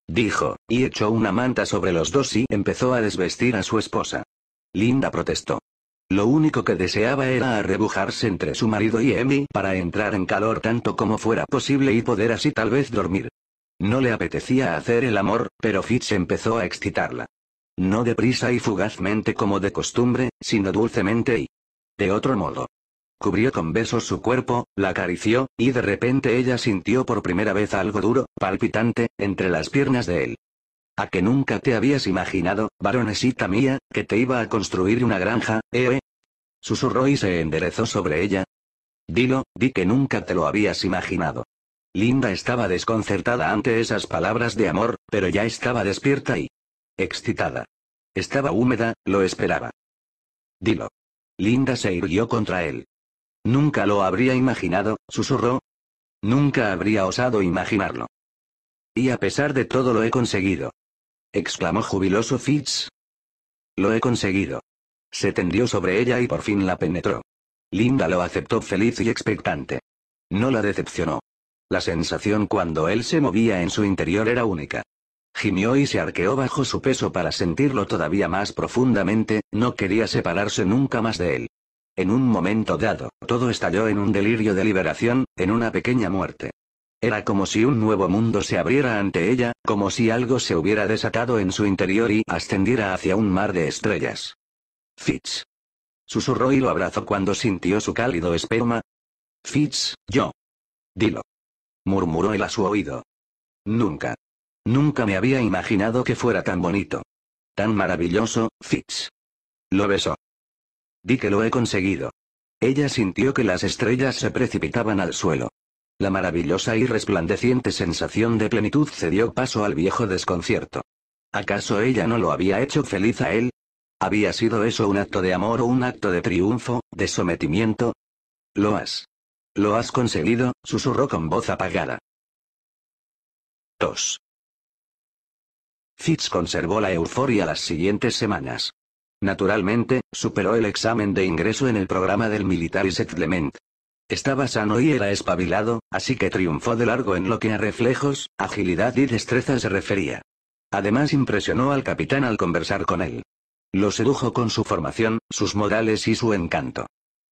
Dijo, y echó una manta sobre los dos y empezó a desvestir a su esposa. Linda protestó. Lo único que deseaba era arrebujarse entre su marido y Emmy para entrar en calor tanto como fuera posible y poder así tal vez dormir. No le apetecía hacer el amor, pero Fitz empezó a excitarla. No deprisa y fugazmente como de costumbre, sino dulcemente y... De otro modo. Cubrió con besos su cuerpo, la acarició, y de repente ella sintió por primera vez algo duro, palpitante, entre las piernas de él. A que nunca te habías imaginado, varonesita mía, que te iba a construir una granja, eh. Susurró y se enderezó sobre ella. Dilo, di que nunca te lo habías imaginado. Linda estaba desconcertada ante esas palabras de amor, pero ya estaba despierta y excitada. Estaba húmeda, lo esperaba. Dilo. Linda se irguió contra él. Nunca lo habría imaginado, susurró. Nunca habría osado imaginarlo. Y a pesar de todo lo he conseguido. Exclamó jubiloso Fitz. Lo he conseguido. Se tendió sobre ella y por fin la penetró. Linda lo aceptó feliz y expectante. No la decepcionó. La sensación cuando él se movía en su interior era única. Gimió y se arqueó bajo su peso para sentirlo todavía más profundamente, no quería separarse nunca más de él. En un momento dado, todo estalló en un delirio de liberación, en una pequeña muerte. Era como si un nuevo mundo se abriera ante ella, como si algo se hubiera desatado en su interior y ascendiera hacia un mar de estrellas. Fitz. Susurró y lo abrazó cuando sintió su cálido esperma. Fitz, yo. Dilo. Murmuró él a su oído. Nunca. Nunca me había imaginado que fuera tan bonito. Tan maravilloso, Fitz. Lo besó. Di que lo he conseguido. Ella sintió que las estrellas se precipitaban al suelo. La maravillosa y resplandeciente sensación de plenitud cedió paso al viejo desconcierto. ¿Acaso ella no lo había hecho feliz a él? ¿Había sido eso un acto de amor o un acto de triunfo, de sometimiento? Lo has. Lo has conseguido, susurró con voz apagada. 2. Fitz conservó la euforia las siguientes semanas. Naturalmente, superó el examen de ingreso en el programa del Military Settlement. Estaba sano y era espabilado, así que triunfó de largo en lo que a reflejos, agilidad y destreza se refería. Además impresionó al capitán al conversar con él. Lo sedujo con su formación, sus modales y su encanto.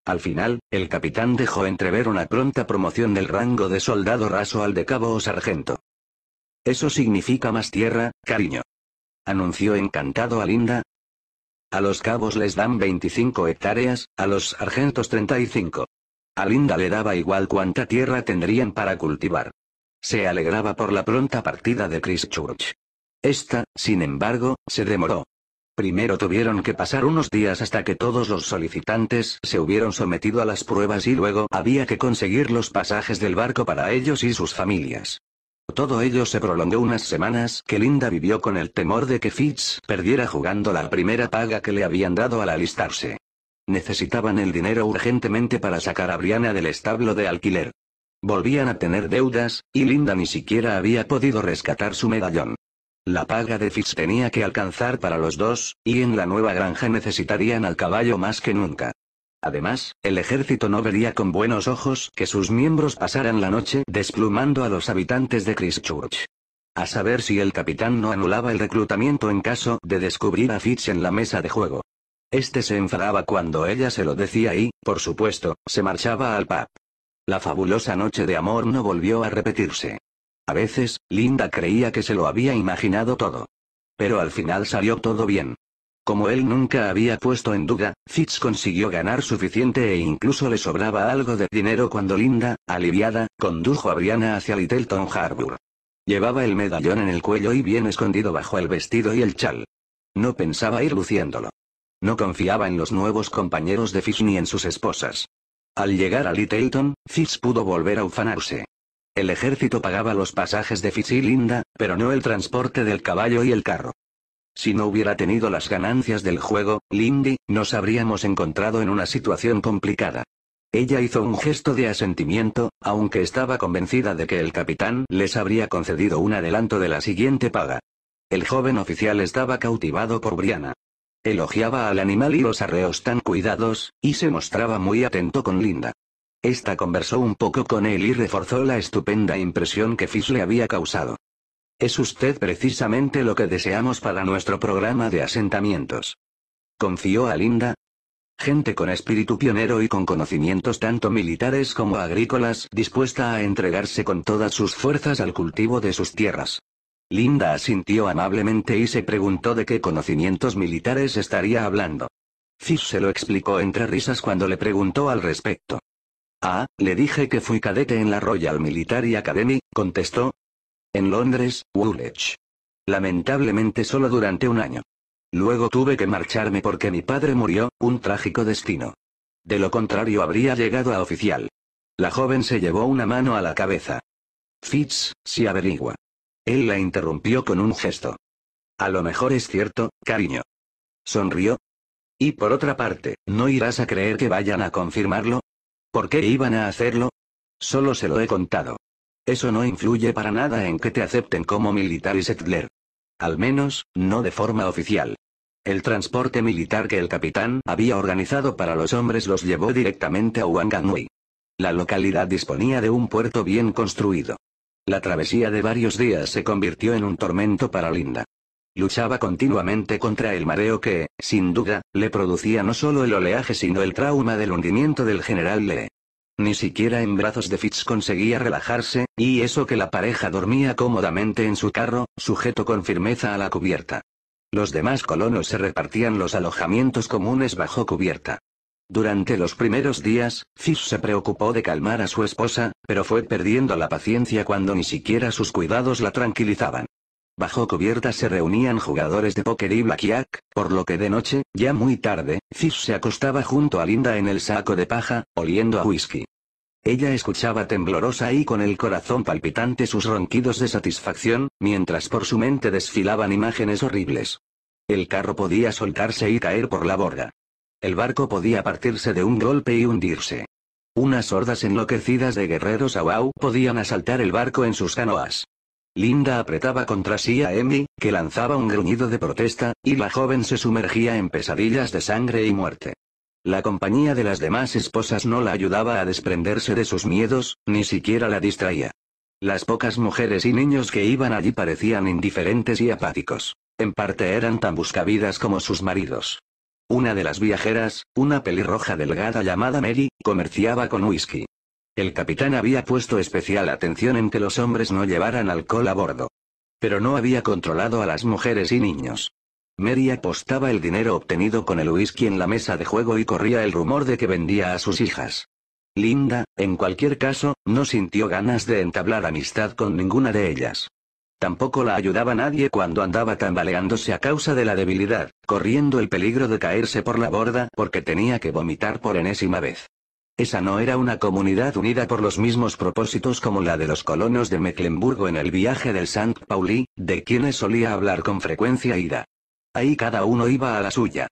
Al final, el capitán dejó entrever una pronta promoción del rango de soldado raso al de cabo o sargento. Eso significa más tierra, cariño. Anunció encantado a Linda, a los cabos les dan 25 hectáreas, a los sargentos 35. A Linda le daba igual cuánta tierra tendrían para cultivar. Se alegraba por la pronta partida de Church. Esta, sin embargo, se demoró. Primero tuvieron que pasar unos días hasta que todos los solicitantes se hubieron sometido a las pruebas y luego había que conseguir los pasajes del barco para ellos y sus familias. Todo ello se prolongó unas semanas que Linda vivió con el temor de que Fitz perdiera jugando la primera paga que le habían dado al alistarse. Necesitaban el dinero urgentemente para sacar a Brianna del establo de alquiler. Volvían a tener deudas, y Linda ni siquiera había podido rescatar su medallón. La paga de Fitz tenía que alcanzar para los dos, y en la nueva granja necesitarían al caballo más que nunca. Además, el ejército no vería con buenos ojos que sus miembros pasaran la noche desplumando a los habitantes de Christchurch. A saber si el capitán no anulaba el reclutamiento en caso de descubrir a Fitch en la mesa de juego. Este se enfadaba cuando ella se lo decía y, por supuesto, se marchaba al pub. La fabulosa noche de amor no volvió a repetirse. A veces, Linda creía que se lo había imaginado todo. Pero al final salió todo bien. Como él nunca había puesto en duda, Fitz consiguió ganar suficiente e incluso le sobraba algo de dinero cuando Linda, aliviada, condujo a Brianna hacia Littleton Harbour. Llevaba el medallón en el cuello y bien escondido bajo el vestido y el chal. No pensaba ir luciéndolo. No confiaba en los nuevos compañeros de Fitz ni en sus esposas. Al llegar a Littleton, Fitz pudo volver a ufanarse. El ejército pagaba los pasajes de Fitz y Linda, pero no el transporte del caballo y el carro. Si no hubiera tenido las ganancias del juego, Lindy, nos habríamos encontrado en una situación complicada. Ella hizo un gesto de asentimiento, aunque estaba convencida de que el capitán les habría concedido un adelanto de la siguiente paga. El joven oficial estaba cautivado por Brianna. Elogiaba al animal y los arreos tan cuidados, y se mostraba muy atento con Linda. Esta conversó un poco con él y reforzó la estupenda impresión que Fish le había causado. Es usted precisamente lo que deseamos para nuestro programa de asentamientos. Confió a Linda. Gente con espíritu pionero y con conocimientos tanto militares como agrícolas, dispuesta a entregarse con todas sus fuerzas al cultivo de sus tierras. Linda asintió amablemente y se preguntó de qué conocimientos militares estaría hablando. Fish se lo explicó entre risas cuando le preguntó al respecto. Ah, le dije que fui cadete en la Royal Military Academy, contestó, en Londres, Woolwich. Lamentablemente solo durante un año. Luego tuve que marcharme porque mi padre murió, un trágico destino. De lo contrario habría llegado a oficial. La joven se llevó una mano a la cabeza. Fitz, si averigua. Él la interrumpió con un gesto. A lo mejor es cierto, cariño. Sonrió. Y por otra parte, ¿no irás a creer que vayan a confirmarlo? ¿Por qué iban a hacerlo? Solo se lo he contado. Eso no influye para nada en que te acepten como militar y settler. Al menos, no de forma oficial. El transporte militar que el capitán había organizado para los hombres los llevó directamente a Wanganui. La localidad disponía de un puerto bien construido. La travesía de varios días se convirtió en un tormento para Linda. Luchaba continuamente contra el mareo que, sin duda, le producía no solo el oleaje sino el trauma del hundimiento del general Lee. Ni siquiera en brazos de Fitz conseguía relajarse, y eso que la pareja dormía cómodamente en su carro, sujeto con firmeza a la cubierta. Los demás colonos se repartían los alojamientos comunes bajo cubierta. Durante los primeros días, Fitz se preocupó de calmar a su esposa, pero fue perdiendo la paciencia cuando ni siquiera sus cuidados la tranquilizaban. Bajo cubierta se reunían jugadores de póker y blackjack, por lo que de noche, ya muy tarde, Fitz se acostaba junto a Linda en el saco de paja, oliendo a whisky. Ella escuchaba temblorosa y con el corazón palpitante sus ronquidos de satisfacción, mientras por su mente desfilaban imágenes horribles. El carro podía soltarse y caer por la borda. El barco podía partirse de un golpe y hundirse. Unas hordas enloquecidas de guerreros Awau podían asaltar el barco en sus canoas. Linda apretaba contra sí a Emmy, que lanzaba un gruñido de protesta, y la joven se sumergía en pesadillas de sangre y muerte. La compañía de las demás esposas no la ayudaba a desprenderse de sus miedos, ni siquiera la distraía. Las pocas mujeres y niños que iban allí parecían indiferentes y apáticos. En parte eran tan buscavidas como sus maridos. Una de las viajeras, una pelirroja delgada llamada Mary, comerciaba con whisky. El capitán había puesto especial atención en que los hombres no llevaran alcohol a bordo. Pero no había controlado a las mujeres y niños. Mary apostaba el dinero obtenido con el whisky en la mesa de juego y corría el rumor de que vendía a sus hijas. Linda, en cualquier caso, no sintió ganas de entablar amistad con ninguna de ellas. Tampoco la ayudaba nadie cuando andaba tambaleándose a causa de la debilidad, corriendo el peligro de caerse por la borda porque tenía que vomitar por enésima vez. Esa no era una comunidad unida por los mismos propósitos como la de los colonos de Mecklenburgo en el viaje del St. Pauli, de quienes solía hablar con frecuencia Ida. Ahí cada uno iba a la suya.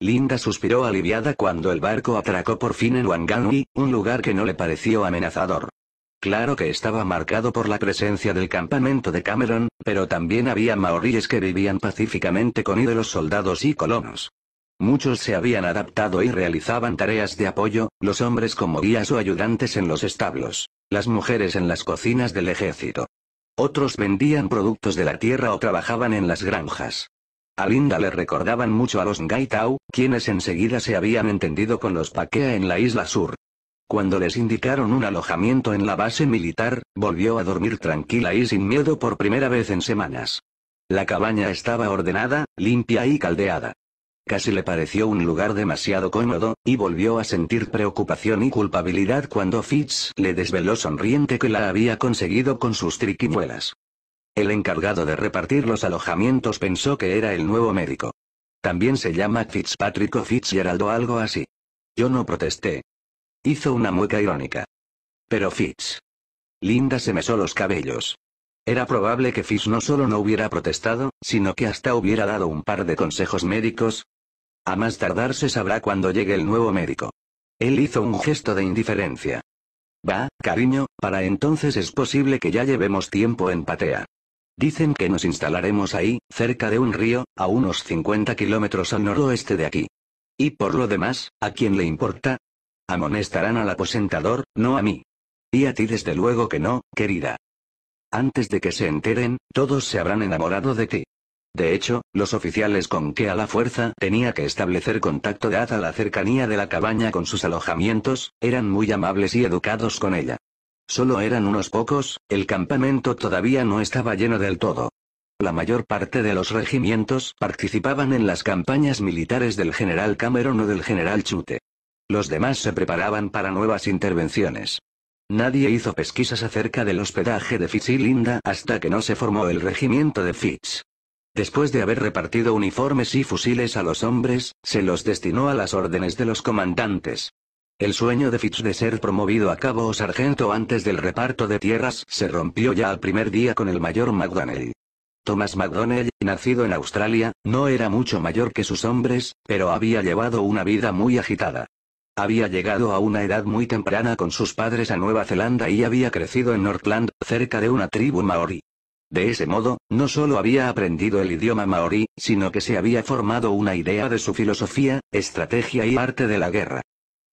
Linda suspiró aliviada cuando el barco atracó por fin en Wanganui, un lugar que no le pareció amenazador. Claro que estaba marcado por la presencia del campamento de Cameron, pero también había maoríes que vivían pacíficamente con ídolos soldados y colonos. Muchos se habían adaptado y realizaban tareas de apoyo, los hombres como guías o ayudantes en los establos, las mujeres en las cocinas del ejército. Otros vendían productos de la tierra o trabajaban en las granjas. A Linda le recordaban mucho a los Gaitau, quienes enseguida se habían entendido con los Paquea en la isla sur. Cuando les indicaron un alojamiento en la base militar, volvió a dormir tranquila y sin miedo por primera vez en semanas. La cabaña estaba ordenada, limpia y caldeada. Casi le pareció un lugar demasiado cómodo, y volvió a sentir preocupación y culpabilidad cuando Fitz le desveló sonriente que la había conseguido con sus triquiñuelas. El encargado de repartir los alojamientos pensó que era el nuevo médico. También se llama Fitzpatrick o Fitzgerald o algo así. Yo no protesté. Hizo una mueca irónica. Pero Fitz. Linda se mesó los cabellos. Era probable que Fitz no solo no hubiera protestado, sino que hasta hubiera dado un par de consejos médicos. A más tardar se sabrá cuando llegue el nuevo médico. Él hizo un gesto de indiferencia. Va, cariño, para entonces es posible que ya llevemos tiempo en patea. Dicen que nos instalaremos ahí, cerca de un río, a unos 50 kilómetros al noroeste de aquí. Y por lo demás, ¿a quién le importa? Amonestarán al aposentador, no a mí. Y a ti desde luego que no, querida. Antes de que se enteren, todos se habrán enamorado de ti. De hecho, los oficiales con que a la fuerza tenía que establecer contacto a la cercanía de la cabaña con sus alojamientos, eran muy amables y educados con ella. Solo eran unos pocos, el campamento todavía no estaba lleno del todo. La mayor parte de los regimientos participaban en las campañas militares del general Cameron o del general Chute. Los demás se preparaban para nuevas intervenciones. Nadie hizo pesquisas acerca del hospedaje de Fitz y Linda hasta que no se formó el regimiento de Fitz. Después de haber repartido uniformes y fusiles a los hombres, se los destinó a las órdenes de los comandantes. El sueño de Fitz de ser promovido a cabo o sargento antes del reparto de tierras se rompió ya al primer día con el mayor McDonnell. Thomas McDonnell, nacido en Australia, no era mucho mayor que sus hombres, pero había llevado una vida muy agitada. Había llegado a una edad muy temprana con sus padres a Nueva Zelanda y había crecido en Northland, cerca de una tribu maorí. De ese modo, no solo había aprendido el idioma maorí, sino que se había formado una idea de su filosofía, estrategia y arte de la guerra.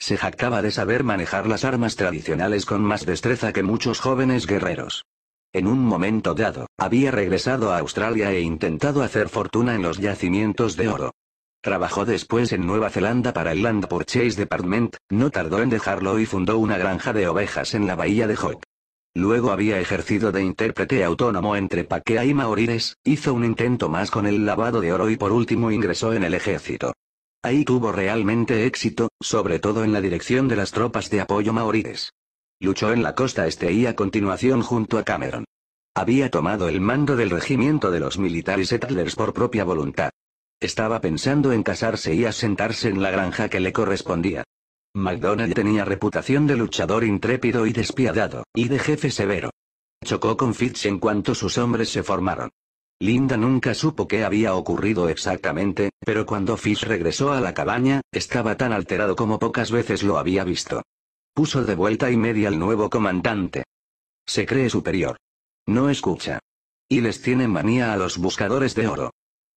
Se jactaba de saber manejar las armas tradicionales con más destreza que muchos jóvenes guerreros. En un momento dado, había regresado a Australia e intentado hacer fortuna en los yacimientos de oro. Trabajó después en Nueva Zelanda para el Land Purchase Department, no tardó en dejarlo y fundó una granja de ovejas en la bahía de Hawke. Luego había ejercido de intérprete autónomo entre Paquea y mauríes hizo un intento más con el lavado de oro y por último ingresó en el ejército. Ahí tuvo realmente éxito, sobre todo en la dirección de las tropas de apoyo maoríes. Luchó en la costa este y a continuación junto a Cameron. Había tomado el mando del regimiento de los militares settlers por propia voluntad. Estaba pensando en casarse y asentarse en la granja que le correspondía. MacDonald tenía reputación de luchador intrépido y despiadado, y de jefe severo. Chocó con Fitz en cuanto sus hombres se formaron. Linda nunca supo qué había ocurrido exactamente, pero cuando Fitz regresó a la cabaña, estaba tan alterado como pocas veces lo había visto. Puso de vuelta y media al nuevo comandante. Se cree superior. No escucha. Y les tiene manía a los buscadores de oro.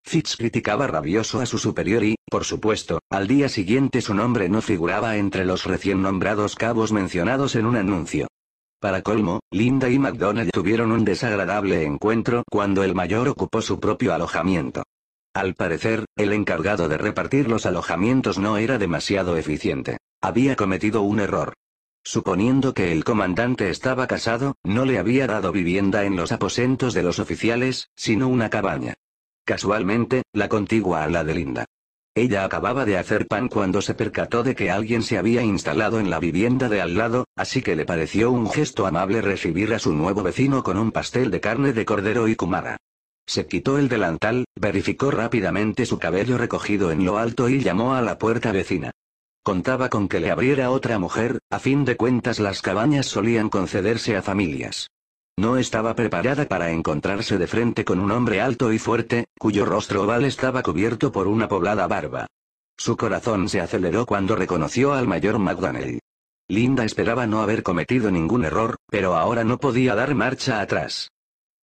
Fitz criticaba rabioso a su superior y, por supuesto, al día siguiente su nombre no figuraba entre los recién nombrados cabos mencionados en un anuncio. Para colmo, Linda y McDonald tuvieron un desagradable encuentro cuando el mayor ocupó su propio alojamiento. Al parecer, el encargado de repartir los alojamientos no era demasiado eficiente. Había cometido un error. Suponiendo que el comandante estaba casado, no le había dado vivienda en los aposentos de los oficiales, sino una cabaña. Casualmente, la contigua a la de Linda. Ella acababa de hacer pan cuando se percató de que alguien se había instalado en la vivienda de al lado, así que le pareció un gesto amable recibir a su nuevo vecino con un pastel de carne de cordero y kumara. Se quitó el delantal, verificó rápidamente su cabello recogido en lo alto y llamó a la puerta vecina. Contaba con que le abriera otra mujer, a fin de cuentas las cabañas solían concederse a familias. No estaba preparada para encontrarse de frente con un hombre alto y fuerte, cuyo rostro oval estaba cubierto por una poblada barba. Su corazón se aceleró cuando reconoció al mayor McDonnell. Linda esperaba no haber cometido ningún error, pero ahora no podía dar marcha atrás.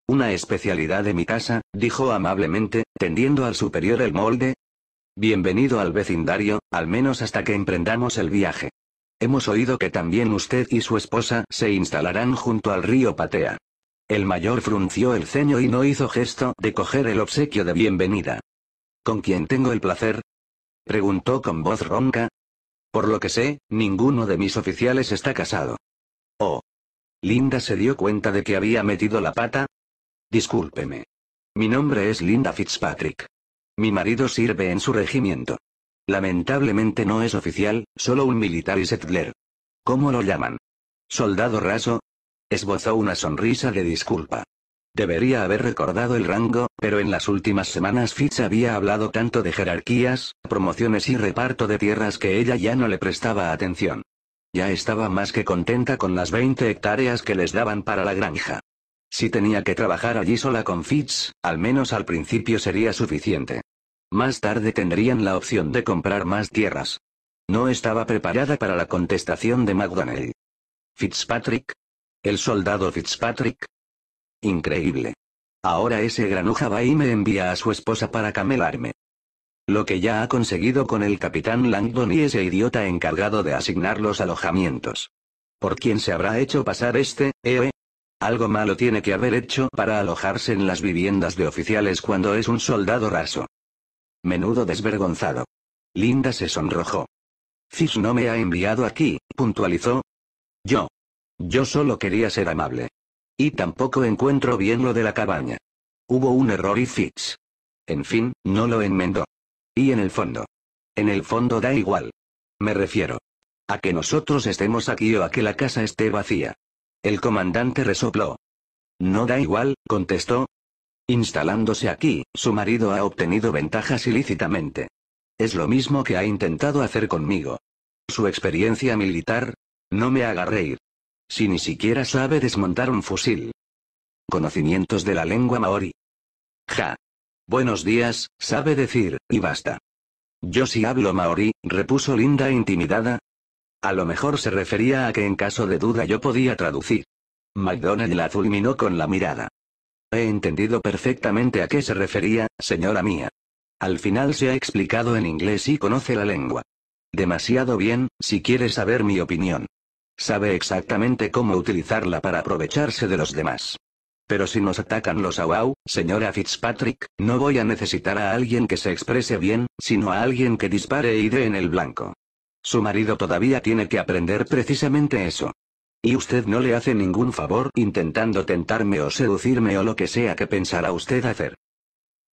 Una especialidad de mi casa, dijo amablemente, tendiendo al superior el molde. Bienvenido al vecindario, al menos hasta que emprendamos el viaje. Hemos oído que también usted y su esposa se instalarán junto al río Patea. El mayor frunció el ceño y no hizo gesto de coger el obsequio de bienvenida. ¿Con quién tengo el placer? preguntó con voz ronca. Por lo que sé, ninguno de mis oficiales está casado. Oh. Linda se dio cuenta de que había metido la pata. Discúlpeme. Mi nombre es Linda Fitzpatrick. Mi marido sirve en su regimiento. Lamentablemente no es oficial, solo un militar y settler. ¿Cómo lo llaman? ¿Soldado raso? Esbozó una sonrisa de disculpa. Debería haber recordado el rango, pero en las últimas semanas Fitz había hablado tanto de jerarquías, promociones y reparto de tierras que ella ya no le prestaba atención. Ya estaba más que contenta con las 20 hectáreas que les daban para la granja. Si tenía que trabajar allí sola con Fitz, al menos al principio sería suficiente. Más tarde tendrían la opción de comprar más tierras. No estaba preparada para la contestación de McDonnell. Fitzpatrick. El soldado Fitzpatrick. Increíble. Ahora ese granuja va y me envía a su esposa para camelarme. Lo que ya ha conseguido con el capitán Langdon y ese idiota encargado de asignar los alojamientos. ¿Por quién se habrá hecho pasar este, eh? Algo malo tiene que haber hecho para alojarse en las viviendas de oficiales cuando es un soldado raso. Menudo desvergonzado. Linda se sonrojó. Cis no me ha enviado aquí, puntualizó. Yo. Yo solo quería ser amable. Y tampoco encuentro bien lo de la cabaña. Hubo un error y Fitz. En fin, no lo enmendó. Y en el fondo. En el fondo da igual. Me refiero. A que nosotros estemos aquí o a que la casa esté vacía. El comandante resopló. No da igual, contestó, Instalándose aquí, su marido ha obtenido ventajas ilícitamente. Es lo mismo que ha intentado hacer conmigo. Su experiencia militar, no me haga reír. Si ni siquiera sabe desmontar un fusil. Conocimientos de la lengua maori. Ja. Buenos días, sabe decir, y basta. Yo sí hablo maorí, repuso Linda intimidada. A lo mejor se refería a que en caso de duda yo podía traducir. McDonald la fulminó con la mirada. He entendido perfectamente a qué se refería, señora mía. Al final se ha explicado en inglés y conoce la lengua. Demasiado bien, si quiere saber mi opinión. Sabe exactamente cómo utilizarla para aprovecharse de los demás. Pero si nos atacan los Awau, señora Fitzpatrick, no voy a necesitar a alguien que se exprese bien, sino a alguien que dispare y dé en el blanco. Su marido todavía tiene que aprender precisamente eso. Y usted no le hace ningún favor intentando tentarme o seducirme o lo que sea que pensara usted hacer.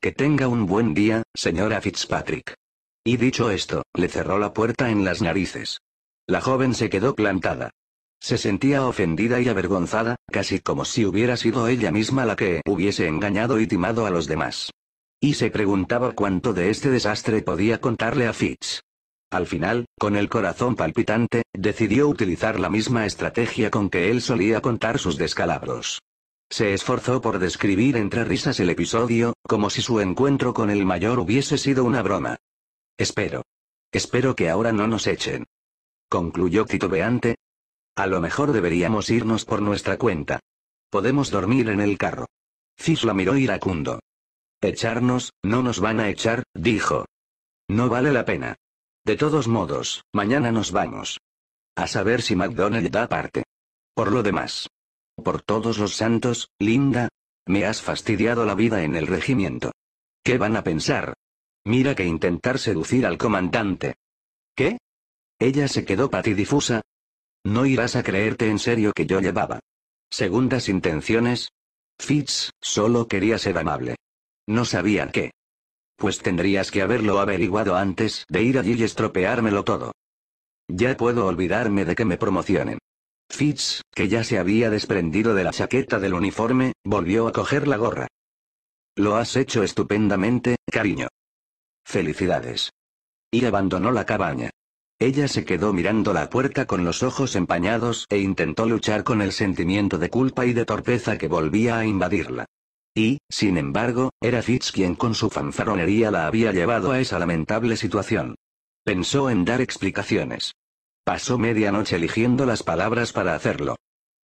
Que tenga un buen día, señora Fitzpatrick. Y dicho esto, le cerró la puerta en las narices. La joven se quedó plantada. Se sentía ofendida y avergonzada, casi como si hubiera sido ella misma la que hubiese engañado y timado a los demás. Y se preguntaba cuánto de este desastre podía contarle a Fitz. Al final, con el corazón palpitante, decidió utilizar la misma estrategia con que él solía contar sus descalabros. Se esforzó por describir entre risas el episodio, como si su encuentro con el mayor hubiese sido una broma. Espero. Espero que ahora no nos echen. Concluyó titubeante. A lo mejor deberíamos irnos por nuestra cuenta. Podemos dormir en el carro. Cisla miró iracundo. Echarnos, no nos van a echar, dijo. No vale la pena. De todos modos, mañana nos vamos. A saber si McDonald da parte. Por lo demás. Por todos los santos, Linda. Me has fastidiado la vida en el regimiento. ¿Qué van a pensar? Mira que intentar seducir al comandante. ¿Qué? Ella se quedó patidifusa. No irás a creerte en serio que yo llevaba. Segundas intenciones. Fitz, solo quería ser amable. No sabía qué. Pues tendrías que haberlo averiguado antes de ir allí y estropeármelo todo. Ya puedo olvidarme de que me promocionen. Fitz, que ya se había desprendido de la chaqueta del uniforme, volvió a coger la gorra. Lo has hecho estupendamente, cariño. Felicidades. Y abandonó la cabaña. Ella se quedó mirando la puerta con los ojos empañados e intentó luchar con el sentimiento de culpa y de torpeza que volvía a invadirla. Y, sin embargo, era Fitz quien con su fanfaronería la había llevado a esa lamentable situación. Pensó en dar explicaciones. Pasó media noche eligiendo las palabras para hacerlo.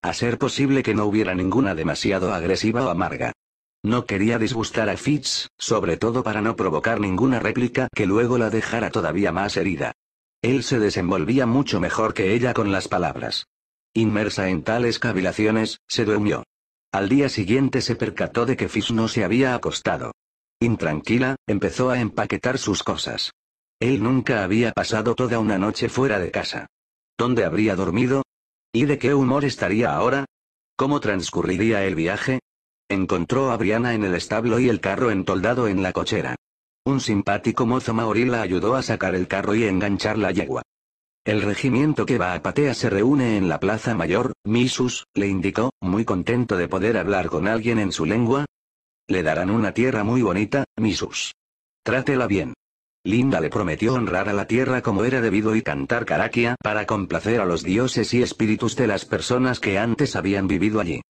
A ser posible que no hubiera ninguna demasiado agresiva o amarga. No quería disgustar a Fitz, sobre todo para no provocar ninguna réplica que luego la dejara todavía más herida. Él se desenvolvía mucho mejor que ella con las palabras. Inmersa en tales cavilaciones, se durmió. Al día siguiente se percató de que Fish no se había acostado. Intranquila, empezó a empaquetar sus cosas. Él nunca había pasado toda una noche fuera de casa. ¿Dónde habría dormido? ¿Y de qué humor estaría ahora? ¿Cómo transcurriría el viaje? Encontró a Brianna en el establo y el carro entoldado en la cochera. Un simpático mozo maorí la ayudó a sacar el carro y enganchar la yegua. El regimiento que va a Patea se reúne en la Plaza Mayor, Misus, le indicó, muy contento de poder hablar con alguien en su lengua. Le darán una tierra muy bonita, Misus. Trátela bien. Linda le prometió honrar a la tierra como era debido y cantar Caraquia para complacer a los dioses y espíritus de las personas que antes habían vivido allí.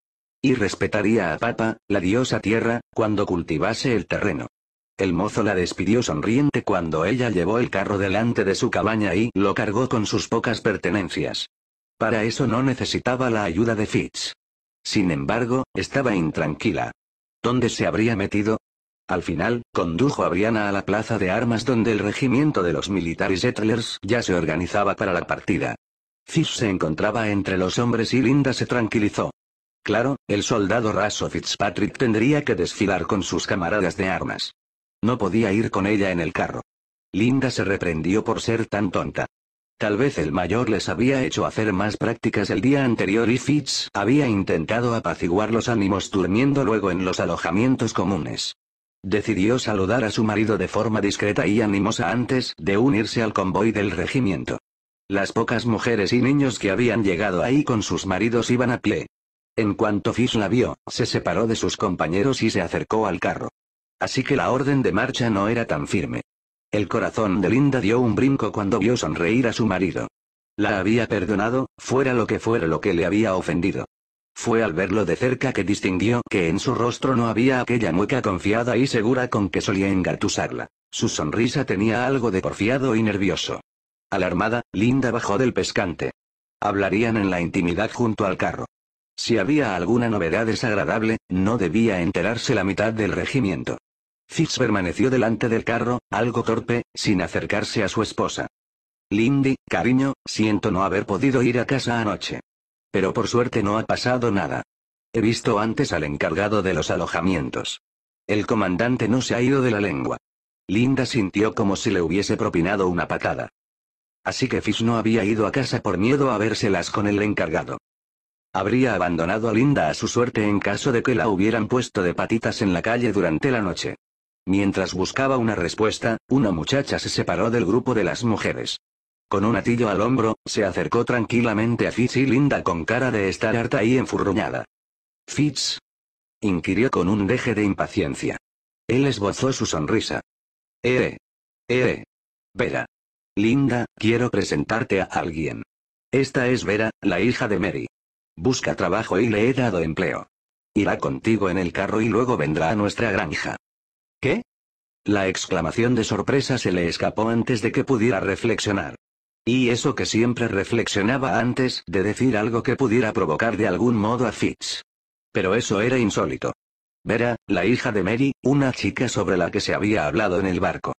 Y respetaría a Papa, la diosa tierra, cuando cultivase el terreno. El mozo la despidió sonriente cuando ella llevó el carro delante de su cabaña y lo cargó con sus pocas pertenencias. Para eso no necesitaba la ayuda de Fitz. Sin embargo, estaba intranquila. ¿Dónde se habría metido? Al final, condujo a Brianna a la plaza de armas donde el regimiento de los militares settlers ya se organizaba para la partida. Fitz se encontraba entre los hombres y Linda se tranquilizó. Claro, el soldado raso Fitzpatrick tendría que desfilar con sus camaradas de armas. No podía ir con ella en el carro. Linda se reprendió por ser tan tonta. Tal vez el mayor les había hecho hacer más prácticas el día anterior y Fitz había intentado apaciguar los ánimos durmiendo luego en los alojamientos comunes. Decidió saludar a su marido de forma discreta y animosa antes de unirse al convoy del regimiento. Las pocas mujeres y niños que habían llegado ahí con sus maridos iban a pie. En cuanto Fitz la vio, se separó de sus compañeros y se acercó al carro. Así que la orden de marcha no era tan firme. El corazón de Linda dio un brinco cuando vio sonreír a su marido. La había perdonado, fuera lo que fuera lo que le había ofendido. Fue al verlo de cerca que distinguió que en su rostro no había aquella mueca confiada y segura con que solía engatusarla. Su sonrisa tenía algo de porfiado y nervioso. Alarmada, Linda bajó del pescante. Hablarían en la intimidad junto al carro. Si había alguna novedad desagradable, no debía enterarse la mitad del regimiento. Fitz permaneció delante del carro, algo torpe, sin acercarse a su esposa. Lindy, cariño, siento no haber podido ir a casa anoche. Pero por suerte no ha pasado nada. He visto antes al encargado de los alojamientos. El comandante no se ha ido de la lengua. Linda sintió como si le hubiese propinado una patada. Así que Fish no había ido a casa por miedo a vérselas con el encargado. Habría abandonado a Linda a su suerte en caso de que la hubieran puesto de patitas en la calle durante la noche. Mientras buscaba una respuesta, una muchacha se separó del grupo de las mujeres. Con un atillo al hombro, se acercó tranquilamente a Fitz y Linda con cara de estar harta y enfurruñada. Fitz. inquirió con un deje de impaciencia. Él esbozó su sonrisa. Eh. Eh. Vera. Linda, quiero presentarte a alguien. Esta es Vera, la hija de Mary. Busca trabajo y le he dado empleo. Irá contigo en el carro y luego vendrá a nuestra granja. ¿Qué? La exclamación de sorpresa se le escapó antes de que pudiera reflexionar. Y eso que siempre reflexionaba antes de decir algo que pudiera provocar de algún modo a Fitz. Pero eso era insólito. Vera, la hija de Mary, una chica sobre la que se había hablado en el barco.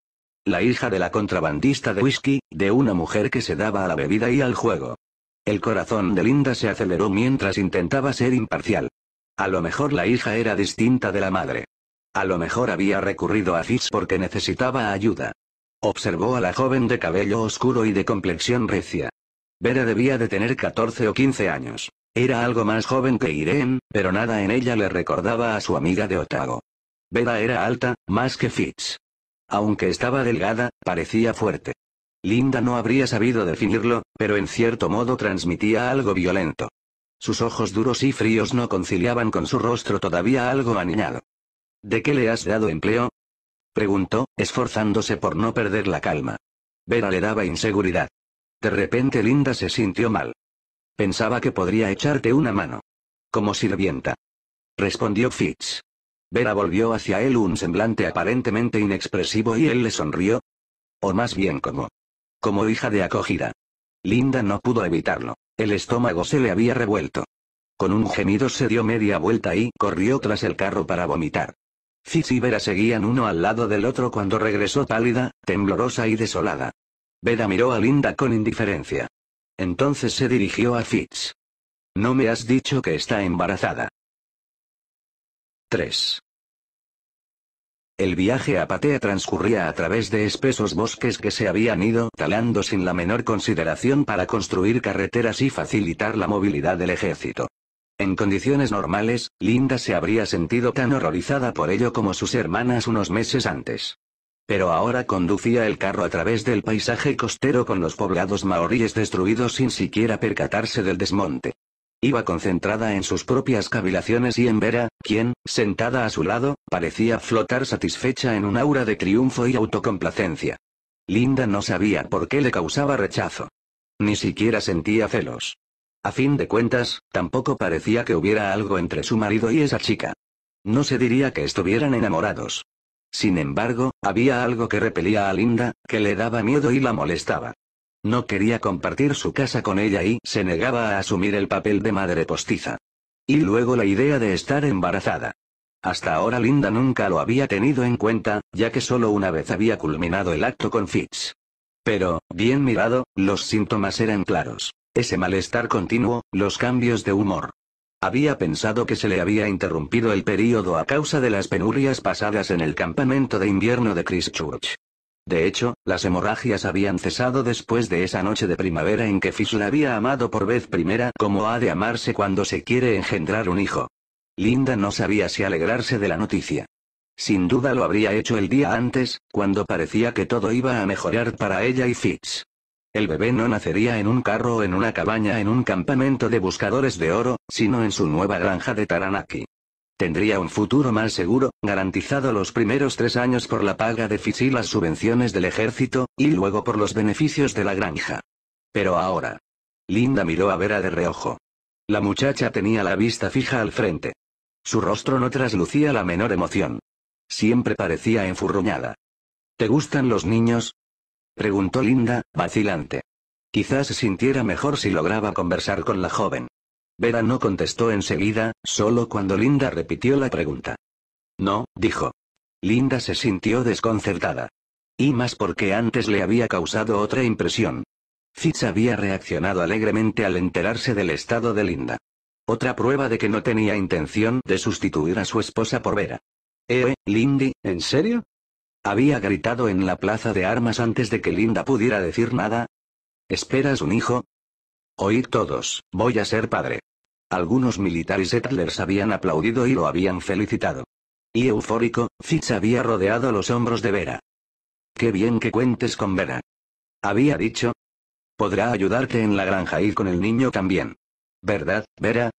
La hija de la contrabandista de whisky, de una mujer que se daba a la bebida y al juego. El corazón de Linda se aceleró mientras intentaba ser imparcial. A lo mejor la hija era distinta de la madre. A lo mejor había recurrido a Fitz porque necesitaba ayuda. Observó a la joven de cabello oscuro y de complexión recia. Vera debía de tener 14 o 15 años. Era algo más joven que Irene, pero nada en ella le recordaba a su amiga de Otago. Vera era alta, más que Fitz. Aunque estaba delgada, parecía fuerte. Linda no habría sabido definirlo, pero en cierto modo transmitía algo violento. Sus ojos duros y fríos no conciliaban con su rostro todavía algo aniñado. ¿De qué le has dado empleo? preguntó, esforzándose por no perder la calma. Vera le daba inseguridad. De repente Linda se sintió mal. Pensaba que podría echarte una mano. Como sirvienta. Respondió Fitz. Vera volvió hacia él un semblante aparentemente inexpresivo y él le sonrió. O más bien como. Como hija de acogida. Linda no pudo evitarlo. El estómago se le había revuelto. Con un gemido se dio media vuelta y corrió tras el carro para vomitar. Fitz y Vera seguían uno al lado del otro cuando regresó pálida, temblorosa y desolada. Vera miró a Linda con indiferencia. Entonces se dirigió a Fitz. No me has dicho que está embarazada. 3. El viaje a Patea transcurría a través de espesos bosques que se habían ido talando sin la menor consideración para construir carreteras y facilitar la movilidad del ejército. En condiciones normales, Linda se habría sentido tan horrorizada por ello como sus hermanas unos meses antes. Pero ahora conducía el carro a través del paisaje costero con los poblados maoríes destruidos sin siquiera percatarse del desmonte. Iba concentrada en sus propias cavilaciones y en Vera, quien, sentada a su lado, parecía flotar satisfecha en un aura de triunfo y autocomplacencia. Linda no sabía por qué le causaba rechazo. Ni siquiera sentía celos. A fin de cuentas, tampoco parecía que hubiera algo entre su marido y esa chica. No se diría que estuvieran enamorados. Sin embargo, había algo que repelía a Linda, que le daba miedo y la molestaba. No quería compartir su casa con ella y se negaba a asumir el papel de madre postiza. Y luego la idea de estar embarazada. Hasta ahora Linda nunca lo había tenido en cuenta, ya que solo una vez había culminado el acto con Fitz. Pero, bien mirado, los síntomas eran claros. Ese malestar continuo, los cambios de humor. Había pensado que se le había interrumpido el período a causa de las penurias pasadas en el campamento de invierno de Christchurch. De hecho, las hemorragias habían cesado después de esa noche de primavera en que Fitz la había amado por vez primera como ha de amarse cuando se quiere engendrar un hijo. Linda no sabía si alegrarse de la noticia. Sin duda lo habría hecho el día antes, cuando parecía que todo iba a mejorar para ella y Fitz. El bebé no nacería en un carro o en una cabaña en un campamento de buscadores de oro, sino en su nueva granja de Taranaki. Tendría un futuro más seguro, garantizado los primeros tres años por la paga de fisilas, y las subvenciones del ejército, y luego por los beneficios de la granja. Pero ahora. Linda miró a Vera de reojo. La muchacha tenía la vista fija al frente. Su rostro no traslucía la menor emoción. Siempre parecía enfurruñada. ¿Te gustan los niños? Preguntó Linda, vacilante. Quizás se sintiera mejor si lograba conversar con la joven. Vera no contestó enseguida, solo cuando Linda repitió la pregunta. No, dijo. Linda se sintió desconcertada. Y más porque antes le había causado otra impresión. Fitz había reaccionado alegremente al enterarse del estado de Linda. Otra prueba de que no tenía intención de sustituir a su esposa por Vera. Eh, eh Lindy, ¿en serio? Había gritado en la plaza de armas antes de que Linda pudiera decir nada. ¿Esperas un hijo? Oíd todos, voy a ser padre. Algunos militares settlers habían aplaudido y lo habían felicitado. Y eufórico, Fitz había rodeado los hombros de Vera. Qué bien que cuentes con Vera. Había dicho. Podrá ayudarte en la granja y con el niño también. ¿Verdad, Vera?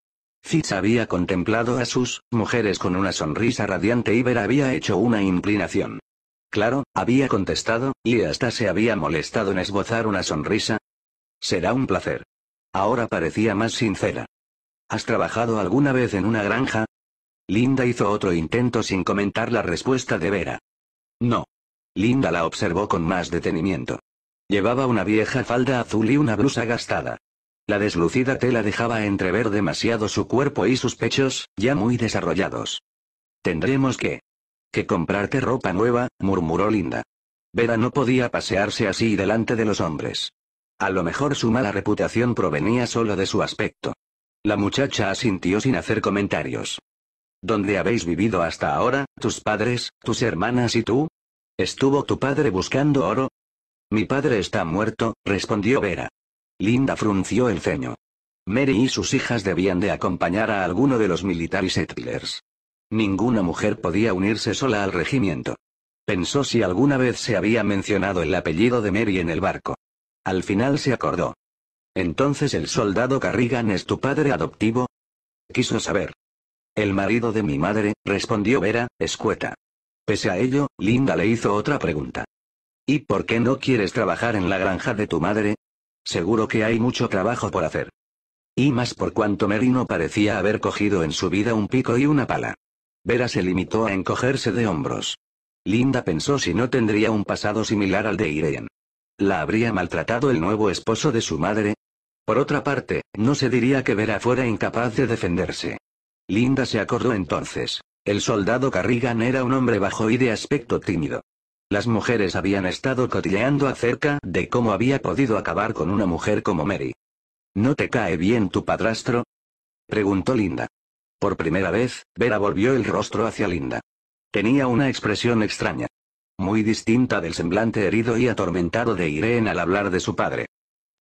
Fitz había contemplado a sus mujeres con una sonrisa radiante y Vera había hecho una inclinación. Claro, había contestado, y hasta se había molestado en esbozar una sonrisa. Será un placer. Ahora parecía más sincera. ¿Has trabajado alguna vez en una granja? Linda hizo otro intento sin comentar la respuesta de Vera. No. Linda la observó con más detenimiento. Llevaba una vieja falda azul y una blusa gastada. La deslucida tela dejaba entrever demasiado su cuerpo y sus pechos, ya muy desarrollados. Tendremos que que comprarte ropa nueva, murmuró Linda. Vera no podía pasearse así delante de los hombres. A lo mejor su mala reputación provenía solo de su aspecto. La muchacha asintió sin hacer comentarios. ¿Dónde habéis vivido hasta ahora, tus padres, tus hermanas y tú? ¿Estuvo tu padre buscando oro? Mi padre está muerto, respondió Vera. Linda frunció el ceño. Mary y sus hijas debían de acompañar a alguno de los militares settlers. Ninguna mujer podía unirse sola al regimiento. Pensó si alguna vez se había mencionado el apellido de Mary en el barco. Al final se acordó. Entonces el soldado Carrigan es tu padre adoptivo? Quiso saber. El marido de mi madre, respondió Vera, escueta. Pese a ello, Linda le hizo otra pregunta. ¿Y por qué no quieres trabajar en la granja de tu madre? Seguro que hay mucho trabajo por hacer. Y más por cuanto no parecía haber cogido en su vida un pico y una pala. Vera se limitó a encogerse de hombros. Linda pensó si no tendría un pasado similar al de Irene. ¿La habría maltratado el nuevo esposo de su madre? Por otra parte, no se diría que Vera fuera incapaz de defenderse. Linda se acordó entonces. El soldado Carrigan era un hombre bajo y de aspecto tímido. Las mujeres habían estado cotilleando acerca de cómo había podido acabar con una mujer como Mary. ¿No te cae bien tu padrastro? Preguntó Linda. Por primera vez, Vera volvió el rostro hacia Linda. Tenía una expresión extraña. Muy distinta del semblante herido y atormentado de Irene al hablar de su padre.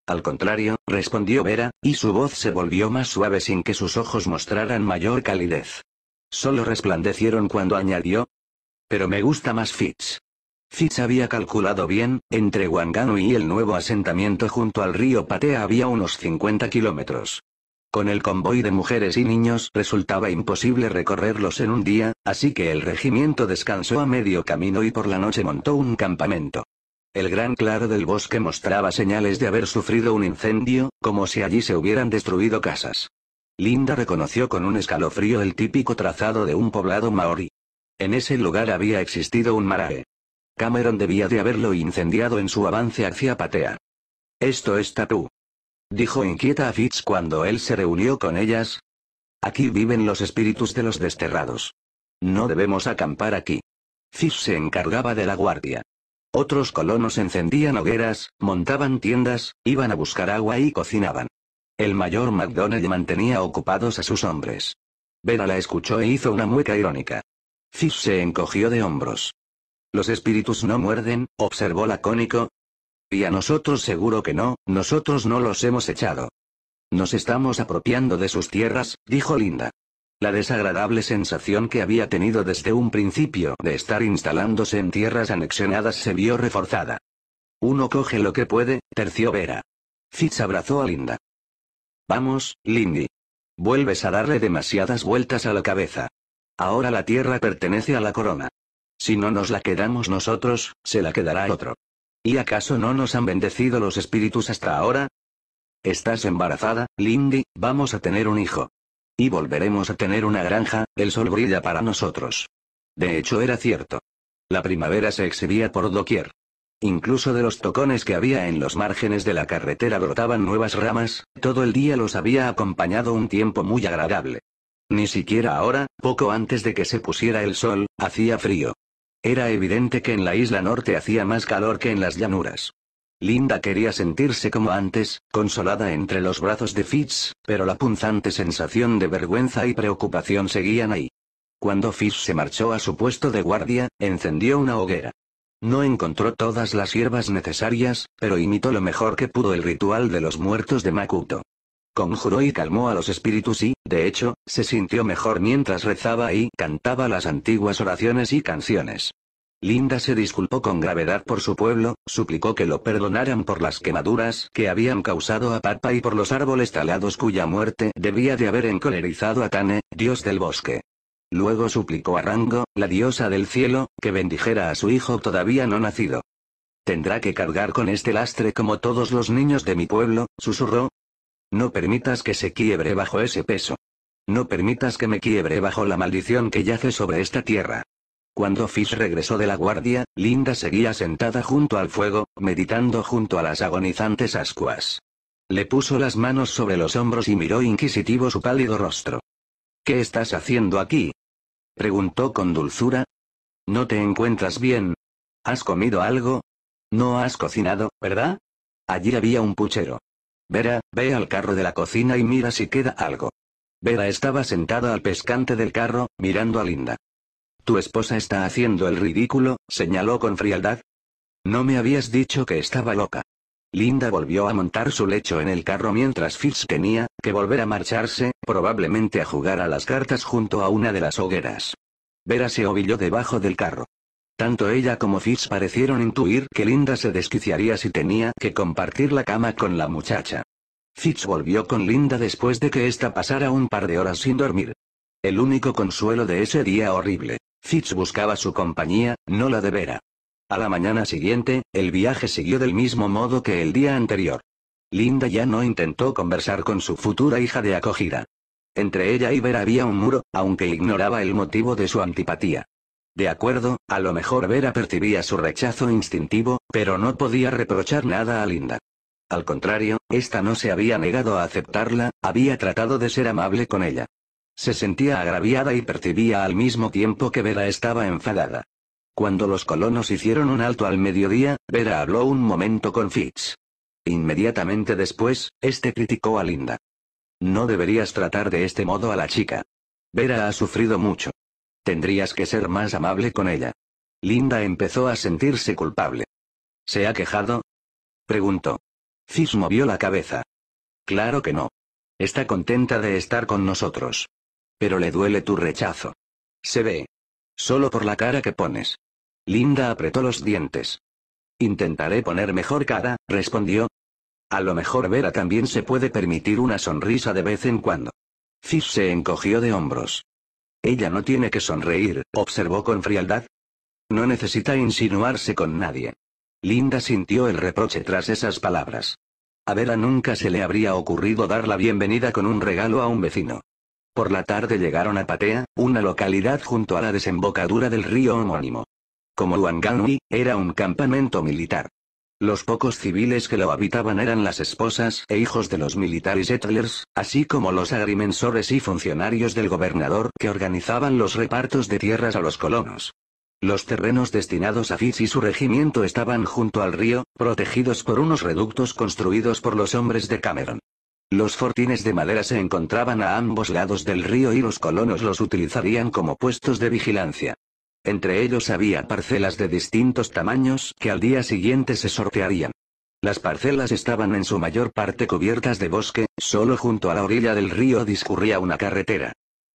Al contrario, respondió Vera, y su voz se volvió más suave sin que sus ojos mostraran mayor calidez. Solo resplandecieron cuando añadió. Pero me gusta más Fitz. Fitz había calculado bien, entre Wangano y el nuevo asentamiento junto al río Patea había unos 50 kilómetros. Con el convoy de mujeres y niños resultaba imposible recorrerlos en un día, así que el regimiento descansó a medio camino y por la noche montó un campamento. El gran claro del bosque mostraba señales de haber sufrido un incendio, como si allí se hubieran destruido casas. Linda reconoció con un escalofrío el típico trazado de un poblado maorí. En ese lugar había existido un marae. Cameron debía de haberlo incendiado en su avance hacia Patea. Esto es Tatú dijo inquieta a Fitz cuando él se reunió con ellas. Aquí viven los espíritus de los desterrados. No debemos acampar aquí. Fitz se encargaba de la guardia. Otros colonos encendían hogueras, montaban tiendas, iban a buscar agua y cocinaban. El mayor McDonald mantenía ocupados a sus hombres. Vera la escuchó e hizo una mueca irónica. Fitz se encogió de hombros. Los espíritus no muerden, observó lacónico, y a nosotros seguro que no, nosotros no los hemos echado. Nos estamos apropiando de sus tierras, dijo Linda. La desagradable sensación que había tenido desde un principio de estar instalándose en tierras anexionadas se vio reforzada. Uno coge lo que puede, terció Vera. Fitz abrazó a Linda. Vamos, Lindy. Vuelves a darle demasiadas vueltas a la cabeza. Ahora la tierra pertenece a la corona. Si no nos la quedamos nosotros, se la quedará otro. ¿Y acaso no nos han bendecido los espíritus hasta ahora? Estás embarazada, Lindy, vamos a tener un hijo. Y volveremos a tener una granja, el sol brilla para nosotros. De hecho era cierto. La primavera se exhibía por doquier. Incluso de los tocones que había en los márgenes de la carretera brotaban nuevas ramas, todo el día los había acompañado un tiempo muy agradable. Ni siquiera ahora, poco antes de que se pusiera el sol, hacía frío. Era evidente que en la isla norte hacía más calor que en las llanuras. Linda quería sentirse como antes, consolada entre los brazos de Fitz, pero la punzante sensación de vergüenza y preocupación seguían ahí. Cuando Fitz se marchó a su puesto de guardia, encendió una hoguera. No encontró todas las hierbas necesarias, pero imitó lo mejor que pudo el ritual de los muertos de Makuto. Conjuró y calmó a los espíritus y, de hecho, se sintió mejor mientras rezaba y cantaba las antiguas oraciones y canciones. Linda se disculpó con gravedad por su pueblo, suplicó que lo perdonaran por las quemaduras que habían causado a Papa y por los árboles talados cuya muerte debía de haber encolerizado a Tane, dios del bosque. Luego suplicó a Rango, la diosa del cielo, que bendijera a su hijo todavía no nacido. Tendrá que cargar con este lastre como todos los niños de mi pueblo, susurró, no permitas que se quiebre bajo ese peso. No permitas que me quiebre bajo la maldición que yace sobre esta tierra. Cuando Fish regresó de la guardia, Linda seguía sentada junto al fuego, meditando junto a las agonizantes ascuas. Le puso las manos sobre los hombros y miró inquisitivo su pálido rostro. ¿Qué estás haciendo aquí? preguntó con dulzura. ¿No te encuentras bien? ¿Has comido algo? No has cocinado, ¿verdad? Allí había un puchero. Vera, ve al carro de la cocina y mira si queda algo. Vera estaba sentada al pescante del carro, mirando a Linda. Tu esposa está haciendo el ridículo, señaló con frialdad. No me habías dicho que estaba loca. Linda volvió a montar su lecho en el carro mientras Fitz tenía que volver a marcharse, probablemente a jugar a las cartas junto a una de las hogueras. Vera se ovilló debajo del carro. Tanto ella como Fitz parecieron intuir que Linda se desquiciaría si tenía que compartir la cama con la muchacha. Fitz volvió con Linda después de que ésta pasara un par de horas sin dormir. El único consuelo de ese día horrible. Fitz buscaba su compañía, no la de Vera. A la mañana siguiente, el viaje siguió del mismo modo que el día anterior. Linda ya no intentó conversar con su futura hija de acogida. Entre ella y Vera había un muro, aunque ignoraba el motivo de su antipatía. De acuerdo, a lo mejor Vera percibía su rechazo instintivo, pero no podía reprochar nada a Linda. Al contrario, esta no se había negado a aceptarla, había tratado de ser amable con ella. Se sentía agraviada y percibía al mismo tiempo que Vera estaba enfadada. Cuando los colonos hicieron un alto al mediodía, Vera habló un momento con Fitz. Inmediatamente después, este criticó a Linda. No deberías tratar de este modo a la chica. Vera ha sufrido mucho. Tendrías que ser más amable con ella. Linda empezó a sentirse culpable. ¿Se ha quejado? Preguntó. Cis movió la cabeza. Claro que no. Está contenta de estar con nosotros. Pero le duele tu rechazo. Se ve. Solo por la cara que pones. Linda apretó los dientes. Intentaré poner mejor cara, respondió. A lo mejor Vera también se puede permitir una sonrisa de vez en cuando. Cis se encogió de hombros. Ella no tiene que sonreír, observó con frialdad. No necesita insinuarse con nadie. Linda sintió el reproche tras esas palabras. A Vera nunca se le habría ocurrido dar la bienvenida con un regalo a un vecino. Por la tarde llegaron a Patea, una localidad junto a la desembocadura del río homónimo. Como Wanganui, era un campamento militar. Los pocos civiles que lo habitaban eran las esposas e hijos de los militares settlers, así como los agrimensores y funcionarios del gobernador que organizaban los repartos de tierras a los colonos. Los terrenos destinados a Fitz y su regimiento estaban junto al río, protegidos por unos reductos construidos por los hombres de Cameron. Los fortines de madera se encontraban a ambos lados del río y los colonos los utilizarían como puestos de vigilancia. Entre ellos había parcelas de distintos tamaños que al día siguiente se sortearían. Las parcelas estaban en su mayor parte cubiertas de bosque, solo junto a la orilla del río discurría una carretera.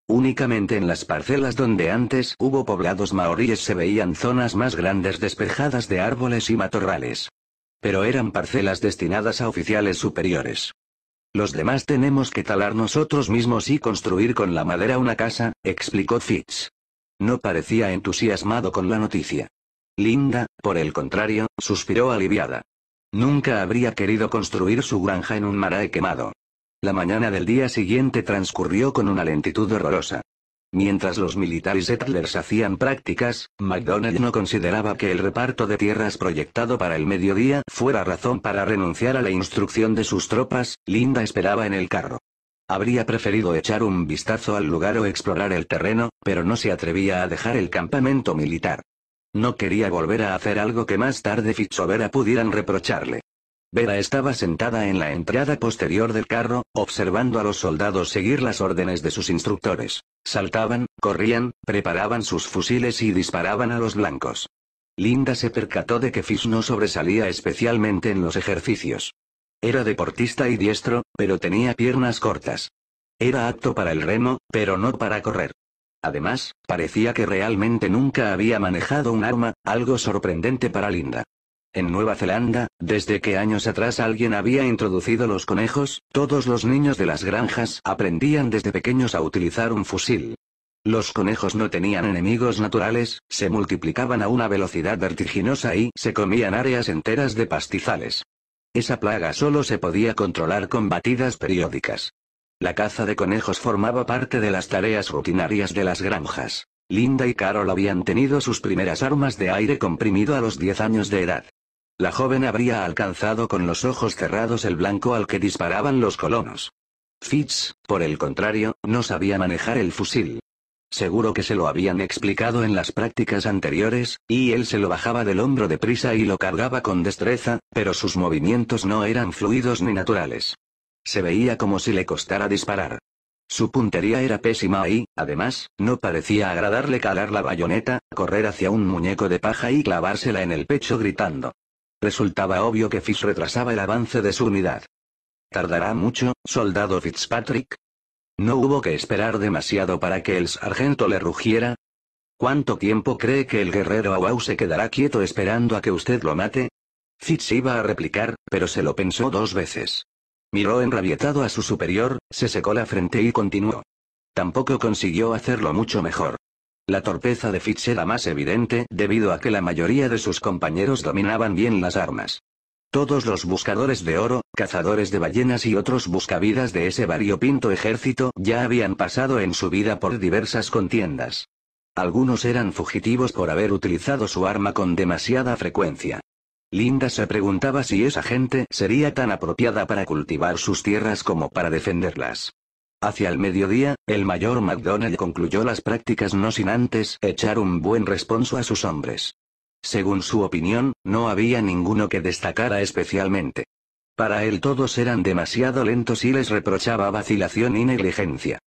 Únicamente en las parcelas donde antes hubo poblados maoríes se veían zonas más grandes despejadas de árboles y matorrales. Pero eran parcelas destinadas a oficiales superiores. Los demás tenemos que talar nosotros mismos y construir con la madera una casa, explicó Fitz. No parecía entusiasmado con la noticia. Linda, por el contrario, suspiró aliviada. Nunca habría querido construir su granja en un marae quemado. La mañana del día siguiente transcurrió con una lentitud horrorosa. Mientras los militares settlers hacían prácticas, MacDonald no consideraba que el reparto de tierras proyectado para el mediodía fuera razón para renunciar a la instrucción de sus tropas, Linda esperaba en el carro. Habría preferido echar un vistazo al lugar o explorar el terreno, pero no se atrevía a dejar el campamento militar. No quería volver a hacer algo que más tarde Fitch o Vera pudieran reprocharle. Vera estaba sentada en la entrada posterior del carro, observando a los soldados seguir las órdenes de sus instructores. Saltaban, corrían, preparaban sus fusiles y disparaban a los blancos. Linda se percató de que Fish no sobresalía especialmente en los ejercicios. Era deportista y diestro, pero tenía piernas cortas. Era apto para el remo, pero no para correr. Además, parecía que realmente nunca había manejado un arma, algo sorprendente para Linda. En Nueva Zelanda, desde que años atrás alguien había introducido los conejos, todos los niños de las granjas aprendían desde pequeños a utilizar un fusil. Los conejos no tenían enemigos naturales, se multiplicaban a una velocidad vertiginosa y se comían áreas enteras de pastizales. Esa plaga solo se podía controlar con batidas periódicas. La caza de conejos formaba parte de las tareas rutinarias de las granjas. Linda y Carol habían tenido sus primeras armas de aire comprimido a los 10 años de edad. La joven habría alcanzado con los ojos cerrados el blanco al que disparaban los colonos. Fitz, por el contrario, no sabía manejar el fusil, Seguro que se lo habían explicado en las prácticas anteriores, y él se lo bajaba del hombro deprisa y lo cargaba con destreza, pero sus movimientos no eran fluidos ni naturales. Se veía como si le costara disparar. Su puntería era pésima y, además, no parecía agradarle calar la bayoneta, correr hacia un muñeco de paja y clavársela en el pecho gritando. Resultaba obvio que Fish retrasaba el avance de su unidad. ¿Tardará mucho, soldado Fitzpatrick? No hubo que esperar demasiado para que el sargento le rugiera. ¿Cuánto tiempo cree que el guerrero Awau se quedará quieto esperando a que usted lo mate? Fitz iba a replicar, pero se lo pensó dos veces. Miró enrabietado a su superior, se secó la frente y continuó. Tampoco consiguió hacerlo mucho mejor. La torpeza de Fitz era más evidente debido a que la mayoría de sus compañeros dominaban bien las armas. Todos los buscadores de oro, cazadores de ballenas y otros buscavidas de ese variopinto ejército ya habían pasado en su vida por diversas contiendas. Algunos eran fugitivos por haber utilizado su arma con demasiada frecuencia. Linda se preguntaba si esa gente sería tan apropiada para cultivar sus tierras como para defenderlas. Hacia el mediodía, el mayor MacDonald concluyó las prácticas no sin antes echar un buen responso a sus hombres. Según su opinión, no había ninguno que destacara especialmente. Para él todos eran demasiado lentos y les reprochaba vacilación y negligencia.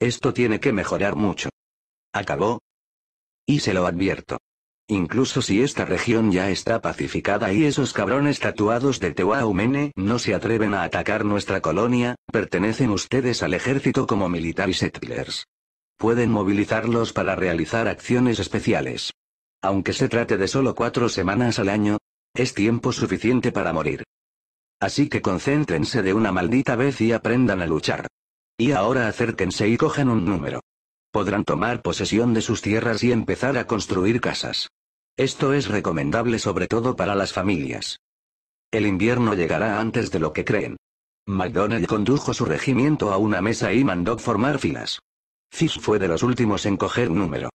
Esto tiene que mejorar mucho. Acabó. Y se lo advierto. Incluso si esta región ya está pacificada y esos cabrones tatuados de Tehuahumene no se atreven a atacar nuestra colonia, pertenecen ustedes al ejército como y settlers. Pueden movilizarlos para realizar acciones especiales. Aunque se trate de solo cuatro semanas al año, es tiempo suficiente para morir. Así que concéntrense de una maldita vez y aprendan a luchar. Y ahora acérquense y cojan un número. Podrán tomar posesión de sus tierras y empezar a construir casas. Esto es recomendable sobre todo para las familias. El invierno llegará antes de lo que creen. McDonald condujo su regimiento a una mesa y mandó formar filas. Cis fue de los últimos en coger un número.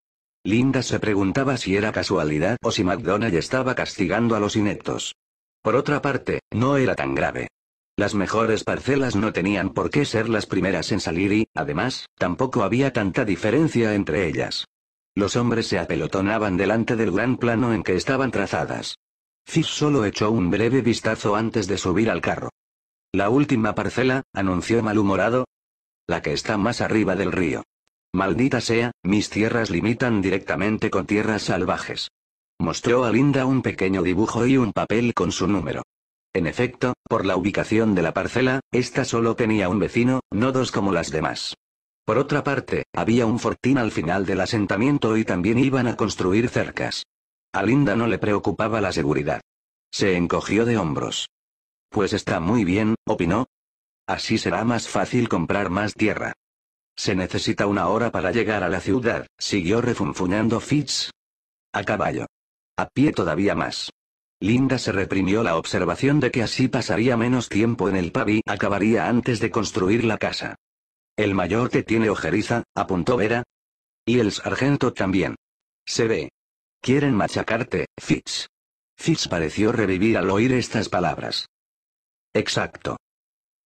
Linda se preguntaba si era casualidad o si McDonald estaba castigando a los ineptos. Por otra parte, no era tan grave. Las mejores parcelas no tenían por qué ser las primeras en salir y, además, tampoco había tanta diferencia entre ellas. Los hombres se apelotonaban delante del gran plano en que estaban trazadas. Cis solo echó un breve vistazo antes de subir al carro. La última parcela, anunció malhumorado. La que está más arriba del río. Maldita sea, mis tierras limitan directamente con tierras salvajes. Mostró a Linda un pequeño dibujo y un papel con su número. En efecto, por la ubicación de la parcela, esta solo tenía un vecino, no dos como las demás. Por otra parte, había un fortín al final del asentamiento y también iban a construir cercas. A Linda no le preocupaba la seguridad. Se encogió de hombros. Pues está muy bien, opinó. Así será más fácil comprar más tierra. Se necesita una hora para llegar a la ciudad, siguió refunfuñando Fitz. A caballo. A pie todavía más. Linda se reprimió la observación de que así pasaría menos tiempo en el pub y acabaría antes de construir la casa. El mayor te tiene ojeriza, apuntó Vera. Y el sargento también. Se ve. Quieren machacarte, Fitz. Fitz pareció revivir al oír estas palabras. Exacto.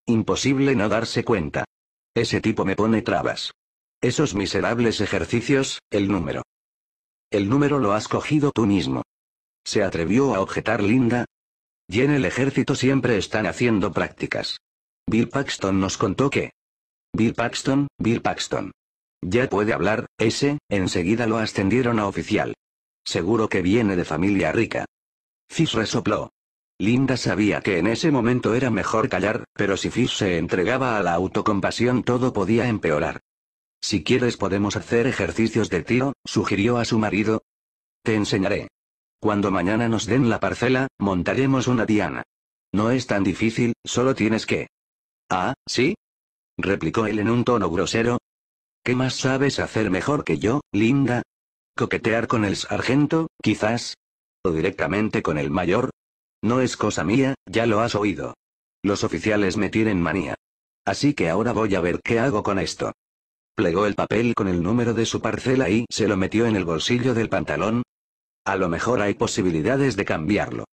Imposible no darse cuenta. Ese tipo me pone trabas. Esos miserables ejercicios, el número. El número lo has cogido tú mismo. Se atrevió a objetar Linda. Y en el ejército siempre están haciendo prácticas. Bill Paxton nos contó que. Bill Paxton, Bill Paxton. Ya puede hablar, ese, enseguida lo ascendieron a oficial. Seguro que viene de familia rica. Cis resopló. Linda sabía que en ese momento era mejor callar, pero si Fish se entregaba a la autocompasión todo podía empeorar. Si quieres podemos hacer ejercicios de tiro, sugirió a su marido. Te enseñaré. Cuando mañana nos den la parcela, montaremos una diana. No es tan difícil, solo tienes que... Ah, ¿sí? replicó él en un tono grosero. ¿Qué más sabes hacer mejor que yo, Linda? Coquetear con el sargento, quizás. O directamente con el mayor, no es cosa mía, ya lo has oído. Los oficiales me tienen manía. Así que ahora voy a ver qué hago con esto. Plegó el papel con el número de su parcela y se lo metió en el bolsillo del pantalón. A lo mejor hay posibilidades de cambiarlo.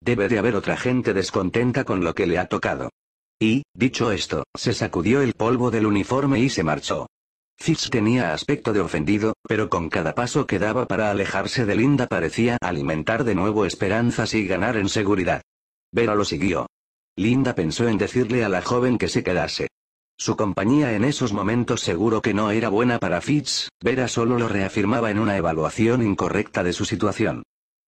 Debe de haber otra gente descontenta con lo que le ha tocado. Y, dicho esto, se sacudió el polvo del uniforme y se marchó. Fitz tenía aspecto de ofendido, pero con cada paso que daba para alejarse de Linda parecía alimentar de nuevo esperanzas y ganar en seguridad. Vera lo siguió. Linda pensó en decirle a la joven que se quedase. Su compañía en esos momentos seguro que no era buena para Fitz, Vera solo lo reafirmaba en una evaluación incorrecta de su situación.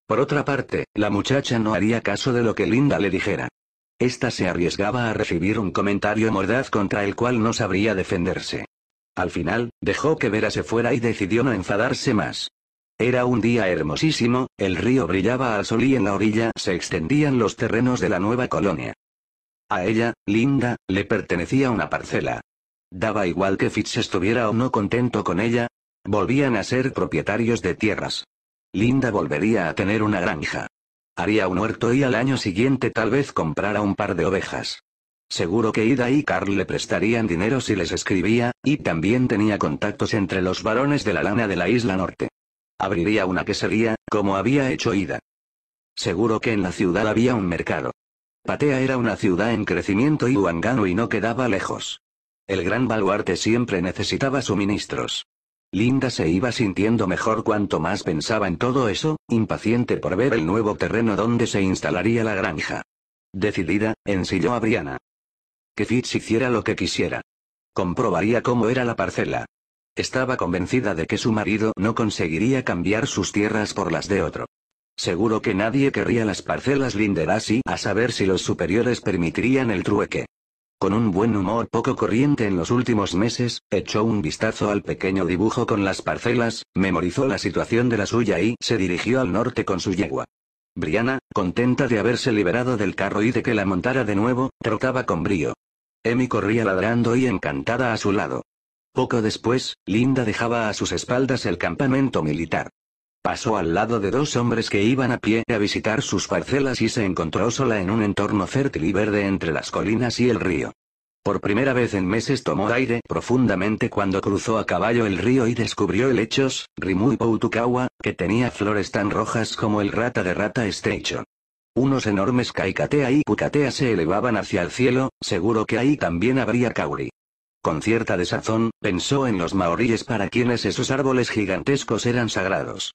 Por otra parte, la muchacha no haría caso de lo que Linda le dijera. Esta se arriesgaba a recibir un comentario mordaz contra el cual no sabría defenderse. Al final, dejó que Vera se fuera y decidió no enfadarse más. Era un día hermosísimo, el río brillaba al sol y en la orilla se extendían los terrenos de la nueva colonia. A ella, Linda, le pertenecía una parcela. Daba igual que Fitz estuviera o no contento con ella. Volvían a ser propietarios de tierras. Linda volvería a tener una granja. Haría un huerto y al año siguiente tal vez comprara un par de ovejas. Seguro que Ida y Carl le prestarían dinero si les escribía, y también tenía contactos entre los varones de la lana de la isla norte. Abriría una quesería, como había hecho Ida. Seguro que en la ciudad había un mercado. Patea era una ciudad en crecimiento y huangano y no quedaba lejos. El gran baluarte siempre necesitaba suministros. Linda se iba sintiendo mejor cuanto más pensaba en todo eso, impaciente por ver el nuevo terreno donde se instalaría la granja. Decidida, ensilló a Briana que Fitz hiciera lo que quisiera. Comprobaría cómo era la parcela. Estaba convencida de que su marido no conseguiría cambiar sus tierras por las de otro. Seguro que nadie querría las parcelas Linderasi a saber si los superiores permitirían el trueque. Con un buen humor poco corriente en los últimos meses, echó un vistazo al pequeño dibujo con las parcelas, memorizó la situación de la suya y se dirigió al norte con su yegua. Briana, contenta de haberse liberado del carro y de que la montara de nuevo, trotaba con brío. Emi corría ladrando y encantada a su lado. Poco después, Linda dejaba a sus espaldas el campamento militar. Pasó al lado de dos hombres que iban a pie a visitar sus parcelas y se encontró sola en un entorno fértil y verde entre las colinas y el río. Por primera vez en meses tomó aire profundamente cuando cruzó a caballo el río y descubrió hechos, Rimu y Poutukawa, que tenía flores tan rojas como el rata de Rata estrecho. Unos enormes caicatea y cucatea se elevaban hacia el cielo, seguro que ahí también habría Kauri. Con cierta desazón, pensó en los maoríes para quienes esos árboles gigantescos eran sagrados.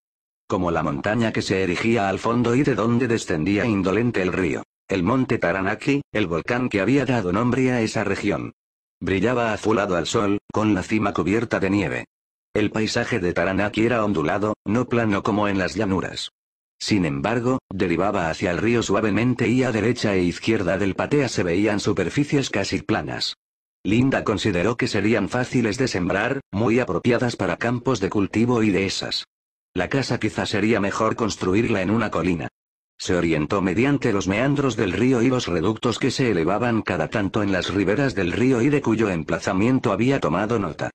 Como la montaña que se erigía al fondo y de donde descendía indolente el río. El monte Taranaki, el volcán que había dado nombre a esa región. Brillaba azulado al sol, con la cima cubierta de nieve. El paisaje de Taranaki era ondulado, no plano como en las llanuras. Sin embargo, derivaba hacia el río suavemente y a derecha e izquierda del patea se veían superficies casi planas. Linda consideró que serían fáciles de sembrar, muy apropiadas para campos de cultivo y dehesas. La casa quizá sería mejor construirla en una colina. Se orientó mediante los meandros del río y los reductos que se elevaban cada tanto en las riberas del río y de cuyo emplazamiento había tomado nota.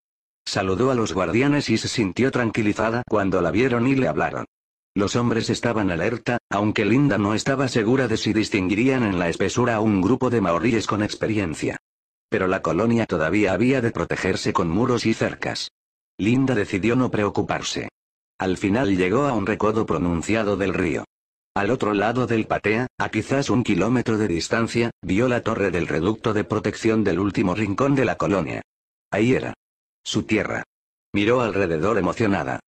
Saludó a los guardianes y se sintió tranquilizada cuando la vieron y le hablaron. Los hombres estaban alerta, aunque Linda no estaba segura de si distinguirían en la espesura a un grupo de maoríes con experiencia. Pero la colonia todavía había de protegerse con muros y cercas. Linda decidió no preocuparse. Al final llegó a un recodo pronunciado del río. Al otro lado del patea, a quizás un kilómetro de distancia, vio la torre del reducto de protección del último rincón de la colonia. Ahí era. Su tierra. Miró alrededor emocionada.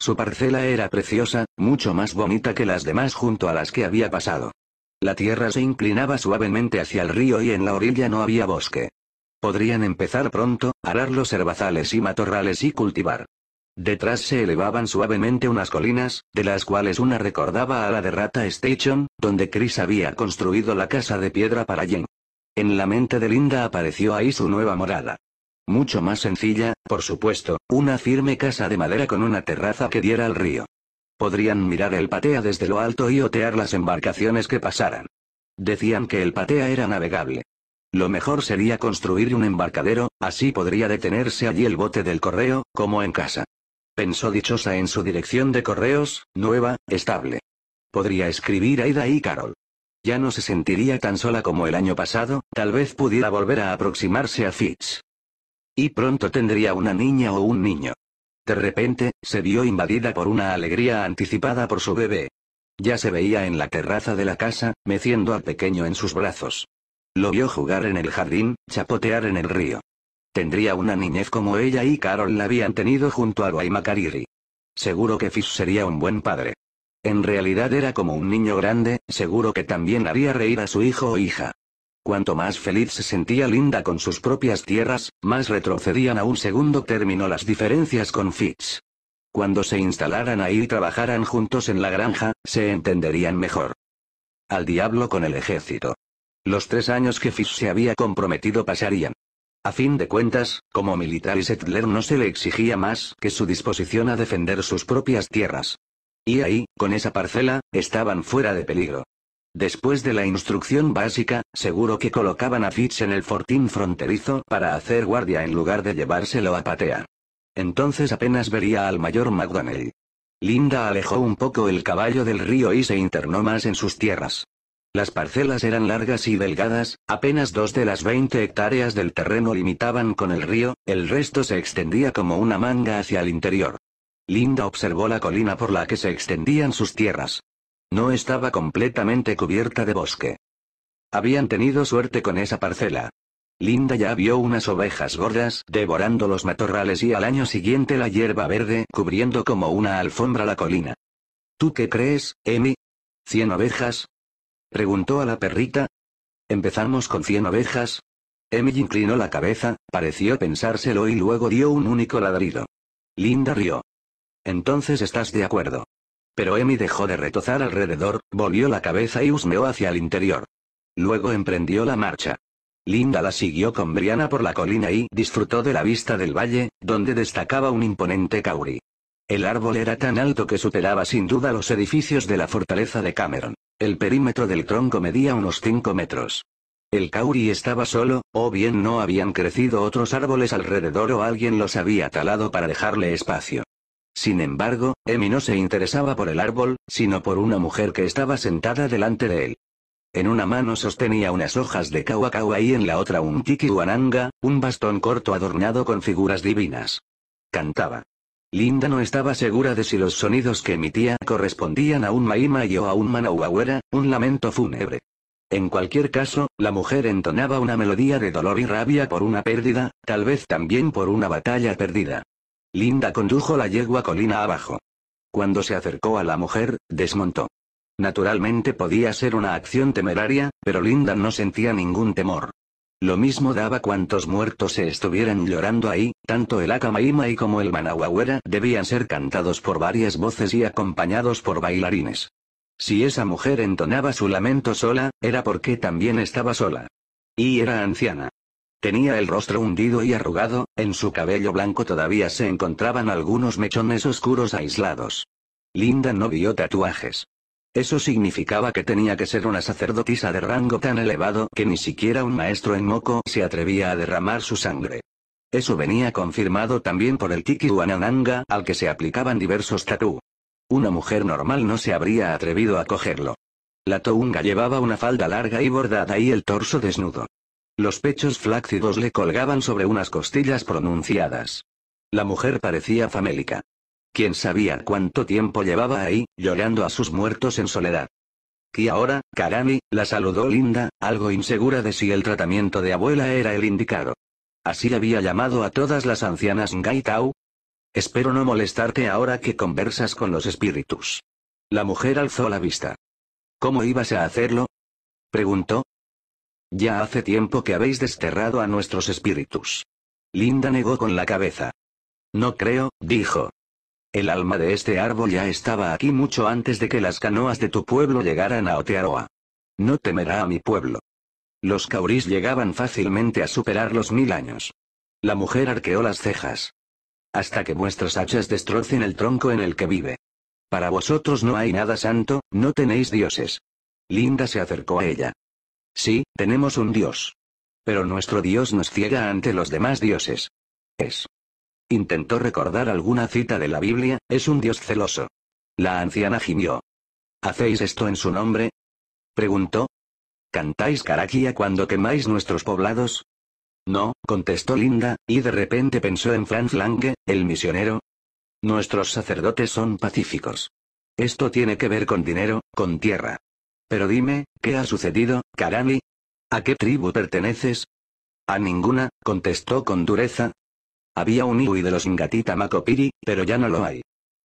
Su parcela era preciosa, mucho más bonita que las demás junto a las que había pasado. La tierra se inclinaba suavemente hacia el río y en la orilla no había bosque. Podrían empezar pronto, arar los herbazales y matorrales y cultivar. Detrás se elevaban suavemente unas colinas, de las cuales una recordaba a la de Rata Station, donde Chris había construido la casa de piedra para Jen. En la mente de Linda apareció ahí su nueva morada. Mucho más sencilla, por supuesto, una firme casa de madera con una terraza que diera al río. Podrían mirar el patea desde lo alto y otear las embarcaciones que pasaran. Decían que el patea era navegable. Lo mejor sería construir un embarcadero, así podría detenerse allí el bote del correo, como en casa. Pensó dichosa en su dirección de correos, nueva, estable. Podría escribir a Ida y Carol. Ya no se sentiría tan sola como el año pasado, tal vez pudiera volver a aproximarse a Fitz. Y pronto tendría una niña o un niño. De repente, se vio invadida por una alegría anticipada por su bebé. Ya se veía en la terraza de la casa, meciendo al pequeño en sus brazos. Lo vio jugar en el jardín, chapotear en el río. Tendría una niñez como ella y Carol la habían tenido junto a Roy Seguro que Fish sería un buen padre. En realidad era como un niño grande, seguro que también haría reír a su hijo o hija. Cuanto más feliz se sentía Linda con sus propias tierras, más retrocedían a un segundo término las diferencias con Fitch. Cuando se instalaran ahí y trabajaran juntos en la granja, se entenderían mejor. Al diablo con el ejército. Los tres años que Fitch se había comprometido pasarían. A fin de cuentas, como militar y settler no se le exigía más que su disposición a defender sus propias tierras. Y ahí, con esa parcela, estaban fuera de peligro. Después de la instrucción básica, seguro que colocaban a Fitch en el fortín fronterizo para hacer guardia en lugar de llevárselo a patea. Entonces apenas vería al mayor McDonnell. Linda alejó un poco el caballo del río y se internó más en sus tierras. Las parcelas eran largas y delgadas, apenas dos de las 20 hectáreas del terreno limitaban con el río, el resto se extendía como una manga hacia el interior. Linda observó la colina por la que se extendían sus tierras. No estaba completamente cubierta de bosque. Habían tenido suerte con esa parcela. Linda ya vio unas ovejas gordas devorando los matorrales y al año siguiente la hierba verde cubriendo como una alfombra la colina. ¿Tú qué crees, Emi? ¿Cien ovejas? Preguntó a la perrita. ¿Empezamos con cien ovejas? Emi inclinó la cabeza, pareció pensárselo y luego dio un único ladrido. Linda rió. Entonces estás de acuerdo. Pero Emi dejó de retozar alrededor, volvió la cabeza y husmeó hacia el interior. Luego emprendió la marcha. Linda la siguió con Briana por la colina y disfrutó de la vista del valle, donde destacaba un imponente cauri. El árbol era tan alto que superaba sin duda los edificios de la fortaleza de Cameron. El perímetro del tronco medía unos 5 metros. El cauri estaba solo, o bien no habían crecido otros árboles alrededor o alguien los había talado para dejarle espacio. Sin embargo, Emi no se interesaba por el árbol, sino por una mujer que estaba sentada delante de él. En una mano sostenía unas hojas de kawakawa y en la otra un kikiwananga, un bastón corto adornado con figuras divinas. Cantaba. Linda no estaba segura de si los sonidos que emitía correspondían a un y o a un manauawera, un lamento fúnebre. En cualquier caso, la mujer entonaba una melodía de dolor y rabia por una pérdida, tal vez también por una batalla perdida. Linda condujo la yegua colina abajo. Cuando se acercó a la mujer, desmontó. Naturalmente podía ser una acción temeraria, pero Linda no sentía ningún temor. Lo mismo daba cuantos muertos se estuvieran llorando ahí, tanto el y como el Manahuahuera debían ser cantados por varias voces y acompañados por bailarines. Si esa mujer entonaba su lamento sola, era porque también estaba sola. Y era anciana. Tenía el rostro hundido y arrugado, en su cabello blanco todavía se encontraban algunos mechones oscuros aislados. Linda no vio tatuajes. Eso significaba que tenía que ser una sacerdotisa de rango tan elevado que ni siquiera un maestro en moco se atrevía a derramar su sangre. Eso venía confirmado también por el Tiki Wanananga al que se aplicaban diversos tatú. Una mujer normal no se habría atrevido a cogerlo. La tounga llevaba una falda larga y bordada y el torso desnudo. Los pechos flácidos le colgaban sobre unas costillas pronunciadas. La mujer parecía famélica. Quién sabía cuánto tiempo llevaba ahí, llorando a sus muertos en soledad. Y ahora, Karami, la saludó Linda, algo insegura de si el tratamiento de abuela era el indicado. Así había llamado a todas las ancianas Ngaitau. Espero no molestarte ahora que conversas con los espíritus. La mujer alzó la vista. ¿Cómo ibas a hacerlo? Preguntó, ya hace tiempo que habéis desterrado a nuestros espíritus. Linda negó con la cabeza. No creo, dijo. El alma de este árbol ya estaba aquí mucho antes de que las canoas de tu pueblo llegaran a Otearoa. No temerá a mi pueblo. Los caurís llegaban fácilmente a superar los mil años. La mujer arqueó las cejas. Hasta que vuestras hachas destrocen el tronco en el que vive. Para vosotros no hay nada santo, no tenéis dioses. Linda se acercó a ella. Sí, tenemos un dios. Pero nuestro dios nos ciega ante los demás dioses. Es. Intentó recordar alguna cita de la Biblia, es un dios celoso. La anciana gimió. ¿Hacéis esto en su nombre? Preguntó. ¿Cantáis caraquía cuando quemáis nuestros poblados? No, contestó Linda, y de repente pensó en Franz Lange, el misionero. Nuestros sacerdotes son pacíficos. Esto tiene que ver con dinero, con tierra. Pero dime, ¿qué ha sucedido, Karani? ¿A qué tribu perteneces? A ninguna, contestó con dureza. Había un Iwi de los Ngati Makopiri, pero ya no lo hay.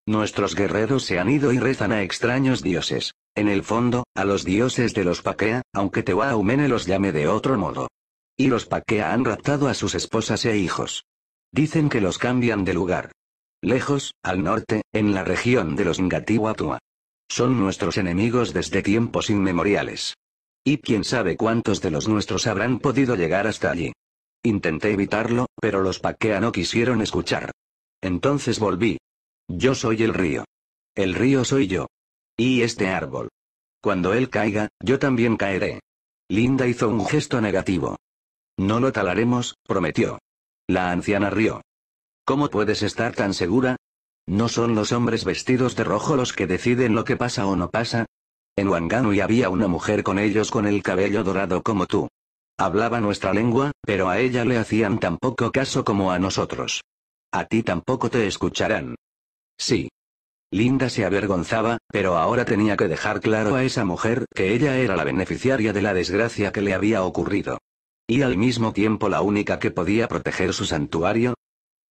Nuestros guerreros se han ido y rezan a extraños dioses. En el fondo, a los dioses de los Paquea, aunque Tehuahumene los llame de otro modo. Y los Paquea han raptado a sus esposas e hijos. Dicen que los cambian de lugar. Lejos, al norte, en la región de los Watua. Son nuestros enemigos desde tiempos inmemoriales. Y quién sabe cuántos de los nuestros habrán podido llegar hasta allí. Intenté evitarlo, pero los Paquea no quisieron escuchar. Entonces volví. Yo soy el río. El río soy yo. Y este árbol. Cuando él caiga, yo también caeré. Linda hizo un gesto negativo. No lo talaremos, prometió. La anciana rió. ¿Cómo puedes estar tan segura? No son los hombres vestidos de rojo los que deciden lo que pasa o no pasa. En Wanganui había una mujer con ellos con el cabello dorado como tú. Hablaba nuestra lengua, pero a ella le hacían tan poco caso como a nosotros. A ti tampoco te escucharán. Sí. Linda se avergonzaba, pero ahora tenía que dejar claro a esa mujer que ella era la beneficiaria de la desgracia que le había ocurrido. Y al mismo tiempo la única que podía proteger su santuario,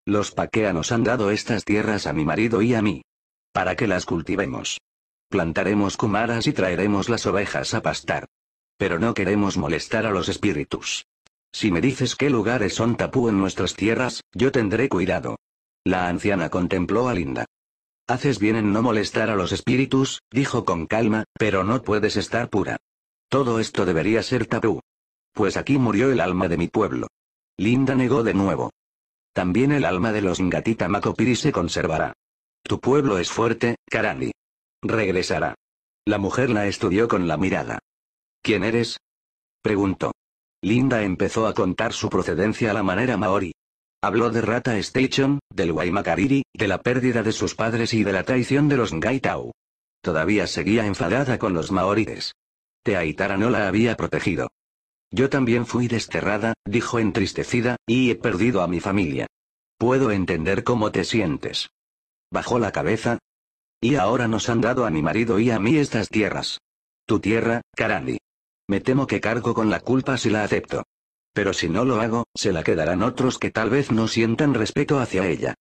los paqueanos han dado estas tierras a mi marido y a mí. Para que las cultivemos. Plantaremos cumaras y traeremos las ovejas a pastar. Pero no queremos molestar a los espíritus. Si me dices qué lugares son tapú en nuestras tierras, yo tendré cuidado. La anciana contempló a Linda. Haces bien en no molestar a los espíritus, dijo con calma, pero no puedes estar pura. Todo esto debería ser tapú. Pues aquí murió el alma de mi pueblo. Linda negó de nuevo. También el alma de los Ngatita Makopiri se conservará. Tu pueblo es fuerte, Karani. Regresará. La mujer la estudió con la mirada. ¿Quién eres? Preguntó. Linda empezó a contar su procedencia a la manera maori. Habló de Rata Station, del Waimakariri, de la pérdida de sus padres y de la traición de los Ngaitau. Todavía seguía enfadada con los maorides. Teaitara no la había protegido. Yo también fui desterrada, dijo entristecida, y he perdido a mi familia. Puedo entender cómo te sientes. Bajó la cabeza. Y ahora nos han dado a mi marido y a mí estas tierras. Tu tierra, Karani. Me temo que cargo con la culpa si la acepto. Pero si no lo hago, se la quedarán otros que tal vez no sientan respeto hacia ella.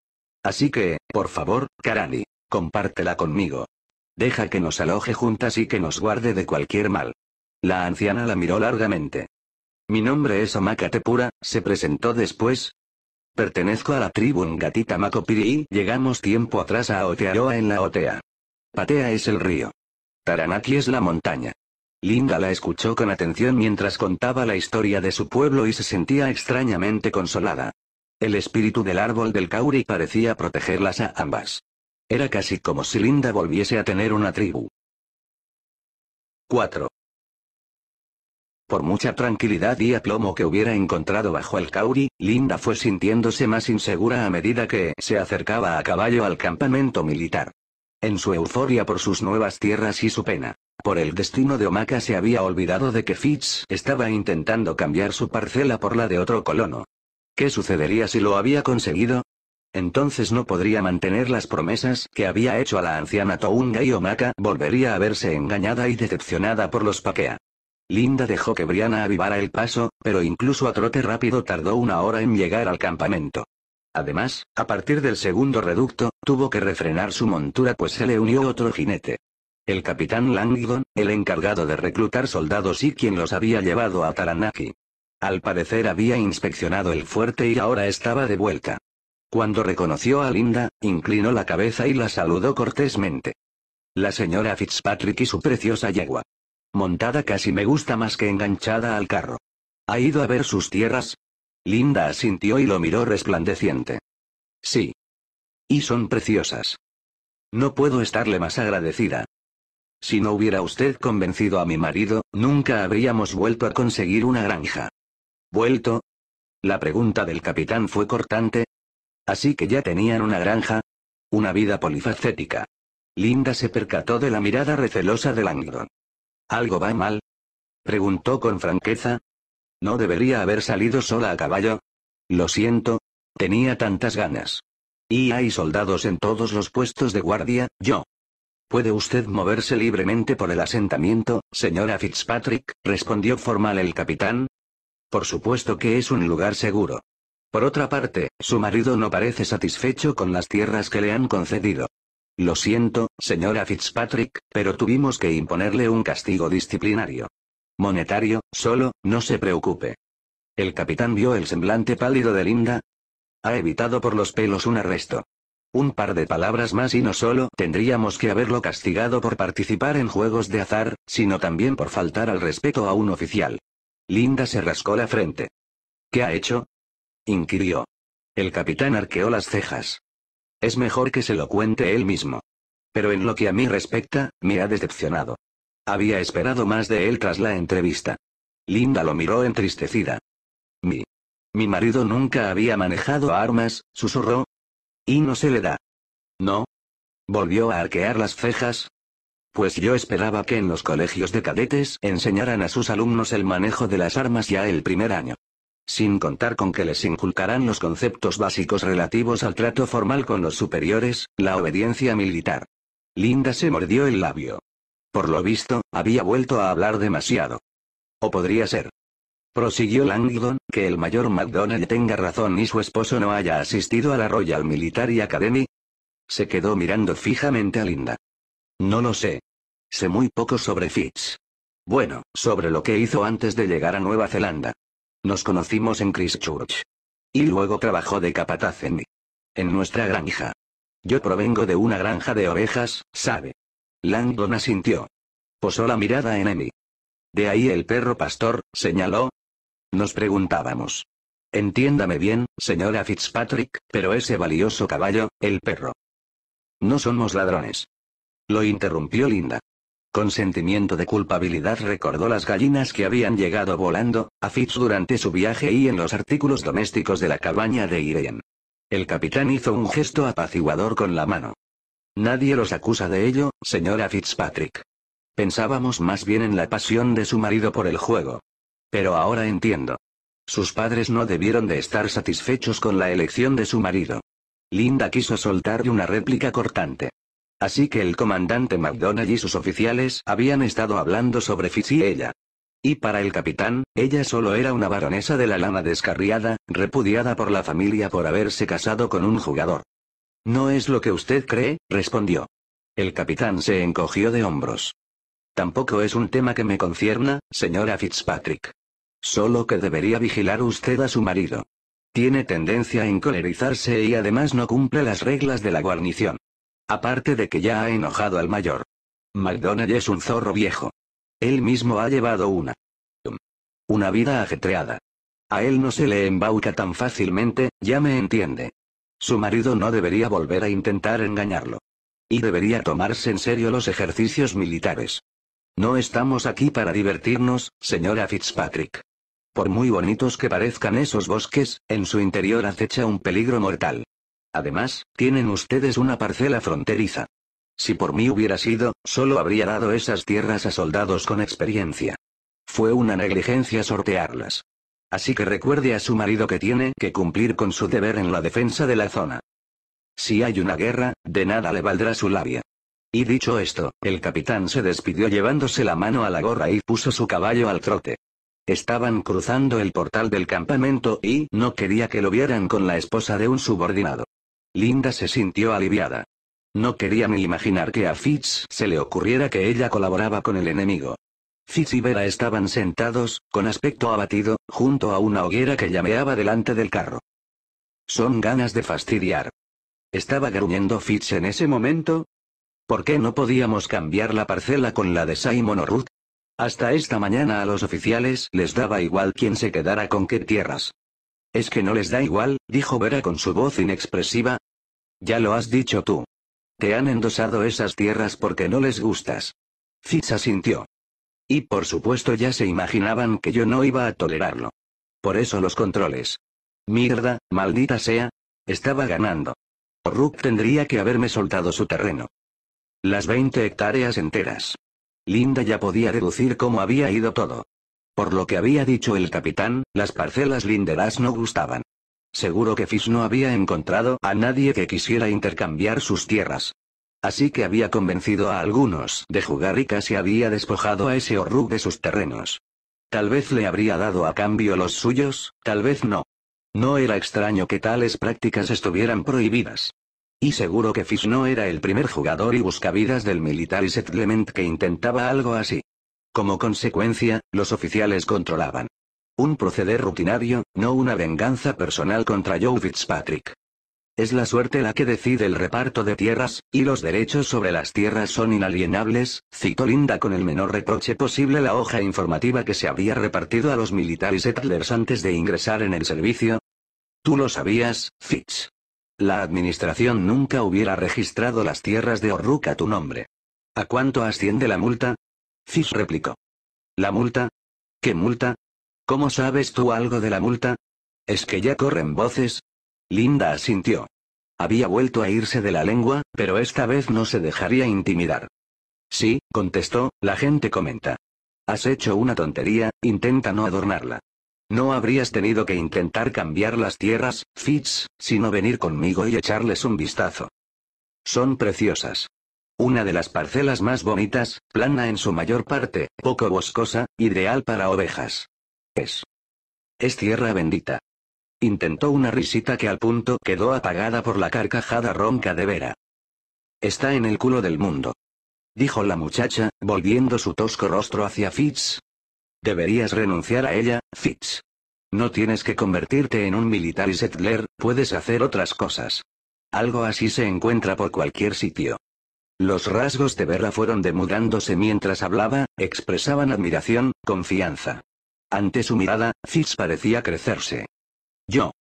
Así que, por favor, Karani, compártela conmigo. Deja que nos aloje juntas y que nos guarde de cualquier mal. La anciana la miró largamente. Mi nombre es Amaka Tepura, se presentó después. Pertenezco a la tribu Ngatita Makopiri y llegamos tiempo atrás a Otearoa en la Otea. Patea es el río. Taranaki es la montaña. Linda la escuchó con atención mientras contaba la historia de su pueblo y se sentía extrañamente consolada. El espíritu del árbol del Kauri parecía protegerlas a ambas. Era casi como si Linda volviese a tener una tribu. 4. Por mucha tranquilidad y aplomo que hubiera encontrado bajo el Kauri, Linda fue sintiéndose más insegura a medida que se acercaba a caballo al campamento militar. En su euforia por sus nuevas tierras y su pena por el destino de Omaka se había olvidado de que Fitz estaba intentando cambiar su parcela por la de otro colono. ¿Qué sucedería si lo había conseguido? Entonces no podría mantener las promesas que había hecho a la anciana Tounga y Omaka volvería a verse engañada y decepcionada por los Paquea. Linda dejó que Brianna avivara el paso, pero incluso a trote rápido tardó una hora en llegar al campamento. Además, a partir del segundo reducto, tuvo que refrenar su montura pues se le unió otro jinete. El capitán Langdon, el encargado de reclutar soldados y quien los había llevado a Taranaki. Al parecer había inspeccionado el fuerte y ahora estaba de vuelta. Cuando reconoció a Linda, inclinó la cabeza y la saludó cortésmente. La señora Fitzpatrick y su preciosa yegua. Montada casi me gusta más que enganchada al carro. ¿Ha ido a ver sus tierras? Linda asintió y lo miró resplandeciente. Sí. Y son preciosas. No puedo estarle más agradecida. Si no hubiera usted convencido a mi marido, nunca habríamos vuelto a conseguir una granja. ¿Vuelto? La pregunta del capitán fue cortante. Así que ya tenían una granja. Una vida polifacética. Linda se percató de la mirada recelosa de Langdon. ¿Algo va mal? Preguntó con franqueza. No debería haber salido sola a caballo. Lo siento. Tenía tantas ganas. Y hay soldados en todos los puestos de guardia, yo. ¿Puede usted moverse libremente por el asentamiento, señora Fitzpatrick? respondió formal el capitán. Por supuesto que es un lugar seguro. Por otra parte, su marido no parece satisfecho con las tierras que le han concedido. Lo siento, señora Fitzpatrick, pero tuvimos que imponerle un castigo disciplinario. Monetario, solo, no se preocupe. El capitán vio el semblante pálido de Linda. Ha evitado por los pelos un arresto. Un par de palabras más y no solo tendríamos que haberlo castigado por participar en juegos de azar, sino también por faltar al respeto a un oficial. Linda se rascó la frente. ¿Qué ha hecho? inquirió. El capitán arqueó las cejas. Es mejor que se lo cuente él mismo. Pero en lo que a mí respecta, me ha decepcionado. Había esperado más de él tras la entrevista. Linda lo miró entristecida. Mi. Mi marido nunca había manejado armas, susurró. Y no se le da. No. Volvió a arquear las cejas. Pues yo esperaba que en los colegios de cadetes enseñaran a sus alumnos el manejo de las armas ya el primer año sin contar con que les inculcarán los conceptos básicos relativos al trato formal con los superiores, la obediencia militar. Linda se mordió el labio. Por lo visto, había vuelto a hablar demasiado. O podría ser. Prosiguió Langdon, que el mayor McDonald tenga razón y su esposo no haya asistido a la Royal Military Academy. Se quedó mirando fijamente a Linda. No lo sé. Sé muy poco sobre Fitz. Bueno, sobre lo que hizo antes de llegar a Nueva Zelanda. Nos conocimos en Christchurch. Y luego trabajó de capataz en mí. En nuestra granja. Yo provengo de una granja de ovejas, ¿sabe? Langdon asintió. Posó la mirada en mí. De ahí el perro pastor, señaló. Nos preguntábamos. Entiéndame bien, señora Fitzpatrick, pero ese valioso caballo, el perro. No somos ladrones. Lo interrumpió Linda. Con sentimiento de culpabilidad recordó las gallinas que habían llegado volando, a Fitz durante su viaje y en los artículos domésticos de la cabaña de Irene. El capitán hizo un gesto apaciguador con la mano. Nadie los acusa de ello, señora Fitzpatrick. Pensábamos más bien en la pasión de su marido por el juego. Pero ahora entiendo. Sus padres no debieron de estar satisfechos con la elección de su marido. Linda quiso soltarle una réplica cortante. Así que el comandante McDonald y sus oficiales habían estado hablando sobre Fitz y ella. Y para el capitán, ella solo era una baronesa de la lana descarriada, repudiada por la familia por haberse casado con un jugador. No es lo que usted cree, respondió. El capitán se encogió de hombros. Tampoco es un tema que me concierna, señora Fitzpatrick. Solo que debería vigilar usted a su marido. Tiene tendencia a encolerizarse y además no cumple las reglas de la guarnición. Aparte de que ya ha enojado al mayor. McDonald es un zorro viejo. Él mismo ha llevado una. Una vida ajetreada. A él no se le embauca tan fácilmente, ya me entiende. Su marido no debería volver a intentar engañarlo. Y debería tomarse en serio los ejercicios militares. No estamos aquí para divertirnos, señora Fitzpatrick. Por muy bonitos que parezcan esos bosques, en su interior acecha un peligro mortal. Además, tienen ustedes una parcela fronteriza. Si por mí hubiera sido, solo habría dado esas tierras a soldados con experiencia. Fue una negligencia sortearlas. Así que recuerde a su marido que tiene que cumplir con su deber en la defensa de la zona. Si hay una guerra, de nada le valdrá su labia. Y dicho esto, el capitán se despidió llevándose la mano a la gorra y puso su caballo al trote. Estaban cruzando el portal del campamento y no quería que lo vieran con la esposa de un subordinado. Linda se sintió aliviada. No quería ni imaginar que a Fitz se le ocurriera que ella colaboraba con el enemigo. Fitz y Vera estaban sentados, con aspecto abatido, junto a una hoguera que llameaba delante del carro. Son ganas de fastidiar. ¿Estaba gruñendo Fitz en ese momento? ¿Por qué no podíamos cambiar la parcela con la de Simon o Ruth? Hasta esta mañana a los oficiales les daba igual quién se quedara con qué tierras. Es que no les da igual, dijo Vera con su voz inexpresiva. Ya lo has dicho tú. Te han endosado esas tierras porque no les gustas. Fitz sintió. Y por supuesto ya se imaginaban que yo no iba a tolerarlo. Por eso los controles. Mierda, maldita sea. Estaba ganando. Rook tendría que haberme soltado su terreno. Las 20 hectáreas enteras. Linda ya podía deducir cómo había ido todo. Por lo que había dicho el capitán, las parcelas linderas no gustaban. Seguro que Fish no había encontrado a nadie que quisiera intercambiar sus tierras. Así que había convencido a algunos de jugar y casi había despojado a ese orrug de sus terrenos. Tal vez le habría dado a cambio los suyos, tal vez no. No era extraño que tales prácticas estuvieran prohibidas. Y seguro que Fish no era el primer jugador y buscavidas del militar y Clement que intentaba algo así. Como consecuencia, los oficiales controlaban. Un proceder rutinario, no una venganza personal contra Joe Fitzpatrick. Es la suerte la que decide el reparto de tierras, y los derechos sobre las tierras son inalienables, citó Linda con el menor reproche posible la hoja informativa que se había repartido a los militares settlers antes de ingresar en el servicio. Tú lo sabías, Fitz. La administración nunca hubiera registrado las tierras de Orruk a tu nombre. ¿A cuánto asciende la multa? Fitz replicó. ¿La multa? ¿Qué multa? ¿Cómo sabes tú algo de la multa? ¿Es que ya corren voces? Linda asintió. Había vuelto a irse de la lengua, pero esta vez no se dejaría intimidar. Sí, contestó, la gente comenta. Has hecho una tontería, intenta no adornarla. No habrías tenido que intentar cambiar las tierras, Fitz, sino venir conmigo y echarles un vistazo. Son preciosas. Una de las parcelas más bonitas, plana en su mayor parte, poco boscosa, ideal para ovejas. Es. Es tierra bendita. Intentó una risita que al punto quedó apagada por la carcajada ronca de Vera. Está en el culo del mundo. Dijo la muchacha, volviendo su tosco rostro hacia Fitz. Deberías renunciar a ella, Fitz. No tienes que convertirte en un militar y settler, puedes hacer otras cosas. Algo así se encuentra por cualquier sitio. Los rasgos de Verla fueron demudándose mientras hablaba, expresaban admiración, confianza. Ante su mirada, Fitz parecía crecerse. Yo.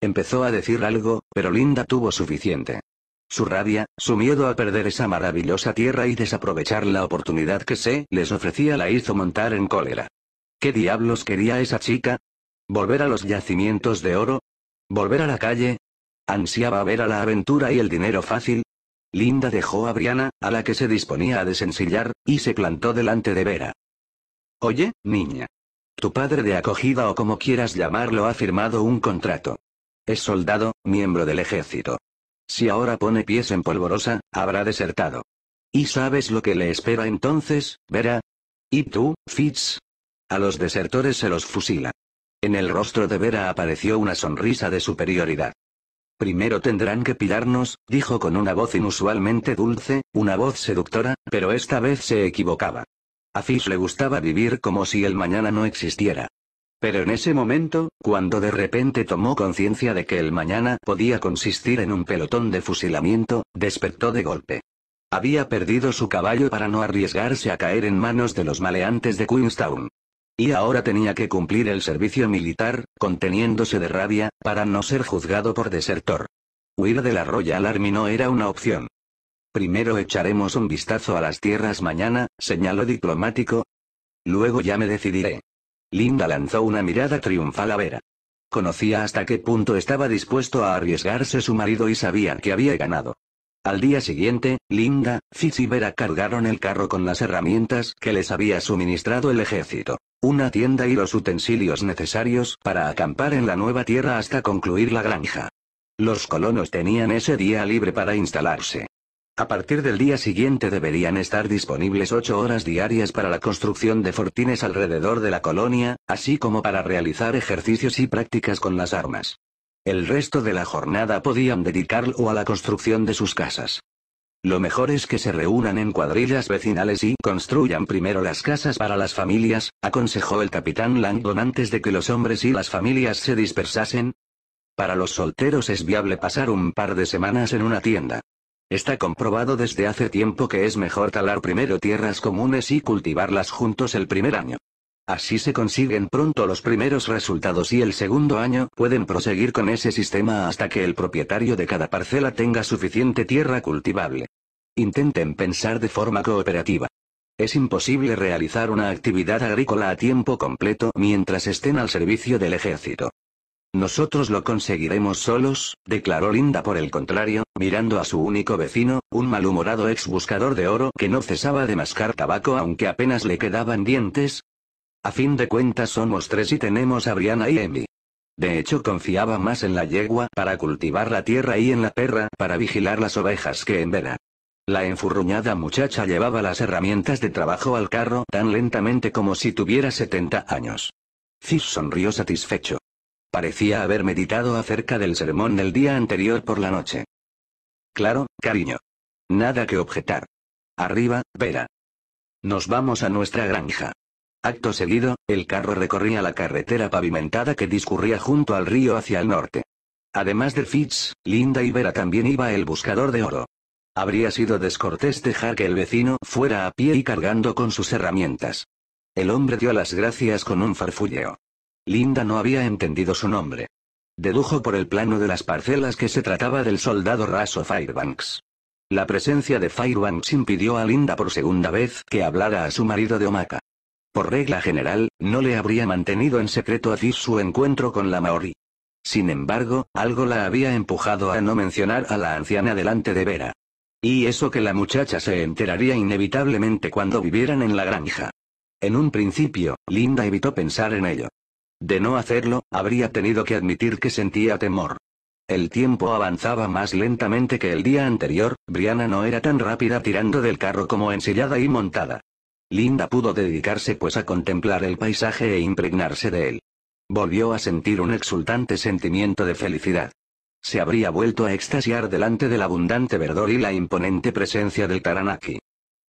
Empezó a decir algo, pero Linda tuvo suficiente. Su rabia, su miedo a perder esa maravillosa tierra y desaprovechar la oportunidad que se les ofrecía la hizo montar en cólera. ¿Qué diablos quería esa chica? ¿Volver a los yacimientos de oro? ¿Volver a la calle? Ansiaba ver a la aventura y el dinero fácil, Linda dejó a Briana, a la que se disponía a desensillar, y se plantó delante de Vera. Oye, niña. Tu padre de acogida o como quieras llamarlo ha firmado un contrato. Es soldado, miembro del ejército. Si ahora pone pies en polvorosa, habrá desertado. ¿Y sabes lo que le espera entonces, Vera? ¿Y tú, Fitz? A los desertores se los fusila. En el rostro de Vera apareció una sonrisa de superioridad. Primero tendrán que pirarnos, dijo con una voz inusualmente dulce, una voz seductora, pero esta vez se equivocaba. A Fish le gustaba vivir como si el mañana no existiera. Pero en ese momento, cuando de repente tomó conciencia de que el mañana podía consistir en un pelotón de fusilamiento, despertó de golpe. Había perdido su caballo para no arriesgarse a caer en manos de los maleantes de Queenstown. Y ahora tenía que cumplir el servicio militar, conteniéndose de rabia, para no ser juzgado por desertor. Huir de la Royal Army no era una opción. Primero echaremos un vistazo a las tierras mañana, señaló diplomático. Luego ya me decidiré. Linda lanzó una mirada triunfal a Vera. Conocía hasta qué punto estaba dispuesto a arriesgarse su marido y sabía que había ganado. Al día siguiente, Linda, Fitz y Vera cargaron el carro con las herramientas que les había suministrado el ejército. Una tienda y los utensilios necesarios para acampar en la nueva tierra hasta concluir la granja. Los colonos tenían ese día libre para instalarse. A partir del día siguiente deberían estar disponibles ocho horas diarias para la construcción de fortines alrededor de la colonia, así como para realizar ejercicios y prácticas con las armas. El resto de la jornada podían dedicarlo a la construcción de sus casas. Lo mejor es que se reúnan en cuadrillas vecinales y construyan primero las casas para las familias, aconsejó el capitán Langdon antes de que los hombres y las familias se dispersasen. Para los solteros es viable pasar un par de semanas en una tienda. Está comprobado desde hace tiempo que es mejor talar primero tierras comunes y cultivarlas juntos el primer año. Así se consiguen pronto los primeros resultados y el segundo año pueden proseguir con ese sistema hasta que el propietario de cada parcela tenga suficiente tierra cultivable. Intenten pensar de forma cooperativa. Es imposible realizar una actividad agrícola a tiempo completo mientras estén al servicio del ejército. Nosotros lo conseguiremos solos, declaró Linda por el contrario, mirando a su único vecino, un malhumorado ex buscador de oro que no cesaba de mascar tabaco aunque apenas le quedaban dientes, a fin de cuentas somos tres y tenemos a Briana y Emmy. De hecho confiaba más en la yegua para cultivar la tierra y en la perra para vigilar las ovejas que en Vera. La enfurruñada muchacha llevaba las herramientas de trabajo al carro tan lentamente como si tuviera 70 años. Cis sonrió satisfecho. Parecía haber meditado acerca del sermón del día anterior por la noche. Claro, cariño. Nada que objetar. Arriba, Vera. Nos vamos a nuestra granja. Acto seguido, el carro recorría la carretera pavimentada que discurría junto al río hacia el norte. Además de Fitz, Linda y Vera también iba el buscador de oro. Habría sido descortés dejar que el vecino fuera a pie y cargando con sus herramientas. El hombre dio las gracias con un farfulleo. Linda no había entendido su nombre. Dedujo por el plano de las parcelas que se trataba del soldado raso Firebanks. La presencia de Firebanks impidió a Linda por segunda vez que hablara a su marido de Omaka. Por regla general, no le habría mantenido en secreto a Tish su encuentro con la Maori. Sin embargo, algo la había empujado a no mencionar a la anciana delante de Vera. Y eso que la muchacha se enteraría inevitablemente cuando vivieran en la granja. En un principio, Linda evitó pensar en ello. De no hacerlo, habría tenido que admitir que sentía temor. El tiempo avanzaba más lentamente que el día anterior, Brianna no era tan rápida tirando del carro como ensillada y montada. Linda pudo dedicarse pues a contemplar el paisaje e impregnarse de él. Volvió a sentir un exultante sentimiento de felicidad. Se habría vuelto a extasiar delante del abundante verdor y la imponente presencia del Taranaki.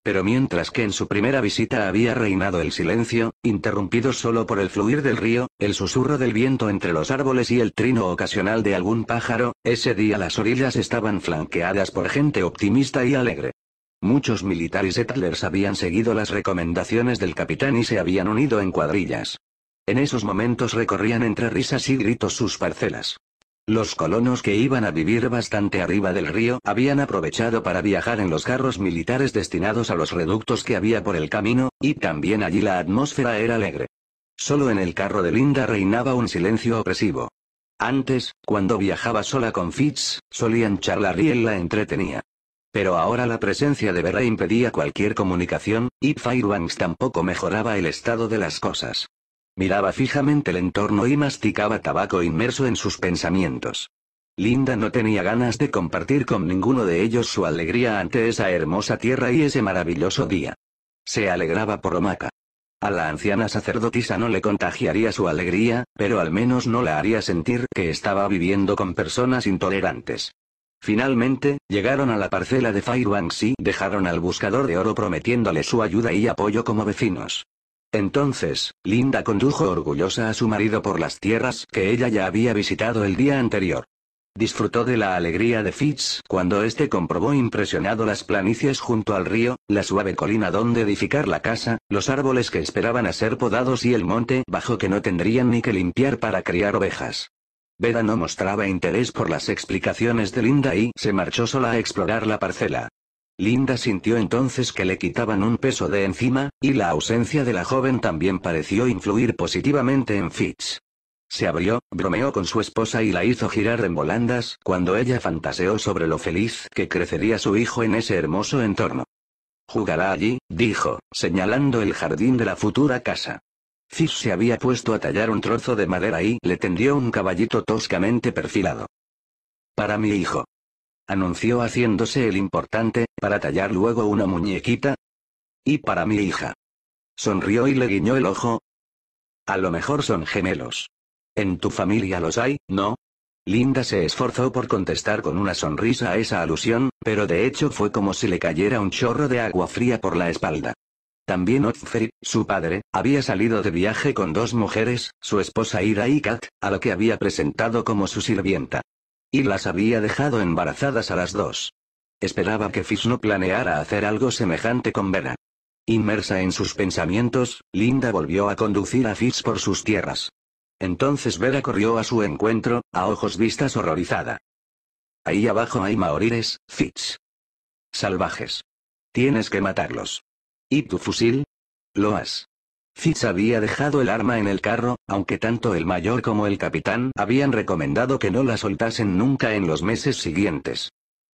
Pero mientras que en su primera visita había reinado el silencio, interrumpido solo por el fluir del río, el susurro del viento entre los árboles y el trino ocasional de algún pájaro, ese día las orillas estaban flanqueadas por gente optimista y alegre. Muchos militares etlers habían seguido las recomendaciones del capitán y se habían unido en cuadrillas. En esos momentos recorrían entre risas y gritos sus parcelas. Los colonos que iban a vivir bastante arriba del río habían aprovechado para viajar en los carros militares destinados a los reductos que había por el camino, y también allí la atmósfera era alegre. Solo en el carro de Linda reinaba un silencio opresivo. Antes, cuando viajaba sola con Fitz, solían charlar y él la entretenía. Pero ahora la presencia de Vera impedía cualquier comunicación, y Fairbanks tampoco mejoraba el estado de las cosas. Miraba fijamente el entorno y masticaba tabaco inmerso en sus pensamientos. Linda no tenía ganas de compartir con ninguno de ellos su alegría ante esa hermosa tierra y ese maravilloso día. Se alegraba por Omaka. A la anciana sacerdotisa no le contagiaría su alegría, pero al menos no la haría sentir que estaba viviendo con personas intolerantes. Finalmente, llegaron a la parcela de Fairbanks y dejaron al buscador de oro prometiéndole su ayuda y apoyo como vecinos. Entonces, Linda condujo orgullosa a su marido por las tierras que ella ya había visitado el día anterior. Disfrutó de la alegría de Fitz cuando éste comprobó impresionado las planicies junto al río, la suave colina donde edificar la casa, los árboles que esperaban a ser podados y el monte bajo que no tendrían ni que limpiar para criar ovejas. Veda no mostraba interés por las explicaciones de Linda y se marchó sola a explorar la parcela. Linda sintió entonces que le quitaban un peso de encima, y la ausencia de la joven también pareció influir positivamente en Fitch. Se abrió, bromeó con su esposa y la hizo girar en volandas cuando ella fantaseó sobre lo feliz que crecería su hijo en ese hermoso entorno. Jugará allí, dijo, señalando el jardín de la futura casa. Cis se había puesto a tallar un trozo de madera y le tendió un caballito toscamente perfilado. Para mi hijo. Anunció haciéndose el importante, para tallar luego una muñequita. Y para mi hija. Sonrió y le guiñó el ojo. A lo mejor son gemelos. En tu familia los hay, ¿no? Linda se esforzó por contestar con una sonrisa a esa alusión, pero de hecho fue como si le cayera un chorro de agua fría por la espalda. También su padre, había salido de viaje con dos mujeres, su esposa Ira y Kat, a la que había presentado como su sirvienta. Y las había dejado embarazadas a las dos. Esperaba que Fish no planeara hacer algo semejante con Vera. Inmersa en sus pensamientos, Linda volvió a conducir a Fitz por sus tierras. Entonces Vera corrió a su encuentro, a ojos vistas horrorizada. Ahí abajo hay maorires, Fitz. Salvajes. Tienes que matarlos. ¿Y tu fusil? Lo has. Fitz había dejado el arma en el carro, aunque tanto el mayor como el capitán habían recomendado que no la soltasen nunca en los meses siguientes.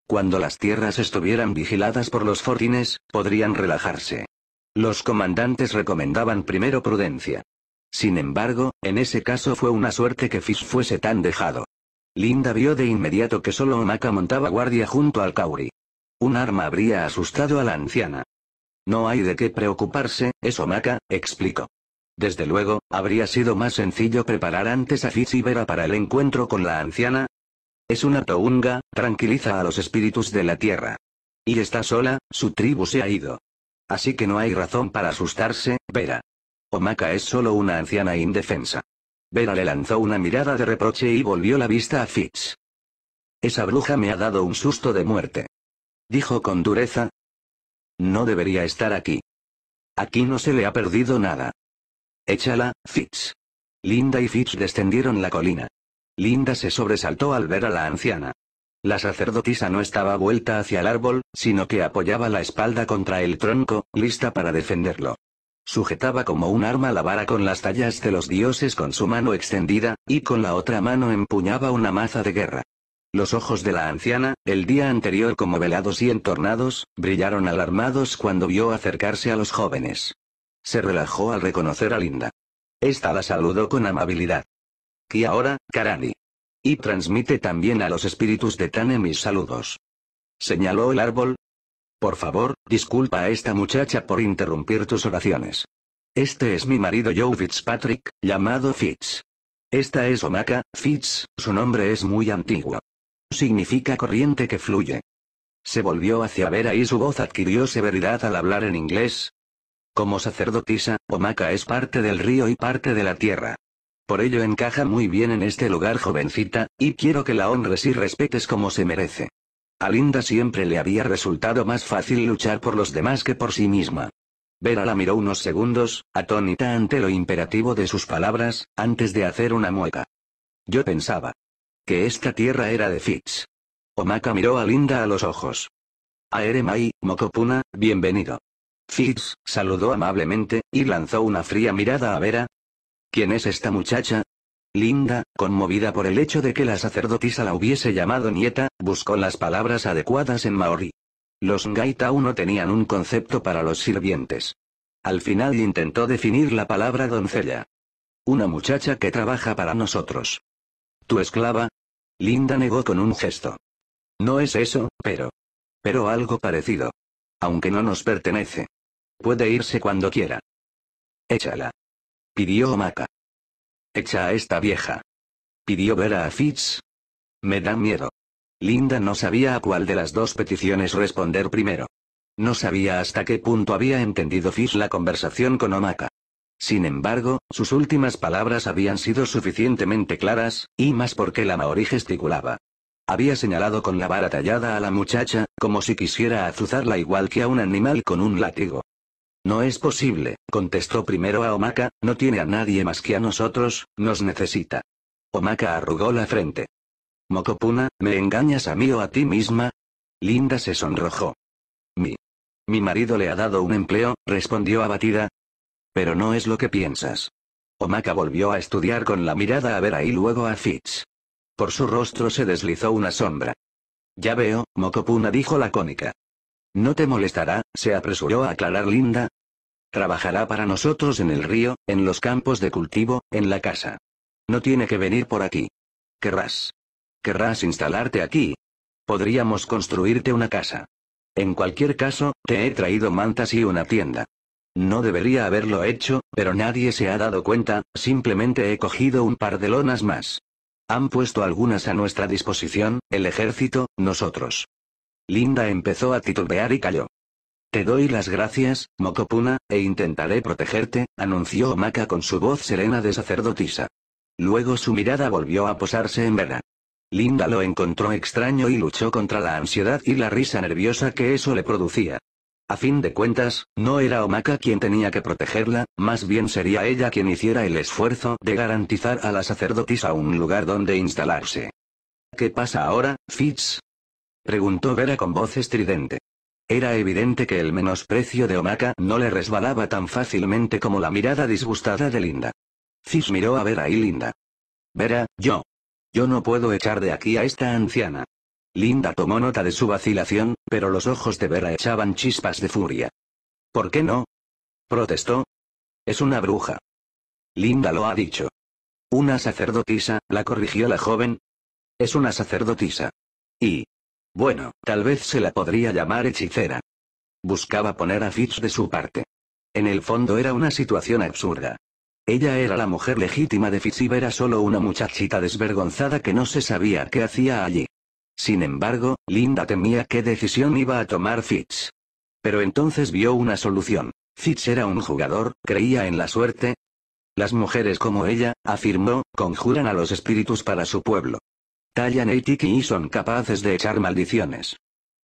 Cuando las tierras estuvieran vigiladas por los fortines, podrían relajarse. Los comandantes recomendaban primero prudencia. Sin embargo, en ese caso fue una suerte que Fitz fuese tan dejado. Linda vio de inmediato que solo Omaka montaba guardia junto al Kauri. Un arma habría asustado a la anciana. No hay de qué preocuparse, es Omaka, explicó. Desde luego, habría sido más sencillo preparar antes a Fitz y Vera para el encuentro con la anciana. Es una tounga, tranquiliza a los espíritus de la tierra. Y está sola, su tribu se ha ido. Así que no hay razón para asustarse, Vera. Omaka es solo una anciana indefensa. Vera le lanzó una mirada de reproche y volvió la vista a Fitz. Esa bruja me ha dado un susto de muerte. Dijo con dureza, no debería estar aquí. Aquí no se le ha perdido nada. Échala, Fitz. Linda y Fitz descendieron la colina. Linda se sobresaltó al ver a la anciana. La sacerdotisa no estaba vuelta hacia el árbol, sino que apoyaba la espalda contra el tronco, lista para defenderlo. Sujetaba como un arma la vara con las tallas de los dioses con su mano extendida, y con la otra mano empuñaba una maza de guerra. Los ojos de la anciana, el día anterior como velados y entornados, brillaron alarmados cuando vio acercarse a los jóvenes. Se relajó al reconocer a Linda. Esta la saludó con amabilidad. Y ahora, Karani. Y transmite también a los espíritus de Tane mis saludos. Señaló el árbol. Por favor, disculpa a esta muchacha por interrumpir tus oraciones. Este es mi marido Joe Fitzpatrick, llamado Fitz. Esta es Omaka, Fitz, su nombre es muy antiguo significa corriente que fluye. Se volvió hacia Vera y su voz adquirió severidad al hablar en inglés. Como sacerdotisa, Omaka es parte del río y parte de la tierra. Por ello encaja muy bien en este lugar jovencita, y quiero que la honres y respetes como se merece. A Linda siempre le había resultado más fácil luchar por los demás que por sí misma. Vera la miró unos segundos, atónita ante lo imperativo de sus palabras, antes de hacer una mueca. Yo pensaba, que esta tierra era de Fitz. Omaka miró a Linda a los ojos. Aeremai, Mokopuna, bienvenido. Fitz, saludó amablemente, y lanzó una fría mirada a Vera. ¿Quién es esta muchacha? Linda, conmovida por el hecho de que la sacerdotisa la hubiese llamado nieta, buscó las palabras adecuadas en maorí. Los Ngaitau no tenían un concepto para los sirvientes. Al final intentó definir la palabra doncella. Una muchacha que trabaja para nosotros. Tu esclava, Linda negó con un gesto. No es eso, pero... Pero algo parecido. Aunque no nos pertenece. Puede irse cuando quiera. Échala. Pidió Omaka. Echa a esta vieja. Pidió ver a Fitz. Me da miedo. Linda no sabía a cuál de las dos peticiones responder primero. No sabía hasta qué punto había entendido Fitz la conversación con Omaka. Sin embargo, sus últimas palabras habían sido suficientemente claras, y más porque la maorí gesticulaba. Había señalado con la vara tallada a la muchacha, como si quisiera azuzarla igual que a un animal con un látigo. No es posible, contestó primero a Omaka, no tiene a nadie más que a nosotros, nos necesita. Omaka arrugó la frente. Mokopuna, ¿me engañas a mí o a ti misma? Linda se sonrojó. Mi. Mi marido le ha dado un empleo, respondió abatida, pero no es lo que piensas. Omaka volvió a estudiar con la mirada a ver ahí luego a Fitz. Por su rostro se deslizó una sombra. Ya veo, Mokopuna dijo cónica. No te molestará, se apresuró a aclarar Linda. Trabajará para nosotros en el río, en los campos de cultivo, en la casa. No tiene que venir por aquí. Querrás. Querrás instalarte aquí. Podríamos construirte una casa. En cualquier caso, te he traído mantas y una tienda. No debería haberlo hecho, pero nadie se ha dado cuenta, simplemente he cogido un par de lonas más. Han puesto algunas a nuestra disposición, el ejército, nosotros. Linda empezó a titubear y calló. Te doy las gracias, Mokopuna, e intentaré protegerte, anunció Omaka con su voz serena de sacerdotisa. Luego su mirada volvió a posarse en Vera. Linda lo encontró extraño y luchó contra la ansiedad y la risa nerviosa que eso le producía. A fin de cuentas, no era Omaka quien tenía que protegerla, más bien sería ella quien hiciera el esfuerzo de garantizar a la sacerdotisa un lugar donde instalarse. ¿Qué pasa ahora, Fitz? preguntó Vera con voz estridente. Era evidente que el menosprecio de Omaka no le resbalaba tan fácilmente como la mirada disgustada de Linda. Fitz miró a Vera y Linda. Vera, yo. Yo no puedo echar de aquí a esta anciana. Linda tomó nota de su vacilación, pero los ojos de Vera echaban chispas de furia. ¿Por qué no? protestó. Es una bruja. Linda lo ha dicho. Una sacerdotisa, la corrigió la joven. Es una sacerdotisa. Y... Bueno, tal vez se la podría llamar hechicera. Buscaba poner a Fitz de su parte. En el fondo era una situación absurda. Ella era la mujer legítima de Fitz y Vera solo una muchachita desvergonzada que no se sabía qué hacía allí. Sin embargo, Linda temía qué decisión iba a tomar Fitz. Pero entonces vio una solución. Fitz era un jugador, creía en la suerte. Las mujeres como ella, afirmó, conjuran a los espíritus para su pueblo. Tallan y Tiki son capaces de echar maldiciones.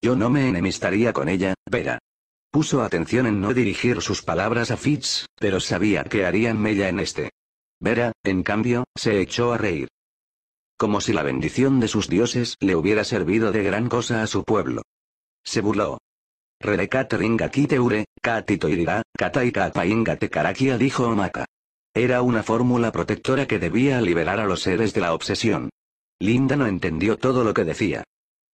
Yo no me enemistaría con ella, Vera. Puso atención en no dirigir sus palabras a Fitz, pero sabía que harían mella en este. Vera, en cambio, se echó a reír. Como si la bendición de sus dioses le hubiera servido de gran cosa a su pueblo. Se burló. Relekateringa kiteure, katito kataika painga karakia» dijo Omaka. Era una fórmula protectora que debía liberar a los seres de la obsesión. Linda no entendió todo lo que decía.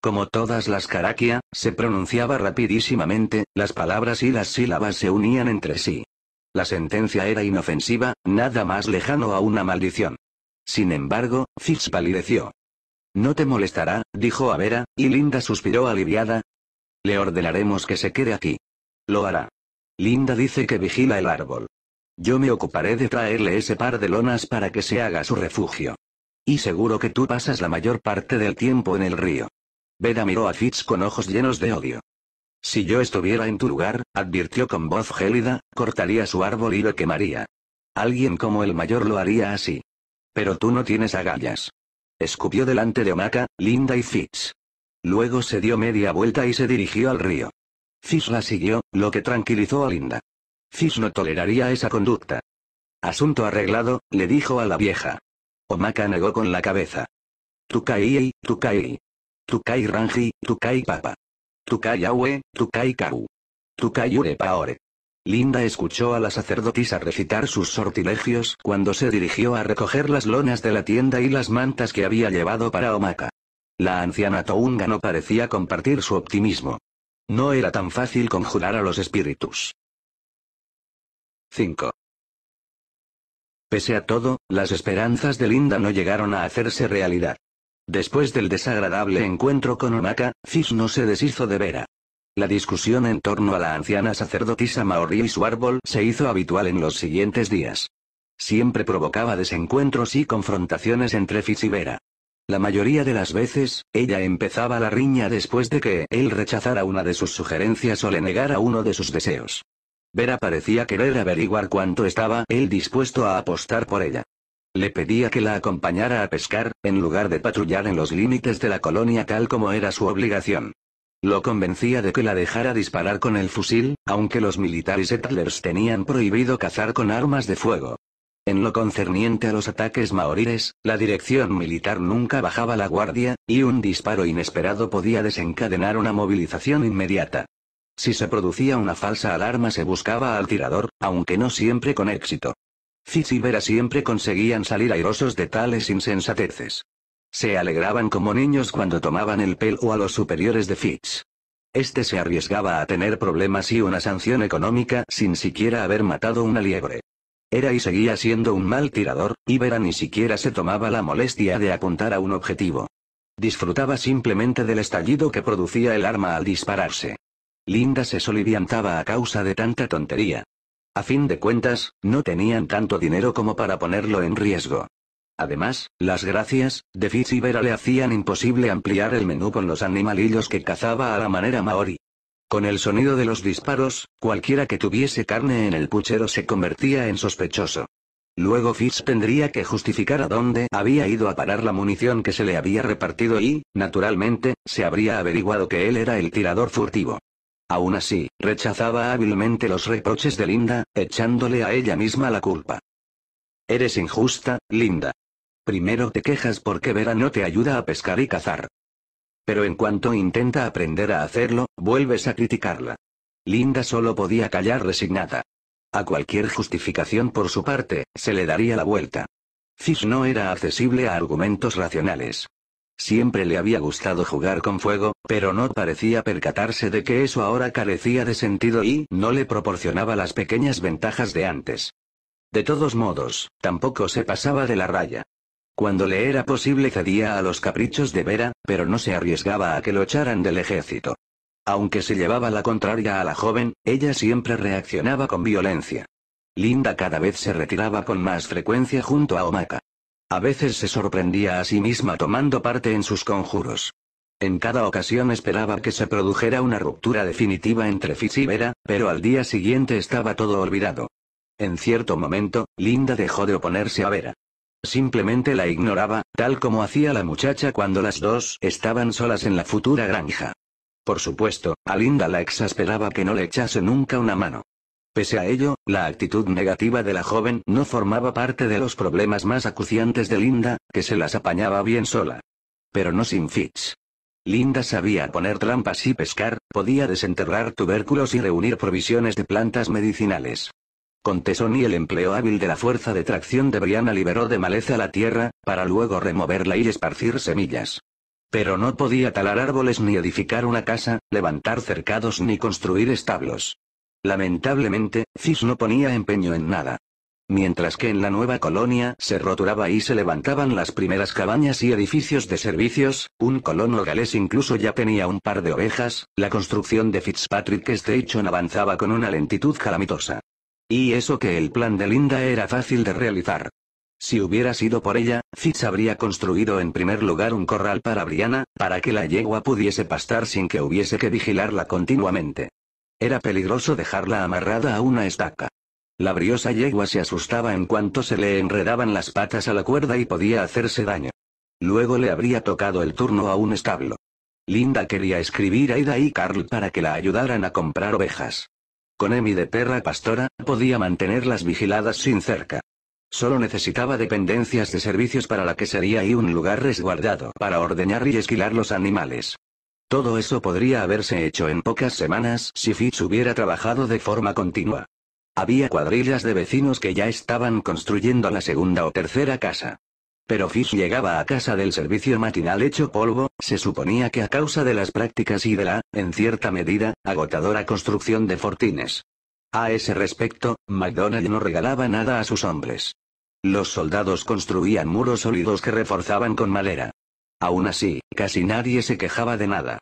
Como todas las karakia, se pronunciaba rapidísimamente, las palabras y las sílabas se unían entre sí. La sentencia era inofensiva, nada más lejano a una maldición. Sin embargo, Fitz palideció. No te molestará, dijo a Vera, y Linda suspiró aliviada. Le ordenaremos que se quede aquí. Lo hará. Linda dice que vigila el árbol. Yo me ocuparé de traerle ese par de lonas para que se haga su refugio. Y seguro que tú pasas la mayor parte del tiempo en el río. Vera miró a Fitz con ojos llenos de odio. Si yo estuviera en tu lugar, advirtió con voz gélida, cortaría su árbol y lo quemaría. Alguien como el mayor lo haría así. Pero tú no tienes agallas. Escupió delante de Omaka, Linda y Fitz. Luego se dio media vuelta y se dirigió al río. Fitz la siguió, lo que tranquilizó a Linda. Fitz no toleraría esa conducta. Asunto arreglado, le dijo a la vieja. Omaka negó con la cabeza. Tukai, Tukai. Tukai Ranji, Tukai Papa. Tukai Awe, Tukai Kau. Tukai Paore. Linda escuchó a la sacerdotisa recitar sus sortilegios cuando se dirigió a recoger las lonas de la tienda y las mantas que había llevado para Omaka. La anciana Tounga no parecía compartir su optimismo. No era tan fácil conjurar a los espíritus. 5. Pese a todo, las esperanzas de Linda no llegaron a hacerse realidad. Después del desagradable encuentro con Omaka, Cis no se deshizo de Vera. La discusión en torno a la anciana sacerdotisa maorí y su árbol se hizo habitual en los siguientes días. Siempre provocaba desencuentros y confrontaciones entre Fitz y Vera. La mayoría de las veces, ella empezaba la riña después de que él rechazara una de sus sugerencias o le negara uno de sus deseos. Vera parecía querer averiguar cuánto estaba él dispuesto a apostar por ella. Le pedía que la acompañara a pescar, en lugar de patrullar en los límites de la colonia tal como era su obligación lo convencía de que la dejara disparar con el fusil, aunque los militares settlers tenían prohibido cazar con armas de fuego. En lo concerniente a los ataques maoríes, la dirección militar nunca bajaba la guardia, y un disparo inesperado podía desencadenar una movilización inmediata. Si se producía una falsa alarma se buscaba al tirador, aunque no siempre con éxito. Fitz y Vera siempre conseguían salir airosos de tales insensateces. Se alegraban como niños cuando tomaban el pelo a los superiores de Fitz. Este se arriesgaba a tener problemas y una sanción económica sin siquiera haber matado una liebre. Era y seguía siendo un mal tirador, y Vera ni siquiera se tomaba la molestia de apuntar a un objetivo. Disfrutaba simplemente del estallido que producía el arma al dispararse. Linda se soliviantaba a causa de tanta tontería. A fin de cuentas, no tenían tanto dinero como para ponerlo en riesgo. Además, las gracias, de Fitz y Vera le hacían imposible ampliar el menú con los animalillos que cazaba a la manera maori. Con el sonido de los disparos, cualquiera que tuviese carne en el puchero se convertía en sospechoso. Luego Fitz tendría que justificar a dónde había ido a parar la munición que se le había repartido y, naturalmente, se habría averiguado que él era el tirador furtivo. Aún así, rechazaba hábilmente los reproches de Linda, echándole a ella misma la culpa. Eres injusta, Linda. Primero te quejas porque Vera no te ayuda a pescar y cazar. Pero en cuanto intenta aprender a hacerlo, vuelves a criticarla. Linda solo podía callar resignada. A cualquier justificación por su parte, se le daría la vuelta. Fish no era accesible a argumentos racionales. Siempre le había gustado jugar con fuego, pero no parecía percatarse de que eso ahora carecía de sentido y no le proporcionaba las pequeñas ventajas de antes. De todos modos, tampoco se pasaba de la raya. Cuando le era posible cedía a los caprichos de Vera, pero no se arriesgaba a que lo echaran del ejército. Aunque se llevaba la contraria a la joven, ella siempre reaccionaba con violencia. Linda cada vez se retiraba con más frecuencia junto a Omaka. A veces se sorprendía a sí misma tomando parte en sus conjuros. En cada ocasión esperaba que se produjera una ruptura definitiva entre Fitz y Vera, pero al día siguiente estaba todo olvidado. En cierto momento, Linda dejó de oponerse a Vera. Simplemente la ignoraba, tal como hacía la muchacha cuando las dos estaban solas en la futura granja. Por supuesto, a Linda la exasperaba que no le echase nunca una mano. Pese a ello, la actitud negativa de la joven no formaba parte de los problemas más acuciantes de Linda, que se las apañaba bien sola. Pero no sin fits. Linda sabía poner trampas y pescar, podía desenterrar tubérculos y reunir provisiones de plantas medicinales. Con tesón y el empleo hábil de la fuerza de tracción de Brianna liberó de maleza la tierra, para luego removerla y esparcir semillas. Pero no podía talar árboles ni edificar una casa, levantar cercados ni construir establos. Lamentablemente, Cis no ponía empeño en nada. Mientras que en la nueva colonia se roturaba y se levantaban las primeras cabañas y edificios de servicios, un colono galés incluso ya tenía un par de ovejas, la construcción de Fitzpatrick Station avanzaba con una lentitud calamitosa. Y eso que el plan de Linda era fácil de realizar. Si hubiera sido por ella, Fitz habría construido en primer lugar un corral para Brianna, para que la yegua pudiese pastar sin que hubiese que vigilarla continuamente. Era peligroso dejarla amarrada a una estaca. La briosa yegua se asustaba en cuanto se le enredaban las patas a la cuerda y podía hacerse daño. Luego le habría tocado el turno a un establo. Linda quería escribir a Ida y Carl para que la ayudaran a comprar ovejas. Con Emi de perra pastora, podía mantenerlas vigiladas sin cerca. Solo necesitaba dependencias de servicios para la que sería y un lugar resguardado para ordeñar y esquilar los animales. Todo eso podría haberse hecho en pocas semanas si Fitz hubiera trabajado de forma continua. Había cuadrillas de vecinos que ya estaban construyendo la segunda o tercera casa. Pero Fish llegaba a casa del servicio matinal hecho polvo, se suponía que a causa de las prácticas y de la, en cierta medida, agotadora construcción de fortines. A ese respecto, McDonald no regalaba nada a sus hombres. Los soldados construían muros sólidos que reforzaban con madera. Aún así, casi nadie se quejaba de nada.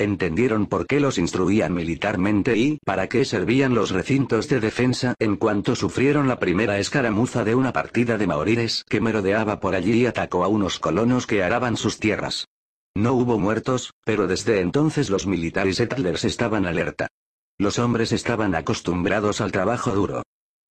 Entendieron por qué los instruían militarmente y para qué servían los recintos de defensa en cuanto sufrieron la primera escaramuza de una partida de maoríes que merodeaba por allí y atacó a unos colonos que araban sus tierras. No hubo muertos, pero desde entonces los militares settlers estaban alerta. Los hombres estaban acostumbrados al trabajo duro.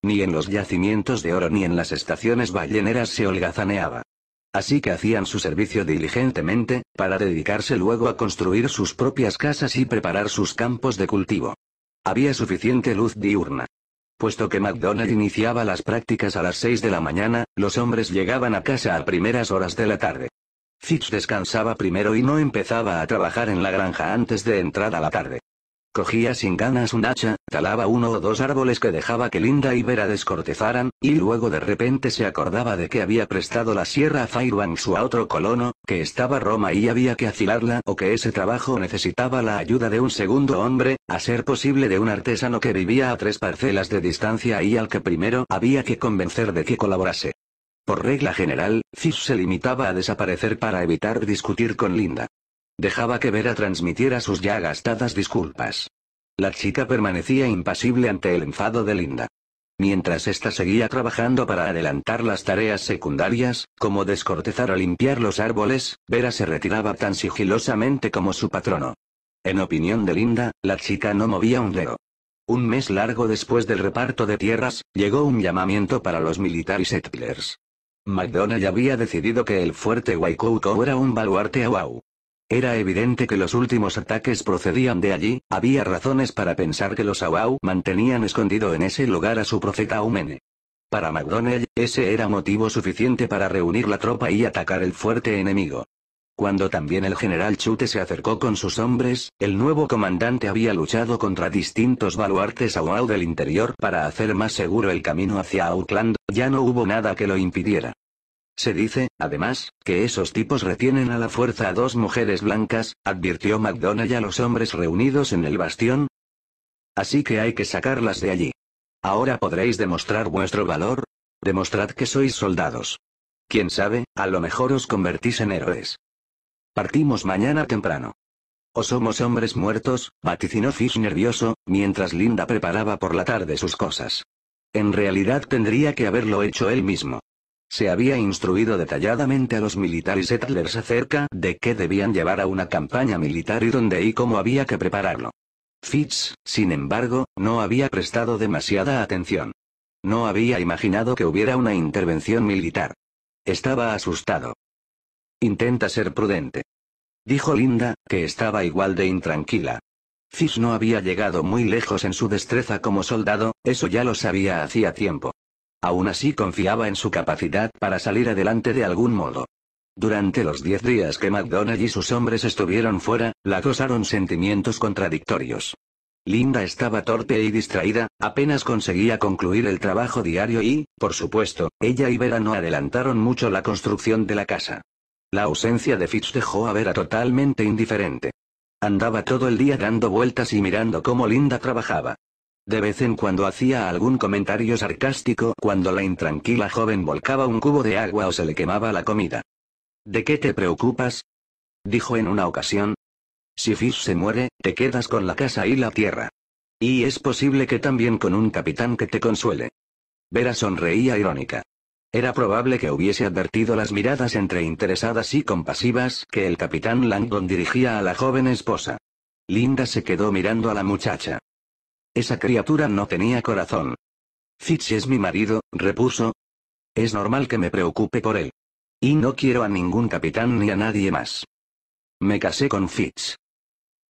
Ni en los yacimientos de oro ni en las estaciones balleneras se holgazaneaba. Así que hacían su servicio diligentemente, para dedicarse luego a construir sus propias casas y preparar sus campos de cultivo. Había suficiente luz diurna. Puesto que McDonald iniciaba las prácticas a las 6 de la mañana, los hombres llegaban a casa a primeras horas de la tarde. Fitch descansaba primero y no empezaba a trabajar en la granja antes de entrar a la tarde. Cogía sin ganas un hacha, talaba uno o dos árboles que dejaba que Linda y Vera descortezaran, y luego de repente se acordaba de que había prestado la sierra a su su a otro colono, que estaba Roma y había que afilarla o que ese trabajo necesitaba la ayuda de un segundo hombre, a ser posible de un artesano que vivía a tres parcelas de distancia y al que primero había que convencer de que colaborase. Por regla general, Cis se limitaba a desaparecer para evitar discutir con Linda. Dejaba que Vera transmitiera sus ya gastadas disculpas. La chica permanecía impasible ante el enfado de Linda. Mientras ésta seguía trabajando para adelantar las tareas secundarias, como descortezar o limpiar los árboles, Vera se retiraba tan sigilosamente como su patrono. En opinión de Linda, la chica no movía un dedo. Un mes largo después del reparto de tierras, llegó un llamamiento para los military settlers. McDonald había decidido que el fuerte Waikoukou era un baluarte a era evidente que los últimos ataques procedían de allí, había razones para pensar que los Awau mantenían escondido en ese lugar a su profeta Aumene. Para McDonnell, ese era motivo suficiente para reunir la tropa y atacar el fuerte enemigo. Cuando también el general Chute se acercó con sus hombres, el nuevo comandante había luchado contra distintos baluartes Awau del interior para hacer más seguro el camino hacia Auckland, ya no hubo nada que lo impidiera. Se dice, además, que esos tipos retienen a la fuerza a dos mujeres blancas, advirtió McDonald a los hombres reunidos en el bastión. Así que hay que sacarlas de allí. Ahora podréis demostrar vuestro valor. Demostrad que sois soldados. Quién sabe, a lo mejor os convertís en héroes. Partimos mañana temprano. O somos hombres muertos, vaticinó Fish nervioso, mientras Linda preparaba por la tarde sus cosas. En realidad tendría que haberlo hecho él mismo. Se había instruido detalladamente a los militares settlers acerca de qué debían llevar a una campaña militar y dónde y cómo había que prepararlo. Fitz, sin embargo, no había prestado demasiada atención. No había imaginado que hubiera una intervención militar. Estaba asustado. Intenta ser prudente. Dijo Linda, que estaba igual de intranquila. Fitz no había llegado muy lejos en su destreza como soldado, eso ya lo sabía hacía tiempo. Aún así confiaba en su capacidad para salir adelante de algún modo. Durante los diez días que McDonald y sus hombres estuvieron fuera, la acosaron sentimientos contradictorios. Linda estaba torpe y distraída, apenas conseguía concluir el trabajo diario y, por supuesto, ella y Vera no adelantaron mucho la construcción de la casa. La ausencia de Fitz dejó a Vera totalmente indiferente. Andaba todo el día dando vueltas y mirando cómo Linda trabajaba. De vez en cuando hacía algún comentario sarcástico cuando la intranquila joven volcaba un cubo de agua o se le quemaba la comida. ¿De qué te preocupas? dijo en una ocasión. Si Fish se muere, te quedas con la casa y la tierra. Y es posible que también con un capitán que te consuele. Vera sonreía irónica. Era probable que hubiese advertido las miradas entre interesadas y compasivas que el capitán Langdon dirigía a la joven esposa. Linda se quedó mirando a la muchacha. Esa criatura no tenía corazón. Fitch es mi marido, repuso. Es normal que me preocupe por él. Y no quiero a ningún capitán ni a nadie más. Me casé con Fitch.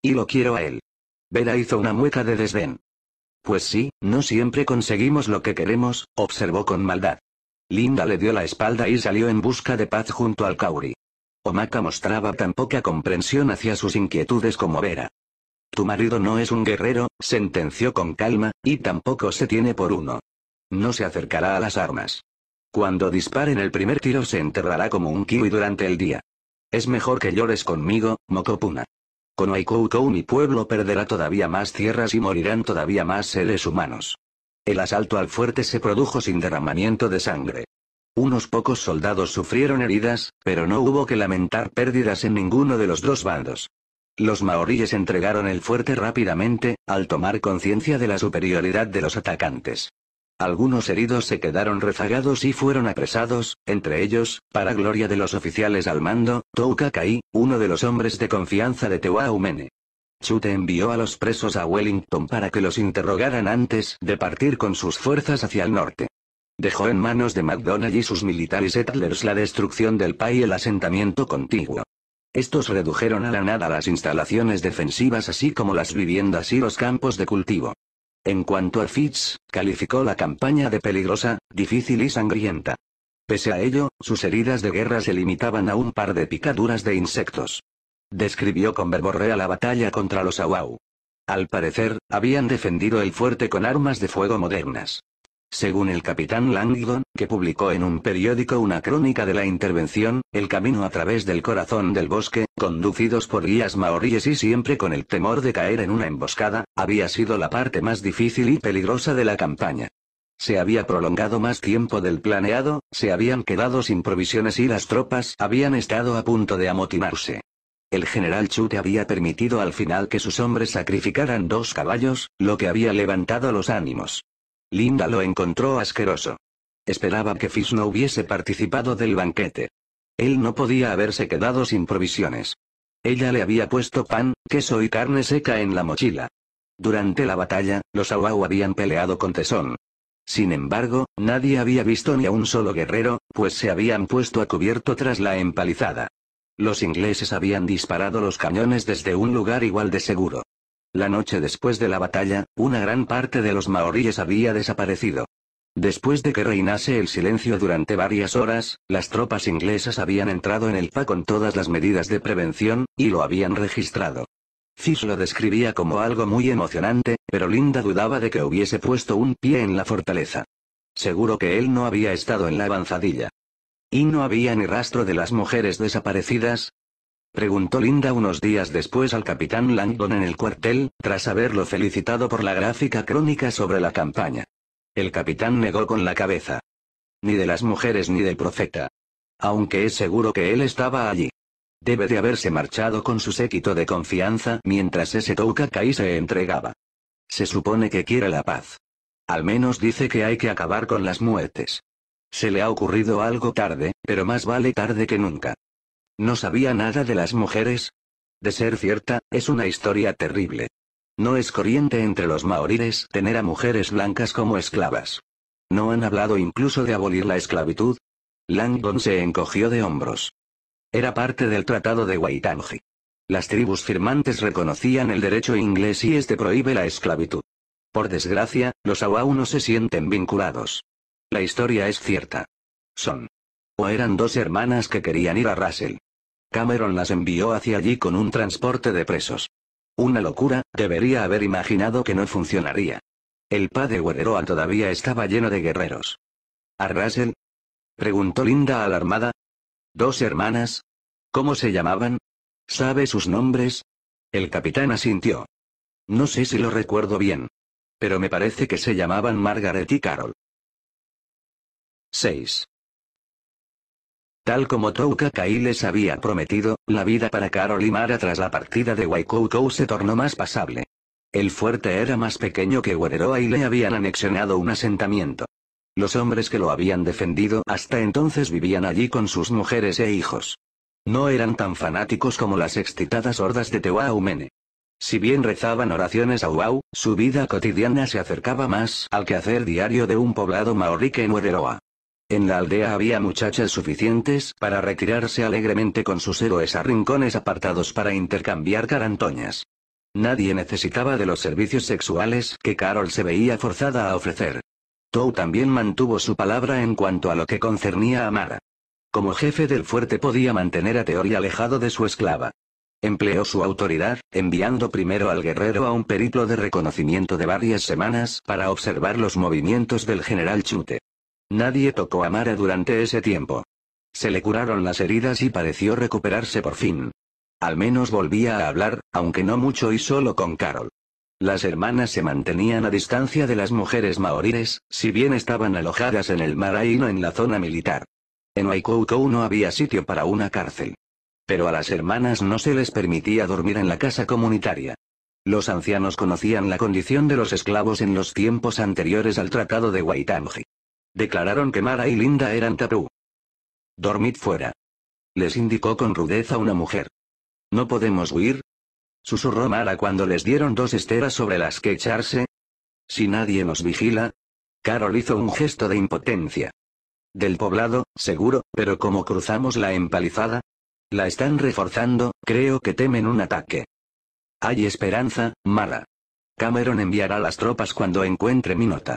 Y lo quiero a él. Vera hizo una mueca de desdén. Pues sí, no siempre conseguimos lo que queremos, observó con maldad. Linda le dio la espalda y salió en busca de paz junto al Kauri. Omaka mostraba tan poca comprensión hacia sus inquietudes como Vera. Tu marido no es un guerrero, sentenció con calma, y tampoco se tiene por uno. No se acercará a las armas. Cuando disparen el primer tiro se enterrará como un kiwi durante el día. Es mejor que llores conmigo, Mokopuna. Con Aikoukou mi pueblo perderá todavía más tierras y morirán todavía más seres humanos. El asalto al fuerte se produjo sin derramamiento de sangre. Unos pocos soldados sufrieron heridas, pero no hubo que lamentar pérdidas en ninguno de los dos bandos. Los maoríes entregaron el fuerte rápidamente, al tomar conciencia de la superioridad de los atacantes. Algunos heridos se quedaron rezagados y fueron apresados, entre ellos, para gloria de los oficiales al mando, Touka Kai, uno de los hombres de confianza de Tehuahumene. Chute envió a los presos a Wellington para que los interrogaran antes de partir con sus fuerzas hacia el norte. Dejó en manos de MacDonald y sus militares settlers la destrucción del país y el asentamiento contiguo. Estos redujeron a la nada las instalaciones defensivas así como las viviendas y los campos de cultivo. En cuanto a Fitz, calificó la campaña de peligrosa, difícil y sangrienta. Pese a ello, sus heridas de guerra se limitaban a un par de picaduras de insectos. Describió con verborrea la batalla contra los Awau. Al parecer, habían defendido el fuerte con armas de fuego modernas. Según el capitán Langdon, que publicó en un periódico una crónica de la intervención, el camino a través del corazón del bosque, conducidos por guías maoríes y siempre con el temor de caer en una emboscada, había sido la parte más difícil y peligrosa de la campaña. Se había prolongado más tiempo del planeado, se habían quedado sin provisiones y las tropas habían estado a punto de amotinarse. El general Chute había permitido al final que sus hombres sacrificaran dos caballos, lo que había levantado los ánimos. Linda lo encontró asqueroso. Esperaba que Fish no hubiese participado del banquete. Él no podía haberse quedado sin provisiones. Ella le había puesto pan, queso y carne seca en la mochila. Durante la batalla, los Awau habían peleado con tesón. Sin embargo, nadie había visto ni a un solo guerrero, pues se habían puesto a cubierto tras la empalizada. Los ingleses habían disparado los cañones desde un lugar igual de seguro. La noche después de la batalla, una gran parte de los maoríes había desaparecido. Después de que reinase el silencio durante varias horas, las tropas inglesas habían entrado en el PA con todas las medidas de prevención, y lo habían registrado. Fish lo describía como algo muy emocionante, pero Linda dudaba de que hubiese puesto un pie en la fortaleza. Seguro que él no había estado en la avanzadilla. Y no había ni rastro de las mujeres desaparecidas, Preguntó Linda unos días después al capitán Langdon en el cuartel, tras haberlo felicitado por la gráfica crónica sobre la campaña. El capitán negó con la cabeza. Ni de las mujeres ni del profeta. Aunque es seguro que él estaba allí. Debe de haberse marchado con su séquito de confianza mientras ese Toukakai se entregaba. Se supone que quiere la paz. Al menos dice que hay que acabar con las muertes. Se le ha ocurrido algo tarde, pero más vale tarde que nunca. No sabía nada de las mujeres. De ser cierta, es una historia terrible. No es corriente entre los maoríes tener a mujeres blancas como esclavas. ¿No han hablado incluso de abolir la esclavitud? Langdon se encogió de hombros. Era parte del Tratado de Waitangi. Las tribus firmantes reconocían el derecho inglés y este prohíbe la esclavitud. Por desgracia, los Awau no se sienten vinculados. La historia es cierta. Son. O eran dos hermanas que querían ir a Russell. Cameron las envió hacia allí con un transporte de presos. Una locura, debería haber imaginado que no funcionaría. El padre Guerrero todavía estaba lleno de guerreros. ¿A Russell? Preguntó Linda alarmada. ¿Dos hermanas? ¿Cómo se llamaban? ¿Sabe sus nombres? El capitán asintió. No sé si lo recuerdo bien. Pero me parece que se llamaban Margaret y Carol. 6. Tal como Touka Kai les había prometido, la vida para y Mara tras la partida de Waikoukou se tornó más pasable. El fuerte era más pequeño que Wereroa y le habían anexionado un asentamiento. Los hombres que lo habían defendido hasta entonces vivían allí con sus mujeres e hijos. No eran tan fanáticos como las excitadas hordas de Tewaumene. Si bien rezaban oraciones a Uau, su vida cotidiana se acercaba más al quehacer diario de un poblado maorí en Uereroa. En la aldea había muchachas suficientes para retirarse alegremente con sus héroes a rincones apartados para intercambiar carantoñas. Nadie necesitaba de los servicios sexuales que Carol se veía forzada a ofrecer. Tou también mantuvo su palabra en cuanto a lo que concernía a Mara. Como jefe del fuerte podía mantener a Teori alejado de su esclava. Empleó su autoridad, enviando primero al guerrero a un periplo de reconocimiento de varias semanas para observar los movimientos del general Chute. Nadie tocó a Mara durante ese tiempo. Se le curaron las heridas y pareció recuperarse por fin. Al menos volvía a hablar, aunque no mucho y solo con Carol. Las hermanas se mantenían a distancia de las mujeres maoríes, si bien estaban alojadas en el mar no en la zona militar. En Waikoukou no había sitio para una cárcel. Pero a las hermanas no se les permitía dormir en la casa comunitaria. Los ancianos conocían la condición de los esclavos en los tiempos anteriores al Tratado de Waitangi. Declararon que Mara y Linda eran tapu. Dormid fuera. Les indicó con rudeza una mujer. No podemos huir. Susurró Mara cuando les dieron dos esteras sobre las que echarse. Si nadie nos vigila. Carol hizo un gesto de impotencia. Del poblado, seguro, pero como cruzamos la empalizada. La están reforzando, creo que temen un ataque. Hay esperanza, Mara. Cameron enviará las tropas cuando encuentre mi nota.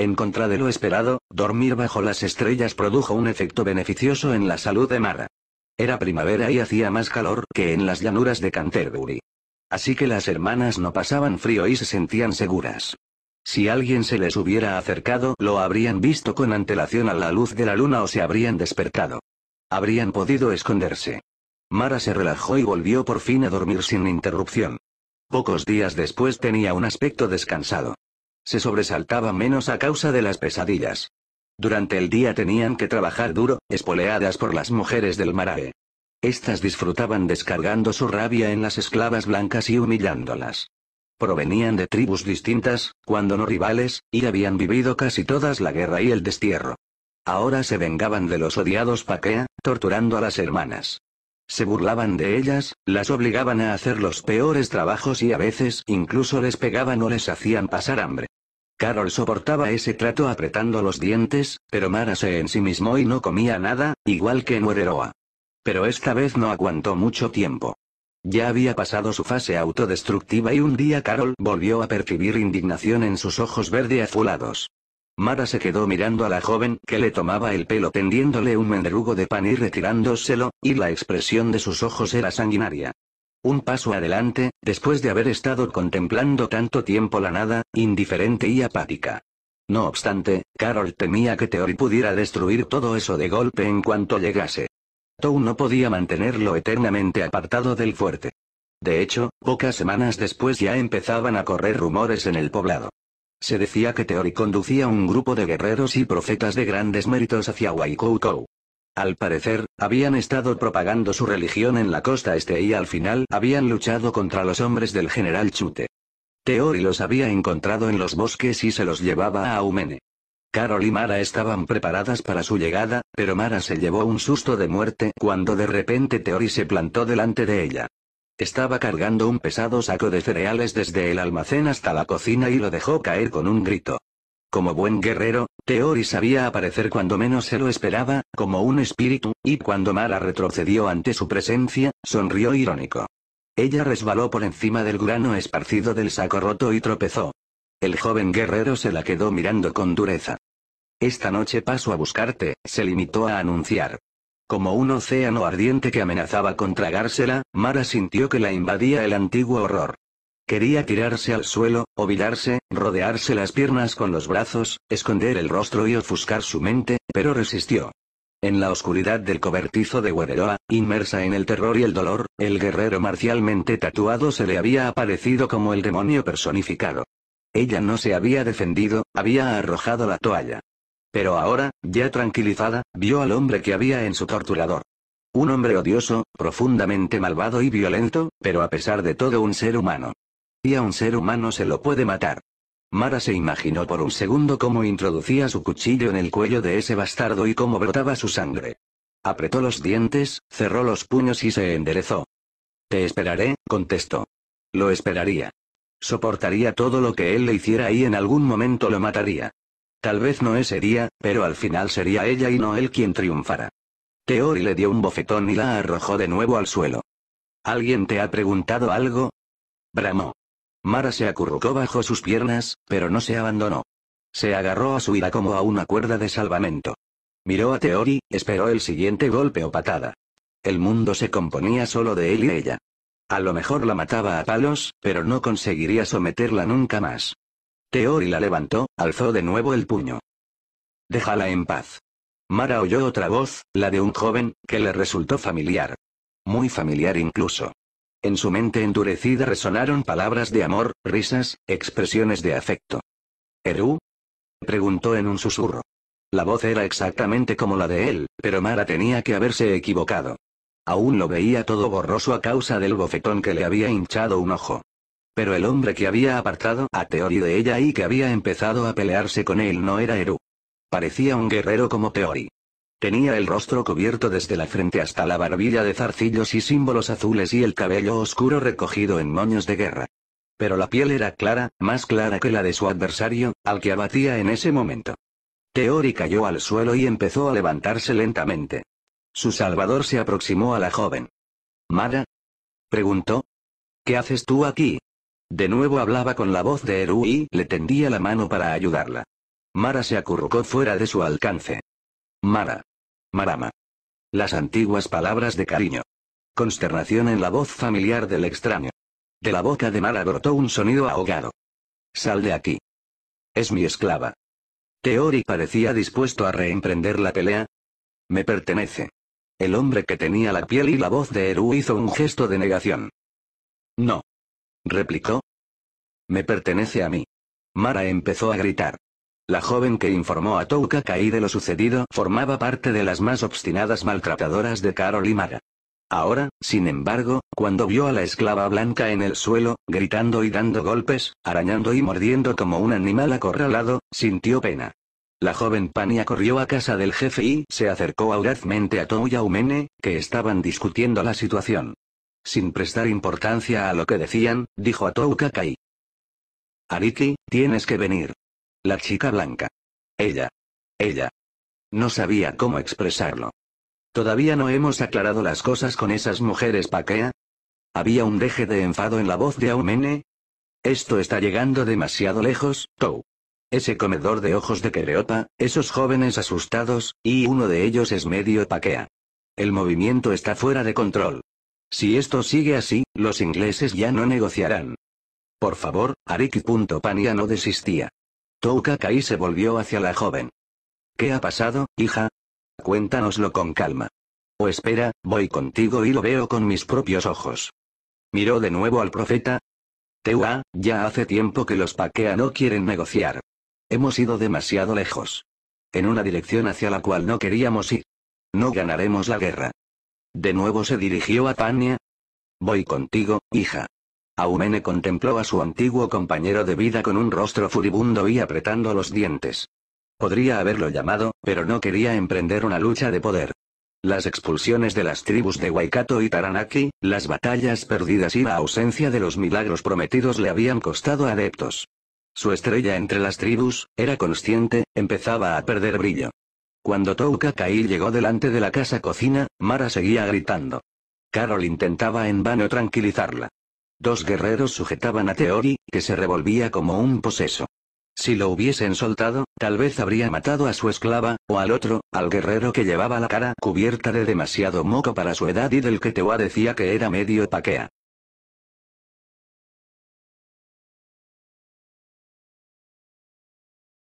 En contra de lo esperado, dormir bajo las estrellas produjo un efecto beneficioso en la salud de Mara. Era primavera y hacía más calor que en las llanuras de Canterbury. Así que las hermanas no pasaban frío y se sentían seguras. Si alguien se les hubiera acercado, lo habrían visto con antelación a la luz de la luna o se habrían despertado. Habrían podido esconderse. Mara se relajó y volvió por fin a dormir sin interrupción. Pocos días después tenía un aspecto descansado se sobresaltaba menos a causa de las pesadillas. Durante el día tenían que trabajar duro, espoleadas por las mujeres del Marae. Estas disfrutaban descargando su rabia en las esclavas blancas y humillándolas. Provenían de tribus distintas, cuando no rivales, y habían vivido casi todas la guerra y el destierro. Ahora se vengaban de los odiados Paquea, torturando a las hermanas. Se burlaban de ellas, las obligaban a hacer los peores trabajos y a veces incluso les pegaban o les hacían pasar hambre. Carol soportaba ese trato apretando los dientes, pero Mara se ensimismó y no comía nada, igual que en Pero esta vez no aguantó mucho tiempo. Ya había pasado su fase autodestructiva y un día Carol volvió a percibir indignación en sus ojos verde azulados. Mara se quedó mirando a la joven que le tomaba el pelo tendiéndole un mendrugo de pan y retirándoselo, y la expresión de sus ojos era sanguinaria. Un paso adelante, después de haber estado contemplando tanto tiempo la nada, indiferente y apática. No obstante, Carol temía que Teori pudiera destruir todo eso de golpe en cuanto llegase. Tou no podía mantenerlo eternamente apartado del fuerte. De hecho, pocas semanas después ya empezaban a correr rumores en el poblado. Se decía que Teori conducía un grupo de guerreros y profetas de grandes méritos hacia Waikoukou. Al parecer, habían estado propagando su religión en la costa este y al final habían luchado contra los hombres del general Chute. Teori los había encontrado en los bosques y se los llevaba a Aumene. Carol y Mara estaban preparadas para su llegada, pero Mara se llevó un susto de muerte cuando de repente Teori se plantó delante de ella. Estaba cargando un pesado saco de cereales desde el almacén hasta la cocina y lo dejó caer con un grito. Como buen guerrero, Teori sabía aparecer cuando menos se lo esperaba, como un espíritu, y cuando Mara retrocedió ante su presencia, sonrió irónico. Ella resbaló por encima del grano esparcido del saco roto y tropezó. El joven guerrero se la quedó mirando con dureza. Esta noche paso a buscarte, se limitó a anunciar. Como un océano ardiente que amenazaba con tragársela, Mara sintió que la invadía el antiguo horror. Quería tirarse al suelo, olvidarse, rodearse las piernas con los brazos, esconder el rostro y ofuscar su mente, pero resistió. En la oscuridad del cobertizo de Wederoa, inmersa en el terror y el dolor, el guerrero marcialmente tatuado se le había aparecido como el demonio personificado. Ella no se había defendido, había arrojado la toalla. Pero ahora, ya tranquilizada, vio al hombre que había en su torturador. Un hombre odioso, profundamente malvado y violento, pero a pesar de todo un ser humano. Y a un ser humano se lo puede matar. Mara se imaginó por un segundo cómo introducía su cuchillo en el cuello de ese bastardo y cómo brotaba su sangre. Apretó los dientes, cerró los puños y se enderezó. Te esperaré, contestó. Lo esperaría. Soportaría todo lo que él le hiciera y en algún momento lo mataría. Tal vez no ese día, pero al final sería ella y no él quien triunfara. Teori le dio un bofetón y la arrojó de nuevo al suelo. ¿Alguien te ha preguntado algo? Bramó. Mara se acurrucó bajo sus piernas, pero no se abandonó. Se agarró a su ira como a una cuerda de salvamento. Miró a Teori, esperó el siguiente golpe o patada. El mundo se componía solo de él y ella. A lo mejor la mataba a palos, pero no conseguiría someterla nunca más. Teori la levantó, alzó de nuevo el puño. Déjala en paz. Mara oyó otra voz, la de un joven, que le resultó familiar. Muy familiar incluso. En su mente endurecida resonaron palabras de amor, risas, expresiones de afecto. ¿Eru? preguntó en un susurro. La voz era exactamente como la de él, pero Mara tenía que haberse equivocado. Aún lo veía todo borroso a causa del bofetón que le había hinchado un ojo. Pero el hombre que había apartado a Teori de ella y que había empezado a pelearse con él no era Eru. Parecía un guerrero como Teori. Tenía el rostro cubierto desde la frente hasta la barbilla de zarcillos y símbolos azules y el cabello oscuro recogido en moños de guerra. Pero la piel era clara, más clara que la de su adversario, al que abatía en ese momento. Teori cayó al suelo y empezó a levantarse lentamente. Su salvador se aproximó a la joven. ¿Mara? preguntó. ¿Qué haces tú aquí? De nuevo hablaba con la voz de Eru y le tendía la mano para ayudarla. Mara se acurrucó fuera de su alcance. Mara. Marama. Las antiguas palabras de cariño. Consternación en la voz familiar del extraño. De la boca de Mara brotó un sonido ahogado. Sal de aquí. Es mi esclava. Teori parecía dispuesto a reemprender la pelea. Me pertenece. El hombre que tenía la piel y la voz de Eru hizo un gesto de negación. No. Replicó. Me pertenece a mí. Mara empezó a gritar. La joven que informó a Toukakai de lo sucedido formaba parte de las más obstinadas maltratadoras de Carol y Mara. Ahora, sin embargo, cuando vio a la esclava blanca en el suelo, gritando y dando golpes, arañando y mordiendo como un animal acorralado, sintió pena. La joven Pania corrió a casa del jefe y se acercó audazmente a Tou que estaban discutiendo la situación. Sin prestar importancia a lo que decían, dijo a Toukakai. Kai. Ariki, tienes que venir. La chica blanca. Ella. Ella. No sabía cómo expresarlo. ¿Todavía no hemos aclarado las cosas con esas mujeres paquea? Había un deje de enfado en la voz de Aumene. Esto está llegando demasiado lejos, Tou. Ese comedor de ojos de Kereota, esos jóvenes asustados, y uno de ellos es medio paquea. El movimiento está fuera de control. Si esto sigue así, los ingleses ya no negociarán. Por favor, Ariki.pania no desistía. Touka se volvió hacia la joven. ¿Qué ha pasado, hija? Cuéntanoslo con calma. O espera, voy contigo y lo veo con mis propios ojos. Miró de nuevo al profeta. Teua, ya hace tiempo que los Paquea no quieren negociar. Hemos ido demasiado lejos. En una dirección hacia la cual no queríamos ir. No ganaremos la guerra. De nuevo se dirigió a Tania. Voy contigo, hija. Aumene contempló a su antiguo compañero de vida con un rostro furibundo y apretando los dientes. Podría haberlo llamado, pero no quería emprender una lucha de poder. Las expulsiones de las tribus de Waikato y Taranaki, las batallas perdidas y la ausencia de los milagros prometidos le habían costado adeptos. Su estrella entre las tribus, era consciente, empezaba a perder brillo. Cuando Touka Kai llegó delante de la casa cocina, Mara seguía gritando. Carol intentaba en vano tranquilizarla. Dos guerreros sujetaban a Teori, que se revolvía como un poseso. Si lo hubiesen soltado, tal vez habría matado a su esclava, o al otro, al guerrero que llevaba la cara cubierta de demasiado moco para su edad y del que Tewa decía que era medio paquea.